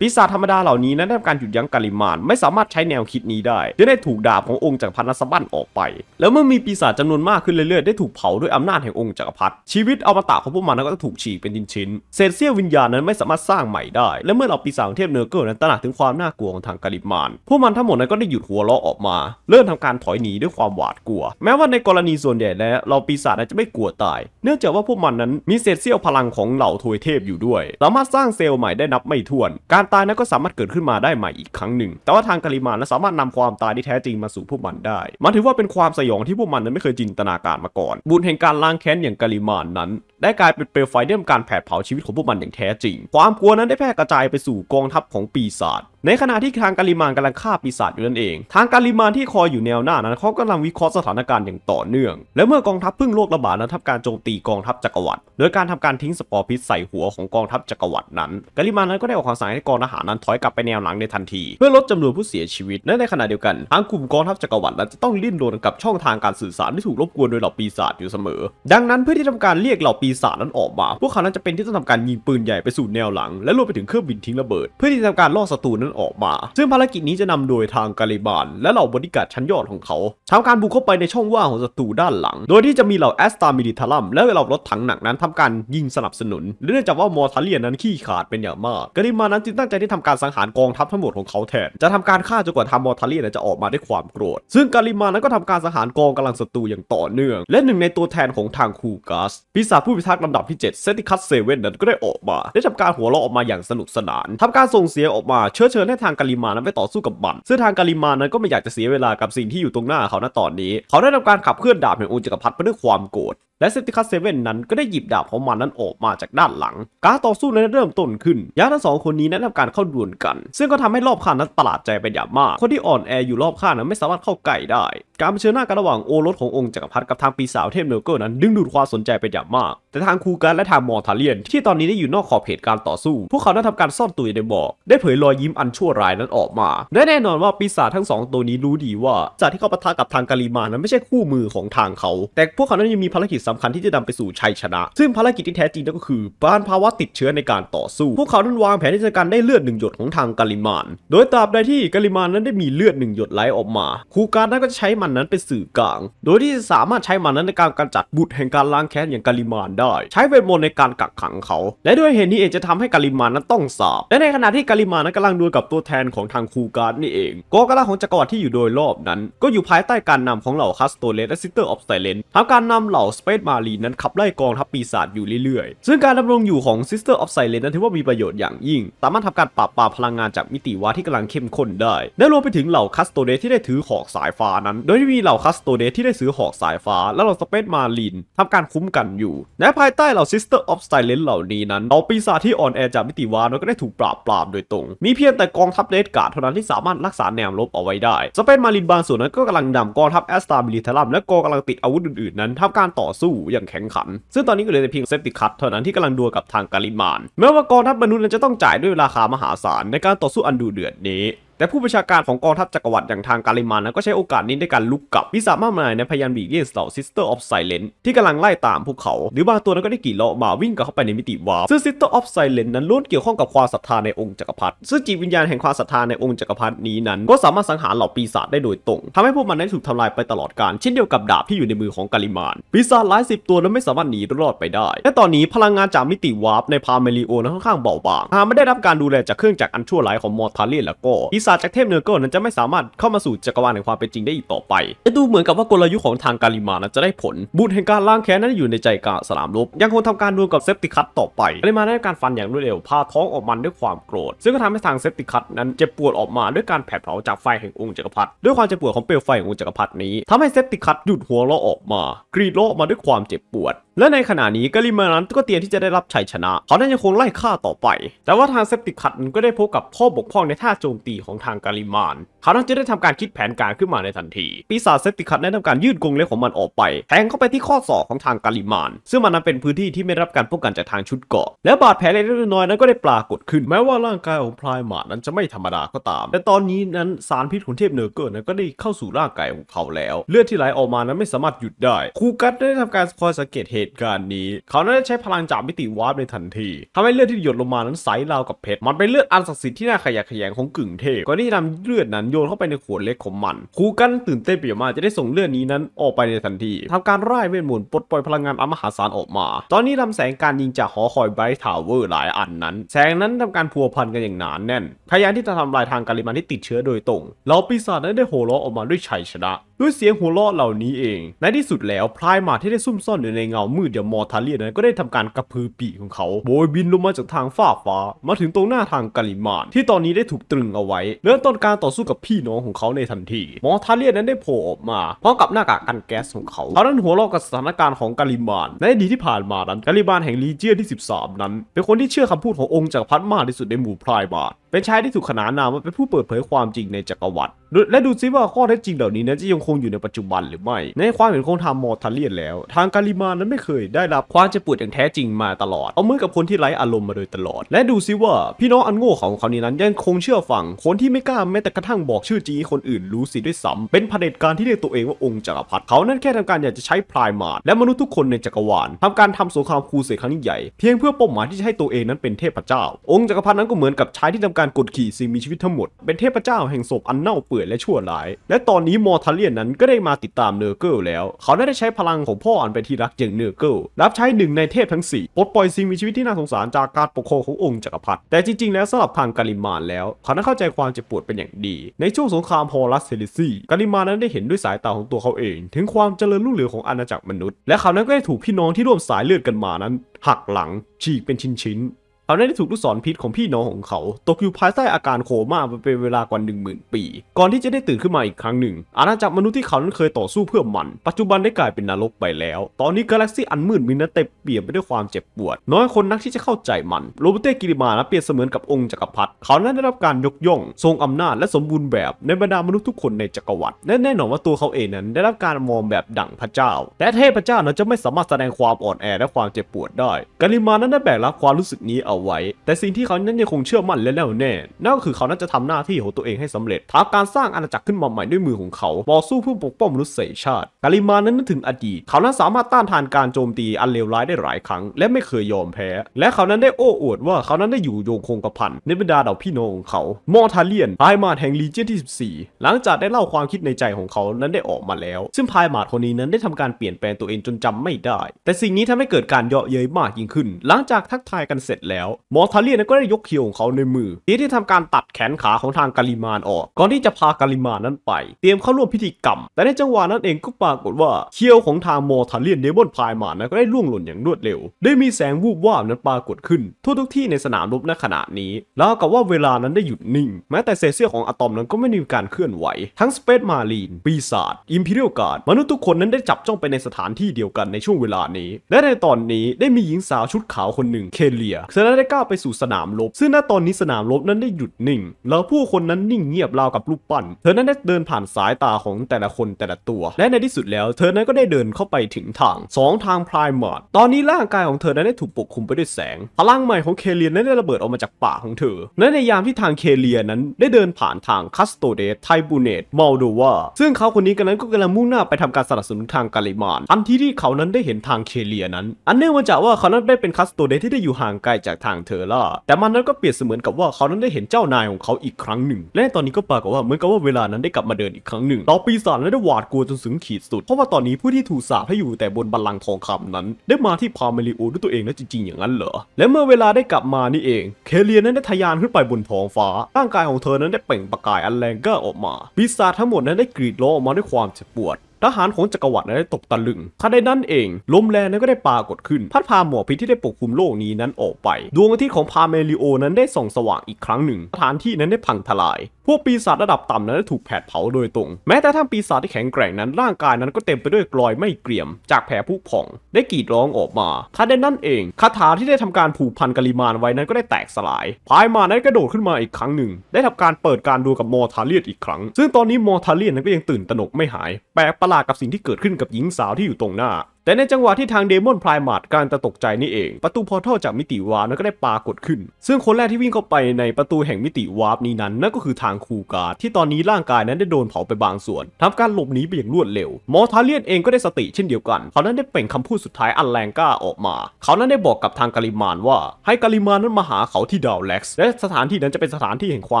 ปีศาจธรรมดาเหล่านี้นั้นได้การหยุดยั้งกาลิมานไม่สามารถใช้แนวคิดนี้ได้จะได้ถูกดาบขององค์จักรพรรดินัสบันออกไป แล้วเมื่อมีปีศาจจำนวนมากขึ้นเรื่อยๆได้ถูกเผาด้วยอำนาจแห่งองค์จักรพรรดิชีวิตอมตะของพวกมันก็จะถูกฉีกเป็นชิ้นๆเศษเสี้ยววิญญาณนั้นไม่สามารถสร้างใหม่ได้ และเมื่อเราปีศาจเทพเนอร์เกิลนั้นตระหนักถึงความน่ากลัวของทางกาลิมานพวกมันทั้งหมดนั้นก็ได้หยุดหัวเราะออกมา เริ่มทำการถอยหนีด้วยความหวาดกลัว แม้ว่าในกรณีส่วนใหญ่แล้วเราปีศาจจะไม่กลัวตาย เนื่องจากว่าพวกมันนั้นมีเศษเสี้ยวพลังของเหล่าทวยเทพอยู่ด้วยสามารถสร้างเซลล์ใหม่ได้นับไม่ถ้วนการการตายนั้นก็สามารถเกิดขึ้นมาได้ใหม่อีกครั้งหนึ่ง แต่ว่าทางกาลิมานนั้นสามารถนำความตายที่แท้จริงมาสู่พวกมันได้ มันถือว่าเป็นความสยองที่พวกมันนั้นไม่เคยจินตนาการมาก่อน บุญแห่งการล้างแค้นอย่างกาลิมานนั้น ได้กลายเป็นเปลวไฟเดิมการแผดเผาชีวิตของพวกมันอย่างแท้จริง ความกลัวนั้นได้แพร่กระจายไปสู่กองทัพของปีศาจ ในขณะที่ทางการิมานกำลังฆ่าปีศาจอยู่นั่นเอง ทางการิมานที่คอยอยู่แนวหน้านั้นเขากำลังวิเคราะห์สถานการณ์อย่างต่อเนื่อง และเมื่อกองทัพพึ่งโรคระบาดนั้นทำการโจมตีกองทัพจักรวรรดิโดยการทำการทิ้งสปอร์พิษใส่หัวของกองทัพจักรวรรดินั้นกาลิมานนั้นก็ได้ออกคำสั่งให้กองทหารนั้นถอยกลับไปแนวหลังในทันที เพื่อลดจำนวนผู้เสียชีวิตและในขณะเดียวกัน ทางกลุ่มกองทัพจักรวรรดินั้นจะต้องลิ้นรนกับช่องทางการสื่อสารที่ถูกรบกวนโดยเหล่าปีศาจอยู่เสมอ ดังนั้นเพื่อที่ทำการเรียกเหล่าปีศาจนั้นออกมา พวกเขานั้นจะเป็นที่ต้องทำการยิงปืนใหญ่ไปสู่แนวหลัง และรวมไปถึงเครื่องบินทิ้งระเบิดเพื่อที่ทํทำการล่อศัตรูนั้นออกมา ซึ่งภารกิจนี้จะนำโดยทางกาลิบานและเหล่าบริการชั้นยอดของเขาทำการบุกเข้าไปในช่องว่างของศัตรูด้านหลัง โดยที่จะมีเหล่าแอสตามิลิทารัมและเหล่ารถถังหนักนั้นทำการยิงสนับสนุนเนื่องจากว่ามอร์ทาเลียนนั้นขี้ขาดเป็นอย่างมากกาลิมานั้นจึงตัตั้งใจที่ทำการสังหารกองทัพทั้งหมดของเขาแทน จะทำการฆ่าจนกว่าทามอร์ทัลีจะออกมาด้วยความโกรธ ซึ่งกาลิมานั้นก็ทำการสังหารกองกำลังศัตรูอย่างต่อเนื่อง และหนึ่งในตัวแทนของทางคูกัสปีศาจผู้พิทักษ์ลำดับที่ 7 เซติคัสเซเว่นนั้นก็ได้ออกมา ได้ทำการหัวเราะออกมาอย่างสนุกสนาน ทำการส่งเสียงออกมาเชื้อเชิญให้ทางกาลิมานั้นไปต่อสู้กับมันซึ่งทางกาลิมานั้นก็ไม่อยากจะเสียเวลากับสิ่งที่อยู่ตรงหน้าเขาณตอนนี้ เขาได้ทำการขับเคลื่อนดาบแห่งอุจจักรพัดไปด้วยความโกรธและเซติคัสเซเว่นนั้นก็ได้หยิบดาบของมันนั้นออกมาจากด้านหลังการต่อสู้นั้นเริ่มต้นขึ้นยักษ์ทั้งสองคนนี้นั้นทงการเข้าดวลกัน ซึ่งก็ทำให้รอบข้างนั้นประหลาดใจเป็นอย่างมาก คนที่อ่อนแออยู่รอบข้างนั้นไม่สามารถเข้าใกล้ได้ การเผชิญหน้ากันระหว่างโอรสขององค์จักรพรรดิกับทางปีศาจเทพเนลเกอร์นั้นดึงดูดความสนใจเป็นอย่างมาก แต่ทางคูการและทางมอร์ทาเลียน ที่ตอนนี้ได้อยู่นอกขอบเขตการต่อสู้ พวกเขาได้ทำการซ่อนตัวในบ่อได้เผยรอยยิ้มอันชั่วร้ายนั้นออกมา และแน่นอนว่าปีศาจทั้งสองตัวนี้รู้ดีว่า จากที่เขาปะทะกับทางกาลิมานั้นไม่ใช่คู่มือของทางเขา แต่พวกเขานั้นยังมีภารกิจสำคัญที่จะนำไปสู่ชัยชนะ ซึ่งภารกิจที่แท้จริงนั่นก็คือปานภาวะติดเชื้อในการต่อสู้พวกเขานั้นวางแผนที่จะการไเลือดหนึ่งหยดของทางกาลิมาน โดยตราบใดที่กาลิมานนั้นได้มีเลือดหนึ่งหยดไหลออกมาคูการนั้นก็จะใช้มันนั้นเป็นสื่อกลาง โดยที่สามารถใช้มันนั้นในการกำจัดบุตรแห่งการล้างแค้นอย่างกาลิมานได้ ใช้เวทมนต์ในการกักขังเขา และด้วยเหตุนี้เองจะทำให้กาลิมานนั้นต้องสาบ และในขณะที่กาลิมานนั้นกำลังดวลกับตัวแทนของทางคูการนี่เองกอกระลาของจักรวรรดิที่อยู่โดยรอบนั้น ก็อยู่ภายใต้การนำของเหล่าคาสโตเลสและซิสเตอร์ออฟไซเลนทำการนำเหล่าสเปซมารีนั้นขับไล่กองทัพปีศาจอยู่เรื่อยๆ ซึ่งการดำรงอยู่ของซิสเตอร์ออฟไซเลนนั้นถือว่ามีประโยชน์อย่างยิ่ง สามารถบการปราบปรามพลังงานจากมิติวาที่กำลังเข้มข้นได้ และรวมไปถึงเหล่าคัสโตเดที่ได้ถือหอกสายฟ้านั้นโดยที่มีเหล่าคัสโตเดที่ได้ซื้อหอกสายฟ้า และเหล่าสเปซมาลินทำการคุ้มกันอยู่ และภายใต้เหล่าซิสเตอร์ออฟสไ์เลนเหล่านี้นั้นเอาปีศาจที่อ่อนแอจากมิติวานั้นก็ได้ถูกปราบปรามโดยตรง มีเพียงแต่กองทัพเดสการ์ดเท่านั้นที่สามารถรักษาแนวรบเอาไว้ได้สเปซมาลินบางส่วนนั้นก็กำลังนากองทัพแอสตาบิลิทลัมและกองกำลังติดอาวุธอื่น ๆ นั้นทำการต่อสู้อย่างแข็งขัน ซึ่งตอนนี้ก็เหลือแต่เพียงเซฟติคัตเท่านั้นที่กำลังดวลกับทางกาลิมานแม้ว่ากองทัพมนุษย์นั้นจะต้องจ่ายด้วยราคาามหาศาล ในการต่อสู้อันดุเดือดนี้แต่ผู้ประชาการของกองทัพจักรวรรดิอย่างทางการิมานนะก็ใช้โอกาสนี้ในการลุกกลับวิสามารถมายในพยานบีเรียนเหล่าิสเตอร์ออฟไซเลนที่กำลังไล่ตามพวกเขา หรือบางตัวนั้นก็ได้กี่เลาะมาวิ่งกับเข้าไปในมิติวาร์ซึ่งซิสเตอร์ออฟไซเลนนั้นล้วนเกี่ยวข้องกับความศรัทธาในองค์จักรพรรดิซึ่งจิตวิญญาณแห่งความศรัทธาในองค์จักรพรรดินี้นั้น ก็สามารถสังหารเหล่าปีศาจได้โดยตรงทำให้พวกมันนั้นถูกทำลายไปตลอดกาลเช่นเดียวกับดาบที่อยู่ในมือของกาลิมานปีศาจหลายสิบตัวนั้นไม่สามารถหนีรอดไปได้ และตอนนี้พลังงานจากมิติวาร์ในพาเมลิโอนั้นค่อนข้างเบาบางหากไม่ได้รับการดูแลจากเครื่องจักรอันชั่วร้ายของมอร์ทาเลียนแล้วก็ปีศาจจากเทพเนอร์เก้ลนั้นจะไม่สามารถเข้ามาสู่จักรวาลแห่งความเป็นจริงได้อีกต่อไปและดูเหมือนกับว่ากลยุทธ์ของทางการิมานั้นจะได้ผลบุญแห่งการล้างแค้นนั้นอยู่ในใจกลางสลามลบยังคงทำการดวลกับเซปติคัตต่อไปกาลิมาได้การฟันอย่างรวดเร็วพาท้องออกมันด้วยความโกรธซึ่งก็ทำให้ทางเซปติคัตนั้นเจ็บปวดออกมาด้วยการแผดเผาจากไฟแห่งองค์จักรพรรดิด้วยความเจ็บปวดของเปลวไฟขององค์จักรพรรดินี้ทำให้เซปติคัตหยุดหัวเราะออกมา กรีดร้องออกมาด้วยความเจ็บปวดและในขณะนี้กาลิเมอร์นั้นก็เตรียมที่จะได้รับชัยชนะ เขานด้นยังคงไล่ฆ่าต่อไป แต่ว่าทางเซปติคัดันก็ได้พบกับข้อบกพร่องในท่าโจมตีของทางกาลิมานเขาต้องจะได้ทำการคิดแผนการขึ้นมาในทันที ปีศาจเซปติคัดได้ทำการยืดกรงเล็บของมันออกไปแทงเข้าไปที่ข้อศอกของทางกาลิมาน ซึ่งมันนั้นเป็นพื้นที่ที่ไม่รับการป้องกันจากทางชุดเกาะและบาดแผลเล็กน้อยนั้นก็ได้ปรากฏขึ้น แม้ว่าร่างกายของพลายหมานั้นจะไม่ธรรมดาก็ตาม แต่ตอนนี้นั้นสารพิษของเทพเนอร์เกิร์นั้นก็ได้เข้าสู่ร่างกายของเขาแล้ว เลือดที่ไหลออกมานั้นไม่สามารถหยุดได้คูกัตได้ทำการคอยสังเกตเหตุการณ์นี้เขาได้ใช้พลังจากมิติวาร์ปในทันที ทำให้เลือดที่หยดลงมานั้นใสราวกับเพชรมันเป็นเลือดอัน ศักดิ์สิทธิ์ที่น่า ขยะแขยงของกึ่งเทพก่อนที่จะนำเลือดนั้นโยนเข้าไปในขวดเล็กของมัน คูกันตื่นเต้นเปียมากจะได้ส่งเลือดนี้นั้นออกไปในทันที ทำการร่ายเวทมนต์ปลดปล่อยพลังงานอมหาศาลออกมา ตอนนี้ลำแสงการยิงจากหอคอยไบรท์ทาวเวอร์หลายอันนั้น แสงนั้นทำการพัวพันกันอย่างหนานแน่นพยายามที่จะทำลายทางการิมันที่ติดเชื้อโดยตรงเรลาปีศาจนั้นได้โห่ร้องออกมาด้วยชัยชนะด้วยเสียงหัวเราะเหล่านี้เอง ในที่สุดแล้วพลายหมาที่ได้ซุ่มซ่อนอยู่ในเงามืดอย่างมอทาเลียนั้นก็ได้ทำการกระพือปีกของเขาโบยบินลงมาจากทางฟ้าฟ้า มาถึงตรงหน้าทางกาลิมานที่ตอนนี้ได้ถูกตรึงเอาไว้เริ่มต้นการต่อสู้กับพี่น้องของเขาในทันทีมอทาเลียนั้นได้โผล่ออกมา พร้อมกับหน้ากากกันแก๊สของเขาเขานั้นหัวเราะกับสถานการณ์ของกาลิมานในอดีตที่ผ่านมานั้นกาลิมานแห่งลีเจียที่13 นั้น เป็นคนที่เชื่อคำพูดขององค์จักรพรรดิมากที่สุดในหมู่พรายบาทเป็นชายที่ถูกขนานนามว่าเป็นผู้เปิดเผยความจริงในจักรวรรดิและดูซิว่าข้อเท็จจริงเหล่านี้นั้นจะยังคงอยู่ในปัจจุบันหรือไม่ ในความเห็นของทางมอร์ทัเลียนแล้วทางการิมานั้นไม่เคยได้รับความเจ็บปวดอย่างแท้จริงมาตลอดเอามือกับคนที่ไร้อารมณ์มาโดยตลอด และดูซิว่าพี่น้องอันโง่ของเขานี้นั้นยังคงเชื่อฟังคนที่ไม่กล้าแม้แต่กระทั่งบอกชื่อจีคนอื่นรู้สิด้วยซ้ำเป็นผด็จการที่เรียกตัวเองว่าองค์จักรพรรดิเขานั้นแค่ทำการอยากจะใช้พลายมาดและมนุษย์ทุกคนในจักรวาลทำการทำสงครามครูเสกครั้งใหญ่เพียงเพื่อเป้าหมายที่จะให้ตัวเองนั้นเป็นเทพเจ้า องค์จักรพรรดินั้นก็เหมือนกับชายที่ทำกการกดขี่สิ่งมีชีวิตทั้งหมด เป็นเทพเจ้าแห่งศพอันเน่าเปื่อยและชั่วร้าย และตอนนี้มอร์ทาเลียนนั้นก็ได้มาติดตามเนอร์เกิลแล้ว เขาได้ใช้พลังของพ่ออันไปที่รักอย่างเนอร์เกิลรับใช้หนึ่งในเทพทั้ง4ปลดปล่อยสิ่งมีชีวิตที่น่าสงสารจากการปกครองขององค์จักรพรรดิ แต่จริงๆ แล้วสำหรับทางกาลิมานแล้ว เขาได้เข้าใจความเจ็บปวดเป็นอย่างดี ในช่วงสงครามฮอรัสเซลิซีกาลิมานนั้นได้เห็นด้วยสายตาของตัวเขาเอง ถึงความเจริญรุ่งเรืองของอาณาจักรมนุษย์ และเขานั้นก็ได้ถูกพี่น้องที่ร่วมสายเลือดกันมานั้น หักหลัง ฉีกเป็นชิ้นๆเขาได้ถูกลูกศรพิษของพี่น้องของเขา ตกอยู่ภายใต้อาการโคม่าไเป็นเวลากว่า 10,000 ปี ก่อนที่จะได้ตื่นขึ้นมาอีกครั้งหนึ่ง อาณาจักรมนุษย์ที่เขานั้นเคยต่อสู้เพื่อมัน ปัจจุบันได้กลายเป็นนรกไปแล้ว ตอนนี้กาแล็กซี่อันมืดมินนั้นเต็มเปี่ยมไปด้วยความเจ็บปวด น้อยคนนักที่จะเข้าใจมัน โรเบเต้กิริมานะเปรียบเสมือนกับองค์จักรพรรดิเขานั้นได้รับการยกย่องทรงอำนาจและสมบูรณ์แบบ ในบรรดามนุษย์ทุกคนในจักรวรรดิแแน่นอนว่าตัวเขาเองนั้นได้รับการมองแบบดั่งพระเจ้า แต่เทพเจ้านั้นจะไม่สามารถแสดงความอ่อนแอและความเจ็บปวดได้กิริมานั้นได้แบกรับความรู้สึกนี้เอาเอาไว้แต่สิ่งที่เขานั้นยังคงเชื่อมั่นและแน่วแน่นั่นก็คือเขานั้นจะทำหน้าที่ของตัวเองให้สำเร็จทาการสร้างอาณาจักรขึ้นมาใหม่ด้วยมือของเขาต่อสู้เพื่อปกป้องมนุษยชาติ กาลิมานั้นนึกถึงอดีต เขานั้นสามารถต้านทานการโจมตีอันเลวร้ายได้หลายครั้ง และไม่เคยยอมแพ้ และเขานั้นได้โอ้อวดว่าเขานั้นได้อยู่โยงคงกระพันในบรรดาเหล่าพี่น้องของเขา มอทาเลียนพายมาดแห่งลีเจียนที่14 หลังจากได้เล่าความคิดในใจของเขานั้นได้ออกมาแล้ว ซึ่งพายมาดคนนี้นั้นได้ทำการเปลี่ยนแปลงตัวเองจนจำไม่ได้ แต่สิ่งนี้ทำให้เกิดการเยาะเย้ยมากยิ่งขึ้น หลังจากทักทายกันเสร็จแล้วแล้วมอร์ทาเลียนก็ได้ยกเขียวของเขาในมือเพี่ที่ทำการตัดแขนขาของทางกาลิมานออก ก่อนที่จะพากาลิมานนั้นไป เตรียมเข้าร่วมพิธีกรรม แต่ในจังหวะนั้นเองก็ปรากฏว่าเขียวของทางมอร์ทาเลียนเดบอนพายมานนั้นก็ได้ล่วงหล่นอย่างรวดเร็ว ได้มีแสงวูบวาบนั้นปรากฏขึ้น ทั่วทุกที่ในสนามรบนขณะนี้แล้วกับว่าเวลานั้นได้หยุดนิ่ง แม้แต่เซเซียของอะตอมนั้นก็ไม่มีการเคลื่อนไหว ทั้งสเปซมารีนปีศาจอิมพีเรียลการ์ดมนุษย์ทุกคนนั้นได้จับจ้องไปในสถานที่เดียวกันในช่วงเวลานี้ และในตอนนี้ได้มีหญิงสาวชุดขาวคนหนึ่งเคเลียแสดและได้ก้าวไปสู่สนามรบซึ่งณตอนนี้สนามรบนั้นได้หยุดนิ่งแล้วผู้คนนั้นนิ่งเงียบราวกับรูปปั้น เธอนั้นได้เดินผ่านสายตาของแต่ละคนแต่ละตัว และในที่สุดแล้ว เธอนั้นก็ได้เดินเข้าไปถึงทางสองทางพลายมอดตอนนี้ร่างกายของเธอนั้นได้ถูกปกคลุมไปด้วยแสง พลังใหม่ของเคเลียนนั้นได้ระเบิดออกมาจากปากของเธอและในยามที่ทางเคเลียนนั้นได้เดินผ่านทางคัสโตเดสไทบูเนตมอลโดวาซึ่งเขาคนนี้กันนั้นก็กำลังมุ่งหน้าไปทำการสนับสนุนทางกาลิมานทันทีที่เขานั้นได้เห็นทางเคเลีย นั้น อันเนื่องมาจากว่าเขานั้นได้เป็นคัสโตเดสที่ได้อยู่ห่างไกลจากทางเธอล่แต่มันนั้นก็เปรียบเสมือนกับว่าเขานั้นได้เห็นเจ้านายของเขาอีกครั้งหนึ่ง และตอนนี้ก็ปรากฏว่าเหมือนกับว่าเวลานั้นได้กลับมาเดินอีกครั้งหนึ่ง ต่อปีศาจและได้หวาดกลัวจนสึงขีดสุด เพราะว่าตอนนี้ผู้ที่ถูกสาปให้อยู่แต่บนบัลลังก์ทองคำนั้น ได้มาที่พาเมลิโอด้วยตัวเองแล้วจริงๆอย่างนั้นเหรอ และเมื่อเวลาได้กลับมานี่เอง เคเลียนั้นได้ทะยานขึ้นไปบนท้องฟ้าร่างกายของเธอนั้นได้เปล่งประกายอันแรงกล้าออกมาปีศาจทั้งหมดนั้นได้กรีดร้องออกมาด้วยความเจ็บปวดทหารของจักรวรรดิได้ตกตะลึงทันใดนั้นเอง ลมแรงนั้นก็ได้ปรากฏขึ้นพัดพาหมอกพิษที่ได้ปกคลุมโลกนี้นั้นออกไป ดวงอาทิตย์ของพาเมลิโอนั้นได้ส่องสว่างอีกครั้งหนึ่ง สถานที่นั้นได้พังทลาย พวกปีศาจระดับต่ำนั้นได้ถูกแผดเผาโดยตรง แม้แต่ท่าปีศาจที่แข็งแกร่งนั้นร่างกายนั้นก็เต็มไปด้วยกรอยไม่เกรียม จากแผลผุพองได้กรีดร้องออกมาทันใดนั้นเอง คาถาที่ได้ทำการผูกพันกลิมานไว้นั้นก็ได้แตกสลาย พายมานั้นกระโดดขึ้นมาอีกครั้งหนึ่ง ได้ทำการเปิดการดูกับมอทาเลียตอีกครั้ง ซึ่งตอนนี้มอทาเลียตนั้นก็ยังตื่นตระหนกไม่หายแปลกประหลาดกับสิ่งที่เกิดขึ้นกับหญิงสาวที่อยู่ตรงหน้าแต่ในจังหวะที่ทางเดมอนพลายมาดการตะตกใจนี่เอง ประตูพอร์ทัลจากมิติวาร์ปนั้นก็ได้ปรากฏขึ้น ซึ่งคนแรกที่วิ่งเข้าไปในประตูแห่งมิติวาร์ปนี้นั้นนั่นก็คือทางคูการที่ตอนนี้ร่างกายนั้นได้โดนเผาไปบางส่วนทำการหลบหนีไปอย่างรวดเร็ว มอทาเลียนเองก็ได้สติเช่นเดียวกัน เขานั้นได้เปล่งคำพูดสุดท้ายอันแรงกล้าออกมา เขานั้นได้บอกกับทางกาลิมานว่า ให้กาลิมานนั้นมาหาเขาที่ดาวเล็กซ์และสถานที่นั้นจะเป็นสถานที่แห่งควา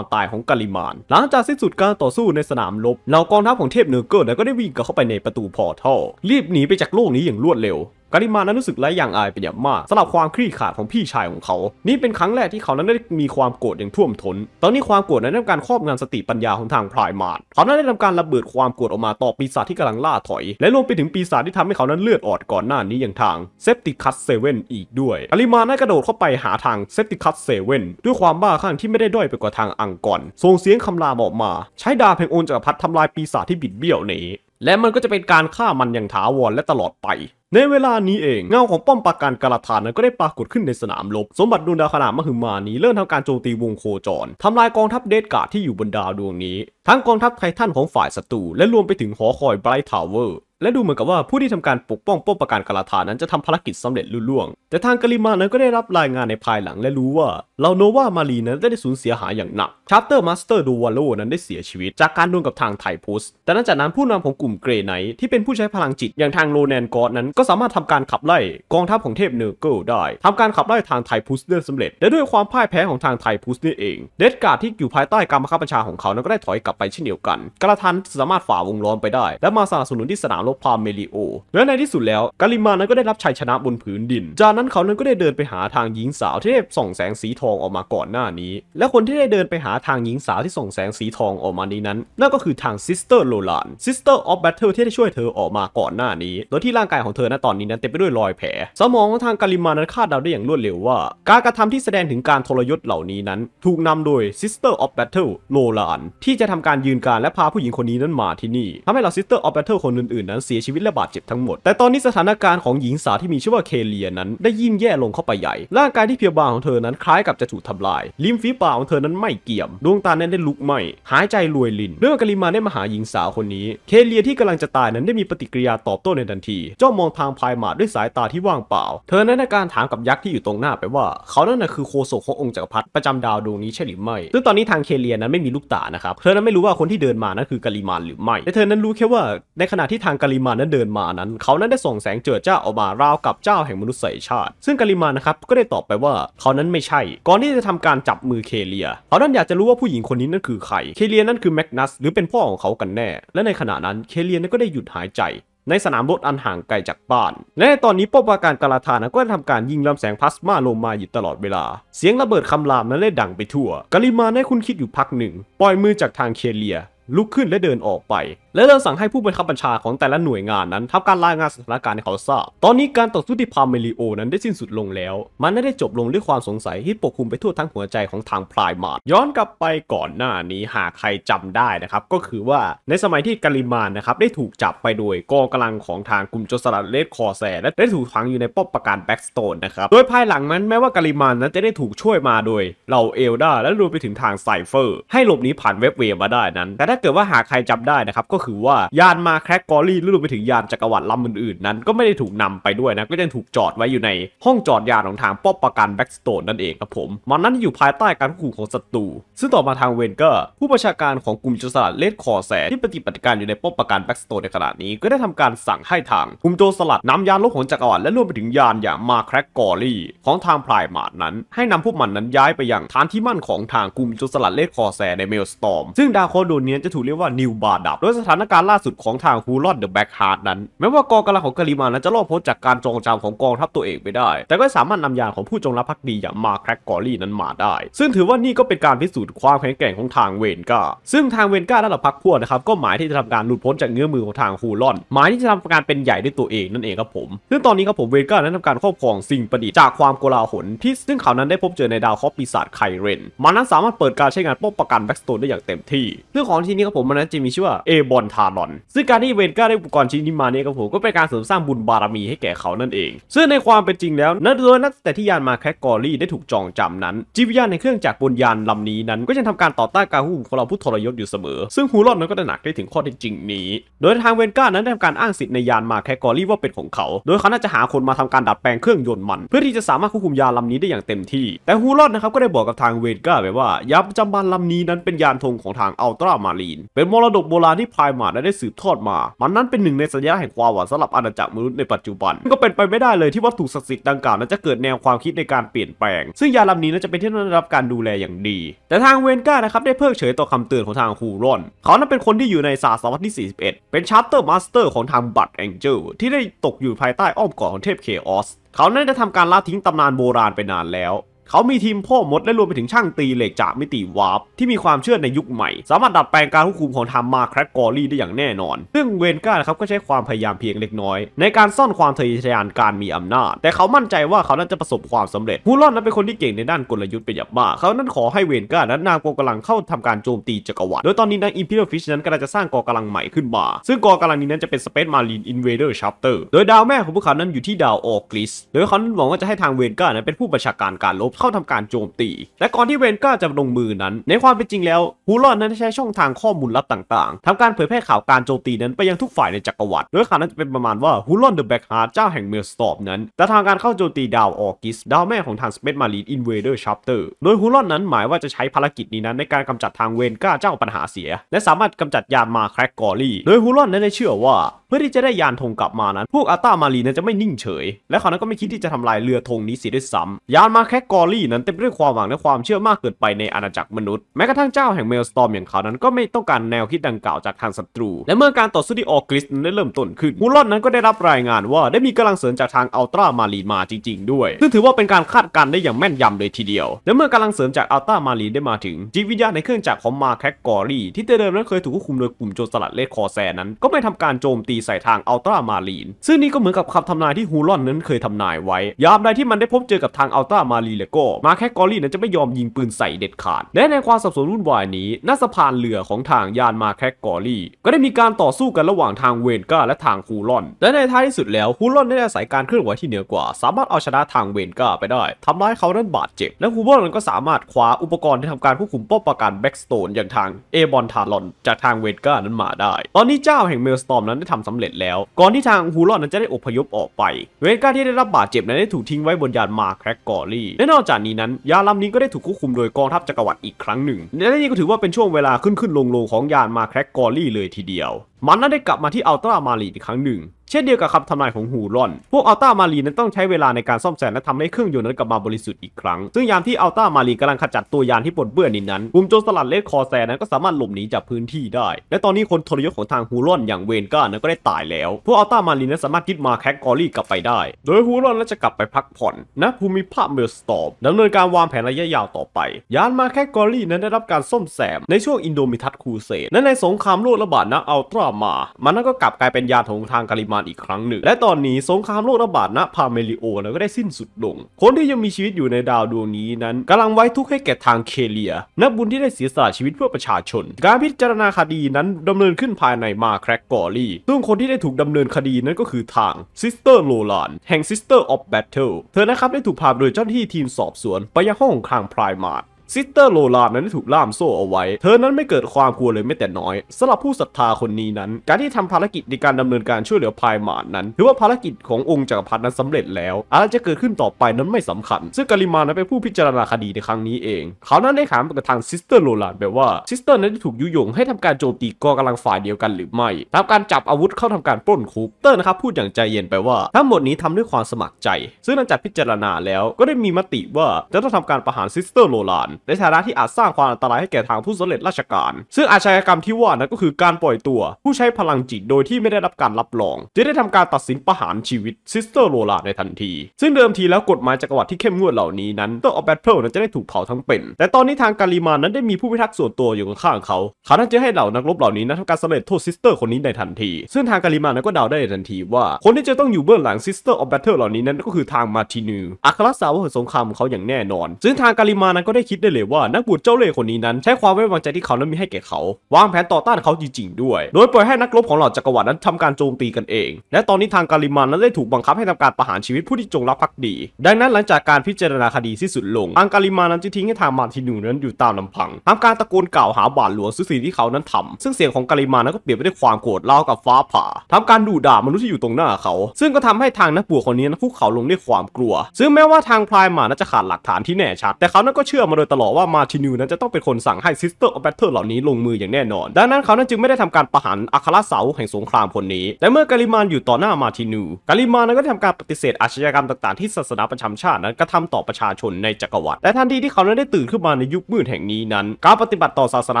มตายของกาลิมานหลังจากสิ้นสุดการต่อสู้ในสนามรบเหล่ากองทัพของเทพเนอร์เกอรก็ได้วิ่งกลับเข้าไปในประตูพอร์ทัลรีบหนีไปจากโลกนี้อย่างรวดเร็วกาลิมานั้นรู้สึกไร้อย่างอายเป็นอย่างมากสำหรับความคลี่ขาดของพี่ชายของเขา นี่เป็นครั้งแรกที่เขานั้นได้มีความโกรธอย่างท่วมทน้น ตอนนี้ความโกรธนั้นได้ทำการครอบงำสติปัญญาของทางพรายมาดเขานั้นได้ทำการระเบิดความโกรธออกมาต่อปีศาจที่กำลังล่าถอย และรวมไปถึงปีศาจที่ทำให้เขานั้นเลือดออดก่อนหน้านี้อย่างทางเซปติคัสเซเว่นอีกด้วยกาลิมานั้นกระโดดเข้าไปหาทางเซปติคัสเซเว่นด้วยความบ้าคลั่งที่ไม่ได้ด้อยไปกว่าทางอังกอนส่งเสียงคำรามออกมา ใช้ดาบแห่งโอนจักรพรรดิทำลายปีศาจที่บิดเบี้ยวนี้และมันก็จะเป็นการฆ่ามันอย่างถาวรและตลอดไป ในเวลานี้เองเงาของป้อมปราการกาลาธานนั้นก็ได้ปรากฏขึ้นในสนามรบสมบัติดวงดาวขนาดมหึมานี้ เริ่มทำการโจมตีวงโคจรทำลายกองทัพเดสกาที่อยู่บนดาวดวงนี้ ทั้งกองทัพไททันของฝ่ายศัตรูและรวมไปถึงหอคอยไบรท์ทาวเวอร์และดูเหมือนกับว่าผู้ที่ทำการปกป้องป้อมประการกาลาธานั้นจะทำภารกิจสำเร็จลุล่วง แต่ทางกาลิมานั้นก็ได้รับรายงานในภายหลังและรู้ว่า เราโนวามารีนั้นได้สูญเสียหายอย่างหนัก ชาร์เตอร์มาสเตอร์ดูวาโลนั้นได้เสียชีวิตจากการดวลกับทางไทโพสแต่หลังจากนั้นผู้นำของกลุ่มเกรไนที่เป็นผู้ใช้พลังจิต อย่างทางโรแนนกอร์นั้นก็สามารถทำการขับไล่กองทัพของเทพเนอร์เกิลได้ ทำการขับไล่ทางไทพุสได้สำเร็จ และด้วยความพ่ายแพ้ของทางไทพุสนี่เอง เดสการ์ดที่อยู่ภายใต้การบังคับบัญชาของเขานั้นก็ได้ถอยกลับไปเช่นเดียวกันกาลาธานสามารถฝ่าวงล้อมไปได้และมาสนับสนุนที่สนามรบพาเมลิโอและในที่สุดแล้ว กาลิมานั้นก็ได้รับชัยชนะบนผืนดิน จากนั้นเขานั้นก็ได้เดินไปหาทางหญิงสาวที่ได้ส่องแสงสีทองออกมาก่อนหน้านี้ และคนที่ได้เดินไปหาทางหญิงสาวที่ส่องแสงสีทองออกมานี้นั้น นั่นก็คือทางซิสเตอร์โลลานซิสเตอร์ออฟแบทเทิลที่ได้ช่วยเธอออกมาก่อนหน้านี้ โดยที่ร่างกายของเธอณตอนนี้นั้นเต็มไปด้วยรอยแผล สมองของทางกาลิมานั้นคาดเดาได้อย่างรวดเร็วว่า การกระทำที่แสดงถึงการทรยศเหล่านี้นั้น ถูกนำโดยซิสเตอร์ออฟแบทเทิลโลลานที่จะทำการยืนการและพาผู้หญิงคนนี้นั้นมาที่นี่ทำให้เราซิสเตอร์ออฟแบทเทิลคนอื่นๆนั้นเสียชีวิตและบาดเจ็บทั้งหมด แต่ตอนนี้สถานการณ์ของหญิงสาวที่มีชื่อว่าเคเลียนั้นได้ยิ่งแย่ลงเข้าไปใหญ่ ร่างกายที่เพียวบางของเธอนั้นคล้ายกับจะถูกทำลาย ลิมฝีปากของเธอนั้นไม่เกี่ยม ดวงตาแน่นได้ลุกไหม้ หายใจรวยลินเรื่องกาลิมาได้มาหาหญิงสาวคนนี้ เคเลียที่กำลังจะตายนั้นได้มีปฏิกิริยาตอบโต้ในทันที จ้องมองทางพายมาด้วยสายตาที่ว่างเปล่า เธอนั้นในการถามกับยักษ์ที่อยู่ตรงหน้าไปว่า เขานั่นน่ะคือโคโซขององค์จักรพรรดิประจำดาวดวงนี้ใช่หรือไม่ ซึ่งตอนนี้ทางเคเลียนั้นไม่มีลูกตานะครับเธอนั้นไม่รู้ว่าคนที่เดินมานั้นคือกาลิมาหรือไม่ แต่เธอนั้นรู้แค่ว่าในขณะที่ทางกาลิมานนั้นเดินมานั้น เขานั้นได้ส่งแสงเจิดจ้าออกมาราวกับเจ้าแห่งมนุษยชาติ ซึ่งกาลิมานนะครับก็ได้ตอบไปว่าเขานั้นไม่ใช่ก่อนที่จะทำการจับมือเคเลียเขานั้นอยากจะรู้ว่า ผู้หญิงคนนี้นั้นคือใครเคเลียนั้นคือแมกนัสหรือเป็นพ่อของเขากันแน่ และในขณะนั้นเคเลียนั้นก็ได้หยุดหายใจ ในสนามรบอันห่างไกลจากบ้านและในตอนนี้ป้อมปราการกาลาธานะก็ได้ทำการยิงลำแสงพลาสมาลงมาอยู่ตลอดเวลา เสียงระเบิดคำรามนั้นได้ดังไปทั่วกาลิมาได้คุณคิดอยู่พักหนึ่ง ปล่อยมือจากทางเคเลียลุกขึ้นและเดินออกไป และเริ่มสั่งให้ผู้บังคับบัญชาของแต่ละหน่วยงานนั้นทำการรายงานสถานการณ์ให้เขาทราบ ตอนนี้การต่อสู้ที่พาเมลิโอนั้นได้สิ้นสุดลงแล้ว มันได้จบลงด้วยความสงสัยที่ปกคลุมไปทั่วทั้งหัวใจของทางพลายมาย้อนกลับไปก่อนหน้านี้หากใครจำได้นะครับ ก็คือว่าในสมัยที่กาลิมานนะครับได้ถูกจับไปโดยกองกำลังของทางกลุ่มโจสลัดเลดคอแซและได้ถูกขังอยู่ในป้อมปราการแบ็กสโตนนะครับโดยภายหลังนั้นแม้ว่ากาลิมานนั้นจะได้ถูกช่วยมาโดยเหล่าเอลดาและรวมไปถึงทางไซเฟอร์ให้หลบหนีผ่านเว็บเวมาได้นั้นแต่เกิดว่าหากใครจำได้นะครับก็คือว่ายานมาแครกกอรี่รวมไปถึงยานจักรวรรดิลำอื่นๆนั้น ก็ไม่ได้ถูกนำไปด้วยนะ ก็ยังถูกจอดไว้อยู่ในห้องจอดยานของทางป๊อปปราการแบ็กสโตนนั่นเองครับผมมันนั้นอยู่ภายใต้การขูุ่มของศัตรู ซึ่งต่อมาทางเวนเกอร์ ผู้ประชาการของกลุ่มโจสลัดเลดคอแสที่ปฏิบัติการอยู่ในป๊อปปราการแบ็กสโตนในขณะนี้ ก็ได้ทำการสั่งให้ทางกลุ่มโจสลัดนำยานลบของจักรวรรดิและรวมไปถึงยานอย่างมาแครกกอรี่ของทางพลายหมาดนั้นให้นำพวกมันนั้นย้ายไปยังฐานที่มั่นของทางกลุ่มโจสลัดเลดคอแสในเมลสตอมซึ่งดาวโคโดเนียจะถูกเรียกว่านิวบาดับโดยสถานการณ์ล่าสุดของทางฮูลอนเดอะแบ็กฮาร์ดนั้น แม้ว่ากองกำลังของกาลิมานั้นจะรอดพ้นจากการจองจำของกองทัพตัวเองไปได้ แต่ก็สามารถนำยานของผู้จงรักภักดีอย่างมาแครกกอรี่นั้นมาได้ ซึ่งถือว่านี่ก็เป็นการพิสูจน์ความแข็งแกร่งของทางเวนก้าซึ่งทางเวนก้าและพรรคพักวกนะครับ ก็หมายที่จะทำการหลุดพ้นจากเงื้อมือของทางฮูลอนหมายที่จะทำการเป็นใหญ่ด้วยตัวเองนั่นเองครับผมซึ่งตอนนี้ครับผมเวนก้านั้นทำการครอบครองสิ่งประดิษฐ์จากความโกลาหลที่ซึ่งเขานั้นได้พบเจอในดาวคอปิศาจไคเรนมันนั้นสามารถเปิดการใช้งานป้องปกันแบ็กสโตนได้อย่างเต็มที่เรื่องของทที่นี่ครับผมมันนั้นจะมีชื่อว่าเอบอนทารอนซึ่งการที่เวนก้าได้อุปกรณ์ชิ้นนี้มาเนี่ยครับผมก็เป็นการเสริมสร้างบุญบารมีให้แก่เขานั่นเอง ซึ่งในความเป็นจริงแล้ว นักโดยนักแต่ที่ยานมาแคกอรี่ได้ถูกจองจำนั้นจิตวิญญาณในเครื่องจักรบนยานลำนี้นั้นก็ยังทำการต่อต้านการควบคุมของเราผู้ทรยศอยู่เสมอ ซึ่งฮูรอนนั้นก็ได้หนักได้ถึงข้อเท็จจริงนี้ โดยทางเวนก้านั้นได้ทำการอ้างสิทธิ์ในยานมาแคกอรี่ว่าเป็นของเขา โดยเขาน่าจะหาคนมาทำการดัดแปลงเครื่องยนต์มันเพื่อที่จะสามารถควบคุมยานลานี้ได้อย่างเต็มที่แต่ฮูรอนนะครับก็ได้บอกกับทางเวนก้าไปว่ายานประจำบานลนี้นั้นเป็นยานธงของทางอัลตรามารีนเป็นมรดกโบราณที่พายมาและได้สืบทอดมา มันนั้นเป็นหนึ่งในสัญญาแห่งความหวังสำหรับอาณาจักรมนุษย์ในปัจจุบัน ก็เป็นไปไม่ได้เลยที่วัตถุศักดิ์สิทธิ์ดังกล่าวนั้นจะเกิดแนวความคิดในการเปลี่ยนแปลง ซึ่งยาลำนี้นั้นจะเป็นที่ได้รับการดูแลอย่างดี แต่ทางเวนก้านะครับได้เพิกเฉยต่อคำเตือนของทางฮูรอน เขานั้นเป็นคนที่อยู่ในศาสวรรษที่ 41 เป็นชาร์เตอร์มาสเตอร์ของทางบัตแองเจลที่ได้ตกอยู่ภายใต้อ้อมกอดของเทพเคออส เขานั้นได้ทำการละทิ้งตำนานโบราณไปนานแล้วเขามีทีมพ่อมดและรวมไปถึงช่างตีเหล็กจากมิติวาร์ปที่มีความเชื่อในยุคใหม่ สามารถดัดแปลงการควบคุมของทามาแครกกอรี่ได้อย่างแน่นอน ซึ่งเวนก้าครับก็ใช้ความพยายามเพียงเล็กน้อย ในการซ่อนความทะเยอทะยานการมีอำนาจ แต่เขามั่นใจว่าเขานั้นจะประสบความสำเร็จฮูลอนนั้นเป็นคนที่เก่งในด้านกลยุทธ์เป็นอย่างมากเขานั้นขอให้เวนก้านั้นนำกองกำลังเข้าทำการโจมตีจักรวรรดิโดยตอนนี้นะอิมพีเรียลฟิชนั้นกำลังจะสร้างกองกำลังใหม่ขึ้นมา ซึ่งกองกำลังนี้นั้นจะเป็นสเปซมารีนอินเวเดอร์ชัปเตอร์โดยดาวแม่ของพวกเขานั้นอยู่ที่ดาวออกริสโดยเขาหวังว่าจะให้ทางเวนก้านั้นเป็นผู้บัญชาการการลบเข้าทำการโจมตี และก่อนที่เวนก้าจะลงมือนั้น ในความเป็นจริงแล้ว ฮูลอนนั้นใช้ช่องทางข้อมูลลับต่างๆ ทำการเผยแพร่ข่าวการโจมตีนั้นไปยังทุกฝ่ายในจักรวรรดิ โดยข่าวนั้นจะเป็นประมาณว่า ฮูลอนเดอะแบ็กฮาร์เจ้าแห่งเมืองสตอบนั้น แต่ทางการเข้าโจมตีดาวออกิส ดาวแม่ของทางสเปซมารีนอินเวเดอร์ชัปเตอร์ โดยฮูลอนนั้นหมายว่าจะใช้ภารกิจนี้นั้นในการกำจัดทางเวนก้าเจ้าปัญหาเสีย และสามารถกำจัดยานมาแครกกอรี่ โดยฮูลอนนั้นได้เชื่อว่า เพื่อที่จะได้ยานธงกลับมานั้น พวกอาตามารีนั้นจะไม่นิ่งเฉย และเขานั้นก็ไม่คิดที่จะทาลายเรือธงนี้เสียด้วยซ้ำยานมาแคกกอรี่นั้นเต็มไปด้วยความหวังและความเชื่อมากเกินไปในอาณาจักรมนุษย์แม้กระทั่งเจ้าแห่งเมลสตอมอย่างเขานั้นก็ไม่ต้องการแนวคิดดังกล่าวจากทางศัตรู และเมื่อการต่อสู้ที่ออกริส ได้เริ่มต้นขึ้นฮูลอนนั้นก็ได้รับรายงานว่าได้มีกำลังเสริมจากทางอัลตรามารีมาจริงๆด้วย ซึ่งถือว่าเป็นการคาดการณ์ได้อย่างแม่นยำเลยทีเดียวและเมื่อกำลังเสริมจากอัลตรามารีได้มาถึงจิตวิญญาณในเครื่องจักรของมาแคกกอรี่ที่แต่เดิมนั้นเคยถูกควบคุมโดยกลุ่มโจรสลัดเลดคอแซนั้นก็ไม่ทำการโจมตีใส่ทางอัลตรามารีนซึ่งนี่ก็เหมือนกับคำทานายที่ฮูลอนนั้นเคยทำนายไว้ ยามใดที่มันได้พบเจอกับทางอัลตรามารีเหืก็มาแค่กอรี่นั้นจะไม่ยอมยิงปืนใส่เด็ดขาดและในความสับสนวุ่นวายนี้หน้าสะพานเรือของทางยานมาแคกกอรี่ก็ได้มีการต่อสู้กันระหว่างทางเวนกาและทางคูลอนและในท้ายที่สุดแล้วคูลอนได้อาศัยการเคลื่อนไหวที่เหนือกว่า สามารถเอาชนะทางเวนกาไปได้ทำร้ายเขานั้นบาดเจ็บและคูลอนก็สามารถคว้าอุปกรณ์ที่ทำการควบคุมป้อมปราการแบ็กสโตนอย่างทางเอบอนทาลอนจากทางเวนกานั้นมาได้ ตอนนี้เจ้าแห่งเมลสตอม นั้นได้ทำสำเร็จแล้ว ก่อนที่ทางคูลอนนั้นจะได้อพยพออกไปเวนกาที่ได้รับบาดเจ็บนั้นได้ถูกทิ้งไว้บนยานมาแคกกอรี่แน่นอนอกจากนี้นั้นยานลำนี้ก็ได้ถูกควบคุมโดยกองทัพจักรวรรดิอีกครั้งหนึ่งและนี่ก็ถือว่าเป็นช่วงเวลาขึ้นขึ้นลงลงของยานมาแคร็กกอรี่เลยทีเดียว มันนั้นได้กลับมาที่อัลตรามารีอีกครั้งหนึ่งเช่นเดียวกับคำทำนายของฮูรอน พวกอัลต้ามารีนั้นต้องใช้เวลาในการซ่อมแซมและทำให้เครื่องยนต์นั้นกลับมาบริสุทธิ์อีกครั้ง ซึ่งยามที่อัลต้ามารีกำลังขจัดตัวยานที่ปนเปื้อนนี้นั้น กลุ่มโจรสลัดเลดคอแซนั้นก็สามารถหลบหนีจากพื้นที่ได้ และตอนนี้คนทรยศของทางฮูรอนอย่างเวนก้านั้นก็ได้ตายแล้ว พวกอัลต้ามารีนั้นสามารถยึดมาแคคกอรี่กลับไปได้ โดยฮูรอนนั้นจะกลับไปพักผ่อนณภูมิภาคเมลสตอมดำเนินการวางแผนระยะยาวต่อไป ยานมาแคคกอรี่นั้นได้รับการซ่อมแซมในช่วงอินโดมิทัสคูเซดและในสงครามโลกระบาดกอัลตรามา มันนั้นก็กลับกลายเป็นยานของทางกาลิมาานอีกครั้งหนึ่ง และตอนนี้สงครามโลกระบาดณพาเมลิโอนะก็ได้สิ้นสุดลง คนที่ยังมีชีวิตอยู่ในดาวดวงนี้นั้น กำลังไว้ทุกข์ให้แก่ทางเคเลีย นักบุญที่ได้เสียสละชีวิตเพื่อประชาชน การพิจารณาคดีนั้นดำเนินขึ้นภายในมาแครกกอรี่ ซึ่งคนที่ได้ถูกดำเนินคดีนั้นก็คือทางซิสเตอร์โลลานแห่งซิสเตอร์ออฟแบทเทิลเธอนะครับได้ถูกพาโดยเจ้าหน้าที่ทีมสอบสวนไปยังห้องของคลังพรมาร์ซิสเตอร์โลลามนั้นได้ถูกล่ามโซ่เอาไว้ เธอนั้นไม่เกิดความกลัวเลยไม่แต่น้อยสำหรับผู้ศรัทธาคนนี้นั้น การที่ทำภารกิจในการดำเนินการช่วยเหลือพายหมานนั้น ถือว่าภารกิจขององค์จักรพรรดินั้นสำเร็จแล้ว อะไรจะเกิดขึ้นต่อไปนั้นไม่สำคัญ ซึ่งกาลิมานั้นเป็นผู้พิจารณาคดีในครั้งนี้เอง เขานั้นได้ถามกับทางซิสเตอร์โลลานบปว่าซิสเตอร์นั้นได้ถูกยุยงให้ทำการโจมตีกองกำลังฝ่ายเดียวกันหรือไม่ทำการจับอาวุธเข้าทำการปล้นคุปเตอร์นะครับพูดอย่างใจเย็นไปว่า ทั้งหมดนี้ทำด้วยความสมัครใจ ซึ่งหลังจากพิจารณาแล้วก็ได้มีมติว่า จะต้องทาการประหารซิสเตอร์โลลานในฐานะที่อาจสร้างความอันตรายให้แก่ทางผู้สำเร็จราชการ ซึ่งอาชญากรรมที่ว่านั้นก็คือการปล่อยตัวผู้ใช้พลังจิตโดยที่ไม่ได้รับการรับรอง จะได้ทำการตัดสินประหารชีวิตซิสเตอร์โรลาในทันที ซึ่งเดิมทีแล้วกฎหมายจักรวรรดิที่เข้มงวดเหล่านี้นั้นตัวออฟแบทเทิลนั้นจะได้ถูกเผาทั้งเป็น แต่ตอนนี้ทางการีมานั้นได้มีผู้พิทักษ์ส่วนตัวอยู่ข้างเขา เขาทั้นจะให้เหล่านักรบเหล่านี้นั้นทำการสำเร็จโทษซิสเตอร์คนนี้ในทันที ซึ่งทางการีมานั้นก็เดาได้ในทันทีว่า คนที่จะต้องอยู่เบื้องหลังซิสเตอร์ออฟแบทเทิลเหล่านี้นั้นก็คือทางมาตินูอัครสาวกสงครามของเขาอย่างแน่นอน ซึ่งทางการีมานั้นก็ได้คิดไเลยว่านักบวชเจ้าเล่ห์คนนี้นั้น ใช้ความไว้วางใจที่เขานั้นมีให้แก่เขา วางแผนต่อต้านเขาจริงๆด้วย โดยปล่อยให้นักรบของเหล่าจักรวรรดินั้นทำการโจมตีกันเองและตอนนี้ทางกาลิมานนั้นได้ถูกบังคับให้ทำการประหารชีวิตผู้ที่จงรักภักดี ดังนั้นหลังจากการพิจารณาคดีสิ้นสุดลงทางกาลิมานนั้นจึงทิ้งให้ทางมาทินูนั้นอยู่ตามลำพังทำการตะโกนกล่าวหาบาทหลวงซึ่งสิ่งที่เขานั้นทำ ซึ่งเสียงของกาลิมานนั้นก็เปลี่ยนไปด้วยความโกรธเล่ากับฟ้าผ่า ทำการดุด่ามนุษย์ที่อยู่ตรงหน้าเขา ซึ่งก็ทำให้ทางนักบวชคนนี้นั้นคุกเข่าลงด้วยความกลัวซึ่งแม้ว่าทางพลายมานั้นจะขาดหลักฐานที่แน่ชัดแต่เขานั้นก็เชื่อมาโดยตลลอดว่ามาชินูนั้นจะต้องเป็นคนสั่งให้ซิสเตอร์ออฟแบทเทิลเหล่านี้ลงมืออย่างแน่นอน ดังนั้นเขานั้นจึงไม่ได้ทำการประหารอัคราเสาแห่งสงครามคนนี้ แต่เมื่อกาลิมานอยู่ต่อหน้ามาชินูกาลิมานนั้นก็ทำการปฏิเสธอาชญากรรมต่างๆ ที่ศาสนาประชาชาตินั้นกระทาต่อประชาชนในจักรวรรดิและทันทีที่เขานั้นได้ตื่นขึ้นมาในยุคมืดแห่งนี้นั้น การปฏิบัติต่อศาสนา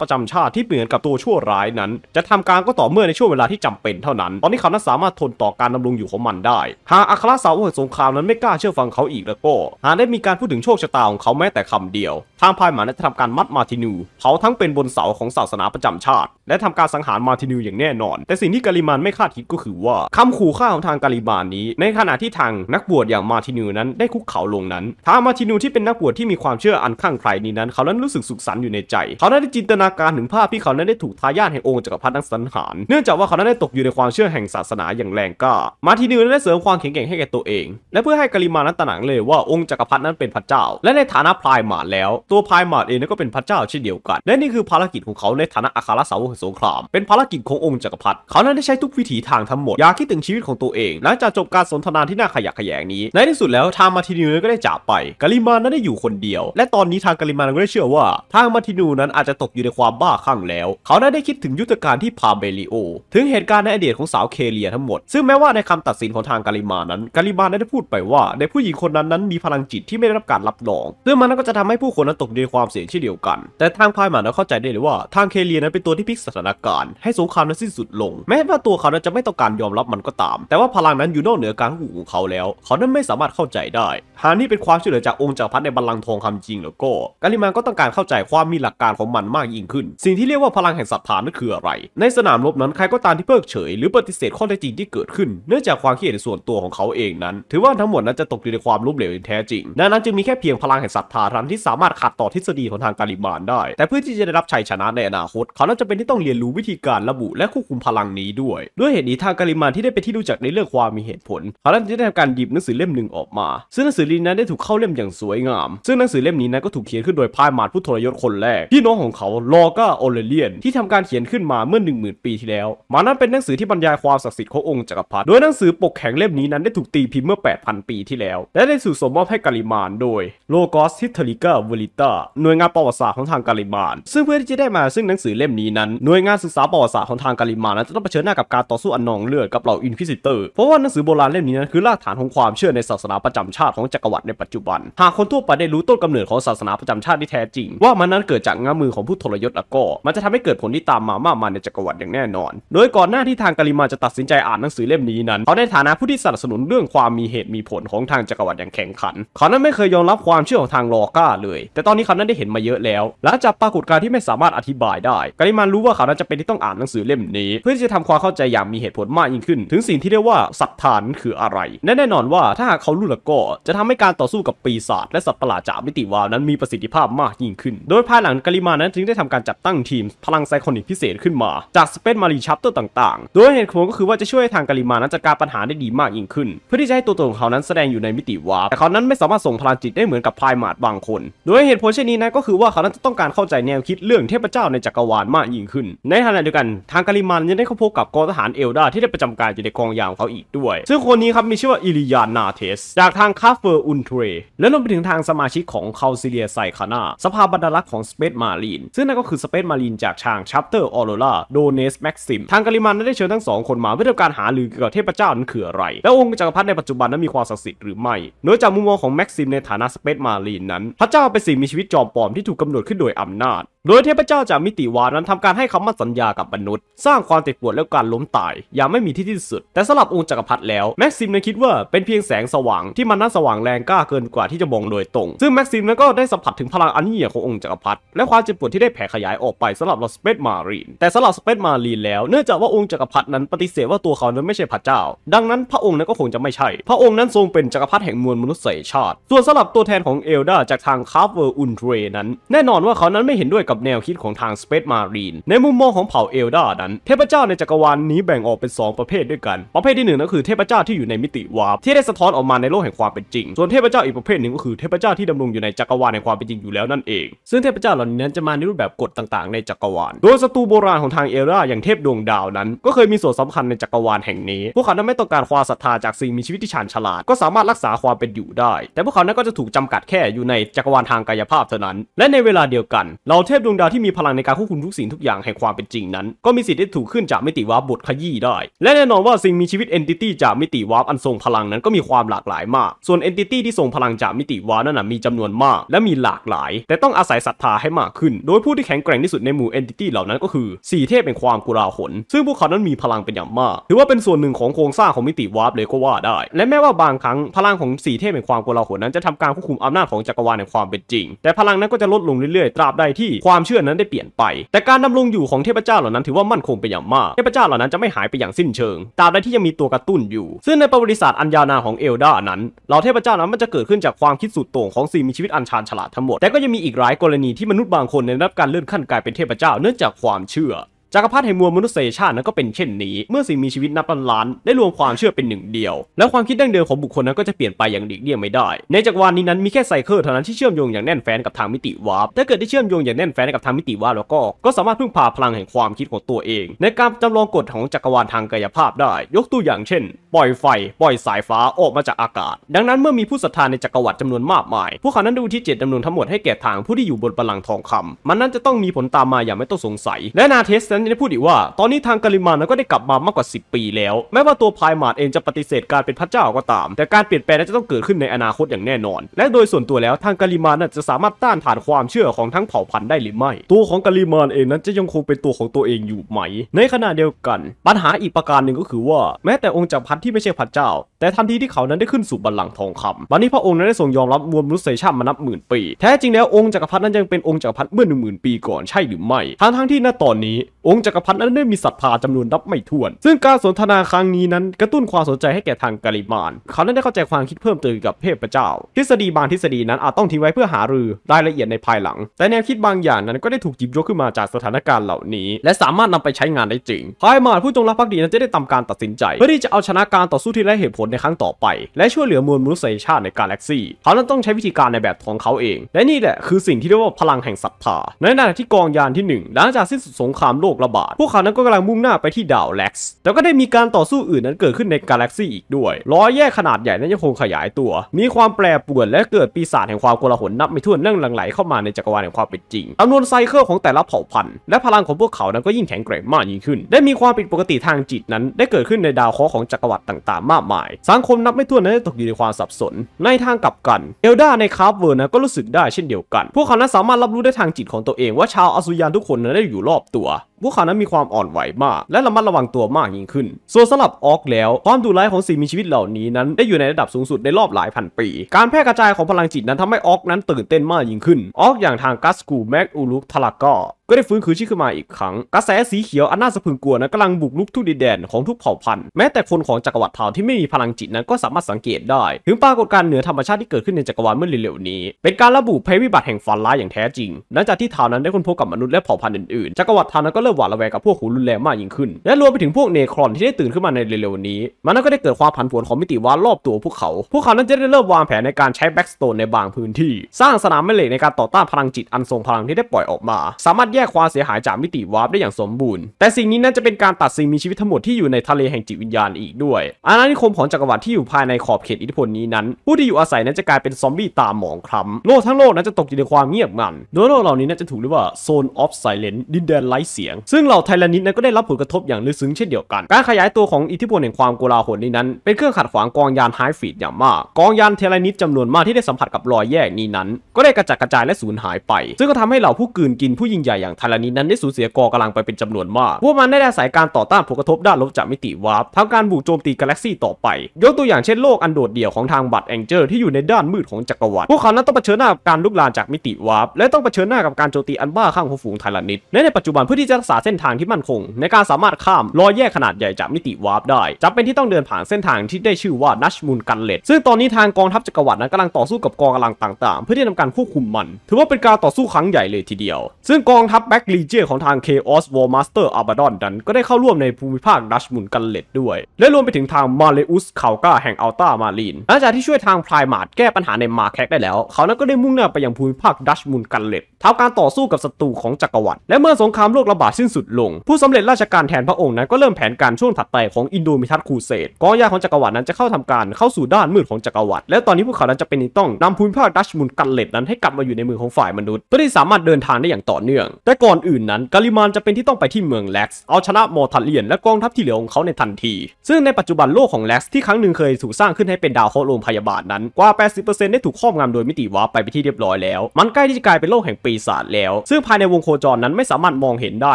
ประจำชาติที่เหมือนกับตัวชั่วร้ายนั้น จะทำการก็ต่อเมื่อในช่วงเวลาที่จำเป็นเท่านั้น ตอนนี้เขานั้นสามารถทนต่อการดารงอยู่ของมันได้ หากอัครสา่งสงครามนั้น ไม่กล้าเชื่อฟังเขาอีกแล้วก็ หากได้มีการพูดถึงโชคชะตาของเขาแม้แต่คำเดียวทางภายหมาได้ทำการมัดมาตินูเผาทั้งเป็นบนเสาของศาสนาประจำชาติ และทำการสังหารมาตินูอย่างแน่นอน แต่สิ่งที่กาลิมานไม่คาดคิดก็คือว่าคำขู่ฆ่าของทางกาลิมานนี้ ในขณะที่ทางนักบวชอย่างมาตินูนั้นได้คุกเข่าลงนั้นทางมาตินูที่เป็นนักบวชที่มีความเชื่ออันข้างใครนี้นั้นเขานั้นรู้สึกสุขสันต์อยู่ในใจ เขานั้นได้จินตนาการถึงภาพที่เขานั้นได้ถูกทายาทแห่งองค์จักรพรรดินั้นสังหาร เนื่องจากว่าเขานั้นได้ตกอยู่ในความเชื่อแห่งศาสนาอย่างแรงกล้า มาตินูนั้นได้เสริมความแข็งแกร่งให้แก่ตัวเอง และเพื่อให้กาลิมานนั้นตระหนักเลยว่าองค์จักรพรรดินั้นเป็นพระเจ้า และในฐานะพลายหมาแล้วตัวพายมาดเองก็เป็นพระเจ้าเช่นเดียวกันและนี่คือภารกิจของเขาในฐานะอาคาราสาวกสงคราม เป็นภารกิจขององค์จักรพรรดิเขานั้นได้ใช้ทุกวิถีทางทั้งหมดอยากคิดถึงชีวิตของตัวเองหลังจากจบการสนทนาที่น่าขยะแขยงนี้ ในที่สุดแล้วทางมาทินูก็ได้จากไปกาลิมานั้นได้อยู่คนเดียว และตอนนี้ทางกาลิมานก็ได้เชื่อว่า ทางมาทินูนั้นอาจจะตกอยู่ในความบ้าคลั่งแล้ว เขานั้นได้คิดถึงยุทธการที่พาเบลิโอถึงเหตุการณ์ในอดีตของสาวเคเลียทั้งหมด ซึ่งแม้ว่าในคำตัดสินของทางกาลิมานั้นกาลิมาได้พูดไปว่าในผู้หญิงคนนั้นนั้นมีพลังจิตที่ไม่ได้รับการรับรองซึ่งมันก็จะทำให้ผู้คนนั้นตกในความเสี่ยงเช่นเดียวกัน แต่ทางพายหมานั้นเข้าใจได้เลยว่าทางเคเลียนั้นเป็นตัวที่พลิกสถานการณ์ให้สงครามนั้นสิ้นสุดลง แม้ว่าตัวเขานั้นจะไม่ต้องการยอมรับมันก็ตาม แต่ว่าพลังนั้นอยู่นอกเหนือการควบคุมของเขาแล้ว เขานั้นไม่สามารถเข้าใจได้ หากนี่เป็นความช่วยเหลือจากองค์จักรพรรดิในบัลลังก์ทองคำจริงแล้วก็กาลิมานก็ต้องการเข้าใจความมีหลักการของมันมากยิ่งขึ้น สิ่งที่เรียกว่าพลังแห่งศรัทธานั่นคืออะไร ในสนามรบนั้นใครก็ตามที่เพิกเฉย หรือปฏิเสธข้อเท็จจริงที่เกิดขึ้น เนื่องจากความคิดเห็นส่วนตัวของเขาเองนั้น ถือว่าทั้งหมดนั้นจะตกอยู่ในความล้มเหลวแท้จริงดังนั้นจึงมีแค่เพียงพลังแห่งศรัทธาทันที่สามารถขัดต่อทฤษฎีของทางกาลิบานได้ แต่เพื่อที่จะได้รับชัยชนะในอนาคต เขาต้องจะเป็นที่ต้องเรียนรู้วิธีการระบุและควบคุมพลังนี้ด้วย ด้วยเหตุนี้ทางกาลิบานที่ได้ไปที่รู้จักในเรื่องความมีเหตุผลเขา้อาจะได้ทำการหยิบหนังสือเล่มหนึ่งออกมา ซึ่งหนังสือเล่มนั้นได้ถูกเข้าเล่มอย่างสวยงาม ซึ่งหนังสือเล่มนี้นั้นก็ถูกเขียนขึ้นโดยพายมาดผู้ทรยศคนแรกพี่น้องของเขาลอกาโอเลเลียน ที่ทำการเขียนขึ้นมาเมื่อ 1 0,000 ปีที่แล้ว มานั้นเป็นหนังสือที่บรรยายความศักดิ์สิทธิ์ขององค์จักรพรรดิโดยหนังสือปกแข็งเล่มนี้นั้นได้ถูกตีพิมพ์เมื่อ 8,000ปีที่แล้ว และได้สู่สมมอบให้กาลิมานโดยโลกอสทิทริกาเวลิต์หน่วยงานประวัติศาสตร์ของทางการิมานซึ่งเพื่อที่จะได้มาซึ่งหนังสือเล่มนี้นั้นหน่วยงานศึกษาประวัติศาสตร์ของทางการิมานนั้นจะต้องเผชิญหน้ากับการต่อสู้อันนองเลือดกับเหล่าอินควิซิเตอร์เพราะว่าหนังสือโบราณเล่มนี้นั้นคือรากฐานของความเชื่อในศาสนาประจำชาติของจักรวรรดิในปัจจุบัน หากคนทั่วไปได้รู้ต้นกำเนิดของศาสนาประจำชาติที่แท้จริง ว่ามันนั้นเกิดจากง้ามือของผู้ทรยศแล้วก็มันจะทำให้เกิดผลที่ตามมามากมายในจักรวรรดิอย่างแน่นอนโดยก่อนหน้าที่ทางการิมานจะตัดสินใจอ่านหนังสือเล่มนี้นั้นเขาในฐานะผู้ที่สนับสนุนเรื่องความมีเหตุมีผลของทางจักรวรรดิอย่างแข็งขันเขานั้นไม่เคยยอมรับความเชื่อของทางลอก้าเลยแต่แต่ตอนนี้เขานั้นได้เห็นมาเยอะแล้วหลังจากปรากฏการณ์ที่ไม่สามารถอธิบายได้ กาลิมานรู้ว่าเขานั้นจะเป็นที่ต้องอ่านหนังสือเล่มนี้ เพื่อที่จะทำความเข้าใจอย่างมีเหตุผลมากยิ่งขึ้น ถึงสิ่งที่เรียกว่าสัตถานคืออะไรแแน่นอนว่าถ้าหากเขารู้แล้วก็ จะทำให้การต่อสู้กับปีศาจและสัตว์ประหลาดจากมิติวาวนั้นมีประสิทธิภาพมากยิ่งขึ้น โดยภายหลังกาลิมานั้นจึงได้ทำการจัดตั้งทีมพลังไซคอนิกพิเศษขึ้นมา จากสเปซมารีชัพเตอร์ต่าง ๆ โดยเหตุผลก็คือว่าจะช่วยทางกาลิมานั้นจัดการปัญหาได้ดีมากยิ่งขึ้น เพื่อที่จะให้ตัวตนของเขานั้นแสดงอยู่ในมิติวาวแต่เขานั้นไม่สามารถส่งพลังจิตได้เหมือนกับพายมาดบางคนโดยเหตุผลเช่นนี้นะก็คือว่าเขานั้นต้องการเข้าใจแนวคิดเรื่องเทพเจ้าในจักรวาลมากยิ่งขึ้น ในขณะเดียวกันทางกาลิมันยังได้เข้าพบกับกองทหารเอลดาที่ได้ประจำการอยู่ในกองยางเขาอีกด้วย ซึ่งคนนี้ครับมีชื่อว่าอิริยานาเทส จากทางคาเฟอร์อุนเทรและรวมไปถึงทางสมาชิกของคาซิเลียไซคานาสภาบรรลักษ์ของสเปซมารีนซึ่งนั่นก็คือสเปซมารีนจากชางชัปเตอร์ออโรราโดเนสแม็กซิมทางกาลิมันได้เชิญทั้งสองคนมาเพื่อทำการหาลือเกี่ยวกับเทพเจ้านั้นคืออะไรและองค์จักรพรรดิในปัจจุบันนั้นมีความศักดิ์สิทธิ์หรือไม่โดยจากมุมมองของแม็กซิมในฐานะสเปซมารีนนั้นพระเจ้าเป็นสิ่งมีชีวิตจอมปลอมที่ถูกกำหนดขึ้นโดยอำนาจโดยเทพเจ้าจากมิติวานั้นทำการให้คามั่นสัญญากับมนุษย์ สร้างความเจ็บปวดและการล้มตายอย่างไม่มีที่สิ้นสุด แต่สำหรับองค์จักรพรรดิแล้วแม็กซิมนั้นคิดว่าเป็นเพียงแสงสว่างที่มันนั้นสว่างแรงกล้าเกินกว่าที่จะมองโดยตรง ซึ่งแม็กซิมนั้นก็ได้สัมผัสถึงพลังอันเใหญ่ขององค์จักรพรรดิและความเจ็บปวดที่ได้แผ่ขยายออกไปสำหรับเราสเปซมารีนแต่สำหรับสเปซมารีนแล้วเนื่องจากว่าองค์จักรพรรดินั้นปฏิเสธว่าตัวเขานั้นไม่ใช่พระเจ้า ดังนั้นพระองค์นั้นก็คงจะไม่ใช่ พระองค์นั้นทรงเป็นจักรพรรดิแห่งมวลมนุษยชาติ ส่วนสำหรับตัวแทนของเอลดาจากทางคาร์เวอร์อุนเทรนั้นแน่นอนว่าเขานั้นไม่เห็นด้วยกับแนวคิดของทาง Space Marine ในมุมมองของเผ่าเอลดานั้น เทพเจ้าในจักรวาลนนี้แบ่งออกเป็น 2 ประเภทด้วยกันประเภทที่1นึ่งก็คือเทพเจ้าที่อยู่ในมิติวาร์ปที่ได้สะท้อนออกมาในโลกแห่งความเป็นจริง ส่วนเทพเจ้าอีกประเภทหนึ่ง ก็คือเทพเจ้าที่ดำรงอยู่ในจักรวาลแห่งความเป็นจริงอยู่แล้วนั่นเอง ซึ่งเทพเจ้าเหล่านี้นั้นจะมาในรูปแบบกฎต่างๆในจักรวาลโดยศัตรูโบราณของทางเอลดาอย่างเทพดวงดาวนั้นก็เคยมีส่วนสำคัญในจักรวาลแห่งนี้ พวกเขาั้ไม่ต้องการความศรัทธาจากสิ่งมีชีวิตที่ฉานฉลาดก็สามารถรักษาความเป็นอยู่ได้ แต่พวกเขานั้นก็จะถูกจำกัดแค่อยู่ในจักรวาลทางกายภาพเท่านั้น และในเวลาเดียวกัน เราเทพพดวงดาวที่มีพลังในการควบคุมทุกสิ่งทุกอย่าง แห่งความเป็นจริงนั้นก็มีสิทธิ์ได้ถูกขึ้นจากมิติวาร์ปบทขยี้ได้ และแน่นอนว่าสิ่งมีชีวิตเอนติตี้จากมิติวาร์ปอันทรงพลังนั้นก็มีความหลากหลายมาก ส่วนเอนติตี้ที่ทรงพลังจากมิติวาร์นั้นมีจำนวนมาก และมีหลากหลาย แต่ต้องอาศัยศรัทธาให้มากขึ้น โดยผู้ที่แข็งแกร่งที่สุดในหมู่เอนติตี้เหล่านั้นก็คือสี่เทพเป็นความกุราหนซึ่งพวกเขานั้นมีพลังเป็นอย่างมากถือว่าเป็นส่วนหนึ่งของโครงสร้างของมิติวาร์ปเลยก็ว่าได้และแม้ว่าบางครั้งพลังของสี่เทพแห่งความกุราหนนั้นจะทำการควบคุมอำนาจของจักรวาลแห่งความเป็นจริง แต่พลังนั้นก็จะลดลงเรื่อยๆ ตราบใดที่ความเชื่อนั้นได้เปลี่ยนไป แต่การดำรงอยู่ของเทพเจ้าเหล่านั้น ถือว่ามั่นคงเป็นอย่างมาก เทพเจ้าเหล่านั้นจะไม่หายไปอย่างสิ้นเชิง ตราบใดที่ยังมีตัวกระตุ้นอยู่ ซึ่งในประวัติศาสตร์อันยาวนานของเอลดานั้น เหล่าเทพเจ้านั้นมันจะเกิดขึ้นจากความคิดสุดโต่งของสิ่งมีชีวิตอันชาญฉลาดทั้งหมด แต่ก็ยังมีอีกหลายกรณีที่มนุษย์บางคนได้รับการเลื่อนขั้นกลายเป็นเทพเจ้าเนื่องจากความเชื่อจักรพรรดิแห่งมวลมนุษยชาตินั้นก็เป็นเช่นนี้เมื่อสิ่งมีชีวิตนับล้าน ได้รวมความเชื่อเป็นหนึ่งเดียวและความคิดดั้งเดิมของบุคคลนั้นก็จะเปลี่ยนไปอย่างหลีกเลี่ยงไม่ได้ ในจักรวาลนี้นั้นมีแค่ไซเคิลเท่านั้นที่เชื่อมโยงอย่างแน่นแฟ้นกับทางมิติวาร์ปถ้าเกิดได้เชื่อมโยงอย่างแน่นแฟ้นกับทางมิติวาร์ปแล้วก็ก็สามารถพึ่งพาพลังแห่งความคิดของตัวเอง ในการจำลองกฎของจักรวาลทางกายภาพได้ ยกตัวอย่างเช่นปล่อยไฟปล่อยสายฟ้าออกมาจากอากาศ ดังนั้น เมื่อมีผู้ศรัทธาในจักรวรรดิจำนวนมากมายพวกเขานั้นดูที่เจตจำนวนทั้งหมดให้แก่ทางผู้ที่อยู่บนบัลลังก์ทองคำมันนั้นจะต้องมีผลตามมาอย่างไม่ต้องสงสัย และนาเทสนั้นนั้นได้พูดอีกว่าตอนนี้ทางกาลิมานนันก็ได้กลับมามากกว่า 10 ปีแล้วแม้ว่าตัวพายมาดเองจะปฏิเสธการเป็นพระเจ้าก็ตาม แต่การเปลี่ยนแปลงนั้นจะต้องเกิดขึ้นในอนาคตอย่างแน่นอน และโดยส่วนตัวแล้วทางกาลิมานนันจะสามารถต้านทานความเชื่อของทั้งเผ่าพันธุ์ได้หรือไม่ ตัวของกาลิมานเองนั้นจะยังคงเป็นตัวของตัวเองอยู่ไหม ในขณะเดียวกันปัญหาอีกประการหนึ่งก็คือว่า แม้แต่องค์จักรพรรดิที่ไม่ใช่พระเจ้า แต่ทันทีที่เขานั้นได้ขึ้นสู่บัลลังก์ทองคำวันนี้พระองค์นั้นได้ทรงยอมรับมวลมนุษยชาติมานับหมื่นปีแท้จริงแล้วองค์จักรพรรดินั้นยังเป็นองค์จักรพรรดิเมื่อหนึ่งหมื่นปีก่อนใช่หรือไม่ทั้งทั้งที่ณตอนนี้องค์จักรพรรดินั้นได้มีศรัทธาจำนวนนับไม่ถ้วน ซึ่งการสนทนาครั้งนี้นั้นกระตุ้นความสนใจให้แก่ทางกาลิมาน เขาได้เข้าใจความคิดเพิ่มเติมกับเทพเจ้า ทฤษฎีบางทฤษฎีนั้นอาจต้องทิ้งไว้เพื่อหารือรายละเอียดในภายหลัง แต่แนวคิดบางอย่างนั้นก็ได้ถูกจิบยกขึ้นมาจากสถานการณ์เหล่านี้ และสามารถนำไปใช้งานได้จริงภายมาผู้จงรักภักดีนั้นจะได้ทำการตัดสินใจเพื่อที่จะเอาชนะการต่อสู้ที่ไร้เหตุผลในครั้งต่อไปและช่วยเหลือมวลมนุษยชาติในกาแล็กซี่เขานั้นต้องใช้วิธีการในแบบของเขาเอง และนี่แหละคือสิ่งที่เรียกว่าพลังแห่งศรัทธาในนณที่กองยานที่1หลังจากสิ้นสุดสงครามโลกระบาดพวกเขานั้นก็กำลังมุ่งหน้าไปที่ดาวแล็กซ์แต่ก็ได้มีการต่อสู้อื่นนั้นเกิดขึ้นในกาแล็กซี่อีกด้วย ร้อแยกขนาดใหญ่นั้นยังคงขยายตัว มีความแปรปรวนและเกิดปีศาจแห่งความโกลาหลนับไม่ถ้วนเรื่องหลั่งไหลเข้ามาในจักรวาลแห่งความเป็นจริงจำนวนไซเคิลของแต่ละเผ่าพันธุ์และพลังของพวกเขานั้นก็ยิ่งแข็งแกร่งมากยิ่งขึ้น ได้มีความผิดปกติทางจิตนั้น ได้เกิดขึ้นในดาวเคราะห์ของจักรวรรดิต่างๆ มากมาย สังคมนับไม่ถ้วนนั้นตกอยู่ในความสับสน ในทางกลับกัน เอลดาในคาร์เวอร์นนก็รู้สึกได้เช่นเดียวกันพวกเขานั้นสามารถรับรู้ได้ทางจิตของตัวเอง ว่าชาวอสุยานทุกคนนั้นได้อยู่รอบตัวพวกเขานั้นมีความอ่อนไหวมากและระมัดระวังตัวมากยิ่งขึ้น ส่วนสำหรับออกแล้วความดุร้ายของสิ่งมีชีวิตเหล่านี้ นั้นได้อยู่ในระดับสูงสุดในรอบหลายพันปี การแพร่กระจายของพลังจิตนั้นทำให้ออกนั้นตื่นเต้นมากยิ่งขึ้น ออกอย่างทางกัสกูแม็กอูลุกทลาก็ ก็ได้ฟื้นคืนชีพขึ้นมาอีกครั้ง กระแสสีเขียวอันน่าสะพึงกลัวนั้นกำลังบุกลุกทุกดินแดนของทุกเผ่าพันธุ์แม้แต่คนของจักรวรรดิเทาที่ไม่มีพลังจิตนั้นก็สามารถสังเกตได้ ถึงปรากฏการณ์เหนือธรรมชาติที่เกิดขึ้นในจักรวดิเมื่อเร็วๆนี้เป็นการระบุภัยวิบัติแห่งฟันร้ายอย่างแท้จริงหลังจากที่เทานั้นได้ค้นพบกับมนุษย์และเผ่าพันธุ์อื่นๆจักรวรรดิเทานั้นก็เรริ่มหวาดระแวงกับพวกหูรุนแรงมากยิ่งขึ้น และรวมไปถึงพวกเนครอนที่ได้ตื่นขึ้นมาในเร็วๆนี้ มันก็ได้เกิดความผันผวนของมิติวารอบตัวพวกเขา พวกเขานั้นจะได้เริ่มวางแผนในการใช้แบ็กสโตนในบางพื้นที่ สร้างสนามแม่เหล็กในการต่อต้านพลังจิตอันทรงพลังที่ได้ปล่อยออกมา สามารถแยกความเสียหายจากมิติวาร์ปได้อย่างสมบูรณ์แต่สิ่งนี้นั้นจะเป็นการตัดสิ่งมีชีวิตทั้งหมดที่อยู่ในทะเลแห่งจิตวิญญาณอีกด้วย อาณานิคมของจักรวรรดิที่อยู่ภายในขอบเขตอิทธิพลนี้นั้นผู้ที่อยู่อาศัยนั้นจะกลายเป็นซอมบี้ตาหมองคล้ำโลกทั้งโลกนั้นจะตกอยู่ในความเงียบงันโดยโลกเหล่านี้นั้นจะถูกเรียกว่าโซนออฟไซเลนดินแดนไร้เสียงซึ่งเหล่าไทแลนิดนั้นก็ได้รับผลกระทบอย่างลึกซึ้งเช่นเดียวกัน การขยายตัวของอิทธิพลแห่งความโกลาหลนี้นั้นเป็นเครื่องขัดขวางกองยานไฮฟีดอย่างมากกองยานไทแลนิตจำนวนมากที่ได้สัมผัสกับรอยแยกนี้นั้น ก็ได้กระจัดกระจายและสูญหายไป ซึ่งก็ทำให้เหล่าผู้กืนกินผู้ยิ่งใหญ่อย่างไทแลนิตนั้น ได้สูญเสียกองกำลังไปเป็นจำนวนมากพวกมันได้อาศัยการต่อต้านผลกระทบด้านลบจากมิติวาร์ปทำการบุกโจมตีกาแล็กซี่ต่อไปยกตัวอย่างเช่นโลกอันโดดเดี่ยวของทางบัตแองเจอร์ที่อยู่ในด้านมืดของจักรวรรดิพวกเขานั้นต้องเผชิญหน้ากับการลุกลามจากมิติวาร์ปและต้องเผชิญหน้ากับการโจมตีอันบ้าข้างของฝูงไทแลนิดในปัจจุบันเพื่อที่จะกษาเส้นทางที่มั่นคง ในการสามารถข้ามรอยแยกขนาดใหญ่จากมิติวาร์ปได้จำเป็นที่ต้องเดินผ่านเส้นทางที่ได้ชื่อว่านัชมูลกันเลตซึ่งตอนนี้ทางกองทัพจักรวรรดินั้น กำลังต่อสู้กับกองกำลังต่างๆ เพื่อที่จะทำการควบคุมมัน ถือว่าเป็นการต่อสู้ครั้งใหญ่เลยทีเดียว ซึ่งกองทัพแบ็กลีเจียของทางเค c อสวอร์มาสเตอร์อาบาดอนดันก็ได้เข้าร่วมในภูมิภาคดัชมุลกันเลตด้วย และรวมไปถึงทางมาเลอุสคาลกาแห่งอัลตามาลีนหลังจากที่ช่วยทางพลายมาดแก้ปัญหาในมาแคกได้แล้ว เขานั้นก็ได้มุ่งหน้าไปยังภูมิภาคดัชมูลกันเลดทาการต่อสู้กับศัตรูของจักรวรรดิและเมื่อสงครามโลกระบาดสิ้นสุดลง ผู้สำเร็จราชการแทนพระองค์นั้น ก็เริ่มแผนการช่วงถัดไปของอินโดมิทัสคูเซตกองยาของจักรวรรดินั้นจะเข้าทำการเข้าสู่ด้านมืดของจักรวรรดิ และตอนนี้พวกเขานั้นจะเป็นต้องนำภูนผภาคดัชมุนกันเลดนั้นให้กลับมาอยู่ในมือของฝ่ายมนุษย์ เพื่อที่สามารถเดินทางได้อย่างต่อเนื่อง แต่ก่อนอื่นนั้นกาลิมานจะเป็นที่ต้องไปที่เมืองแล็กซ์เอาชนะมอทัลเลียนและกองทัพที่เหลือของเขาในทันที ซึ่งในปัจจุบันโลกของแล็กซ์ที่ครั้งหนึ่งเคยถูกสร้างขึ้นให้เป็นดาวโคโรมพยาบาลนั้นกว่า 80%ได้ถูกครอบงำโดยมิติวาร์ปไปไปที่เรียบร้อยแล้ว มันใกล้ที่จะกลายเป็นโลกแห่งปีศาจแล้ว ซึ่งภายในวงโคจรนั้นไม่สามารถมองเห็น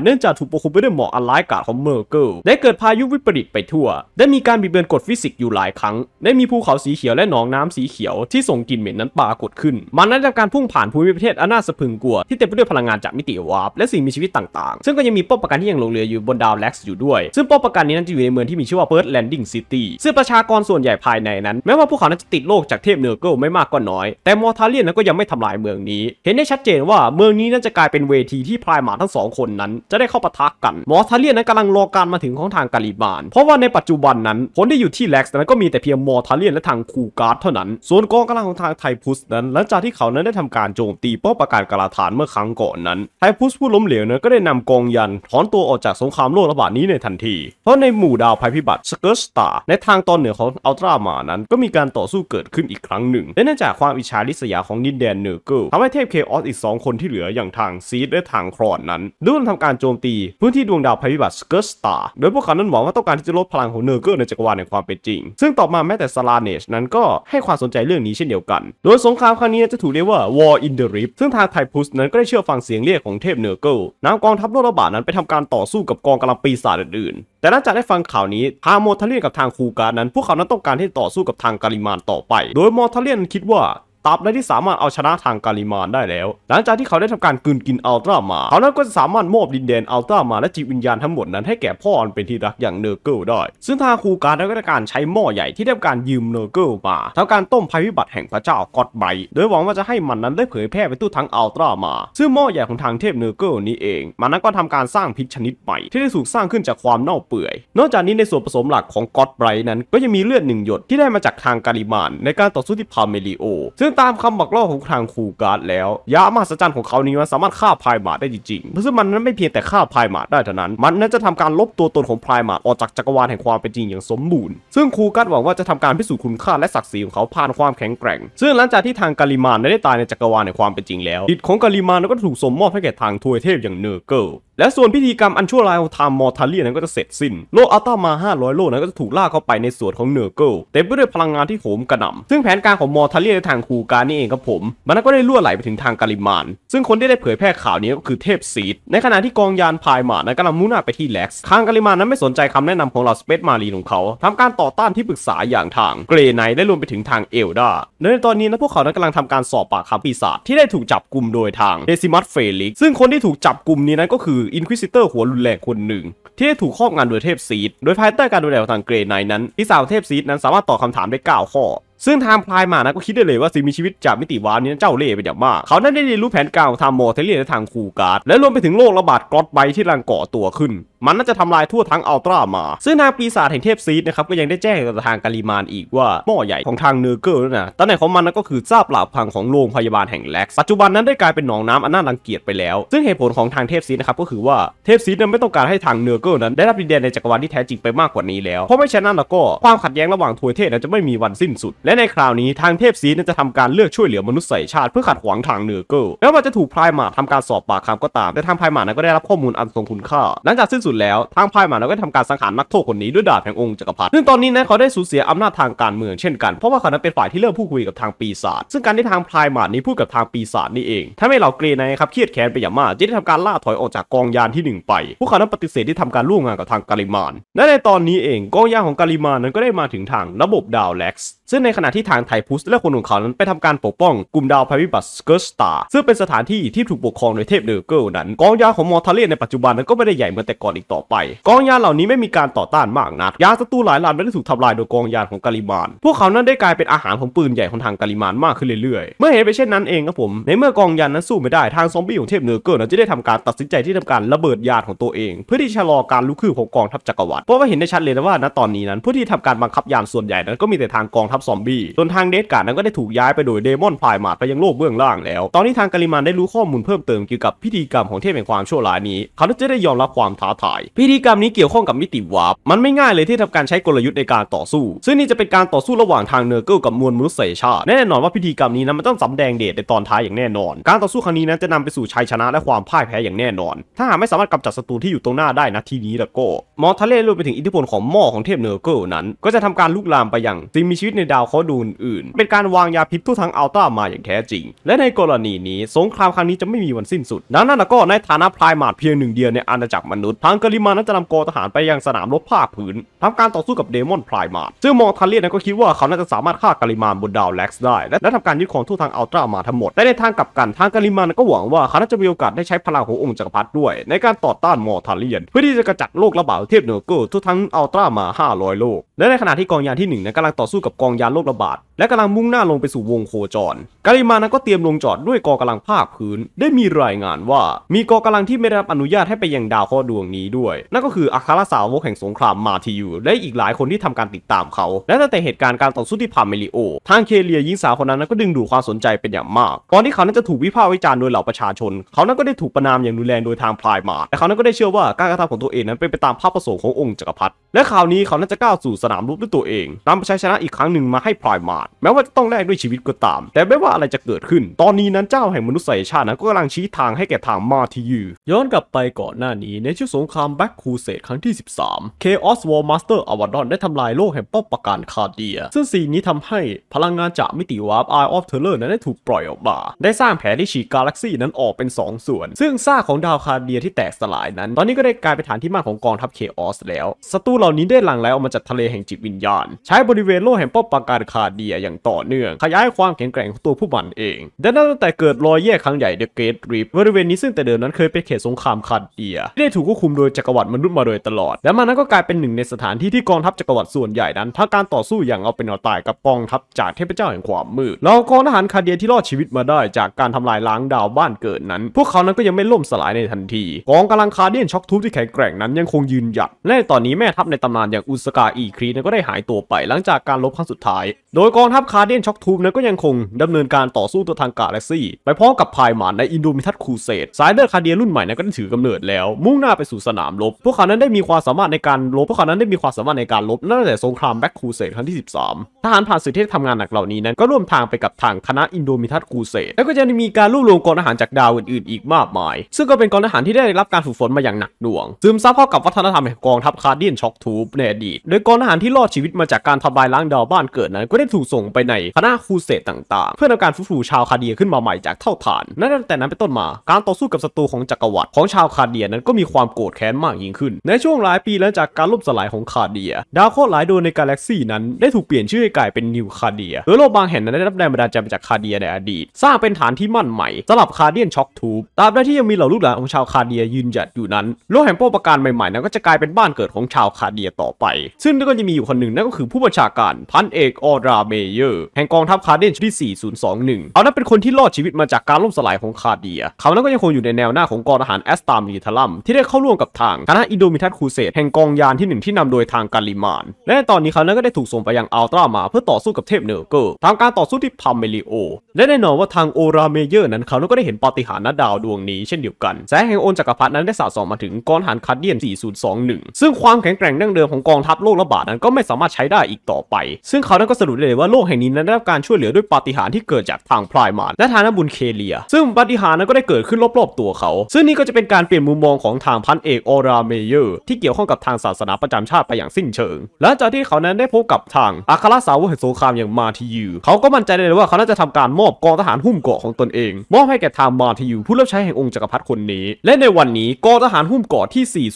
ไเนื่องจากถูกปกคลุมไปด้วยหมอกอันร้ายกาจของเมอร์เกิลได้เกิดพายุวิปริตไปทั่วได้มีการบิดเบือนกฎฟิสิกส์อยู่หลายครั้ง ได้มีภูเขาสีเขียวและหนองน้ำสีเขียวที่ส่งกลิ่นเหม็นนั้นปรากฏขึ้นมันนั้นจากการพุ่งผ่านภูมิประเทศอันน่าสะพึงกลัวที่เต็มไปด้วยพลังงานจากมิติวาร์ปและสิ่งมีชีวิตต่างๆซึ่งก็ยังมีป้อมปราการที่ยังลงเรืออยู่บนดาวแล็กซ์อยู่ด้วยซึ่งป้อมปราการนี้นั้นจะอยู่ในเมืองที่มีชื่อว่าเพิร์ทแลนดิ้งซิตี้ซึ่งประชากรส่วนใหญ่ภายในนั้นแม้ว่าพวกเขานั้นจะติดโลกจากเทพเนอร์เกิลไม่มากก็น้อย แต่มอร์ทาเลียนนั้นก็ยังไม่ทำลายเมืองนี้ เห็นได้ชัดเจนว่าเมืองนี้น้นจะกลายเป็นเวทีที่พลายหมาทั้งสองคนนั้นจะได้เข้าปะทะกกันมอทาเลียนนั้นกำลังรอการมาถึงของทางกาลิบานเพราะว่าในปัจจุบันนั้นคนที่อยู่ที่แล็กซ์นั้นก็มีแต่เพียงมอทาเลียนและทางคูการ์ดเท่านั้น ส่วนกองกำลังของทางไทพุสนั้น หลังจากที่เขานั้นได้ทำการโจมตีป้อประกาศกาลาฐานเมื่อครั้งก่อนนั้นไทพุสผู้ล้มเหลวนั้นก็ได้นำกองยันถอนตัวออกจากสงครามโลกระบาดนี้ในทันทีเพราะในหมู่ดาวภัยพิบัติสเกิร์สตาในทางตอนเหนือของอัลตรามานั้น ก็มีการต่อสู้เกิดขึ้นอีกครั้งหนึ่งและเนื่องจากความอิจฉาริษยาของนินแดนเนอร์เกิลทำให้เทพเคออสอีก 2 คนที่เหลืออย่างทางซีดและทางครอนนั้น เริ่มทำการจมตี พื้นที่ดวงดาวภัยพิบัติสเกิร์สตาร์โดยพวกเขานั้นหวังว่าต้องการที่จะลดพลังของเนอร์เกอร์ในจักรวาลในความเป็นจริง ซึ่งต่อมาแม้แต่ซาลาเนชนั้นก็ให้ความสนใจเรื่องนี้เช่นเดียวกัน โดยสงครามครั้งนี้จะถูกเรียกว่า War in the Rift ซึ่งทางไทพุสนั้นก็ได้เชื่อฟังเสียงเรียกของเทพเนอร์เกิลนำกองทัพโลกระบาดนั้นไปทำการต่อสู้กับกองกำลังปีศาจอื่นๆ แต่หลังจากได้ฟังข่าวนี้ทางมอทเลียนกับทางคูการนั้นพวกเขานั้นต้องการที่ต่อสู้กับทางการิมานต่อไป โดยมอทเลียนคิดว่าตับใดที่สามารถเอาชนะทางการิมานได้แล้ว หลังจากที่เขาได้ทำการกืนกินอัลตรามา เขานั้นก็จะสามารถมอบดินแดนอัลตรามา และจิตวิญญาณทั้งหมดนั้น ให้แก่พ่ออันเป็นที่รักอย่างเนอร์เกิลได้ ซึ่งทางคูการได้ก็ได้การใช้หม้อใหญ่ที่ได้การยืมเนอร์เกิลมาทำการต้มภัยพิบัติแห่งพระเจ้ากอดไบโดยหวังว่าจะให้มันนั้นได้เผยแพร่ไปั่วทั้งอัลตรามา ซึ่งหม้อใหญ่ของทางเทพเนอร์เกิลนี้เองมันนั้นก็ทำการสร้างพิษชนิดใหม่ที่ได้ถูกสร้างขึ้นจากความเน่าเปื่อย นอกจากนี้ในส่วนผสมหลักของกอดไบนั้นก็ยังมีเลือดหนึ่งหยดที่ได้มาจากทางการิมานในการต่อสู้ที่พาเมลิโอซึ่งตามคำบอกเล่าของทางครูการ์ดแล้ว ยามหัศจรรย์ของเขานี้มันสามารถฆ่าพายมาดได้จริงๆซึ่งมันนั้นไม่เพียงแต่ฆ่าพายมาดได้เท่านั้น มันนั้นจะทำการลบตัวตนของพายมาดออกจากจักรวาลแห่งความเป็นจริงอย่างสมบูรณ์ซึ่งครูการ์ดหวังว่าจะทำการพิสูจน์คุณค่าและศักดิ์ศรีของเขาผ่านความแข็งแกร่ง ซึ่งหลังจากที่ทางกาลิมานได้ตายในจักรวาลแห่งความเป็นจริงแล้วดิตของกาลิมานก็ถูกสมมอบให้แก่ทางทวยเทพอย่างเนอร์เกิลและส่วนพิธีกรรมอันชั่วร้ายของทามมอร์ทาเลียนั้นก็จะเสร็จสิ้นโลกอัลตามา 500 โลกนั้นก็จะถูกล่าเข้าไปในส่วนของเนอร์เกิลเต็มไปด้วยพลังงานที่โหมกระหน่ำซึ่งแผนการของมอร์ทาเลียในทางคูการนี่เองครับผม มันก็ได้ล่วไหลไปถึงทางกาลิมาน ซึ่งคนที่ได้เผยแพร่ข่าวนี้ก็คือเทพซีดในขณะที่กองยานพายมานั้นกำลังมุ่งหน้าไปที่แล็กซ์ทางกาลิมานนั้นไม่สนใจคำแนะนำของเราสเปซมารีของเขา ทำการต่อต้านที่ปรึกษาอย่างทางเกรไนได้รวมไปถึงทางเอลดาในตอนนี้นะพวกเขานั้นกำลังทำการสอบปากคำปีศาจที่ได้ถูกจับกลุ่มโดยทางเดซิมัสเฟลิกซึ่งคนที่ถูกจับกลุ่มนี้นั้นก็คืออินควิซิเตอร์หัวรุนแรงคนหนึ่ง ที่ได้ถูกครอบงำโดยเทพซีดโดยภายใต้การดูแลของทางเกรนานนั้นพี่สาวเทพซีดนั้นสามารถตอบคำถามได้ 9 ข้อ ซึ่งทางพลายมานะก็คิดได้เลยว่าสิ่งมีชีวิตจากมิติวานนี้เจ้าเล่ห์เป็นอย่างมาก เขานั้นได้เรียนรู้แผนการของทางมอเทเลียและทางคูการ์ดและรวมไปถึงโรคระบาดกรอตไบที่กำลังก่อตัวขึ้นมันน่าจะทำลายทั่วทั้งอัลตรามา ซึ่งนางปีศาจแห่งเทพซีดนะครับก็ยังได้แจ้งกับทางกาลิมานอีกว่าหม้อใหญ่ของทางเนอร์เกิลนะตำแหน่งของมันนั้นก็คือซาบหลับพังของโรงพยาบาลแห่งแล็กปัจจุบันนั้นได้กลายเป็นหนองน้ำอันน่ารังเกียจไปแล้ว ซึ่งเหตุผลของทางเทพซีดนะครับ ก็คือว่าเทพซีดนั้นไม่ต้องการให้ทางเนอร์เกิลนั้นได้รับดินแดนในจักรวาลที่แท้จริงไปมากกว่านี้แล้ว เพราะไม่เช่นนั้นแล้วก็ความขัดแย้งระหว่างทวยเทพนั้นจะไม่มีวันสิ้นสุด และในคราวนี้ทางเทพซีดจะทำการเลือกช่วยเหลือมนุษยชาติ เพื่อขัดขวางทางเนเกิลแม้ว่าจะถูกพรายหมาทำการสอบปากคำก็ตามแต่ทางพรายหมานั้นก็ได้รับข้อมูลอันทรงคุณค่าหลังจากสิ้นสุดสุดแล้วทางพายมาเร้ก็ทำการสังหารนักโทษคนนี้ด้วยดาบแห่งองค์จักรพรรดิซึ่งตอนนี้นะเขาได้สูญเสียอำนาจทางการเมืองเช่นกัน เพราะว่าเขานั้นเป็นฝ่ายที่เริ่มพูดคุยกับทางปีศาจ ซึ่งการที่ทางพายมาดนี้พูดกับทางปีศาจนี่เอง ถ้าไม่เหล่าเกรนนะครับเครียดแค้นไปอย่างมากจะได้ทำการล่าถอยออกจากกองยานที่1ไป พวกเขานั้นปฏิเสธที่ทำการร่วมงานกับทางกาลิมาน และในตอนนี้เองกองยานของกาลิมานนั้นก็ได้มาถึงทางระบบดาวเล็กซ์ซึ่งในขณะที่ทางไทพุสและคนของเขานั้นไปทำการปกป้องกลุ่มดาวพายพิบัติสเกิร์สตาซึ่งเป็นสถานที่ที่ถูกปกครองโดยเทพเดอร์เกิลนั้นกองยานของมอร์ทาเลในปัจจุบันนั้นก็ไม่ได้ใหญ่เหมือนแต่ก่อนีกต่อไปกองยานเหล่านี้ไม่มีการต่อต้านมากนัก ยานศัตรูหลายลำได้ถูกทำลายโดยกองยานของกาลิมาน พวกเขานั้นได้กลายเป็นอาหารของปืนใหญ่ของทางกาลิมานมากขึ้นเรื่อยๆ เมื่อเห็นไปเช่นนั้นเองครับผม ในเมื่อกองยานนั้นสู้ไม่ได้ ทางซอมบี้ของเทพเนอร์เกิลนั้นจะได้ทำการตัดสินใจที่ทำการระเบิดยานของตัวเอง เพื่อที่ชะลอการลุกคืบของกองทัพจักรวรรดิ เพราะว่าเห็นได้ชัดเลยนะว่าณตอนนี้นั้นผู้ที่ทำการบังคับยานส่วนใหญ่นั้นก็มีแต่ทางกองทัพซอมบี้ส่วนทางเดสการ์ดนั้นก็ได้ถูกย้ายไปโดยเดมอนพายมาดไปยังโลกเบื้องล่าง แล้ว ตอนนี้ทางกาลิมานได้รู้ข้อมูลเพิ่มเติมเกี่ยวกับพิธีกรรมของเทพแห่งความชั่วร้ายนี้ เขาจะได้ยอมรับความท้าทาายพิธีกรรมนี้เกี่ยวข้องกับมิติวาร์ป มันไม่ง่ายเลยที่ทำการใช้กลยุทธ์ในการต่อสู้ ซึ่งนี่จะเป็นการต่อสู้ระหว่างทางเนอร์เกิลกับมวลมนุษยชาติ แน่นอนว่าพิธีกรรมนี้นะมันต้องสำแดงเดชในตอนท้ายอย่างแน่นอน การต่อสู้ครั้งนี้นั้นจะนำไปสู่ชัยชนะและความพ่ายแพ้อย่างแน่นอน ถ้าหากไม่สามารถกำจัดศัตรูที่อยู่ตรงหน้าได้นะทีนี้แล้วก็มอทะเลรวมไปถึงอิทธิพลของหม้อของเทพเนอร์เกิลนั้น ก็จะทำการลุกลามไปยังสิ่งมีชีวิตในดาวเคราะห์ดวงอื่น เป็นการวางยาพิษทั่วทั้งอัลต้ามาอย่างแท้จริง และในกรณีนี้สงครามครั้งนี้จะไม่มีวันสิ้นสุดดังนั้นก็ในฐานะพลายมาดเพียงหนึ่งเดียวในอาณาจักรมนุษย์ท้งกริมานั้นจะนำกองทหารไปยังสนามรบภาคผืนทำการต่อสู้กับเดมอนพลายมาซึ่งมองทันเลียนั้นก็คิดว่าเขาน่าจะสามารถฆ่ากริมานบนดาวแล็กซ์ได้ และทำการยึดของทักทางอัลตรามาทั้งหมดแต่ในทางกลับกันทางกริมานก็หวังว่าเขาน่าจะมีโอกาสได้ใช้พลังขององค์จักรพรรดิด้วย ในการต่อต้านมอทันเลียน เพื่อที่จะกระจัดโรคระบาดเทพเนอร์เกอทักทั้งอัลตรามา 500 โลก และในขณะที่กองยานที่1นั้นกำลังต่อสู้กับกองยานโรคระบาด และกำลังมุ่งหน้าลงไปสู่วงโคจรกาลิมานั้นก็เตรียมลงจอดด้วยกองกำลังภาคพื้น ได้มีรายงานว่ามีกองกำลังที่ไม่ได้รับอนุญาตให้ไปยังดาวข้อดวงนี้ด้วยนั่นก็คืออัคราสาวกแห่งสงครามมาทิยูและอีกหลายคนที่ทำการติดตามเขา และตั้งแต่เหตุการณ์การต่อสู้ที่ผ่านเมลิโอ ทางเคเลียหญิงสาวคนนั้นก็ดึงดูดความสนใจเป็นอย่างมากก่อนที่เขานั้นจะถูกวิพากษ์วิจารณ์โดยเหล่าประชาชน เขานั้นก็ได้ถูกประนามอย่างรุนแรงโดยทางพลายมาแต่เขานั้นก็ได้เชื่อว่าการกระทำของตัวเองนั้นเป็นไปตามภาพประสงค์ขององค์จักรพรรดิและคราวนี้เขานั้นจะก้าวสู่สนามรบด้วยตัวเองนำชัยชนะอีกครั้งหนึ่งมาให้พลายมาแม้ว่าจะต้องแลกด้วยชีวิตก็ตาม แต่ไม่ว่าอะไรจะเกิดขึ้น ตอนนี้นั้นเจ้าแห่งมนุษยชาตินั้นก็กำลังชี้ทางให้แก่ทางมาทิยูย้อนกลับไปก่อนหน้านี้ในช่วงสงครามแบ็กคูเซตครั้งที่ 13 Chaos War Master a v a d o n ได้ทำลายโลกแห่งป้อมปราการคาเดีย ซึ่งซีนนี้ทำให้พลังงานจากมิติวาร์ป Eye of Terror นั้นได้ถูกปล่อยออกมา ได้สร้างแผลที่ฉีกกาแล็กซี่นั้นออกเป็น 2 ส่วน ซึ่งซากของดาวคาเดียที่แตกสลายนั้น ตอนนี้ก็ได้กลายเป็นฐานที่มั่นของ กองทัพ Chaos แล้ว ศัตรูเหล่านี้ได้หลั่งไหลออกมาจากทะเลแห่งจิตวิญญาณ ใช้บริเวณโลกแห่งป้อมปราการคาเดียอย่างต่อเนื่อง ขยายความแข็งแกร่งของตัวผู้มันเองดังนั้นตั้งแต่เกิดรอยแยกครั้งใหญ่เดอะเกตรีฟบริเวณนี้ ซึ่งแต่เดิมนั้นเคยเป็นเขตสงครามคาเดียที่ได้ถูกควบคุมโดยจักรวรรดิมนุษย์มาโดยตลอด และมันนั้นก็กลายเป็นหนึ่งในสถานที่ที่กองทัพจักรวรรดิส่วนใหญ่นั้นทำการต่อสู้อย่างเอาเป็นเอาตายกับกองทัพจากเทพเจ้าแห่งความมืดเรากองทหารคาเดียที่รอดชีวิตมาได้จากการทำลายล้างดาวบ้านเกิดนั้น พวกเขานั้นก็ยังไม่ล่มสลายในทันทีกองกำลังคาเดียนช็อกทูบที่แข็งแกร่งนั้นยังคงยืนหยัดและในตอนนี้แม่ทัพในตำนานอย่างอุสกาอีครีนั้นก็ได้หายตัวไป หลังจากการลบครั้งสุดท้าย โดยกองทัพคาเดียนช็อกทูบนั้นก็ยังคงดำเนินการต่อสู้ตัวทางกาแล็กซี่ไปพร้อมกับพายหมานในอินโดมิทัสคูเซตสายเลือดคาเดียนรุ่นใหม่นั้นก็ได้ถือกำเนิดแล้วมุ่งหน้าไปสู่สนามรบพวกเขานั้น ได้มีความสามารถในการรบพวกเขานั้น ได้มีความสามารถในการรบนั่นแต่สงครามแบ็กคูเซตครั้งที่13 ทหารผ่านศึกที่ทำงานหนักเหล่านี้นั้น ก็ร่วมทางไปกับทางคณะอินโดมิทัสคูเซตแล้วก็จะมีการรวบรวมกองทหารจากดาวอื่น ๆอีกมากมาย ซึ่งก็เป็นกองทหารที่ได้รับการฝึกฝนมาอย่างหนักหน่วง ซึมซับเข้ากับวัฒนธรรมแห่งกองทัพคาร์เดียนช็อกทูบในอดีตโดยกองทหารที่รอดชีวิตมาจากการทำลายล้างดาวบ้านเกิดนั้น ก็ได้ถูกส่งไปในคณะคูเซตต่าง ๆ เพื่อทำการฟื้นฟูชาวคาเดียขึ้นมาใหม่จากเท่าฐาน นั่นแต่นั้นเป็นต้นมา การต่อสู้กับศัตรูของจักรวรรดิของชาวคาเดียนั้นก็มีความโกรธค้นมากยิ่งขึ้น ในช่วงหลายปีหลังจากการล่มสลายของคาเดียดาวเคราะห์หลายดวงในกาแล็กซีนั้น ได้ถูกเปลี่ยนชื่อให้กลายเป็นนิวคาเดียโดยโลกบางแห่งนั้นได้รับแรงบันดาลใจมาจากคาเดียในอดีต สร้างเป็นฐานที่มั่นใหม่สำหรับคาเดียนช็อกทูบตราบใดที่ยังมีเหล่าลูกหลานของชาวคาเดียยืนหยัดอยู่นั้น โลกแห่งโป้ประการใหม่ๆนั้นก็จะกลายเป็นบ้านเกิดของชาวคาเดียต่อไปซึ่งก็จะมีอยู่คนหนึ่งนั่นก็คือผู้บัญชาการพันเอกออราเมเยอร์แห่งกองทัพคาเดียนชุดที่ 4021เอานั้นเป็นคนที่รอดชีวิตมาจากการล่มสลายของคาเดีย เขานั้นก็ยังคงอยู่ในแนวหน้าของกองทหารแอสตามีทัลัมที่ได้เข้าร่วมกับทางคณะอินโดมิทัสคูเซตแห่งกองยานที่หนึ่งที่นำโดยทางการลิมาน และในตอนนี้เขานั้นก็ได้ถูกส่งไปยังอัลตรามาเพื่อต่อสู้กับเทพเนอร์เกอร์ทำการต่อสู้ที่พัมเมลิโอ และแน่นอนว่าทางโอราเมเยอร์นั้นเขานั้นก็ได้เห็นปาฏิหาริย์ดาวดวงนี้เช่นเดียวกันแสงแห่งโอนจักรพรรดินั้นได้สะสมมาถึงกองหันคัดเดียน4021 ซึ่งความแข็งแกร่งดั้งเดิมของกองทัพโลกระบาดนั้นก็ไม่สามารถใช้ได้อีกต่อไป ซึ่งเขานั้นก็สรุปเลยว่าโลกแห่งนี้นั้นได้รับการช่วยเหลือด้วยปาฏิหาริย์ที่เกิดจากทางพรายมาและทานบุญเคเลีย ซึ่งปาฏิหาริย์นั้นก็ได้เกิดขึ้นรอบๆตัวเขา ซึ่งนี่ก็จะเป็นการเปลี่ยนมุมมองของทางพันเอกกโอราเมเยอร์ที่เกี่ยวข้องกับทางศาสนาประจำชาติไปอย่างสิ้นเชิงหลังจากที่เขานั้นได้พบกับทางอาคราสาวกแห่งสงครามอย่างมาทิยูเขาก็มั่นใจเลยว่าเขาน่าจะทำการมอบกองทหารหุ้มเกาะของตนเอง มอบให้แก่ทางมาทิยูผู้รับใช้แห่งองค์จักรพรรดิคนนี้ และในวันนี้กองทหารหุ้มเกาะที่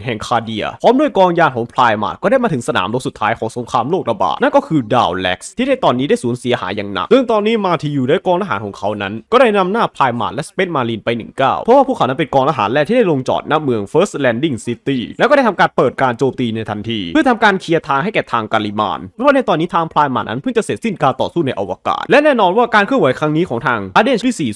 4021 แห่งคาเดีย พร้อมด้วยกองยานของพลายมา์ก็ได้มาถึงสนามรบสุดท้ายของสงครามโลกระบาดนั่นก็คือดาวเล็กซ์ที่ในตอนนี้ได้สูญเสียหายอย่างหนักซึ่งตอนนี้มาทิยูและกองทหารของเขานั้น ก็ได้นำหน้าพลายมาและสเปซมารีนไป1 9เพราะว่าพวกเขานั้นเป็นกองทหารแรกที่ได้ลงจอดหน้าเมือง First Landing City แล้วก็ได้ทำการเปิดการโจมตีในทันที เพื่อทำการเคลียร์ทางให้แก่ทางกาลิมาน เพราะว่าในตอนนี้ทางพลายมานนั้นเพิ่งจะเสร็จสิ้นการต่อสู้ในอวกาศ และแน่นอนว่าการเคลื่อนไหวครั้งนี้ของทางอาเดนที่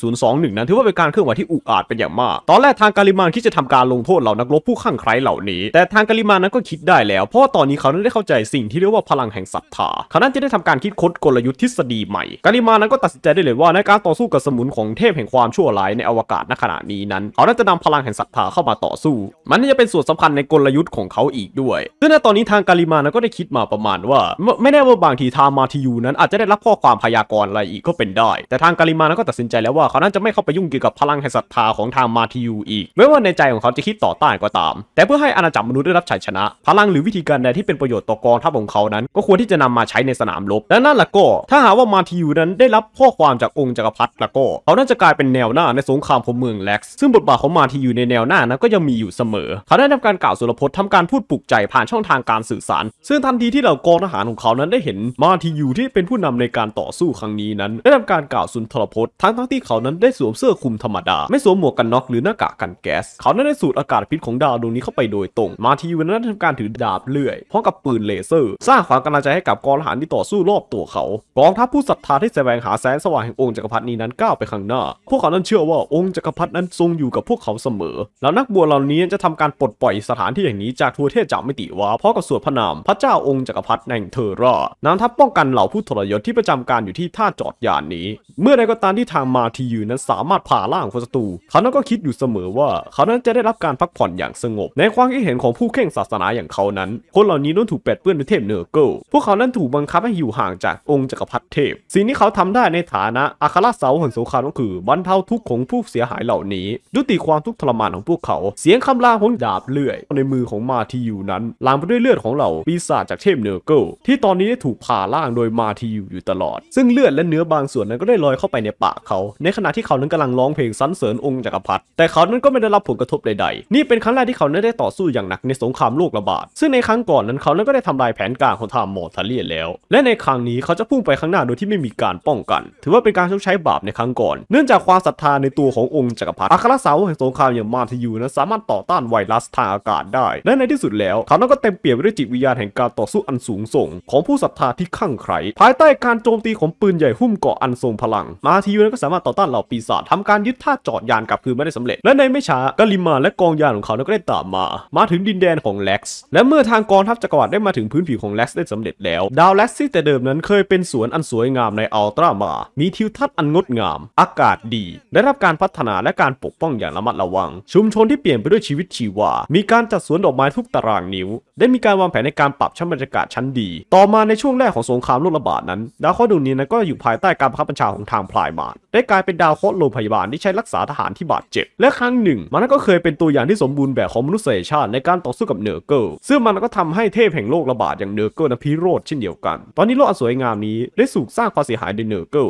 4021 นั้นถือว่าเป็นการเคลื่อนไหวที่อุกอาจเป็นอย่างมาก ตอนแรกทางกาลิมานคิดจะทำการลงโทษเหล่านักรบผู้ข้างใครเหล่านี้ แต่ทางกาลิมานนั้นก็คิดได้แล้ว เพราะตอนนี้เขานั้นได้เข้าใจสิ่งที่เรียกว่าพลังแห่งศรัทธาเขานั้นจะได้ทำการคิดค้นกลยุทธ์ทฤษฎีใหม่กาลิมานั้นก็ตัดสินใจได้เลยว่าในการต่อสู้กับสมุนของเทพแห่งความชั่วร้ายในอวกาศณขณะนี้นั้นเขานจะนำพลังแห่งศรัทธาเข้ามาต่อสู้มันจะเป็นส่วนสำคัญในกลยุทธ์ของเขาอีกด้วย ซึ่งในตอนนี้ทางการิมานก็ได้คิดมาประมาณว่าไม่แน่ว่าบางทีทางมาทิยูนั้นอาจจะได้รับข้อความพยากรณ์อะไรอีกก็เป็นได้ แต่ทางการิมานก็ตัดสินใจแล้วว่าเขานั้นจะไม่เข้าไปยุ่งเกี่ยวกับพลังแห่งศรัทธาของทางมาทิยูอีกไม่ว่าในใจของเขาจะคิดต่อต้านก็ตาม แต่เพื่อให้อาณาจักรมนุษย์ได้รับชัยชนะ พลังหรือวิธีการใดที่เป็นประโยชน์ต่อกองทัพของเขานั้น ก็ควรที่จะนำมาใช้ในสนามรบ และนั่นละก็ถ้าหากว่ามาทิยูนั้นได้รับข้อความจากองค์จักรพรรดิละก็เขาน้นจะกลายเป็นแนวหน้าในสงครามของเมืองแล็กซ์ซึ่งบทบาทของมาทิยูในแนวหน้านั้นก็ยังมีอยู่เสมอเขาได้ทำการกล่าวสุรพจน์ทำการพูดปลุกใจผ่านช่องทางการสื่อสาร ซึ่งทันทีที่เหล่ากองทหารของเขานั้นได้เห็นมาทียูที่เป็นผู้นำในการต่อสู้ครั้งนี้นั้นได้ทำการกล่าวสุนทรพจน์ทั้งทั้งที่เขานั้นได้สวมเสื้อคลุมธรรมดาไม่สวมหมวกกันน็อกหรือหน้ากากกันแก๊สเขานั้นได้สูดอากาศพิษของดาวดวงนี้เข้าไปโดยตรงมาทียูนั้นได้ทำการถือดาบเลื่อยพร้อมกับปืนเลเซอร์ สร้างความกำลังใจให้กับกองทหารที่ต่อสู้รอบตัวเขากองทัพผู้ศรัทธาที่แสวงหาแสงสว่างแห่งองค์จักรพรรดินี้นั้นก้าวไปข้างหน้าพวกเขานั้นเชื่อว่าองค์จักรพรรดินั้นทรงอยู่กับพวกเขาเสมอแล้วนักบวชเหล่านี้จะทำการปลดปล่อยสถานที่แห่งนี้จากทัวเทศจากมิติวาเพราะกับสวดพระนามพระเจ้าองค์จักรพรรดิแห่งเทอร่านำทัพป้องกันเหล่าผู้ทรยศที่ประจำการอยู่ที่ท่าจอดยานนี้ เมื่อใดก็ตามที่ทางมาทียูนนั้นสามารถผ่าล่างคนศัตรู เขานั้นก็คิดอยู่เสมอว่า เขานั้นจะได้รับการพักผ่อนอย่างสงบ ในความคิดเห็นของผู้เข่งศาสนาอย่างเขานั้น คนเหล่านี้นั้นถูกแปดเปื้อนด้วยเทพเนอร์เกิลพวกเขานั้นถูกบังคับให้อยู่ห่างจากองค์จักรพรรดิเทพ สิ่งที่เขาทำได้ในฐานะอาคราเสาแห่งสงครามก็คือบรรเทาทุกข์ของผู้เสียหายเหล่านี้ยุติความทุกข์ทรมานของพวกเขาเสียงคำลาของดาบเลื่อย ในมือของมาทิยูนั้นลามไปด้วยเลือดของเหล่าปีศาจจากเทพเนอร์เกิลที่ตอนนี้ได้ถูกผ่าล่างโดยมาทิยูอยู่ตลอด ซึ่งเลือดและเนื้อบางส่วนนั้นก็ได้ลอยเข้าไปในปากเขา ในขณะที่เขานั้นกำลังร้องเพลงสรรเสริญองค์จักรพรรดิแต่เขานั้นก็ไม่ได้รับผลกระทบใดๆ นี่เป็นครั้งแรกที่เขานั้นได้ต่อสู้อย่างหนักในสงครามโลกระบาดซึ่งในครั้งก่อนนั้นเขานั้นก็ได้ทำลายแผนการของทามมอร์ทาเลียแล้ว และในครั้งนี้เขาจะพุ่งไปข้างหน้าโดยที่ไม่มีการป้องกัน ถือว่าเป็นการชดใช้บาปในครั้งก่อน เนื่องจากความศรัทธาในตัวขององค์จักรพรรดิอัครสาวกแห่งสงครามอย่างมาทิยูนั้นสามารถตต่อต้านไวรัสทางอากาศได้ และในที่สุดแล้วเขานั้นก็เต็มเปี่ยมด้วยจิตวิญญาณ แห่งการต่อสู้อันสูงส่ง ของผู้ศรัทธาที่ข้่งไคร ภายใต้การโจมตีของปืนใหญ่หุ้มเกาะอันทรงพลัง มาทีนั้นก็สามารถต่อต้านเหล่าปีศาจทำการยึดท่าจอดยานกลับคืนมาได้สำเร็จ และในไม่ช้าก็ลิมาและกองยานของเขานั้นก็ได้ตามมา มาถึงดินแดนของเล็กซ์และเมื่อทางกองทัพจักรวรรดิได้มาถึงพื้นผิวของเล็กซ์ได้สำเร็จแล้วดาวเล็กซ์ที่แต่เดิมนั้นเคยเป็นสวนอันสวยงามในอัลตรามา มีทิวทัศน์อันงดงามอากาศดี ได้รับการพัฒนาและการปกป้องอย่างระมัดระวัง ชุมชนที่เปลี่ยนไปด้วยชีวิตชีวา มีการจัดสวน ดอกไม้ทุกตารางนิ้ว ได้มีการวางแผนในการปรับชั้นบรรยากาศชั้นดี ต่อมาในช่วงแรกของสงครามโรคระบาดนั้น ดาวเคราะห์ดวงนี้นั้นก็อยู่ภายใต้การบังคับบัญชาของทางพลายมา ได้กลายเป็นดาวเคราะห์โรงพยาบาลที่ใช้รักษาทหารที่บาดเจ็บ และครั้งหนึ่งมันก็เคยเป็นตัวอย่างที่สมบูรณ์แบบของมนุษยชาติในการต่อสู้กับเนอร์เกิลซึ่งมันก็ทำให้เทพแห่งโรคระบาดอย่างเนอร์เกิลนพิโรธเช่นเดียวกัน ตอนนี้โลกอันสวยงามนี้ได้สูกสร้างความเสียหายโดยเนอร์เกิล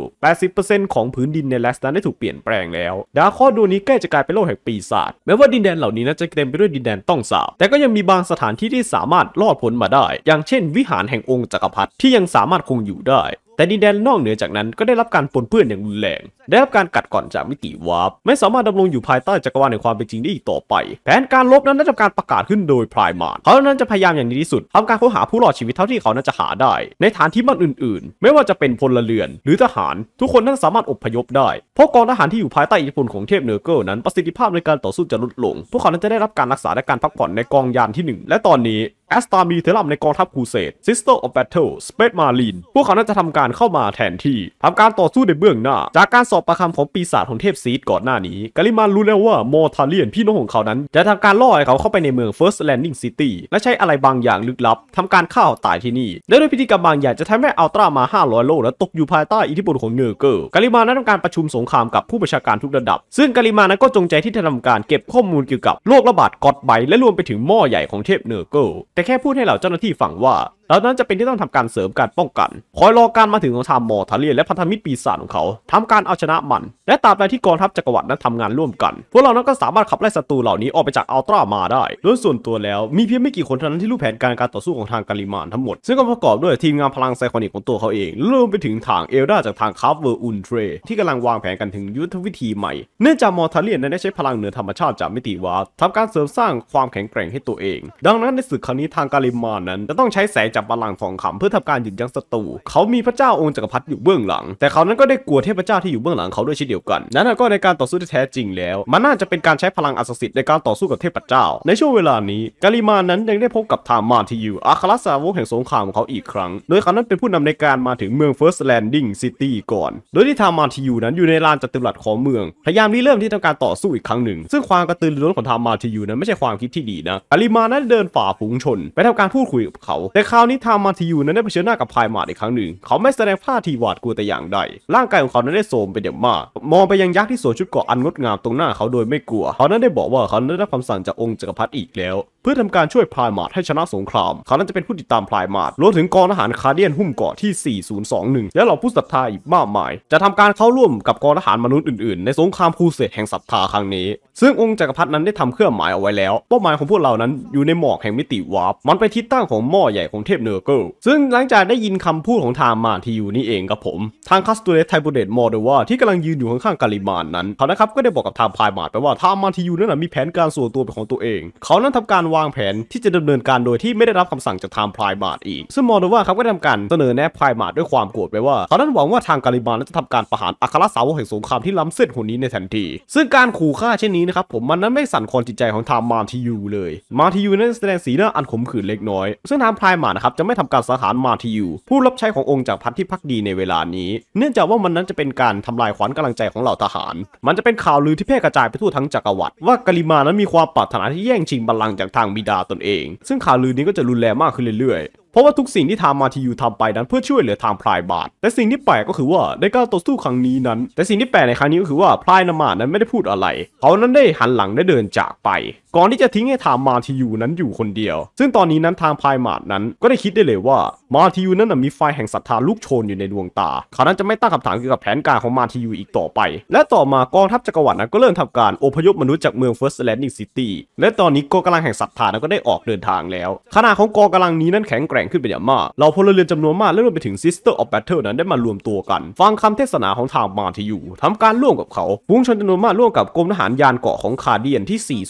80%ของพื้นดินในแลสตันได้ถูกเปลี่ยนแปลงแล้วดาวเคราะห์ดวงนี้ใกล้จะกลายเป็นโลกแห่งปีศาจแม้ว่าดินแดนเหล่านี้ี้นะจะเต็มไปด้วยดินแดนต้องสาบแต่ก็ยังมีบางสถานที่ที่สามารถรอดพ้นมาได้ อย่างเช่นวิหารแห่งองค์จักรพรรดิที่ยังสามารถคงอยู่ได้แต่ดินแดนนอกเหนือจากนั้นก็ได้รับการปนเปื้อนอย่างรุนแรงได้รับการกัดก่อนจากมิติวาร์ปไม่สามารถดำรงอยู่ภายใต้จักรวาลแห่งความเป็นจริงได้อีกต่อไป แผนการลบนั้นได้ทำการประกาศขึ้นโดยพรายมานเขานั้นจะพยายามอย่างดีที่สุดทำการค้นหาผู้รอดชีวิตเท่าที่เขานั้นจะหาได้ ในฐานที่มันอื่นๆ ไม่ว่าจะเป็นพลเรือน หรือทหารทุกคนนั้นสามารถอพยพได้เพราะกองทหารที่อยู่ภายใต้อิทธิพลของเทพเนอร์เกิลนั้นประสิทธิภาพในการต่อสู้จะลดลงพวกเขานั้นจะได้รับการรักษาและการพักผ่อนในกองยานที่ 1 และตอนนี้แอสตามีเทลัมในกองทัพคูเซตสิสเตอร์ออฟแบทเทิลสเปดมาลีนพวกเขาน่าจะทำการเข้ามาแทนที่ ทำการต่อสู้ในเบื้องหน้า จากการสอบประคำของปีศาจของเทพซีดก่อนหน้านี้ กาลิมานรู้แล้วว่ามอร์ทาเลียนพี่น้องของเขานั้น จะทำการล่อให้เขาเข้าไปในเมือง First Landing City และใช้อะไรบางอย่างลึกลับทำการฆ่าตายที่นี่และด้วยพิธีกรรมบางอย่างจะทำให้อัลตรามา 500 โลและตกอยู่ภายใต้อิทธิพลของเนอร์เกอร์กาลิมานั้นทำการประชุมสงครามกับผู้ประชาการทุกระดับ ซึ่งกาลิมานั้นก็จงใจที่จะทำการเก็บข้อมูลเกี่ยวกับโรคระบาดกอดไบและรวมไปถึงหม้อใหญ่ของเทพเนอร์เกอร์แต่แค่พูดให้เหล่าเจ้าหน้าที่ฟังว่าดังนั้นจะเป็นที่ต้องทำการเสริมการป้องกัน คอยรอการมาถึงของทามมอร์ทาเลียน และพันธมิตรปีศาจของเขาทำการเอาชนะมัน และตราบใดที่กองทัพจักรวรรดินั้นทำงานร่วมกัน พวกเรานั้นก็สามารถขับไล่ศัตรูเหล่านี้ออกไปจากอัลตรามาได้ โดยส่วนตัวแล้วมีเพียงไม่กี่คนเท่านั้นที่รู้แผนการการต่อสู้ของทางการิมานทั้งหมด ซึ่งก็ประกอบด้วยทีมงานพลังไซคอนิกของตัวเขาเอง รวมไปถึงทางเอลดาจากทางคาร์เวอร์อุนเทรที่กำลังวางแผนกันถึงยุทธวิธีใหม่ เนื่องจากมอร์ทาเลียนนั้นได้ใช้พลังเหนือธรรมชาติจากมิติวาร์ทำการเสริมสร้างความแข็งแกร่งให้ตัวเอง ดังนั้นในศึกครั้งนี้ทางการิมานนั้นจะต้องใช้แสงจับบัลลังก์ทองคำเพื่อทำการหยุดยั้งศัตรู เขามีพระเจ้าองค์จักรพรรดิอยู่เบื้องหลัง แต่เขานั้นก็ได้กลัวเทพเจ้าที่อยู่เบื้องหลังเขาด้วยเช่นเดียวกัน นั้นก็ในการต่อสู้ที่แท้จริงแล้ว มันน่าจะเป็นการใช้พลังอัศสิทธิ์ในการต่อสู้กับเทพเจ้า ในช่วงเวลานี้ กาลิมานั้นยังได้พบกับทามาที่อยู่อาคารสาวกแห่งสงครามของเขาอีกครั้ง โดยเขานั้นเป็นผู้นำในการมาถึงเมืองเฟิร์สแลนดิ้งซิตี้ก่อน โดยที่ทามาที่อยู่นั้นอยู่ในลานจัตุรัสของเมือง พยายามี่เริ่มที่ทำการต่อสู้อีกครั้งหนึ่ง ซึ่งความกระตือรือร้นของทามาที่อยู่นั้นไม่ใช่ความคิดที่ดีนะกาลิมานั้นเดินฝ่าฝูงชน ไปทำการพูดคุยกับเขาแต่คราวาวนี้ทามาทิยูนั้นได้เผชิญหน้ากับพายมาอีกครั้งหนึ่ง เขาไม่แสดงท่าทีหวาดกลัวแต่อย่างใดร่างกายของเขานั้นได้โทมเป็นอย่างมากมองไปยังยักษ์ที่สวมชุดเกราะอันงดงามตรงหน้าเขาโดยไม่กลัว เขานั้นได้บอกว่าเขานั้นได้รับคำสั่งจากองค์จักรพรรดิอีกแล้ว เพื่อทำการช่วยพายมาดให้ชนะสงคราม เขานั้นจะเป็นผู้ติดตามพายมาดรวมถึงกองทหารคาเดียนหุ้มเกาะที่ 4021 และเหล่าผู้ศรัทธาอีกมากมายจะทำการเข้าร่วมกับกองทหารมนุษย์อื่น ๆ ในสงครามครูเสดแห่งศรัทธาครั้งนี้ซึ่งองค์จักรพรรดินั้นได้ทำเครื่องหมายเอาไว้แล้วเป้าหมายของพวกเรานั้นอยู่ในหมอกแห่งมิติวาร์ปมันไปทิศตั้งของหม้อใหญ่ของเทพเนอร์เกิลซึ่งหลังจากได้ยินคำพูดของ ทามมาทีอยู่นี่เองครับผม ทางคัสตูเลสไทบูเดตมอร์เดว่าที่กำลังยืนอยู่ข้างๆกาลิมานนั้น เขานะครับก็ได้บอกกับทามพายมาดไปว่าทามมาทีอยู่นั้นมีแผนการส่วนตัวเป็นของตัวเอง เขานั้นทำการวางแผนที่จะดำเนินการโดยที่ไม่ได้รับคำสั่งจากทามพายมาดอีก ซึ่งมอร์เดว่าเขาก็ได้ทำการเสนอแนะพายมาดด้วยความโกรธไปว่าเขานั้นหวังว่าทางกาลิมานนั้นจะทำการประหารอัครสาวกแห่งสงครามที่ล้าเส้นหุนนี้ในทันที ซึ่งการขู่ฆ่าเช่นนี้นะครับผมมันนั้นไม่สั่นคลอนจิตใจของทามมาทียูเลยมาทียูนั้นแสดงสีหน้าอันขมขื่นเล็กน้อย ซึ่งทามพายมาดครับจะไม่ทำการสังหารมาทิยูผู้รับใช้ขององค์จากพันที่พักดีในเวลานี้ เนื่องจากว่ามันนั้นจะเป็นการทำลายขวัญกำลังใจของเหล่าทหาร มันจะเป็นข่าวลือที่แพร่กระจายไปทั่วทั้งจักรวรรดิว่ากาลิมานั้นมีความปรารถนาที่แย่งชิงบัลลังก์จากทางบิดาตนเอง ซึ่งข่าวลือนี้ก็จะรุนแรงมากขึ้นเรื่อยๆเพราะว่าทุกสิ่งที่ทางมาทิยูทำไปนั้นเพื่อช่วยเหลือทางพลายบาทแต่สิ่งที่แปลกก็คือว่าในการต่อสู้ครั้งนี้นั้น แต่สิ่งที่แปลกในครั้งนี้ก็คือว่าพลายนามานั้นไม่ได้พูดอะไรเขานั้นได้หันหลังได้เดินจากไปก่อนที่จะทิ้งให้ถามมาทิยูนั้นอยู่คนเดียว ซึ่งตอนนี้นั้นทางพายมาดนั้นก็ได้คิดได้เลยว่ามาทิยูนั้นมีไฟแห่งศรัทธาลุกโชนอยู่ในดวงตา เขานั้นจะไม่ตั้งคำถามเกี่ยวกับแผนการของมาทิยูอีกต่อไป และต่อมากองทัพจักรวรรดินั้นก็เริ่มทำการอพยพมนุษย์จากเมืองเฟิร์สแลนดิ้งซิตี้และตอนนี้กองกำลังแห่งศรัทธานั้นก็ได้ออกเดินทางแล้ว ขนาดของกองกำลังนี้นั้นแข็งแกร่งขึ้นเป็นอย่างมาก เราพลเรือนจำนวนมากและรวมไปถึงตอร์ออฟแบทเทิลนั้นได้มารวมตัวกัน ฟังคาเทศนาของทางมาทิยูทาการร่วมกับเขาฝูงชนจำนวนมากร่วมกับกรมทหารยานเกาะของคาเดียนที่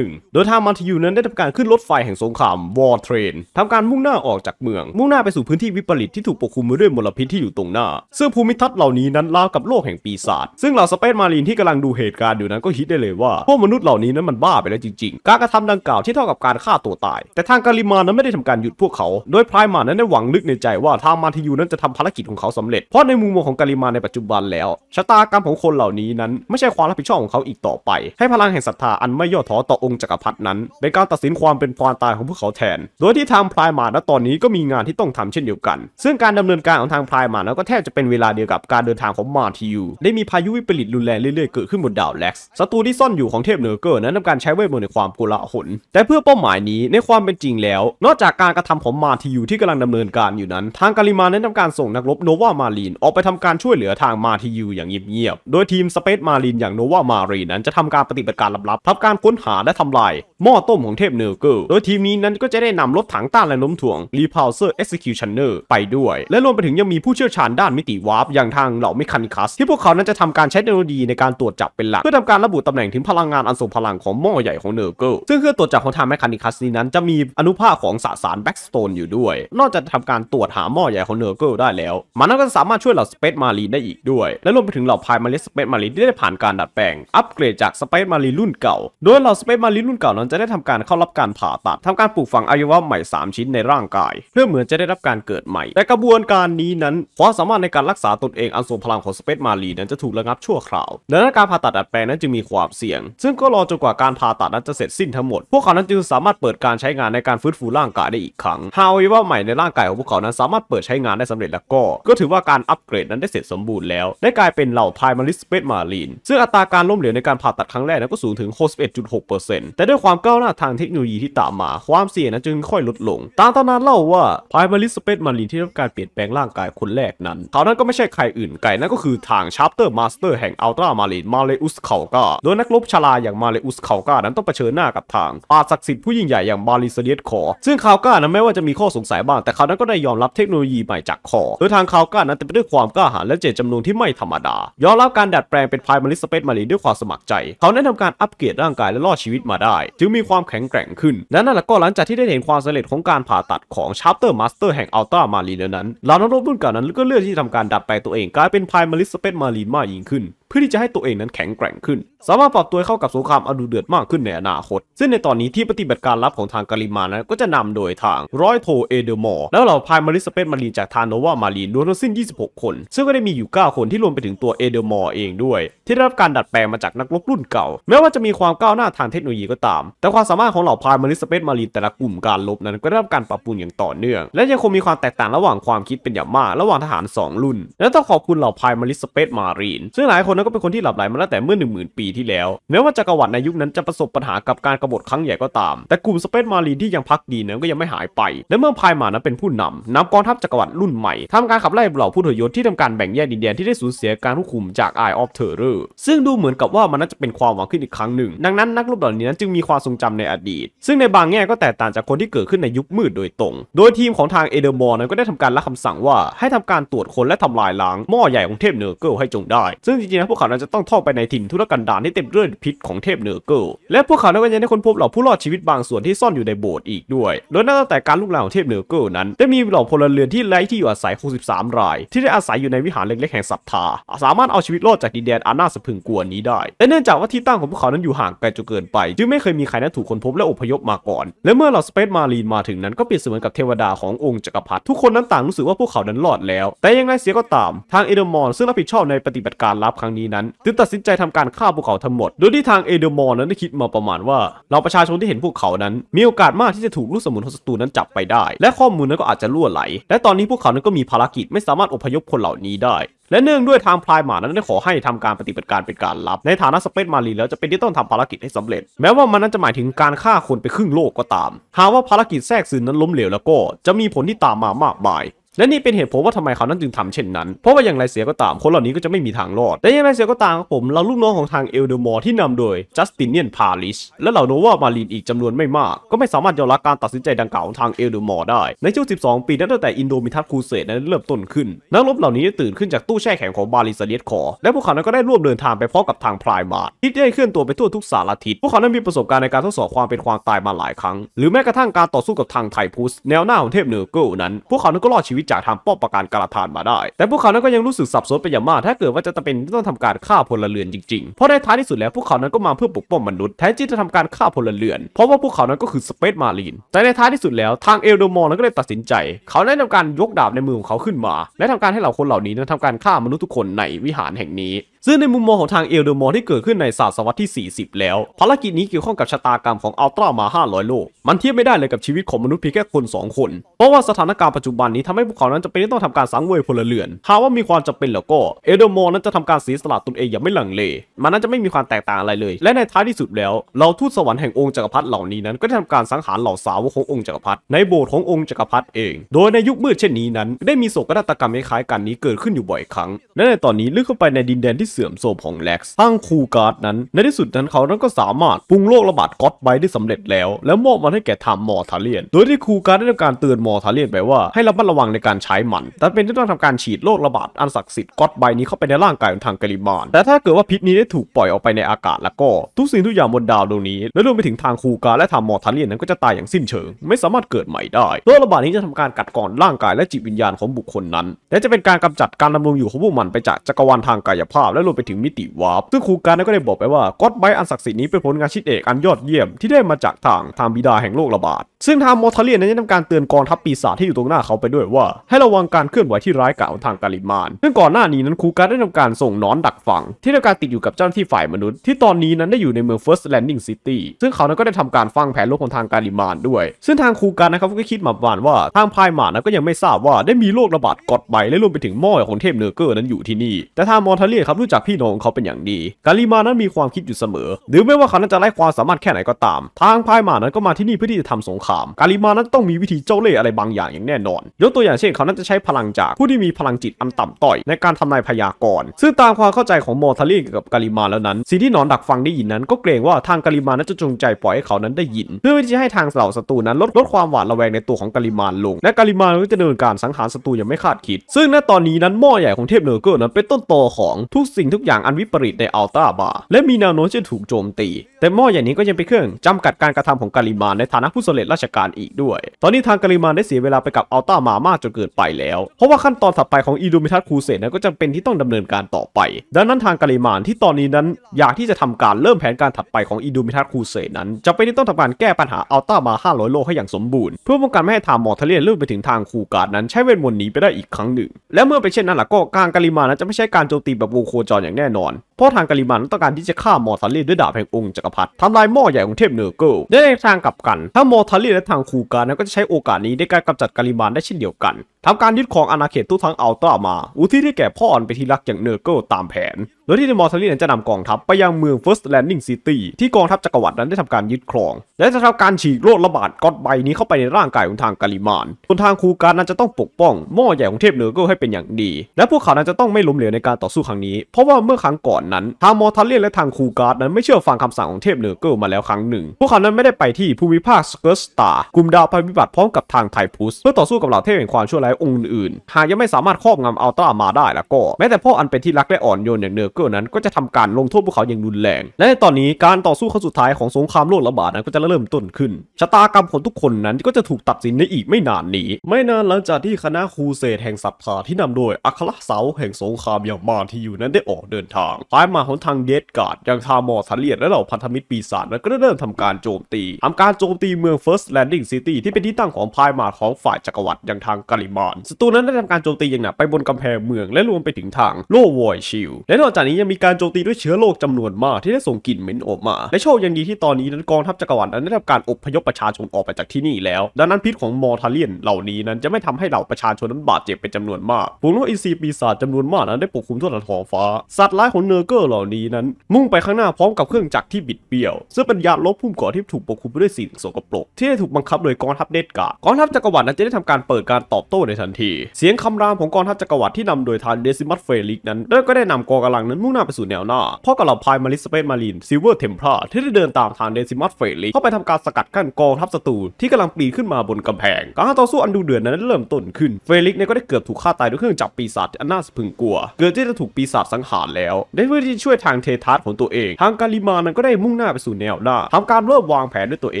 4021 1โดยทางมาทิยูนั้นได้ทำการขึ้นรถไฟแห่งสงครามวอร์เทรนทำการมุ่งหน้าออกจากเมืองมุ่งหน้าไปสู่พื้นที่วิปริตที่ถูกปกคลุมด้วยมลพิษที่อยู่ตรงหน้าซึ่งภูมิทัศน์เหล่านี้นั้น ราวกับโลกแห่งปีศาจซึ่งเหล่าสเปซมารีนที่กำลังดูเหตุการณ์อยู่นั้นก็คิดได้เลยว่าพวกมนุษย์เหล่านี้นั้นมันบ้าไปแล้วจริง ๆการกระทำดังกล่าวที่เท่ากับการฆ่าตัวตาย แต่ทางการิมานั้นไม่ได้ทำการหยุดพวกเขา โดยพรายมานั้นได้หวังลึกในใจว่าทางมาทิยูนั้นจะทำภารกิจของเขาสำเร็จเพราะในมุมมองของการิมาในปัจจุบันแล้วชะตากรรมของคนเหล่านี้นั้นไม่ใช่ความรับผิดชอบของเขาอีกต่อไป ให้พลังแห่งศรัทธาอันไม่ย่อท้อต่อองงจจักรพรรดินั้นเป็นการตัดสินความเป็นความตายของพวกเขาแทน โดยที่ทางพลายหมาณตอนนี้ก็มีงานที่ต้องทำเช่นเดียวกัน ซึ่งการดำเนินการของทางพลายหมาณก็แทบจะเป็นเวลาเดียวกับการเดินทางของมาทิวได้มีพายุวิปริตรุนแรงเรื่อยๆเกิดขึ้นบนดาวแล็กซ์ศัตรูที่ซ่อนอยู่ของเทพเนอร์เกอร์ นั้นทำการใช้เวทมนต์ในความโกลาหล แต่เพื่อเป้าหมายนี้ในความเป็นจริงแล้ว นอกจากการกระทำของมาทิวที่กำลังดำเนินการอยู่นั้น ทางกาลิมาน้นทำการส่งนักรบโนวามารีนออกไปทำการช่วยเหลือทางมาทิวอย่างเงียบๆ โดยทีมสเปซมารีนอย่างโนวามารีนนั้นจะทำการปฏิบัติการลับๆทำการค้นหาและทำลายหม้อต้มของเทพเนอร์เกอร์ โดยทีมนี้นั้นก็จะได้นำรถถังต้านแรงโน้มถ่วง r e p u l s e r Executioner ไปด้วย และรวมไปถึงยังมีผู้เชี่ยวชาญด้านมิติวาร์ปอย่างทางเหล่าเมคานิคัส ที่พวกเขานั้นจะทำการใช้เทคโนโลยีในการตรวจจับเป็นหลัก เพื่อทำการระบุตำแหน่งถึงพลังงานอันทรงพลังของหม้อใหญ่ของเนอร์เกอร์ซึ่งเครื่องตรวจจับของทางเมคานิคัสนี้นั้นจะมีอนุภาคของสสารแบ็กสโตนอยู่ด้วย นอกจากทำการตรวจหาหม้อใหญ่ของเนอร์เกอร์ได้แล้ว มันก็สามารถช่วยเหล่าสเปซมารีนได้อีกด้วย และรวมไปถึงเหล่าพายมารลสสเปซมารีนที่ได้ผ่านการดัดแปลง อัปเกรดจากสเปซมารีนรุ่นเก่า โดยเหล่าสเปซมาลิ้นรุ่นเก่านั้นจะได้ทำการเข้ารับการผ่าตัด ทำการปลูกฝังอวัยวะใหม่ 3 ชิ้นในร่างกาย เพื่อเหมือนจะได้รับการเกิดใหม่ แต่กระบวนการนี้นั้นความสามารถในการรักษาตนเองอันทรงพลังของสเปซมารีนั้นจะถูกระงับชั่วคราวดังนั้นการผ่าตัดดัดแปลงนั้นจึงมีความเสี่ยง ซึ่งก็รอจนกว่าการผ่าตัดนั้นจะเสร็จสิ้นทั้งหมด พวกเขานั้นจึงสามารถเปิดการใช้งานในการฟื้นฟูร่างกายได้อีกครั้งหาอวัยวะใหม่ในร่างกายของพวกเขานั้นสามารถเปิดใช้งานได้สำเร็จแล้วก็ก็ถือว่าการอัปเกรดนั้นได้เสร็จสมบูรณ์แล้วได้กลายเป็นเหล่าพายมาริสเปซมาลีนซึ่งอัตราการล้มเหลวในการผ่าตัดครั้งแรกนั้นก็สูงถึง61.6%แต่ด้วยความก้าวหน้าทางเทคโนโลยีที่ตามมา ความเสี่ยงนั้นจึงค่อยลดลง ตามตำนานเล่าว่าพายมาริสเปซมารีนที่รับการเปลี่ยนแปลงร่างกายคนแรกนั้นเขานั้นก็ไม่ใช่ใครอื่นไกลนั่นก็คือทางชาร์ปเตอร์มาสเตอร์แห่งอัลตรามารีนมาเลอุสเขากาโดยนักรบชลาอย่างมาเลอุสเขากานั้นต้องเผชิญหน้ากับทางปาศักดิ์สิทธิ์ผู้ยิ่งใหญ่อย่างบาลิสเดียสคอซึ่งเขากานั้นไม่ว่าจะมีข้อสงสัยบ้างแต่เขานั้นก็ได้ยอมรับเทคโนโลยีใหม่จากคอโดยทางเขากานั้นเต็มไปด้วยความกล้าหาญและเจตจำนงที่ไม่ธรรมดายอมรับการดัดแปลงเป็นพายมาริสเปซมารีนด้วยความสมัครใจเขาได้ทำการอัปเกรดร่างกายและรอดชีวิตมาได้จึงมีความแข็งแกร่งขึ้นและนั่นแหละก็หลังจากที่ได้เห็นความสำเร็จของการผ่าตัดของชาร์เตอร์มาสเตอร์แห่งอัลตรามารีนนั้นเหล่านักรบรุ่นเก่านั้นก็เลือกที่ทำการดัดแปลงตัวเองกลายเป็นพายมาริสเปซมารีนมากยิ่งขึ้นพื่อที่จะให้ตัวเองนั้นแข็งแกร่งขึ้น สามารถปรับตัวเข้ากับสงครามอดูเดือดมากขึ้นในอนาคต ซึ่งในตอนนี้ที่ปฏิบัติการลับของทางการิมานั้นก็จะนำโดยทางร้อยโทเอเดอร์มอร์แล้วเหล่าพายมาริสเปตมารีนจากทานโนวามารีนรวมทั้งสิ้น 26 คน ซึ่งก็ได้มีอยู่ 9 คนที่รวมไปถึงตัวเอเดอร์มอร์เองด้วย ที่ได้รับการดัดแปลงมาจากนักรบรุ่นเก่าแม้ว่าจะมีความก้าวหน้าทางเทคโนโลยีก็ตาม แต่ความสามารถของเหล่าพายมาริสเปตมารีนแต่ละกลุ่มการลบนั้นก็ได้รับการปรับปรุงอย่างต่อเนื่องและยังคงมีความแตกต่างระหว่างความคิดเป็นอย่างมากระหว่างทหาร 2 รุ่น และต้องขอบคุณเหล่าพายมาริสเปนมารีนซึ่งหลายคนแล้วก็เป็นคนที่หลับไหลมาตั้งแต่เมื่อ1 0,000 ปีที่แล้วแม้ว่าจักรวรรดิในยุคนั้นจะประสบปัญหากับการกบฏครั้งใหญ่ก็ตามแต่กลุ่มสเปซมารีนที่ยังพักดีนั้นก็ยังไม่หายไป และเมื่อพายมานั้นเป็นผู้นำนำกองทัพจักรวรรดิรุ่นใหม่ทำการขับไล่เหล่าผู้ทยศที่ทำการแบ่งแยกดินแดนที่ได้สูญเสียการควบคุมจากไอออฟเทอร์เรอร์ซึ่งดูเหมือนกับว่ามันน่าจะเป็นความหวังขึ้นอีกครั้งหนึ่ง ดังนั้นนักรบเหล่านี้นนั้จึงมีความทรงจำในอดีต ซึ่งในบางแง่ก็แตกต่างจากคนที่เกิดขึ้นในยุคมืดโดยตรง โดยทีมของทางเอเดอร์มอร์นั้นก็ได้ทำการรับคำสั่งว่าให้ทำการตรวจคนและทำลายล้างหม้อใหญ่ของเทพเนอร์เกิลให้จงได้ซึ่งจริงพวกเขาจะต้องท่องไปในถิ่นทุรกันดารที่เต็มด้วยพิษของเทพเนอร์เกิลและพวกเขาจะก็ยังได้ค้นพบเหล่าผู้รอดชีวิตบางส่วนที่ซ่อนอยู่ในโบสถ์อีกด้วย โดยนับตั้งแต่การลุกลามของเทพเนอร์เกิลนั้นได้มีเหล่าพลเรือนที่ไร้ที่อยู่อาศัย63 ราย ที่ได้อาศัยอยู่ในวิหารเล็กๆแห่งศรัทธา สามารถเอาชีวิตรอดจากดินแดนอันน่าสะพึงกลัวนี้ได้แต่เนื่องจากว่าที่ตั้งของพวกเขานั้นอยู่ห่างไกลจนเกินไปจึงไม่เคยมีใครนั้นถูกค้นพบและอพยพมาก่อน และเมื่อเหล่าสเปซมารีนมาถึงนั้น ก็เปรียบเสมือนกับเทวดาขององค์จักรพรรดิทุกคนนั้นต่างรู้สึกว่าพวกเขานั้นรอดแล้ว แต่ยังไงเสียก็ตาม ทางเอเดอร์มอนซึ่งรับผิดชอบในปฏิบัติการลับครั้งนี้นั้นจึงตัดสินใจทำการฆ่าพวกเขาทั้งหมด โดยที่ทางเอเดมอร์นั้นได้คิดมาประมาณว่า เราประชาชนที่เห็นพวกเขานั้น มีโอกาสมากที่จะถูกลูกสมุนของศัตรูนั้นจับไปได้ และข้อมูลนั้นก็อาจจะล่วไหล และตอนนี้พวกเขานั้นก็มีภารกิจไม่สามารถอพยพคนเหล่านี้ได้ และเนื่องด้วยทางพลายหมานั้นได้ขอให้ทำการปฏิบัติการเป็นการลับ ในฐานะสเปซมารีแล้วจะเป็นที่ต้องทำภารกิจให้สำเร็จ แม้ว่ามันนั้นจะหมายถึงการฆ่าคนไปครึ่งโลกก็ตาม หากว่าภารกิจแทรกซึมนั้นล้มเหลวแล้วก็จะมีผลที่ตามมามากมายและนี่เป็นเหตุผลว่าทำไมเขานั้นจึงทำเช่นนั้น เพราะว่าอย่างไรเสียก็ตาม คนเหล่านี้ก็จะไม่มีทางรอดและอย่างไรเสียก็ตามครับผม เราลูกน้องของทางเอลเดอร์มอร์ที่นำโดยจัสตินเนียนพาลิสและเหล่าโนวามารีนอีกจำนวนไม่มาก ก็ไม่สามารถยอมรับการตัดสินใจดังกล่าวของทางเอลเดอร์มอร์ได้ ในช่วง 12 ปี นั้นตั้งแต่อินโดมิทัสคูเซตนั้นเริ่มต้นขึ้น นักรบเหล่านี้ตื่นขึ้นจากตู้แช่แข็งของบาลิสเลียสคอ และพวกเขานั้นก็ได้ร่วมเดินทางไปพร้อมกับทางพลายมาที่ได้เคลื่อนตัวไปทั่วทุกสารทิศพวกเขานั้นมีประสบการณ์ในการทดสอบความเป็นความตายมาหลายครั้ง หรือแม้กระทั่งการต่อสู้กับทางไทพุสแนวหน้าของเทพเนอร์เกิลนั้นพวกเขานั้นก็รอดชีวิตจากทางป้อมปราการกราธานมาได้ แต่พวกเขานั้นก็ยังรู้สึกสับสนไปอย่างมาก ถ้าเกิดว่าจะเป็นต้องทำการฆ่าพลเรือนจริงๆ เพราะในท้ายที่สุดแล้วพวกเขานั้นก็มาเพื่อปกป้องมนุษย์แทนที่จะทำการฆ่าพลเรือน เพราะว่าพวกเขานั้นก็คือสเปซมารีน แต่ในท้ายที่สุดแล้วทางเอลโดมอร์นั้นก็เลยตัดสินใจ เขาได้ทำการยกดาบในมือของเขาขึ้นมา และทำการให้เหล่าคนเหล่านี้นั้นทำการฆ่ามนุษย์ทุกคนในวิหารแห่งนี้ ซึ่งในมุมมองของทางเอลเดอมอร์ที่เกิดขึ้นในศาตวรรษที่ 40 แล้ว ภารกิจนี้เกี่ยวข้องกับชะตากรรมของอัลตร้ามา 500 โลกมันเทียบไม่ได้เลยกับชีวิตของมนุษย์เพียงแค่คน2คนเพราะว่าสถานการณ์ปัจจุบันนี้ทำให้เขานั้นจะเป็นที่ต้องทำการสังเวยพลเรือน หากว่ามีความจำเป็นแล้วก็เอโดโมนั้นจะทำการเสียสละตนเองอย่างไม่หลังเลมันนั้นจะไม่มีความแตกต่างอะไรเลย และในท้ายที่สุดแล้วเราทูตสวรรค์แห่งองค์จักรพรรดิเหล่านี้นั้นก็ได้ทำการสังหารเหล่าสาวขององค์จักรพรรดิในโบสถ์ขององค์จักรพรรดิเอง โดยในยุคมืดเช่นนี้นั้น ได้มีโศกนาฏกรรมคล้ายๆกันนี้เกิดขึ้นอยู่บ่อยครั้งและในตอนนี้ลึกเข้าไปในดินแดนที่เสื่อมโทรมของแล็กซ์ทั้งคูการ์ดนั้น ในที่สุดนั้นเขานั้นก็สามารถปรุงโรคระบาดก็อตไบได้สำเร็จแล้วแลวมอบมันให้แก่ทามมอทาเลียนโดยที่คูการ์ดได้ทำการเตือนมอทาเลียนไปว่าให้ระมัดระวังใการใช้มันแต่เป็นที่ต้องทำการฉีดโรคระบาดอันศักดิ์สิทธิ์ก๊อตใบนี้เข้าไปในร่างกายของทางกาลิบานแต่ถ้าเกิดว่าพิษนี้ได้ถูกปล่อยออกไปในอากาศแล้วก็ ทุกสิ่งทุกอย่างบนดาวดวงนี้ และรวมไปถึงทางคูกาและทางมอทาเลียนนั้นก็จะตายอย่างสิ้นเชิง ไม่สามารถเกิดใหม่ได้ โรคระบาดนี้จะทำการกัดก่อนร่างกายและจิตวิญญาณของบุคคลนั้น และจะเป็นการกำจัดการดำรงอยู่ของพวกมันไป จากจักรวาลทางกายภาพ และรวมไปถึงมิติวาร์ปซึ่งคูการนั้นก็ได้บอกไปว่าก๊อตใบอันศักดิ์สิทธิ์นี้เป็นผลงานชิ้นเอกอันยอดเยี่ยมที่ได้มาจากทางทางบิดาแห่งโลกระบาดซึ่งทางมอทาเลียนนั้นจะทำการเตือนกองทัพปีศาจที่อยู่ตรงหน้าเขาไปด้วยว่าให้ระวังการเคลื่อนไหวที่ร้ายกาจของทางกาลิมาน ซึ่งก่อนหน้านี้นั้นคูการได้ทำการส่งนอนดักฝัง ที่ทำการติดอยู่กับเจ้าหน้าที่ฝ่ายมนุษย์ ที่ตอนนี้นั้นได้อยู่ในเมือง First Landing City ซึ่งเขานั้นก็ได้ทำการฟังแผนลบของทางการิมานด้วย ซึ่งทางคูการนะครับก็คิดมาบานว่า ทางพายมานั้นก็ยังไม่ทราบว่าได้มีโรคระบาดกอดใบและรวมไปถึงหม้อของเทพเนอร์เกอร์นั้นอยู่ที่นี่ แต่ทางมอร์ทเลียครับรู้จักพี่น้องเขาเป็นอย่างดี การิมานั้นมีความคิดอยู่เสมอ หรือไม่ว่าเขานั้นจะไร้ความสามารถแค่ไหนก็ตาม ทางพายมานั้นก็มาที่นี่เพื่อที่จะทำสงคราม กาลิมานั้นต้องมีวิธีเจ้าเล่ห์อะไรบางอย่างอย่างแน่นอนยกตัวอย่างเช่นช่นเขานั่นจะใช้พลังจากผู้ที่มีพลังจิตอันต่ำต้อย ในการทำนายพยากรณ์ซึ่งตามความเข้าใจของมอทัลลี่กับกาลิมาแล้วนั้นสิ่งที่นอนดักฟังได้ยินนั้นก็เกรงว่าทางกาลิมานั้นจะจงใจปล่อยให้เขานั้นได้ยิน เพื่อที่จะให้ทางเหล่าศัตรูนั้นลดลดความหวาดระแวงในตัวของกาลิมาลง และกาลิมาก็จะดำเนินการสังหารศัตรูอย่างไม่คาดคิด ซึ่งณตอนนี้นั้นหม้อใหญ่ของเทพเนอร์เกอร์นั้นเป็นต้นตอของทุกสิ่งทุกอย่างอันวิปริตในอัลตาบาและมีแนวโน้มจะถูกโจมตี แต่หม้อใหญ่นี้ก็ยังเป็นเครื่อง จำกัดการกระทำของกาลิมาในฐานะผู้สำเร็จราชการอีกด้วย ตอนนี้ทางกาลิมาได้เสียเวลาไปกับอัลตามามาจนเกินไปแล้ว เพราะว่าขั้นตอนถัดไปของอีดูมิทัสคูเซนนั้นก็จะเป็นที่ต้องดำเนินการต่อไป ดังนั้นทางกาลิมานที่ตอนนี้นั้น อยากที่จะทำการเริ่มแผนการถัดไปของอีดูมิทัสคูเซนนั้น จะเป็นที่ต้องทำการแก้ปัญหาอัลต้ามา 500 โล ให้อย่างสมบูรณ์ เพื่อป้องกันไม่ให้ทางมอร์เทเลียนลื่นไปถึงทางคูการ์นั้น ใช้เวทมนต์นี้ไปได้อีกครั้งหนึ่ง และเมื่อไปเช่นนั้นล่ะก็การกาลิมานั้น จะไม่ใช่การโจมตีแบบวงโคจรอย่างแน่นอนเพราะทางกาลิมันต้องการที่จะฆ่ามอทัลลีด้วยดาบแห่งองค์จักรพรรดิทำลายหม้อใหญ่ของเทพเนอร์เกิลได้ในทางกลับกัน ถ้ามอทัลลีและทางคูการ์นก็จะใช้โอกาสนี้ในการกำจัดกาลิมันได้เช่นเดียวกัน ทำการยึดครองอาณาเขตทุกทั้งอัลตรามา อุทิศให้แก่พ่ออันไปที่รักอย่างเนอร์เกิลตามแผนโดยที่เดมอร์ทลรี่นั้นจะนำกองทัพ ไปยังเมืองฟิร์สแลนดิ้งซิตี้ที่กองทัพจักรวรรดินั้นได้ทำการยึดครอง และจะทำการฉีกโรคระบาดก๊อตใบนี้เข้าไปในร่างกายของทางกาลิมานส่วนทางคูการนั้นจะต้องปกป้องหม้อใหญ่ของเทพเนอร์เกิลให้เป็นอย่างดี และพวกเขานั้นจะต้องไม่ล้มเหลวในการต่อสู้ครั้งนี้ เพราะว่าเมื่อครั้งก่อนนั้นทางมอร์ทลรี่และทางคูการนั้นไม่เชื่อฟังคำสั่งของเทพเนอร์เกิลมาแล้วครั้งหนึ่ง พวกเขานั้นไม่ได้ไปที่ภูมิภาคสเกิร์สตาร์กลุ่มดาวัพิบัติพร้อมกับทางไทพุส เพื่อต่อสู้กับเหล่าเทพแห่งความชั่วร้ายองค์อื่นหากยังไม่สามารถครอบงำอัลตรามาได้ แล้วก็แม้แต่พ่ออันเป็นที่รักและอ่อนโยนอย่างเนอร์กอร์นั้นก็จะทำการลงโทษพวกเขาอย่างรุนแรง และในตอนนี้การต่อสู้ครั้งสุดท้ายของสงครามโลกระบาดนั้นก็จะเริ่มต้นขึ้นชะตากรรมของทุกคนนั้นก็จะถูกตัดสินในอีกไม่นานนี้ ไม่นานหลังจากที่คณะคูเสดแห่งสัพพาที่นำโดยอัครเสาแห่งสงครามอย่างมาที่อยู่นั้นได้ออกเดินทางท้ายมาหนทางเดสการ์ดอย่างทามอร์ทเลียดและเหล่าพันธมิตรปีศาจนั้นก็เริ่มทำการโจมตี ทำการโจมตีเมืองเฟิร์สแลนดิ้งซิตี้ที่เป็นที่ตั้งของพายมาของฝ่ายจักรวรรดิอย่างทางกาลิมานศัตรูนั้นได้ทำการโจมตีอย่างหนักไปบนกำแพงเมืองและรวมไปถึงทางโลวอยชิลและนอกจากนี้ยังมีการโจมตีด้วยเชื้อโรคจำนวนมากที่ได้ส่งกลิ่นเหม็นออกมา และโชคยังดีที่ตอนนี้นั้นกองทัพจักรวรรดินั้นได้ทำการอบพยพประชาชนออกไปจากที่นี่แล้ว ดังนั้นพิษของมอร์ทาเลียนเหล่านี้นั้นจะไม่ทำให้เหล่าประชาชนนั้นบาดเจ็บเป็นจำนวนมากฝูงนกอินทรีปีศาจจำนวนมากนั้นได้ปกคลุมทั่วทั้งท้องฟ้าสัตว์ร้ายของเนอร์เกอร์เหล่านี้นั้น มุ่งไปข้างหน้าพร้อมกับเครื่องจักรที่บิดเบี้ยวซึ่งเป็นยาลบพุ่มก่อที่ถูกปกคลุมไปด้วยสิ่งสกปรกที่ได้ถูกบังคับโดยกองทัพเดดกากองทัพจักรวรรดินั้นจะได้ทำการเปิดการตอบโต้ในทันที เสียงคำรามของกองทัพจักรวรรดิที่นำโดยทานเดซิมัสเฟลิกนั้นก็ได้นำกองกำลังั้นมุ่งหน้าไปสู่แนวหน้าพรอะกับเหล่าพายมาริสเปซมาริน ซิลเวอร์เทมเพลาที่ได้เดินตามทางเดซิมัสเฟลิกเข้าไปทำการสกัดกั้นกองทัพศัตรูที่กำลังปีนขึ้นมาบนกำแพง การต่อสู้อันดูเดือดนั้นเริ่มต้นขึ้น เฟลิกเนี่ยก็ได้เกือบถูกฆ่าตายด้วยเครื่องจับปีศาจอันน่าสะพึงกลัวเกือบที่จะถูกปีศาจสังหารแล้วดนเพื่อที่ช่วยทางเททัสของตัวเอง ทางกาลิมานั้นก็ได้มุ่งหน้าไปสู่แนวหน้าทำการเริ่มวางแผนด้วยตัวเอ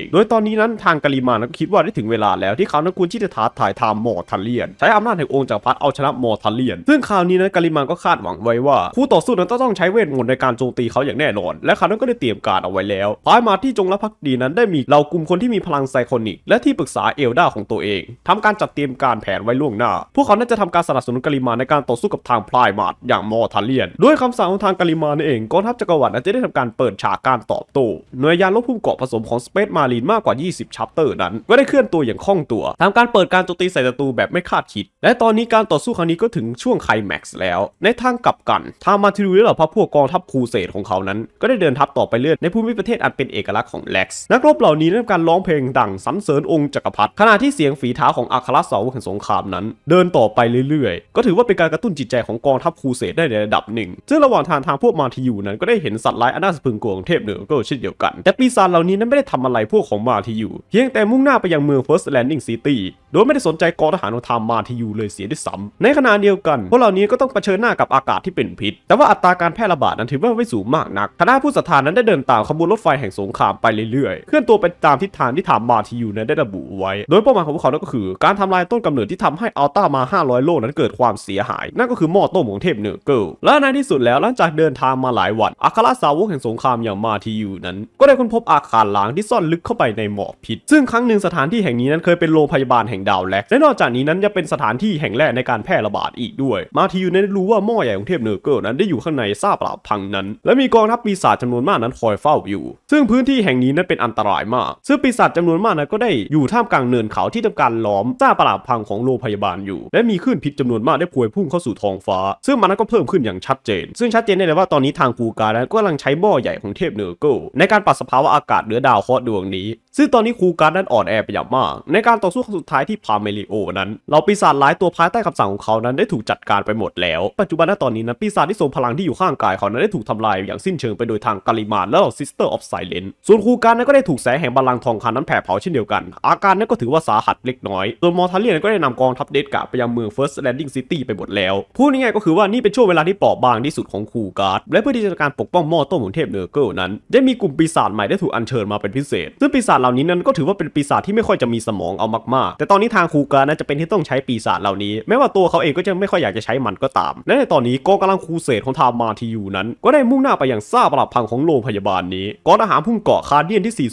ง โดยตอนนี้นั้นทางกาลิมานั้นคิดว่าได้ถึงเวลาแล้วที่เขาต้องควรที่จะท้าทายทามมอทัลเลียนใช้อำนาจแห่งองค์จักรพรรดิเอาชนะมอทัลเลียนซึ่งคราวนี้นั้นกาลิมาก็คาดหวังไว้ว่าคู่ต่อสู้กนั้นต้องใช้เวทมนต์ในการโจมตีเขาอย่างแน่นอน และคาร้นก็ได้เตรียมการเอาไว้แล้วพายมาที่จงรักภักดีนั้นได้มีเหล่ากลุ่มคนที่มีพลังไซคอนิกและที่ปรึกษาเอลดาของตัวเองทำการจัดเตรียมการแผนไว้ล่วงหน้า พวกเขาน่าจะทำการสนับสนุนกาลิมาในการต่อสู้กับทางพลายมาดอย่างมอทาเลียน ด้วยคำสั่งของทางกาลิมาเองกองทัพจักรวรรดิจะได้ทำการเปิดฉากการตอบโต้หน่วยยานลบภูมิเกาะผสมของสเปซมารีนมากกว่า 20ชัปเตอร์นั้นก็ได้เคลื่อนตัวอย่างคล่องตัว ทำการเปิดการโจมตีใส่ศัตรูแบบไม่คาดคิด และตอนนี้การต่อสู้ครั้งนี้ก็ถึงช่วงไคลแม็กซ์แล้ว ในทางกลับกันทางมาทิรู้หรอเล่าพระพวกกองทัพคูเสดของเขานั้น ก็ได้เดินทัพต่อไปเรื่อยในภูมิประเทศอันเป็นเอกลักษณ์ของแล็กซ์นักรบเหล่านี้ได้ทำการร้องเพลงดังสรรเสริญองค์จักรพรรดิขณะที่เสียงฝีเท้าของอัครสาวกแห่งสงครามนั้น เดินต่อไปเรื่อย ๆ ก็ถือว่าเป็นการกระตุ้นจิตใจของกองทัพคูเสดได้ในระดับหนึ่ง ซึ่งระหว่างทางทางพวกมาทิยูนั้นก็ได้เห็นสัตว์ร้ายอันน่าสะพึงกลัวของเทพเหนือก็เช่นเดียวกัน แต่ปีศาจเหล่านี้นั้นไม่ได้ทำอะไรพวกของมาทิยูเพียงแต่มุ่งหน้าไปยังเมืองิร์สแลนดิ้งซิตี้โดยไม่ได้สนใจกองทหารของทางมาทิยูเลยเสียด้วยซ้ำในขณะเดียวกัน พวกเหล่านี้ก็ต้องเผชิญหน้ากับอากาศที่เป็นพิษแต่ว่าอัตราการแพร่ระบาดนั้นถือว่าไม่สูงมากนัก คณะผู้สัทธานั้นได้เดินตามขบวนรถไฟแห่งสงครามไปเรื่อยๆ เคลื่อนตัวไปตามทิศทางที่ถามมาทียูนั้นได้ระบุไว้ โดยเป้าหมายของพวกเขาก็คือ การทำลายต้นกำเนิดที่ทำให้อัลต้ามา 500 โลนั้นเกิดความเสียหาย นั่นก็คือหม้อต้มของเทพเนอร์เกิลและในที่สุดแล้วหลังจากเดินทางมาหลายวันอัครสาวกแห่งสงครามอย่างมาทียูนั้น ก็ได้ค้นพบอาคารล้างที่ซ่อนลึกเข้าไปในหมอกพิษซึ่งครั้งหนึ่งสถานที่แห่งนี้นั้นเคยเป็นโรงพยาบาลแห่งดาวแลก และนอกจากนี้นั้นยังเป็นสถานที่แห่งแรกในการแพร่ระบาดอีกด้วยมาทียูนั้นรู้ว่าหม้อใหญ่ของเทพเนอร์เกิลนั้นได้อยู่ข้างในซาบเปล่าพังนั้น และมีกองทัพปีศาจจำนวนมากนั้นคอยเฝ้าอยู่ ซึ่งพื้นที่แห่งนี้นั้นเป็นอันตรายมากซึ่งปีศาจจำนวนมากนั้นก็ได้อยู่ท่ามกลางเนินเขาที่ทำการล้อมซาบเปล่าพังของโรงพยาบาลอยู่ และมีขึ้นพิษจำนวนมากได้พวยพุ่งเข้าสู่ท้องฟ้า ซึ่งมันก็เพิ่มขึ้นอย่างชัดเจน ซึ่งชัดเจนได้เลยว่าตอนนี้ทางกูการนั้นก็กำลังใช้บ่อใหญ่ของเทพเนอร์โกในการปัดสภาวะอากาศเหนือดาวเคราะห์ดวงนี้ซึ่งตอนนี้คูการ์ดนั้นอ่อนแอไปอย่างมาก ในการต่อสู้ครั้งสุดท้ายที่พาเมลิโอนั้นเราปีศาจหลายตัวภายใต้คำสั่งของเขานั้นได้ถูกจัดการไปหมดแล้ว ปัจจุบันณตอนนี้นั้นปีศาจที่ทรงพลังที่อยู่ข้างกายเขานั้นได้ถูกทำลายอย่างสิ้นเชิงไปโดยทางกาลิมาและเหล่าซิสเตอร์ออฟไซเลนส่วนคูการ์ดนั้นก็ได้ถูกแสงแห่งบาลังทองคำนั้นแผดเผาเช่นเดียวกันอาการนั้นก็ถือว่าสาหัสเล็กน้อยส่วนมอร์ทาเลียนก็ได้นำกองทัพเดสกาไปยังเมืองเฟิร์สแลนดิ้งซิตี้ไปหมดแล้วพูดง่ายๆก็คือว่านี่เป็นช่วงเวลาที่เปราะบางที่สุดของคูการ์ดและเพื่อที่จะการปกป้องมอต้นของเทพเนอร์เกิลนั้น ได้มีกลุ่มปีศาจใหม่ได้ถูกอัญเชิญมาเป็นพิเศษซึ่งปีศาจเหล่านี้นั้นก็ถือว่าเป็นปีศาจที่ไม่ค่อยจะมีสมอง เอามากๆ แต่ตอนนี้ทางคูกานะจะเป็นที่ต้องใช้ปีศาจเหล่านี้ แม้ว่าตัวเขาเองก็จะไม่ค่อยอยากจะใช้มันก็ตามและในตอนนี้กองกำลังคูเสดของทามาทียูนั้น ก็ได้มุ่งหน้าไปยังซาปรับพังของโรงพยาบาลนี้กองทหารพุ่งเกาะคาเดียนที่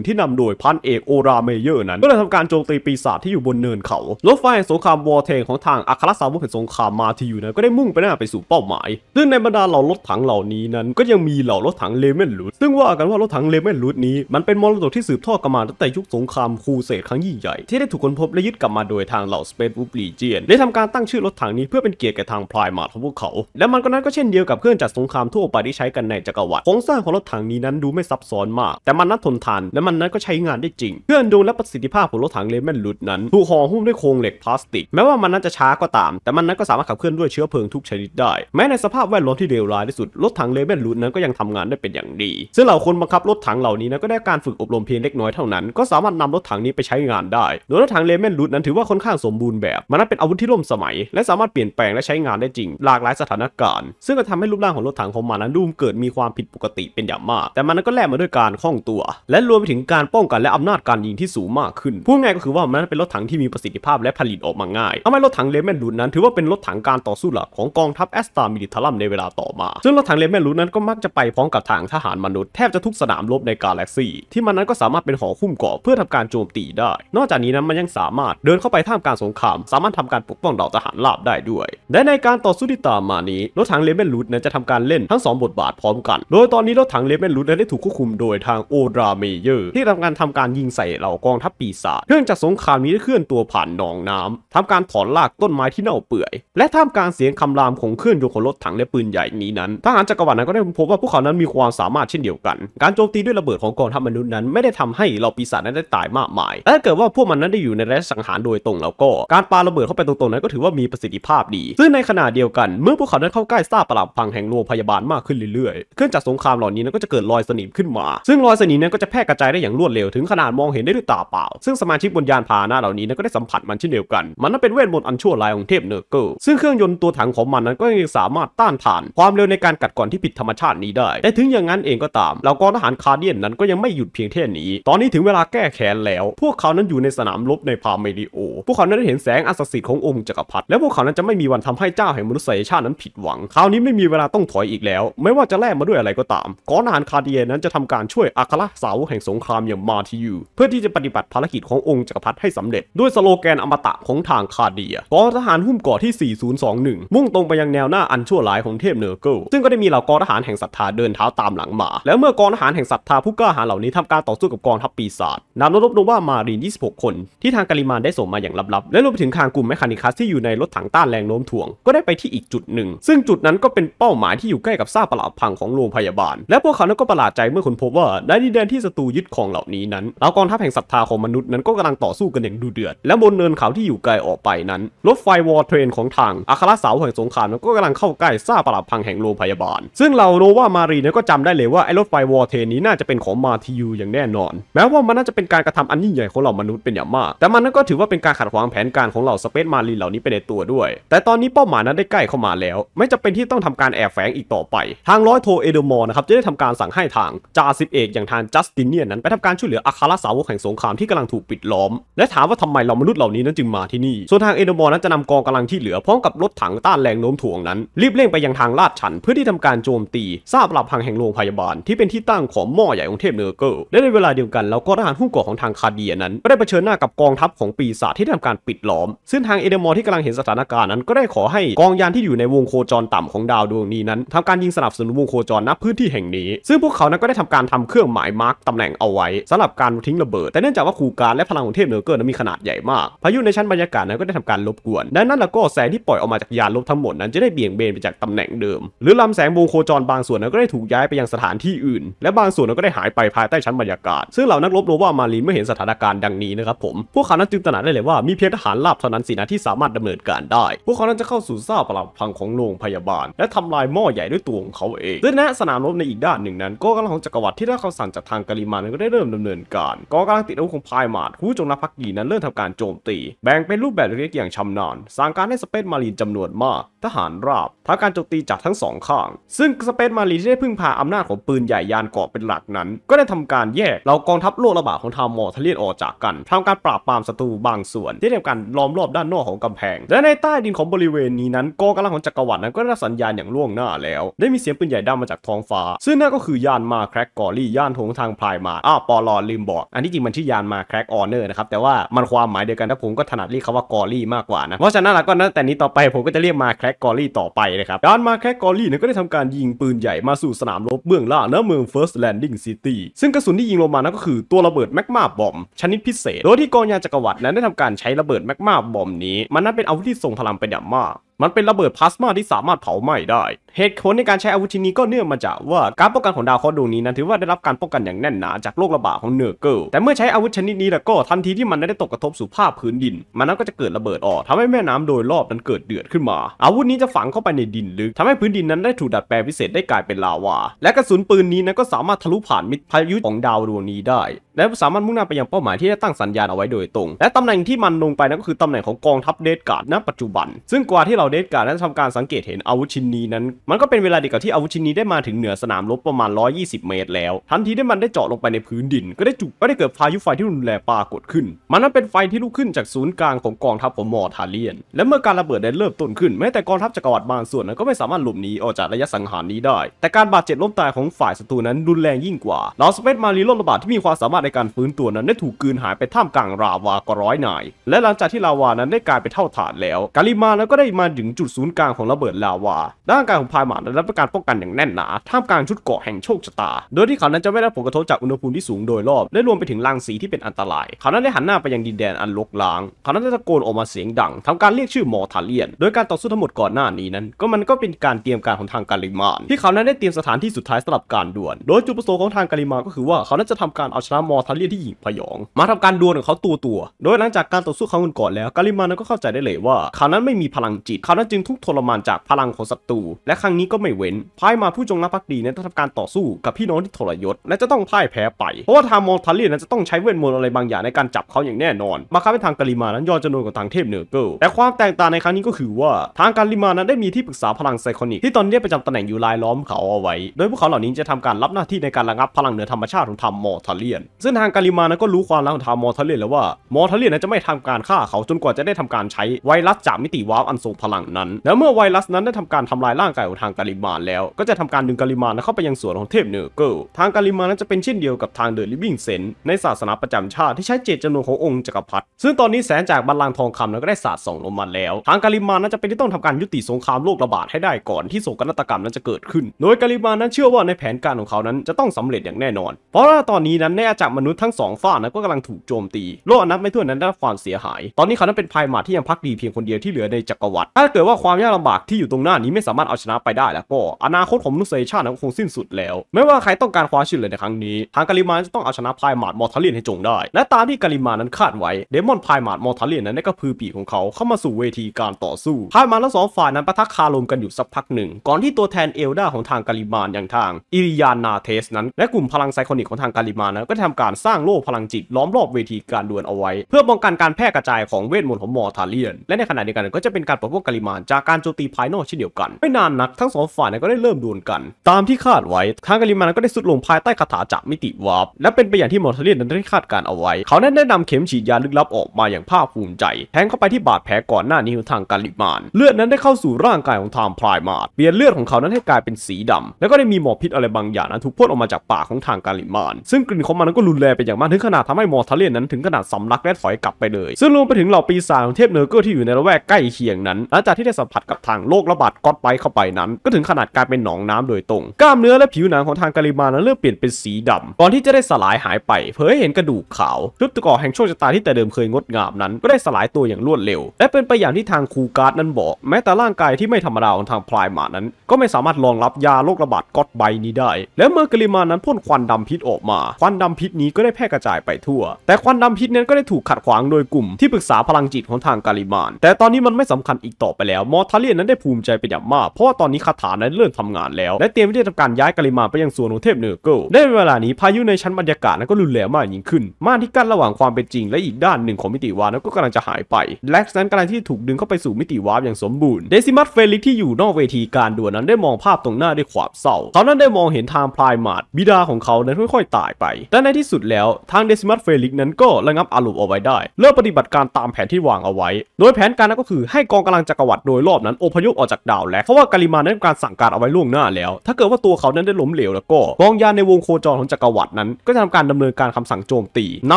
4021 ที่นำโดยพันเอกโอราเมเยอร์ นั้น ก็ได้ทำการโจมตีปีศาจที่อยู่บนเนินเขา รถไฟสงครามวอเทงของทางอัครสาวกแห่งสงครามมาทียูนั้น ก็ได้มุ่งไปหน้าไปสู่เป้าหมาย ซึ่งในบรรดาเหล่ารถถังเหล่านี้นั้น ก็ยังมีเหล่ารถถังเลเมนลูดซึ่งว่ากันว่ารถถังเลเมนลูดนี้ มันเป็นมรดกที่สืบทอดกันมาตั้งแต่ยุคสงครามครูเสดครั้งยิ่งใหญ่ ที่ได้ถูกค้นพบและยึดกลับมาโดยทางเหล่าสเปซวูบลีเจียนได้ทำการตั้งชื่อรถถังนี้เพื่อเป็นเกียรติแก่ทางพลายมาของพวกเขา และมันก็นั้นก็เช่นเดียวกับเครื่องจักรสงครามทั่วไปที่ใช้กันในจักรวรรดิโครงสร้างของรถถังนี้นั้นดูไม่ซับซ้อนมาก แต่มันนั้นทนทานและมันนั้นก็ใช้งานได้จริงเครื่องดูและประสิทธิภาพของรถถังเลแมนลุดนั้นถูกห่อหุ้มด้วยโครงเหล็กพลาสติกแม้ว่ามันนั้นจะช้าก็ตาม แต่มันนั้นก็สามารถขับเคลื่อนด้วยเชื้อเพลิงทุกชนิดได้ แม้ในสภาพแวดล้อมที่เลวร้ายที่สุดรถถังเลแมนลุดนั้นก็ยังทำงานได้เป็นอย่างดีซึ่งเหล่าคนบังคับรถถังเหล่านี้นั้นก็ได้การฝึกอบรมเพียงเล็กน้อยเท่านั้นก็สามารถนำรถถังนี้ไปใช้งานได้โดยรถถังเลเมนรูดนั้นถือว่าค่อนข้างสมบูรณ์แบบ มันนั้นเป็นอาวุธที่ร่วมสมัย และสามารถเปลี่ยนแปลงและใช้งานได้จริง หลากหลายสถานการณ์ ซึ่งก็ทำให้รูปร่างของรถถังของมันนั้นดูเกิดมีความผิดปกติเป็นอย่างมาก แต่มันนนั้ก็แลกมาด้วยการคล่องตัว และรวมไปถึงการป้องกันและอำนาจการยิงที่สูงมากขึ้นพูดง่ายก็คือว่ามันนนั้เป็นรถถังที่มีประสิทธิภาพและผลิตออกมาง่ายทำให้รถถังเลเมนรูดนั้นถือว่าเป็นรถถังการต่อสู้หลักของกองทัพแอสตามิลิทาลัมในเวลาต่อมาซึ่งรถถังเลเมนรูดนั้นก็มักจะไปพร้อมกับงทหารมนุษย์แทบจะทุกสนามรบในกาแล็กซี่ที่มันนั้นก็สามารถารถเป็นหอคุ้มเกาะเพื่อทำการโจมตีได้ นอกจากนี้นะมันยังสามารถเดินเข้าไปท่ามกลางสงคราม สามารถทำการปกป้องเหล่าทหารลาบได้ด้วย และในการต่อสู้ที่ตามมานี้รถถังเลเบนรูดนั้นจะทำการเล่นทั้ง 2บทบาทพร้อมกัน โดยตอนนี้รถถังเลเบนรูดนั้นได้ถูกควบคุมโดยทางโอดราเมเยอร์ที่ทำการทำการยิงใส่เหล่ากองทัพปีศาจเครื่องจักรสงครามนี้ได้เคลื่อนตัวผ่านหนองน้ำทำการถอนรากต้นไม้ที่เน่าเปื่อย และท่ามกลางเสียงคำรามของเครื่องยนต์ของรถถังและปืนใหญ่นี้นั้นทหารจักรวรรดินั้นก็ได้พบว่าพวกเขานั้นมีความสามารถเช่นเดียวกัน การโจมตีด้วยระเบิดของกองทัพมนุษย์นั้นไม่ได้ทำให้เหล่าปีศาจนั้นได้ตายมากมาย และถ้าเกิดว่าพวกมันนั้นได้อยู่ในระยะสังหารโดยตรงแล้วก็ การปาระเบิดเข้าไปตรงๆนั้นก็ถือว่ามีประสิทธิภาพดี ซึ่งในขณะเดียวกันเมื่อพวกเขานั้นเข้าใกล้ซาปรับพังแห่งโรงพยาบาลมากขึ้นเรื่อยๆเครื่องจักรสงครามเหล่านี้นั้นก็จะเกิดรอยสนิมขึ้นมา ซึ่งรอยสนิมนั้นก็จะแพร่กระจายได้อย่างรวดเร็วถึงขนาดมองเห็นได้ด้วยตาเปล่า ซึ่งสมาชิกบนยานพาหนะเหล่านี้นั้นก็ได้สัมผัสมันเช่นเดียวกัน มันนั้นเป็นเวทมนต์อันชั่วร้ายของเทพเนอร์เกิลซึ่งเครื่องยนต์ตัวถังของมันนั้นก็ยังสามารถต้านทาน ความเร็วในการกัดก่อนที่ผิดธรรมชาตินี้ได้แต่ถึงอย่างนั้นเองก็ตามเรากองทหารคาเดียนนั้นก็ยังไม่หยุดเพียงแค่นี้ตอนนี้ถึงเวลาแก้แค้นแล้ว พวกเขานั้นอยู่ในสนามรบในพาเมดิโอ พวกเขานั้นได้เห็นแสงอัศสิทธิ์ขององค์จักรพรรดิ และพวกเขานั้นจะไม่มีวันทำให้เจ้าแห่งมนุษยชาตินั้นผิดหวัง คราวนี้ไม่มีเวลาต้องถอยอีกแล้ว ไม่ว่าจะแลกมาด้วยอะไรก็ตาม กอนานคาเดียนั้นจะทำการช่วยอัครสาวกแห่งสงครามอย่างมาทิยูเพื่อที่จะปฏิบัติภารกิจขององค์จักรพรรดิให้สำเร็จ ด้วยสโลแกนอมตะของทางคาเดียกองทหารหุ้มกาะที่4021 มุ่งตรงไปยังแนวหน้าอันชั่วร้ายของเทพเนอร์เกิลซึ่งก็ได้มีเหล่ากองทหารแห่งศรัทธาเดินเท้าตามหลังมา แล้วเมื่อกองทหารแห่งศรัทธาผู้กล้าหาญเหล่านี้ทำการต่อสู้กับกองทัพปีศาจนำรบโนวามารีน26 คน ที่ทางกาลิมานได้ส่งมาอย่างลับ ๆ และรวมไปถึงคางกลุ่มแมคานิคัสที่อยู่ในรถถังต้านแรงโน้มถ่วง ก็ได้ไปที่อีกจุดหนึ่ง ซึ่งจุดนั้นก็เป็นเป้าหมายที่อยู่ใกล้กับซากปลาพังของโรงพยาบาล และพวกเขานั้นก็ประหลาดใจเมื่อคนพบว่าในดินแดนที่ศัตรูยึดของเหล่านี้นั้นแล้วกองทัพแห่งศรัทธาของมนุษย์นั้นก็กำลังต่อสู้กันอย่างดุเดือดและบนเนินเขาที่อยู่ไกลออกไปนั้น รถไฟวอร์เทรนของทางอัคาราสาวแห่งสงครามนั้นก็กำลังเข้าใกล้ซากปลาพังแห่งโรงพยาบาล ซึ่งเราโนวามารีนั้นก็จำได้เลยว่าไอ้รถไฟวอร์เทรนนี้น่าจะเป็นของมาทิยูอย่างแน่นอนแม้ว่ามันน่าจะเป็นการกระทำอันยิ่งใหญ่ของเหล่ามนุษย์ เป็นอย่างมาก แต่มันก็ถือว่าเป็นการขัดขวางแผนการของเหล่าสเปซมารีเหล่านี้ไปในตัวด้วย แต่ตอนนี้เป้าหมายนั้นได้ใกล้เข้ามาแล้ว ไม่จำเป็นที่ต้องทำการแอบแฝงอีกต่อไป ทางร้อยโทเอเดมอร์นะครับ จะได้ทำการสั่งให้ทางจ่าสิบเอกอย่างทางจัสตินเนียนนั้นไปทำการช่วยเหลืออาคาราสาวกแห่งสงครามที่กำลังถูกปิดล้อม และถามว่าทำไมเหล่ามนุษย์เหล่านี้นั้นจึงมาที่นี่ ส่วนทางเอเดมอร์นั้นจะนำกองกำลังที่เหลือพร้อมกับรถถังต้านแรงโน้มถ่วงนั้นรีบเร่งไปยังทางลาดชันเพื่อที่ทำการโจมตีทราบหลับพังแห่งโรงพยาบาลที่เป็นที่ตั้งของหม้อใหญ่ของเทพเนอร์เกิลและในเวลาเดียวกันแล้วก็ทหารหุ้นกาะของทางคาเดียนั้น ก็ได้เผชิญหน้ากับกองทัพของปีศาจที่ทำการปิดล้อมซึ่งทางเอเดมอร์ที่กำลังเห็นสถานการณ์นั้นก็ได้ขอให้กองยานที่อยู่ในวงโคจรต่ำของดาวดวงนี้นั้นทำการยิงสนับสนุนวงโคจรณพื้นที่แห่งนี้ ซึ่งพวกเขานั้นก็ได้ทำการทำเครื่องหมายมาร์กตำแหน่งเอาไว้สำหรับการทิ้งระเบิดแต่เนื่องจากว่าคูการและพลังของเทพเนอร์เกอร์นั้นมีขนาดใหญ่มากพายุในชั้นบรรยากาศนั้นก็ได้ทำการลบกวนดังนั้นแล้วก็แสงที่ปล่อยออกมาจากยานลบทั้งหมดนั้นจะได้เบี่ยงเบนไปจากตำแหน่งเดิม หรือลำแสงวงโคจรบางส่วนนั้นก็ได้ถูกย้ายไปยังสถานที่อื่น และบางส่วนนั้นก็ได้หายไปภายใต้ชั้นบรรยากาศซซึ่งเหล่านักรบโนวามารีเมื่อเห็นสถานการณ์ดังนี้นะครับผม พวกเขานั้นจึงตระหนักได้เลยว่ามีเพียงทหารราบเท่านั้นสินะที่สามารถดำเนินการได้ พวกเขานั้นจะเข้าสู่ซ่าปรับพังของโรงพยาบาล และทำลายหม้อใหญ่ด้วยตัวของเขาเองซึ่งณสนามรบในอีกด้านหนึ่งนั้นกองกำลังของจักรวรรดิที่ได้คำสั่งจากทางกาลิมานก็ได้เริ่มดำเนินการ กองกำลังติดอาวุธของพายมาดคู่จงรักภักดีนั้นเริ่มทำการโจมตี แบ่งเป็นรูปแบบเล็กๆอย่างชำนาญสร้างการให้สเปซมารีนจำนวนมาก ทหารราบทำการโจมตีจากทั้งสองข้าง ซึ่งสเปซมารีที่ได้พึ่งพาอำนาจของปืนใหญ่ยานเกาะเป็นหลักนั้น ก็ได้ทำการแยกเหล่ากองทัพโลกระบาดของทาวมอร์ทะเลียนออกจากกัน ทำการปราบปรามศัตรูบางส่วน ที่ทำการล้อมรอบด้านนอกของกำแพง และในใต้ดินของบริเวณนี้นั้น กองกำลังของจักรวรรดินั้นก็ได้รับสัญญาณอย่างล่วงหน้าแล้วได้มีเสียงปืนใหญ่ดังมาจากท้องฟ้า ซึ่งนั่นก็คือยานมาแครกกอรี่ย่านทงทางพายมาอ้าวปอลอลืมบอกอันที่จริงมันชื่อยานมาแครกออเนอร์นะครับแต่ว่ามันความหมายเดียวกันถ้าผมก็ถนัดเรียกคำว่ากอรี่มากกว่านะเพราะฉะนั้นแล้วก็นั้นแต่นี้ต่อไปผมก็จะเรียกมาแครกกอรี่ต่อไปนะครับยานมาแครกกอรี่นั้นก็ได้ทำการยิงปืนใหญ่มาสู่สนามรบเบื้องล่างณเมือง First Landing City ซึ่งกระสุนที่ยิงลงมานั่นก็คือตัวระเบิดแมกมาบอมชนิดพิเศษ โดยที่กองยาจักรวรรดินั้นได้ทำการใช้ระเบิดแมกมาบอมนี้ มันนั้นเป็นอาวุธที่ทรงพลังเป็นอย่างมากมันเป็นระเบิดพลาสมาที่สามารถเผาไหม้ได้ เหตุผลในการใช้อาวุธชนี้ก็เนื่องมาจากว่าการป้องกันของดาวเคราะห์ดวงนี้นั้นถือว่าได้รับการป้องกันอย่างแน่นหนา จากโรคระบาดของเนอร์เกิล แต่เมื่อใช้อาวุธชนิดนี้แล้วก็ทันทีที่มันได้ตกกระทบสู่ภาพพื้นดินมันนั้นก็จะเกิดระเบิดออกทำให้แม่น้ำโดยรอบนั้นเกิดเดือดขึ้นมา อาวุธนี้จะฝังเข้าไปในดินลึกทำให้พื้นดินนั้นได้ถูกดัดแปลงพิเศษได้กลายเป็นลาวา และกระสุนปืนนี้นั้นก็สามารถทะลุผ่านมิตรพายุของดาวดวงนี้ได้ และสามารถมุ่งหน้าไปยังเป้าหมายที่ได้ตั้งสัญญาณเอาไว้โดยตรงและตำแหน่งที่มันลงไปนั้นก็คือตำแหน่งของกองทัพเดสการ์ดณปัจจุบัน ซึ่งกว่าที่เราเดสการ์ดนั้นทำการสังเกตเห็นอาวุธชินนีนั้น มันก็เป็นเวลาเดียวกับที่อาวุธชินนีได้มาถึงเหนือสนามรบประมาณ 120 เมตรแล้ว ทันทีที่มันได้เจาะลงไปในพื้นดิน ก็ได้จุกก็ได้เกิดพายุไฟที่รุนแรงปรากฏขึ้นมันนั้นเป็นไฟที่ลุกขึ้น จากศูนย์กลางของกองทัพของมอร์ทาเลียน และเมื่อการระเบิดได้เริ่มต้นขึ้นแม้แต่กองทัพจักรวรรดิบางส่วนนั้นก็ไม่สามารถหลบหนีออกจากระยะสังหารนี้ได้ แต่การบาดเจ็บล้มตายของฝ่ายศัตรูนั้นรุนแรงยิ่งกว่าเหล่าสเปซมารีโลระบาดที่มีความสามารถในการฟื้นตัวนั้น ได้ถูกกืนหายไปท่ามกลางราวากร้อยนาย และหลังจากที่ราวานั้นได้กลายเป็นเท่าฐานแล้วกาลิมาแล้วก็ได้มาถึงจุดศูนย์กลางของระเบิดลาวาด้านการของพายหมาได้รับการป้องกันอย่างแน่นหนาท่ามกลางชุดเกาะแห่งโชคชะตา โดยที่เขานั้นจะไม่ได้ผลกระทบจากอุณหภูมิที่สูงโดยรอบและรวมไปถึงรังสีที่เป็นอันตราย เขานั้นได้หันหน้าไปยังดินแดนอันลกล้าง เขานั้นได้ตะโกนออกมาเสียงดัง ทำการเรียกชื่อมอทาเลียนโดยการต่อสู้ทั้งหมดก่อนหน้านี้นั้น ก็มันก็เป็นการเตรียมการของทางการิมานที่เขานั้นได้เตรียมสถานที่สุดท้ายสำหรับการดวลโดย จุดประสงค์ของทางการิมานก็คือว่าเขานั้นจะทำการเอาชนะมอทาเลียนที่หญิงพยองมาทำการดวลของเขาตัวตัวโดยหลังจากการต่อสู้ครั้งก่อนแล้วการิมานนั้นก็เข้าใจได้เลยว่าเขานั้นไม่มีพลังจิตเขานั้นจึงทุกทรมานจากพลังของศัตรูและครั้งนี้ก็ไม่เว้นพ่ายมาผู้จงรักภักดีนั้นต้องทำการต่อสู้กับพี่น้องที่ทรยศและจะต้องพ่ายแพ้ไป เพราะว่าทางมอ์ทาเลียนั้นจะต้องใช้เวทมนต์อะไรบางอย่างในการจับเขาอย่างแน่นอน มาคาเป็นทางกาลิมานั้นยอดจำนวนกับทางเทพเนอร์เกิลแต่ความแตกต่างในครั้งนี้ก็คือว่าทางกาลิมานั้นได้มีที่ปรึกษาพลังไซคอนิกที่ตอนนี้ประจำตำแหน่งอยู่รายล้อมเขาเอาไว้โดยพวกเขาเหล่านี้จะทำการรับหน้าที่ในการระงับพลังเหนือธรรมชาติของทางมอทาเลียน ซึ่งทางกาลิมานั้นก็รู้ความลับของทางมอทาเลียนแล้วว่า มอทาเลียนนั้นจะไม่ทำการฆ่าเขาจนกว่าจะได้ทำการใช้ไวรัสจากมิติวาร์ปอันทรงพลังนั้นแล้วเมื่อไวรัสนั้นได้ทำการทำลายร่างกายของทางกาลิมานแล้ว ก็จะทำการดึงกาลิมานเข้าไปยังสวนของเทพเนอร์เกิลทางกาลิมานนั้นจะเป็นเช่นเดียวกับทางเดอะลิบิ่งเซนในศาสนาประจำชาติที่ใช้เจตจำนวนขององค์จักรพรรดิซึ่งตอนนี้แสนจากบัลลังก์ทองคำนั้นก็ได้สาดส่องลงมาแล้ว ทางกาลิมานนั้นจะเป็นที่ต้องทำการยุติสงครามโรคระบาดให้ได้ก่อนที่โศกนาฏกรรมนั้นจะเกิดขึ้น โดยกาลิมานนั้นเชื่อว่าในแผนการของเขานั้นจะต้องสำเร็จอย่างแน่นอน เพราะว่าตอนนี้นั้นในอาจากมนุษย์ทั้งสองฝ่ายนั้นก็กำลังถูกโจมตีโลกนับไม่ถ้วนนั้นได้ความเสียหาย ตอนนี้เขานั้นเป็นภัยหมาที่ยังพักดีเพียงคนเดียวที่เหลือในจักรวรรดิถ้าเกิดว่าความยากลำบากที่อยู่ตรงหน้านี้ไม่สามารถเอาชนะไปได้แล้วก็อนาคตของมนุษยชาตินั้นคงสิ้นสุดแล้ว ไม่ว่าใครต้องการคว้าชื่นเลยในครั้งนี้ทางกาลิมานจะต้องเอาชนะพายหมาดมอร์ทาเลียนให้จงได้ และตามที่กาลิมานั้นคาดไว้ เดมอนพายหมาดมอร์ทาเลียนนั้นกระพือปีของเขาเข้ามาสู่เวทีการต่อสู้พายมาดและสองฝ่ายนั้นประทะคารมกันอยู่สักพักหนึ่งก่อนที่ตัวแทนเอลดาของทางกาลิมานอย่างทางอิริยานาเทส นั้นและกลุ่มพลังไซคอนิกของทางกาลิมานั้นก็ทำการสร้างโล่พลังจิต ล้อมรอบเวทีการดวลเอาไว้ เพื่อป้องกันการแพร่กระจายของเวทมนต์ของมอร์ทาเลียนและในขณะเดียวกันก็จะเป็นการปกป้องริมานจากการโจมตีภายนอกเช่นเดียวกันไม่นานนักทั้งสองฝ่ายก็ได้เริ่มดวลกัน ตามที่คาดไว้ทางกาลิมานก็ได้สุดลงภายใต้คาถาจากมิติวาร์ปและเป็นไปอย่างที่มอร์เทเลียนนั้นได้คาดการเอาไว้ เขานั้นได้นำเข็มฉีดยาลึกลับออกมาอย่างภาคภูมิใจ แทงเข้าไปที่บาดแผลก่อนหน้านี้ของทางกาลิมาน เลือดนั้นได้เข้าสู่ร่างกายของทามพลายมาดเปลี่ยนเลือดของเขานั้นให้กลายเป็นสีดำ แล้วก็ได้มีหมอกพิษอะไรบางอย่างนั้นถูกพ่นออกมาจากปากของทางกาลิมาน ซึ่งกลิ่นของมันนั้นก็รุนแรงไปอย่างมากถึงขนาดทำให้มอร์เทเลียนนั้นถึงขนาดสำลักและถอยกลับไปเลย ซึ่งรวมไปถึงเหล่าปีศาจของเทพเนอร์เกอร์ที่อยู่ในละแวกใกล้เคียงนั้นหลัังจากที่ได้สัมผัสกับทางโรคระบาดก๊อตไปเข้าไปนั้น ก็ถึงขนาดกลายเป็นหนองน้ำโดยตรง กล้ามเนื้อและผิวหนังของทางกาลิมานั้นเริ่มเปลี่ยนเป็นสีดำก่อนที่จะได้สลายหายไปเผยให้เห็นกระดูกขาวรูปตะกอแห่งโชคชะตาที่แต่เดิมเคยงดงามนั้นก็ได้สลายตัวอย่างรวดเร็ว และเป็นไปอย่างที่ทางคูการ์ดนั้นบอก แม้แต่ร่างกายที่ไม่ธรรมดาของทางพลายมานั้น ก็ไม่สามารถรองรับยาโรคระบาดก๊อตไบนี้ได้ และเมื่อกาลิมานั้นพ่นควันดำพิษออกมา ควันดำพิษนี้ก็ได้แพร่กระจายไปทั่ว แต่ควันดำพิษนั้นก็ได้ถูกขัดขวางโดยกลุ่มที่ปรึกษาพลังจิตของทางกาลิมานแต่ตอนนี้มันไม่สำคัญอีกต่ออบไปแล้วมอร์ทาเลียนนั้นได้ภูมิใจเป็นอย่างมากเพราะว่าตอนนี้คาถานั้นเริ่มทำงานแล้วและเตรียมที่จะทำการย้ายกาลิมาไปยังส่วนของเทพเนอร์เกิลได้เวลานี้พายุในชั้นบรรยากาศนั้นก็รุนแรงมากยิ่งขึ้นม่านที่กั้นระหว่างความเป็นจริง และอีกด้านหนึ่งของมิติวานั้นก็กำลังจะหายไปแล็กซ์นั้นกำลังที่ถูกดึงเข้าไปสู่มิติวาร์ปอย่างสมบูรณ์เดซิมัสเฟลิกที่อยู่นอกเวทีการดวลนั้นได้มองภาพตรงหน้าด้วยความเศร้าเขานั้นได้มองเห็นทางพลายมาดบิดาของเขานั้นค่อยๆตายไป แต่ในที่สุดแล้วทางเดซิมัสเฟลิกนั้นก็ระงับอารมณ์เอาไว้ได้เริ่มปฏิบัติการตามแผนที่วางเอาไว้ โดยแผนการนั้นก็คือให้กองกำลังจักรวรรดิโดยรอบนั้นอพยพออกจากดาวแล้วเพราะว่ากาลิมานั้นการสั่งการเอาไว้ล่วงหน้าแล้ว ถ้าเกิดว่าตัวเขานั้นได้ล้มเหลวแล้วก็กองยานในวงโคจรของจักรวรรดินั้นก็จะทำการดำเนินการคำสั่งโจมตีน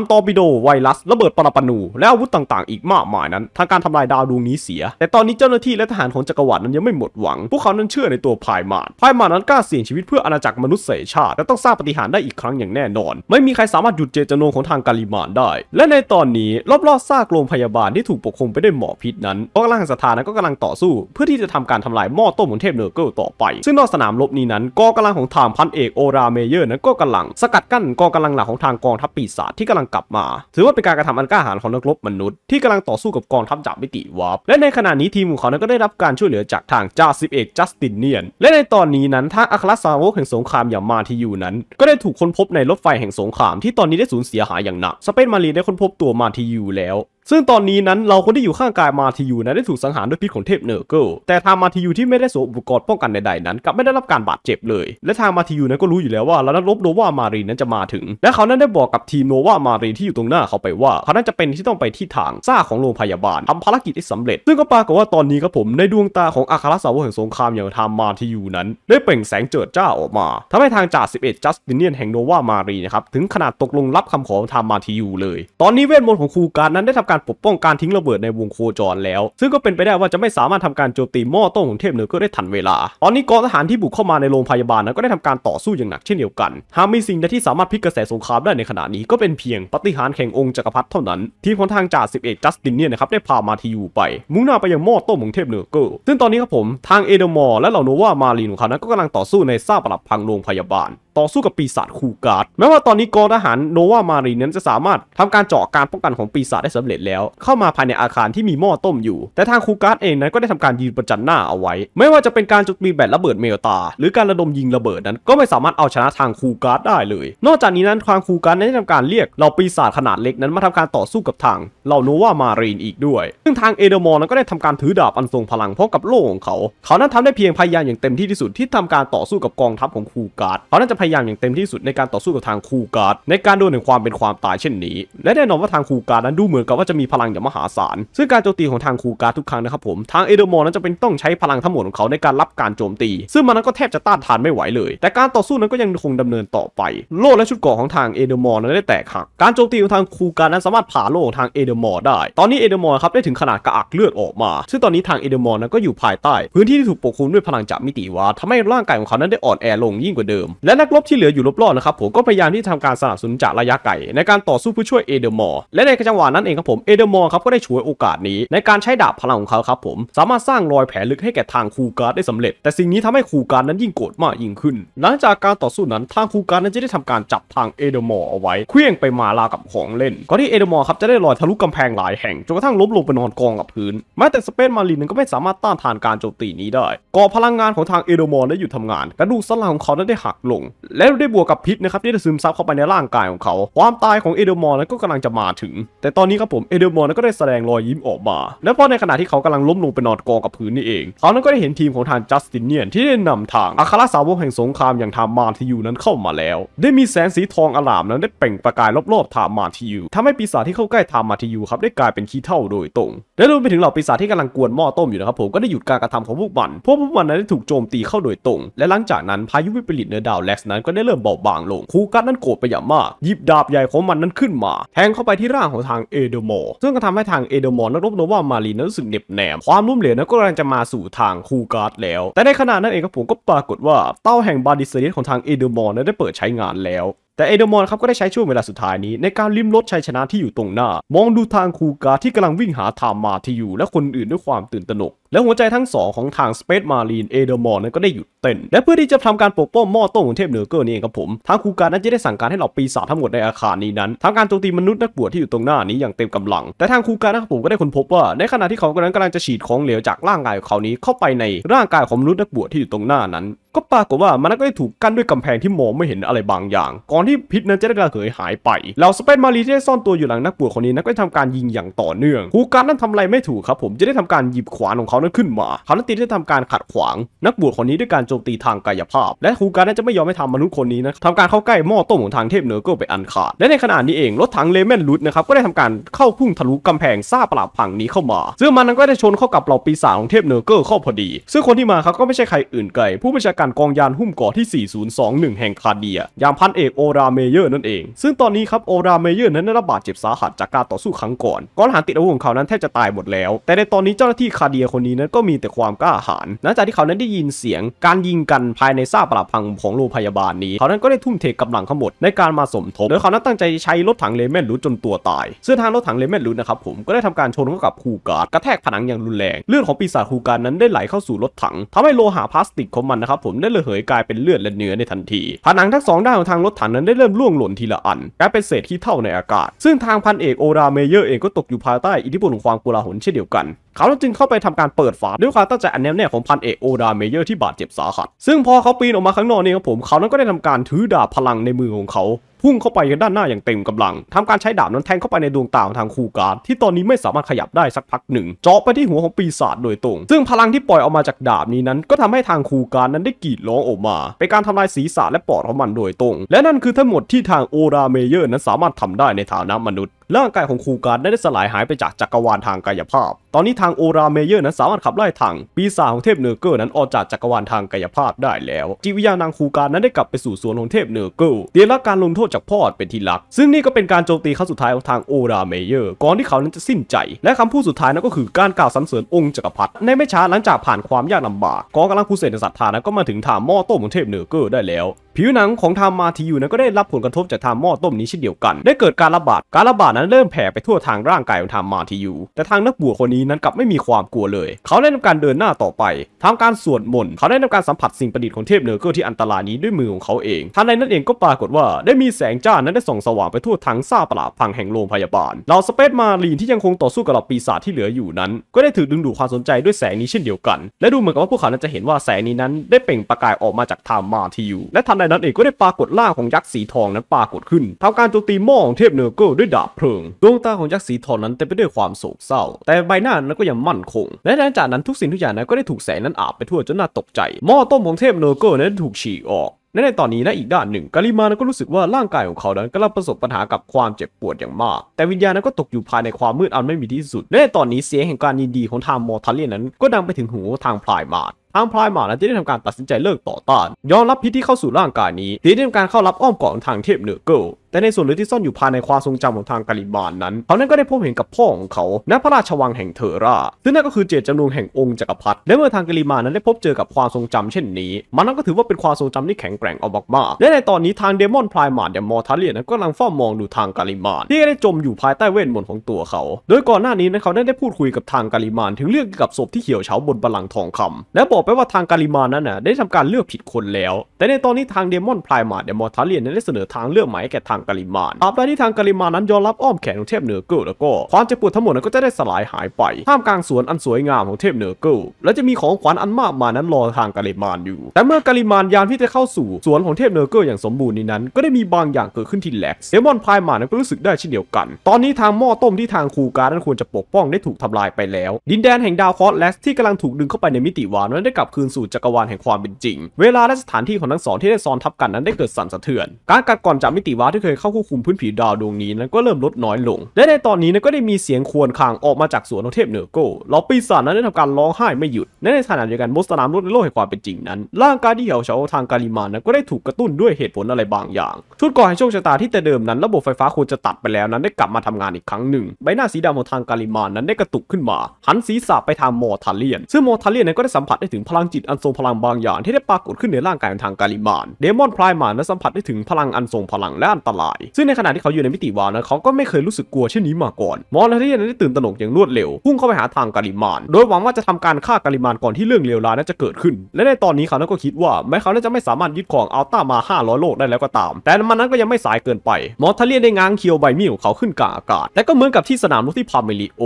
ำตอร์ปิโดไวรัสระเบิดปรปนูและอาวุธต่างๆ อีกมากมายนั้นทางการทำลายดาวดวงนี้เสีย แต่ตอนนี้เจ้าหน้าที่และทหารของจักรวรรดินั้นยังไม่หมดหวังพวกเขานั้นเชื่อในตัวพายมานพายมานั้นกล้าเสี่ยงชีวิตเพื่ออาณาจักรมนุษยชาติและต้องสร้างปฏิหารได้อีกครั้งอย่างแน่นอน ไม่มีใครสามารถหยุดเจตจำนงของทางกาลิมานได้ และในตอนนี้รอบๆซากโรงพยาบาลที่ถูกปกคลุมไปด้วยหมอพิษนั้นก็ร่างสถานะก็กำลังต่อสู้เพื่อที่จะทำการทำลายหม้อต้มของเทพเนอร์เกิลต่อไป ซึ่งนอกสนามรบนี้นั้นกองกำลังของทางพันเอกโอราเมเยอร์ นั้น ก็กำลังสกัดกั้นกองกำลังหลักของทางกองทัพปีศาจที่กำลังกลับมา ถือว่าเป็นการกระทำอันกล้าหาญของนักรบมนุษย์ที่กำลังต่อสู้กับกองทัพจากมิติวาร์ปและในขณะนี้ทีมของเขานั้นก็ได้รับการช่วยเหลือจากทางจ่าสิบเอกจัสตินเนียน และในตอนนี้นั้นทางอัครสาวกแห่งสงครามอย่างมาทิยูนั้น ก็ได้ถูกค้นพบในรถไฟแห่งสงครามที่ตอนนี้ได้สูญเสียหายอย่างหนัก สเปนมารีได้ค้นพบตัวมาทิยูแล้วซึ่งตอนนี้นั้นเราคนที่อยู่ข้างกายมาทียูนั้นได้ถูกสังหารด้วยพิษของเทพเนอร์เกิลแต่ทางมาทียูที่ไม่ได้สวมอุปกรณ์ป้องกันใดๆนั้นกลับไม่ได้รับการบาดเจ็บเลย และทางมาทียูนั้นก็รู้อยู่แล้วว่าเรานักลบโนวามารีนั้นจะมาถึงและเขานั้นได้บอกกับทีมโนวามารีที่อยู่ตรงหน้าเขาไปว่าเขานั้นจะเป็นที่ต้องไปที่ทางซ่าของโรงพยาบาลทำภารกิจที่สำเร็จซึ่งก็ปรากฏว่าตอนนี้ครับผมในดวงตาของอาคาราสาวกแห่งสงครามอย่างทางมาทียูนั้น ได้เปล่งแสงเจิดจ้าออกมา ทำให้ทางจ่า็ดจัสตินเนียนแห่งโนวามารีนะครับถึงขนาดตกลงรับคำขอทางมาทิยูเลยตอนนี้เวทมนต์ของคูการนั้นได้ทำการารปกป้องการทิ้งระเบิดในวงโคจรแล้ว ซึ่งก็เป็นไปได้ว่าจะไม่สามารถทำการโจมตีหม้อต้มของเทพเหนือก็ได้ทันเวลาตอนนี้กองทหารที่บุกเข้ามาในโรงพยาบาลนั้นก็ได้ทำการต่อสู้อย่างหนักเช่นเดียวกัน หากมีสิ่งใดที่สามารถพลิกกระแสสงครามได้ในขณะนี้ก็เป็นเพียงปฏิหารแข่งองค์จักรพรรดิเท่านั้น ที่พลทางจ่าสิบเอกจัสตินเนี่ยนะครับได้พามาทีอยู่ไปมุ่งหน้าไปยังหม้อต้มของเทพเหนือก็ซึ่งตอนนี้ครับผมทางเอเดมอร์และเหล่าโนวามาลีนของเขานั้นก็กำลังต่อสู้ในซาปรับพังโรงพยาบาลต่อสู้กับปีศาจคูการ์ดแม้ว่าตอนนี้กองทหารโนวามารีนั้นจะสามารถทำการเจาะการป้องกันของปีศาจได้สำเร็จแล้วเข้ามาภายในอาคารที่มีหม้อต้มอยู่ แต่ทางคูการ์ดเองนั้นก็ได้ทำการยืนประจันหน้าเอาไว้ ไม่ว่าจะเป็นการจุดมีแบตระเบิดเมลตา หรือการระดมยิงระเบิดนั้นก็ไม่สามารถเอาชนะทางคูการ์ดได้เลย นอกจากนี้นั้นทางคูการ์ดได้ทำการเรียกเหล่าปีศาจขนาดเล็กนั้นมาทำการต่อสู้กับทางเหล่าโนวามารีนอีกด้วย ซึ่งทางเอเดมอร์นั้นก็ได้ทำการถือดาบอันทรงพลังพร้อมกับโล่ของเขา เขานั้นทำได้เพียงพยายามอย่างเต็มที่ที่สุดที่ทำการต่อสู้กับกองทัพของคูการ์ดเขานั้นจะพายามอย่างเต็มที่สุดในการต่อสู้กับทางคูการ์ดในการดูถึงความเป็นความตายเช่นนี้ และแน่นอนว่าทางคูการ์ดนั้นดูเหมือนกับว่าจะมีพลังอย่างมหาศาลซึ่งการโจมตีของทางคูการ์ดทุกครั้งนะครับผมทางเอเดอร์มอนนั้นจะเป็นต้องใช้พลังทั้งหมดของเขาในการรับการโจมตีซึ่งมันนั้นก็แทบจะต้านทานไม่ไหวเลยแต่การต่อสู้นั้นก็ยังคงดำเนินต่อไป โล่และชุดเกราะของทางเอเดอร์มอนนั้นได้แตกหักการโจมตีของทางคูการ์ดนั้นสามารถผ่าโล่ของทางเอเดอร์มอนได้ ตอนนี้เอเดอร์มอนครับได้ถึงขนาดกระอักเลือดออกมาซึ่งตอนนี้ทางเอเดอร์มอนนั้นก็อยู่ภายใต้พื้นที่ที่ถูกปกคลุมด้วยพลังจากมิติวาทำให้ร่างกายของเขานั้นได้อ่อนแอลงยิ่งกว่าเดิมและนักรบที่เหลืออยู่รอบๆนะครับผมก็พยายามที่ทำการสนับสนุนจากระยะไกลในการต่อสู้เพื่อช่วยเอเดอร์มอร์และในจังหวะนั้นเองครับผมเอเดอร์มอร์ครับก็ได้ฉวยโอกาสนี้ในการใช้ดาบพลังของเขาครับผมสามารถสร้างรอยแผลลึกให้แก่ทางคูการ์ดได้สำเร็จ แต่สิ่งนี้ทำให้คูการ์ดนั้นยิ่งโกรธมากยิ่งขึ้นหลังจากการต่อสู้นั้นทางคูการ์ดนั้นจะได้ทำการจับทางเอเดอร์มอร์เอาไว้ เคลื่องไปมาลากับของเล่นก่อนที่เอเดอร์มอร์ครับจะได้ลอยทะลุกำแพงหลายแห่งจนกระทั่งล้มลงไปนอนกองกับพื้นแม้แต่สเปนมารีนก็ไม่สามารถต้านทานการโจมตีนี้ได้ ก่อพลังงานของทางเอเดอร์มอร์ได้หยุดทำงานกระดูกสันหลังของเขานั้นได้หักลงและได้บวกกับพิษนะครับที่จะซึมซับเข้าไปในร่างกายของเขา ความตายของเอเดมอนนั้นก็กำลังจะมาถึง แต่ตอนนี้ครับผมเอเดมอนนั้นก็ได้แสดงรอยยิ้มออกมา และพอในขณะที่เขากำลังล้มลงไปนอนกองกับพื้นนี่เองเขานั้นก็ได้เห็นทีมของทางจัสตินเนียนที่ได้นำทาง อาคาราสาวกแห่งสงครามอย่างทามาทิยูนั้นเข้ามาแล้ว ได้มีแสงสีทองอลามนั้นได้เปล่งประกายรอบๆทามาทิยูทำให้ปีศาจที่เข้าใกล้ทามาทิยูครับได้กลายเป็นขี้เท่าโดยตรงและรวมไปถึงเหล่าปีศาจที่กำลังกวนหม้อต้มอยู่นะครับผมก็ได้หยุดการกระทำของพวกมันพวกมันนั้นได้ถูกโจมตีเข้าโดยตรง และหลังจากนั้นพายุวิปริตเนื้อดาวแล็กนั้นก็ได้เริ่มเบาบางลง คูกัสนั้นโกรธไปอย่างมาก หยิบดาบใหญ่ของมันนั้นขึ้นมา แทงเข้าไปที่ร่างของทางเอโดโมซึ่งก็ทำให้ทางเอโดโมนักรบโนวามารีนั้นรู้สึกเหน็บแนม ความรุ่มเหลวนั้นก็กำลังจะมาสู่ทางคูกัสแล้ว แต่ในขณะนั้นเองครับผมก็ปรากฏว่าเต้าแห่งบาดิเซเยสของทางเอโดโมนั้นได้เปิดใช้งานแล้ว แต่เอเดมอนครับก็ได้ใช้ช่วงเวลาสุดท้ายนี้ในการลิ้มรสชัยชนะที่อยู่ตรงหน้า มองดูทางคูกาที่กำลังวิ่งหาทามมาที่อยู่ และคนอื่นด้วยความตื่นตระหนกและหัวใจทั้งสองของทางสเป c มารีนเอเดอร์มอนั้นก็ได้หยุดเต้นและเพื่อที่จะทำการปกป้องหม้อต้มของเทพเหนือเกอร์นี่เองครับผม ทางคูการนั้นจะได้สั่งการให้เหล่าปีศาจทั้งหมดในอาคารนี้นั้นทำการโจมตีมนุษย์นักบวชที่อยู่ตรงหน้านี้อย่างเต็มกำลัง แต่ทางคูการนะครับผมก็ได้ค้นพบว่า ในขณะที่เขากำลังกำลังจะฉีดของเหลวจากร่างกายของเขานี้เข้าไปในร่างกายของมนุษย์นักบวชที่อยู่ตรงหน้านั้น ก็ปรากฏว่ามันก็ได้ถูกกั้นด้วยกำแพงที่มองไม่เห็นอะไรบางอย่าง ก่อนที่พิษนั้นจะได้ระเหยหายไปเหล่าสเปซมารีที่ได้ซ่อนตัวอยู่หลังนักบวชคนนี้นั้นก็ได้ทำการยิงอย่างต่อเนื่องคูการนั้นทาอะไรไม่ถูกครับผมจะได้ทาการหยิบขวานของเขานั้นขึ้นมาเขาตั้นตีได้ทำการขัดขวาง นักบวชคนนี้ด้วยการโจมตีทางกายภาพ และฮูการ์นั้นจะไม่ยอมให้ทำมนุษย์คนนี้นะทำการเข้าใกล้หม้อต้มของทางเทพเนอร์เก็ไปอันขาด และในขณะนี้เอง รถถังเลเมนลุดนะครับก็ได้ทำการเข้าพุ่งทะลุกำแพงซ่าปราบผังนี้เข้ามา ซึ่งมันนั้นก็ได้ชนเข้ากับเหล่าปีศาจของเทพเนอร์เก็เข้าพอดีซึ่งคนที่มาเขาก็ไม่ใช่ใครอื่นไกลผู้บัญชาการกองยานหุ้มเกาะที่ 4021 แห่งคาเดียยามพันเอกโอราเมเยอร์ นั่นเองซึ่งตอนนี้ครับโอราเมเยอร์ นั้นได้รับบาดเจ็บสาหัสจากการต่อสู้ครั้งก่อนกอนหารติดอาวุธของเขานั้นแทบจะตายหมดแล้ว แต่ในตอนนี้เจ้าหน้าที่คาเดียคนนี้นั้นก็มีแต่ความกล้าหาญหลังจากที่เขานั้นได้ยินเสียง การยิงกันภายในซาปรัพังของโรงพยาบาลนี้ เขานั้นก็ได้ทุ่มเทกำลังทั้งหมด ในการมาสมทบ โดยเขานั้นตั้งใจใช้รถถังเลเมนรูดจนตัวตาย ซึ่งทางรถถังเลเมนรูดนะครับผม ก็ได้ทำการชนเข้ากับคูการ์กระแทกผนังอย่างรุนแรง เลือดของปีศาจคูการ์นั้นได้ไหลเข้าสู่รถถัง ทำให้โลหะพลาสติกของมันนะครับผมได้ระเหยกลายเป็นเลือดและเนื้อในทันที ผนังทั้งสองด้านของทางรถถังนั้นได้เริ่มล่วงหล่นทีละอันกลายเป็นเศษขี้เท่าในอากาศ ซึ่งทางพันเอกโอราเมเยอร์ เองก็ตกอยู่ภายใต้อิทธิพลของความกลาหลเช่นเดียวกัน เขาจึงเข้าไปทำการเปิดฝาด้วยความตั้งใจอันแนวแน่ของพันเอกโอดาเมเยอร์ที่บาดเจ็บสาหัส ซึ่งพอเขาปีนออกมาข้างนอกนี่ครับผม เขานั้นก็ได้ทำการถือดาบพลังในมือของเขาพุ่งเข้าไปกันด้านหน้าอย่างเต็มกำลัง ทำการใช้ดาบนั้นแทงเข้าไปในดวงตาของทางคูการ์ดที่ตอนนี้ไม่สามารถขยับได้สักพักหนึ่งเจาะไปที่หัวของปีศาจโดยตรง ซึ่งพลังที่ปล่อยออกมาจากดาบนี้นั้น ก็ทำให้ทางคูการ์ดนั้นได้กรีดร้องออกมาเป็นการทำลายศีรษะและปอดของมันโดยตรง และนั่นคือทั้งหมดที่ทางโอราเมเยอร์นั้นสามารถทำได้ในฐานะมนุษย์ร่างกายของคูการได้สลายหายไปจากจักรวาลทางกายภาพ ตอนนี้ทางโอราเมเยอร์นั้นสามารถขับไล่ทางปีศาจของเทพเนอร์เกิ์นั้นออกจากจักรวาลทางกายภาพได้แล้วจิวิยานางคูการนั้นได้กลับไปสู่สวนของเทพเนอร์เกร์เตรียมรับการลงโทษจากพ่อเป็นที่รักซึ่งนี่ก็เป็นการโจมตีครั้งสุดท้ายของทางโอราเมเยอร์ก่อนที่เขานั้นจะสิ้นใจ และคำพูดสุดท้ายนั้นก็คือการกล่าวสรรเสริญองค์จักรพรรดิในไม่ช้าหลังจากผ่านความยากลำบากกองกำลังผู้เสนศรัทธานั้นก็มาถึงถามมอโต้ของเทพเนอร์เกอร์ได้แล้วผิวหนังของทามาทิยูนั้นก็ได้รับผลกระทบจากทามหม้อต้มนี้เช่นเดียวกัน ได้เกิดการระบาดการระบาดนั้นเริ่มแผ่ไปทั่วทางร่างกายของทามาทิยูแต่ทางนักบวชคนนี้นั้นกลับไม่มีความกลัวเลย เขาได้ทำการเดินหน้าต่อไปทำการสวดมนต์เขาได้ทำการสัมผัสสิ่งประดิษฐ์ของเทพเนอร์เกิลที่อันตรายนี้ด้วยมือของเขาเองทันใดนั้นเองก็ปรากฏว่าได้มีแสงจ้านั้นได้ส่องสว่างไปทั่วทั้งซาปราพังแห่งโรงพยาบาลเหล่าสเปซมาลีนที่ยังคงต่อสู้กับเหล่าปีศาจที่เหลืออยู่นั้น ก็ได้ถูกดึงดูดความสนใจด้วยแสงนี้เช่นเดียวกัน และดูเหมือนกับว่าพวกเขานั้นจะเห็นว่าแสงนี้นั้นได้เปล่งประกายออกมาจากทามาทิยูและทันในั้นเองก็ได้ปรากฏล่าของยักษ์สีทองนั้นปรากฏขึ้นทำการโจมตีหม้อของเทพเนอร์เกิลด้วยดาบเพลิง ดวงตาของยักษ์สีทองนั้นเต็มไปด้วยความโศกเศร้า แต่ใบหน้านั้นก็ยังมั่นคง และหลังจากนั้นทุกสิ่งทุกอย่างนั้นก็ได้ถูกแสงนั้นอาบไปทั่วจนน่าตกใจหม้อต้มของเทพเนอร์เกิลนั้นถูกฉีกออก และในตอนนี้นะอีกด้านหนึ่ง กาลิมานก็รู้สึกว่าร่างกายของเขานั้นกำลังประสบปัญหากับความเจ็บปวดอย่างมาก แต่วิญญาณนั้นก็ตกอยู่ภายในความมืดอันไม่มีที่สุด และในตอนนี้เสียงแห่งการยินดีของทางมอร์ทัลเลียนนั้นก็ดังไปถึงหูทางพลายมาดทางพลายหมานั้นได้ทำการตัดสินใจเลิกต่อต้าน ยอมรับพิษที่เข้าสู่ร่างกายนี้ที่ได้ทำการเข้ารับอ้อมกอดทางเทพเหนือเกิลแต่ในส่วนลึกที่ซ่อนอยู่ภายในความทรงจำของทางกาลิบานนั้น เขานั้นก็ได้พบเห็นกับพ่อของเขาณพระราชวังแห่งเทอราซึ่งนั่นก็คือเจตจำนงแห่งองค์จักรพรรดิ และเมื่อทางกาลิบานนั้นได้พบเจอกับความทรงจำเช่นนี้ มันนั้นก็ถือว่าเป็นความทรงจำที่แข็งแกร่งออกมาก และในตอนนี้ทางเดมอนพลายมาร์ดเดมอทัลเลียนนั้นก็กำลังเฝ้ามองดูทางกาลิมานที่ได้จมอยู่ภายใต้เวทมนต์ของตัวเขา โดยก่อนหน้านี้นั้นเขาได้ได้พูดคุยกับทางกาลิมานถึงเรื่องเกี่ยวกับศพที่เหี่ยวเฉาบนบัลลังก์ทองคำ และบอกไปว่าทางกาลิมานนั้นน่ะได้ทำการเลือกผิดคนแล้ว แต่ในตอนนี้ทางเดมอนพลายมาดเดมอทัลเลียนนั้นได้เสนอทางเลือกใหม่แก่ทางางกาลิมาน อาบใดที่ทางกาลิมานนั้นยอมรับอ้อมแขนของเทพเหนือเกิลแล้วก็ความเจ็บปวดทั้งหมดนั้นก็จะได้สลายหายไป ท่ามกลางสวนอันสวยงามของเทพเหนือเกิลและจะมีของขวัญอันมากมายนั้นรอทางกาลิมานอยู่ แต่เมื่อกาลิมานยามที่จะเข้าสู่สวนของเทพเนอร์เกิลอย่างสมบูรณ์นี้นั้นก็ได้มีบางอย่างเกิดขึ้นที่แล็กเดมอนพายมานั้นก็รู้สึกได้เช่นเดียวกัน ตอนนี้ทางหม้อต้มที่ทางคูการนั้นควรจะปกป้องได้ถูกทำลายไปแล้ว ดินแดนแห่งดาวคอสแล็กที่กำลังถูกดึงเข้าไปในมิติวานนั้นได้กลับคืนสู่จักรวาลแห่งความเป็นจริง เวลาและสถานที่ของทั้งสองที่ได้ซ้อนทับกันนั้นได้เกิดสั่นสะเทือน การกัดก่อนจากมิติวานที่เคยเข้าควบคุมพื้นผิวดาวดวงนี้นั้นก็เริ่มลดน้อยลง และในตอนนี้นั้นก็ได้มีเสียงควนคางออกมาจากสวนเทพเนอร์โกเราปีศาจนั้นได้ทำการร้องไห้ไม่หยุดและในขณะเดียวกันมดสนามลดในโลกแห่งความเป็นจริงนั้น ร่างกายที่เหี่ยวเฉาทางการิมานั้นก็ได้ถูกกระตุ้นด้วยเหตุผลอะไรบางอย่าง ชุดก่อให้โชคชะตาที่แต่เดิมนั้น ระบบไฟฟ้าควรจะตัดไปแล้วนั้นได้กลับมาทำงานอีกครั้งหนึ่ง ใบหน้าสีดำของทางการิมานั้นได้กระตุกขึ้นมาหันศีรษะไปทางมอทาเลียนซึ่งมอทาเลียนนั้นก็ได้สัมผัสได้ถึงพลังจิตอันทรงพลังบางอย่าง ที่ได้ปรากฏขึ้นในร่างกายของทางการิมานเดมอนพลายมานนั้นสัมผัสได้ถึงพลังอันทรงพลังและอันตลายซึ่งในขณะที่เขาอยู่ในมิติวานนะเขาก็ไม่เคยรู้สึกกลัวเช่นนี้มาก่อน มอร์เทียนได้ตื่นตระหนกอย่างรวดเร็ว พุ่งเข้าไปหาทางการิมานโดยหวังว่าจะทำการฆ่าการิมานก่อนที่เรื่องเลวร้ายนั้นจะเกิดขึ้น และในตอนนี้เขานั่นก็คิดว่าแม้เขานจะไม่สามารถยึดของอัลต้ามา500โลกได้แล้วก็ตามแต่มันนั้นก็ยังไม่สายเกินไป มอร์เทียนได้ง้างเคียวใบมีดของเขาขึ้นกลางอากาศ และก็เหมือนกับที่สนามรกที่พาเมลิโอ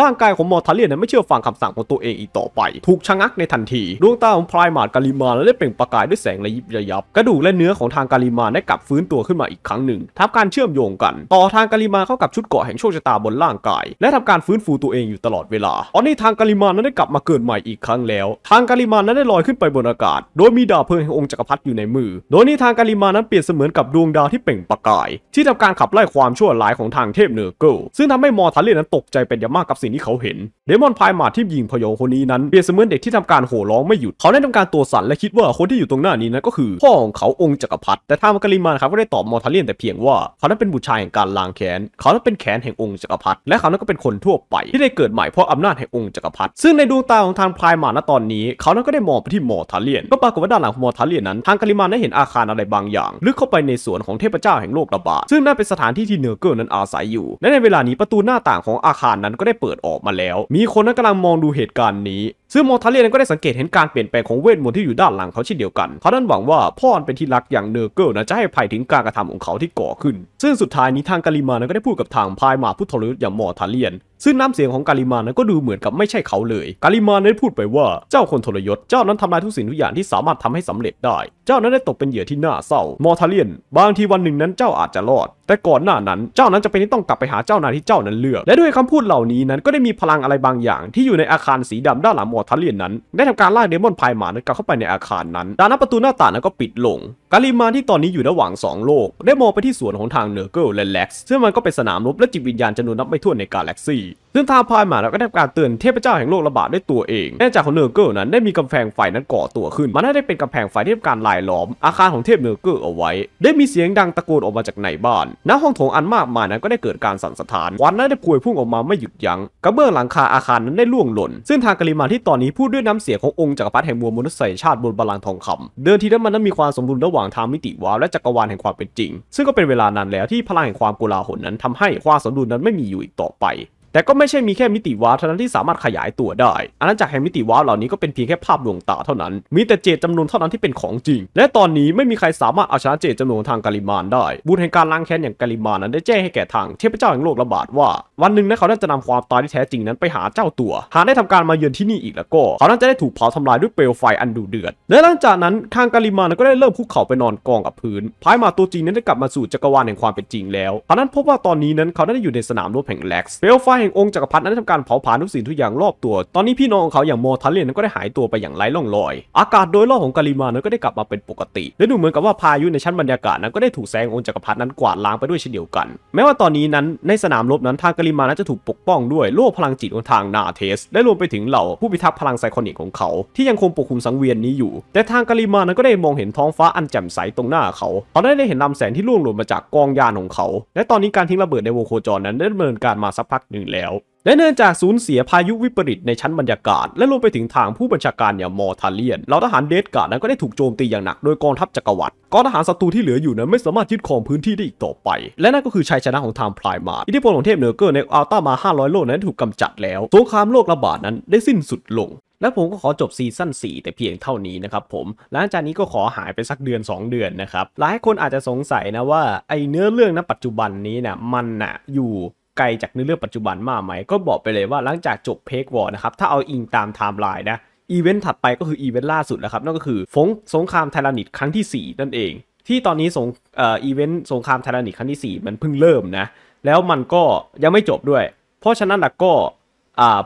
ร่างกายของมอร์ทาเลียนไม่เชื่อฟังคำสั่งของตัวเองอีกต่อไป ถูกชะงักในทันที ดวงตาของพรายมาดกาลิมาได้เปล่งประกายด้วยแสงระยิบระยับ กระดูกและเนื้อของทางกาลิมาได้กลับฟื้นตัวขึ้นมาอีกครั้งหนึ่งทับการเชื่อมโยงกัน ต่อทางกาลิมาเข้ากับชุดเกาะแห่งโชคชะตาบนร่างกาย และทำการฟื้นฟูตัวเองอยู่ตลอดเวลาตอนนี้ทางกาลิมานได้กลับมาเกิดใหม่อีกครั้งแล้ว ทางกาลิมานได้ลอยขึ้นไปบนอากาศ โดยมีดาวเพลิงแห่งองค์จักรพรรดิอยู่ในมือโดยนี้ทางกาลิมานั้นเปรียบเสมือนกับดวงดาวที่เปล่งประกาย ที่ทำการขับไล่ความชั่วร้ายของทางเทพเนอร์เกิลซึ่งทำให้มอร์ทาเลียนนั้นตกใจเป็นอย่างมากกับสิ่งที่เขาเห็นเดมอนพายมาที่ยิงพยองคนนี้นั้นเปรียบเสมือนเด็กที่ทำการโห่ร้องไม่หยุด เขาได้ทำการตัวสั่นและคิดว่าคนที่อยู่ตรงหน้านี้นั้นก็คือพ่อของเขาองค์จักรพรรดิแต่ทางมักริมานครับก็ได้ตอบมอร์ทาเลียนแต่เพียงว่า เขานั้นเป็นบุตรชายแห่งการล้างแขนเขานั้นเป็นแขนแห่งองค์จักรพรรดิและเขานั้นก็เป็นคนทั่วไป ที่ได้เกิดใหม่เพราะอำนาจแห่งองค์จักรพรรดิซึ่งในดวงตาของทางพายมาณตอนนี้ เขานั้นก็ได้มองไปที่มอร์ทาเลียนก็ปรากฏว่าด้านหลังของมอร์ทาเลียนนั้นทางกลิมานได้เห็นอาคารอะไรบางอย่างลึกเข้าไปในสวนของเทพเจ้าแห่งโลกระบาดซึ่งนั่นเป็นสถานที่ที่เนอร์เกิลนั้นอาศัยอยู่และในเวลานี้ประตูหน้าต่างของอาคารนั้นก็ได้เปิดออกมาแล้ว มีคนนั้นกำลังมองดูเหตุการณ์นี้ซึ่งโมทาเลียนก็ได้สังเกตเห็นการเปลี่ยนแปลงของเวทมนต์ที่อยู่ด้านหลังเขาเช่นเดียวกันเขาดันหวังว่าพ่อเป็นที่รักอย่างเนอร์เกิลนะจะให้ภัยถึงการกระทำของเขาที่ก่อขึ้น ซึ่งสุดท้ายนี้ทางกาลิมานก็ได้พูดกับทางพายมาผู้ทรยษอย่างมอทาเลียนซึ่งน้ำเสียงของกาลิมานั้นก็ดูเหมือนกับไม่ใช่เขาเลยกาลิมานั้นพูดไปว่าเจ้าคนทรยศเจ้านั้นทำลายทุกสิ่งทุกอย่างที่สามารถทำให้สำเร็จได้ เจ้านั้นได้ตกเป็นเหยื่อที่น่าเศร้ามอทาเลียน บางทีวันหนึ่งนั้นเจ้าอาจจะรอด แต่ก่อนหน้านั้นเจ้านั้นจะเป็นที่ต้องกลับไปหาเจ้านายที่เจ้านั้นเลือก และด้วยคำพูดเหล่านี้นั้นก็ได้มีพลังอะไรบางอย่าง ที่อยู่ในอาคารสีดำด้านหลังมอทัลเลียนนั้นได้ทำการลากเดมอนพายหมานั้นกลับเข้าไปในอาคารนั้นด้านน้าประตูหน้าต่างนั้นก็ปิดลงกาลิมานที่ตอนนี้อยู่ระหว่าง 2 โลก ได้มองไปที่สวนของทางเนอร์เกิลและเล็กซ์ซึ่งมันก็เป็นสนามรบ และจิตวิญญาณจำนวนนับไม่ถ้วนในกาแล็กซี่ซึ่งทางพายมาแล้วก็ได้การเตือนเทพเจ้าแห่งโลกระบาดด้วยตัวเองแน่จากของเนอร์เกิลนั้นได้มีกำแพงไฟนั้นก่อตัวขึ้นมันได้เป็นกำแพงไฟที่ทำการลายล้อม อาคารของเทพเนอร์เกิลเอาไว้ ได้มีเสียงดังตะโกนออกมาจากในบ้านณห้องโถงอันมากมายนั้นก็ได้เกิดการสั่นสะท้านควันนั้นได้พวยพุ่งออกมาไม่หยุดยั้งกระเบื้องหลังคาอาคารนั้นได้ล่วงหล่นซึ่งทางกาลิมาที่ตอนนี้พูดด้วยน้ำเสียงขององค์จักรพรรดิแห่งมวลมนุษยชาติบนบัลลังก์ทองคำเดินทีนั้นมันนั้นมีความสมรณ์ระหวงว่างทางมิติวาวและจักรวาลแห่งความเป็นจริง ซึ่งก็เป็นเวลานานแล้วที่พลังแห่งความกุลาหลนั้นทำให้ความสมดุลนั้นไม่มีอยู่อีกต่อไปแต่ก็ไม่ใช่มีแค่มิติวาร์ปเท่านั้นที่สามารถขยายตัวได้อาณาจักรแห่งมิติวาร์ปเหล่านี้ก็เป็นเพียงแค่ภาพลวงตาเท่านั้น มีแต่เจตจำนวนเท่านั้นที่เป็นของจริง และตอนนี้ไม่มีใครสามารถเอาชนะเจตจำนวนทางกาลิมานได้บุญแห่งการล้างแค้นอย่างกาลิมานนั้นได้แจ้งให้แก่ทาง เทพเจ้าแห่งโลกระบาดว่า วันหนึ่งนะเขาจะนำความตายที่แท้จริงนั้นไปหาเจ้าตัว หากได้ทำการมาเยือนที่นี่อีกแล้วก็เขาน้นจะได้ถูกเผาทำลายด้วยเปลวไฟอันดุเดือด และหลังจากนั้นทางกาลิมานก็ได้เริ่มคุกเข่าไปนอนกองกับพื้นพายมาตัวจริงนั้นได้กลับมาสู่จักรวาลแห่งความเป็นจริงแล้วเพราะนั้นพบว่าตอนนี้นั้นเขาได้อยู่ในสนามรบแห่งแล็กซ์เปลวไฟแห่งองค์จักรพรรดินั้นทำการเผาผลาญทุกสิ่งทุกอย่างรอบตัว ตอนนี้พี่น้องของเขาอย่างมมทัลเลียนก็ได้หายตัวไปอย่างไร้ร่องรอย อากาศโดยรอบของกาลิมานั้นก็ได้กลับมาเป็นปกติ และดูเหมือนกับว่าพายุในชั้นบรรยากาศนั้นก็ได้ถูกแสงองค์จักรพรรดินั้นกวาดล้างไปด้วยเช่นเดียวกัน แม้ว่าตอนนี้นั้นในสนามรบนั้นทางกาลิมานั้นจะถูกปกป้องด้วยโล่พลังจิตของทางนาเทสและรวมไปถึงเหล่าผู้พิทักษ์พลังไซคอนิกของเขา ที่ยังคงปกคลุมสังเวียนนี้อยู่ แต่ทางกาลิมานั้นก็ได้มองเห็นท้องฟ้าอันแจ่มใสตรงหน้าเขาเขาได้เห็นลำแสงที่ร่วงหล่นมาจากกองยานของเขาและตอนนี้การทิ้งระเบิดในวงโคจรนั้น ได้ดำเนินการมาสักพักหนึ่งแล้วและเนื่องจากสูญเสียพายุวิปริตในชั้นบรรยากาศและรวมไปถึงทางผู้บัญชาการอย่างมอร์ทาเลียนเหล่าทหารเดสการ์ดนั้นก็ได้ถูกโจมตีอย่างหนักโดยกองทัพจักรวรรดิกองทหารศัตรูที่เหลืออยู่นั้นไม่สามารถยึดครองพื้นที่ได้อีกต่อไป และนั่นก็คือชัยชนะของไทม์พลายมาอิทธิพลของเทพเนอร์เกอร์ในอัลต้ามา 500 โลกนั้นถูกกำจัดแล้วสงครามโลกระบาดนั้นได้สิ้นสุดลงและผมก็ขอจบซีซั่น 4 แต่เพียงเท่านี้นะครับผมหลังจากนี้ก็ขอหายไปสักเดือน 2 เดือนนะครับหลายคนอาจจะสงสัยนะว่าไอเนื้อเรื่องณปัจจุบันนี้นะ่ะมันนะ่ะอยู่ไกลจากเนื้อเรื่องปัจจุบันมากไหมก็บอกไปเลยว่าหลังจากจบเพกวอร์นะครับถ้าเอาอิงตามไทม์ไลน์นะอีเวนต์ถัดไปก็คืออีเวนต์ล่าสุดนะครับนั่นก็คือฟงสงครามไทรานิดครั้งที่4 นั่นเอง ที่ตอนนี้สงออีเวนต์สงครามไทรานิดครั้งที่4มันเพิ่งเริ่มนะแล้วมันก็ยังไม่จบด้วย เพราะฉะนั้นะก็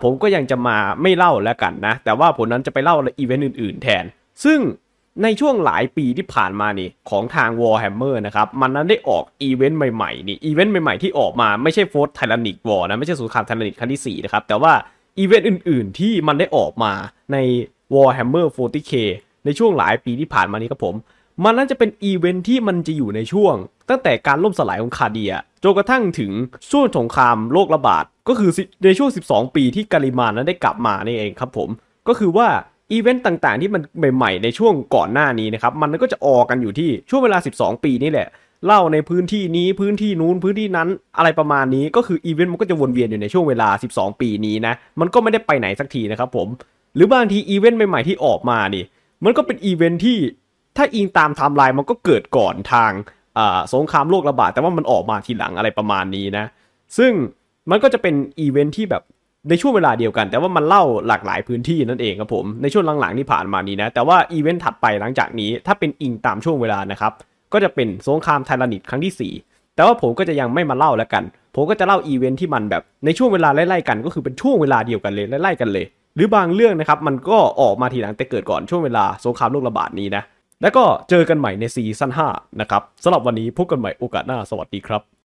ผมก็ยังจะมาไม่เล่าแล้วกันนะแต่ว่าผมนั้นจะไปเล่าอีเวนต์อื่นๆแทนซึ่งในช่วงหลายปีที่ผ่านมานี่ของทาง Warhammer นะครับมันนั้นได้ออกอีเวนต์ใหม่ๆนี่อีเวนต์ใหม่ๆที่ออกมาไม่ใช่โฟร์ไทแลนิกวอร์นะไม่ใช่สงครามไทรลนิกครั้งที่4นะครับแต่ว่าอีเวนต์อื่นๆ ที่มันได้ออกมาใน Warhammer 40k ในช่วงหลายปีที่ผ่านมานี้ครับผม มันนั้นจะเป็นอีเวนต์ที่มันจะอยู่ในช่วงตั้งแต่การล่มสลายของคาเดียจนกระทั่งถึงช่วงสงครามโรคระบาดก็คือในช่วง 12 ปีที่กาลิมานนั้นได้กลับมานี่เองครับผม ก็คือว่าอีเวนต์ต่าง ๆ ที่มันใหม่ๆในช่วงก่อนหน้านี้นะครับมันก็จะออกกันอยู่ที่ช่วงเวลา 12 ปีนี่แหละเล่าในพื้นที่นี้พื้นที่นู้นพื้นที่นั้นอะไรประมาณนี้ ก็คืออีเวนต์มันก็จะวนเวียนอยู่ในช่วงเวลา 12 ปีนี้นะมันก็ไม่ได้ไปไหนสักทีนะครับผมหรือบางทีอีเวนต์ใหม่ๆที่ออกมานี่มันก็เป็นอีเวนต์ที่ถ้าอิงตามไทม์ไลน์มันก็เกิดก่อนทางสงครามโลกระบาดแต่ว่ามันออกมาทีหลังอะไรประมาณนี้นะซึ่งมันก็จะเป็นอีเวนต์ที่แบบในช่วงเวลาเดียวกัน แต่ว่ามันเล่าหลากหลายพื้นที่นั่นเองครับผมในช่วงหลังๆที่ผ่านมานี้นะ แต่ว่าอีเวนต์ถัดไปหลังจากนี้ ถ้าเป็นอิงตามช่วงเวลานะครับ ก็จะเป็นสงครามไทรานิดครั้งที่ 4 แต่ว่าผมก็จะยังไม่มาเล่าแล้วกัน ผมก็จะเล่าอีเวนท์ที่มันแบบ ในช่วงเวลาไล่ๆกันก็คือเป็นช่วงเวลาเดียวกันเลยไล่ๆกันเลย หรือบางเรื่องนะครับมันก็ออกมาทีหลังแต่เกิดก่อนช่วงเวลาสงครามโลกระบาดนี้นะแล้วก็เจอกันใหม่ในซีซั่น5นะครับสำหรับวันนี้พบกันใหม่โอกาสหน้าสวัสดีครับ